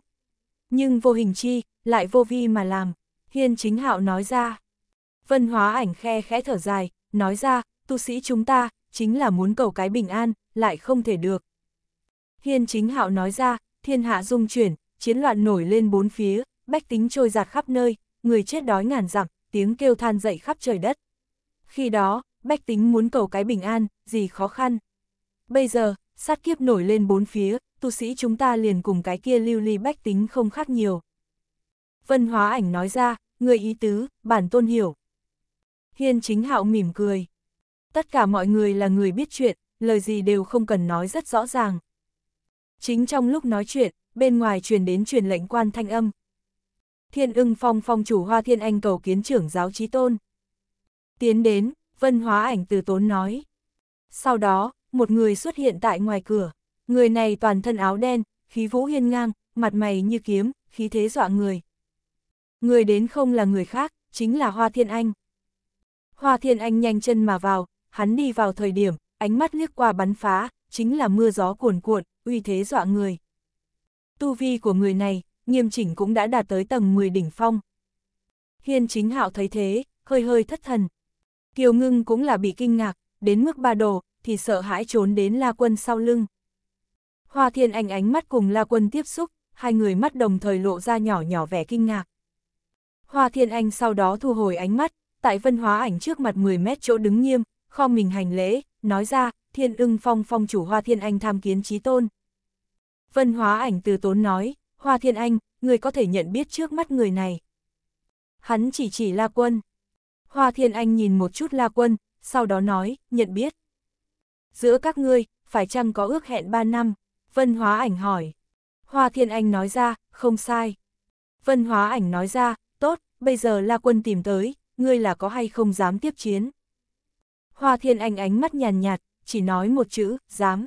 Nhưng vô hình chi, lại vô vi mà làm, hiên chính hạo nói ra. Vân hóa ảnh khe khẽ thở dài, nói ra, tu sĩ chúng ta, chính là muốn cầu cái bình an, lại không thể được. Hiên chính hạo nói ra, thiên hạ dung chuyển, chiến loạn nổi lên bốn phía, bách tính trôi giạt khắp nơi, người chết đói ngàn dặm, tiếng kêu than dậy khắp trời đất. Khi đó, bách tính muốn cầu cái bình an, gì khó khăn. Bây giờ, sát kiếp nổi lên bốn phía, tu sĩ chúng ta liền cùng cái kia lưu ly bách tính không khác nhiều. Vân hóa ảnh nói ra, người ý tứ, bản tôn hiểu, Hiên chính hạo mỉm cười. Tất cả mọi người là người biết chuyện, lời gì đều không cần nói rất rõ ràng. Chính trong lúc nói chuyện, bên ngoài truyền đến truyền lệnh quan thanh âm. Thiên ưng phong phong chủ hoa thiên anh cầu kiến trưởng giáo trí tôn. Tiến đến, vân hóa ảnh từ tốn nói. Sau đó, một người xuất hiện tại ngoài cửa. Người này toàn thân áo đen, khí vũ hiên ngang, mặt mày như kiếm, khí thế dọa người. Người đến không là người khác, chính là Hoa Thiên Anh. Hoa Thiên Anh nhanh chân mà vào, hắn đi vào thời điểm, ánh mắt liếc qua bắn phá, chính là mưa gió cuồn cuộn, uy thế dọa người. Tu vi của người này, nghiêm chỉnh cũng đã đạt tới tầng 10 đỉnh phong. Hiên chính hạo thấy thế, hơi hơi thất thần. Kiều ngưng cũng là bị kinh ngạc, đến mức ba đồ, thì sợ hãi trốn đến La Quân sau lưng. Hoa Thiên Anh ánh mắt cùng La Quân tiếp xúc, hai người mắt đồng thời lộ ra nhỏ nhỏ vẻ kinh ngạc. Hoa Thiên Anh sau đó thu hồi ánh mắt, tại vân hóa ảnh trước mặt 10 mét chỗ đứng nghiêm, kho mình hành lễ, nói ra, thiên ưng phong phong chủ hoa thiên anh tham kiến trí tôn. Vân hóa ảnh từ tốn nói, hoa thiên anh, người có thể nhận biết trước mắt người này. Hắn chỉ chỉ la quân. Hoa thiên anh nhìn một chút la quân, sau đó nói, nhận biết. Giữa các ngươi, phải chăng có ước hẹn 3 năm? Vân hóa ảnh hỏi. Hoa thiên anh nói ra, không sai. Vân hóa ảnh nói ra, tốt, bây giờ la quân tìm tới, ngươi là có hay không dám tiếp chiến. Hoa thiên anh ánh mắt nhàn nhạt, chỉ nói một chữ, dám.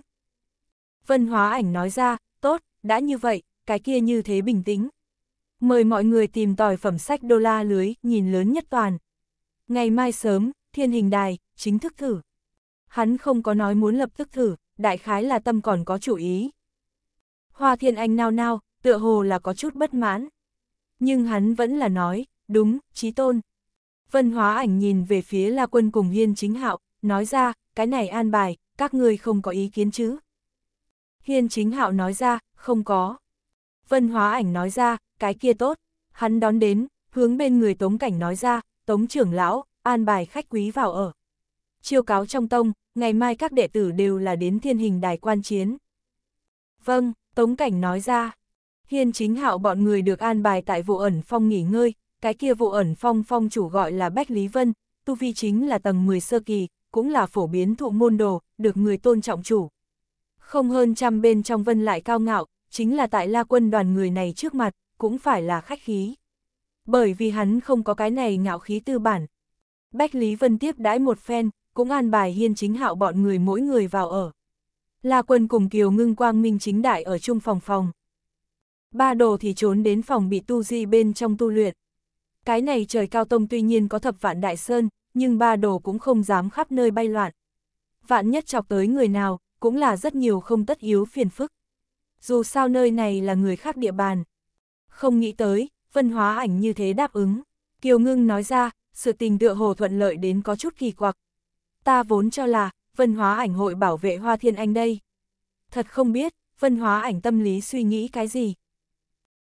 Vân hóa ảnh nói ra, tốt, đã như vậy, cái kia như thế bình tĩnh. Mời mọi người tìm tòi phẩm sách đô la lưới, nhìn lớn nhất toàn. Ngày mai sớm, thiên hình đài, chính thức thử. Hắn không có nói muốn lập tức thử, đại khái là tâm còn có chủ ý. Hoa thiên anh nao nao, tựa hồ là có chút bất mãn. Nhưng hắn vẫn là nói, đúng, trí tôn. Vân hóa ảnh nhìn về phía La Quân cùng Hiên Chính Hạo, nói ra, cái này an bài, các ngươi không có ý kiến chứ? Hiên Chính Hạo nói ra, không có. Vân hóa ảnh nói ra, cái kia tốt. Hắn đón đến, hướng bên người Tống Cảnh nói ra, Tống trưởng lão, an bài khách quý vào ở. Chiêu cáo trong tông, ngày mai các đệ tử đều là đến thiên hình đài quan chiến. Vâng, Tống Cảnh nói ra. Hiên Chính Hạo bọn người được an bài tại vụ ẩn phong nghỉ ngơi, cái kia vụ ẩn phong phong chủ gọi là Bách Lý Vân, tu vi chính là tầng 10 sơ kỳ, cũng là phổ biến thụ môn đồ, được người tôn trọng chủ. Không hơn trăm bên trong vân lại cao ngạo, chính là tại la quân đoàn người này trước mặt, cũng phải là khách khí. Bởi vì hắn không có cái này ngạo khí tư bản. Bách Lý Vân tiếp đãi một phen, cũng an bài hiên chính hạo bọn người mỗi người vào ở. La quân cùng Kiều ngưng quang minh chính đại ở chung phòng phòng. Ba đồ thì trốn đến phòng bị tu di bên trong tu luyện. Cái này trời cao tông tuy nhiên có thập vạn đại sơn, nhưng ba đồ cũng không dám khắp nơi bay loạn. Vạn nhất chọc tới người nào, cũng là rất nhiều không tất yếu phiền phức. Dù sao nơi này là người khác địa bàn. Không nghĩ tới, vân hóa ảnh như thế đáp ứng. Kiều ngưng nói ra, sự tình tựa hồ thuận lợi đến có chút kỳ quặc. Ta vốn cho là, vân hóa ảnh hội bảo vệ hoa thiên anh đây. Thật không biết, vân hóa ảnh tâm lý suy nghĩ cái gì.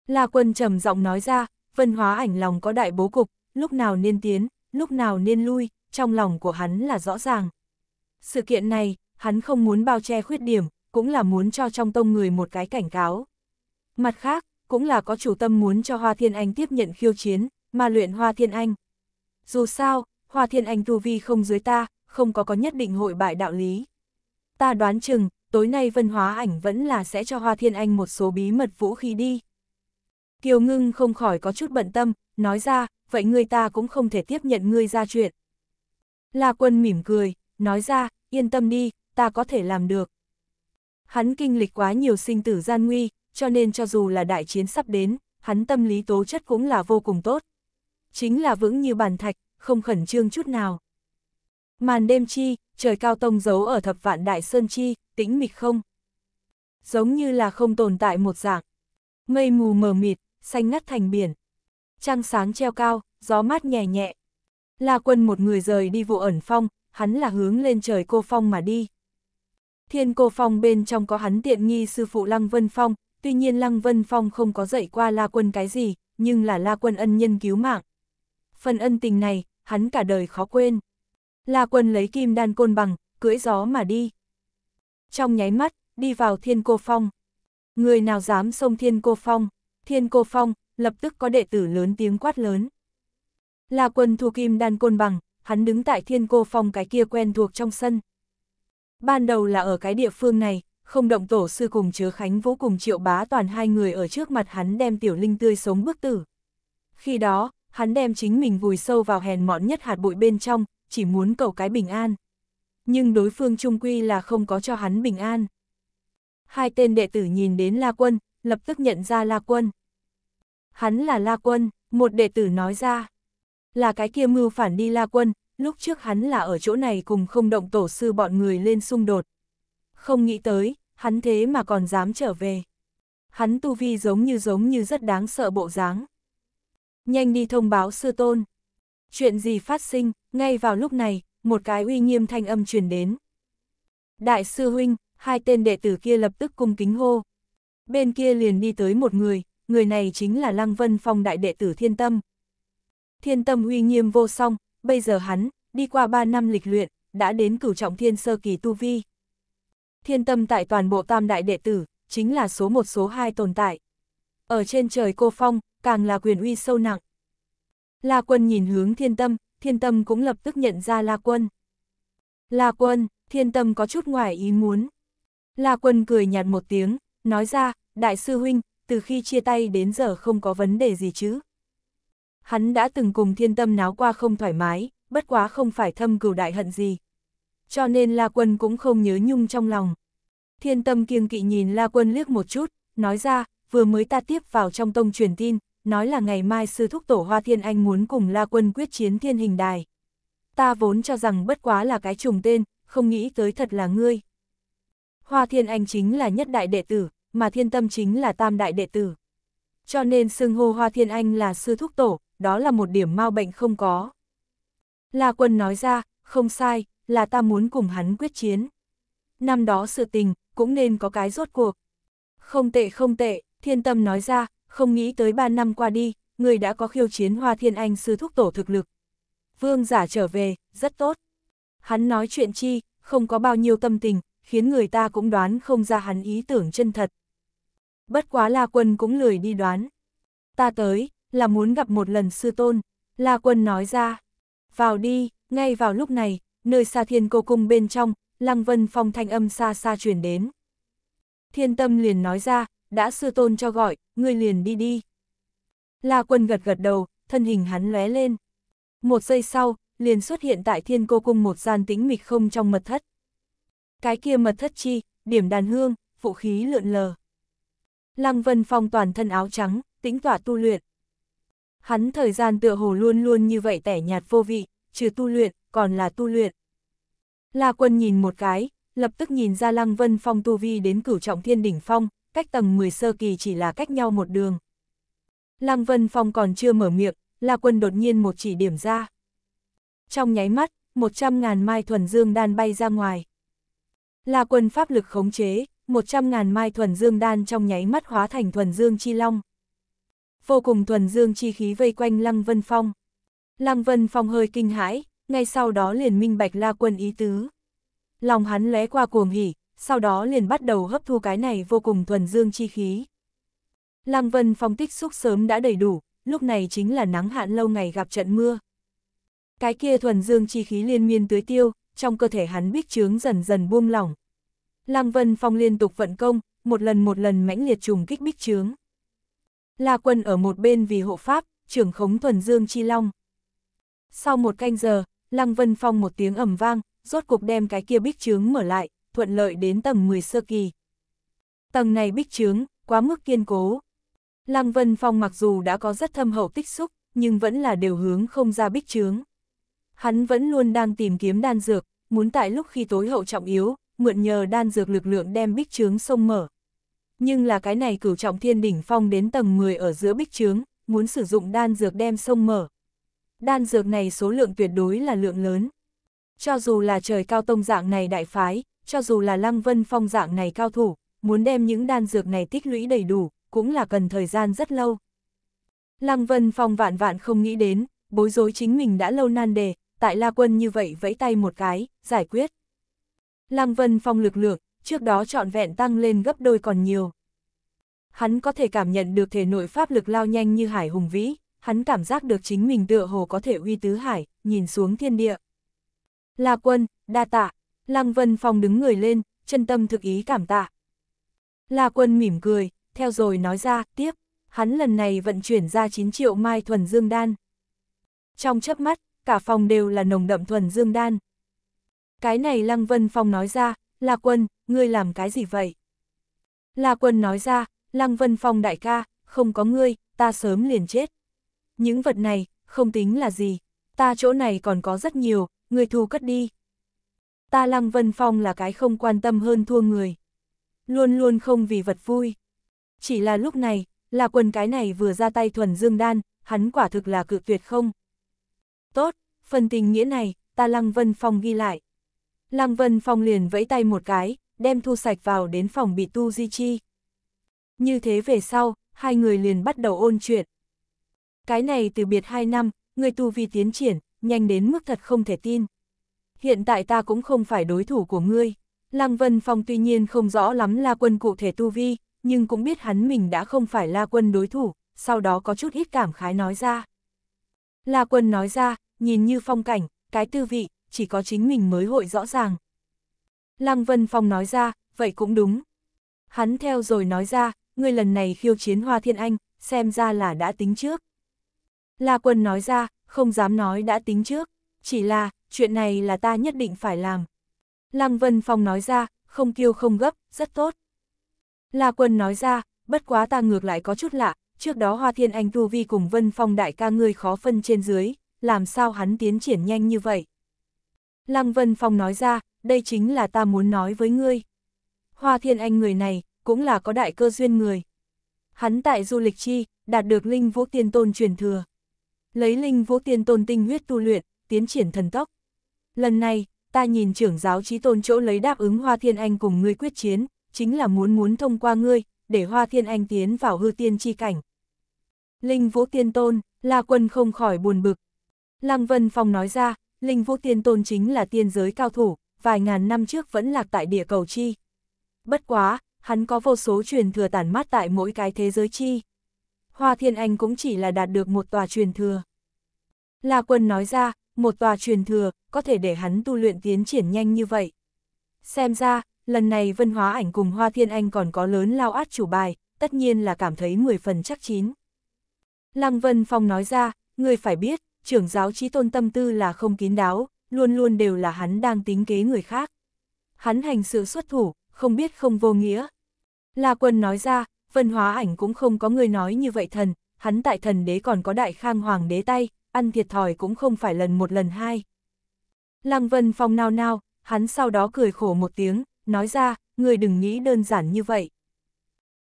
La quân trầm giọng nói ra, Phân hóa ảnh lòng có đại bố cục, lúc nào nên tiến, lúc nào nên lui, trong lòng của hắn là rõ ràng. Sự kiện này, hắn không muốn bao che khuyết điểm, cũng là muốn cho trong tông người một cái cảnh cáo. Mặt khác, cũng là có chủ tâm muốn cho Hoa Thiên Anh tiếp nhận khiêu chiến, mà luyện Hoa Thiên Anh. Dù sao, Hoa Thiên Anh tu vi không dưới ta, không có có nhất định hội bại đạo lý. Ta đoán chừng, tối nay Vân Hóa Ảnh vẫn là sẽ cho Hoa Thiên Anh một số bí mật vũ khí đi. Kiều Ngưng không khỏi có chút bận tâm, nói ra, vậy người ta cũng không thể tiếp nhận ngươi ra chuyện. La Quân mỉm cười, nói ra, yên tâm đi, ta có thể làm được. Hắn kinh lịch quá nhiều sinh tử gian nguy, cho nên cho dù là đại chiến sắp đến, hắn tâm lý tố chất cũng là vô cùng tốt. Chính là vững như bàn thạch, không khẩn trương chút nào. Màn đêm chi, trời cao tông giấu ở thập vạn đại sơn chi, tĩnh mịch không. Giống như là không tồn tại một dạng. Mây mù mờ mịt, xanh ngắt thành biển. Trăng sáng treo cao, gió mát nhẹ nhẹ. La quân một người rời đi vụ ẩn phong, hắn là hướng lên trời cô phong mà đi. Thiên cô phong bên trong có hắn tiện nghi sư phụ Lăng Vân Phong, tuy nhiên Lăng Vân Phong không có dạy qua La quân cái gì, nhưng là La quân ân nhân cứu mạng. Phần ân tình này, hắn cả đời khó quên. La quân lấy kim đan côn bằng, cưỡi gió mà đi. Trong nháy mắt, đi vào thiên cô phong. Người nào dám xông thiên cô phong? thiên cô phong, lập tức có đệ tử lớn tiếng quát lớn. Là quần thù kim đan côn bằng, hắn đứng tại thiên cô phong cái kia quen thuộc trong sân. Ban đầu là ở cái địa phương này, không động tổ sư cùng chứa khánh vũ cùng triệu bá toàn hai người ở trước mặt hắn đem tiểu linh tươi sống bức tử. Khi đó, hắn đem chính mình vùi sâu vào hèn mọn nhất hạt bụi bên trong, chỉ muốn cầu cái bình an. Nhưng đối phương trung quy là không có cho hắn bình an. Hai tên đệ tử nhìn đến La Quân, lập tức nhận ra La Quân hắn là La Quân, một đệ tử nói ra. Là cái kia mưu phản đi La Quân, lúc trước hắn là ở chỗ này cùng không động tổ sư bọn người lên xung đột. Không nghĩ tới, hắn thế mà còn dám trở về. Hắn tu vi giống như giống như rất đáng sợ bộ dáng. Nhanh đi thông báo sư tôn. Chuyện gì phát sinh, ngay vào lúc này, một cái uy nghiêm thanh âm truyền đến. Đại sư huynh, hai tên đệ tử kia lập tức cung kính hô. Bên kia liền đi tới một người, người này chính là Lăng Vân Phong đại đệ tử Thiên Tâm. Thiên Tâm uy nghiêm vô song, bây giờ hắn, đi qua 3 năm lịch luyện, đã đến cửu trọng thiên sơ kỳ tu vi. Thiên Tâm tại toàn bộ tam đại đệ tử, chính là số một số 2 tồn tại. Ở trên trời cô Phong, càng là quyền uy sâu nặng. La Quân nhìn hướng Thiên Tâm, Thiên Tâm cũng lập tức nhận ra La Quân. La Quân, Thiên Tâm có chút ngoài ý muốn. La Quân cười nhạt một tiếng, nói ra, Đại sư Huynh, từ khi chia tay đến giờ không có vấn đề gì chứ. Hắn đã từng cùng thiên tâm náo qua không thoải mái, bất quá không phải thâm cửu đại hận gì. Cho nên La Quân cũng không nhớ nhung trong lòng. Thiên tâm kiêng kỵ nhìn La Quân liếc một chút, nói ra, vừa mới ta tiếp vào trong tông truyền tin, nói là ngày mai sư thúc tổ Hoa Thiên Anh muốn cùng La Quân quyết chiến thiên hình đài. Ta vốn cho rằng bất quá là cái trùng tên, không nghĩ tới thật là ngươi. Hoa Thiên Anh chính là nhất đại đệ tử, mà thiên tâm chính là tam đại đệ tử. Cho nên xưng hô hoa thiên anh là sư thúc tổ, đó là một điểm mau bệnh không có. La quân nói ra, không sai, là ta muốn cùng hắn quyết chiến. Năm đó sự tình, cũng nên có cái rốt cuộc. Không tệ không tệ, thiên tâm nói ra, không nghĩ tới ba năm qua đi, người đã có khiêu chiến hoa thiên anh sư thúc tổ thực lực. Vương giả trở về, rất tốt. Hắn nói chuyện chi, không có bao nhiêu tâm tình, khiến người ta cũng đoán không ra hắn ý tưởng chân thật bất quá La Quân cũng lười đi đoán. Ta tới, là muốn gặp một lần sư tôn, La Quân nói ra. Vào đi, ngay vào lúc này, nơi xa thiên cô cung bên trong, Lăng Vân Phong thanh âm xa xa chuyển đến. Thiên tâm liền nói ra, đã sư tôn cho gọi, ngươi liền đi đi. La Quân gật gật đầu, thân hình hắn lóe lên. Một giây sau, liền xuất hiện tại thiên cô cung một gian tĩnh mịch không trong mật thất. Cái kia mật thất chi, điểm đàn hương, vũ khí lượn lờ. Lăng Vân Phong toàn thân áo trắng, tĩnh tỏa tu luyện. Hắn thời gian tựa hồ luôn luôn như vậy tẻ nhạt vô vị, trừ tu luyện, còn là tu luyện. La Quân nhìn một cái, lập tức nhìn ra Lăng Vân Phong tu vi đến cửu trọng thiên đỉnh phong, cách tầng 10 sơ kỳ chỉ là cách nhau một đường. Lăng Vân Phong còn chưa mở miệng, La Quân đột nhiên một chỉ điểm ra. Trong nháy mắt, 100.000 mai thuần dương đan bay ra ngoài. La Quân pháp lực khống chế, 100.000 mai thuần dương đan trong nháy mắt hóa thành thuần dương chi long. Vô cùng thuần dương chi khí vây quanh Lăng Vân Phong. Lăng Vân Phong hơi kinh hãi, ngay sau đó liền minh bạch la quân ý tứ. Lòng hắn lóe qua cuồng hỉ, sau đó liền bắt đầu hấp thu cái này vô cùng thuần dương chi khí. Lăng Vân Phong tích xúc sớm đã đầy đủ, lúc này chính là nắng hạn lâu ngày gặp trận mưa. Cái kia thuần dương chi khí liên miên tưới tiêu, trong cơ thể hắn bích trướng dần dần buông lỏng, Lam Vân Phong liên tục vận công, một lần một lần mãnh liệt trùng kích bích trướng. La quân ở một bên vì hộ pháp, trưởng khống thuần dương chi long. Sau một canh giờ, Lăng Vân Phong một tiếng ầm vang, rốt cục đem cái kia bích trướng mở lại, thuận lợi đến tầng 10 sơ kỳ. Tầng này bích trướng, quá mức kiên cố. Lăng Vân Phong mặc dù đã có rất thâm hậu tích xúc, nhưng vẫn là đều hướng không ra bích trướng. Hắn vẫn luôn đang tìm kiếm đan dược, muốn tại lúc khi tối hậu trọng yếu, mượn nhờ đan dược lực lượng đem bích trướng sông mở. Nhưng là cái này cửu trọng thiên đỉnh phong đến tầng 10 ở giữa bích trướng, muốn sử dụng đan dược đem sông mở. Đan dược này số lượng tuyệt đối là lượng lớn. Cho dù là trời cao tông dạng này đại phái, cho dù là lăng vân phong dạng này cao thủ, muốn đem những đan dược này tích lũy đầy đủ, cũng là cần thời gian rất lâu. Lăng Vân Phong vạn vạn không nghĩ đến, bối rối chính mình đã lâu nan đề, tại La Quân như vậy vẫy tay một cái, giải quyết. Lăng Vân Phong lực lượng, trước đó trọn vẹn tăng lên gấp đôi còn nhiều. Hắn có thể cảm nhận được thể nội pháp lực lao nhanh như hải hùng vĩ, hắn cảm giác được chính mình tựa hồ có thể uy tứ hải, nhìn xuống thiên địa. La quân, đa tạ, Lăng Vân Phong đứng người lên, chân tâm thực ý cảm tạ. La quân mỉm cười, theo rồi nói ra, tiếp, hắn lần này vận chuyển ra 9 triệu mai thuần dương đan. Trong chớp mắt, cả phòng đều là nồng đậm thuần dương đan. Cái này Lăng Vân Phong nói ra, là quân, ngươi làm cái gì vậy? là quân nói ra, Lăng Vân Phong đại ca, không có ngươi, ta sớm liền chết. Những vật này, không tính là gì, ta chỗ này còn có rất nhiều, ngươi thu cất đi. Ta Lăng Vân Phong là cái không quan tâm hơn thua người. Luôn luôn không vì vật vui. Chỉ là lúc này, là quân cái này vừa ra tay thuần dương đan, hắn quả thực là cự tuyệt không. Tốt, phần tình nghĩa này, ta Lăng Vân Phong ghi lại. Lăng Vân Phong liền vẫy tay một cái, đem thu sạch vào đến phòng bị tu di chi. Như thế về sau, hai người liền bắt đầu ôn chuyện. Cái này từ biệt hai năm, người tu vi tiến triển, nhanh đến mức thật không thể tin. Hiện tại ta cũng không phải đối thủ của ngươi. Lăng Vân Phong tuy nhiên không rõ lắm La Quân cụ thể tu vi, nhưng cũng biết hắn mình đã không phải La Quân đối thủ, sau đó có chút ít cảm khái nói ra. La Quân nói ra, nhìn như phong cảnh, cái tư vị, chỉ có chính mình mới hội rõ ràng. Lăng Vân Phong nói ra, vậy cũng đúng. Hắn theo rồi nói ra, ngươi lần này khiêu chiến Hoa Thiên Anh, xem ra là đã tính trước. La Quân nói ra, không dám nói đã tính trước, chỉ là, chuyện này là ta nhất định phải làm. Lăng Vân Phong nói ra, không kiêu không gấp, rất tốt. La Quân nói ra, bất quá ta ngược lại có chút lạ, trước đó Hoa Thiên Anh Tu Vi cùng Vân Phong đại ca ngươi khó phân trên dưới, làm sao hắn tiến triển nhanh như vậy. Lăng Vân Phong nói ra, đây chính là ta muốn nói với ngươi. Hoa Thiên Anh người này, cũng là có đại cơ duyên người. Hắn tại du lịch chi, đạt được Linh Vũ Tiên Tôn truyền thừa. Lấy Linh Vũ Tiên Tôn tinh huyết tu luyện, tiến triển thần tốc. Lần này, ta nhìn trưởng giáo trí tôn chỗ lấy đáp ứng Hoa Thiên Anh cùng ngươi quyết chiến, chính là muốn muốn thông qua ngươi, để Hoa Thiên Anh tiến vào hư tiên chi cảnh. Linh Vũ Tiên Tôn, là Quân không khỏi buồn bực. Lăng Vân Phong nói ra, Linh Vũ Tiên Tôn chính là tiên giới cao thủ, vài ngàn năm trước vẫn lạc tại địa cầu chi. Bất quá, hắn có vô số truyền thừa tản mát tại mỗi cái thế giới chi. Hoa Thiên Anh cũng chỉ là đạt được một tòa truyền thừa. La Quân nói ra, một tòa truyền thừa, có thể để hắn tu luyện tiến triển nhanh như vậy. Xem ra, lần này Vân Hóa Ảnh cùng Hoa Thiên Anh còn có lớn lao át chủ bài, tất nhiên là cảm thấy 10 phần chắc chín. Lăng Vân Phong nói ra, người phải biết, trưởng giáo trí tôn tâm tư là không kín đáo, luôn luôn đều là hắn đang tính kế người khác. Hắn hành sự xuất thủ, không biết không vô nghĩa. La quân nói ra, vân hóa ảnh cũng không có người nói như vậy thần, hắn tại thần đế còn có đại khang hoàng đế tay, ăn thiệt thòi cũng không phải lần một lần hai. Lăng vân phong nao nao, hắn sau đó cười khổ một tiếng, nói ra, người đừng nghĩ đơn giản như vậy.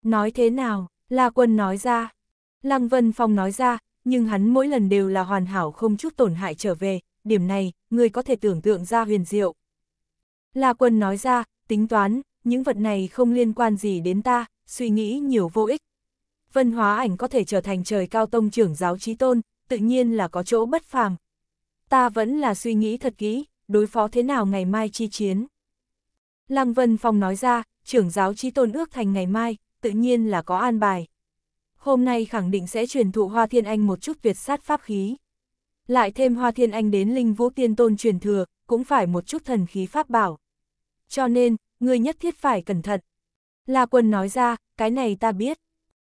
Nói thế nào, La quân nói ra. Lăng vân phong nói ra, nhưng hắn mỗi lần đều là hoàn hảo không chút tổn hại trở về, điểm này, người có thể tưởng tượng ra huyền diệu. La quân nói ra, tính toán, những vật này không liên quan gì đến ta, suy nghĩ nhiều vô ích. Vân hóa ảnh có thể trở thành trời cao tông trưởng giáo trí tôn, tự nhiên là có chỗ bất phàm. Ta vẫn là suy nghĩ thật kỹ, đối phó thế nào ngày mai chi chiến. Lăng Vân Phong nói ra, trưởng giáo trí tôn ước thành ngày mai, tự nhiên là có an bài hôm nay khẳng định sẽ truyền thụ Hoa Thiên Anh một chút tuyệt sát pháp khí. Lại thêm Hoa Thiên Anh đến Linh Vũ Tiên Tôn truyền thừa, cũng phải một chút thần khí pháp bảo. Cho nên, người nhất thiết phải cẩn thận. La Quân nói ra, cái này ta biết.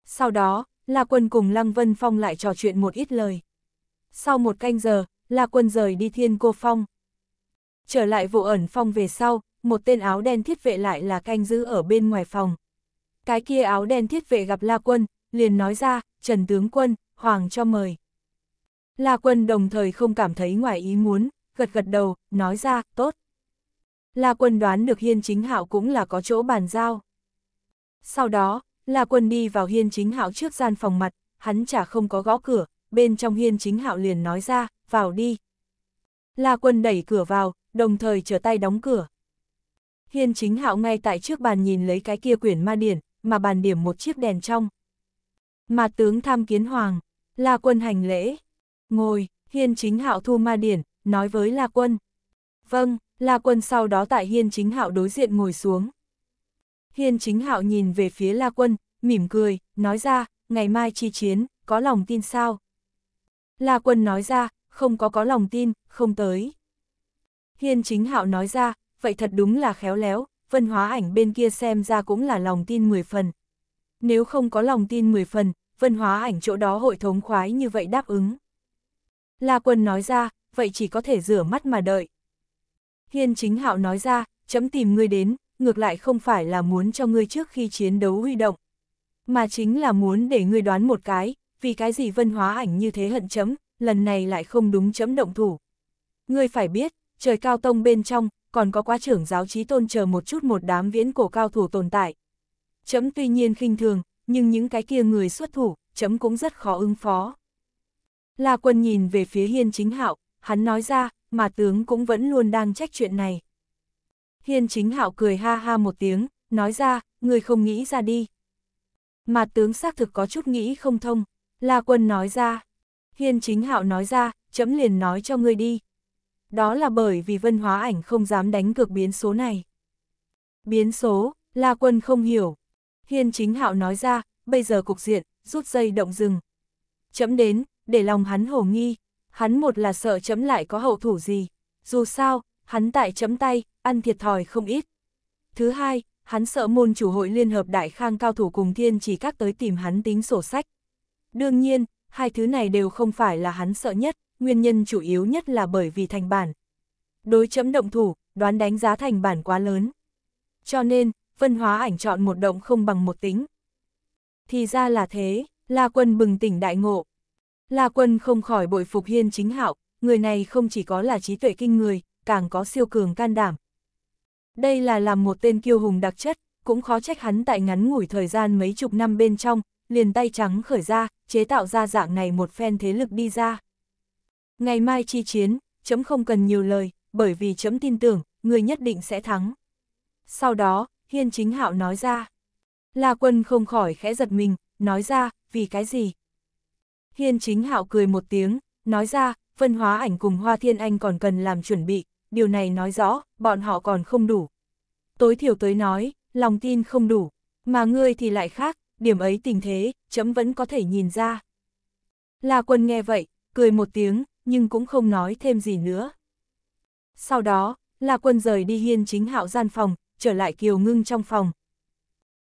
Sau đó, La Quân cùng Lăng Vân Phong lại trò chuyện một ít lời. Sau một canh giờ, La Quân rời đi Thiên Cô Phong. Trở lại vụ ẩn phong về sau, một tên áo đen thiết vệ lại là canh giữ ở bên ngoài phòng. Cái kia áo đen thiết vệ gặp La Quân, liền nói ra, Trần Tướng Quân, Hoàng cho mời. La Quân đồng thời không cảm thấy ngoài ý muốn, gật gật đầu, nói ra, tốt. La Quân đoán được Hiên Chính Hạo cũng là có chỗ bàn giao. Sau đó, La Quân đi vào Hiên Chính Hạo trước gian phòng mặt, hắn chả không có gõ cửa, bên trong Hiên Chính Hạo liền nói ra, vào đi. La Quân đẩy cửa vào, đồng thời trở tay đóng cửa. Hiên Chính Hạo ngay tại trước bàn nhìn lấy cái kia quyển ma điển, mà bàn điểm một chiếc đèn trong. Mà tướng tham kiến hoàng, La Quân hành lễ. Ngồi, hiên chính hạo thu ma điển, nói với La Quân. Vâng, La Quân sau đó tại hiên chính hạo đối diện ngồi xuống. Hiên chính hạo nhìn về phía La Quân, mỉm cười, nói ra, ngày mai chi chiến, có lòng tin sao? La Quân nói ra, không có có lòng tin, không tới. Hiên chính hạo nói ra, vậy thật đúng là khéo léo, vân hóa ảnh bên kia xem ra cũng là lòng tin 10 phần, nếu không có lòng tin 10 phần, vân hóa ảnh chỗ đó hội thống khoái như vậy đáp ứng. La Quân nói ra, vậy chỉ có thể rửa mắt mà đợi. Hiên chính hạo nói ra, chấm tìm ngươi đến, ngược lại không phải là muốn cho ngươi trước khi chiến đấu huy động, mà chính là muốn để ngươi đoán một cái, vì cái gì vân hóa ảnh như thế hận chấm, lần này lại không đúng chấm động thủ. Ngươi phải biết, trời cao tông bên trong, còn có quá trưởng giáo trí tôn chờ một chút một đám viễn cổ cao thủ tồn tại, chấm tuy nhiên khinh thường, nhưng những cái kia người xuất thủ, chấm cũng rất khó ứng phó. La quân nhìn về phía hiên chính hạo, hắn nói ra, mà tướng cũng vẫn luôn đang trách chuyện này. Hiên chính hạo cười ha ha một tiếng, nói ra, người không nghĩ ra đi. Mà tướng xác thực có chút nghĩ không thông, La quân nói ra. Hiên chính hạo nói ra, chấm liền nói cho ngươi đi. Đó là bởi vì vân hóa ảnh không dám đánh cược biến số này. Biến số, La quân không hiểu, Hiên chính hạo nói ra, bây giờ cục diện, rút dây động rừng. Chấm đến, để lòng hắn hổ nghi, hắn một là sợ chấm lại có hậu thủ gì, dù sao, hắn tại chấm tay, ăn thiệt thòi không ít. Thứ hai, hắn sợ môn chủ hội liên hợp đại khang cao thủ cùng thiên chỉ các tới tìm hắn tính sổ sách. Đương nhiên, hai thứ này đều không phải là hắn sợ nhất, nguyên nhân chủ yếu nhất là bởi vì thành bản. Đối chấm động thủ, đoán đánh giá thành bản quá lớn. Cho nên, vân hóa ảnh chọn một động không bằng một tính. Thì ra là thế, La Quân bừng tỉnh đại ngộ. La Quân không khỏi bội phục hiên chính hạo, người này không chỉ có là trí tuệ kinh người, càng có siêu cường can đảm. Đây là làm một tên kiêu hùng đặc chất, cũng khó trách hắn tại ngắn ngủi thời gian mấy chục năm bên trong, liền tay trắng khởi ra, chế tạo ra dạng này một phen thế lực đi ra. Ngày mai chi chiến, chấm không cần nhiều lời, bởi vì chấm tin tưởng, người nhất định sẽ thắng. Sau đó, Hiên chính hạo nói ra. La quân không khỏi khẽ giật mình, nói ra, vì cái gì? Hiên chính hạo cười một tiếng, nói ra, phân hóa ảnh cùng Hoa Thiên Anh còn cần làm chuẩn bị, điều này nói rõ, bọn họ còn không đủ. Tối thiểu tới nói, lòng tin không đủ, mà ngươi thì lại khác, điểm ấy tình thế, chấm vẫn có thể nhìn ra. La quân nghe vậy, cười một tiếng, nhưng cũng không nói thêm gì nữa. Sau đó, La quân rời đi hiên chính hạo gian phòng, trở lại Kiều Ngưng trong phòng.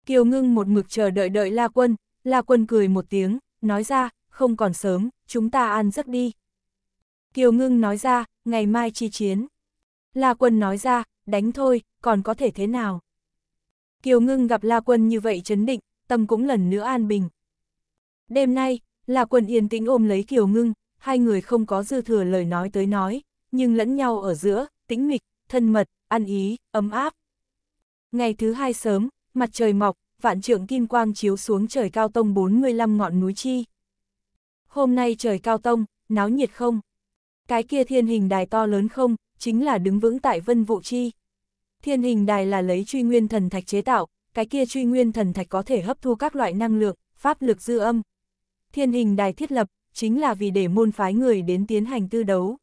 Kiều Ngưng một mực chờ đợi đợi La Quân, La Quân cười một tiếng, nói ra, không còn sớm, chúng ta ăn giấc đi. Kiều Ngưng nói ra, ngày mai chi chiến. La Quân nói ra, đánh thôi, còn có thể thế nào. Kiều Ngưng gặp La Quân như vậy chấn định, tâm cũng lần nữa an bình. Đêm nay, La Quân yên tĩnh ôm lấy Kiều Ngưng, hai người không có dư thừa lời nói tới nói, nhưng lẫn nhau ở giữa, tĩnh mịch, thân mật, ăn ý, ấm áp, Ngày thứ hai sớm, mặt trời mọc, vạn trượng kim quang chiếu xuống trời cao tông 45 ngọn núi chi. Hôm nay trời cao tông, náo nhiệt không? Cái kia thiên hình đài to lớn không, chính là đứng vững tại vân vụ chi. Thiên hình đài là lấy truy nguyên thần thạch chế tạo, cái kia truy nguyên thần thạch có thể hấp thu các loại năng lượng, pháp lực dư âm. Thiên hình đài thiết lập, chính là vì để môn phái người đến tiến hành tư đấu.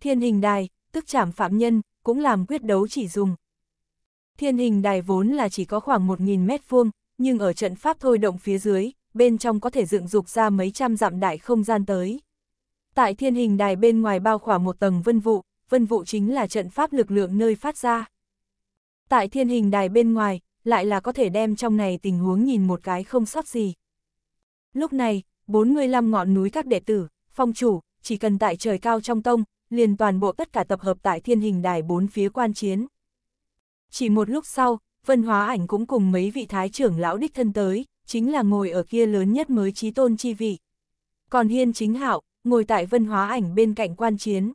Thiên hình đài, tức chảm phạm nhân, cũng làm quyết đấu chỉ dùng, Thiên hình đài vốn là chỉ có khoảng 1.000 mét vuông, nhưng ở trận pháp thôi động phía dưới, bên trong có thể dựng dục ra mấy trăm dặm đại không gian tới. Tại thiên hình đài bên ngoài bao khỏa một tầng vân vụ, vân vụ chính là trận pháp lực lượng nơi phát ra. Tại thiên hình đài bên ngoài, lại là có thể đem trong này tình huống nhìn một cái không sót gì. Lúc này, 45 ngọn núi các đệ tử, phong chủ, chỉ cần tại trời cao trong tông, liền toàn bộ tất cả tập hợp tại thiên hình đài bốn phía quan chiến. Chỉ một lúc sau, Vân Hóa Ảnh cũng cùng mấy vị thái trưởng lão đích thân tới, chính là ngồi ở kia lớn nhất mới trí tôn chi vị. Còn Hiên Chính Hạo, ngồi tại Vân Hóa Ảnh bên cạnh quan chiến.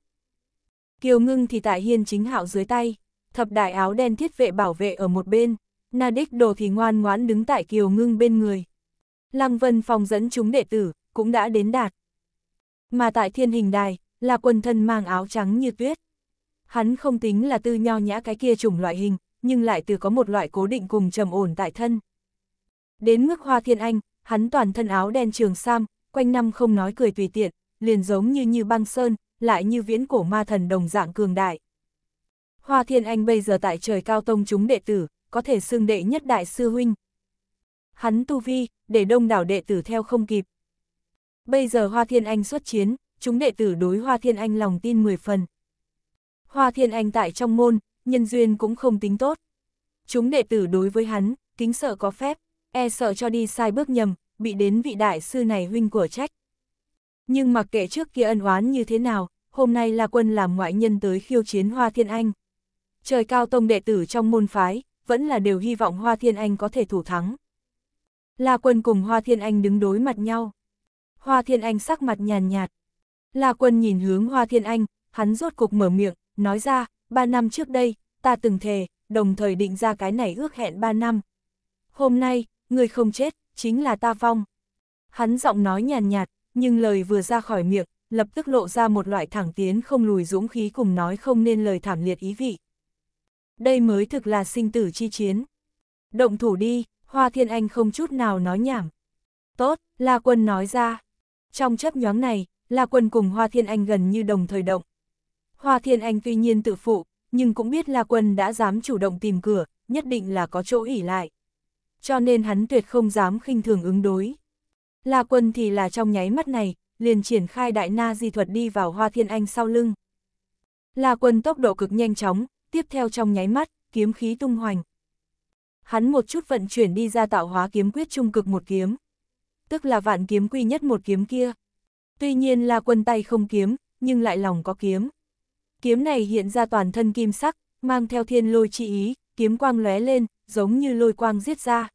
Kiều Ngưng thì tại Hiên Chính Hạo dưới tay, thập đại áo đen thiết vệ bảo vệ ở một bên, Na Đích Đồ thì ngoan ngoãn đứng tại Kiều Ngưng bên người. Lăng Vân phòng dẫn chúng đệ tử, cũng đã đến đạt. Mà tại thiên hình đài, là quần thân mang áo trắng như tuyết. Hắn không tính là tư nho nhã cái kia chủng loại hình, nhưng lại từ có một loại cố định cùng trầm ổn tại thân. Đến mức hoa thiên anh, hắn toàn thân áo đen trường sam, quanh năm không nói cười tùy tiện, liền giống như như băng sơn, lại như viễn cổ ma thần đồng dạng cường đại. Hoa thiên anh bây giờ tại trời cao tông chúng đệ tử, có thể xưng đệ nhất đại sư huynh. Hắn tu vi, để đông đảo đệ tử theo không kịp. Bây giờ Hoa Thiên Anh xuất chiến, chúng đệ tử đối Hoa Thiên Anh lòng tin 10 phần. Hoa Thiên Anh tại trong môn, nhân duyên cũng không tính tốt. Chúng đệ tử đối với hắn, kính sợ có phép, e sợ cho đi sai bước nhầm, bị đến vị đại sư này huynh của trách. Nhưng mặc kệ trước kia ân oán như thế nào, hôm nay là quân làm ngoại nhân tới khiêu chiến Hoa Thiên Anh. Trời cao tông đệ tử trong môn phái, vẫn là đều hy vọng Hoa Thiên Anh có thể thủ thắng. La Quân cùng Hoa Thiên Anh đứng đối mặt nhau. Hoa Thiên Anh sắc mặt nhàn nhạt. La Quân nhìn hướng Hoa Thiên Anh, hắn rốt cục mở miệng, nói ra, ba năm trước đây, ta từng thề, đồng thời định ra cái này ước hẹn ba năm. Hôm nay, người không chết, chính là ta vong. Hắn giọng nói nhàn nhạt, nhạt, nhưng lời vừa ra khỏi miệng, lập tức lộ ra một loại thẳng tiến không lùi dũng khí cùng nói không nên lời thảm liệt ý vị. Đây mới thực là sinh tử chi chiến. Động thủ đi, Hoa Thiên Anh không chút nào nói nhảm. Tốt, La Quân nói ra. Trong chấp nhoáng này, La Quân cùng Hoa Thiên Anh gần như đồng thời động. Hoa Thiên Anh tuy nhiên tự phụ, nhưng cũng biết La Quân đã dám chủ động tìm cửa, nhất định là có chỗ ỉ lại. Cho nên hắn tuyệt không dám khinh thường ứng đối. La Quân thì là trong nháy mắt này, liền triển khai đại na di thuật đi vào Hoa Thiên Anh sau lưng. La Quân tốc độ cực nhanh chóng, tiếp theo trong nháy mắt, kiếm khí tung hoành. Hắn một chút vận chuyển đi ra tạo hóa kiếm quyết trung cực một kiếm. Tức là vạn kiếm quy nhất một kiếm kia. Tuy nhiên La Quân tay không kiếm, nhưng lại lòng có kiếm. Kiếm này hiện ra toàn thân kim sắc, mang theo thiên lôi chi ý, kiếm quang lóe lên, giống như lôi quang giết ra.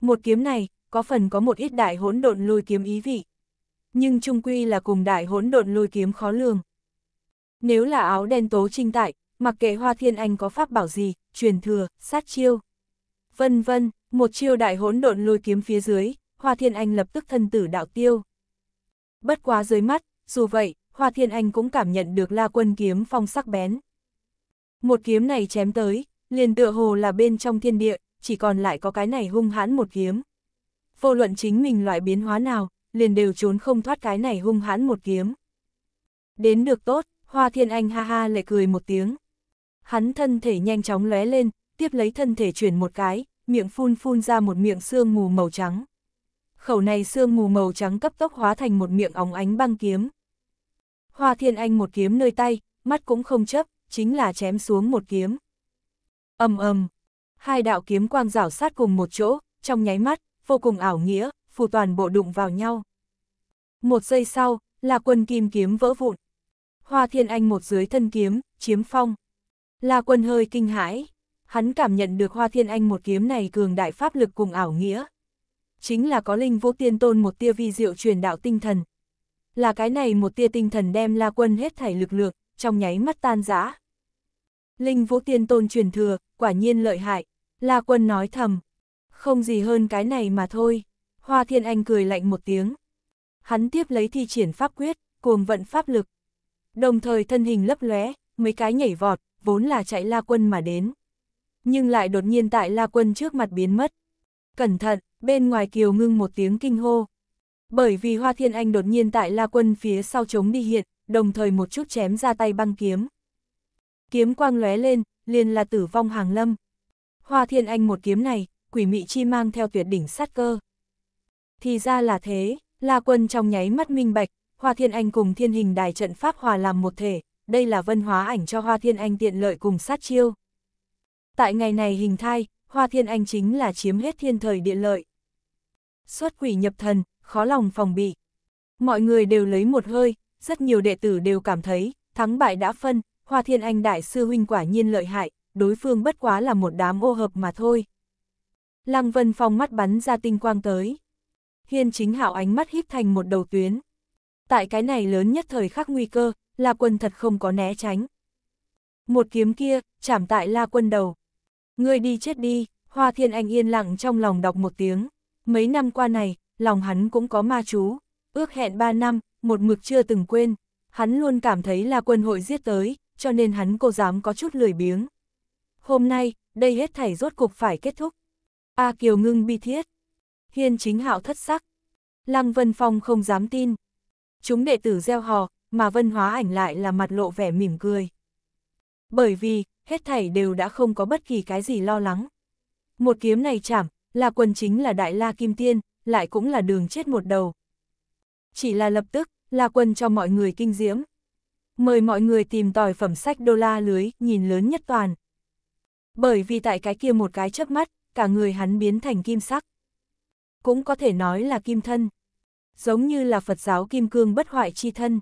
Một kiếm này, có phần có một ít đại hỗn độn lôi kiếm ý vị. Nhưng trung quy là cùng đại hỗn độn lôi kiếm khó lường. Nếu là áo đen tố trinh tại, mặc kệ Hoa Thiên Anh có pháp bảo gì, truyền thừa, sát chiêu. Vân vân, một chiêu đại hỗn độn lôi kiếm phía dưới, Hoa Thiên Anh lập tức thân tử đạo tiêu. Bất quá dưới mắt, dù vậy, Hoa Thiên Anh cũng cảm nhận được La Quân kiếm phong sắc bén. Một kiếm này chém tới, liền tựa hồ là bên trong thiên địa, chỉ còn lại có cái này hung hãn một kiếm. Vô luận chính mình loại biến hóa nào, liền đều trốn không thoát cái này hung hãn một kiếm. Đến được tốt, Hoa Thiên Anh ha ha lại cười một tiếng. Hắn thân thể nhanh chóng lóe lên, tiếp lấy thân thể chuyển một cái, miệng phun phun ra một miệng xương mù màu trắng. Khẩu này xương mù màu trắng cấp tốc hóa thành một miệng óng ánh băng kiếm. Hoa Thiên Anh một kiếm nơi tay, mắt cũng không chấp, chính là chém xuống một kiếm. ầm ầm, hai đạo kiếm quang rảo sát cùng một chỗ, trong nháy mắt, vô cùng ảo nghĩa, phù toàn bộ đụng vào nhau. Một giây sau, là quân kim kiếm vỡ vụn. Hoa Thiên Anh một dưới thân kiếm, chiếm phong. là quân hơi kinh hãi, hắn cảm nhận được Hoa Thiên Anh một kiếm này cường đại pháp lực cùng ảo nghĩa. Chính là có linh vô tiên tôn một tia vi diệu truyền đạo tinh thần, là cái này một tia tinh thần đem la quân hết thảy lực lượng, trong nháy mắt tan rã. Linh vũ tiên tôn truyền thừa, quả nhiên lợi hại, la quân nói thầm, không gì hơn cái này mà thôi, hoa thiên anh cười lạnh một tiếng. Hắn tiếp lấy thi triển pháp quyết, cuồng vận pháp lực, đồng thời thân hình lấp lóe, mấy cái nhảy vọt, vốn là chạy la quân mà đến. Nhưng lại đột nhiên tại la quân trước mặt biến mất. Cẩn thận, bên ngoài kiều ngưng một tiếng kinh hô, bởi vì Hoa Thiên Anh đột nhiên tại La Quân phía sau chống đi hiện, đồng thời một chút chém ra tay băng kiếm. Kiếm quang lóe lên, liền là tử vong hàng lâm. Hoa Thiên Anh một kiếm này, quỷ mị chi mang theo tuyệt đỉnh sát cơ. Thì ra là thế, La Quân trong nháy mắt minh bạch, Hoa Thiên Anh cùng thiên hình đài trận pháp hòa làm một thể, đây là vân hóa ảnh cho Hoa Thiên Anh tiện lợi cùng sát chiêu. Tại ngày này hình thai, Hoa Thiên Anh chính là chiếm hết thiên thời địa lợi. Xuất quỷ nhập thần, khó lòng phòng bị. Mọi người đều lấy một hơi, rất nhiều đệ tử đều cảm thấy, thắng bại đã phân, Hoa Thiên Anh Đại Sư Huynh quả nhiên lợi hại, đối phương bất quá là một đám ô hợp mà thôi. Lăng Vân Phong mắt bắn ra tinh quang tới. Hiên chính hạo ánh mắt híp thành một đầu tuyến. Tại cái này lớn nhất thời khắc nguy cơ, La Quân thật không có né tránh. Một kiếm kia, chạm tại La Quân đầu. Người đi chết đi, Hoa Thiên Anh yên lặng trong lòng đọc một tiếng. Mấy năm qua này, lòng hắn cũng có ma chú, ước hẹn 3 năm, một mực chưa từng quên, hắn luôn cảm thấy là quân hội giết tới, cho nên hắn cô dám có chút lười biếng. Hôm nay, đây hết thảy rốt cục phải kết thúc. A Kiều ngưng bi thiết. Hiên chính hạo thất sắc. Lăng Vân Phong không dám tin. Chúng đệ tử gieo hò, mà vân hóa ảnh lại là mặt lộ vẻ mỉm cười. Bởi vì, hết thảy đều đã không có bất kỳ cái gì lo lắng. Một kiếm này chảm, là quần chính là Đại La Kim Tiên, lại cũng là đường chết một đầu. Chỉ là lập tức, là quân cho mọi người kinh diễm. Mời mọi người tìm tòi phẩm sách đô la lưới, nhìn lớn nhất toàn. Bởi vì tại cái kia một cái chớp mắt, cả người hắn biến thành kim sắc. Cũng có thể nói là kim thân. Giống như là Phật giáo kim cương bất hoại chi thân.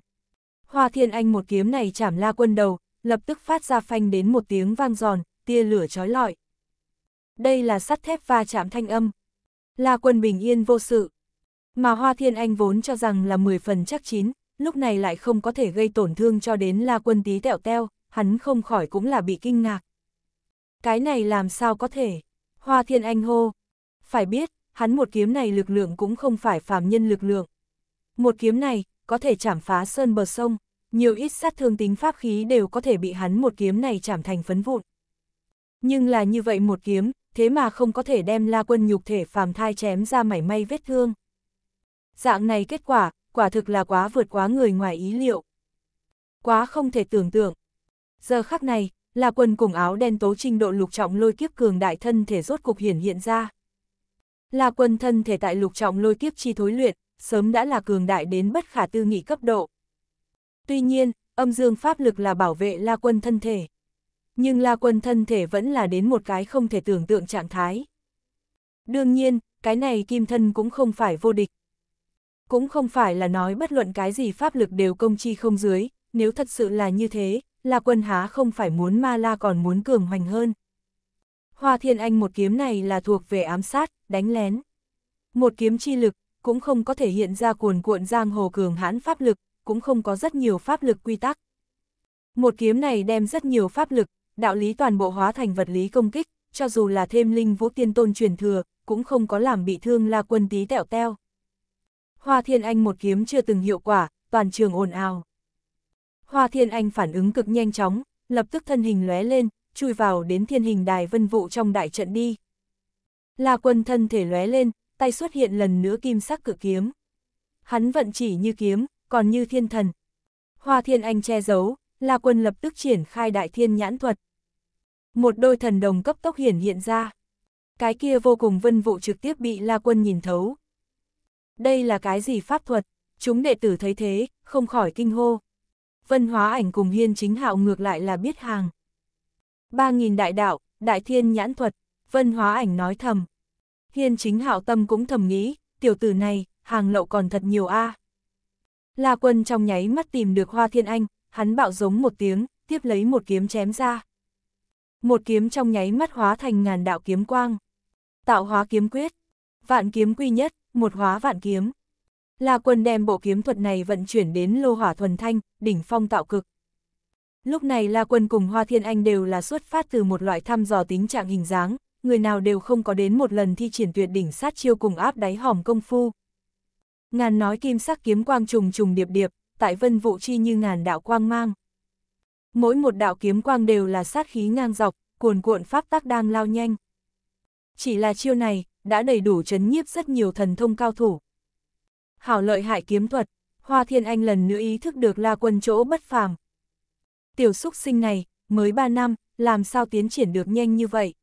Hoa thiên anh một kiếm này chảm la quân đầu, lập tức phát ra phanh đến một tiếng vang giòn, tia lửa trói lọi. Đây là sắt thép va chạm thanh âm, La quân bình yên vô sự. Mà Hoa Thiên Anh vốn cho rằng là 10 phần chắc chín, lúc này lại không có thể gây tổn thương cho đến La quân tí tẹo teo, hắn không khỏi cũng là bị kinh ngạc. Cái này làm sao có thể? Hoa Thiên Anh hô. Phải biết, hắn một kiếm này lực lượng cũng không phải phàm nhân lực lượng. Một kiếm này, có thể chảm phá sơn bờ sông, nhiều ít sát thương tính pháp khí đều có thể bị hắn một kiếm này chảm thành phấn vụn. Nhưng là như vậy một kiếm, thế mà không có thể đem la quân nhục thể phàm thai chém ra mảy may vết thương. Dạng này kết quả, quả thực là quá vượt quá người ngoài ý liệu. Quá không thể tưởng tượng. Giờ khắc này, là quần cùng áo đen tố trình độ lục trọng lôi kiếp cường đại thân thể rốt cục hiển hiện ra. Là quần thân thể tại lục trọng lôi kiếp chi thối luyện, sớm đã là cường đại đến bất khả tư nghị cấp độ. Tuy nhiên, âm dương pháp lực là bảo vệ la quân thân thể nhưng La Quân thân thể vẫn là đến một cái không thể tưởng tượng trạng thái. Đương nhiên, cái này kim thân cũng không phải vô địch. Cũng không phải là nói bất luận cái gì pháp lực đều công chi không dưới, nếu thật sự là như thế, La Quân há không phải muốn ma la còn muốn cường hoành hơn. Hoa Thiên Anh một kiếm này là thuộc về ám sát, đánh lén. Một kiếm chi lực, cũng không có thể hiện ra cuồn cuộn giang hồ cường hãn pháp lực, cũng không có rất nhiều pháp lực quy tắc. Một kiếm này đem rất nhiều pháp lực, đạo lý toàn bộ hóa thành vật lý công kích, cho dù là thêm linh vũ tiên tôn truyền thừa, cũng không có làm bị thương la quân tí tẹo teo. Hoa Thiên Anh một kiếm chưa từng hiệu quả, toàn trường ồn ào. Hoa Thiên Anh phản ứng cực nhanh chóng, lập tức thân hình lóe lên, chui vào đến thiên hình đài vân vụ trong đại trận đi. La quân thân thể lóe lên, tay xuất hiện lần nữa kim sắc cự kiếm. Hắn vận chỉ như kiếm, còn như thiên thần. Hoa Thiên Anh che giấu, La quân lập tức triển khai đại thiên nhãn thuật một đôi thần đồng cấp tốc hiển hiện ra. Cái kia vô cùng vân vụ trực tiếp bị La Quân nhìn thấu. Đây là cái gì pháp thuật? Chúng đệ tử thấy thế, không khỏi kinh hô. Vân hóa ảnh cùng hiên chính hạo ngược lại là biết hàng. Ba nghìn đại đạo, đại thiên nhãn thuật, vân hóa ảnh nói thầm. Hiên chính hạo tâm cũng thầm nghĩ, tiểu tử này, hàng lậu còn thật nhiều a. À. La quân trong nháy mắt tìm được hoa thiên anh, hắn bạo giống một tiếng, tiếp lấy một kiếm chém ra một kiếm trong nháy mắt hóa thành ngàn đạo kiếm quang. Tạo hóa kiếm quyết, vạn kiếm quy nhất, một hóa vạn kiếm. La Quân đem bộ kiếm thuật này vận chuyển đến lô hỏa thuần thanh, đỉnh phong tạo cực. Lúc này La Quân cùng Hoa Thiên Anh đều là xuất phát từ một loại thăm dò tính trạng hình dáng, người nào đều không có đến một lần thi triển tuyệt đỉnh sát chiêu cùng áp đáy hòm công phu. Ngàn nói kim sắc kiếm quang trùng trùng điệp điệp, tại vân vụ chi như ngàn đạo quang mang mỗi một đạo kiếm quang đều là sát khí ngang dọc, cuồn cuộn pháp tác đang lao nhanh. Chỉ là chiêu này, đã đầy đủ chấn nhiếp rất nhiều thần thông cao thủ. Hảo lợi hại kiếm thuật, Hoa Thiên Anh lần nữa ý thức được La Quân chỗ bất phàm. Tiểu xúc sinh này, mới 3 năm, làm sao tiến triển được nhanh như vậy?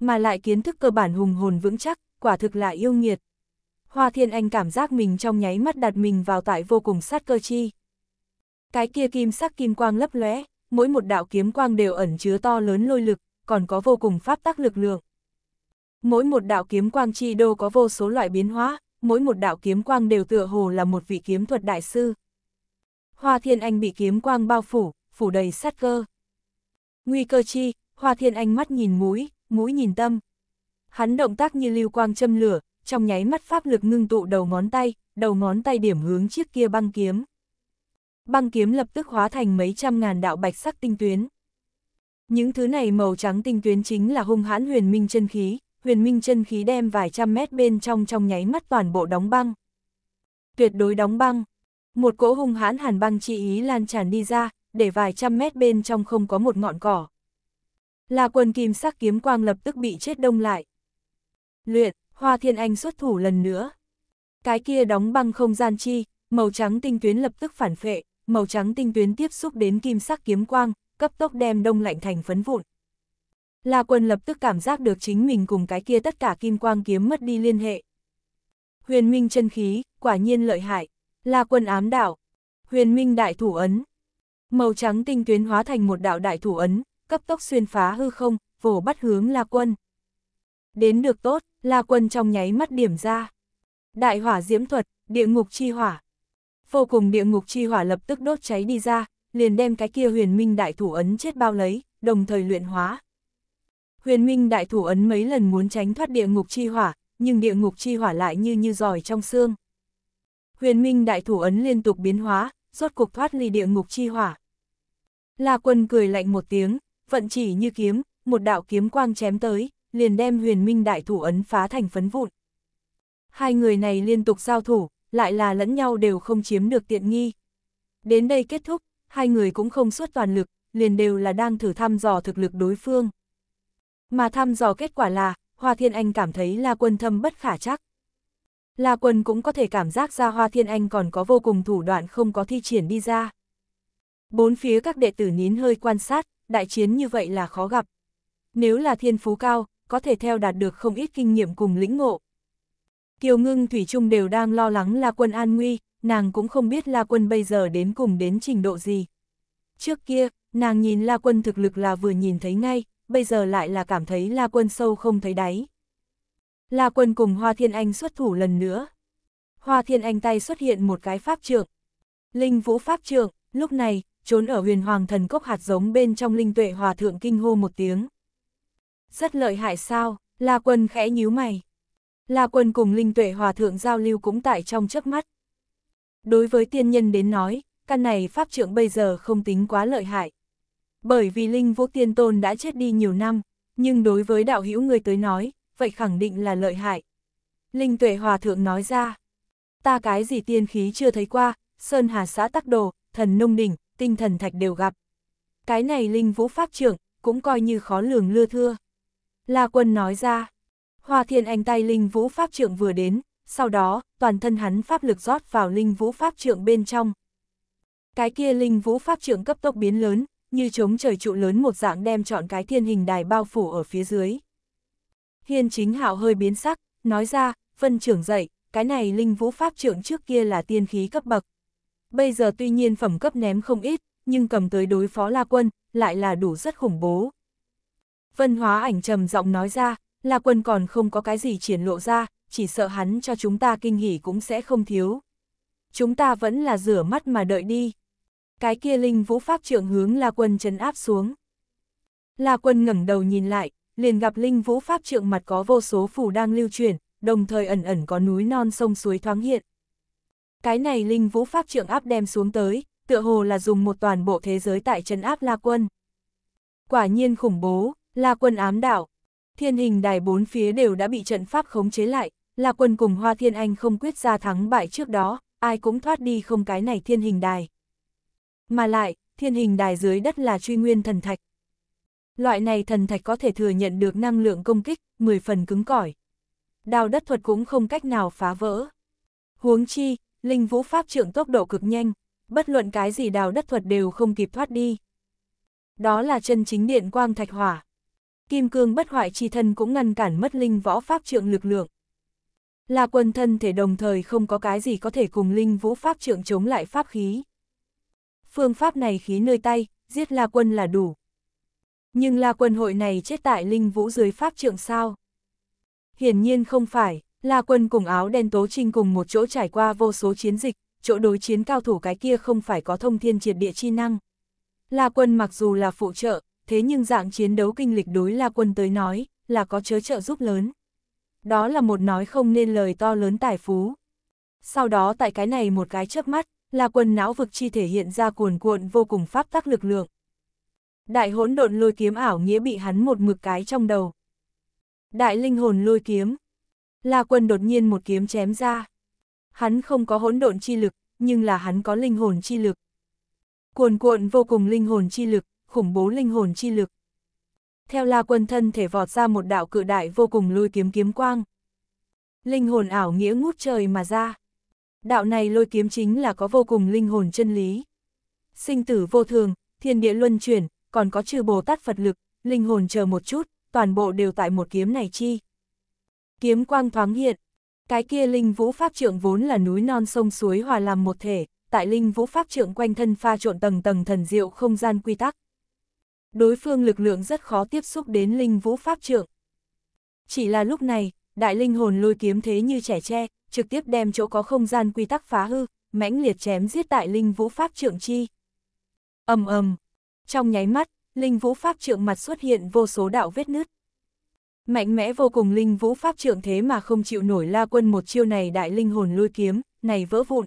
Mà lại kiến thức cơ bản hùng hồn vững chắc, quả thực là yêu nghiệt. Hoa Thiên Anh cảm giác mình trong nháy mắt đặt mình vào tại vô cùng sát cơ chi. Cái kia kim sắc kim quang lấp lóe, mỗi một đạo kiếm quang đều ẩn chứa to lớn lôi lực, còn có vô cùng pháp tắc lực lượng. Mỗi một đạo kiếm quang chi đô có vô số loại biến hóa, mỗi một đạo kiếm quang đều tựa hồ là một vị kiếm thuật đại sư. Hoa Thiên Anh bị kiếm quang bao phủ, phủ đầy sát cơ. Nguy cơ chi, Hoa Thiên Anh mắt nhìn mũi, mũi nhìn tâm. Hắn động tác như lưu quang châm lửa, trong nháy mắt pháp lực ngưng tụ đầu ngón tay, đầu ngón tay điểm hướng chiếc kia băng kiếm băng kiếm lập tức hóa thành mấy trăm ngàn đạo bạch sắc tinh tuyến. Những thứ này màu trắng tinh tuyến chính là hung hãn huyền minh chân khí, huyền minh chân khí đem vài trăm mét bên trong trong nháy mắt toàn bộ đóng băng. Tuyệt đối đóng băng. Một cỗ hung hãn hàn băng chi ý lan tràn đi ra, để vài trăm mét bên trong không có một ngọn cỏ. Là quần kim sắc kiếm quang lập tức bị chết đông lại. Luyện, Hoa Thiên Anh xuất thủ lần nữa. Cái kia đóng băng không gian chi, màu trắng tinh tuyến lập tức phản phệ, màu trắng tinh tuyến tiếp xúc đến kim sắc kiếm quang, cấp tốc đem đông lạnh thành phấn vụn. La Quân lập tức cảm giác được chính mình cùng cái kia tất cả kim quang kiếm mất đi liên hệ. Huyền Minh chân khí, quả nhiên lợi hại. La Quân ám đảo Huyền Minh đại thủ ấn. Màu trắng tinh tuyến hóa thành một đạo đại thủ ấn, cấp tốc xuyên phá hư không, vồ bắt hướng La Quân. Đến được tốt, La Quân trong nháy mắt điểm ra. Đại hỏa diễm thuật, địa ngục chi hỏa vô cùng địa ngục chi hỏa lập tức đốt cháy đi ra, liền đem cái kia huyền minh đại thủ ấn chết bao lấy, đồng thời luyện hóa. Huyền minh đại thủ ấn mấy lần muốn tránh thoát địa ngục chi hỏa, nhưng địa ngục chi hỏa lại như như giỏi trong xương. Huyền minh đại thủ ấn liên tục biến hóa, rốt cục thoát ly địa ngục chi hỏa. La quân cười lạnh một tiếng, vận chỉ như kiếm, một đạo kiếm quang chém tới, liền đem huyền minh đại thủ ấn phá thành phấn vụn. Hai người này liên tục giao thủ, lại là lẫn nhau đều không chiếm được tiện nghi. Đến đây kết thúc, hai người cũng không suốt toàn lực, liền đều là đang thử thăm dò thực lực đối phương. Mà thăm dò kết quả là, Hoa Thiên Anh cảm thấy La Quân thâm bất khả chắc. La Quân cũng có thể cảm giác ra Hoa Thiên Anh còn có vô cùng thủ đoạn không có thi triển đi ra. Bốn phía các đệ tử nín hơi quan sát, đại chiến như vậy là khó gặp. Nếu là thiên phú cao, có thể theo đạt được không ít kinh nghiệm cùng lĩnh ngộ. Kiều Ngưng Thủy Trung đều đang lo lắng La Quân an nguy, nàng cũng không biết La Quân bây giờ đến cùng đến trình độ gì. Trước kia, nàng nhìn La Quân thực lực là vừa nhìn thấy ngay, bây giờ lại là cảm thấy La Quân sâu không thấy đáy. La Quân cùng Hoa Thiên Anh xuất thủ lần nữa. Hoa Thiên Anh tay xuất hiện một cái pháp trượng. Linh Vũ pháp trượng, lúc này, trốn ở huyền hoàng thần cốc hạt giống bên trong linh tuệ hòa thượng kinh hô một tiếng. Rất lợi hại sao, La Quân khẽ nhíu mày. La Quân cùng Linh Tuệ Hòa Thượng giao lưu cũng tại trong chớp mắt. Đối với tiên nhân đến nói, căn này pháp trưởng bây giờ không tính quá lợi hại. Bởi vì Linh Vũ Tiên Tôn đã chết đi nhiều năm, nhưng đối với đạo hữu người tới nói, vậy khẳng định là lợi hại. Linh Tuệ Hòa Thượng nói ra, ta cái gì tiên khí chưa thấy qua, Sơn Hà xã tắc đồ, thần nông đỉnh, tinh thần thạch đều gặp. Cái này Linh Vũ Pháp trưởng cũng coi như khó lường lưa thưa. La Quân nói ra, Hoa Thiên Anh tay Linh Vũ Pháp Trượng vừa đến, sau đó, toàn thân hắn pháp lực rót vào Linh Vũ Pháp Trượng bên trong. Cái kia Linh Vũ Pháp Trượng cấp tốc biến lớn, như chống trời trụ lớn một dạng đem chọn cái thiên hình đài bao phủ ở phía dưới. Hiên chính hạo hơi biến sắc, nói ra, phân trưởng dậy, cái này Linh Vũ Pháp Trượng trước kia là tiên khí cấp bậc. Bây giờ tuy nhiên phẩm cấp ném không ít, nhưng cầm tới đối phó La Quân, lại là đủ rất khủng bố. Vân hóa ảnh trầm giọng nói ra, La Quân còn không có cái gì triển lộ ra, chỉ sợ hắn cho chúng ta kinh hỉ cũng sẽ không thiếu. Chúng ta vẫn là rửa mắt mà đợi đi. Cái kia linh vũ pháp trượng hướng La Quân chấn áp xuống. La Quân ngẩng đầu nhìn lại, liền gặp linh vũ pháp trượng mặt có vô số phù đang lưu chuyển, đồng thời ẩn ẩn có núi non sông suối thoáng hiện. Cái này linh vũ pháp trượng áp đem xuống tới, tựa hồ là dùng một toàn bộ thế giới tại chân áp La Quân. Quả nhiên khủng bố, La Quân ám đạo, thiên hình đài bốn phía đều đã bị trận pháp khống chế lại, là quân cùng Hoa Thiên Anh không quyết ra thắng bại trước đó, ai cũng thoát đi không cái này thiên hình đài. Mà lại, thiên hình đài dưới đất là truy nguyên thần thạch. Loại này thần thạch có thể thừa nhận được năng lượng công kích, 10 phần cứng cỏi. Đào đất thuật cũng không cách nào phá vỡ. Huống chi, linh vũ pháp trưởng tốc độ cực nhanh, bất luận cái gì đào đất thuật đều không kịp thoát đi. Đó là chân chính điện quang thạch hỏa, kim cương bất hoại chi thân cũng ngăn cản mất linh võ pháp trượng lực lượng. Là quân thân thể đồng thời không có cái gì có thể cùng linh vũ pháp trượng chống lại pháp khí. Phương pháp này khí nơi tay, giết La quân là đủ. Nhưng La quân hội này chết tại linh vũ dưới pháp trượng sao? Hiển nhiên không phải, La quân cùng áo đen tố trinh cùng một chỗ trải qua vô số chiến dịch, chỗ đối chiến cao thủ cái kia không phải có thông thiên triệt địa chi năng. La quân mặc dù là phụ trợ, thế nhưng dạng chiến đấu kinh lịch đối La Quân tới nói, là có chớ trợ giúp lớn. Đó là một nói không nên lời to lớn tài phú. Sau đó tại cái này một cái chớp mắt, La Quân não vực chi thể hiện ra cuồn cuộn vô cùng pháp tắc lực lượng. Đại hỗn độn lôi kiếm ảo nghĩa bị hắn một mực cái trong đầu. Đại linh hồn lôi kiếm. La Quân đột nhiên một kiếm chém ra. Hắn không có hỗn độn chi lực, nhưng là hắn có linh hồn chi lực. Cuồn cuộn vô cùng linh hồn chi lực, khủng bố linh hồn chi lực. Theo La Quân thân thể vọt ra một đạo cự đại vô cùng lôi kiếm kiếm quang. Linh hồn ảo nghĩa ngút trời mà ra. Đạo này lôi kiếm chính là có vô cùng linh hồn chân lý. Sinh tử vô thường, thiên địa luân chuyển, còn có trừ Bồ Tát Phật lực, linh hồn chờ một chút, toàn bộ đều tại một kiếm này chi. Kiếm quang thoáng hiện, cái kia linh vũ pháp trượng vốn là núi non sông suối hòa làm một thể, tại linh vũ pháp trượng quanh thân pha trộn tầng tầng thần diệu không gian quy tắc, đối phương lực lượng rất khó tiếp xúc đến linh vũ pháp trượng. Chỉ là lúc này, đại linh hồn lôi kiếm thế như trẻ tre, trực tiếp đem chỗ có không gian quy tắc phá hư, mãnh liệt chém giết tại linh vũ pháp trượng chi. ầm ầm, trong nháy mắt, linh vũ pháp trượng mặt xuất hiện vô số đạo vết nứt. Mạnh mẽ vô cùng linh vũ pháp trượng thế mà không chịu nổi la quân một chiêu này đại linh hồn lôi kiếm, này vỡ vụn.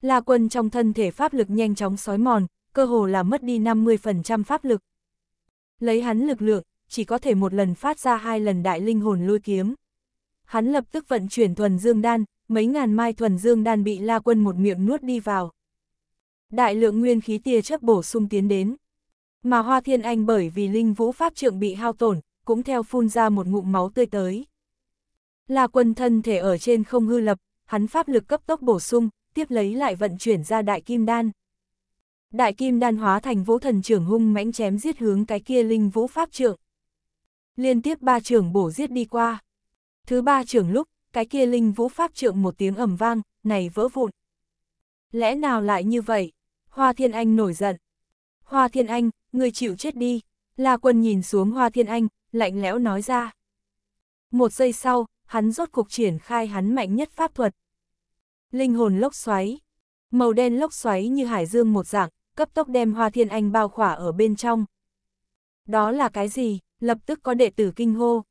La quân trong thân thể pháp lực nhanh chóng sói mòn, cơ hồ là mất đi 50% pháp lực. Lấy hắn lực lượng, chỉ có thể một lần phát ra hai lần đại linh hồn lôi kiếm. Hắn lập tức vận chuyển thuần dương đan, mấy ngàn mai thuần dương đan bị La Quân một miệng nuốt đi vào. Đại lượng nguyên khí tia chớp bổ sung tiến đến. Mà Hoa Thiên Anh bởi vì linh vũ pháp trượng bị hao tổn, cũng theo phun ra một ngụm máu tươi tới. La Quân thân thể ở trên không hư lập, hắn pháp lực cấp tốc bổ sung, tiếp lấy lại vận chuyển ra đại kim đan đại kim đan hóa thành vũ thần trưởng hung mãnh chém giết hướng cái kia linh vũ pháp trưởng. Liên tiếp ba trưởng bổ giết đi qua. Thứ ba trưởng lúc, cái kia linh vũ pháp trưởng một tiếng ầm vang, này vỡ vụn. Lẽ nào lại như vậy? Hoa Thiên Anh nổi giận. Hoa Thiên Anh, người chịu chết đi. La quân nhìn xuống Hoa Thiên Anh, lạnh lẽo nói ra. Một giây sau, hắn rốt cục triển khai hắn mạnh nhất pháp thuật. Linh hồn lốc xoáy. Màu đen lốc xoáy như hải dương một dạng, cấp tốc đem Hoa Thiên Anh bao khỏa ở bên trong. Đó là cái gì? Lập tức có đệ tử kinh hô.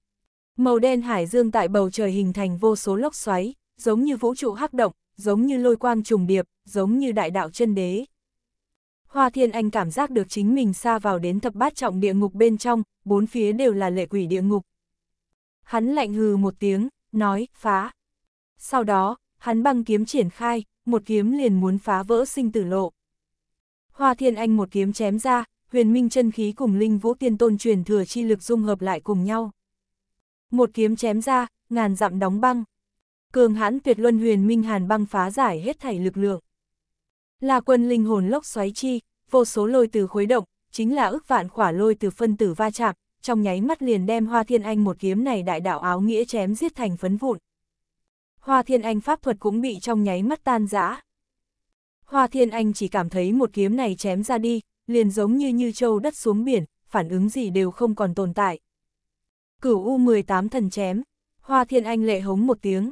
Màu đen hải dương tại bầu trời hình thành vô số lốc xoáy, giống như vũ trụ hắc động, giống như lôi quang trùng điệp, giống như đại đạo chân đế. Hoa Thiên Anh cảm giác được chính mình xa vào đến thập bát trọng địa ngục bên trong, bốn phía đều là lệ quỷ địa ngục. Hắn lạnh hừ một tiếng, nói, phá. Sau đó, hắn băng kiếm triển khai, một kiếm liền muốn phá vỡ sinh tử lộ. Hoa Thiên Anh một kiếm chém ra, huyền minh chân khí cùng linh vũ tiên tôn truyền thừa chi lực dung hợp lại cùng nhau. Một kiếm chém ra, ngàn dặm đóng băng. Cường hãn tuyệt luân huyền minh hàn băng phá giải hết thảy lực lượng. Là quân linh hồn lốc xoáy chi, vô số lôi từ khuấy động, chính là ức vạn khỏa lôi từ phân tử va chạm, trong nháy mắt liền đem Hoa Thiên Anh một kiếm này đại đạo áo nghĩa chém giết thành phấn vụn. Hoa Thiên Anh pháp thuật cũng bị trong nháy mắt tan rã. Hoa Thiên Anh chỉ cảm thấy một kiếm này chém ra đi, liền giống như như châu đất xuống biển, phản ứng gì đều không còn tồn tại. Cửu U-18 thần chém, Hoa Thiên Anh lệ hống một tiếng.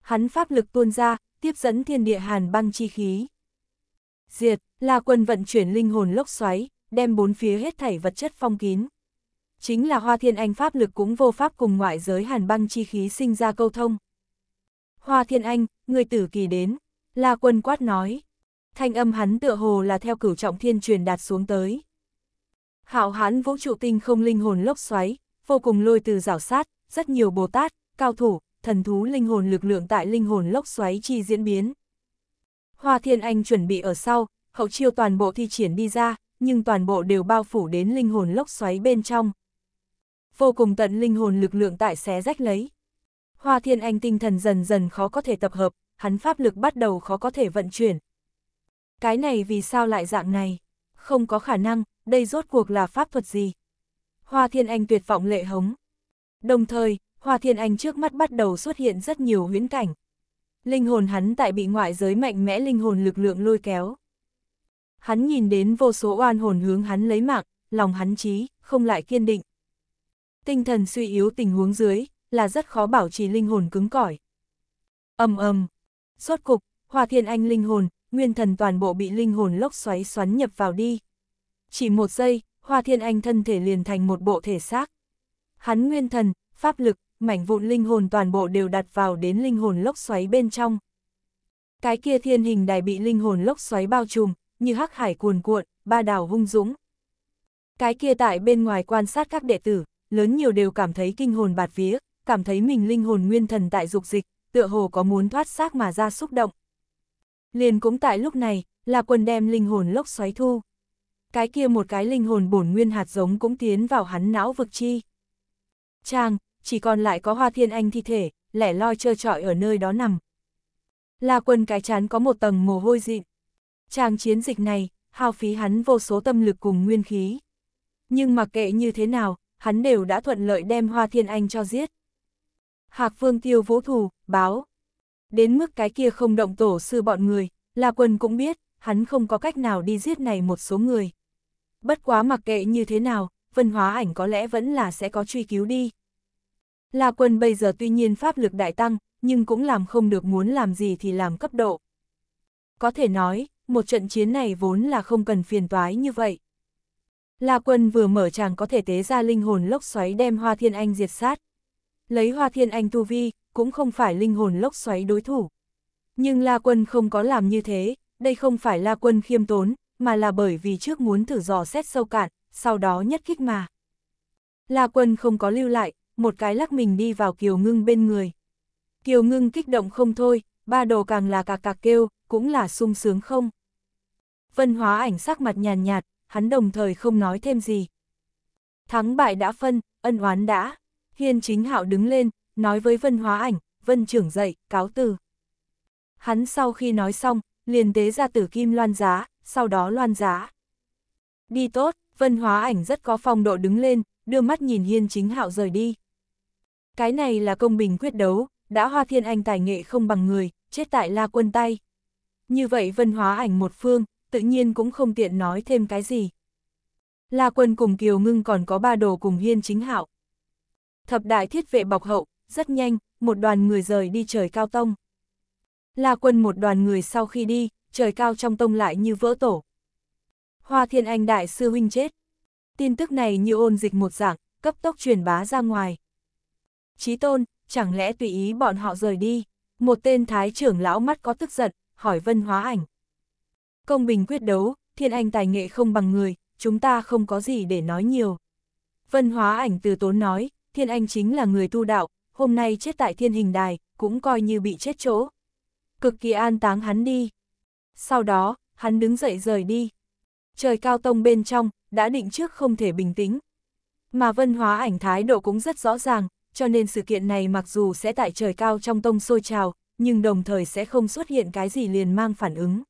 Hắn pháp lực tuôn ra, tiếp dẫn thiên địa hàn băng chi khí. Diệt, là quân vận chuyển linh hồn lốc xoáy, đem bốn phía hết thảy vật chất phong kín. Chính là Hoa Thiên Anh pháp lực cũng vô pháp cùng ngoại giới hàn băng chi khí sinh ra câu thông. Hoa Thiên Anh, người tử kỳ đến, là Quân quát nói thanh âm hắn tựa hồ là theo cửu trọng thiên truyền đạt xuống tới. Hạo hán vũ trụ tinh không linh hồn lốc xoáy, vô cùng lôi từ rảo sát, rất nhiều Bồ Tát, cao thủ, thần thú linh hồn lực lượng tại linh hồn lốc xoáy chi diễn biến. Hoa Thiên Anh chuẩn bị ở sau, hậu chiêu toàn bộ thi triển đi ra, nhưng toàn bộ đều bao phủ đến linh hồn lốc xoáy bên trong. Vô cùng tận linh hồn lực lượng tại xé rách lấy. Hoa Thiên Anh tinh thần dần dần khó có thể tập hợp, hắn pháp lực bắt đầu khó có thể vận chuyển, cái này vì sao lại dạng này? Không có khả năng, đây rốt cuộc là pháp thuật gì? Hoa Thiên Anh tuyệt vọng lệ hống. Đồng thời, Hoa Thiên Anh trước mắt bắt đầu xuất hiện rất nhiều huyễn cảnh. Linh hồn hắn tại bị ngoại giới mạnh mẽ linh hồn lực lượng lôi kéo. Hắn nhìn đến vô số oan hồn hướng hắn lấy mạng, lòng hắn trí, không lại kiên định. Tinh thần suy yếu tình huống dưới, là rất khó bảo trì linh hồn cứng cỏi. ầm ầm, suốt cục, Hoa Thiên Anh linh hồn nguyên thần toàn bộ bị linh hồn lốc xoáy xoắn nhập vào đi. Chỉ một giây, Hoa Thiên Anh thân thể liền thành một bộ thể xác. Hắn nguyên thần, pháp lực, mảnh vụn linh hồn toàn bộ đều đặt vào đến linh hồn lốc xoáy bên trong. Cái kia thiên hình đài bị linh hồn lốc xoáy bao trùm, như hắc hải cuồn cuộn, ba đảo hung dũng. Cái kia tại bên ngoài quan sát các đệ tử, lớn nhiều đều cảm thấy kinh hồn bạt vía, cảm thấy mình linh hồn nguyên thần tại dục dịch, tựa hồ có muốn thoát xác mà ra xúc động, Liền cũng tại lúc này, là quân đem linh hồn lốc xoáy thu. Cái kia một cái linh hồn bổn nguyên hạt giống cũng tiến vào hắn não vực chi. Chàng, chỉ còn lại có hoa thiên anh thi thể, lẻ loi trơ trọi ở nơi đó nằm. Là quân cái chán có một tầng mồ hôi dị. Chàng chiến dịch này, hao phí hắn vô số tâm lực cùng nguyên khí. Nhưng mặc kệ như thế nào, hắn đều đã thuận lợi đem hoa thiên anh cho giết. Hạc phương tiêu vũ thù, báo. Đến mức cái kia không động tổ sư bọn người, La Quân cũng biết, hắn không có cách nào đi giết này một số người. Bất quá mặc kệ như thế nào, vân hóa ảnh có lẽ vẫn là sẽ có truy cứu đi. La Quân bây giờ tuy nhiên pháp lực đại tăng, nhưng cũng làm không được muốn làm gì thì làm cấp độ. Có thể nói, một trận chiến này vốn là không cần phiền toái như vậy. La Quân vừa mở chàng có thể tế ra linh hồn lốc xoáy đem Hoa Thiên Anh diệt sát lấy Hoa Thiên Anh tu vi, cũng không phải linh hồn lốc xoáy đối thủ. Nhưng La Quân không có làm như thế, đây không phải La Quân khiêm tốn, mà là bởi vì trước muốn thử dò xét sâu cạn, sau đó nhất kích mà. La Quân không có lưu lại, một cái lắc mình đi vào Kiều Ngưng bên người. Kiều Ngưng kích động không thôi, ba đồ càng là cạc cạc kêu, cũng là sung sướng không. Vân hóa ảnh sắc mặt nhàn nhạt, nhạt, hắn đồng thời không nói thêm gì. Thắng bại đã phân, ân oán đã. Hiên chính hạo đứng lên, nói với Vân Hóa Ảnh, Vân trưởng dậy, cáo từ. Hắn sau khi nói xong, liền tế ra tử kim loan giá, sau đó loan giá. Đi tốt, Vân Hóa Ảnh rất có phong độ đứng lên, đưa mắt nhìn Hiên chính hạo rời đi. Cái này là công bình quyết đấu, đã hoa thiên anh tài nghệ không bằng người, chết tại la quân tay. Như vậy Vân Hóa Ảnh một phương, tự nhiên cũng không tiện nói thêm cái gì. La Quân cùng Kiều Ngưng còn có ba đồ cùng Hiên Chính Hạo, thập đại thiết vệ bọc hậu, rất nhanh, một đoàn người rời đi trời cao tông. La quân một đoàn người sau khi đi, trời cao trong tông lại như vỡ tổ. Hoa thiên anh đại sư huynh chết. Tin tức này như ôn dịch một dạng, cấp tốc truyền bá ra ngoài. Chí tôn, chẳng lẽ tùy ý bọn họ rời đi? Một tên thái trưởng lão mắt có tức giận, hỏi vân hóa ảnh. Công bình quyết đấu, thiên anh tài nghệ không bằng người, chúng ta không có gì để nói nhiều. Vân hóa ảnh từ tốn nói, Thiên Anh chính là người tu đạo, hôm nay chết tại thiên hình đài, cũng coi như bị chết chỗ. Cực kỳ an táng hắn đi. Sau đó, hắn đứng dậy rời đi. Trời cao tông bên trong, đã định trước không thể bình tĩnh. Mà vân hóa ảnh thái độ cũng rất rõ ràng, cho nên sự kiện này mặc dù sẽ tại trời cao trong tông sôi trào, nhưng đồng thời sẽ không xuất hiện cái gì liền mang phản ứng.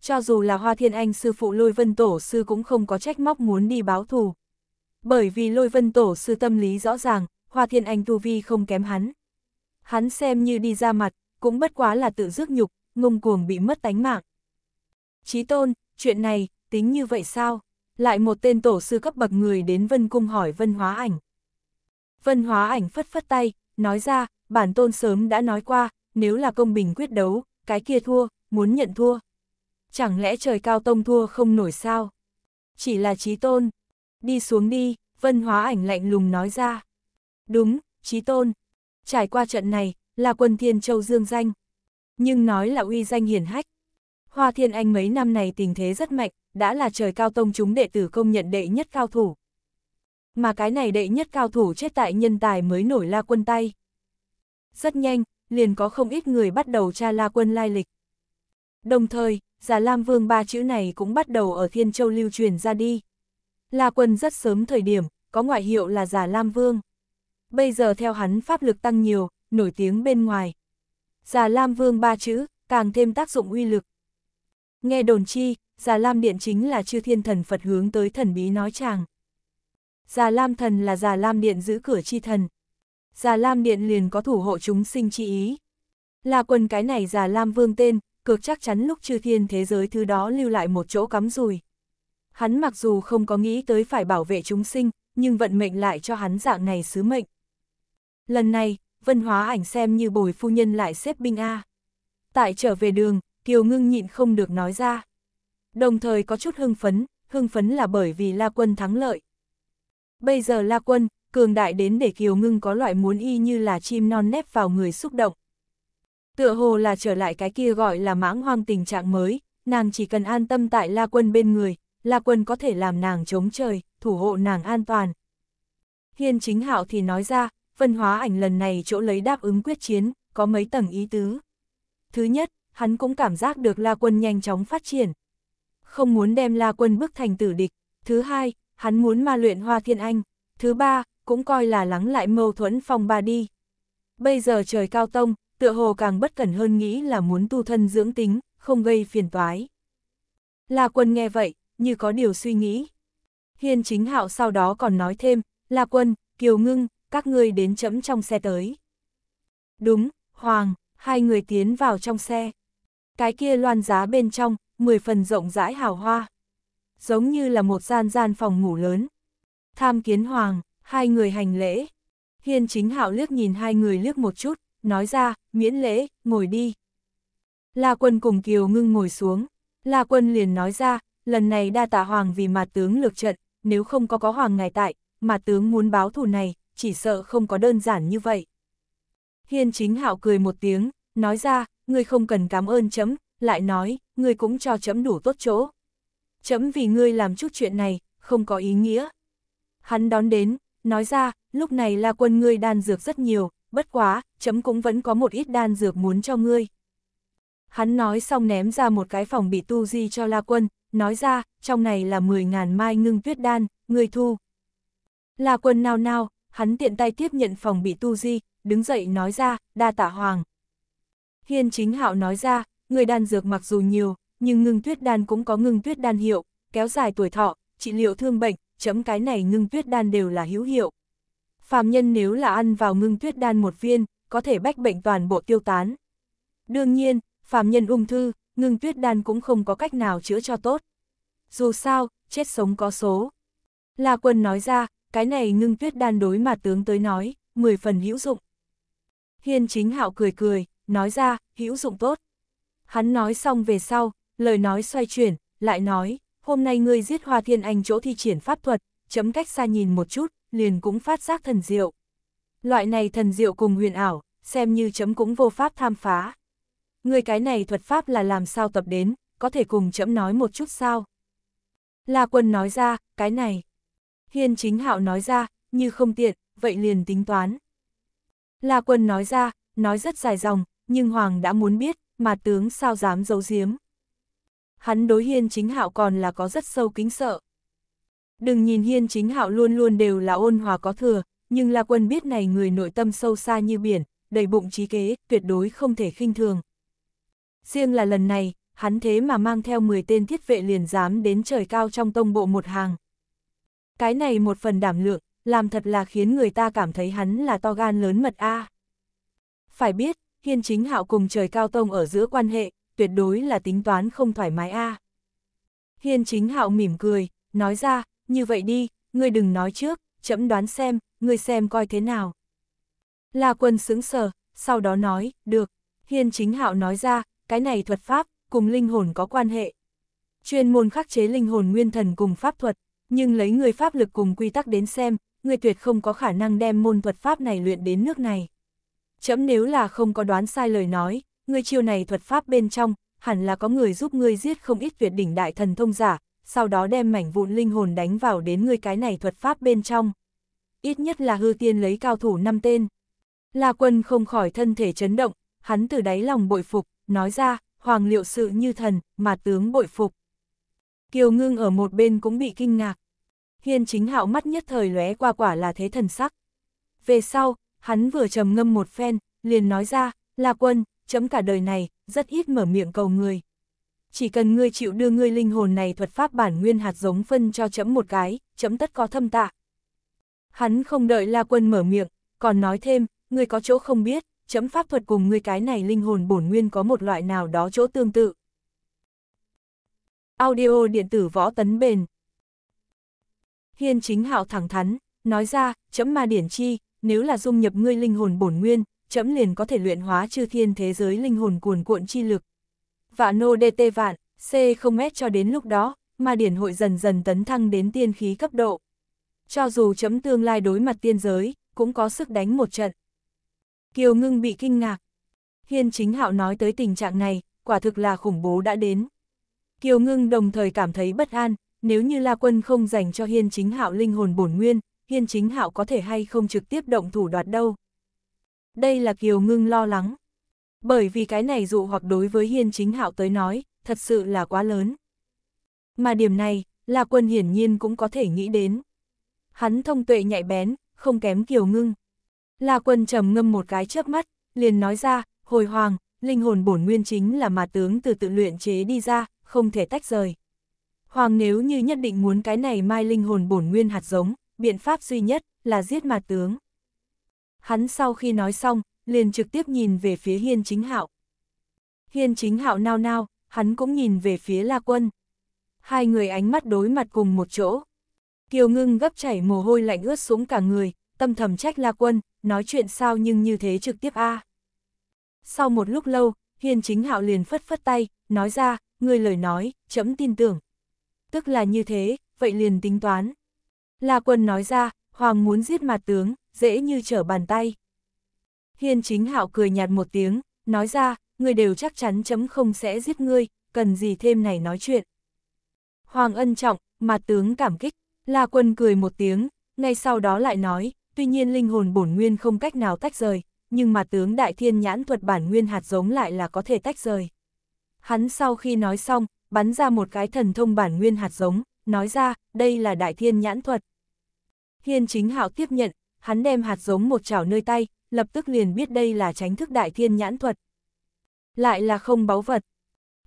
Cho dù là Hoa Thiên Anh sư phụ lôi vân tổ sư cũng không có trách móc muốn đi báo thù, bởi vì lôi vân tổ sư tâm lý rõ ràng, Hoa Thiên Anh tu vi không kém hắn. Hắn xem như đi ra mặt, cũng bất quá là tự rước nhục, ngông cuồng bị mất tánh mạng. Chí tôn, chuyện này, tính như vậy sao? Lại một tên tổ sư cấp bậc người đến Vân Cung hỏi Vân Hóa Ảnh. Vân Hóa Ảnh phất phất tay, nói ra, bản tôn sớm đã nói qua, nếu là công bình quyết đấu, cái kia thua, muốn nhận thua. Chẳng lẽ trời cao tông thua không nổi sao? Chỉ là trí tôn, đi xuống đi, vân hóa ảnh lạnh lùng nói ra. Đúng, trí tôn. Trải qua trận này, là quân thiên châu dương danh. Nhưng nói là uy danh hiển hách. Hoa thiên anh mấy năm này tình thế rất mạnh, đã là trời cao tông chúng đệ tử công nhận đệ nhất cao thủ. Mà cái này đệ nhất cao thủ chết tại nhân tài mới nổi la quân tay. Rất nhanh, liền có không ít người bắt đầu tra la quân lai lịch. Đồng thời, giả Lam Vương ba chữ này cũng bắt đầu ở Thiên Châu lưu truyền ra đi. La Quân rất sớm thời điểm, có ngoại hiệu là Già Lam Vương. Bây giờ theo hắn pháp lực tăng nhiều, nổi tiếng bên ngoài. Già Lam Vương ba chữ, càng thêm tác dụng uy lực. Nghe đồn chi, Già Lam Điện chính là chư thiên thần Phật hướng tới thần bí nói chàng. Già Lam Thần là Già Lam Điện giữ cửa chi thần. Già Lam Điện liền có thủ hộ chúng sinh chi ý. Là quần cái này Già Lam Vương tên, cực chắc chắn lúc chư thiên thế giới thứ đó lưu lại một chỗ cắm rùi. Hắn mặc dù không có nghĩ tới phải bảo vệ chúng sinh, nhưng vận mệnh lại cho hắn dạng này sứ mệnh. Lần này, vân hóa ảnh xem như bồi phu nhân lại xếp binh A. Tại trở về đường, Kiều Ngưng nhịn không được nói ra. Đồng thời có chút hưng phấn, hưng phấn là bởi vì La Quân thắng lợi. Bây giờ La Quân, cường đại đến để Kiều Ngưng có loại muốn y như là chim non nép vào người xúc động. Tựa hồ là trở lại cái kia gọi là mãng hoang tình trạng mới, nàng chỉ cần an tâm tại La Quân bên người, La Quân có thể làm nàng chống trời, thủ hộ nàng an toàn. Hiên chính hạo thì nói ra, phân hóa ảnh lần này chỗ lấy đáp ứng quyết chiến, có mấy tầng ý tứ. Thứ nhất, hắn cũng cảm giác được La Quân nhanh chóng phát triển. Không muốn đem La Quân bước thành tử địch. Thứ hai, hắn muốn ma luyện hoa thiên anh. Thứ ba, cũng coi là lắng lại mâu thuẫn phong ba đi. Bây giờ trời cao tông, tựa hồ càng bất cẩn hơn nghĩ là muốn tu thân dưỡng tính, không gây phiền toái. La Quân nghe vậy, như có điều suy nghĩ. Hiên chính hạo sau đó còn nói thêm, La quân, kiều ngưng, các ngươi đến chấm trong xe tới. Đúng, Hoàng, hai người tiến vào trong xe. Cái kia loan giá bên trong, mười phần rộng rãi hào hoa. Giống như là một gian gian phòng ngủ lớn. Tham kiến Hoàng, hai người hành lễ. Hiên chính hạo liếc nhìn hai người liếc một chút, nói ra, miễn lễ, ngồi đi. La quân cùng Kiều ngưng ngồi xuống. La quân liền nói ra, lần này đa tạ hoàng vì mà tướng lược trận, nếu không có có hoàng ngài tại, mà tướng muốn báo thù này, chỉ sợ không có đơn giản như vậy. Hiên chính hạo cười một tiếng, nói ra, ngươi không cần cảm ơn chấm, lại nói, ngươi cũng cho chấm đủ tốt chỗ. Chấm vì ngươi làm chút chuyện này, không có ý nghĩa. Hắn đón đến, nói ra, lúc này là quân ngươi đan dược rất nhiều, bất quá, chấm cũng vẫn có một ít đan dược muốn cho ngươi. Hắn nói xong ném ra một cái phòng bị tu di cho La Quân, nói ra, trong này là 10.000 mai ngưng tuyết đan, người thu. Là quần nào nào, hắn tiện tay tiếp nhận phòng bị tu di, đứng dậy nói ra, đa tạ hoàng. Hiên chính hạo nói ra, người đan dược mặc dù nhiều, nhưng ngưng tuyết đan cũng có ngưng tuyết đan hiệu, kéo dài tuổi thọ, trị liệu thương bệnh, chấm cái này ngưng tuyết đan đều là hữu hiệu. Phàm nhân nếu là ăn vào ngưng tuyết đan một viên, có thể bách bệnh toàn bộ tiêu tán. Đương nhiên, phàm nhân ung thư, ngưng tuyết đan cũng không có cách nào chữa cho tốt. Dù sao, chết sống có số. La quân nói ra, cái này ngưng tuyết đan đối mà tướng tới nói, 10 phần hữu dụng. Hiên chính hạo cười cười, nói ra, hữu dụng tốt. Hắn nói xong về sau, lời nói xoay chuyển, lại nói, hôm nay ngươi giết hoa thiên anh chỗ thi triển pháp thuật, chấm cách xa nhìn một chút, liền cũng phát giác thần diệu. Loại này thần diệu cùng huyền ảo, xem như chấm cũng vô pháp tham phá người cái này thuật pháp là làm sao tập đến, có thể cùng chấm nói một chút sao? La quân nói ra, cái này. Hiên chính hạo nói ra, như không tiện, vậy liền tính toán. La quân nói ra, nói rất dài dòng, nhưng Hoàng đã muốn biết, mà tướng sao dám giấu giếm. Hắn đối hiên chính hạo còn là có rất sâu kính sợ. Đừng nhìn hiên chính hạo luôn luôn đều là ôn hòa có thừa, nhưng La quân biết này người nội tâm sâu xa như biển, đầy bụng trí kế, tuyệt đối không thể khinh thường. Riêng là lần này, hắn thế mà mang theo 10 tên thiết vệ liền dám đến trời cao trong tông bộ một hàng. Cái này một phần đảm lượng, làm thật là khiến người ta cảm thấy hắn là to gan lớn mật a. Phải biết, hiên chính hạo cùng trời cao tông ở giữa quan hệ, tuyệt đối là tính toán không thoải mái a. À. Hiên chính hạo mỉm cười, nói ra, như vậy đi, ngươi đừng nói trước, chậm đoán xem, ngươi xem coi thế nào. La quân sững sờ, sau đó nói, được, hiên chính hạo nói ra, cái này thuật pháp, cùng linh hồn có quan hệ. Chuyên môn khắc chế linh hồn nguyên thần cùng pháp thuật, nhưng lấy người pháp lực cùng quy tắc đến xem, người tuyệt không có khả năng đem môn thuật pháp này luyện đến nước này. Chấm nếu là không có đoán sai lời nói, người chiêu này thuật pháp bên trong, hẳn là có người giúp ngươi giết không ít tuyệt đỉnh đại thần thông giả, sau đó đem mảnh vụn linh hồn đánh vào đến người cái này thuật pháp bên trong. Ít nhất là hư tiên lấy cao thủ năm tên. La quân không khỏi thân thể chấn động, hắn từ đáy lòng bội phục, nói ra, hoàng liệu sự như thần, mà tướng bội phục. Kiều ngưng ở một bên cũng bị kinh ngạc. Hiên chính hạo mắt nhất thời lóe qua quả là thế thần sắc. Về sau, hắn vừa trầm ngâm một phen, liền nói ra, là quân, chấm cả đời này, rất ít mở miệng cầu người. Chỉ cần ngươi chịu đưa ngươi linh hồn này thuật pháp bản nguyên hạt giống phân cho chấm một cái, chấm tất có thâm tạ. Hắn không đợi La Quân mở miệng, còn nói thêm, ngươi có chỗ không biết chấm pháp thuật cùng ngươi cái này linh hồn bổn nguyên có một loại nào đó chỗ tương tự. Audio điện tử võ tấn bền. Hiên chính hạo thẳng thắn, nói ra, chấm ma điển chi, nếu là dung nhập ngươi linh hồn bổn nguyên, chấm liền có thể luyện hóa chư thiên thế giới linh hồn cuồn cuộn chi lực. vạ nô đê tê vạn, C không mét cho đến lúc đó, ma điển hội dần dần tấn thăng đến tiên khí cấp độ. Cho dù chấm tương lai đối mặt tiên giới, cũng có sức đánh một trận. Kiều Ngưng bị kinh ngạc. Hiên chính hạo nói tới tình trạng này, quả thực là khủng bố đã đến. Kiều Ngưng đồng thời cảm thấy bất an, nếu như La Quân không dành cho Hiên chính hạo linh hồn bổn nguyên, Hiên chính hạo có thể hay không trực tiếp động thủ đoạt đâu. Đây là Kiều Ngưng lo lắng. Bởi vì cái này dụ hoặc đối với Hiên chính hạo tới nói, thật sự là quá lớn. Mà điểm này, La Quân hiển nhiên cũng có thể nghĩ đến. Hắn thông tuệ nhạy bén, không kém Kiều Ngưng. La quân trầm ngâm một cái chớp mắt, liền nói ra, hồi hoàng, linh hồn bổn nguyên chính là mà tướng từ tự luyện chế đi ra, không thể tách rời. Hoàng nếu như nhất định muốn cái này mai linh hồn bổn nguyên hạt giống, biện pháp duy nhất là giết mà tướng. Hắn sau khi nói xong, liền trực tiếp nhìn về phía hiên chính hạo. Hiên chính hạo nao nao, hắn cũng nhìn về phía la quân. Hai người ánh mắt đối mặt cùng một chỗ. Kiều ngưng gấp chảy mồ hôi lạnh ướt xuống cả người, tâm thầm trách La Quân, nói chuyện sao nhưng như thế trực tiếp a. Sau một lúc lâu, Hiên Chính Hạo liền phất phất tay, nói ra, người lời nói, chấm tin tưởng. Tức là như thế, vậy liền tính toán. La Quân nói ra, Hoàng muốn giết mặt tướng, dễ như trở bàn tay. Hiên Chính Hạo cười nhạt một tiếng, nói ra, người đều chắc chắn chấm không sẽ giết ngươi, cần gì thêm này nói chuyện. Hoàng ân trọng, mặt tướng cảm kích, La Quân cười một tiếng, ngay sau đó lại nói, Tuy nhiên linh hồn bổn nguyên không cách nào tách rời, nhưng mà tướng đại thiên nhãn thuật bản nguyên hạt giống lại là có thể tách rời. Hắn sau khi nói xong, bắn ra một cái thần thông bản nguyên hạt giống, nói ra, đây là đại thiên nhãn thuật. Hiên chính hạo tiếp nhận, hắn đem hạt giống một chảo nơi tay, lập tức liền biết đây là tránh thức đại thiên nhãn thuật. Lại là không báu vật.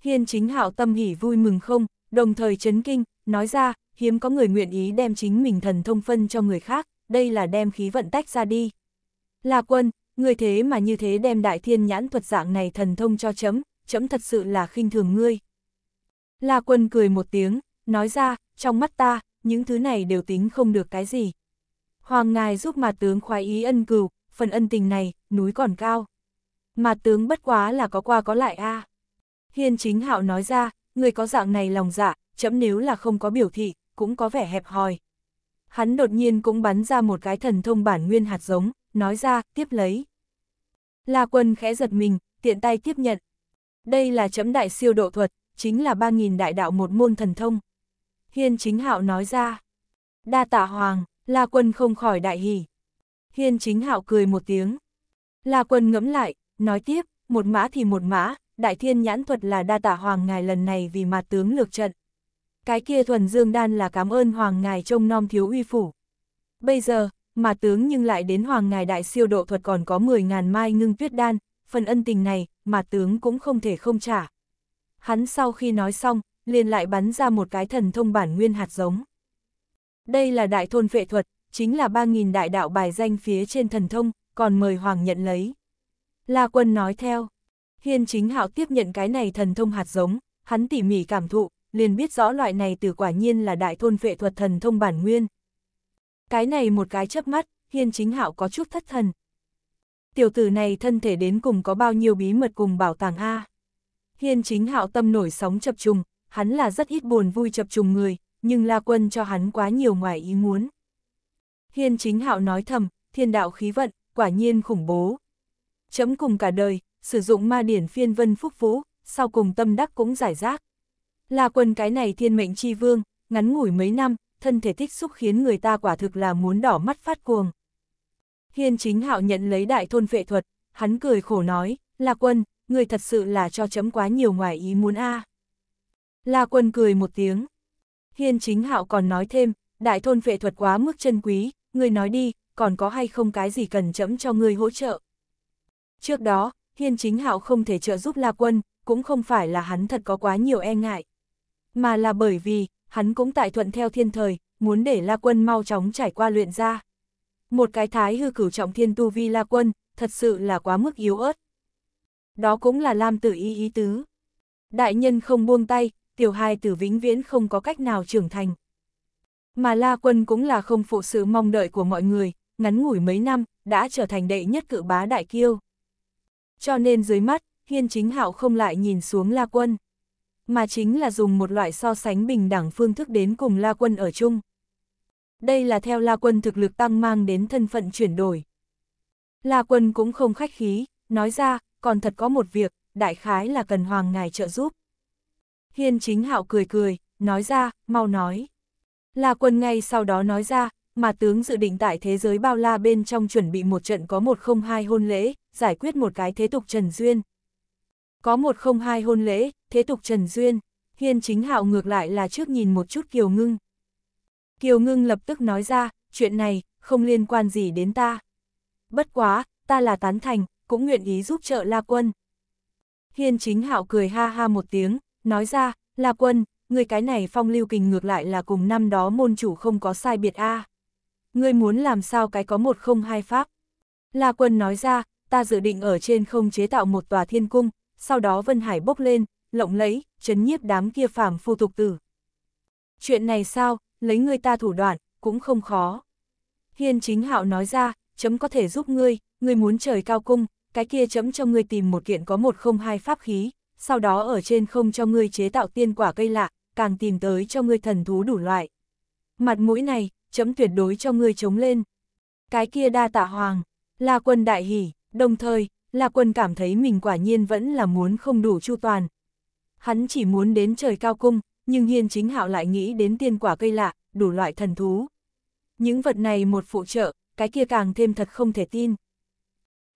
Hiên chính hạo tâm hỉ vui mừng không, đồng thời chấn kinh, nói ra, hiếm có người nguyện ý đem chính mình thần thông phân cho người khác đây là đem khí vận tách ra đi. Là quân, người thế mà như thế đem đại thiên nhãn thuật dạng này thần thông cho chấm, chấm thật sự là khinh thường ngươi. La quân cười một tiếng, nói ra, trong mắt ta, những thứ này đều tính không được cái gì. Hoàng ngài giúp mà tướng khoái ý ân cừu, phần ân tình này, núi còn cao. Mà tướng bất quá là có qua có lại a. Hiên chính hạo nói ra, người có dạng này lòng dạ, chấm nếu là không có biểu thị, cũng có vẻ hẹp hòi, Hắn đột nhiên cũng bắn ra một cái thần thông bản nguyên hạt giống, nói ra, tiếp lấy. La quân khẽ giật mình, tiện tay tiếp nhận. Đây là chấm đại siêu độ thuật, chính là 3.000 đại đạo một môn thần thông. Hiên chính hạo nói ra. Đa tạ hoàng, La quân không khỏi đại hỉ. Hiên chính hạo cười một tiếng. La quân ngẫm lại, nói tiếp, một mã thì một mã, đại thiên nhãn thuật là đa tạ hoàng ngài lần này vì mà tướng lược trận cái kia thuần dương đan là cảm ơn hoàng ngài trông nom thiếu uy phủ. Bây giờ, mà tướng nhưng lại đến hoàng ngài đại siêu độ thuật còn có 10.000 mai ngưng tuyết đan, phần ân tình này, mà tướng cũng không thể không trả. Hắn sau khi nói xong, liền lại bắn ra một cái thần thông bản nguyên hạt giống. Đây là đại thôn vệ thuật, chính là 3.000 đại đạo bài danh phía trên thần thông, còn mời hoàng nhận lấy. La quân nói theo, hiên chính hạo tiếp nhận cái này thần thông hạt giống, hắn tỉ mỉ cảm thụ, liền biết rõ loại này từ quả nhiên là đại thôn vệ thuật thần thông bản nguyên. Cái này một cái chớp mắt, hiên chính hạo có chút thất thần. Tiểu tử này thân thể đến cùng có bao nhiêu bí mật cùng bảo tàng A. Hiên chính hạo tâm nổi sóng chập trùng, hắn là rất ít buồn vui chập trùng người, nhưng La Quân cho hắn quá nhiều ngoài ý muốn. Hiên chính hạo nói thầm, thiên đạo khí vận, quả nhiên khủng bố. Chấm cùng cả đời, sử dụng ma điển phiên vân phúc vũ, sau cùng tâm đắc cũng giải rác. La Quân cái này thiên mệnh chi vương, ngắn ngủi mấy năm, thân thể tích xúc khiến người ta quả thực là muốn đỏ mắt phát cuồng. Hiên chính hạo nhận lấy đại thôn vệ thuật, hắn cười khổ nói, La Quân, người thật sự là cho chấm quá nhiều ngoài ý muốn a. À. La Quân cười một tiếng. Hiên chính hạo còn nói thêm, đại thôn vệ thuật quá mức chân quý, người nói đi, còn có hay không cái gì cần chấm cho người hỗ trợ. Trước đó, Hiên chính hạo không thể trợ giúp La Quân, cũng không phải là hắn thật có quá nhiều e ngại mà là bởi vì, hắn cũng tại thuận theo thiên thời, muốn để La Quân mau chóng trải qua luyện ra. Một cái thái hư cửu trọng thiên tu vi La Quân, thật sự là quá mức yếu ớt. Đó cũng là Lam Tử Y ý tứ. Đại nhân không buông tay, tiểu hài tử vĩnh viễn không có cách nào trưởng thành. Mà La Quân cũng là không phụ sự mong đợi của mọi người, ngắn ngủi mấy năm, đã trở thành đệ nhất cự bá đại kiêu. Cho nên dưới mắt, Hiên Chính Hạo không lại nhìn xuống La Quân mà chính là dùng một loại so sánh bình đẳng phương thức đến cùng La Quân ở chung. Đây là theo La Quân thực lực tăng mang đến thân phận chuyển đổi. La Quân cũng không khách khí, nói ra, còn thật có một việc, đại khái là cần Hoàng Ngài trợ giúp. Hiên chính hạo cười cười, nói ra, mau nói. La Quân ngay sau đó nói ra, mà tướng dự định tại thế giới bao la bên trong chuẩn bị một trận có một không hai hôn lễ, giải quyết một cái thế tục trần duyên. Có một không hai hôn lễ, kế tục Trần Duyên, Hiên Chính Hạo ngược lại là trước nhìn một chút Kiều Ngưng. Kiều Ngưng lập tức nói ra, chuyện này, không liên quan gì đến ta. Bất quá, ta là tán thành, cũng nguyện ý giúp trợ La Quân. Hiên Chính Hạo cười ha ha một tiếng, nói ra, La Quân, người cái này phong lưu kình ngược lại là cùng năm đó môn chủ không có sai biệt a. Ngươi muốn làm sao cái có một không hai pháp. La Quân nói ra, ta dự định ở trên không chế tạo một tòa thiên cung, sau đó Vân Hải bốc lên, lộng lẫy, chấn nhiếp đám kia phàm phu tục tử. Chuyện này sao, lấy người ta thủ đoạn, cũng không khó. Hiên chính hạo nói ra, chấm có thể giúp ngươi, ngươi muốn trời cao cung, cái kia chấm cho ngươi tìm một kiện có một không hai pháp khí, sau đó ở trên không cho ngươi chế tạo tiên quả cây lạ, càng tìm tới cho ngươi thần thú đủ loại. Mặt mũi này, chấm tuyệt đối cho ngươi chống lên. Cái kia đa tạ hoàng, là quân đại hỉ, đồng thời, là quân cảm thấy mình quả nhiên vẫn là muốn không đủ chu toàn, Hắn chỉ muốn đến trời cao cung, nhưng hiên chính hạo lại nghĩ đến tiên quả cây lạ, đủ loại thần thú. Những vật này một phụ trợ, cái kia càng thêm thật không thể tin.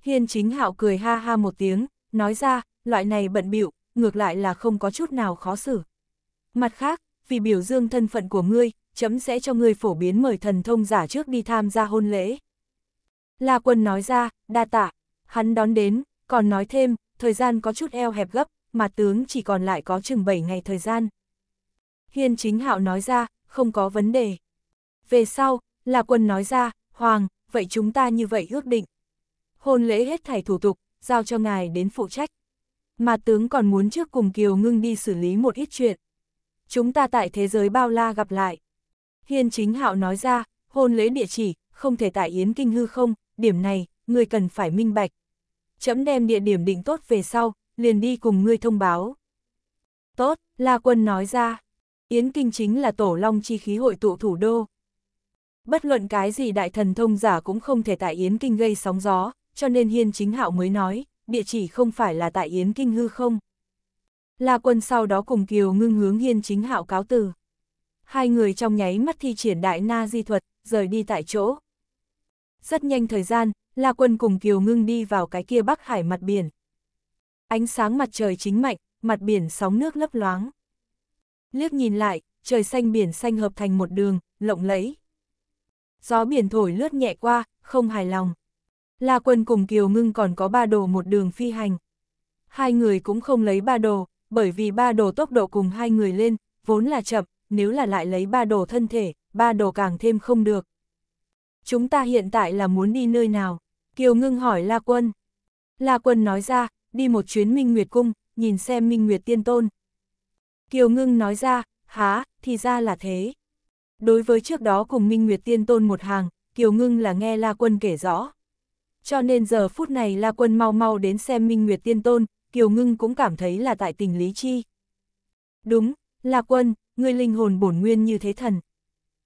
Hiên chính hạo cười ha ha một tiếng, nói ra, loại này bận bịu ngược lại là không có chút nào khó xử. Mặt khác, vì biểu dương thân phận của ngươi, chấm sẽ cho ngươi phổ biến mời thần thông giả trước đi tham gia hôn lễ. La quân nói ra, đa tạ, hắn đón đến, còn nói thêm, thời gian có chút eo hẹp gấp, mà tướng chỉ còn lại có chừng 7 ngày thời gian. Hiên chính hạo nói ra, không có vấn đề. Về sau, là quân nói ra, Hoàng, vậy chúng ta như vậy ước định. Hôn lễ hết thảy thủ tục, giao cho ngài đến phụ trách. Mà tướng còn muốn trước cùng Kiều ngưng đi xử lý một ít chuyện. Chúng ta tại thế giới bao la gặp lại. Hiên chính hạo nói ra, hôn lễ địa chỉ, không thể tại Yến Kinh hư không, điểm này, người cần phải minh bạch. Chấm đem địa điểm định tốt về sau, liền đi cùng ngươi thông báo. Tốt, La Quân nói ra, Yến Kinh chính là tổ long chi khí hội tụ thủ đô. Bất luận cái gì đại thần thông giả cũng không thể tại Yến Kinh gây sóng gió, cho nên Hiên Chính Hạo mới nói, địa chỉ không phải là tại Yến Kinh hư không. La Quân sau đó cùng Kiều ngưng hướng Hiên Chính Hạo cáo từ. Hai người trong nháy mắt thi triển đại na di thuật, rời đi tại chỗ. Rất nhanh thời gian, La Quân cùng Kiều Ngưng đi vào cái kia Bắc Hải mặt biển. Ánh sáng mặt trời chính mạnh, mặt biển sóng nước lấp loáng. Liếc nhìn lại, trời xanh biển xanh hợp thành một đường, lộng lẫy. Gió biển thổi lướt nhẹ qua, không hài lòng. La Quân cùng Kiều Ngưng còn có ba đồ một đường phi hành. Hai người cũng không lấy ba đồ, bởi vì ba đồ tốc độ cùng hai người lên, vốn là chậm, nếu là lại lấy ba đồ thân thể, ba đồ càng thêm không được. Chúng ta hiện tại là muốn đi nơi nào? Kiều Ngưng hỏi La Quân. La Quân nói ra, đi một chuyến Minh Nguyệt Cung, nhìn xem Minh Nguyệt Tiên Tôn. Kiều Ngưng nói ra, há, thì ra là thế. Đối với trước đó cùng Minh Nguyệt Tiên Tôn một hàng, Kiều Ngưng là nghe La Quân kể rõ. Cho nên giờ phút này La Quân mau mau đến xem Minh Nguyệt Tiên Tôn, Kiều Ngưng cũng cảm thấy là tại tình lý chi. Đúng, La Quân, người linh hồn bổn nguyên như thế thần.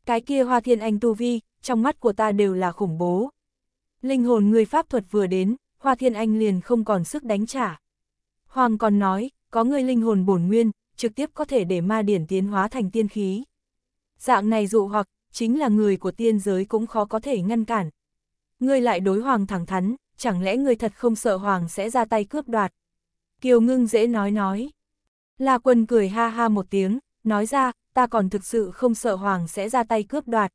Cái kia hoa thiên anh tu vi, trong mắt của ta đều là khủng bố. Linh hồn người pháp thuật vừa đến, Hoa Thiên Anh liền không còn sức đánh trả. Hoàng còn nói, có người linh hồn bổn nguyên, trực tiếp có thể để ma điển tiến hóa thành tiên khí. Dạng này dụ hoặc, chính là người của tiên giới cũng khó có thể ngăn cản. Ngươi lại đối Hoàng thẳng thắn, chẳng lẽ ngươi thật không sợ Hoàng sẽ ra tay cướp đoạt? Kiều ngưng dễ nói nói. La quân cười ha ha một tiếng, nói ra, ta còn thực sự không sợ Hoàng sẽ ra tay cướp đoạt.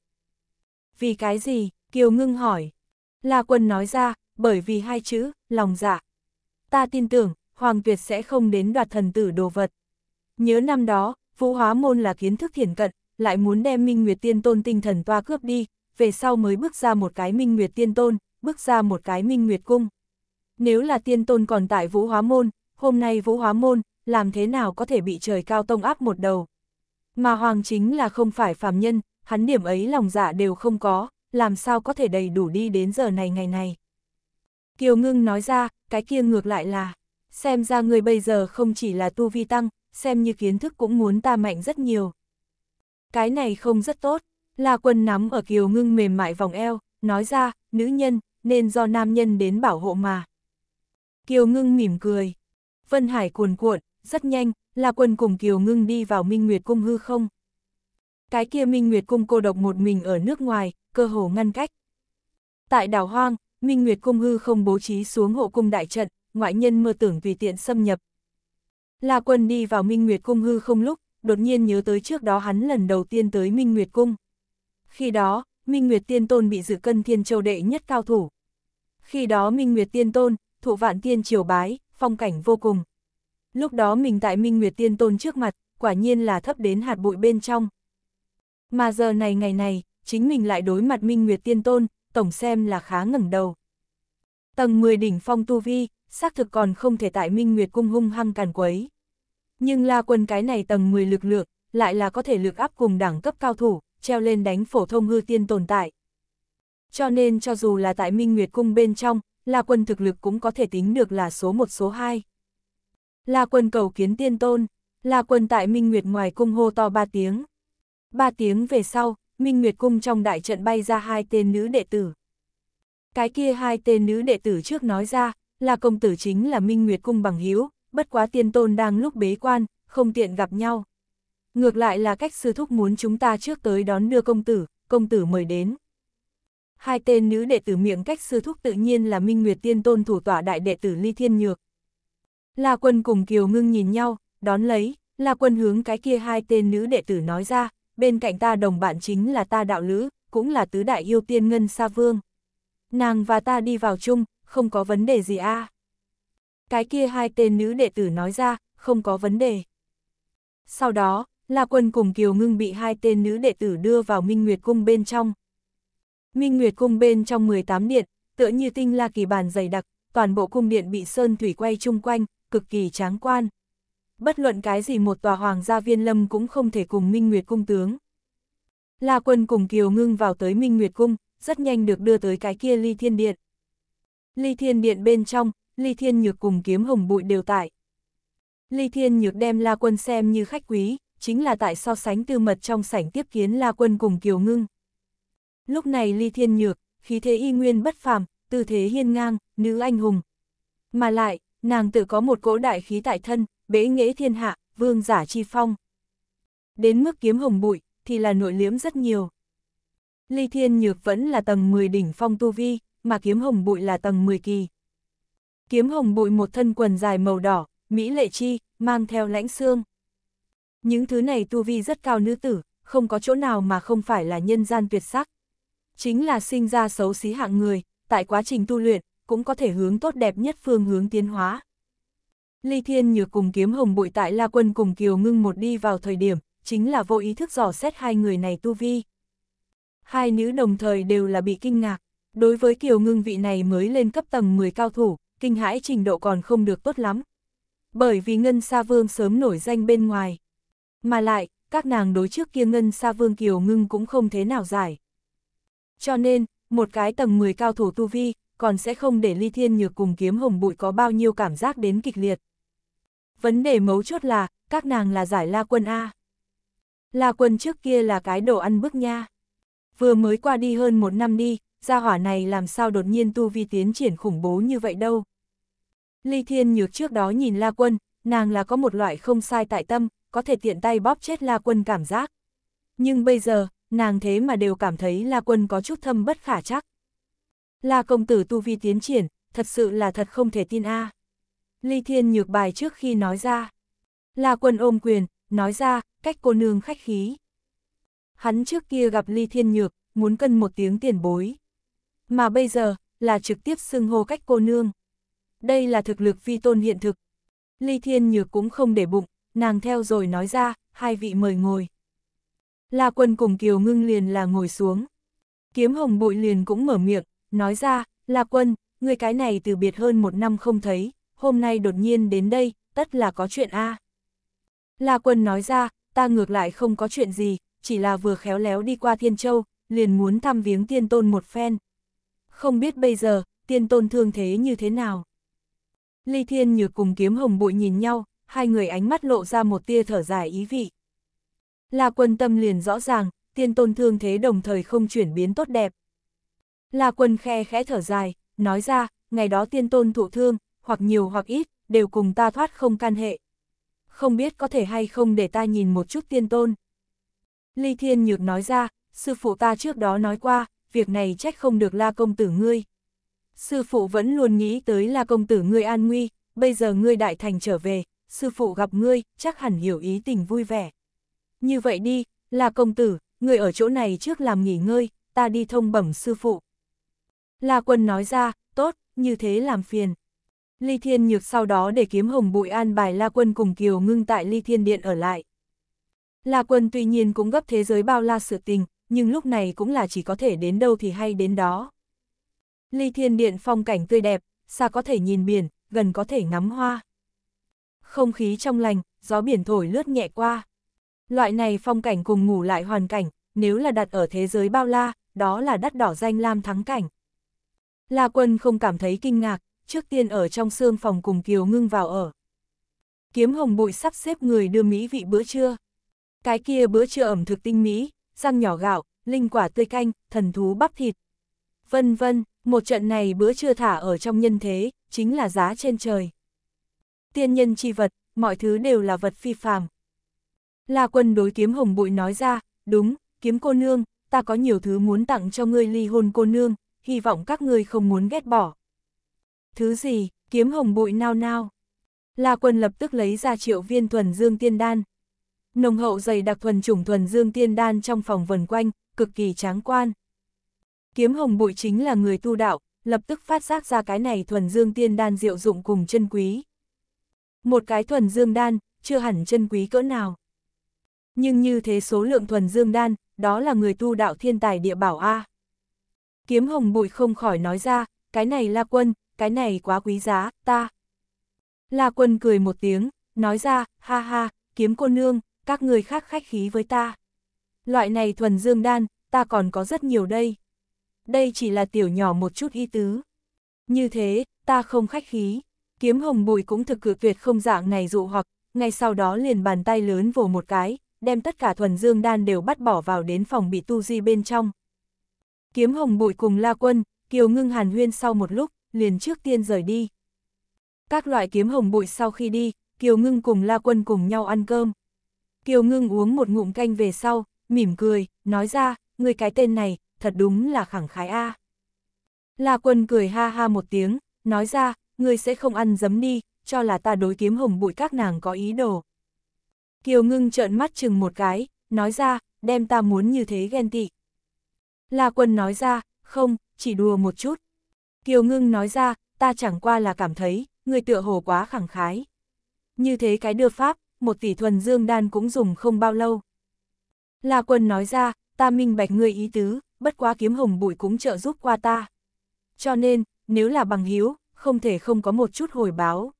Vì cái gì? Kiều ngưng hỏi. La quân nói ra, bởi vì hai chữ, lòng dạ. Ta tin tưởng, Hoàng việt sẽ không đến đoạt thần tử đồ vật. Nhớ năm đó, Vũ Hóa Môn là kiến thức thiển cận, lại muốn đem Minh Nguyệt Tiên Tôn tinh thần toa cướp đi, về sau mới bước ra một cái Minh Nguyệt Tiên Tôn, bước ra một cái Minh Nguyệt Cung. Nếu là Tiên Tôn còn tại Vũ Hóa Môn, hôm nay Vũ Hóa Môn, làm thế nào có thể bị trời cao tông áp một đầu. Mà Hoàng chính là không phải phàm nhân, hắn điểm ấy lòng dạ đều không có, làm sao có thể đầy đủ đi đến giờ này ngày này. Kiều Ngưng nói ra, cái kia ngược lại là, xem ra người bây giờ không chỉ là tu vi tăng, xem như kiến thức cũng muốn ta mạnh rất nhiều. Cái này không rất tốt, là quân nắm ở Kiều Ngưng mềm mại vòng eo, nói ra, nữ nhân, nên do nam nhân đến bảo hộ mà. Kiều Ngưng mỉm cười. Vân Hải cuồn cuộn, rất nhanh, là quân cùng Kiều Ngưng đi vào Minh Nguyệt Cung hư không. Cái kia Minh Nguyệt Cung cô độc một mình ở nước ngoài, cơ hồ ngăn cách. Tại đảo Hoang, Minh Nguyệt Cung hư không bố trí xuống hộ cung đại trận, ngoại nhân mơ tưởng vì tiện xâm nhập. La Quân đi vào Minh Nguyệt Cung hư không lúc, đột nhiên nhớ tới trước đó hắn lần đầu tiên tới Minh Nguyệt Cung. Khi đó, Minh Nguyệt Tiên Tôn bị dự cân thiên châu đệ nhất cao thủ. Khi đó Minh Nguyệt Tiên Tôn, thụ vạn tiên triều bái, phong cảnh vô cùng. Lúc đó mình tại Minh Nguyệt Tiên Tôn trước mặt, quả nhiên là thấp đến hạt bụi bên trong. Mà giờ này ngày này, chính mình lại đối mặt Minh Nguyệt Tiên Tôn, tổng xem là khá ngẩng đầu. Tầng 10 đỉnh phong tu vi, xác thực còn không thể tại Minh Nguyệt Cung hung hăng càn quấy. Nhưng La Quân cái này tầng 10 lực lượng, lại là có thể lực áp cùng đẳng cấp cao thủ, treo lên đánh phổ thông hư tiên tồn tại. Cho nên cho dù là tại Minh Nguyệt Cung bên trong, La Quân thực lực cũng có thể tính được là số 1 số 2. La Quân cầu kiến tiên tôn, La Quân tại Minh Nguyệt ngoài cung hô to ba tiếng. Ba tiếng về sau, Minh Nguyệt Cung trong đại trận bay ra hai tên nữ đệ tử. Cái kia hai tên nữ đệ tử trước nói ra, là công tử chính là Minh Nguyệt Cung bằng hiếu, bất quá tiên tôn đang lúc bế quan, không tiện gặp nhau. Ngược lại là cách sư thúc muốn chúng ta trước tới đón đưa công tử, công tử mời đến. Hai tên nữ đệ tử miệng cách sư thúc tự nhiên là Minh Nguyệt Tiên Tôn thủ tọa đại đệ tử Ly Thiên Nhược. La quân cùng Kiều Ngưng nhìn nhau, đón lấy, La quân hướng cái kia hai tên nữ đệ tử nói ra, bên cạnh ta đồng bạn chính là ta đạo lữ, cũng là tứ đại yêu tiên ngân sa vương. Nàng và ta đi vào chung, không có vấn đề gì a Cái kia hai tên nữ đệ tử nói ra, không có vấn đề. Sau đó, La Quân cùng Kiều Ngưng bị hai tên nữ đệ tử đưa vào Minh Nguyệt Cung bên trong. Minh Nguyệt Cung bên trong 18 điện, tựa như tinh la kỳ bàn dày đặc, toàn bộ cung điện bị sơn thủy quay chung quanh, cực kỳ tráng quan bất luận cái gì một tòa hoàng gia viên lâm cũng không thể cùng Minh Nguyệt cung tướng. La quân cùng Kiều Ngưng vào tới Minh Nguyệt cung, rất nhanh được đưa tới cái kia ly thiên điện. Ly thiên điện bên trong, ly thiên nhược cùng kiếm hồng bụi đều tại. Ly thiên nhược đem la quân xem như khách quý, chính là tại so sánh tư mật trong sảnh tiếp kiến la quân cùng Kiều Ngưng. Lúc này ly thiên nhược, khí thế y nguyên bất phàm, tư thế hiên ngang, nữ anh hùng. Mà lại, nàng tự có một cỗ đại khí tại thân, bế nghễ thiên hạ, vương giả chi phong. Đến mức kiếm hồng bụi, thì là nội liếm rất nhiều. Ly Thiên Nhược vẫn là tầng 10 đỉnh phong tu vi, mà kiếm hồng bụi là tầng 10 kỳ. Kiếm hồng bụi một thân quần dài màu đỏ, mỹ lệ chi, mang theo lãnh xương. Những thứ này tu vi rất cao nữ tử, không có chỗ nào mà không phải là nhân gian tuyệt sắc. Chính là sinh ra xấu xí hạng người, tại quá trình tu luyện, cũng có thể hướng tốt đẹp nhất phương hướng tiến hóa. Ly Thiên Nhược cùng kiếm hồng bụi tại La Quân cùng Kiều Ngưng một đi vào thời điểm, chính là vô ý thức dò xét hai người này tu vi. Hai nữ đồng thời đều là bị kinh ngạc, đối với Kiều Ngưng vị này mới lên cấp tầng 10 cao thủ, kinh hãi trình độ còn không được tốt lắm. Bởi vì Ngân Sa Vương sớm nổi danh bên ngoài. Mà lại, các nàng đối trước kia Ngân Sa Vương Kiều Ngưng cũng không thế nào giải. Cho nên, một cái tầng 10 cao thủ tu vi, còn sẽ không để Ly Thiên Nhược cùng kiếm hồng bụi có bao nhiêu cảm giác đến kịch liệt vấn đề mấu chốt là, các nàng là giải la quân A. La quân trước kia là cái đồ ăn bức nha. Vừa mới qua đi hơn một năm đi, gia hỏa này làm sao đột nhiên tu vi tiến triển khủng bố như vậy đâu. Ly Thiên Nhược trước đó nhìn La Quân, nàng là có một loại không sai tại tâm, có thể tiện tay bóp chết La Quân cảm giác. Nhưng bây giờ, nàng thế mà đều cảm thấy La Quân có chút thâm bất khả chắc. La công tử tu vi tiến triển, thật sự là thật không thể tin a. À. Ly Thiên nhược bài trước khi nói ra. Là quân ôm quyền, nói ra, cách cô nương khách khí. Hắn trước kia gặp Ly Thiên nhược, muốn cân một tiếng tiền bối. Mà bây giờ, là trực tiếp xưng hô cách cô nương. Đây là thực lực phi tôn hiện thực. Ly Thiên nhược cũng không để bụng, nàng theo rồi nói ra, hai vị mời ngồi. La quân cùng Kiều ngưng liền là ngồi xuống. Kiếm hồng bụi liền cũng mở miệng, nói ra, La quân, người cái này từ biệt hơn một năm không thấy, hôm nay đột nhiên đến đây, tất là có chuyện a. À. La Quân nói ra, ta ngược lại không có chuyện gì, chỉ là vừa khéo léo đi qua Thiên Châu, liền muốn thăm viếng tiên tôn một phen. Không biết bây giờ, tiên tôn thương thế như thế nào. Ly Thiên Nhược cùng kiếm hồng bụi nhìn nhau, hai người ánh mắt lộ ra một tia thở dài ý vị. La Quân tâm liền rõ ràng, tiên tôn thương thế đồng thời không chuyển biến tốt đẹp. La Quân khe khẽ thở dài, nói ra, ngày đó tiên tôn thụ thương, hoặc nhiều hoặc ít, đều cùng ta thoát không can hệ. Không biết có thể hay không để ta nhìn một chút tiên tôn. Ly Thiên Nhược nói ra, sư phụ ta trước đó nói qua, việc này trách không được la công tử ngươi. Sư phụ vẫn luôn nghĩ tới la công tử ngươi an nguy, bây giờ ngươi đại thành trở về, sư phụ gặp ngươi, chắc hẳn hiểu ý tình vui vẻ. Như vậy đi, là công tử, ngươi ở chỗ này trước làm nghỉ ngơi, ta đi thông bẩm sư phụ. La quân nói ra, tốt, như thế làm phiền. Ly Thiên Nhược sau đó để kiếm hồng bụi an bài La Quân cùng Kiều ngưng tại Ly Thiên Điện ở lại. La Quân tuy nhiên cũng gấp thế giới bao la sự tình, nhưng lúc này cũng là chỉ có thể đến đâu thì hay đến đó. Ly Thiên Điện phong cảnh tươi đẹp, xa có thể nhìn biển, gần có thể ngắm hoa. Không khí trong lành, gió biển thổi lướt nhẹ qua. Loại này phong cảnh cùng ngủ lại hoàn cảnh, nếu là đặt ở thế giới bao la, đó là đắt đỏ danh lam thắng cảnh. La Quân không cảm thấy kinh ngạc, trước tiên ở trong xương phòng cùng Kiều Ngưng vào ở. Kiếm hồng bụi sắp xếp người đưa Mỹ vị bữa trưa. Cái kia bữa trưa ẩm thực tinh Mỹ, răng nhỏ gạo, linh quả tươi canh, thần thú bắp thịt. Vân vân, một trận này bữa trưa thả ở trong nhân thế, chính là giá trên trời. Tiên nhân chi vật, mọi thứ đều là vật phi phàm. La quân đối kiếm hồng bụi nói ra, đúng, kiếm cô nương, ta có nhiều thứ muốn tặng cho ngươi ly hôn cô nương, hy vọng các ngươi không muốn ghét bỏ. Thứ gì, kiếm hồng bụi nao nao. La quân lập tức lấy ra triệu viên thuần dương tiên đan. Nồng hậu dày đặc thuần chủng thuần dương tiên đan trong phòng vần quanh, cực kỳ tráng quan. Kiếm hồng bụi chính là người tu đạo, lập tức phát giác ra cái này thuần dương tiên đan diệu dụng cùng chân quý. Một cái thuần dương đan, chưa hẳn chân quý cỡ nào. Nhưng như thế số lượng thuần dương đan, đó là người tu đạo thiên tài địa bảo A. Kiếm hồng bụi không khỏi nói ra, cái này la quân, cái này quá quý giá, ta. La quân cười một tiếng, nói ra, ha ha, kiếm cô nương, các người khác khách khí với ta. Loại này thuần dương đan, ta còn có rất nhiều đây. Đây chỉ là tiểu nhỏ một chút y tứ. Như thế, ta không khách khí. Kiếm hồng bụi cũng thực cự tuyệt không dạng này dụ hoặc, ngay sau đó liền bàn tay lớn vồ một cái, đem tất cả thuần dương đan đều bắt bỏ vào đến phòng bị tu di bên trong. Kiếm hồng bụi cùng la quân, kiều ngưng hàn huyên sau một lúc, liền trước tiên rời đi. Các loại kiếm hồng bụi sau khi đi, Kiều Ngưng cùng La Quân cùng nhau ăn cơm. Kiều Ngưng uống một ngụm canh về sau, mỉm cười, nói ra, người cái tên này, thật đúng là khẳng khái a. La Quân cười ha ha một tiếng, nói ra, người sẽ không ăn dấm đi, cho là ta đối kiếm hồng bụi các nàng có ý đồ. Kiều Ngưng trợn mắt chừng một cái, nói ra, đem ta muốn như thế ghen tị. La Quân nói ra, không, chỉ đùa một chút. Kiều Ngưng nói ra, ta chẳng qua là cảm thấy, người tựa hồ quá khẳng khái. Như thế cái đưa pháp, một tỷ thuần dương đan cũng dùng không bao lâu. La quân nói ra, ta minh bạch người ý tứ, bất quá kiếm hồng bụi cũng trợ giúp qua ta. Cho nên, nếu là bằng hiếu, không thể không có một chút hồi báo.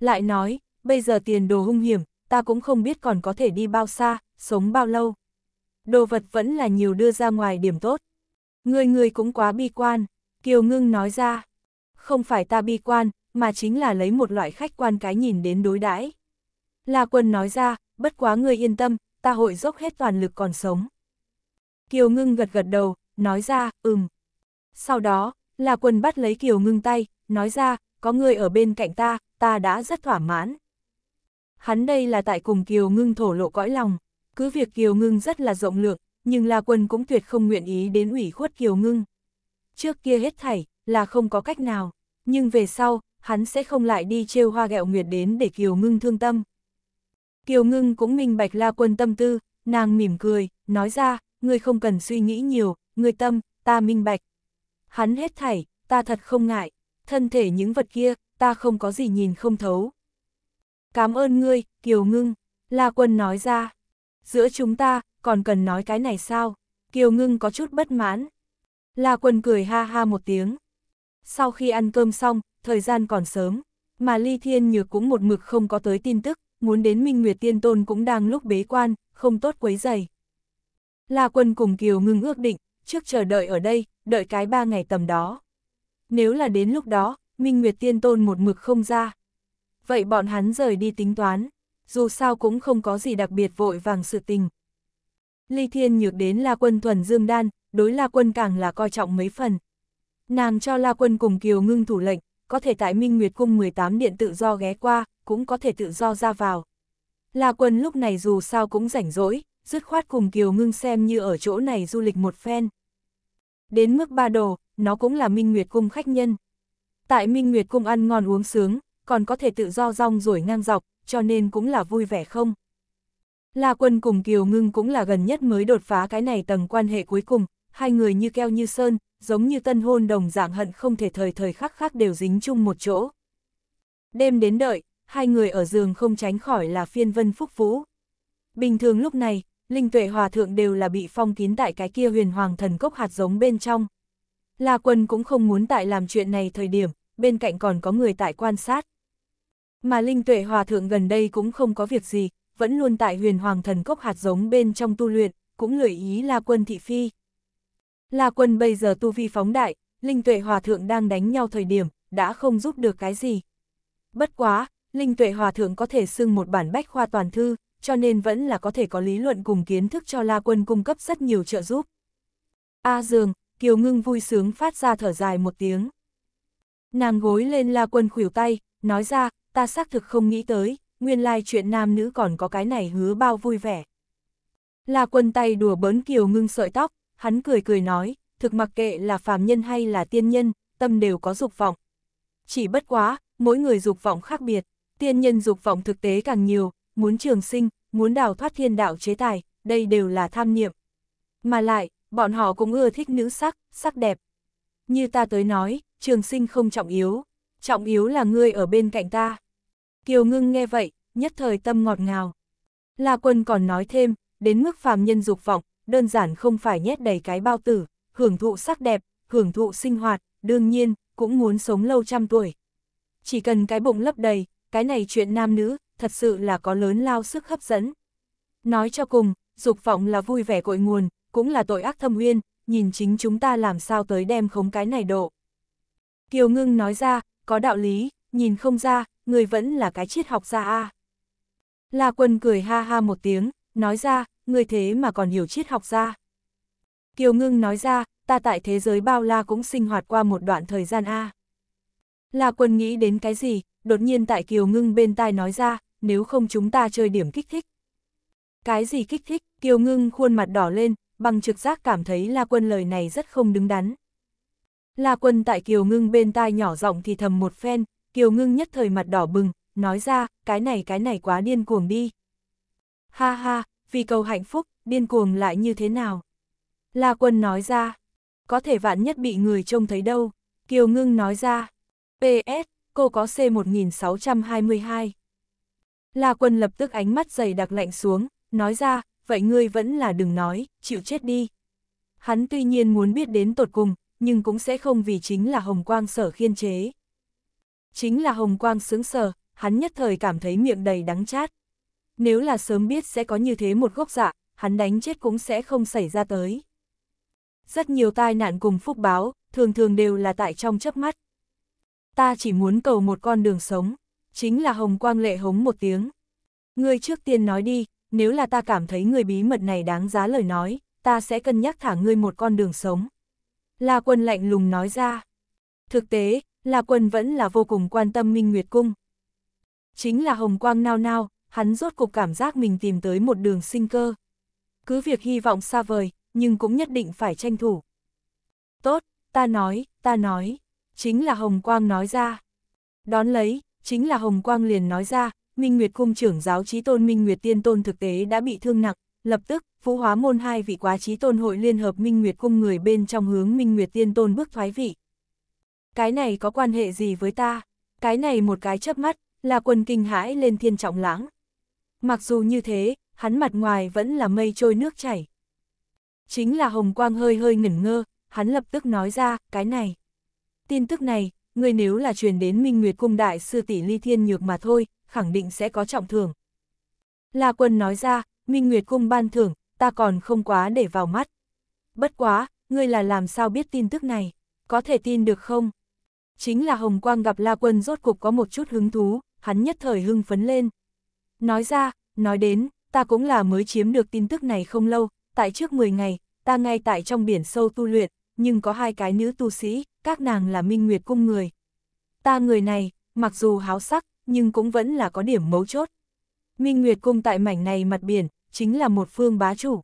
Lại nói, bây giờ tiền đồ hung hiểm, ta cũng không biết còn có thể đi bao xa, sống bao lâu. Đồ vật vẫn là nhiều đưa ra ngoài điểm tốt. Người người cũng quá bi quan. Kiều Ngưng nói ra, không phải ta bi quan, mà chính là lấy một loại khách quan cái nhìn đến đối đãi. La Quân nói ra, bất quá ngươi yên tâm, ta hội dốc hết toàn lực còn sống. Kiều Ngưng gật gật đầu, nói ra, ừm. Sau đó, La Quân bắt lấy Kiều Ngưng tay, nói ra, có ngươi ở bên cạnh ta, ta đã rất thỏa mãn. Hắn đây là tại cùng Kiều Ngưng thổ lộ cõi lòng, cứ việc Kiều Ngưng rất là rộng lượng, nhưng La Quân cũng tuyệt không nguyện ý đến ủy khuất Kiều Ngưng trước kia hết thảy, là không có cách nào, nhưng về sau, hắn sẽ không lại đi trêu hoa gẹo nguyệt đến để Kiều Ngưng thương tâm. Kiều Ngưng cũng minh bạch la quân tâm tư, nàng mỉm cười, nói ra, ngươi không cần suy nghĩ nhiều, ngươi tâm, ta minh bạch. Hắn hết thảy, ta thật không ngại, thân thể những vật kia, ta không có gì nhìn không thấu. Cảm ơn ngươi, Kiều Ngưng, la quân nói ra. Giữa chúng ta, còn cần nói cái này sao? Kiều Ngưng có chút bất mãn, La Quân cười ha ha một tiếng. Sau khi ăn cơm xong, thời gian còn sớm, mà Ly Thiên Nhược cũng một mực không có tới tin tức, muốn đến Minh Nguyệt Tiên Tôn cũng đang lúc bế quan, không tốt quấy dày. La Quân cùng Kiều ngưng ước định, trước chờ đợi ở đây, đợi cái ba ngày tầm đó. Nếu là đến lúc đó, Minh Nguyệt Tiên Tôn một mực không ra. Vậy bọn hắn rời đi tính toán, dù sao cũng không có gì đặc biệt vội vàng sự tình, Ly Thiên Nhược đến La Quân thuần dương đan, đối La Quân càng là coi trọng mấy phần. Nàng cho La Quân cùng Kiều ngưng thủ lệnh, có thể tại Minh Nguyệt Cung 18 điện tự do ghé qua, cũng có thể tự do ra vào. La Quân lúc này dù sao cũng rảnh rỗi, dứt khoát cùng Kiều ngưng xem như ở chỗ này du lịch một phen. Đến mức ba đồ, nó cũng là Minh Nguyệt Cung khách nhân. Tại Minh Nguyệt Cung ăn ngon uống sướng, còn có thể tự do rong rồi ngang dọc, cho nên cũng là vui vẻ không. La Quân cùng Kiều Ngưng cũng là gần nhất mới đột phá cái này tầng quan hệ cuối cùng, hai người như keo như sơn, giống như tân hôn đồng dạng hận không thể thời thời khắc khắc đều dính chung một chỗ. Đêm đến đợi, hai người ở giường không tránh khỏi là phiên vân phúc vũ. Bình thường lúc này, linh tuệ hòa thượng đều là bị phong kín tại cái kia huyền hoàng thần cốc hạt giống bên trong. La quân cũng không muốn tại làm chuyện này thời điểm, bên cạnh còn có người tại quan sát. Mà linh tuệ hòa thượng gần đây cũng không có việc gì, vẫn luôn tại huyền hoàng thần cốc hạt giống bên trong tu luyện, cũng lười ý La Quân thị phi. La Quân bây giờ tu vi phóng đại, Linh Tuệ Hòa Thượng đang đánh nhau thời điểm, đã không giúp được cái gì. Bất quá, Linh Tuệ Hòa Thượng có thể xưng một bản bách khoa toàn thư, cho nên vẫn là có thể có lý luận cùng kiến thức cho La Quân cung cấp rất nhiều trợ giúp. A à Dương, Kiều Ngưng vui sướng phát ra thở dài một tiếng. Nàng gối lên La Quân khuỷu tay, nói ra, ta xác thực không nghĩ tới, nguyên lai chuyện nam nữ còn có cái này hứa bao vui vẻ. Là quân tay đùa bớn kiều ngưng sợi tóc, hắn cười cười nói, thực mặc kệ là phàm nhân hay là tiên nhân, tâm đều có dục vọng. Chỉ bất quá, mỗi người dục vọng khác biệt, tiên nhân dục vọng thực tế càng nhiều, muốn trường sinh, muốn đào thoát thiên đạo chế tài, đây đều là tham niệm. Mà lại, bọn họ cũng ưa thích nữ sắc, sắc đẹp. Như ta tới nói, trường sinh không trọng yếu, trọng yếu là ngươi ở bên cạnh ta. Kiều ngưng nghe vậy, nhất thời tâm ngọt ngào. La quân còn nói thêm, đến mức phàm nhân dục vọng, đơn giản không phải nhét đầy cái bao tử, hưởng thụ sắc đẹp, hưởng thụ sinh hoạt, đương nhiên, cũng muốn sống lâu trăm tuổi. Chỉ cần cái bụng lấp đầy, cái này chuyện nam nữ, thật sự là có lớn lao sức hấp dẫn. Nói cho cùng, dục vọng là vui vẻ cội nguồn, cũng là tội ác thâm uyên, nhìn chính chúng ta làm sao tới đem khống cái này độ. Kiều ngưng nói ra, có đạo lý, nhìn không ra, người vẫn là cái triết học gia a à. La quân cười ha ha một tiếng, nói ra, người thế mà còn hiểu triết học gia. Kiều ngưng nói ra, ta tại thế giới bao la cũng sinh hoạt qua một đoạn thời gian A. La quân nghĩ đến cái gì, đột nhiên tại Kiều ngưng bên tai nói ra, nếu không chúng ta chơi điểm kích thích. Cái gì kích thích, Kiều ngưng khuôn mặt đỏ lên, bằng trực giác cảm thấy La quân lời này rất không đứng đắn. La quân tại Kiều ngưng bên tai nhỏ giọng thì thầm một phen, Kiều Ngưng nhất thời mặt đỏ bừng, nói ra, cái này cái này quá điên cuồng đi. Ha ha, vì cầu hạnh phúc, điên cuồng lại như thế nào? La Quân nói ra, có thể vạn nhất bị người trông thấy đâu. Kiều Ngưng nói ra, PS, cô có C1622. La Quân lập tức ánh mắt dày đặc lạnh xuống, nói ra, vậy ngươi vẫn là đừng nói, chịu chết đi. Hắn tuy nhiên muốn biết đến tột cùng, nhưng cũng sẽ không vì chính là hồng quang sở khiên chế chính là hồng quang sướng sờ, hắn nhất thời cảm thấy miệng đầy đắng chát. Nếu là sớm biết sẽ có như thế một gốc dạ, hắn đánh chết cũng sẽ không xảy ra tới. Rất nhiều tai nạn cùng phúc báo, thường thường đều là tại trong chớp mắt. Ta chỉ muốn cầu một con đường sống, chính là hồng quang lệ hống một tiếng. Ngươi trước tiên nói đi, nếu là ta cảm thấy người bí mật này đáng giá lời nói, ta sẽ cân nhắc thả ngươi một con đường sống. La quân lạnh lùng nói ra. Thực tế, La Quân vẫn là vô cùng quan tâm Minh Nguyệt Cung. Chính là hồng quang nao nao, hắn rốt cục cảm giác mình tìm tới một đường sinh cơ. Cứ việc hy vọng xa vời, nhưng cũng nhất định phải tranh thủ. Tốt, ta nói, ta nói, chính là hồng quang nói ra. Đón lấy, chính là hồng quang liền nói ra, Minh Nguyệt Cung trưởng giáo trí tôn Minh Nguyệt Tiên Tôn thực tế đã bị thương nặng, lập tức, Phú Hóa Môn hai vị quá trí tôn hội liên hợp Minh Nguyệt Cung người bên trong hướng Minh Nguyệt Tiên Tôn bước thoái vị cái này có quan hệ gì với ta? Cái này một cái chớp mắt, là quần kinh hãi lên thiên trọng lãng. Mặc dù như thế, hắn mặt ngoài vẫn là mây trôi nước chảy. Chính là hồng quang hơi hơi ngẩn ngơ, hắn lập tức nói ra, cái này. Tin tức này, người nếu là truyền đến Minh Nguyệt Cung Đại sư tỷ Ly Thiên Nhược mà thôi, khẳng định sẽ có trọng thưởng. La quân nói ra, Minh Nguyệt Cung ban thưởng, ta còn không quá để vào mắt. Bất quá, ngươi là làm sao biết tin tức này, có thể tin được không? Chính là Hồng Quang gặp La Quân rốt cục có một chút hứng thú, hắn nhất thời hưng phấn lên. Nói ra, nói đến, ta cũng là mới chiếm được tin tức này không lâu, tại trước 10 ngày, ta ngay tại trong biển sâu tu luyện, nhưng có hai cái nữ tu sĩ, các nàng là Minh Nguyệt cung người. Ta người này, mặc dù háo sắc, nhưng cũng vẫn là có điểm mấu chốt. Minh Nguyệt cung tại mảnh này mặt biển, chính là một phương bá chủ.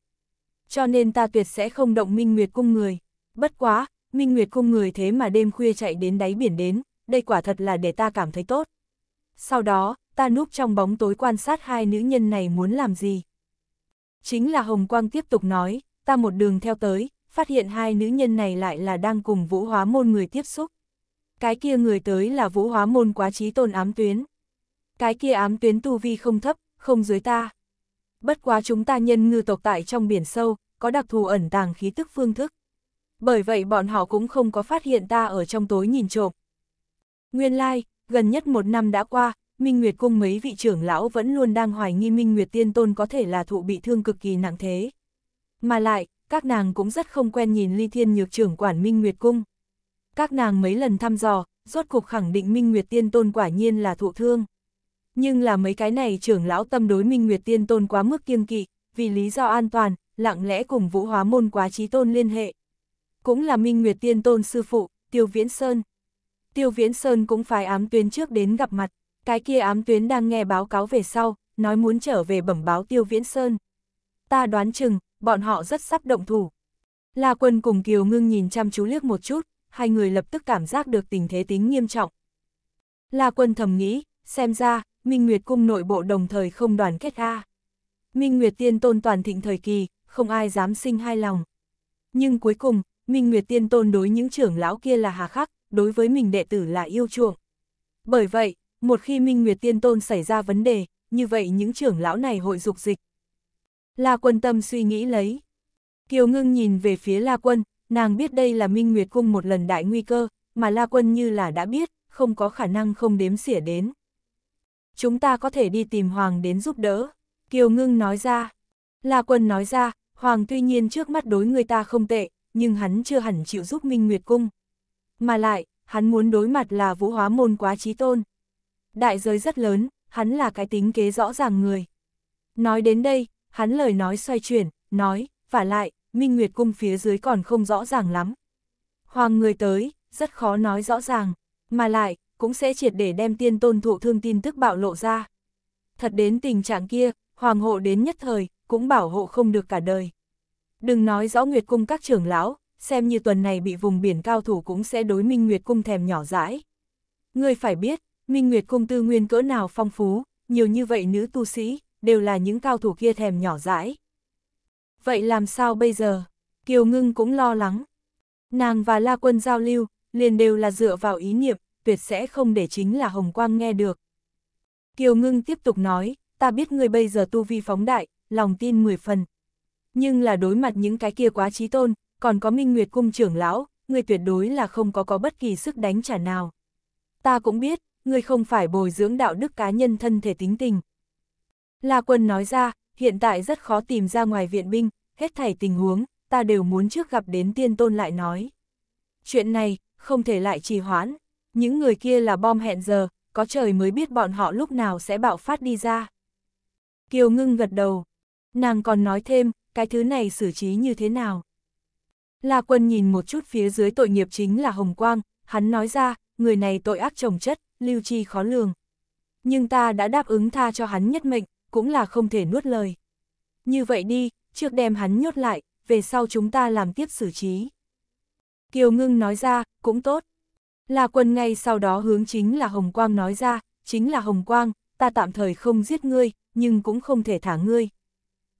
Cho nên ta tuyệt sẽ không động Minh Nguyệt cung người. Bất quá, Minh Nguyệt cung người thế mà đêm khuya chạy đến đáy biển đến, đây quả thật là để ta cảm thấy tốt. Sau đó, ta núp trong bóng tối quan sát hai nữ nhân này muốn làm gì. Chính là Hồng Quang tiếp tục nói, ta một đường theo tới, phát hiện hai nữ nhân này lại là đang cùng vũ hóa môn người tiếp xúc. Cái kia người tới là vũ hóa môn quá trí tôn ám tuyến. Cái kia ám tuyến tu vi không thấp, không dưới ta. Bất quá chúng ta nhân ngư tộc tại trong biển sâu, có đặc thù ẩn tàng khí tức phương thức bởi vậy bọn họ cũng không có phát hiện ta ở trong tối nhìn trộm. Nguyên lai, like, gần nhất một năm đã qua, Minh Nguyệt Cung mấy vị trưởng lão vẫn luôn đang hoài nghi Minh Nguyệt Tiên Tôn có thể là thụ bị thương cực kỳ nặng thế. Mà lại, các nàng cũng rất không quen nhìn Ly Thiên Nhược trưởng quản Minh Nguyệt Cung. Các nàng mấy lần thăm dò, rốt cục khẳng định Minh Nguyệt Tiên Tôn quả nhiên là thụ thương. Nhưng là mấy cái này trưởng lão tâm đối Minh Nguyệt Tiên Tôn quá mức kiêng kỵ, vì lý do an toàn, lặng lẽ cùng Vũ Hóa Môn quá trí tôn liên hệ cũng là Minh Nguyệt Tiên Tôn sư phụ, Tiêu Viễn Sơn. Tiêu Viễn Sơn cũng phải ám tuyến trước đến gặp mặt, cái kia ám tuyến đang nghe báo cáo về sau, nói muốn trở về bẩm báo Tiêu Viễn Sơn. Ta đoán chừng, bọn họ rất sắp động thủ. La Quân cùng Kiều Ngưng nhìn chăm chú liếc một chút, hai người lập tức cảm giác được tình thế tính nghiêm trọng. La Quân thầm nghĩ, xem ra, Minh Nguyệt cung nội bộ đồng thời không đoàn kết a. Minh Nguyệt tiên tôn toàn thịnh thời kỳ, không ai dám sinh hai lòng. Nhưng cuối cùng, Minh Nguyệt Tiên Tôn đối những trưởng lão kia là hà khắc, đối với mình đệ tử là yêu chuộng. Bởi vậy, một khi Minh Nguyệt Tiên Tôn xảy ra vấn đề, như vậy những trưởng lão này hội dục dịch. La Quân Tâm suy nghĩ lấy. Kiều Ngưng nhìn về phía La Quân, nàng biết đây là Minh Nguyệt Cung một lần đại nguy cơ, mà La Quân như là đã biết, không có khả năng không đếm xỉa đến. Chúng ta có thể đi tìm Hoàng đến giúp đỡ, Kiều Ngưng nói ra. La Quân nói ra, Hoàng tuy nhiên trước mắt đối người ta không tệ, nhưng hắn chưa hẳn chịu giúp Minh Nguyệt Cung. Mà lại, hắn muốn đối mặt là vũ hóa môn quá trí tôn. Đại giới rất lớn, hắn là cái tính kế rõ ràng người. Nói đến đây, hắn lời nói xoay chuyển, nói, và lại, Minh Nguyệt Cung phía dưới còn không rõ ràng lắm. Hoàng người tới, rất khó nói rõ ràng, mà lại, cũng sẽ triệt để đem tiên tôn thụ thương tin tức bạo lộ ra. Thật đến tình trạng kia, hoàng hộ đến nhất thời, cũng bảo hộ không được cả đời. Đừng nói rõ Nguyệt Cung các trưởng lão, xem như tuần này bị vùng biển cao thủ cũng sẽ đối Minh Nguyệt Cung thèm nhỏ dãi. Ngươi phải biết, Minh Nguyệt Cung tư nguyên cỡ nào phong phú, nhiều như vậy nữ tu sĩ, đều là những cao thủ kia thèm nhỏ dãi. Vậy làm sao bây giờ? Kiều Ngưng cũng lo lắng. Nàng và La Quân giao lưu, liền đều là dựa vào ý niệm, tuyệt sẽ không để chính là Hồng Quang nghe được. Kiều Ngưng tiếp tục nói, ta biết ngươi bây giờ tu vi phóng đại, lòng tin 10 phần, nhưng là đối mặt những cái kia quá trí tôn, còn có minh nguyệt cung trưởng lão, người tuyệt đối là không có có bất kỳ sức đánh trả nào. Ta cũng biết, người không phải bồi dưỡng đạo đức cá nhân thân thể tính tình. La quân nói ra, hiện tại rất khó tìm ra ngoài viện binh, hết thảy tình huống, ta đều muốn trước gặp đến tiên tôn lại nói. Chuyện này, không thể lại trì hoãn, những người kia là bom hẹn giờ, có trời mới biết bọn họ lúc nào sẽ bạo phát đi ra. Kiều ngưng gật đầu, nàng còn nói thêm, cái thứ này xử trí như thế nào? La Quân nhìn một chút phía dưới tội nghiệp chính là Hồng Quang, hắn nói ra, người này tội ác trồng chất, lưu chi khó lường. Nhưng ta đã đáp ứng tha cho hắn nhất mệnh, cũng là không thể nuốt lời. Như vậy đi, trước đem hắn nhốt lại, về sau chúng ta làm tiếp xử trí. Kiều Ngưng nói ra, cũng tốt. La Quân ngay sau đó hướng chính là Hồng Quang nói ra, chính là Hồng Quang, ta tạm thời không giết ngươi, nhưng cũng không thể thả ngươi.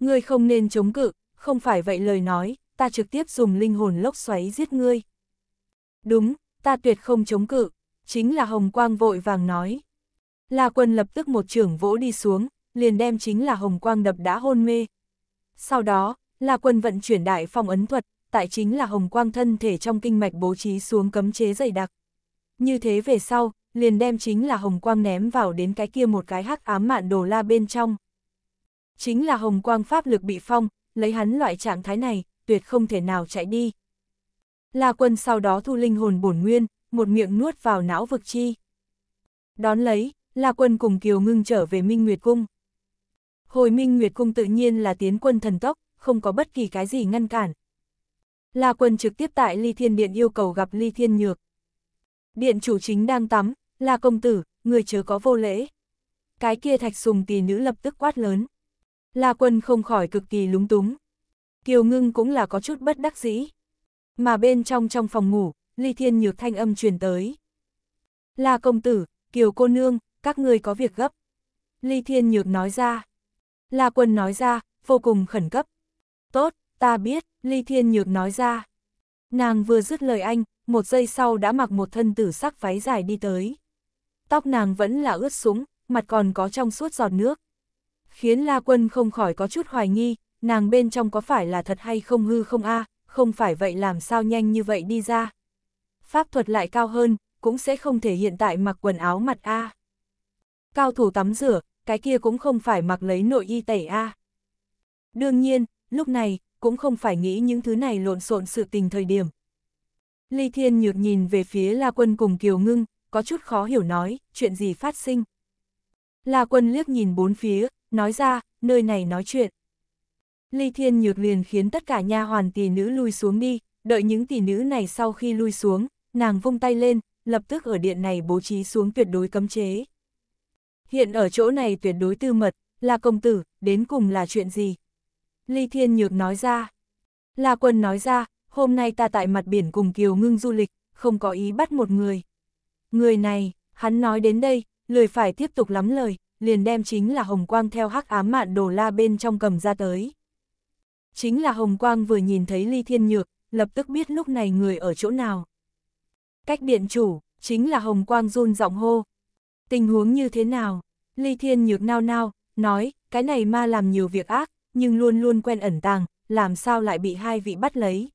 Ngươi không nên chống cự, không phải vậy lời nói, ta trực tiếp dùng linh hồn lốc xoáy giết ngươi. Đúng, ta tuyệt không chống cự, chính là Hồng Quang vội vàng nói. La quân lập tức một trưởng vỗ đi xuống, liền đem chính là Hồng Quang đập đã hôn mê. Sau đó, La quân vận chuyển đại phong ấn thuật, tại chính là Hồng Quang thân thể trong kinh mạch bố trí xuống cấm chế dày đặc. Như thế về sau, liền đem chính là Hồng Quang ném vào đến cái kia một cái hắc ám mạn đồ la bên trong chính là hồng quang pháp lực bị phong, lấy hắn loại trạng thái này, tuyệt không thể nào chạy đi. La quân sau đó thu linh hồn bổn nguyên, một miệng nuốt vào não vực chi. Đón lấy, La quân cùng Kiều ngưng trở về Minh Nguyệt Cung. Hồi Minh Nguyệt Cung tự nhiên là tiến quân thần tốc, không có bất kỳ cái gì ngăn cản. La quân trực tiếp tại Ly Thiên Điện yêu cầu gặp Ly Thiên Nhược. Điện chủ chính đang tắm, La công tử, người chớ có vô lễ. Cái kia thạch sùng tỷ nữ lập tức quát lớn. La Quân không khỏi cực kỳ lúng túng. Kiều Ngưng cũng là có chút bất đắc dĩ. Mà bên trong trong phòng ngủ, Ly Thiên Nhược thanh âm truyền tới. La công tử, Kiều cô nương, các người có việc gấp. Ly Thiên Nhược nói ra. La Quân nói ra, vô cùng khẩn cấp. Tốt, ta biết, Ly Thiên Nhược nói ra. Nàng vừa dứt lời anh, một giây sau đã mặc một thân tử sắc váy dài đi tới. Tóc nàng vẫn là ướt súng, mặt còn có trong suốt giọt nước khiến La Quân không khỏi có chút hoài nghi, nàng bên trong có phải là thật hay không hư không a không phải vậy làm sao nhanh như vậy đi ra. Pháp thuật lại cao hơn, cũng sẽ không thể hiện tại mặc quần áo mặt a Cao thủ tắm rửa, cái kia cũng không phải mặc lấy nội y tẩy a Đương nhiên, lúc này, cũng không phải nghĩ những thứ này lộn xộn sự tình thời điểm. Ly Thiên Nhược nhìn về phía La Quân cùng Kiều Ngưng, có chút khó hiểu nói, chuyện gì phát sinh. La Quân liếc nhìn bốn phía, nói ra, nơi này nói chuyện. Ly Thiên Nhược liền khiến tất cả nha hoàn tỷ nữ lui xuống đi, đợi những tỷ nữ này sau khi lui xuống, nàng vung tay lên, lập tức ở điện này bố trí xuống tuyệt đối cấm chế. Hiện ở chỗ này tuyệt đối tư mật, là công tử, đến cùng là chuyện gì? Ly Thiên Nhược nói ra. La Quân nói ra, hôm nay ta tại mặt biển cùng Kiều Ngưng du lịch, không có ý bắt một người. Người này, hắn nói đến đây, lười phải tiếp tục lắm lời, liền đem chính là hồng quang theo hắc ám mạn đồ la bên trong cầm ra tới. Chính là hồng quang vừa nhìn thấy ly thiên nhược, lập tức biết lúc này người ở chỗ nào. Cách điện chủ, chính là hồng quang run giọng hô. Tình huống như thế nào? Ly thiên nhược nao nao, nói, cái này ma làm nhiều việc ác, nhưng luôn luôn quen ẩn tàng, làm sao lại bị hai vị bắt lấy.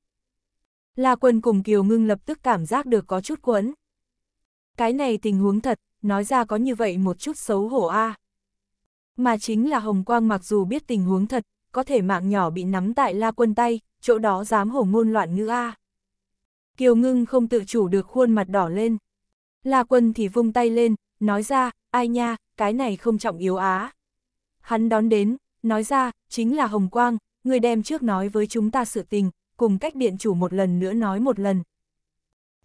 La quân cùng Kiều Ngưng lập tức cảm giác được có chút quấn. Cái này tình huống thật, nói ra có như vậy một chút xấu hổ a. À. Mà chính là Hồng Quang mặc dù biết tình huống thật, có thể mạng nhỏ bị nắm tại la quân tay, chỗ đó dám hổ ngôn loạn ngữ a. À. Kiều ngưng không tự chủ được khuôn mặt đỏ lên. La quân thì vung tay lên, nói ra, ai nha, cái này không trọng yếu á. Hắn đón đến, nói ra, chính là Hồng Quang, người đem trước nói với chúng ta sự tình, cùng cách điện chủ một lần nữa nói một lần.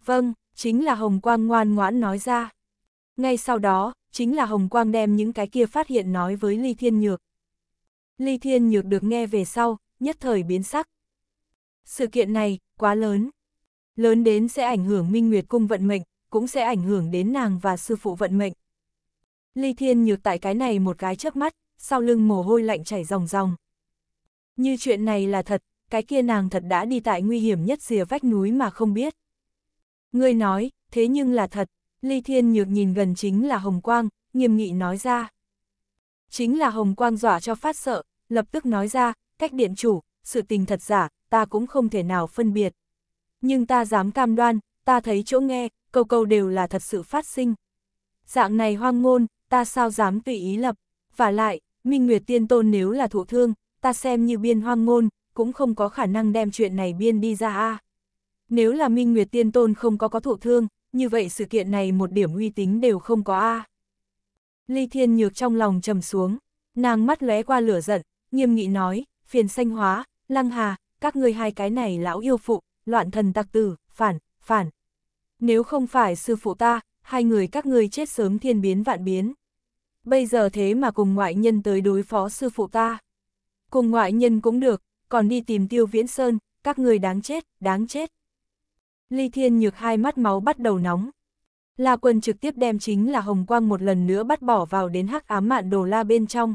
Vâng, chính là Hồng Quang ngoan ngoãn nói ra. Ngay sau đó, chính là Hồng Quang đem những cái kia phát hiện nói với Ly Thiên Nhược. Ly Thiên Nhược được nghe về sau, nhất thời biến sắc. Sự kiện này, quá lớn. Lớn đến sẽ ảnh hưởng Minh Nguyệt Cung vận mệnh, cũng sẽ ảnh hưởng đến nàng và sư phụ vận mệnh. Ly Thiên Nhược tại cái này một cái chớp mắt, sau lưng mồ hôi lạnh chảy ròng ròng. Như chuyện này là thật, cái kia nàng thật đã đi tại nguy hiểm nhất rìa vách núi mà không biết. Ngươi nói, thế nhưng là thật, Ly Thiên Nhược nhìn gần chính là Hồng Quang, nghiêm nghị nói ra. Chính là Hồng Quang dọa cho phát sợ, lập tức nói ra, cách điện chủ, sự tình thật giả, ta cũng không thể nào phân biệt. Nhưng ta dám cam đoan, ta thấy chỗ nghe, câu câu đều là thật sự phát sinh. Dạng này hoang ngôn, ta sao dám tùy ý lập, và lại, Minh Nguyệt Tiên Tôn nếu là thụ thương, ta xem như biên hoang ngôn, cũng không có khả năng đem chuyện này biên đi ra a. Nếu là Minh Nguyệt Tiên Tôn không có có thụ thương, như vậy sự kiện này một điểm uy tín đều không có a. À. Ly Thiên Nhược trong lòng trầm xuống, nàng mắt lóe qua lửa giận, nghiêm nghị nói, phiền xanh hóa, lăng hà, các ngươi hai cái này lão yêu phụ, loạn thần tặc tử, phản, phản. Nếu không phải sư phụ ta, hai người các ngươi chết sớm thiên biến vạn biến. Bây giờ thế mà cùng ngoại nhân tới đối phó sư phụ ta. Cùng ngoại nhân cũng được, còn đi tìm tiêu viễn sơn, các ngươi đáng chết, đáng chết. Ly Thiên Nhược hai mắt máu bắt đầu nóng. La Quân trực tiếp đem chính là Hồng Quang một lần nữa bắt bỏ vào đến hắc ám mạn đồ la bên trong.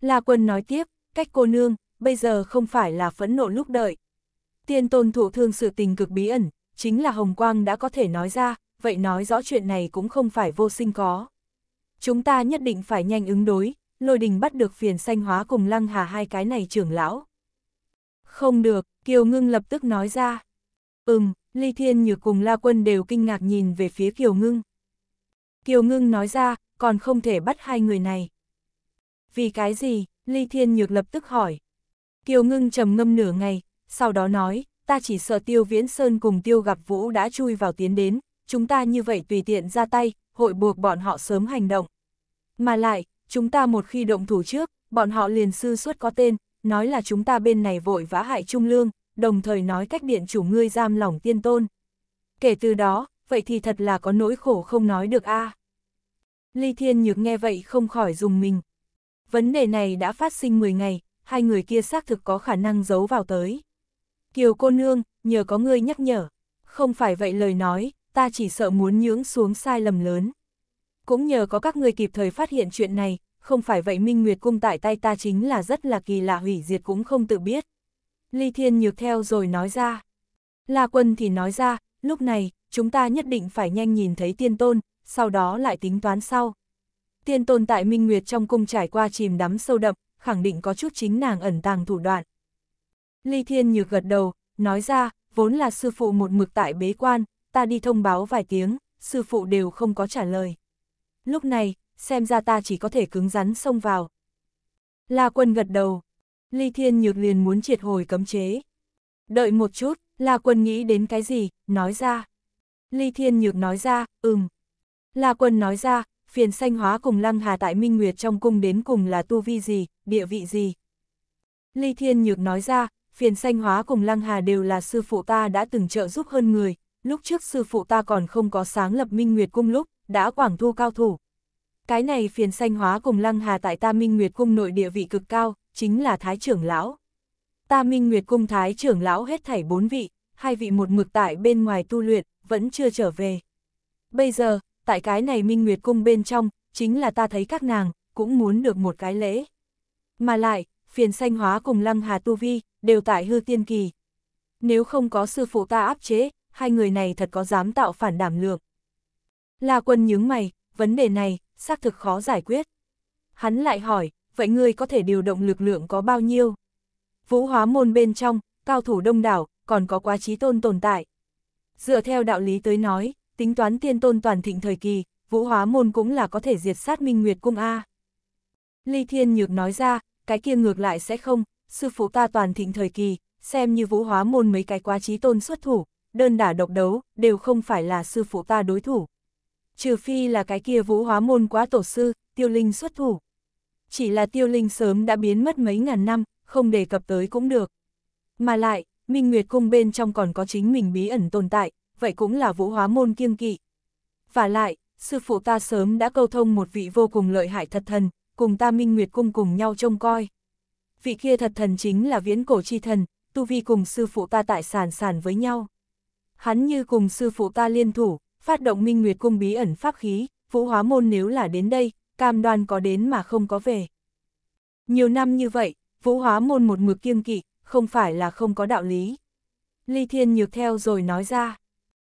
La Quân nói tiếp, cách cô nương, bây giờ không phải là phẫn nộ lúc đợi. Tiên tôn thụ thương sự tình cực bí ẩn, chính là Hồng Quang đã có thể nói ra, vậy nói rõ chuyện này cũng không phải vô sinh có. Chúng ta nhất định phải nhanh ứng đối, lôi đình bắt được phiền xanh hóa cùng lăng hà hai cái này trưởng lão. Không được, Kiều Ngưng lập tức nói ra. Ừm, Ly Thiên Nhược cùng La Quân đều kinh ngạc nhìn về phía Kiều Ngưng. Kiều Ngưng nói ra, còn không thể bắt hai người này. Vì cái gì? Ly Thiên Nhược lập tức hỏi. Kiều Ngưng trầm ngâm nửa ngày, sau đó nói, ta chỉ sợ Tiêu Viễn Sơn cùng Tiêu gặp Vũ đã chui vào tiến đến, chúng ta như vậy tùy tiện ra tay, hội buộc bọn họ sớm hành động. Mà lại, chúng ta một khi động thủ trước, bọn họ liền sư suốt có tên, nói là chúng ta bên này vội vã hại trung lương, đồng thời nói cách điện chủ ngươi giam lỏng tiên tôn. Kể từ đó, vậy thì thật là có nỗi khổ không nói được a. À. Ly Thiên Nhược nghe vậy không khỏi dùng mình. Vấn đề này đã phát sinh 10 ngày, hai người kia xác thực có khả năng giấu vào tới. Kiều cô nương, nhờ có ngươi nhắc nhở, không phải vậy lời nói, ta chỉ sợ muốn nhướng xuống sai lầm lớn. Cũng nhờ có các ngươi kịp thời phát hiện chuyện này, không phải vậy Minh Nguyệt Cung tại tay ta chính là rất là kỳ lạ hủy diệt cũng không tự biết. Ly Thiên Nhược theo rồi nói ra. La Quân thì nói ra, lúc này, chúng ta nhất định phải nhanh nhìn thấy tiên tôn, sau đó lại tính toán sau. Tiên tôn tại Minh Nguyệt trong cung trải qua chìm đắm sâu đậm, khẳng định có chút chính nàng ẩn tàng thủ đoạn. Ly Thiên Nhược gật đầu, nói ra, vốn là sư phụ một mực tại bế quan, ta đi thông báo vài tiếng, sư phụ đều không có trả lời. Lúc này, xem ra ta chỉ có thể cứng rắn xông vào. La Quân gật đầu, Ly Thiên Nhược liền muốn triệt hồi cấm chế. Đợi một chút, La Quân nghĩ đến cái gì, nói ra. Ly Thiên Nhược nói ra, ừm. La Quân nói ra, phiền sanh hóa cùng Lăng Hà tại Minh Nguyệt trong cung đến cùng là tu vi gì, địa vị gì. Ly Thiên Nhược nói ra, phiền sanh hóa cùng Lăng Hà đều là sư phụ ta đã từng trợ giúp hơn người, lúc trước sư phụ ta còn không có sáng lập Minh Nguyệt cung lúc, đã quảng thu cao thủ. Cái này phiền sanh hóa cùng Lăng Hà tại ta Minh Nguyệt cung nội địa vị cực cao, chính là Thái trưởng lão. Ta Minh Nguyệt Cung Thái trưởng lão hết thảy bốn vị, hai vị một mực tại bên ngoài tu luyện, vẫn chưa trở về. Bây giờ, tại cái này Minh Nguyệt Cung bên trong, chính là ta thấy các nàng, cũng muốn được một cái lễ. Mà lại, phiền sanh hóa cùng Lăng Hà Tu Vi, đều tại hư tiên kỳ. Nếu không có sư phụ ta áp chế, hai người này thật có dám tạo phản đảm lượng. La quân nhướng mày, vấn đề này, xác thực khó giải quyết. Hắn lại hỏi, vậy ngươi có thể điều động lực lượng có bao nhiêu? Vũ hóa môn bên trong, cao thủ đông đảo, còn có quá trí tôn tồn tại. Dựa theo đạo lý tới nói, tính toán tiên tôn toàn thịnh thời kỳ, vũ hóa môn cũng là có thể diệt sát minh nguyệt cung A. Ly Thiên Nhược nói ra, cái kia ngược lại sẽ không, sư phụ ta toàn thịnh thời kỳ, xem như vũ hóa môn mấy cái quá trí tôn xuất thủ, đơn đả độc đấu, đều không phải là sư phụ ta đối thủ. Trừ phi là cái kia vũ hóa môn quá tổ sư, tiêu linh xuất thủ chỉ là tiêu linh sớm đã biến mất mấy ngàn năm, không đề cập tới cũng được. Mà lại, Minh Nguyệt Cung bên trong còn có chính mình bí ẩn tồn tại, vậy cũng là vũ hóa môn kiêng kỵ. Và lại, sư phụ ta sớm đã câu thông một vị vô cùng lợi hại thật thần, cùng ta Minh Nguyệt Cung cùng nhau trông coi. Vị kia thật thần chính là viễn cổ chi thần, tu vi cùng sư phụ ta tại sản sản với nhau. Hắn như cùng sư phụ ta liên thủ, phát động Minh Nguyệt Cung bí ẩn pháp khí, vũ hóa môn nếu là đến đây, cam đoan có đến mà không có về. Nhiều năm như vậy, vũ hóa môn một mực kiêng kỵ, không phải là không có đạo lý. Ly Thiên Nhược theo rồi nói ra.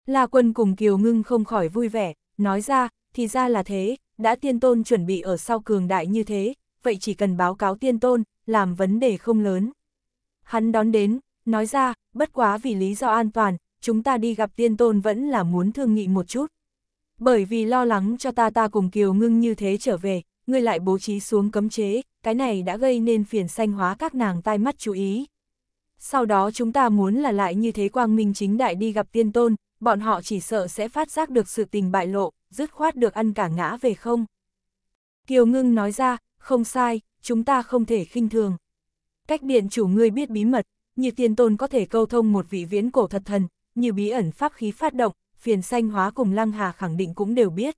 La Quân cùng Kiều Ngưng không khỏi vui vẻ, nói ra, thì ra là thế, đã tiên tôn chuẩn bị ở sau cường đại như thế, vậy chỉ cần báo cáo tiên tôn, làm vấn đề không lớn. Hắn đón đến, nói ra, bất quá vì lý do an toàn, chúng ta đi gặp tiên tôn vẫn là muốn thương nghị một chút. Bởi vì lo lắng cho ta ta cùng Kiều ngưng như thế trở về, ngươi lại bố trí xuống cấm chế, cái này đã gây nên phiền xanh hóa các nàng tai mắt chú ý. Sau đó chúng ta muốn là lại như thế quang minh chính đại đi gặp tiên tôn, bọn họ chỉ sợ sẽ phát giác được sự tình bại lộ, dứt khoát được ăn cả ngã về không. Kiều ngưng nói ra, không sai, chúng ta không thể khinh thường. Cách điện chủ ngươi biết bí mật, như tiên tôn có thể câu thông một vị viễn cổ thật thần, như bí ẩn pháp khí phát động, phiền xanh hóa cùng lăng hà khẳng định cũng đều biết.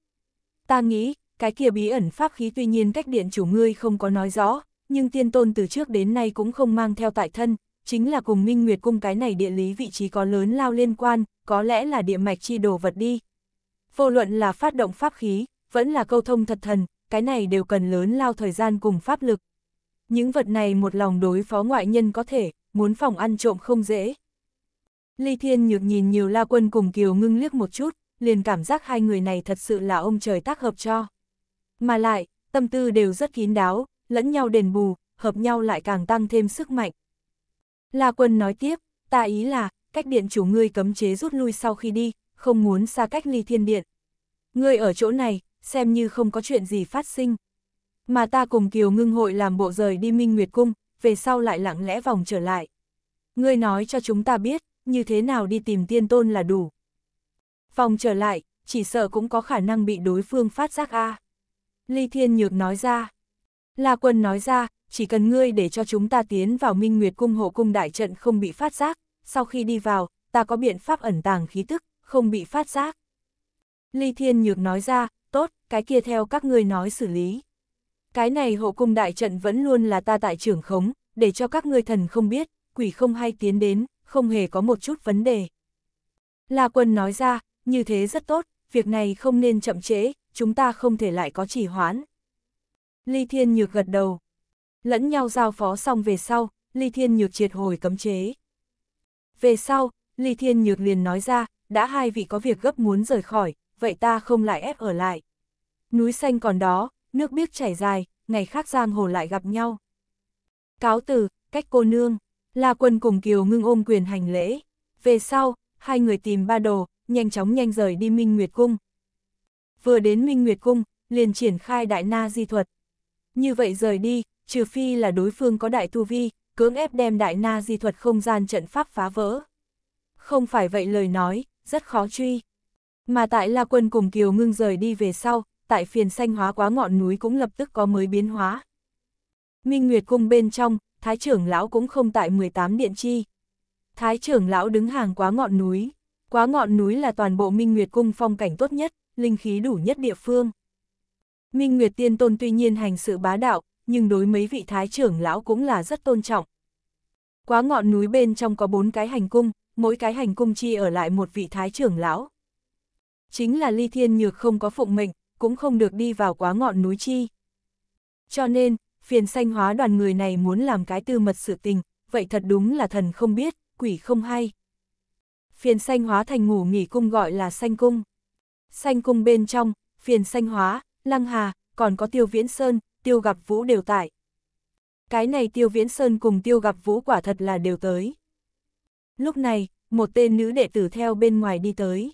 Ta nghĩ, cái kia bí ẩn pháp khí tuy nhiên cách điện chủ ngươi không có nói rõ, nhưng tiên tôn từ trước đến nay cũng không mang theo tại thân, chính là cùng Minh Nguyệt cung cái này địa lý vị trí có lớn lao liên quan, có lẽ là địa mạch chi đồ vật đi. Vô luận là phát động pháp khí, vẫn là câu thông thật thần, cái này đều cần lớn lao thời gian cùng pháp lực. Những vật này một lòng đối phó ngoại nhân có thể, muốn phòng ăn trộm không dễ. Ly Thiên Nhược nhìn nhiều la quân cùng Kiều ngưng liếc một chút, liền cảm giác hai người này thật sự là ông trời tác hợp cho. Mà lại, tâm tư đều rất kín đáo, lẫn nhau đền bù, hợp nhau lại càng tăng thêm sức mạnh. La quân nói tiếp, ta ý là, cách điện chủ ngươi cấm chế rút lui sau khi đi, không muốn xa cách ly thiên điện. Ngươi ở chỗ này, xem như không có chuyện gì phát sinh. Mà ta cùng Kiều ngưng hội làm bộ rời đi Minh Nguyệt Cung, về sau lại lặng lẽ vòng trở lại. Ngươi nói cho chúng ta biết, như thế nào đi tìm tiên tôn là đủ. Phòng trở lại, chỉ sợ cũng có khả năng bị đối phương phát giác a. À. Ly Thiên Nhược nói ra. La Quân nói ra, chỉ cần ngươi để cho chúng ta tiến vào Minh Nguyệt cung hộ cung đại trận không bị phát giác, sau khi đi vào, ta có biện pháp ẩn tàng khí tức, không bị phát giác. Ly Thiên Nhược nói ra, tốt, cái kia theo các ngươi nói xử lý. Cái này hộ cung đại trận vẫn luôn là ta tại trưởng khống, để cho các ngươi thần không biết, quỷ không hay tiến đến, không hề có một chút vấn đề. La Quân nói ra, như thế rất tốt, việc này không nên chậm trễ, chúng ta không thể lại có trì hoãn. Ly Thiên Nhược gật đầu. Lẫn nhau giao phó xong về sau, Ly Thiên Nhược triệt hồi cấm chế. Về sau, Ly Thiên Nhược liền nói ra, đã hai vị có việc gấp muốn rời khỏi, vậy ta không lại ép ở lại. Núi xanh còn đó, nước biếc chảy dài, ngày khác giang hồ lại gặp nhau. Cáo từ, cách cô nương. La Quân cùng Kiều Ngưng ôm quyền hành lễ. Về sau, hai người tìm ba đồ, nhanh chóng nhanh rời đi Minh Nguyệt Cung. Vừa đến Minh Nguyệt Cung, liền triển khai đại na di thuật. Như vậy rời đi, trừ phi là đối phương có đại tu vi, cưỡng ép đem đại na di thuật không gian trận pháp phá vỡ. Không phải vậy lời nói, rất khó truy. Mà tại La Quân cùng Kiều Ngưng rời đi về sau, tại phiền xanh hóa quá ngọn núi cũng lập tức có mới biến hóa. Minh Nguyệt Cung bên trong, thái trưởng lão cũng không tại 18 điện chi. Thái trưởng lão đứng hàng quá ngọn núi, quá ngọn núi là toàn bộ Minh Nguyệt Cung phong cảnh tốt nhất, linh khí đủ nhất địa phương. Minh Nguyệt Tiên Tôn tuy nhiên hành sự bá đạo, nhưng đối mấy vị thái trưởng lão cũng là rất tôn trọng. Quá ngọn núi bên trong có bốn cái hành cung, mỗi cái hành cung chi ở lại một vị thái trưởng lão. Chính là Ly Thiên Nhược không có phụng mệnh, cũng không được đi vào quá ngọn núi chi. Cho nên, phiền sanh hóa đoàn người này muốn làm cái tư mật sự tình, vậy thật đúng là thần không biết, quỷ không hay. Phiền sanh hóa thành ngủ nghỉ cung gọi là sanh cung. Sanh cung bên trong, phiền sanh hóa, lăng hà, còn có tiêu viễn sơn, tiêu gặp vũ đều tại. Cái này tiêu viễn sơn cùng tiêu gặp vũ quả thật là đều tới. Lúc này, một tên nữ đệ tử theo bên ngoài đi tới.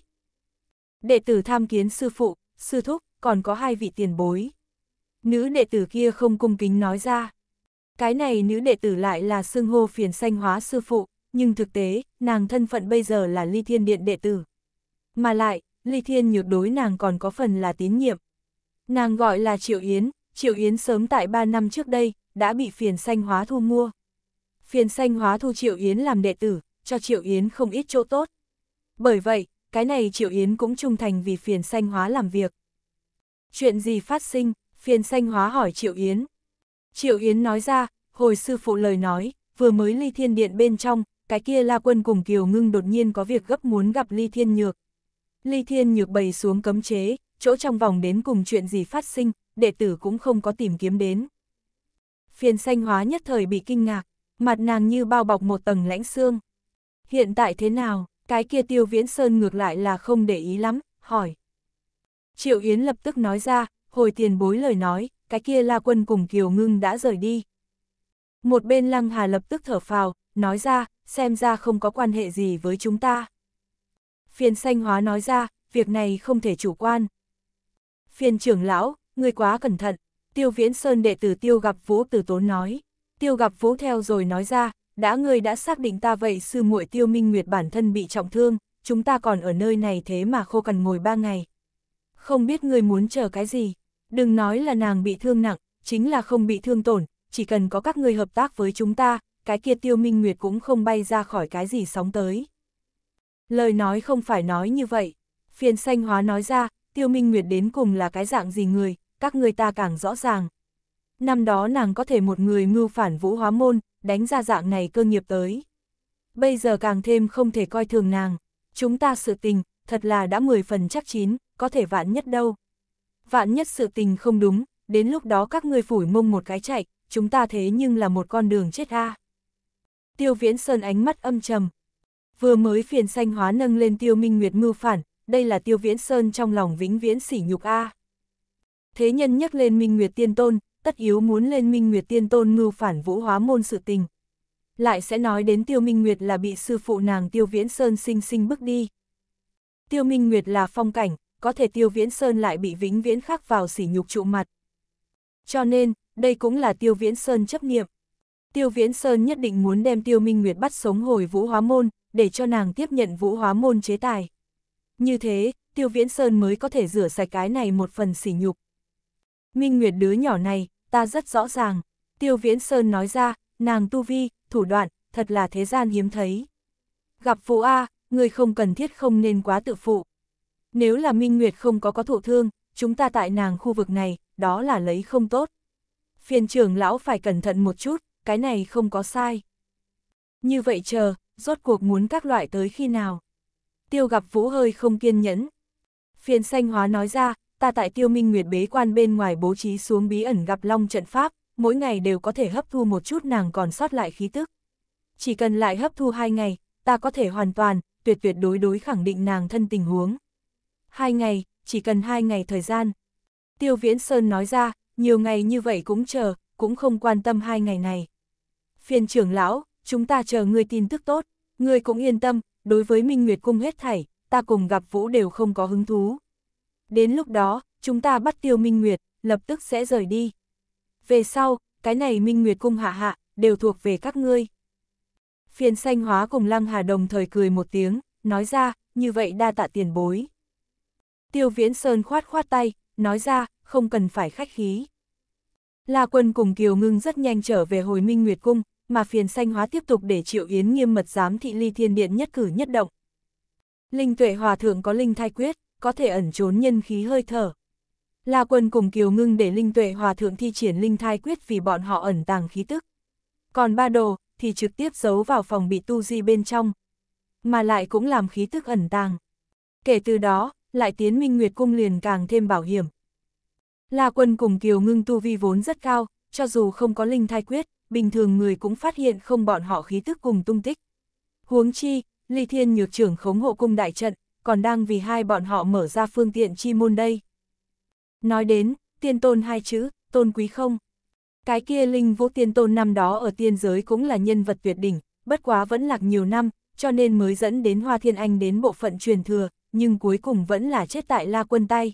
Đệ tử tham kiến sư phụ, sư thúc, còn có hai vị tiền bối. Nữ đệ tử kia không cung kính nói ra. Cái này nữ đệ tử lại là xưng hô phiền sanh hóa sư phụ, nhưng thực tế, nàng thân phận bây giờ là ly thiên điện đệ tử. Mà lại, ly thiên nhược đối nàng còn có phần là tín nhiệm. Nàng gọi là Triệu Yến, Triệu Yến sớm tại 3 năm trước đây, đã bị phiền sanh hóa thu mua. Phiền sanh hóa thu Triệu Yến làm đệ tử, cho Triệu Yến không ít chỗ tốt. Bởi vậy, cái này Triệu Yến cũng trung thành vì phiền sanh hóa làm việc. Chuyện gì phát sinh, phiền xanh hóa hỏi Triệu Yến. Triệu Yến nói ra, hồi sư phụ lời nói, vừa mới ly thiên điện bên trong, cái kia la quân cùng Kiều Ngưng đột nhiên có việc gấp muốn gặp ly thiên nhược. Ly thiên nhược bày xuống cấm chế, chỗ trong vòng đến cùng chuyện gì phát sinh, đệ tử cũng không có tìm kiếm đến. Phiền xanh hóa nhất thời bị kinh ngạc, mặt nàng như bao bọc một tầng lãnh xương. Hiện tại thế nào, cái kia tiêu viễn sơn ngược lại là không để ý lắm, hỏi. Triệu Yến lập tức nói ra, hồi tiền bối lời nói, cái kia la quân cùng Kiều Ngưng đã rời đi. Một bên Lăng Hà lập tức thở phào, nói ra, xem ra không có quan hệ gì với chúng ta. Phiền xanh hóa nói ra, việc này không thể chủ quan. Phiền trưởng lão, người quá cẩn thận, tiêu viễn sơn đệ tử tiêu gặp vũ tử tốn nói. Tiêu gặp vũ theo rồi nói ra, đã người đã xác định ta vậy sư muội tiêu minh nguyệt bản thân bị trọng thương, chúng ta còn ở nơi này thế mà khô cằn ngồi ba ngày. Không biết người muốn chờ cái gì. Đừng nói là nàng bị thương nặng, chính là không bị thương tổn, chỉ cần có các người hợp tác với chúng ta, cái kia tiêu minh nguyệt cũng không bay ra khỏi cái gì sóng tới. Lời nói không phải nói như vậy, phiền xanh hóa nói ra, tiêu minh nguyệt đến cùng là cái dạng gì người, các người ta càng rõ ràng. Năm đó nàng có thể một người mưu phản vũ hóa môn, đánh ra dạng này cơ nghiệp tới. Bây giờ càng thêm không thể coi thường nàng, chúng ta sự tình, thật là đã 10 phần chắc chín, có thể vạn nhất đâu vạn nhất sự tình không đúng, đến lúc đó các ngươi phủi mông một cái chạy, chúng ta thế nhưng là một con đường chết a. Tiêu Viễn Sơn ánh mắt âm trầm. Vừa mới phiền xanh hóa nâng lên Tiêu Minh Nguyệt mưu phản, đây là Tiêu Viễn Sơn trong lòng vĩnh viễn sỉ nhục a. Thế nhân nhắc lên Minh Nguyệt Tiên Tôn, tất yếu muốn lên Minh Nguyệt Tiên Tôn mưu phản Vũ Hóa môn sự tình. Lại sẽ nói đến Tiêu Minh Nguyệt là bị sư phụ nàng Tiêu Viễn Sơn sinh sinh bước đi. Tiêu Minh Nguyệt là phong cảnh, có thể Tiêu Viễn Sơn lại bị vĩnh viễn khắc vào sỉ nhục trụ mặt. Cho nên, đây cũng là Tiêu Viễn Sơn chấp niệm. Tiêu Viễn Sơn nhất định muốn đem Tiêu Minh Nguyệt bắt sống hồi Vũ Hóa Môn, để cho nàng tiếp nhận Vũ Hóa Môn chế tài. Như thế, Tiêu Viễn Sơn mới có thể rửa sạch cái này một phần sỉ nhục. Minh Nguyệt đứa nhỏ này, ta rất rõ ràng. Tiêu Viễn Sơn nói ra, nàng tu vi, thủ đoạn, thật là thế gian hiếm thấy. Gặp phụ A, người không cần thiết không nên quá tự phụ. Nếu là Minh Nguyệt không có có thụ thương, chúng ta tại nàng khu vực này, đó là lấy không tốt. Phiền trưởng lão phải cẩn thận một chút, cái này không có sai. Như vậy chờ, rốt cuộc muốn các loại tới khi nào? Tiêu gặp vũ hơi không kiên nhẫn. Phiền xanh hóa nói ra, ta tại tiêu minh nguyệt bế quan bên ngoài bố trí xuống bí ẩn gặp long trận pháp, mỗi ngày đều có thể hấp thu một chút nàng còn sót lại khí tức. Chỉ cần lại hấp thu hai ngày, ta có thể hoàn toàn, tuyệt tuyệt đối đối khẳng định nàng thân tình huống hai ngày, chỉ cần hai ngày thời gian. Tiêu Viễn Sơn nói ra, nhiều ngày như vậy cũng chờ, cũng không quan tâm hai ngày này. Phiền trưởng lão, chúng ta chờ ngươi tin tức tốt, ngươi cũng yên tâm, đối với Minh Nguyệt Cung hết thảy, ta cùng gặp Vũ đều không có hứng thú. Đến lúc đó, chúng ta bắt Tiêu Minh Nguyệt, lập tức sẽ rời đi. Về sau, cái này Minh Nguyệt Cung hạ hạ, đều thuộc về các ngươi. Phiền xanh hóa cùng Lăng Hà đồng thời cười một tiếng, nói ra, như vậy đa tạ tiền bối. Tiêu Viễn Sơn khoát khoát tay, nói ra, không cần phải khách khí. La Quân cùng Kiều Ngưng rất nhanh trở về hồi Minh Nguyệt Cung, mà phiền xanh hóa tiếp tục để Triệu Yến nghiêm mật giám thị ly thiên điện nhất cử nhất động. Linh tuệ hòa thượng có linh thai quyết, có thể ẩn trốn nhân khí hơi thở. La Quân cùng Kiều Ngưng để linh tuệ hòa thượng thi triển linh thai quyết vì bọn họ ẩn tàng khí tức. Còn ba đồ thì trực tiếp giấu vào phòng bị tu di bên trong, mà lại cũng làm khí tức ẩn tàng. Kể từ đó, lại tiến minh nguyệt cung liền càng thêm bảo hiểm. La quân cùng kiều ngưng tu vi vốn rất cao, cho dù không có linh thai quyết, bình thường người cũng phát hiện không bọn họ khí tức cùng tung tích. Huống chi, ly thiên nhược trưởng khống hộ cung đại trận, còn đang vì hai bọn họ mở ra phương tiện chi môn đây. Nói đến, tiên tôn hai chữ, tôn quý không? Cái kia linh vũ tiên tôn năm đó ở tiên giới cũng là nhân vật tuyệt đỉnh, bất quá vẫn lạc nhiều năm, cho nên mới dẫn đến Hoa Thiên Anh đến bộ phận truyền thừa, nhưng cuối cùng vẫn là chết tại La Quân tay.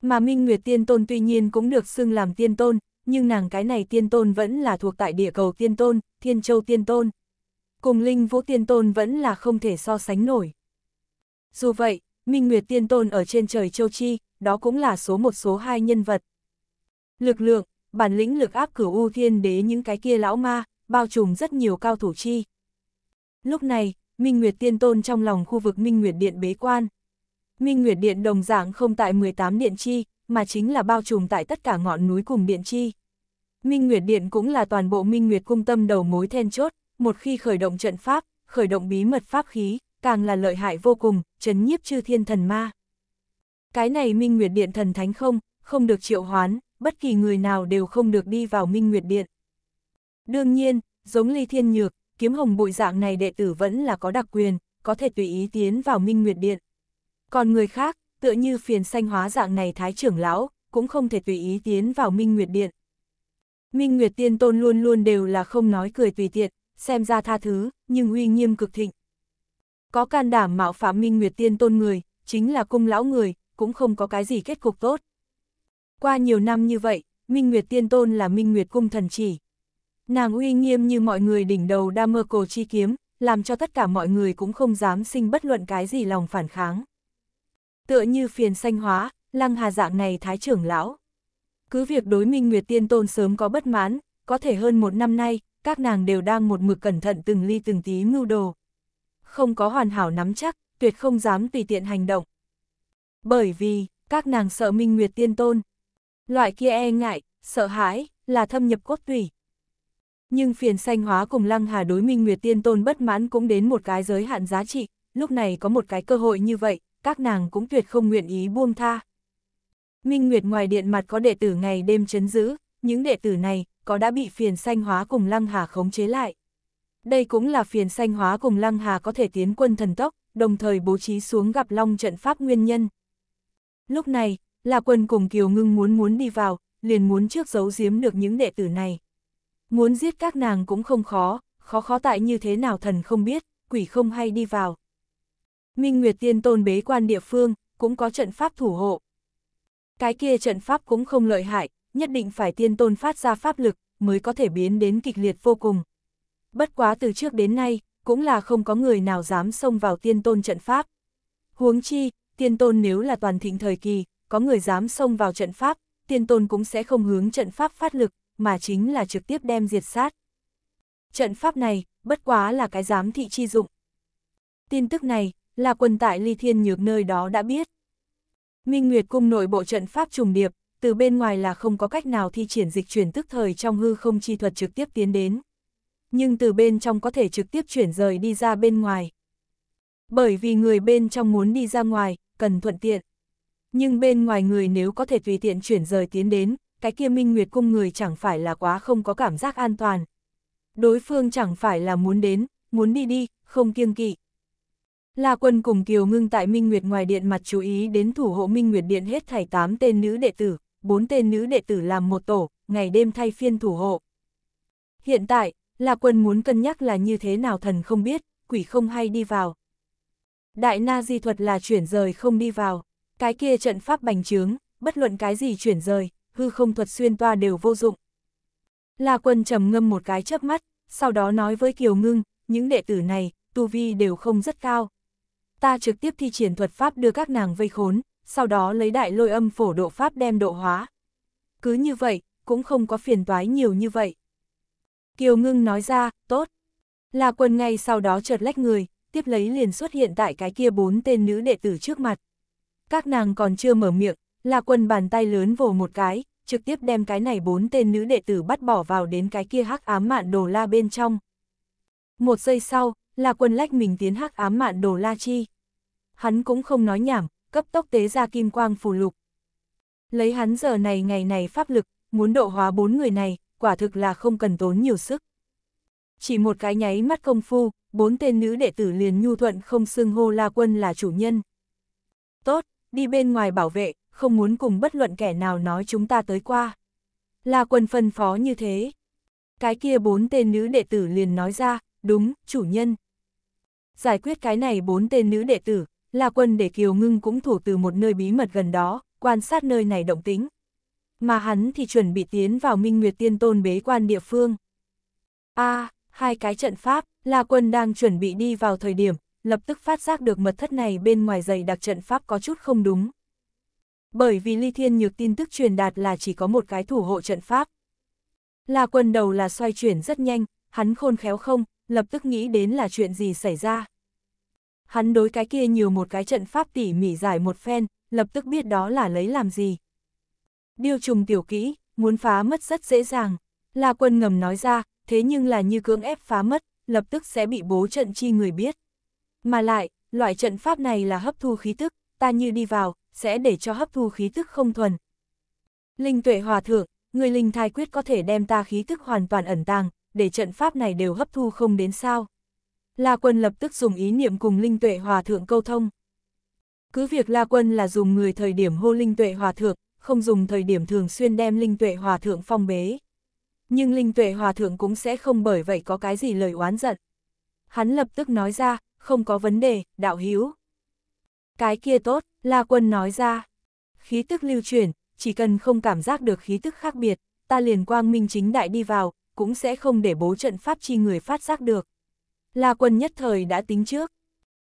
Mà Minh Nguyệt Tiên Tôn tuy nhiên cũng được xưng làm Tiên Tôn, nhưng nàng cái này Tiên Tôn vẫn là thuộc tại địa cầu Tiên Tôn, Thiên Châu Tiên Tôn. Cùng Linh Vũ Tiên Tôn vẫn là không thể so sánh nổi. Dù vậy, Minh Nguyệt Tiên Tôn ở trên trời Châu Chi, đó cũng là số một số hai nhân vật. Lực lượng, bản lĩnh lực áp cửu U Thiên Đế những cái kia lão ma, bao trùm rất nhiều cao thủ chi. Lúc này, Minh Nguyệt Tiên Tôn trong lòng khu vực Minh Nguyệt Điện bế quan. Minh Nguyệt Điện đồng dạng không tại 18 điện chi, mà chính là bao trùm tại tất cả ngọn núi cùng điện chi. Minh Nguyệt Điện cũng là toàn bộ Minh Nguyệt cung tâm đầu mối then chốt, một khi khởi động trận pháp, khởi động bí mật pháp khí, càng là lợi hại vô cùng, chấn nhiếp chư thiên thần ma. Cái này Minh Nguyệt Điện thần thánh không, không được triệu hoán, bất kỳ người nào đều không được đi vào Minh Nguyệt Điện. Đương nhiên, giống Ly Thiên Nhược, kiếm hồng bụi dạng này đệ tử vẫn là có đặc quyền, có thể tùy ý tiến vào Minh Nguyệt Điện. Còn người khác, tựa như phiền xanh hóa dạng này thái trưởng lão, cũng không thể tùy ý tiến vào Minh Nguyệt Điện. Minh Nguyệt Tiên Tôn luôn luôn đều là không nói cười tùy tiện, xem ra tha thứ, nhưng uy nghiêm cực thịnh. Có can đảm mạo phạm Minh Nguyệt Tiên Tôn người, chính là cung lão người, cũng không có cái gì kết cục tốt. Qua nhiều năm như vậy, Minh Nguyệt Tiên Tôn là Minh Nguyệt Cung thần chỉ. Nàng uy nghiêm như mọi người đỉnh đầu đa mơ cổ chi kiếm, làm cho tất cả mọi người cũng không dám sinh bất luận cái gì lòng phản kháng tựa như phiền sanh hóa, lăng hà dạng này thái trưởng lão. Cứ việc đối minh Nguyệt Tiên Tôn sớm có bất mãn, có thể hơn một năm nay, các nàng đều đang một mực cẩn thận từng ly từng tí mưu đồ. Không có hoàn hảo nắm chắc, tuyệt không dám tùy tiện hành động. Bởi vì, các nàng sợ minh Nguyệt Tiên Tôn. Loại kia e ngại, sợ hãi, là thâm nhập cốt tùy Nhưng phiền sanh hóa cùng lăng hà đối minh Nguyệt Tiên Tôn bất mãn cũng đến một cái giới hạn giá trị, lúc này có một cái cơ hội như vậy, các nàng cũng tuyệt không nguyện ý buông tha. Minh Nguyệt ngoài điện mặt có đệ tử ngày đêm chấn giữ, những đệ tử này có đã bị phiền xanh hóa cùng Lăng Hà khống chế lại. Đây cũng là phiền xanh hóa cùng Lăng Hà có thể tiến quân thần tốc, đồng thời bố trí xuống gặp Long trận pháp nguyên nhân. Lúc này, là quân cùng Kiều Ngưng muốn muốn đi vào, liền muốn trước giấu giếm được những đệ tử này. Muốn giết các nàng cũng không khó, khó khó tại như thế nào thần không biết, quỷ không hay đi vào. Minh Nguyệt Tiên Tôn bế quan địa phương, cũng có trận pháp thủ hộ. Cái kia trận pháp cũng không lợi hại, nhất định phải tiên tôn phát ra pháp lực, mới có thể biến đến kịch liệt vô cùng. Bất quá từ trước đến nay, cũng là không có người nào dám xông vào tiên tôn trận pháp. Huống chi, tiên tôn nếu là toàn thịnh thời kỳ, có người dám xông vào trận pháp, tiên tôn cũng sẽ không hướng trận pháp phát lực, mà chính là trực tiếp đem diệt sát. Trận pháp này, bất quá là cái giám thị chi dụng. Tin tức này, là quần tại ly thiên nhược nơi đó đã biết. Minh Nguyệt cung nội bộ trận pháp trùng điệp, từ bên ngoài là không có cách nào thi triển dịch chuyển tức thời trong hư không chi thuật trực tiếp tiến đến. Nhưng từ bên trong có thể trực tiếp chuyển rời đi ra bên ngoài. Bởi vì người bên trong muốn đi ra ngoài, cần thuận tiện. Nhưng bên ngoài người nếu có thể tùy tiện chuyển rời tiến đến, cái kia Minh Nguyệt cung người chẳng phải là quá không có cảm giác an toàn. Đối phương chẳng phải là muốn đến, muốn đi đi, không kiêng kỵ. La Quân cùng Kiều Ngưng tại Minh Nguyệt ngoài điện mặt chú ý đến thủ hộ Minh Nguyệt điện hết thảy 8 tên nữ đệ tử, 4 tên nữ đệ tử làm một tổ, ngày đêm thay phiên thủ hộ. Hiện tại, La Quân muốn cân nhắc là như thế nào thần không biết, quỷ không hay đi vào. Đại Na Di thuật là chuyển rời không đi vào, cái kia trận pháp bành trướng, bất luận cái gì chuyển rời, hư không thuật xuyên toa đều vô dụng. La Quân trầm ngâm một cái chớp mắt, sau đó nói với Kiều Ngưng, những đệ tử này, tu vi đều không rất cao ta trực tiếp thi triển thuật pháp đưa các nàng vây khốn, sau đó lấy đại lôi âm phổ độ pháp đem độ hóa. Cứ như vậy, cũng không có phiền toái nhiều như vậy. Kiều ngưng nói ra, tốt. Là quần ngay sau đó chợt lách người, tiếp lấy liền xuất hiện tại cái kia bốn tên nữ đệ tử trước mặt. Các nàng còn chưa mở miệng, là quần bàn tay lớn vồ một cái, trực tiếp đem cái này bốn tên nữ đệ tử bắt bỏ vào đến cái kia hắc ám mạn đồ la bên trong. Một giây sau, là quân lách mình tiến hắc ám mạn đồ La Chi. Hắn cũng không nói nhảm, cấp tốc tế ra kim quang phù lục. Lấy hắn giờ này ngày này pháp lực, muốn độ hóa bốn người này, quả thực là không cần tốn nhiều sức. Chỉ một cái nháy mắt công phu, bốn tên nữ đệ tử liền nhu thuận không xưng hô La Quân là chủ nhân. Tốt, đi bên ngoài bảo vệ, không muốn cùng bất luận kẻ nào nói chúng ta tới qua. La Quân phân phó như thế. Cái kia bốn tên nữ đệ tử liền nói ra, đúng, chủ nhân, giải quyết cái này bốn tên nữ đệ tử, là quân để Kiều Ngưng cũng thủ từ một nơi bí mật gần đó, quan sát nơi này động tính. Mà hắn thì chuẩn bị tiến vào Minh Nguyệt Tiên Tôn bế quan địa phương. a hai cái trận pháp, là quân đang chuẩn bị đi vào thời điểm, lập tức phát giác được mật thất này bên ngoài dày đặc trận pháp có chút không đúng. Bởi vì Ly Thiên Nhược tin tức truyền đạt là chỉ có một cái thủ hộ trận pháp. Là quân đầu là xoay chuyển rất nhanh, hắn khôn khéo không, lập tức nghĩ đến là chuyện gì xảy ra. Hắn đối cái kia nhiều một cái trận pháp tỉ mỉ giải một phen, lập tức biết đó là lấy làm gì. Điêu trùng tiểu kỹ, muốn phá mất rất dễ dàng. là quân ngầm nói ra, thế nhưng là như cưỡng ép phá mất, lập tức sẽ bị bố trận chi người biết. Mà lại, loại trận pháp này là hấp thu khí tức, ta như đi vào, sẽ để cho hấp thu khí tức không thuần. Linh tuệ hòa thượng, người linh thai quyết có thể đem ta khí tức hoàn toàn ẩn tàng, để trận pháp này đều hấp thu không đến sao. La Quân lập tức dùng ý niệm cùng Linh Tuệ Hòa Thượng câu thông. Cứ việc La Quân là dùng người thời điểm hô Linh Tuệ Hòa Thượng, không dùng thời điểm thường xuyên đem Linh Tuệ Hòa Thượng phong bế. Nhưng Linh Tuệ Hòa Thượng cũng sẽ không bởi vậy có cái gì lời oán giận. Hắn lập tức nói ra, không có vấn đề, đạo hữu Cái kia tốt, La Quân nói ra. Khí tức lưu chuyển, chỉ cần không cảm giác được khí tức khác biệt, ta liền quang minh chính đại đi vào, cũng sẽ không để bố trận pháp chi người phát giác được. La quân nhất thời đã tính trước.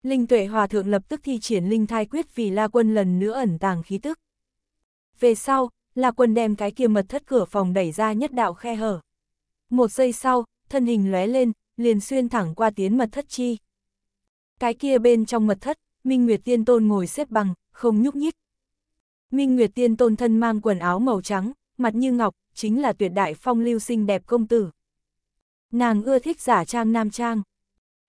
Linh tuệ hòa thượng lập tức thi triển linh thai quyết vì La quân lần nữa ẩn tàng khí tức. Về sau, La quân đem cái kia mật thất cửa phòng đẩy ra nhất đạo khe hở. Một giây sau, thân hình lóe lên, liền xuyên thẳng qua tiến mật thất chi. Cái kia bên trong mật thất, Minh Nguyệt Tiên Tôn ngồi xếp bằng, không nhúc nhích. Minh Nguyệt Tiên Tôn thân mang quần áo màu trắng, mặt như ngọc, chính là tuyệt đại phong lưu xinh đẹp công tử. Nàng ưa thích giả trang nam trang.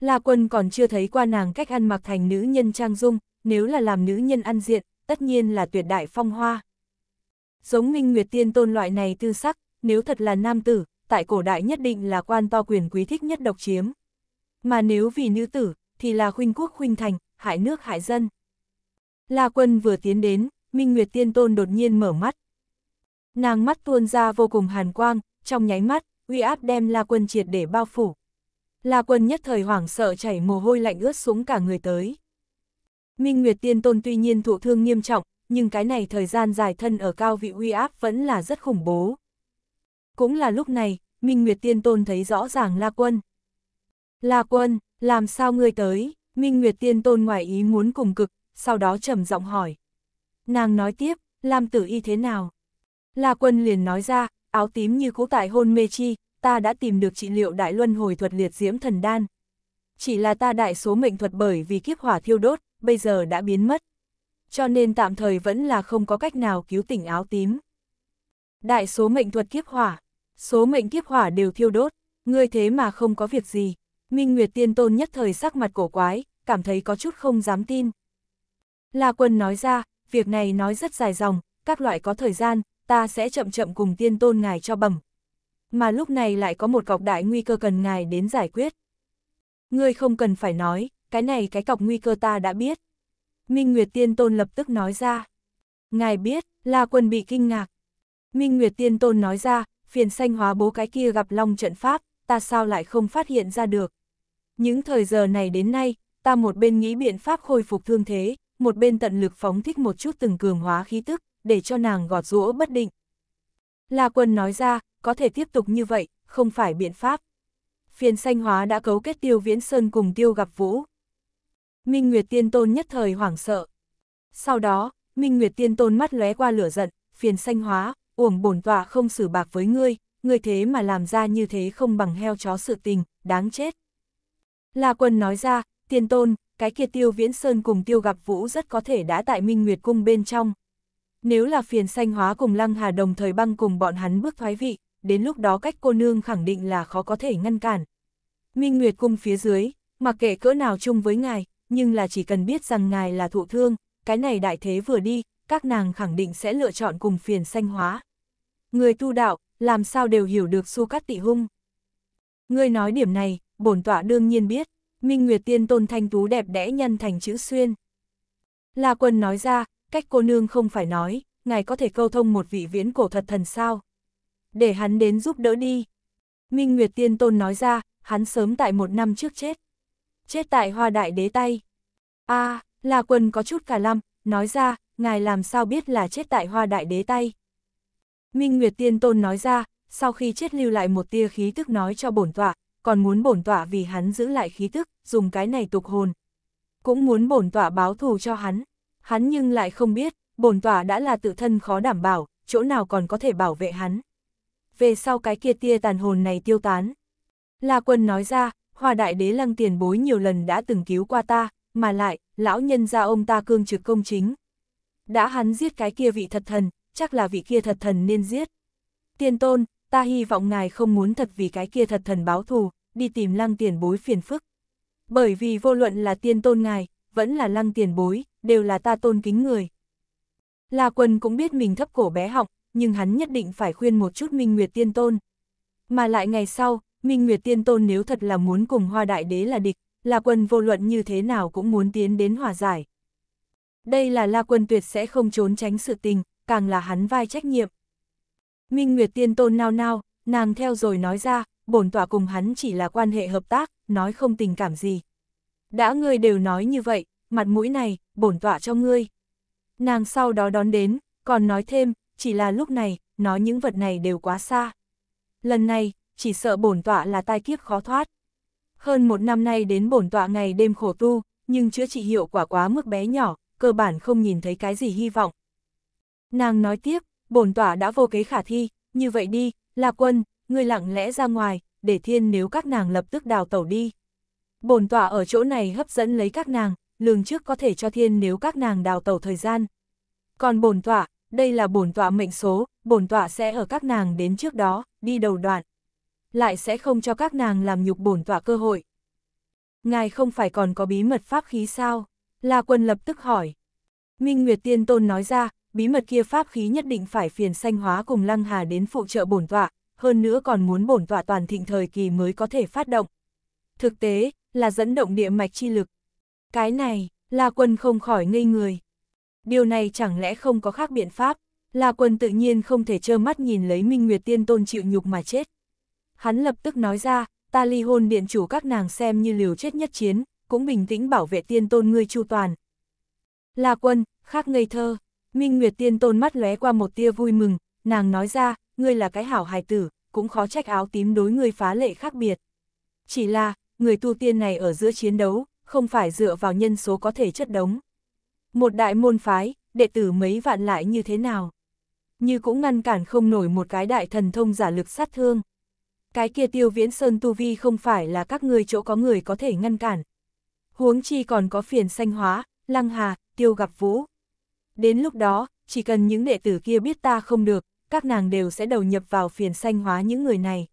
La quân còn chưa thấy qua nàng cách ăn mặc thành nữ nhân trang dung, nếu là làm nữ nhân ăn diện, tất nhiên là tuyệt đại phong hoa. Giống minh nguyệt tiên tôn loại này tư sắc, nếu thật là nam tử, tại cổ đại nhất định là quan to quyền quý thích nhất độc chiếm. Mà nếu vì nữ tử, thì là khuynh quốc khuynh thành, hại nước hại dân. La quân vừa tiến đến, Minh Nguyệt Tiên Tôn đột nhiên mở mắt, nàng mắt tuôn ra vô cùng hàn quang, trong nháy mắt, uy áp đem La Quân triệt để bao phủ. La Quân nhất thời hoảng sợ chảy mồ hôi lạnh ướt xuống cả người tới. Minh Nguyệt Tiên Tôn tuy nhiên thụ thương nghiêm trọng, nhưng cái này thời gian dài thân ở cao vị uy áp vẫn là rất khủng bố. Cũng là lúc này, Minh Nguyệt Tiên Tôn thấy rõ ràng La Quân. La Quân, làm sao ngươi tới? Minh Nguyệt Tiên Tôn ngoài ý muốn cùng cực, sau đó trầm giọng hỏi. Nàng nói tiếp, Lam Tử Y thế nào? La Quân liền nói ra, áo tím như cũ tại hôn mê chi, ta đã tìm được trị liệu đại luân hồi thuật liệt diễm thần đan. Chỉ là ta đại số mệnh thuật bởi vì kiếp hỏa thiêu đốt, bây giờ đã biến mất. Cho nên tạm thời vẫn là không có cách nào cứu tỉnh áo tím. Đại số mệnh thuật kiếp hỏa, số mệnh kiếp hỏa đều thiêu đốt, ngươi thế mà không có việc gì. Minh Nguyệt Tiên Tôn nhất thời sắc mặt cổ quái, cảm thấy có chút không dám tin. La Quân nói ra, việc này nói rất dài dòng, các loại có thời gian, ta sẽ chậm chậm cùng tiên tôn ngài cho bẩm. Mà lúc này lại có một cọc đại nguy cơ cần ngài đến giải quyết. Ngươi không cần phải nói, cái này cái cọc nguy cơ ta đã biết. Minh Nguyệt Tiên Tôn lập tức nói ra. Ngài biết, La Quân bị kinh ngạc. Minh Nguyệt Tiên Tôn nói ra, phiền xanh hóa bố cái kia gặp long trận pháp, ta sao lại không phát hiện ra được. Những thời giờ này đến nay, ta một bên nghĩ biện pháp khôi phục thương thế, một bên tận lực phóng thích một chút từng cường hóa khí tức, để cho nàng gọt rũa bất định. La quân nói ra, có thể tiếp tục như vậy, không phải biện pháp. Phiền sanh hóa đã cấu kết tiêu viễn sơn cùng tiêu gặp vũ. Minh Nguyệt Tiên Tôn nhất thời hoảng sợ. Sau đó, Minh Nguyệt Tiên Tôn mắt lóe qua lửa giận, phiền sanh hóa, uổng bổn tọa không xử bạc với ngươi, ngươi thế mà làm ra như thế không bằng heo chó sự tình, đáng chết. La quân nói ra, Tiên Tôn, cái kia tiêu viễn sơn cùng tiêu gặp vũ rất có thể đã tại Minh Nguyệt Cung bên trong, nếu là phiền xanh hóa cùng Lăng Hà đồng thời băng cùng bọn hắn bước thoái vị, đến lúc đó cách cô nương khẳng định là khó có thể ngăn cản. Minh Nguyệt cung phía dưới, mặc kệ cỡ nào chung với ngài, nhưng là chỉ cần biết rằng ngài là thụ thương, cái này đại thế vừa đi, các nàng khẳng định sẽ lựa chọn cùng phiền xanh hóa. Người tu đạo, làm sao đều hiểu được su cắt tị hung. Ngươi nói điểm này, bổn tọa đương nhiên biết, Minh Nguyệt Tiên Tôn Thanh Tú đẹp đẽ nhân thành chữ xuyên. La Quân nói ra, cách cô nương không phải nói, ngài có thể câu thông một vị viễn cổ thật thần sao. Để hắn đến giúp đỡ đi. Minh Nguyệt Tiên Tôn nói ra, hắn sớm tại một năm trước chết. Chết tại hoa đại đế tay. a à, là quần có chút cả lăm, nói ra, ngài làm sao biết là chết tại hoa đại đế tay. Minh Nguyệt Tiên Tôn nói ra, sau khi chết lưu lại một tia khí tức nói cho bổn tọa, còn muốn bổn tọa vì hắn giữ lại khí tức, dùng cái này tục hồn. Cũng muốn bổn tọa báo thù cho hắn. Hắn nhưng lại không biết, bổn tỏa đã là tự thân khó đảm bảo, chỗ nào còn có thể bảo vệ hắn. Về sau cái kia tia tàn hồn này tiêu tán. La quân nói ra, hòa đại đế lăng tiền bối nhiều lần đã từng cứu qua ta, mà lại, lão nhân ra ông ta cương trực công chính. Đã hắn giết cái kia vị thật thần, chắc là vị kia thật thần nên giết. Tiên tôn, ta hy vọng ngài không muốn thật vì cái kia thật thần báo thù, đi tìm lăng tiền bối phiền phức. Bởi vì vô luận là tiên tôn ngài, vẫn là lăng tiền bối, đều là ta tôn kính người. La Quân cũng biết mình thấp cổ bé học, nhưng hắn nhất định phải khuyên một chút Minh Nguyệt Tiên Tôn. Mà lại ngày sau, Minh Nguyệt Tiên Tôn nếu thật là muốn cùng Hoa Đại Đế là địch, La Quân vô luận như thế nào cũng muốn tiến đến hòa giải. Đây là La Quân tuyệt sẽ không trốn tránh sự tình, càng là hắn vai trách nhiệm. Minh Nguyệt Tiên Tôn nao nao, nàng theo rồi nói ra, bổn tỏa cùng hắn chỉ là quan hệ hợp tác, nói không tình cảm gì đã ngươi đều nói như vậy, mặt mũi này, bổn tọa cho ngươi. Nàng sau đó đón đến, còn nói thêm, chỉ là lúc này, nói những vật này đều quá xa. Lần này, chỉ sợ bổn tọa là tai kiếp khó thoát. Hơn một năm nay đến bổn tọa ngày đêm khổ tu, nhưng chữa trị hiệu quả quá mức bé nhỏ, cơ bản không nhìn thấy cái gì hy vọng. Nàng nói tiếp, bổn tọa đã vô kế khả thi, như vậy đi, là quân, ngươi lặng lẽ ra ngoài, để thiên nếu các nàng lập tức đào tẩu đi. Bổn tỏa ở chỗ này hấp dẫn lấy các nàng, lường trước có thể cho thiên nếu các nàng đào tẩu thời gian. Còn bổn tỏa, đây là bổn tọa mệnh số, bổn tọa sẽ ở các nàng đến trước đó, đi đầu đoạn. Lại sẽ không cho các nàng làm nhục bổn tọa cơ hội. Ngài không phải còn có bí mật pháp khí sao? La quân lập tức hỏi. Minh Nguyệt Tiên Tôn nói ra, bí mật kia pháp khí nhất định phải phiền sanh hóa cùng lăng hà đến phụ trợ bổn tọa, hơn nữa còn muốn bổn tọa toàn thịnh thời kỳ mới có thể phát động. Thực tế, là dẫn động địa mạch chi lực. Cái này, La Quân không khỏi ngây người. Điều này chẳng lẽ không có khác biện pháp, La Quân tự nhiên không thể trơ mắt nhìn lấy Minh Nguyệt Tiên Tôn chịu nhục mà chết. Hắn lập tức nói ra, ta ly hôn điện chủ các nàng xem như liều chết nhất chiến, cũng bình tĩnh bảo vệ Tiên Tôn ngươi chu toàn. La Quân, khác ngây thơ, Minh Nguyệt Tiên Tôn mắt lóe qua một tia vui mừng, nàng nói ra, ngươi là cái hảo hài tử, cũng khó trách áo tím đối ngươi phá lệ khác biệt. Chỉ là, người tu tiên này ở giữa chiến đấu, không phải dựa vào nhân số có thể chất đống. Một đại môn phái, đệ tử mấy vạn lại như thế nào? Như cũng ngăn cản không nổi một cái đại thần thông giả lực sát thương. Cái kia tiêu viễn sơn tu vi không phải là các người chỗ có người có thể ngăn cản. Huống chi còn có phiền sanh hóa, lăng hà, tiêu gặp vũ. Đến lúc đó, chỉ cần những đệ tử kia biết ta không được, các nàng đều sẽ đầu nhập vào phiền sanh hóa những người này.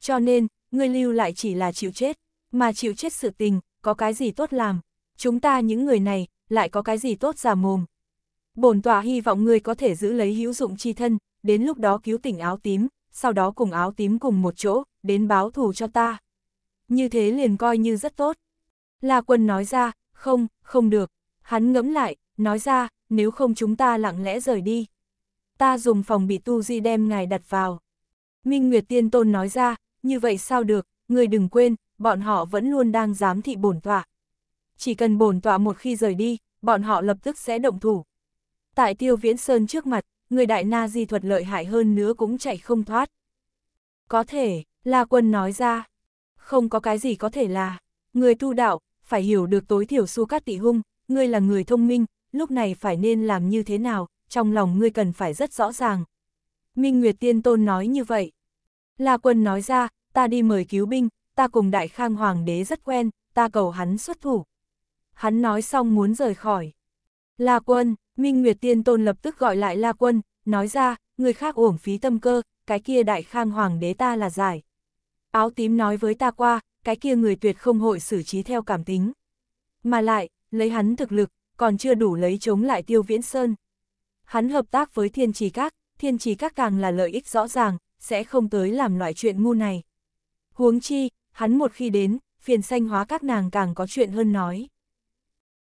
Cho nên, người lưu lại chỉ là chịu chết mà chịu chết sự tình, có cái gì tốt làm, chúng ta những người này, lại có cái gì tốt giả mồm. Bổn tọa hy vọng ngươi có thể giữ lấy hữu dụng chi thân, đến lúc đó cứu tỉnh áo tím, sau đó cùng áo tím cùng một chỗ, đến báo thù cho ta. Như thế liền coi như rất tốt. La quân nói ra, không, không được. Hắn ngẫm lại, nói ra, nếu không chúng ta lặng lẽ rời đi. Ta dùng phòng bị tu di đem ngài đặt vào. Minh Nguyệt Tiên Tôn nói ra, như vậy sao được, người đừng quên, bọn họ vẫn luôn đang giám thị bổn tọa. Chỉ cần bổn tọa một khi rời đi, bọn họ lập tức sẽ động thủ. Tại Tiêu Viễn Sơn trước mặt, người đại na di thuật lợi hại hơn nữa cũng chạy không thoát. Có thể, La Quân nói ra, không có cái gì có thể là, người tu đạo, phải hiểu được tối thiểu su cát tị hung, ngươi là người thông minh, lúc này phải nên làm như thế nào, trong lòng ngươi cần phải rất rõ ràng. Minh Nguyệt Tiên Tôn nói như vậy. La Quân nói ra, ta đi mời cứu binh, ta cùng đại khang hoàng đế rất quen, ta cầu hắn xuất thủ. Hắn nói xong muốn rời khỏi. La quân, Minh Nguyệt Tiên Tôn lập tức gọi lại La quân, nói ra, người khác uổng phí tâm cơ, cái kia đại khang hoàng đế ta là giải. Áo tím nói với ta qua, cái kia người tuyệt không hội xử trí theo cảm tính. Mà lại, lấy hắn thực lực, còn chưa đủ lấy chống lại tiêu viễn sơn. Hắn hợp tác với thiên trì các, thiên trì các càng là lợi ích rõ ràng, sẽ không tới làm loại chuyện ngu này. Huống chi, hắn một khi đến, phiền xanh hóa các nàng càng có chuyện hơn nói.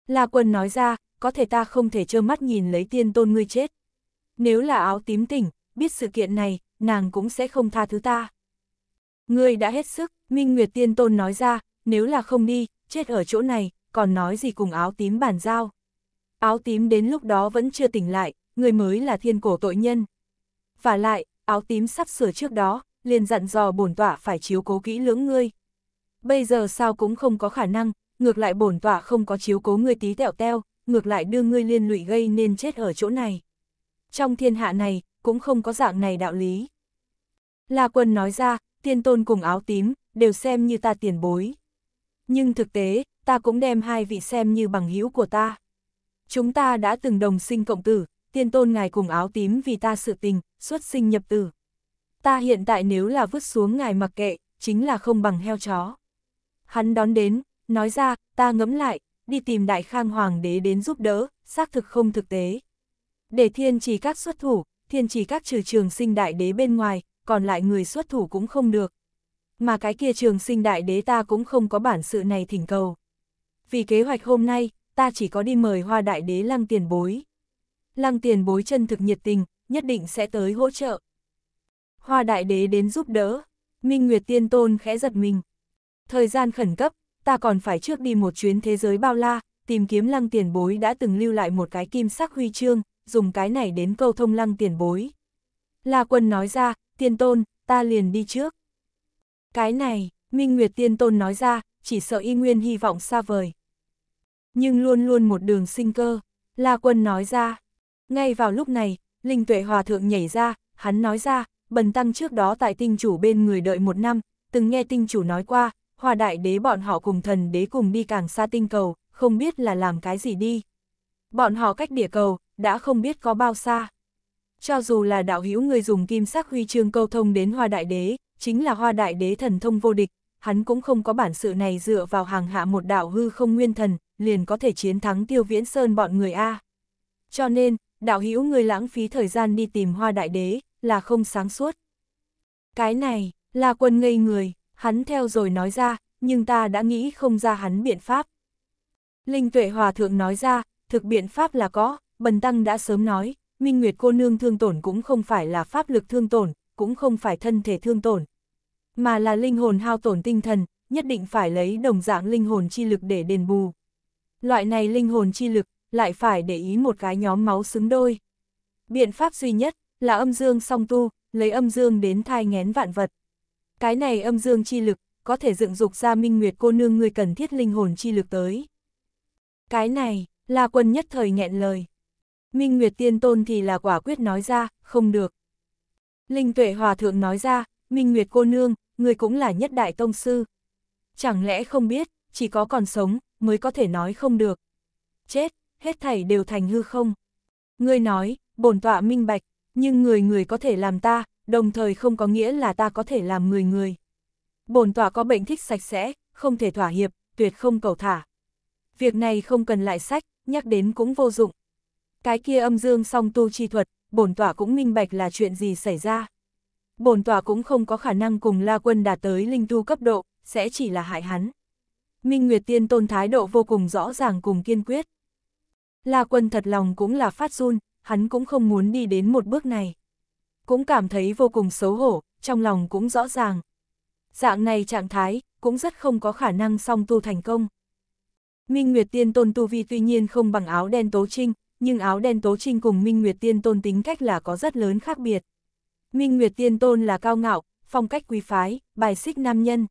La quân nói ra, có thể ta không thể trơ mắt nhìn lấy tiên tôn ngươi chết. Nếu là áo tím tỉnh, biết sự kiện này, nàng cũng sẽ không tha thứ ta. Ngươi đã hết sức, Minh Nguyệt tiên tôn nói ra, nếu là không đi, chết ở chỗ này, còn nói gì cùng áo tím bàn giao. Áo tím đến lúc đó vẫn chưa tỉnh lại, người mới là thiên cổ tội nhân. Và lại, áo tím sắp sửa trước đó, liền dặn dò bổn tọa phải chiếu cố kỹ lưỡng ngươi. Bây giờ sao cũng không có khả năng, ngược lại bổn tọa không có chiếu cố ngươi tí tẹo teo, ngược lại đưa ngươi liên lụy gây nên chết ở chỗ này. Trong thiên hạ này, cũng không có dạng này đạo lý. La quân nói ra, tiên tôn cùng áo tím, đều xem như ta tiền bối. Nhưng thực tế, ta cũng đem hai vị xem như bằng hữu của ta. Chúng ta đã từng đồng sinh cộng tử, tiên tôn ngài cùng áo tím vì ta sự tình, xuất sinh nhập tử. Ta hiện tại nếu là vứt xuống ngài mặc kệ, chính là không bằng heo chó. Hắn đón đến, nói ra, ta ngẫm lại, đi tìm đại khang hoàng đế đến giúp đỡ, xác thực không thực tế. Để thiên trì các xuất thủ, thiên trì các trừ trường sinh đại đế bên ngoài, còn lại người xuất thủ cũng không được. Mà cái kia trường sinh đại đế ta cũng không có bản sự này thỉnh cầu. Vì kế hoạch hôm nay, ta chỉ có đi mời hoa đại đế lăng tiền bối. Lăng tiền bối chân thực nhiệt tình, nhất định sẽ tới hỗ trợ. Hoa đại đế đến giúp đỡ. Minh Nguyệt Tiên Tôn khẽ giật mình. Thời gian khẩn cấp, ta còn phải trước đi một chuyến thế giới bao la, tìm kiếm lăng tiền bối đã từng lưu lại một cái kim sắc huy chương, dùng cái này đến câu thông lăng tiền bối. La quân nói ra, tiên tôn, ta liền đi trước. Cái này, Minh Nguyệt tiên tôn nói ra, chỉ sợ y nguyên hy vọng xa vời. Nhưng luôn luôn một đường sinh cơ, La quân nói ra. Ngay vào lúc này, Linh Tuệ Hòa Thượng nhảy ra, hắn nói ra, bần tăng trước đó tại tinh chủ bên người đợi một năm, từng nghe tinh chủ nói qua, hòa đại đế bọn họ cùng thần đế cùng đi càng xa tinh cầu, không biết là làm cái gì đi. Bọn họ cách địa cầu, đã không biết có bao xa. Cho dù là đạo hữu người dùng kim sắc huy chương câu thông đến hoa đại đế, chính là hoa đại đế thần thông vô địch, hắn cũng không có bản sự này dựa vào hàng hạ một đạo hư không nguyên thần, liền có thể chiến thắng tiêu viễn sơn bọn người A. Cho nên, đạo hữu người lãng phí thời gian đi tìm hoa đại đế, là không sáng suốt. Cái này, là quân ngây người, hắn theo rồi nói ra, nhưng ta đã nghĩ không ra hắn biện pháp. Linh tuệ hòa thượng nói ra, thực biện pháp là có, bần tăng đã sớm nói, minh nguyệt cô nương thương tổn cũng không phải là pháp lực thương tổn, cũng không phải thân thể thương tổn, mà là linh hồn hao tổn tinh thần, nhất định phải lấy đồng dạng linh hồn chi lực để đền bù. Loại này linh hồn chi lực, lại phải để ý một cái nhóm máu xứng đôi. Biện pháp duy nhất, là âm dương song tu, lấy âm dương đến thai ngén vạn vật. Cái này âm dương chi lực, có thể dựng dục ra minh nguyệt cô nương người cần thiết linh hồn chi lực tới. Cái này, là quân nhất thời nghẹn lời. Minh Nguyệt Tiên Tôn thì là quả quyết nói ra, không được. Linh Tuệ Hòa Thượng nói ra, Minh Nguyệt cô nương, người cũng là nhất đại tông sư. Chẳng lẽ không biết, chỉ có còn sống, mới có thể nói không được. Chết, hết thảy đều thành hư không. Ngươi nói, bổn tọa minh bạch, nhưng người người có thể làm ta, đồng thời không có nghĩa là ta có thể làm người người. Bổn tọa có bệnh thích sạch sẽ, không thể thỏa hiệp, tuyệt không cầu thả. Việc này không cần lại sách, nhắc đến cũng vô dụng. Cái kia âm dương song tu chi thuật, bổn tọa cũng minh bạch là chuyện gì xảy ra. Bổn tọa cũng không có khả năng cùng La Quân đạt tới linh tu cấp độ, sẽ chỉ là hại hắn. Minh Nguyệt Tiên Tôn thái độ vô cùng rõ ràng cùng kiên quyết. La Quân thật lòng cũng là phát run, hắn cũng không muốn đi đến một bước này. Cũng cảm thấy vô cùng xấu hổ, trong lòng cũng rõ ràng. Dạng này trạng thái, cũng rất không có khả năng song tu thành công. Minh Nguyệt Tiên Tôn tu vi tuy nhiên không bằng áo đen tố trinh, nhưng áo đen tố trinh cùng Minh Nguyệt Tiên Tôn tính cách là có rất lớn khác biệt. Minh Nguyệt Tiên Tôn là cao ngạo, phong cách quý phái, bài xích nam nhân.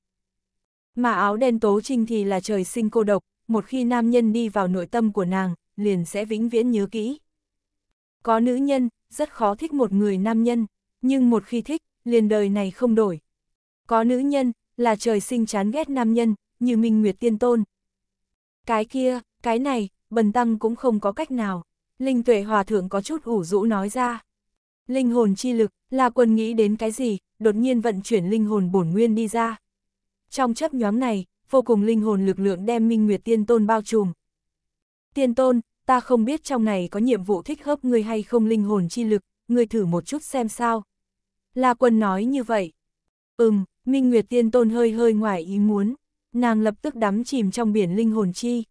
Mà áo đen tố trinh thì là trời sinh cô độc, một khi nam nhân đi vào nội tâm của nàng, liền sẽ vĩnh viễn nhớ kỹ. Có nữ nhân, rất khó thích một người nam nhân, nhưng một khi thích, liền đời này không đổi. Có nữ nhân, là trời sinh chán ghét nam nhân, như Minh Nguyệt Tiên Tôn. Cái kia, cái này, bần tăng cũng không có cách nào. Linh tuệ hòa thượng có chút ủ rũ nói ra. Linh hồn chi lực, là quần nghĩ đến cái gì, đột nhiên vận chuyển linh hồn bổn nguyên đi ra. Trong chấp nhóm này, vô cùng linh hồn lực lượng đem Minh Nguyệt Tiên Tôn bao trùm. Tiên Tôn, ta không biết trong này có nhiệm vụ thích hợp ngươi hay không linh hồn chi lực, ngươi thử một chút xem sao. La Quân nói như vậy. Ừm, Minh Nguyệt Tiên Tôn hơi hơi ngoài ý muốn, nàng lập tức đắm chìm trong biển linh hồn chi.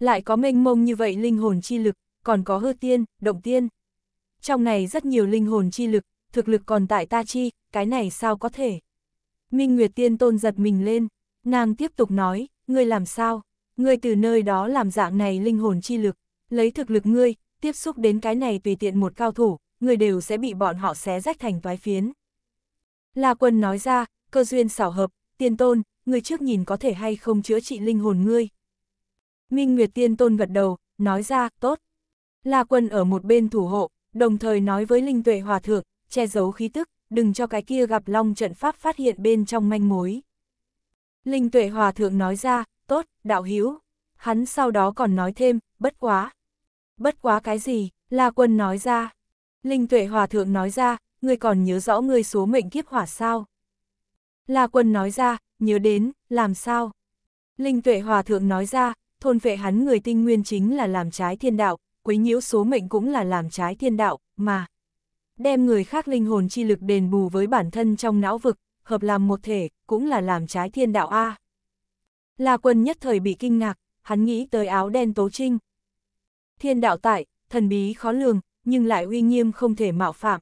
Lại có mênh mông như vậy linh hồn chi lực, còn có hư tiên, động tiên. Trong này rất nhiều linh hồn chi lực, thực lực còn tại ta chi, cái này sao có thể. Minh Nguyệt Tiên Tôn giật mình lên, nàng tiếp tục nói, ngươi làm sao, ngươi từ nơi đó làm dạng này linh hồn chi lực. Lấy thực lực ngươi, tiếp xúc đến cái này tùy tiện một cao thủ, người đều sẽ bị bọn họ xé rách thành toái phiến. La quân nói ra, cơ duyên xảo hợp, tiên tôn, người trước nhìn có thể hay không chữa trị linh hồn ngươi. Minh Nguyệt tiên tôn gật đầu, nói ra, tốt. La quân ở một bên thủ hộ, đồng thời nói với linh tuệ hòa thượng, che giấu khí tức, đừng cho cái kia gặp long trận pháp phát hiện bên trong manh mối. Linh tuệ hòa thượng nói ra, tốt, đạo hiếu Hắn sau đó còn nói thêm, bất quá. Bất quá cái gì, La Quân nói ra. Linh Tuệ Hòa Thượng nói ra, ngươi còn nhớ rõ ngươi số mệnh kiếp hỏa sao? La Quân nói ra, nhớ đến, làm sao? Linh Tuệ Hòa Thượng nói ra, thôn vệ hắn người tinh nguyên chính là làm trái thiên đạo, quấy nhiễu số mệnh cũng là làm trái thiên đạo, mà. Đem người khác linh hồn chi lực đền bù với bản thân trong não vực, hợp làm một thể, cũng là làm trái thiên đạo A. La Quân nhất thời bị kinh ngạc, hắn nghĩ tới áo đen tố trinh, Thiên đạo tại, thần bí khó lường, nhưng lại uy nghiêm không thể mạo phạm.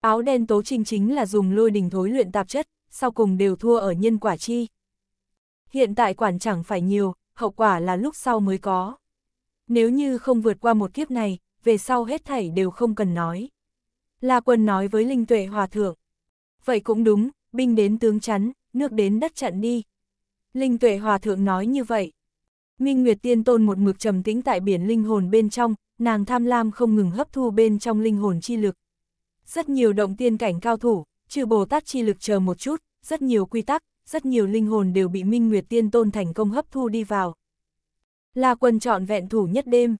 Áo đen tố trinh chính là dùng lôi đình thối luyện tạp chất, sau cùng đều thua ở nhân quả chi. Hiện tại quản chẳng phải nhiều, hậu quả là lúc sau mới có. Nếu như không vượt qua một kiếp này, về sau hết thảy đều không cần nói. La quân nói với Linh Tuệ Hòa Thượng. Vậy cũng đúng, binh đến tướng chắn, nước đến đất chặn đi. Linh Tuệ Hòa Thượng nói như vậy. Minh Nguyệt Tiên Tôn một mực trầm tĩnh tại biển linh hồn bên trong, nàng tham lam không ngừng hấp thu bên trong linh hồn chi lực. Rất nhiều động tiên cảnh cao thủ, trừ Bồ Tát chi lực chờ một chút, rất nhiều quy tắc, rất nhiều linh hồn đều bị Minh Nguyệt Tiên Tôn thành công hấp thu đi vào. Là quân chọn vẹn thủ nhất đêm.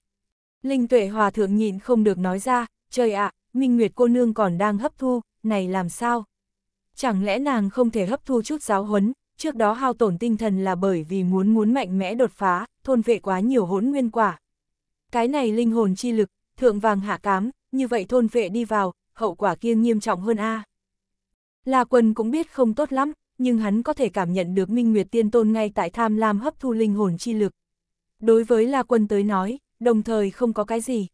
Linh tuệ hòa thượng nhịn không được nói ra, trời ạ, Minh Nguyệt cô nương còn đang hấp thu, này làm sao? Chẳng lẽ nàng không thể hấp thu chút giáo huấn, trước đó hao tổn tinh thần là bởi vì muốn muốn mạnh mẽ đột phá, thôn vệ quá nhiều hỗn nguyên quả. Cái này linh hồn chi lực, thượng vàng hạ cám, như vậy thôn vệ đi vào, hậu quả kia nghiêm trọng hơn a. La Quân cũng biết không tốt lắm, nhưng hắn có thể cảm nhận được Minh Nguyệt Tiên Tôn ngay tại tham lam hấp thu linh hồn chi lực. Đối với La Quân tới nói, đồng thời không có cái gì.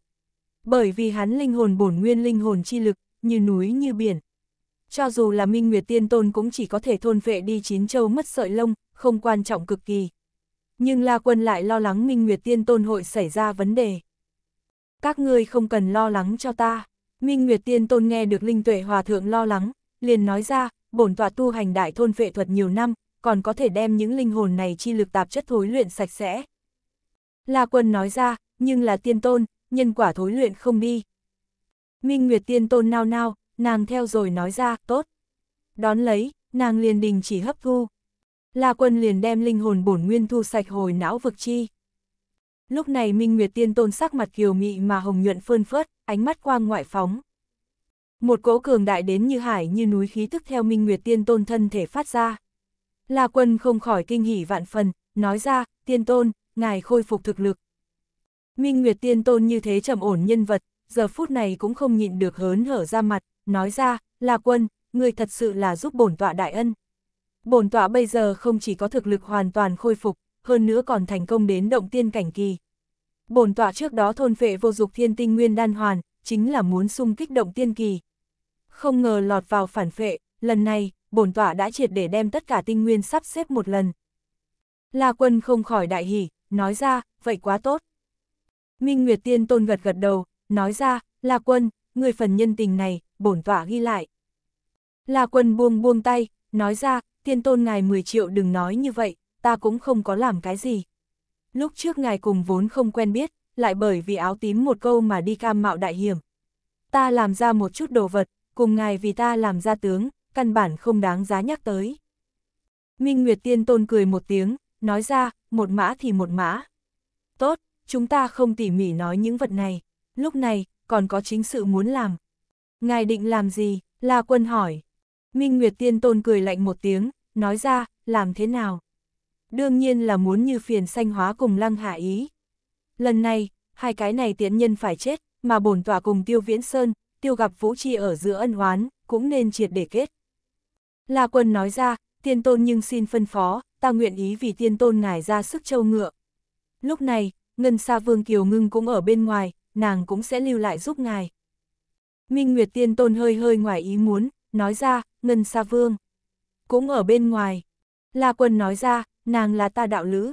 Bởi vì hắn linh hồn bổn nguyên linh hồn chi lực, như núi như biển, cho dù là Minh Nguyệt Tiên Tôn cũng chỉ có thể thôn vệ đi chín châu mất sợi lông, không quan trọng cực kỳ. Nhưng La Quân lại lo lắng Minh Nguyệt Tiên Tôn hội xảy ra vấn đề. Các ngươi không cần lo lắng cho ta. Minh Nguyệt Tiên Tôn nghe được Linh Tuệ Hòa Thượng lo lắng, liền nói ra, bổn tọa tu hành đại thôn vệ thuật nhiều năm, còn có thể đem những linh hồn này chi lực tạp chất thối luyện sạch sẽ. La Quân nói ra, nhưng là tiên tôn, nhân quả thối luyện không đi. Minh Nguyệt tiên tôn nao nao, nàng theo rồi nói ra, tốt. Đón lấy, nàng liền đình chỉ hấp thu. La quân liền đem linh hồn bổn nguyên thu sạch hồi não vực chi. Lúc này Minh Nguyệt Tiên Tôn sắc mặt kiều mị mà hồng nhuận phơn phớt, ánh mắt quang ngoại phóng. Một cỗ cường đại đến như hải như núi khí tức theo Minh Nguyệt Tiên Tôn thân thể phát ra. La quân không khỏi kinh hỉ vạn phần, nói ra, Tiên Tôn, ngài khôi phục thực lực. Minh Nguyệt Tiên Tôn như thế trầm ổn nhân vật, giờ phút này cũng không nhịn được hớn hở ra mặt, nói ra, là quân, người thật sự là giúp bổn tọa đại ân. Bổn tọa bây giờ không chỉ có thực lực hoàn toàn khôi phục, hơn nữa còn thành công đến động tiên cảnh kỳ. Bổn tọa trước đó thôn phệ vô dục thiên tinh nguyên đan hoàn, chính là muốn xung kích động tiên kỳ. Không ngờ lọt vào phản phệ, lần này, bổn tọa đã triệt để đem tất cả tinh nguyên sắp xếp một lần. La quân không khỏi đại hỉ, nói ra, vậy quá tốt. Minh Nguyệt Tiên Tôn gật gật đầu, nói ra, La quân, người phần nhân tình này, bổn tỏa ghi lại. La quân buông buông tay, nói ra, tiên tôn ngài 10 triệu đừng nói như vậy, ta cũng không có làm cái gì. Lúc trước ngài cùng vốn không quen biết, lại bởi vì áo tím một câu mà đi cam mạo đại hiểm. Ta làm ra một chút đồ vật, cùng ngài vì ta làm ra tướng, căn bản không đáng giá nhắc tới. Minh Nguyệt Tiên Tôn cười một tiếng, nói ra, một mã thì một mã. Tốt, chúng ta không tỉ mỉ nói những vật này, lúc này, còn có chính sự muốn làm. Ngài định làm gì? La quân hỏi. Minh Nguyệt Tiên Tôn cười lạnh một tiếng, nói ra, làm thế nào? Đương nhiên là muốn như phiền sanh hóa cùng lăng hạ ý. Lần này, hai cái này tiện nhân phải chết, mà bổn tỏa cùng tiêu viễn sơn, tiêu gặp vũ chi ở giữa ân oán, cũng nên triệt để kết. La quân nói ra, tiên tôn nhưng xin phân phó, ta nguyện ý vì tiên tôn ngài ra sức châu ngựa. Lúc này, Ngân Sa Vương Kiều Ngưng cũng ở bên ngoài, nàng cũng sẽ lưu lại giúp ngài, Minh Nguyệt Tiên Tôn hơi hơi ngoài ý muốn, nói ra, Ngân Sa Vương. Cũng ở bên ngoài. La Quân nói ra, nàng là ta đạo lữ.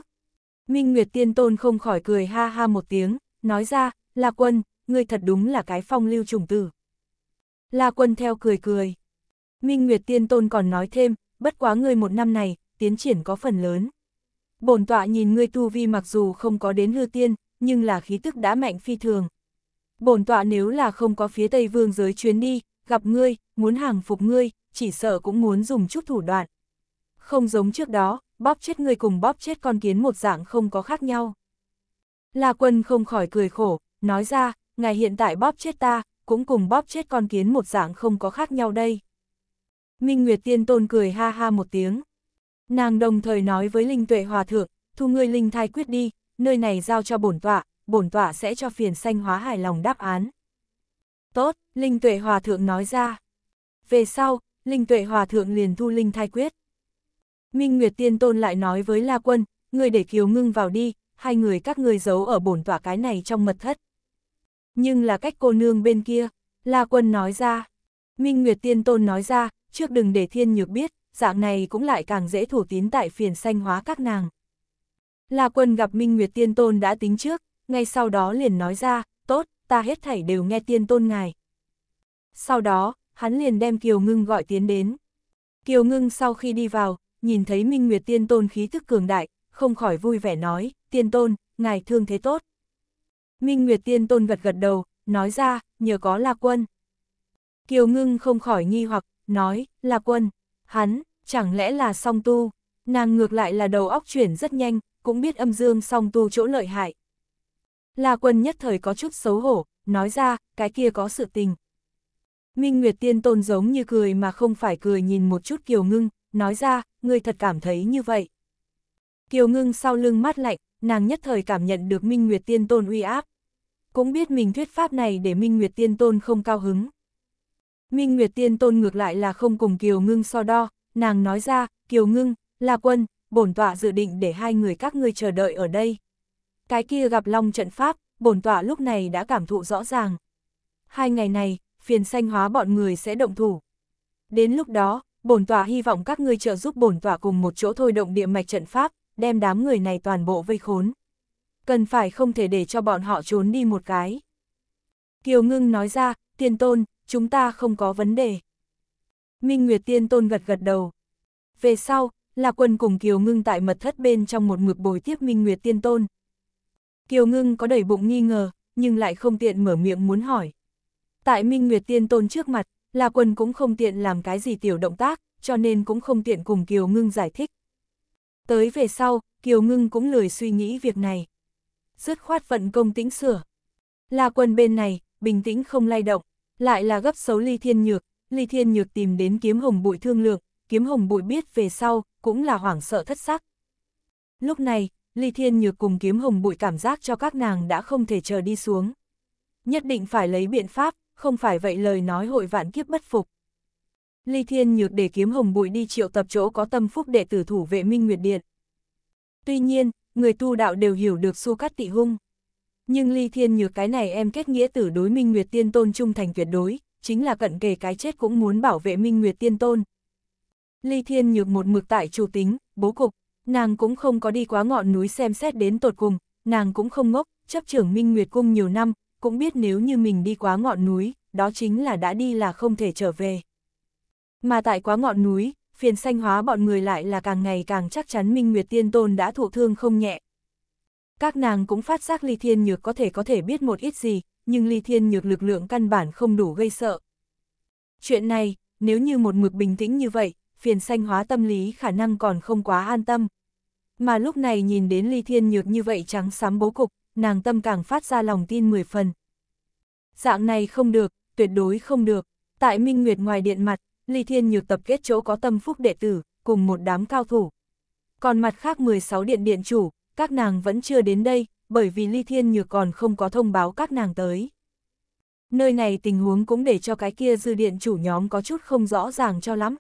Minh Nguyệt Tiên Tôn không khỏi cười ha ha một tiếng, nói ra, La Quân, ngươi thật đúng là cái phong lưu trùng tử. La Quân theo cười cười. Minh Nguyệt Tiên Tôn còn nói thêm, bất quá ngươi một năm này, tiến triển có phần lớn. Bổn tọa nhìn ngươi tu vi mặc dù không có đến hư tiên, nhưng là khí tức đã mạnh phi thường, bổn tọa nếu là không có phía Tây Vương giới chuyến đi, gặp ngươi, muốn hàng phục ngươi, chỉ sợ cũng muốn dùng chút thủ đoạn. Không giống trước đó, bóp chết ngươi cùng bóp chết con kiến một dạng không có khác nhau. La quân không khỏi cười khổ, nói ra, ngài hiện tại bóp chết ta, cũng cùng bóp chết con kiến một dạng không có khác nhau đây. Minh Nguyệt Tiên Tôn cười ha ha một tiếng. Nàng đồng thời nói với Linh Tuệ Hòa Thượng, thu ngươi Linh Thai quyết đi, nơi này giao cho bổn tọa, bổn tọa sẽ cho phiền sanh hóa hài lòng đáp án. Tốt, Linh Tuệ Hòa Thượng nói ra. Về sau, Linh Tuệ Hòa Thượng liền thu Linh Thai Quyết. Minh Nguyệt Tiên Tôn lại nói với La Quân, người để Kiều Ngưng vào đi, hai người các ngươi giấu ở bổn tỏa cái này trong mật thất. Nhưng là cách cô nương bên kia, La Quân nói ra. Minh Nguyệt Tiên Tôn nói ra, trước đừng để thiên nhược biết, dạng này cũng lại càng dễ thủ tín tại phiền sanh hóa các nàng. La Quân gặp Minh Nguyệt Tiên Tôn đã tính trước, ngay sau đó liền nói ra, tốt, ta hết thảy đều nghe tiên tôn ngài. Sau đó, hắn liền đem Kiều Ngưng gọi tiến đến. Kiều Ngưng sau khi đi vào, nhìn thấy Minh Nguyệt tiên tôn khí thức cường đại, không khỏi vui vẻ nói, tiên tôn, ngài thương thế tốt. Minh Nguyệt tiên tôn gật gật đầu, nói ra, nhờ có La Quân. Kiều Ngưng không khỏi nghi hoặc, nói, La Quân, hắn, chẳng lẽ là song tu, nàng ngược lại là đầu óc chuyển rất nhanh, cũng biết âm dương song tu chỗ lợi hại. La Quân nhất thời có chút xấu hổ, nói ra, cái kia có sự tình. Minh Nguyệt Tiên Tôn giống như cười mà không phải cười nhìn một chút Kiều Ngưng, nói ra, ngươi thật cảm thấy như vậy. Kiều Ngưng sau lưng mắt lạnh, nàng nhất thời cảm nhận được Minh Nguyệt Tiên Tôn uy áp. Cũng biết mình thuyết pháp này để Minh Nguyệt Tiên Tôn không cao hứng. Minh Nguyệt Tiên Tôn ngược lại là không cùng Kiều Ngưng so đo, nàng nói ra, Kiều Ngưng, La Quân, bổn tọa dự định để hai người các ngươi chờ đợi ở đây. Cái kia gặp long trận pháp, bổn tọa lúc này đã cảm thụ rõ ràng. Hai ngày này, phiền xanh hóa bọn người sẽ động thủ. Đến lúc đó, bổn tọa hy vọng các ngươi trợ giúp bổn tọa cùng một chỗ thôi động địa mạch trận pháp, đem đám người này toàn bộ vây khốn. Cần phải không thể để cho bọn họ trốn đi một cái. Kiều Ngưng nói ra, tiên tôn, chúng ta không có vấn đề. Minh Nguyệt tiên tôn gật gật đầu. Về sau, là quân cùng Kiều Ngưng tại mật thất bên trong một mực bồi tiếp Minh Nguyệt tiên tôn, Kiều Ngưng có đầy bụng nghi ngờ, nhưng lại không tiện mở miệng muốn hỏi. Tại Minh Nguyệt Tiên Tôn trước mặt, La Quân cũng không tiện làm cái gì tiểu động tác, cho nên cũng không tiện cùng Kiều Ngưng giải thích. Tới về sau, Kiều Ngưng cũng lười suy nghĩ việc này. Dứt khoát vận công tĩnh sửa. La Quân bên này, bình tĩnh không lay động, lại là gấp xấu Ly Thiên Nhược, Ly Thiên Nhược tìm đến kiếm hồng bụi thương lượng, kiếm hồng bụi biết về sau, cũng là hoảng sợ thất sắc. Lúc này, Ly Thiên Nhược cùng kiếm hồng bụi cảm giác cho các nàng đã không thể chờ đi xuống. Nhất định phải lấy biện pháp, không phải vậy lời nói hội vạn kiếp bất phục. Ly Thiên Nhược để kiếm hồng bụi đi triệu tập chỗ có tâm phúc đệ tử thủ vệ Minh Nguyệt Điện. Tuy nhiên, người tu đạo đều hiểu được su cắt tị hung. Nhưng Ly Thiên Nhược cái này em kết nghĩa tử đối Minh Nguyệt Tiên Tôn trung thành tuyệt đối, chính là cận kề cái chết cũng muốn bảo vệ Minh Nguyệt Tiên Tôn. Ly Thiên Nhược một mực tại chủ tính, bố cục, Nàng cũng không có đi quá ngọn núi xem xét đến tột cùng, nàng cũng không ngốc, chấp trưởng Minh Nguyệt Cung nhiều năm, cũng biết nếu như mình đi quá ngọn núi, đó chính là đã đi là không thể trở về. Mà tại quá ngọn núi, phiền xanh hóa bọn người lại là càng ngày càng chắc chắn Minh Nguyệt Tiên Tôn đã thụ thương không nhẹ. Các nàng cũng phát giác Ly Thiên Nhược có thể có thể biết một ít gì, nhưng Ly Thiên Nhược lực lượng căn bản không đủ gây sợ. Chuyện này, nếu như một mực bình tĩnh như vậy, phiền xanh hóa tâm lý khả năng còn không quá an tâm. Mà lúc này nhìn đến Ly Thiên Nhược như vậy trắng xám bố cục, nàng tâm càng phát ra lòng tin 10 phần. Dạng này không được, tuyệt đối không được. Tại Minh Nguyệt ngoài điện mặt, Ly Thiên Nhược tập kết chỗ có tâm phúc đệ tử, cùng một đám cao thủ. Còn mặt khác 16 điện điện chủ, các nàng vẫn chưa đến đây, bởi vì Ly Thiên Nhược còn không có thông báo các nàng tới. Nơi này tình huống cũng để cho cái kia dư điện chủ nhóm có chút không rõ ràng cho lắm.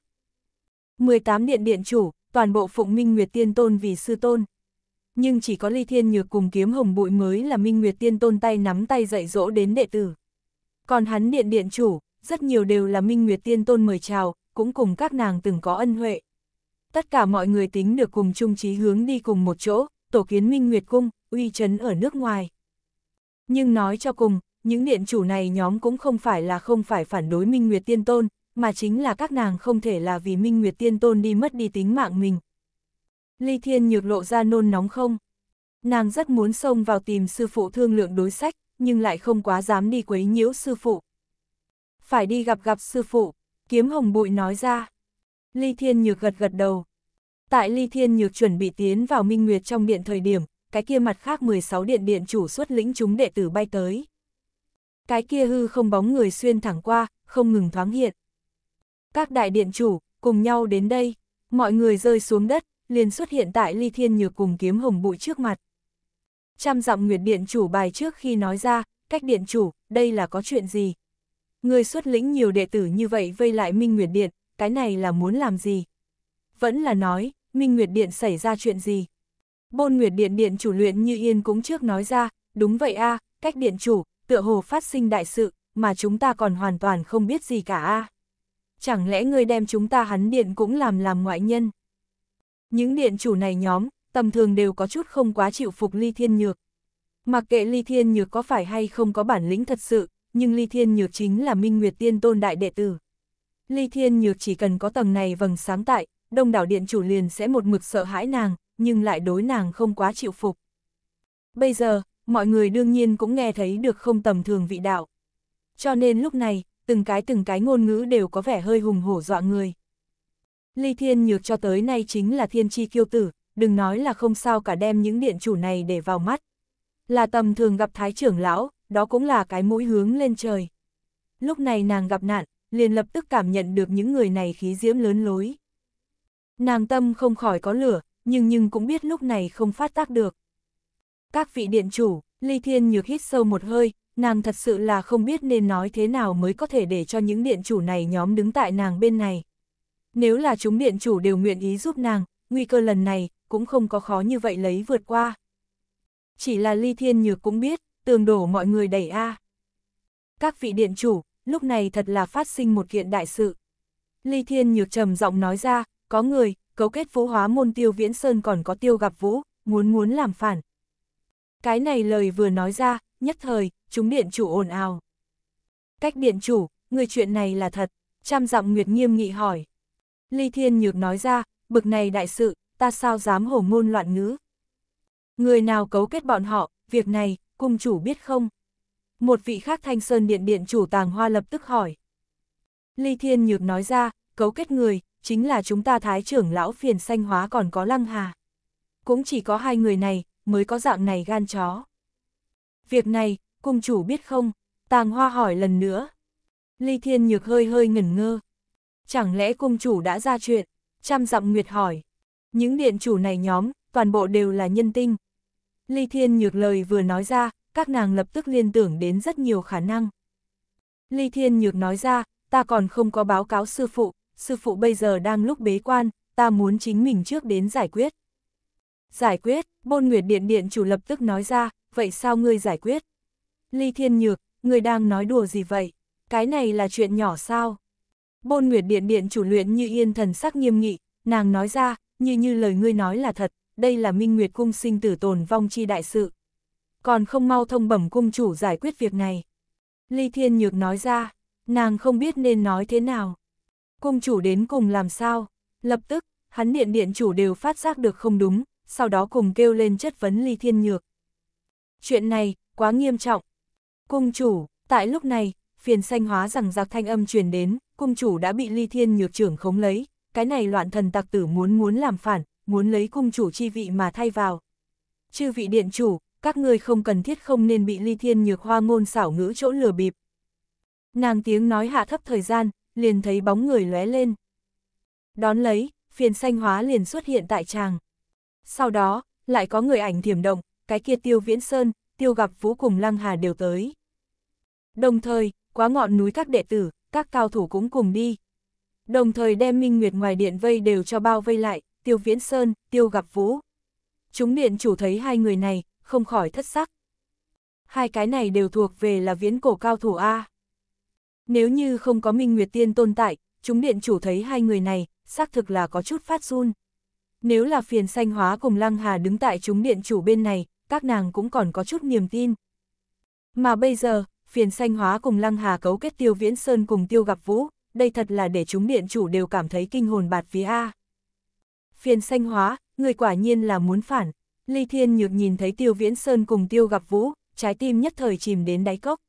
18 điện điện chủ, toàn bộ phụng Minh Nguyệt Tiên Tôn vì sư tôn. Nhưng chỉ có Ly Thiên Nhược cùng kiếm hồng bụi mới là Minh Nguyệt Tiên Tôn tay nắm tay dạy dỗ đến đệ tử. Còn hắn điện điện chủ, rất nhiều đều là Minh Nguyệt Tiên Tôn mời chào, cũng cùng các nàng từng có ân huệ. Tất cả mọi người tính được cùng chung chí hướng đi cùng một chỗ, tổ kiến Minh Nguyệt Cung, uy chấn ở nước ngoài. Nhưng nói cho cùng, những điện chủ này nhóm cũng không phải là không phải phản đối Minh Nguyệt Tiên Tôn, mà chính là các nàng không thể là vì Minh Nguyệt Tiên Tôn đi mất đi tính mạng mình. Ly Thiên Nhược lộ ra nôn nóng không? Nàng rất muốn xông vào tìm sư phụ thương lượng đối sách, nhưng lại không quá dám đi quấy nhiễu sư phụ. Phải đi gặp gặp sư phụ, kiếm hồng bụi nói ra. Ly Thiên Nhược gật gật đầu. Tại Ly Thiên Nhược chuẩn bị tiến vào Minh Nguyệt trong điện thời điểm, cái kia mặt khác 16 điện điện chủ xuất lĩnh chúng đệ tử bay tới. Cái kia hư không bóng người xuyên thẳng qua, không ngừng thoáng hiện. Các đại điện chủ, cùng nhau đến đây, mọi người rơi xuống đất, liền xuất hiện tại ly thiên nhược cùng kiếm hồng bụi trước mặt. Trăm dặm nguyệt điện chủ bài trước khi nói ra, cách điện chủ, đây là có chuyện gì? Người xuất lĩnh nhiều đệ tử như vậy vây lại Minh Nguyệt Điện, cái này là muốn làm gì? Vẫn là nói, Minh Nguyệt Điện xảy ra chuyện gì? Bôn Nguyệt Điện Điện chủ luyện như yên cũng trước nói ra, đúng vậy a cách điện chủ, tựa hồ phát sinh đại sự, mà chúng ta còn hoàn toàn không biết gì cả a chẳng lẽ ngươi đem chúng ta hắn điện cũng làm làm ngoại nhân? Những điện chủ này nhóm, tầm thường đều có chút không quá chịu phục Ly Thiên Nhược. Mặc kệ Ly Thiên Nhược có phải hay không có bản lĩnh thật sự, nhưng Ly Thiên Nhược chính là Minh Nguyệt Tiên Tôn Đại Đệ Tử. Ly Thiên Nhược chỉ cần có tầng này vầng sáng tại, đông đảo điện chủ liền sẽ một mực sợ hãi nàng, nhưng lại đối nàng không quá chịu phục. Bây giờ, mọi người đương nhiên cũng nghe thấy được không tầm thường vị đạo. Cho nên lúc này, từng cái từng cái ngôn ngữ đều có vẻ hơi hùng hổ dọa người. Ly Thiên Nhược cho tới nay chính là thiên chi kiêu tử, đừng nói là không sao cả đem những điện chủ này để vào mắt. Là tầm thường gặp thái trưởng lão, đó cũng là cái mũi hướng lên trời. Lúc này nàng gặp nạn, liền lập tức cảm nhận được những người này khí diễm lớn lối. Nàng tâm không khỏi có lửa, nhưng nhưng cũng biết lúc này không phát tác được. Các vị điện chủ, Ly Thiên Nhược hít sâu một hơi, nàng thật sự là không biết nên nói thế nào mới có thể để cho những điện chủ này nhóm đứng tại nàng bên này. Nếu là chúng điện chủ đều nguyện ý giúp nàng, nguy cơ lần này cũng không có khó như vậy lấy vượt qua. Chỉ là Ly Thiên Nhược cũng biết, tường đổ mọi người đẩy a. Các vị điện chủ, lúc này thật là phát sinh một kiện đại sự. Ly Thiên Nhược trầm giọng nói ra, có người, cấu kết vũ hóa môn tiêu viễn sơn còn có tiêu gặp vũ, muốn muốn làm phản. Cái này lời vừa nói ra, nhất thời, chúng điện chủ ồn ào. Cách điện chủ, người chuyện này là thật, trăm dặm Nguyệt nghiêm nghị hỏi. Ly Thiên Nhược nói ra, bực này đại sự, ta sao dám hổ ngôn loạn ngữ. Người nào cấu kết bọn họ, việc này, cung chủ biết không? Một vị khác thanh sơn điện điện chủ tàng hoa lập tức hỏi. Ly Thiên Nhược nói ra, cấu kết người, chính là chúng ta thái trưởng lão phiền xanh hóa còn có lăng hà. Cũng chỉ có hai người này, mới có dạng này gan chó. Việc này, cung chủ biết không? Tàng hoa hỏi lần nữa. Ly Thiên Nhược hơi hơi ngẩn ngơ. Chẳng lẽ cung chủ đã ra chuyện? Trăm dặm Nguyệt hỏi. Những điện chủ này nhóm, toàn bộ đều là nhân tinh. Ly Thiên Nhược lời vừa nói ra, các nàng lập tức liên tưởng đến rất nhiều khả năng. Ly Thiên Nhược nói ra, ta còn không có báo cáo sư phụ, sư phụ bây giờ đang lúc bế quan, ta muốn chính mình trước đến giải quyết. Giải quyết, Bôn Nguyệt Điện Điện chủ lập tức nói ra, vậy sao ngươi giải quyết? Ly Thiên Nhược, người đang nói đùa gì vậy? Cái này là chuyện nhỏ sao? Bôn Nguyệt Điện Điện chủ luyện như yên thần sắc nghiêm nghị, nàng nói ra, như như lời ngươi nói là thật, đây là Minh Nguyệt Cung sinh tử tồn vong chi đại sự. Còn không mau thông bẩm cung chủ giải quyết việc này. Ly Thiên Nhược nói ra, nàng không biết nên nói thế nào. Cung chủ đến cùng làm sao? Lập tức, hắn điện điện chủ đều phát giác được không đúng, sau đó cùng kêu lên chất vấn Ly Thiên Nhược. Chuyện này, quá nghiêm trọng, Cung chủ, tại lúc này, phiền xanh hóa rằng giặc thanh âm truyền đến, cung chủ đã bị ly thiên nhược trưởng khống lấy, cái này loạn thần tặc tử muốn muốn làm phản, muốn lấy cung chủ chi vị mà thay vào. Chư vị điện chủ, các ngươi không cần thiết không nên bị ly thiên nhược hoa ngôn xảo ngữ chỗ lừa bịp. Nàng tiếng nói hạ thấp thời gian, liền thấy bóng người lóe lên. Đón lấy, phiền xanh hóa liền xuất hiện tại tràng. Sau đó, lại có người ảnh thiểm động, cái kia tiêu viễn sơn, tiêu gặp vũ cùng lăng hà đều tới. Đồng thời, quá ngọn núi các đệ tử, các cao thủ cũng cùng đi. Đồng thời đem Minh Nguyệt ngoài điện vây đều cho bao vây lại, Tiêu Viễn Sơn, Tiêu Gặp Vũ. Chúng điện chủ thấy hai người này, không khỏi thất sắc. Hai cái này đều thuộc về là viễn cổ cao thủ A. Nếu như không có Minh Nguyệt Tiên tồn tại, chúng điện chủ thấy hai người này, xác thực là có chút phát run. Nếu là phiền xanh hóa cùng Lăng Hà đứng tại chúng điện chủ bên này, các nàng cũng còn có chút niềm tin. Mà bây giờ, phiền xanh hóa cùng lăng hà cấu kết tiêu viễn sơn cùng tiêu gặp vũ, đây thật là để chúng điện chủ đều cảm thấy kinh hồn bạt phía A. Phiền xanh hóa, người quả nhiên là muốn phản, Ly Thiên Nhược nhìn thấy tiêu viễn sơn cùng tiêu gặp vũ, trái tim nhất thời chìm đến đáy cốc.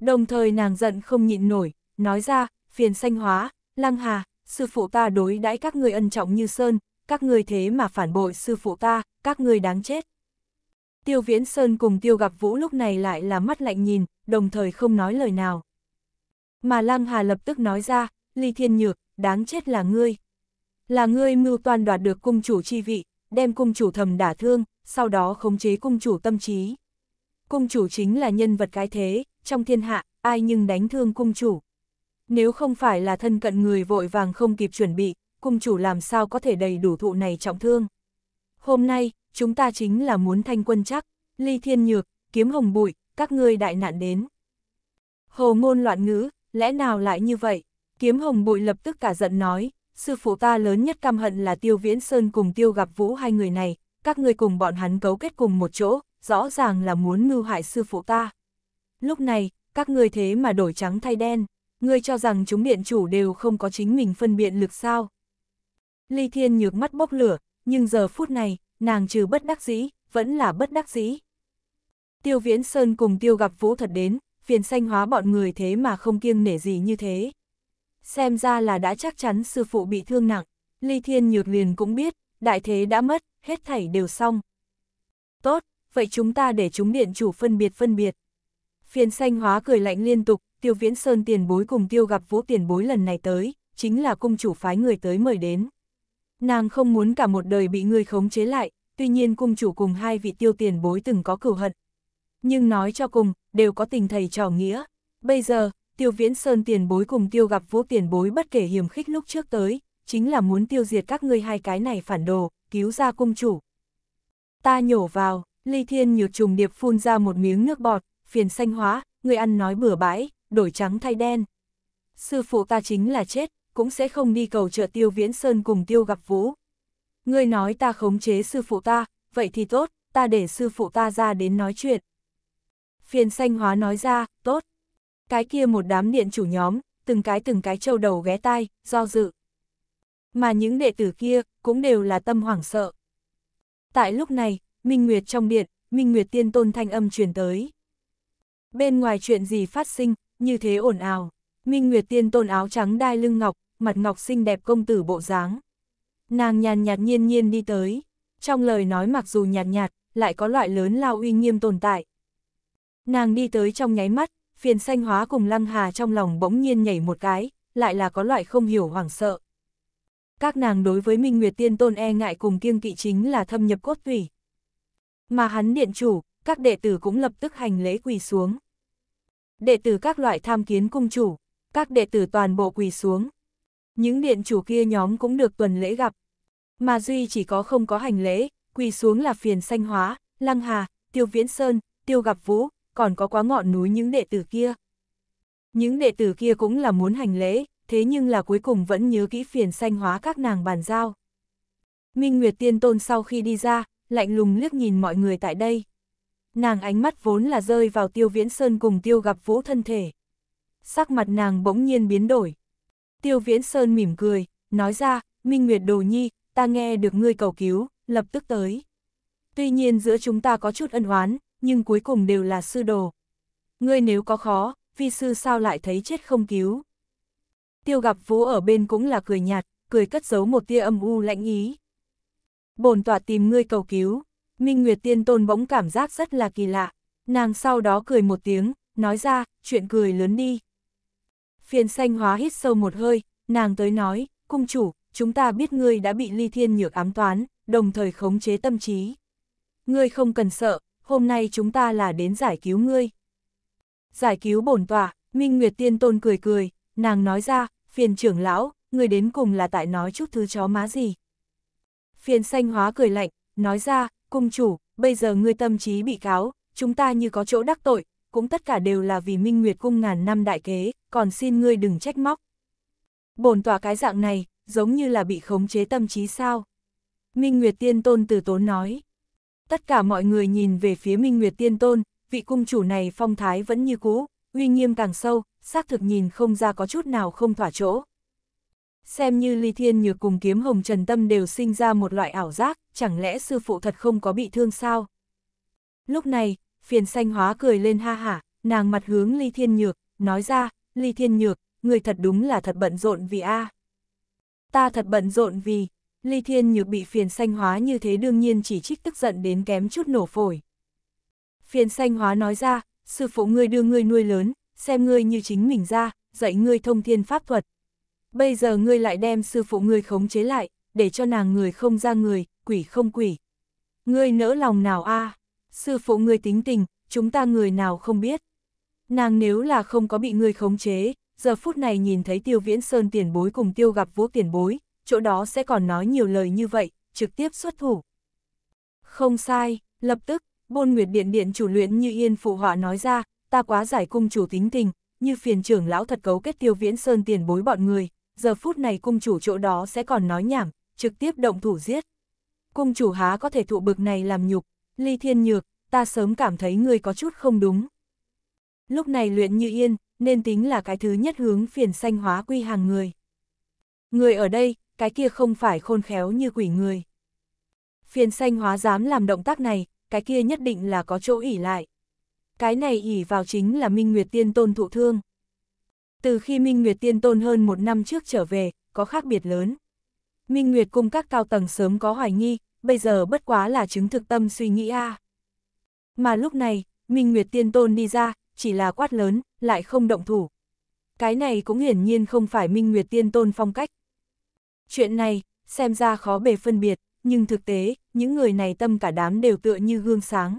Đồng thời nàng giận không nhịn nổi, nói ra, phiền xanh hóa, lăng hà, sư phụ ta đối đãi các người ân trọng như sơn, các người thế mà phản bội sư phụ ta, các người đáng chết. Tiêu Viễn Sơn cùng Tiêu Gặp Vũ lúc này lại là mắt lạnh nhìn, đồng thời không nói lời nào. Mà Lăng Hà lập tức nói ra, Ly Thiên Nhược, đáng chết là ngươi. Là ngươi mưu toàn đoạt được cung chủ chi vị, đem cung chủ thầm đả thương, sau đó khống chế cung chủ tâm trí. Cung chủ chính là nhân vật cái thế, trong thiên hạ, ai nhưng đánh thương cung chủ. Nếu không phải là thân cận người vội vàng không kịp chuẩn bị, cung chủ làm sao có thể đầy đủ thụ này trọng thương. Hôm nay, chúng ta chính là muốn thanh quân chắc, ly thiên nhược, kiếm hồng bụi, các ngươi đại nạn đến. Hồ ngôn loạn ngữ, lẽ nào lại như vậy? Kiếm hồng bụi lập tức cả giận nói, sư phụ ta lớn nhất căm hận là tiêu viễn sơn cùng tiêu gặp vũ hai người này, các ngươi cùng bọn hắn cấu kết cùng một chỗ, rõ ràng là muốn ngư hại sư phụ ta. Lúc này, các ngươi thế mà đổi trắng thay đen, ngươi cho rằng chúng điện chủ đều không có chính mình phân biện lực sao. Ly Thiên nhược mắt bốc lửa, nhưng giờ phút này, nàng trừ bất đắc dĩ, vẫn là bất đắc dĩ. Tiêu Viễn Sơn cùng Tiêu gặp Vũ thật đến, phiền xanh hóa bọn người thế mà không kiêng nể gì như thế. Xem ra là đã chắc chắn sư phụ bị thương nặng, Ly Thiên Nhược liền cũng biết, đại thế đã mất, hết thảy đều xong. Tốt, vậy chúng ta để chúng điện chủ phân biệt phân biệt. Phiền xanh hóa cười lạnh liên tục, Tiêu Viễn Sơn tiền bối cùng Tiêu gặp Vũ tiền bối lần này tới, chính là cung chủ phái người tới mời đến nàng không muốn cả một đời bị ngươi khống chế lại, tuy nhiên cung chủ cùng hai vị tiêu tiền bối từng có cửu hận. Nhưng nói cho cùng, đều có tình thầy trò nghĩa. Bây giờ, tiêu viễn sơn tiền bối cùng tiêu gặp vũ tiền bối bất kể hiểm khích lúc trước tới, chính là muốn tiêu diệt các ngươi hai cái này phản đồ, cứu ra cung chủ. Ta nhổ vào, ly thiên nhược trùng điệp phun ra một miếng nước bọt, phiền xanh hóa, người ăn nói bừa bãi, đổi trắng thay đen. Sư phụ ta chính là chết, cũng sẽ không đi cầu trợ tiêu viễn sơn cùng tiêu gặp vũ. Ngươi nói ta khống chế sư phụ ta, vậy thì tốt, ta để sư phụ ta ra đến nói chuyện. Phiền xanh hóa nói ra, tốt. Cái kia một đám điện chủ nhóm, từng cái từng cái trâu đầu ghé tai, do dự. Mà những đệ tử kia, cũng đều là tâm hoảng sợ. Tại lúc này, Minh Nguyệt trong điện, Minh Nguyệt tiên tôn thanh âm truyền tới. Bên ngoài chuyện gì phát sinh, như thế ồn ào. Minh Nguyệt tiên tôn áo trắng đai lưng ngọc, mặt ngọc xinh đẹp công tử bộ dáng. Nàng nhàn nhạt nhiên nhiên đi tới, trong lời nói mặc dù nhạt nhạt, lại có loại lớn lao uy nghiêm tồn tại. Nàng đi tới trong nháy mắt, phiền xanh hóa cùng lăng hà trong lòng bỗng nhiên nhảy một cái, lại là có loại không hiểu hoảng sợ. Các nàng đối với Minh Nguyệt Tiên Tôn e ngại cùng kiêng kỵ chính là thâm nhập cốt thủy Mà hắn điện chủ, các đệ tử cũng lập tức hành lễ quỳ xuống. Đệ tử các loại tham kiến cung chủ, các đệ tử toàn bộ quỳ xuống, những điện chủ kia nhóm cũng được tuần lễ gặp. Mà Duy chỉ có không có hành lễ, quỳ xuống là phiền sanh hóa, lăng hà, tiêu viễn sơn, tiêu gặp vũ, còn có quá ngọn núi những đệ tử kia. Những đệ tử kia cũng là muốn hành lễ, thế nhưng là cuối cùng vẫn nhớ kỹ phiền sanh hóa các nàng bàn giao. Minh Nguyệt Tiên Tôn sau khi đi ra, lạnh lùng liếc nhìn mọi người tại đây. Nàng ánh mắt vốn là rơi vào tiêu viễn sơn cùng tiêu gặp vũ thân thể. Sắc mặt nàng bỗng nhiên biến đổi. Tiêu Viễn Sơn mỉm cười, nói ra, Minh Nguyệt Đồ Nhi, ta nghe được ngươi cầu cứu, lập tức tới. Tuy nhiên giữa chúng ta có chút ân oán, nhưng cuối cùng đều là sư đồ. Ngươi nếu có khó, vi sư sao lại thấy chết không cứu. Tiêu gặp vũ ở bên cũng là cười nhạt, cười cất giấu một tia âm u lãnh ý. Bồn tọa tìm ngươi cầu cứu, Minh Nguyệt Tiên Tôn bỗng cảm giác rất là kỳ lạ, nàng sau đó cười một tiếng, nói ra, chuyện cười lớn đi. Phiền xanh hóa hít sâu một hơi, nàng tới nói, cung chủ, chúng ta biết ngươi đã bị ly thiên nhược ám toán, đồng thời khống chế tâm trí. Ngươi không cần sợ, hôm nay chúng ta là đến giải cứu ngươi. Giải cứu bổn tọa, Minh Nguyệt Tiên Tôn cười cười, nàng nói ra, phiền trưởng lão, ngươi đến cùng là tại nói chút thứ chó má gì. Phiền xanh hóa cười lạnh, nói ra, cung chủ, bây giờ ngươi tâm trí bị cáo, chúng ta như có chỗ đắc tội, cũng tất cả đều là vì Minh Nguyệt cung ngàn năm đại kế, còn xin ngươi đừng trách móc. Bồn tỏa cái dạng này, giống như là bị khống chế tâm trí sao. Minh Nguyệt Tiên Tôn từ tốn nói. Tất cả mọi người nhìn về phía Minh Nguyệt Tiên Tôn, vị cung chủ này phong thái vẫn như cũ, uy nghiêm càng sâu, xác thực nhìn không ra có chút nào không thỏa chỗ. Xem như Ly Thiên Nhược cùng kiếm Hồng Trần Tâm đều sinh ra một loại ảo giác, chẳng lẽ sư phụ thật không có bị thương sao? Lúc này, phiền xanh hóa cười lên ha hả, nàng mặt hướng Ly Thiên Nhược, nói ra, Ly Thiên Nhược, người thật đúng là thật bận rộn vì a. Ta thật bận rộn vì, Ly Thiên Nhược bị phiền xanh hóa như thế đương nhiên chỉ trích tức giận đến kém chút nổ phổi. Phiền xanh hóa nói ra, sư phụ ngươi đưa ngươi nuôi lớn, xem ngươi như chính mình ra, dạy ngươi thông thiên pháp thuật. Bây giờ ngươi lại đem sư phụ ngươi khống chế lại, để cho nàng người không ra người, quỷ không quỷ. Ngươi nỡ lòng nào a? Sư phụ ngươi tính tình, chúng ta người nào không biết. Nàng nếu là không có bị người khống chế, giờ phút này nhìn thấy tiêu viễn sơn tiền bối cùng tiêu gặp vũ tiền bối, chỗ đó sẽ còn nói nhiều lời như vậy, trực tiếp xuất thủ. Không sai, lập tức, bôn nguyệt điện điện chủ luyện như yên phụ họa nói ra, ta quá giải cung chủ tính tình, như phiền trưởng lão thật cấu kết tiêu viễn sơn tiền bối bọn người, giờ phút này cung chủ chỗ đó sẽ còn nói nhảm, trực tiếp động thủ giết. Cung chủ há có thể thụ bực này làm nhục, ly thiên nhược, ta sớm cảm thấy người có chút không đúng. Lúc này luyện như yên, nên tính là cái thứ nhất hướng phiền sanh hóa quy hàng người. Người ở đây, cái kia không phải khôn khéo như quỷ người. Phiền sanh hóa dám làm động tác này, cái kia nhất định là có chỗ ỉ lại. Cái này ỉ vào chính là Minh Nguyệt Tiên Tôn thụ thương. Từ khi Minh Nguyệt Tiên Tôn hơn một năm trước trở về, có khác biệt lớn. Minh Nguyệt cung các cao tầng sớm có hoài nghi, bây giờ bất quá là chứng thực tâm suy nghĩ a. À. Mà lúc này, Minh Nguyệt Tiên Tôn đi ra, chỉ là quát lớn, lại không động thủ. Cái này cũng hiển nhiên không phải Minh Nguyệt Tiên Tôn phong cách. Chuyện này, xem ra khó bề phân biệt, nhưng thực tế, những người này tâm cả đám đều tựa như gương sáng.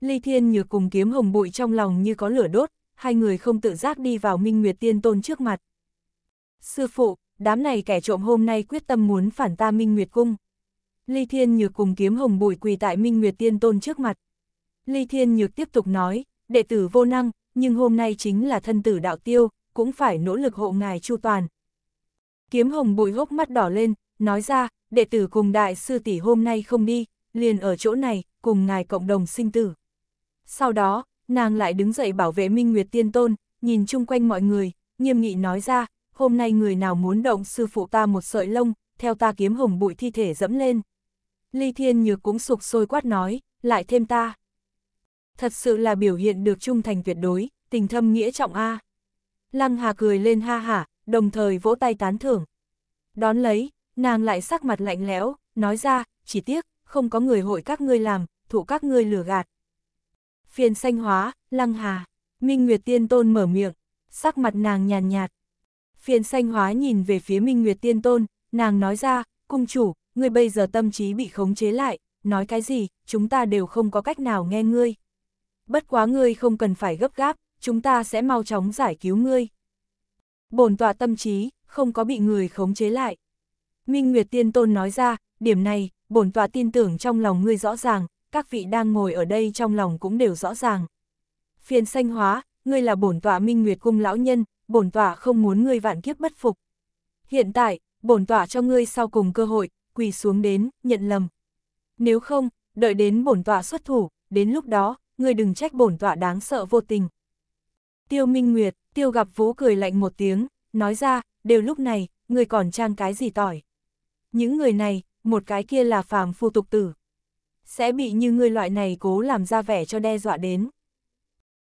Ly Thiên Nhược cùng kiếm hồng bụi trong lòng như có lửa đốt, hai người không tự giác đi vào Minh Nguyệt Tiên Tôn trước mặt. Sư phụ, đám này kẻ trộm hôm nay quyết tâm muốn phản ta Minh Nguyệt Cung. Ly Thiên Nhược cùng kiếm hồng bụi quỳ tại Minh Nguyệt Tiên Tôn trước mặt. Ly Thiên Nhược tiếp tục nói, đệ tử vô năng, nhưng hôm nay chính là thân tử đạo tiêu, cũng phải nỗ lực hộ ngài chu toàn. Kiếm hồng bụi hốc mắt đỏ lên, nói ra, đệ tử cùng đại sư tỷ hôm nay không đi, liền ở chỗ này, cùng ngài cộng đồng sinh tử. Sau đó, nàng lại đứng dậy bảo vệ Minh Nguyệt Tiên Tôn, nhìn chung quanh mọi người, nghiêm nghị nói ra, hôm nay người nào muốn động sư phụ ta một sợi lông, theo ta kiếm hồng bụi thi thể dẫm lên. Ly Thiên Nhược cũng sụp sôi quát nói, lại thêm ta thật sự là biểu hiện được trung thành tuyệt đối, tình thâm nghĩa trọng A. Lăng Hà cười lên ha hả, đồng thời vỗ tay tán thưởng. Đón lấy, nàng lại sắc mặt lạnh lẽo, nói ra, chỉ tiếc, không có người hội các ngươi làm, thụ các ngươi lừa gạt. Phiền xanh hóa, Lăng Hà, Minh Nguyệt Tiên Tôn mở miệng, sắc mặt nàng nhàn nhạt, nhạt. Phiền xanh hóa nhìn về phía Minh Nguyệt Tiên Tôn, nàng nói ra, cung chủ, ngươi bây giờ tâm trí bị khống chế lại, nói cái gì, chúng ta đều không có cách nào nghe ngươi bất quá ngươi không cần phải gấp gáp, chúng ta sẽ mau chóng giải cứu ngươi. Bồn tọa tâm trí, không có bị người khống chế lại. Minh Nguyệt Tiên Tôn nói ra, điểm này, bổn tọa tin tưởng trong lòng ngươi rõ ràng, các vị đang ngồi ở đây trong lòng cũng đều rõ ràng. Phiền sanh hóa, ngươi là bổn tọa Minh Nguyệt cung lão nhân, bổn tọa không muốn ngươi vạn kiếp bất phục. Hiện tại, bổn tọa cho ngươi sau cùng cơ hội, quỳ xuống đến, nhận lầm. Nếu không, đợi đến bổn tọa xuất thủ, đến lúc đó, ngươi đừng trách bổn tọa đáng sợ vô tình. Tiêu Minh Nguyệt, Tiêu gặp Vũ cười lạnh một tiếng, nói ra, đều lúc này, ngươi còn trang cái gì tỏi. Những người này, một cái kia là phàm phu tục tử. Sẽ bị như ngươi loại này cố làm ra vẻ cho đe dọa đến.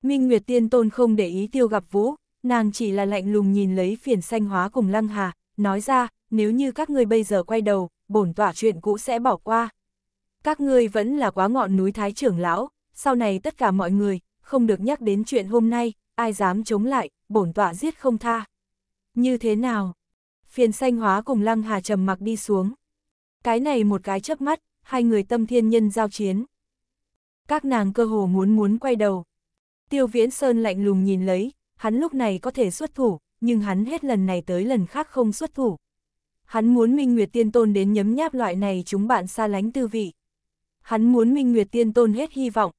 Minh Nguyệt Tiên Tôn không để ý Tiêu gặp Vũ, nàng chỉ là lạnh lùng nhìn lấy phiền xanh hóa cùng Lăng Hà, nói ra, nếu như các ngươi bây giờ quay đầu, bổn tỏa chuyện cũ sẽ bỏ qua. Các ngươi vẫn là quá ngọn núi thái trưởng lão, sau này tất cả mọi người, không được nhắc đến chuyện hôm nay, ai dám chống lại, bổn tọa giết không tha. Như thế nào? Phiền xanh hóa cùng lăng hà trầm mặc đi xuống. Cái này một cái chớp mắt, hai người tâm thiên nhân giao chiến. Các nàng cơ hồ muốn muốn quay đầu. Tiêu viễn sơn lạnh lùng nhìn lấy, hắn lúc này có thể xuất thủ, nhưng hắn hết lần này tới lần khác không xuất thủ. Hắn muốn Minh Nguyệt Tiên Tôn đến nhấm nháp loại này chúng bạn xa lánh tư vị. Hắn muốn Minh Nguyệt Tiên Tôn hết hy vọng,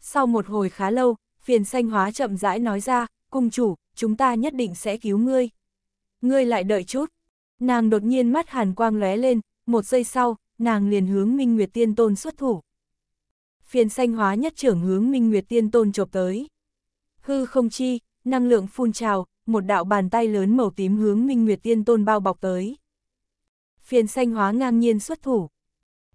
sau một hồi khá lâu, phiền xanh hóa chậm rãi nói ra, cung chủ, chúng ta nhất định sẽ cứu ngươi. Ngươi lại đợi chút. Nàng đột nhiên mắt hàn quang lóe lên, một giây sau, nàng liền hướng Minh Nguyệt Tiên Tôn xuất thủ. Phiền xanh hóa nhất trưởng hướng Minh Nguyệt Tiên Tôn chộp tới. Hư không chi, năng lượng phun trào, một đạo bàn tay lớn màu tím hướng Minh Nguyệt Tiên Tôn bao bọc tới. Phiền xanh hóa ngang nhiên xuất thủ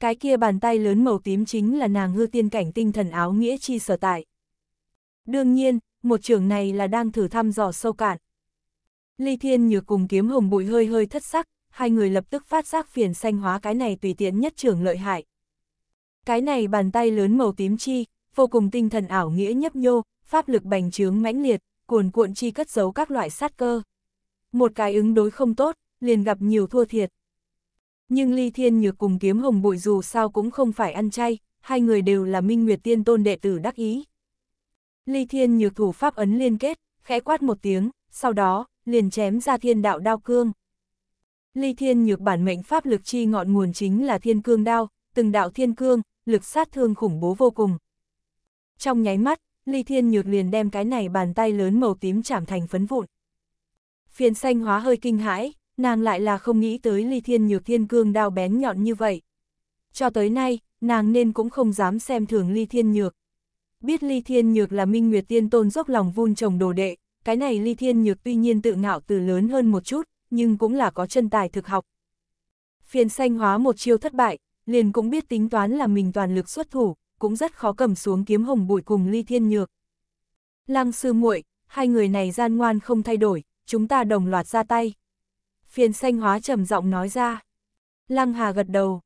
cái kia bàn tay lớn màu tím chính là nàng hư tiên cảnh tinh thần áo nghĩa chi sở tại. Đương nhiên, một trường này là đang thử thăm dò sâu cạn. Ly Thiên Nhược cùng kiếm hồng bụi hơi hơi thất sắc, hai người lập tức phát giác phiền xanh hóa cái này tùy tiện nhất trường lợi hại. Cái này bàn tay lớn màu tím chi, vô cùng tinh thần ảo nghĩa nhấp nhô, pháp lực bành trướng mãnh liệt, cuồn cuộn chi cất giấu các loại sát cơ. Một cái ứng đối không tốt, liền gặp nhiều thua thiệt. Nhưng Ly Thiên Nhược cùng kiếm hồng bụi dù sao cũng không phải ăn chay, hai người đều là minh nguyệt tiên tôn đệ tử đắc ý. Ly Thiên Nhược thủ pháp ấn liên kết, khẽ quát một tiếng, sau đó, liền chém ra thiên đạo đao cương. Ly Thiên Nhược bản mệnh pháp lực chi ngọn nguồn chính là thiên cương đao, từng đạo thiên cương, lực sát thương khủng bố vô cùng. Trong nháy mắt, Ly Thiên Nhược liền đem cái này bàn tay lớn màu tím chạm thành phấn vụn. Phiền xanh hóa hơi kinh hãi, nàng lại là không nghĩ tới ly thiên nhược thiên cương đao bén nhọn như vậy. Cho tới nay, nàng nên cũng không dám xem thường ly thiên nhược. Biết ly thiên nhược là minh nguyệt tiên tôn dốc lòng vun trồng đồ đệ, cái này ly thiên nhược tuy nhiên tự ngạo từ lớn hơn một chút, nhưng cũng là có chân tài thực học. Phiền xanh hóa một chiêu thất bại, liền cũng biết tính toán là mình toàn lực xuất thủ, cũng rất khó cầm xuống kiếm hồng bụi cùng ly thiên nhược. Lăng sư muội hai người này gian ngoan không thay đổi, chúng ta đồng loạt ra tay. Phiền xanh hóa trầm giọng nói ra. Lăng Hà gật đầu.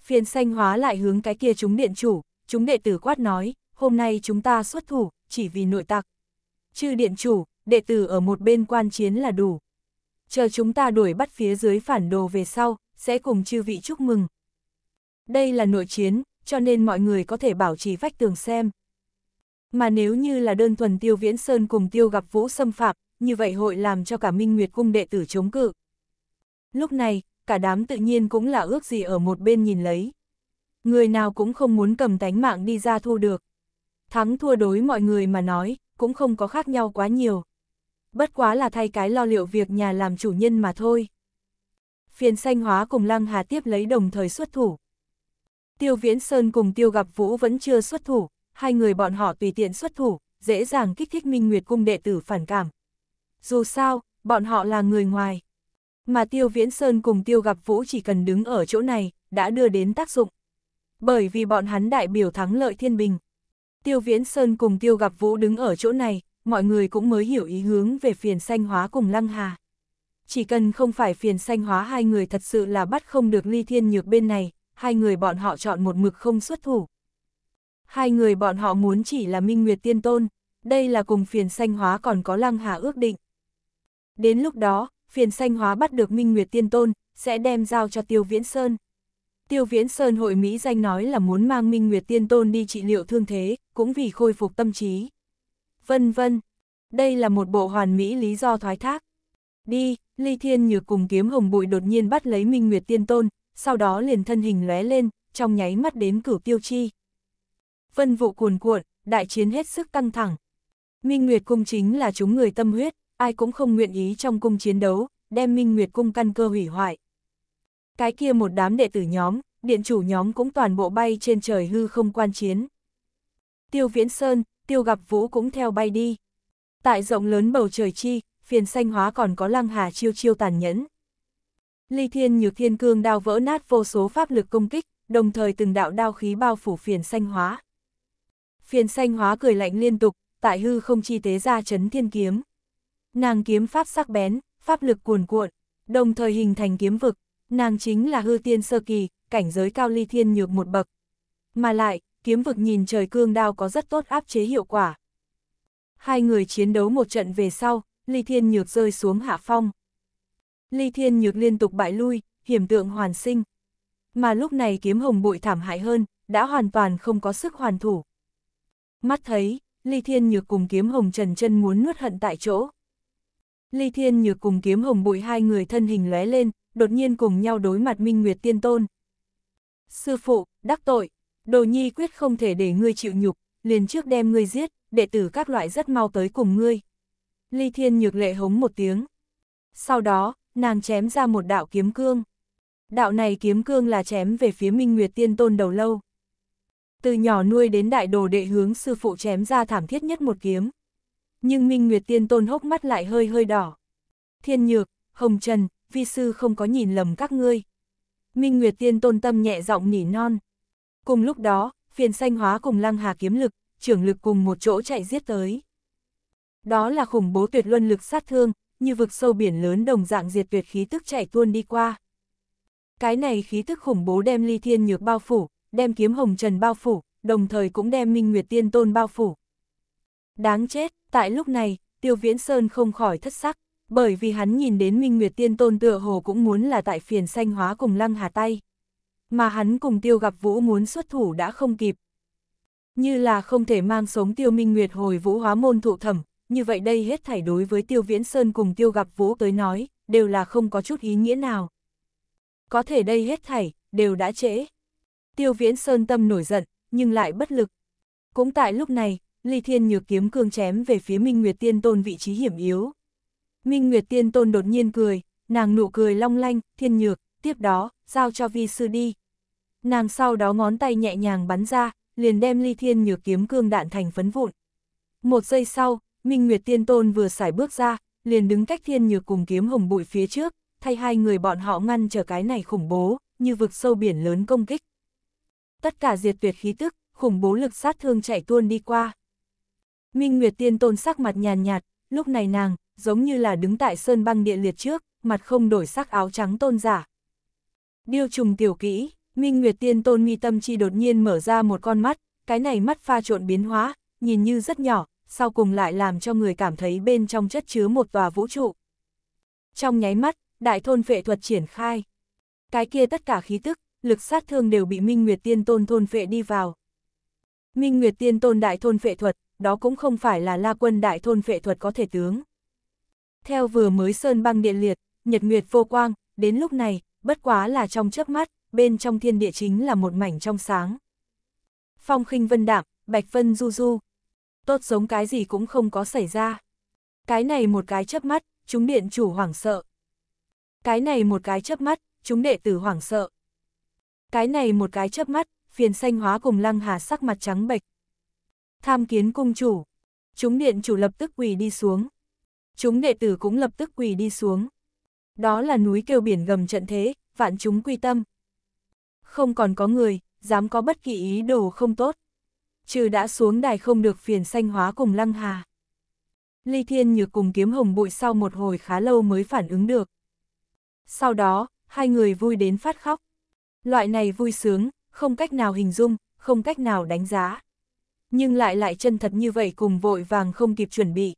Phiền xanh hóa lại hướng cái kia chúng điện chủ, chúng đệ tử quát nói, hôm nay chúng ta xuất thủ, chỉ vì nội tặc. Chư điện chủ, đệ tử ở một bên quan chiến là đủ. Chờ chúng ta đuổi bắt phía dưới phản đồ về sau, sẽ cùng chư vị chúc mừng. Đây là nội chiến, cho nên mọi người có thể bảo trì vách tường xem. Mà nếu như là đơn thuần Tiêu Viễn Sơn cùng Tiêu gặp Vũ xâm phạm, như vậy hội làm cho cả Minh Nguyệt Cung đệ tử chống cự. Lúc này, cả đám tự nhiên cũng là ước gì ở một bên nhìn lấy. Người nào cũng không muốn cầm tánh mạng đi ra thua được. Thắng thua đối mọi người mà nói, cũng không có khác nhau quá nhiều. Bất quá là thay cái lo liệu việc nhà làm chủ nhân mà thôi. Phiền xanh hóa cùng Lăng Hà tiếp lấy đồng thời xuất thủ. Tiêu Viễn Sơn cùng Tiêu Gặp Vũ vẫn chưa xuất thủ, hai người bọn họ tùy tiện xuất thủ, dễ dàng kích thích Minh Nguyệt Cung đệ tử phản cảm. Dù sao, bọn họ là người ngoài mà Tiêu Viễn Sơn cùng Tiêu Gặp Vũ chỉ cần đứng ở chỗ này, đã đưa đến tác dụng. Bởi vì bọn hắn đại biểu thắng lợi thiên bình. Tiêu Viễn Sơn cùng Tiêu Gặp Vũ đứng ở chỗ này, mọi người cũng mới hiểu ý hướng về phiền xanh hóa cùng Lăng Hà. Chỉ cần không phải phiền xanh hóa hai người thật sự là bắt không được ly thiên nhược bên này, hai người bọn họ chọn một mực không xuất thủ. Hai người bọn họ muốn chỉ là minh nguyệt tiên tôn, đây là cùng phiền xanh hóa còn có lăng hà ước định. Đến lúc đó, phiền xanh hóa bắt được Minh Nguyệt Tiên Tôn, sẽ đem giao cho Tiêu Viễn Sơn. Tiêu Viễn Sơn hội Mỹ danh nói là muốn mang Minh Nguyệt Tiên Tôn đi trị liệu thương thế, cũng vì khôi phục tâm trí. Vân vân, đây là một bộ hoàn mỹ lý do thoái thác. Đi, Ly Thiên Nhược cùng kiếm hồng bụi đột nhiên bắt lấy Minh Nguyệt Tiên Tôn, sau đó liền thân hình lóe lên, trong nháy mắt đến cửu tiêu chi. Vân vụ cuồn cuộn, đại chiến hết sức căng thẳng. Minh Nguyệt cung chính là chúng người tâm huyết, ai cũng không nguyện ý trong cung chiến đấu, đem Minh Nguyệt cung căn cơ hủy hoại. Cái kia một đám đệ tử nhóm, điện chủ nhóm cũng toàn bộ bay trên trời hư không quan chiến. Tiêu Viễn Sơn, Tiêu Gặp Vũ cũng theo bay đi. Tại rộng lớn bầu trời chi, phiền xanh hóa còn có lăng hà chiêu chiêu tàn nhẫn. Ly Thiên Nhược Thiên Cương đao vỡ nát vô số pháp lực công kích, đồng thời từng đạo đao khí bao phủ phiền xanh hóa. Phiền xanh hóa cười lạnh liên tục, tại hư không chi tế ra chấn thiên kiếm. Nàng kiếm pháp sắc bén, pháp lực cuồn cuộn, đồng thời hình thành kiếm vực, nàng chính là hư tiên sơ kỳ, cảnh giới cao ly thiên nhược một bậc. Mà lại, kiếm vực nhìn trời cương đao có rất tốt áp chế hiệu quả. Hai người chiến đấu một trận về sau, ly thiên nhược rơi xuống hạ phong. Ly thiên nhược liên tục bại lui, hiểm tượng hoàn sinh. Mà lúc này kiếm hồng bụi thảm hại hơn, đã hoàn toàn không có sức hoàn thủ. Mắt thấy, ly thiên nhược cùng kiếm hồng trần chân muốn nuốt hận tại chỗ. Ly Thiên Nhược cùng kiếm hồng bụi hai người thân hình lóe lên, đột nhiên cùng nhau đối mặt Minh Nguyệt Tiên Tôn. Sư phụ, đắc tội, đồ nhi quyết không thể để ngươi chịu nhục, liền trước đem ngươi giết, đệ tử các loại rất mau tới cùng ngươi. Ly Thiên Nhược lệ hống một tiếng. Sau đó, nàng chém ra một đạo kiếm cương. Đạo này kiếm cương là chém về phía Minh Nguyệt Tiên Tôn đầu lâu. Từ nhỏ nuôi đến đại đồ đệ hướng sư phụ chém ra thảm thiết nhất một kiếm. Nhưng Minh Nguyệt Tiên Tôn hốc mắt lại hơi hơi đỏ. Thiên Nhược, Hồng Trần, vi sư không có nhìn lầm các ngươi. Minh Nguyệt Tiên Tôn tâm nhẹ giọng nỉ non. Cùng lúc đó, phiền xanh hóa cùng lăng hà kiếm lực, trưởng lực cùng một chỗ chạy giết tới. Đó là khủng bố tuyệt luân lực sát thương, như vực sâu biển lớn đồng dạng diệt tuyệt khí tức chạy tuôn đi qua. Cái này khí tức khủng bố đem ly thiên nhược bao phủ, đem kiếm hồng trần bao phủ, đồng thời cũng đem minh nguyệt tiên tôn bao phủ. Đáng chết, tại lúc này, Tiêu Viễn Sơn không khỏi thất sắc, bởi vì hắn nhìn đến Minh Nguyệt Tiên Tôn tựa hồ cũng muốn là tại phiền xanh hóa cùng Lăng Hà tay. Mà hắn cùng Tiêu gặp Vũ muốn xuất thủ đã không kịp. Như là không thể mang sống Tiêu Minh Nguyệt hồi Vũ hóa môn thụ thẩm, như vậy đây hết thảy đối với Tiêu Viễn Sơn cùng Tiêu gặp Vũ tới nói, đều là không có chút ý nghĩa nào. Có thể đây hết thảy, đều đã trễ. Tiêu Viễn Sơn tâm nổi giận, nhưng lại bất lực. Cũng tại lúc này, ly thiên nhược kiếm cương chém về phía Minh Nguyệt Tiên Tôn vị trí hiểm yếu. Minh Nguyệt Tiên Tôn đột nhiên cười, nàng nụ cười long lanh, thiên nhược, tiếp đó, giao cho vi sư đi. Nàng sau đó ngón tay nhẹ nhàng bắn ra, liền đem ly thiên nhược kiếm cương đạn thành phấn vụn. Một giây sau, Minh Nguyệt Tiên Tôn vừa xài bước ra, liền đứng cách thiên nhược cùng kiếm hồng bụi phía trước, thay hai người bọn họ ngăn trở cái này khủng bố, như vực sâu biển lớn công kích. Tất cả diệt tuyệt khí tức, khủng bố lực sát thương chạy tuôn đi qua. Minh Nguyệt Tiên Tôn sắc mặt nhàn nhạt, lúc này nàng, giống như là đứng tại sơn băng địa liệt trước, mặt không đổi sắc áo trắng tôn giả. Điêu trùng tiểu kỹ, Minh Nguyệt Tiên Tôn mi tâm chi đột nhiên mở ra một con mắt, cái này mắt pha trộn biến hóa, nhìn như rất nhỏ, sau cùng lại làm cho người cảm thấy bên trong chất chứa một tòa vũ trụ. Trong nháy mắt, đại thôn phệ thuật triển khai. Cái kia tất cả khí tức, lực sát thương đều bị Minh Nguyệt Tiên Tôn thôn phệ đi vào. Minh Nguyệt Tiên Tôn đại thôn phệ thuật, đó cũng không phải là la quân đại thôn vệ thuật có thể tướng. Theo vừa mới sơn băng điện liệt, nhật nguyệt vô quang, đến lúc này, bất quá là trong chớp mắt, bên trong thiên địa chính là một mảnh trong sáng. Phong khinh vân đạm, bạch vân du du. Tốt giống cái gì cũng không có xảy ra. Cái này một cái chớp mắt, chúng điện chủ hoảng sợ. Cái này một cái chớp mắt, chúng đệ tử hoảng sợ. Cái này một cái chớp mắt, phiền xanh hóa cùng lăng hà sắc mặt trắng bệch, Tham kiến cung chủ. Chúng điện chủ lập tức quỳ đi xuống. Chúng đệ tử cũng lập tức quỳ đi xuống. Đó là núi kêu biển gầm trận thế, vạn chúng quy tâm. Không còn có người, dám có bất kỳ ý đồ không tốt. Trừ đã xuống đài không được phiền sanh hóa cùng lăng hà. Ly Thiên Nhược cùng kiếm hồng bụi sau một hồi khá lâu mới phản ứng được. Sau đó, hai người vui đến phát khóc. Loại này vui sướng, không cách nào hình dung, không cách nào đánh giá nhưng lại lại chân thật như vậy cùng vội vàng không kịp chuẩn bị.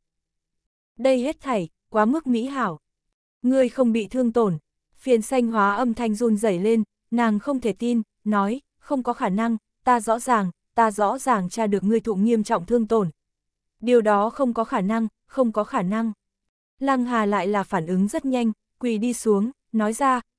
Đây hết thảy, quá mức mỹ hảo. Ngươi không bị thương tổn, phiền xanh hóa âm thanh run rẩy lên, nàng không thể tin, nói, không có khả năng, ta rõ ràng, ta rõ ràng tra được ngươi thụ nghiêm trọng thương tổn. Điều đó không có khả năng, không có khả năng. Lăng Hà lại là phản ứng rất nhanh, quỳ đi xuống, nói ra,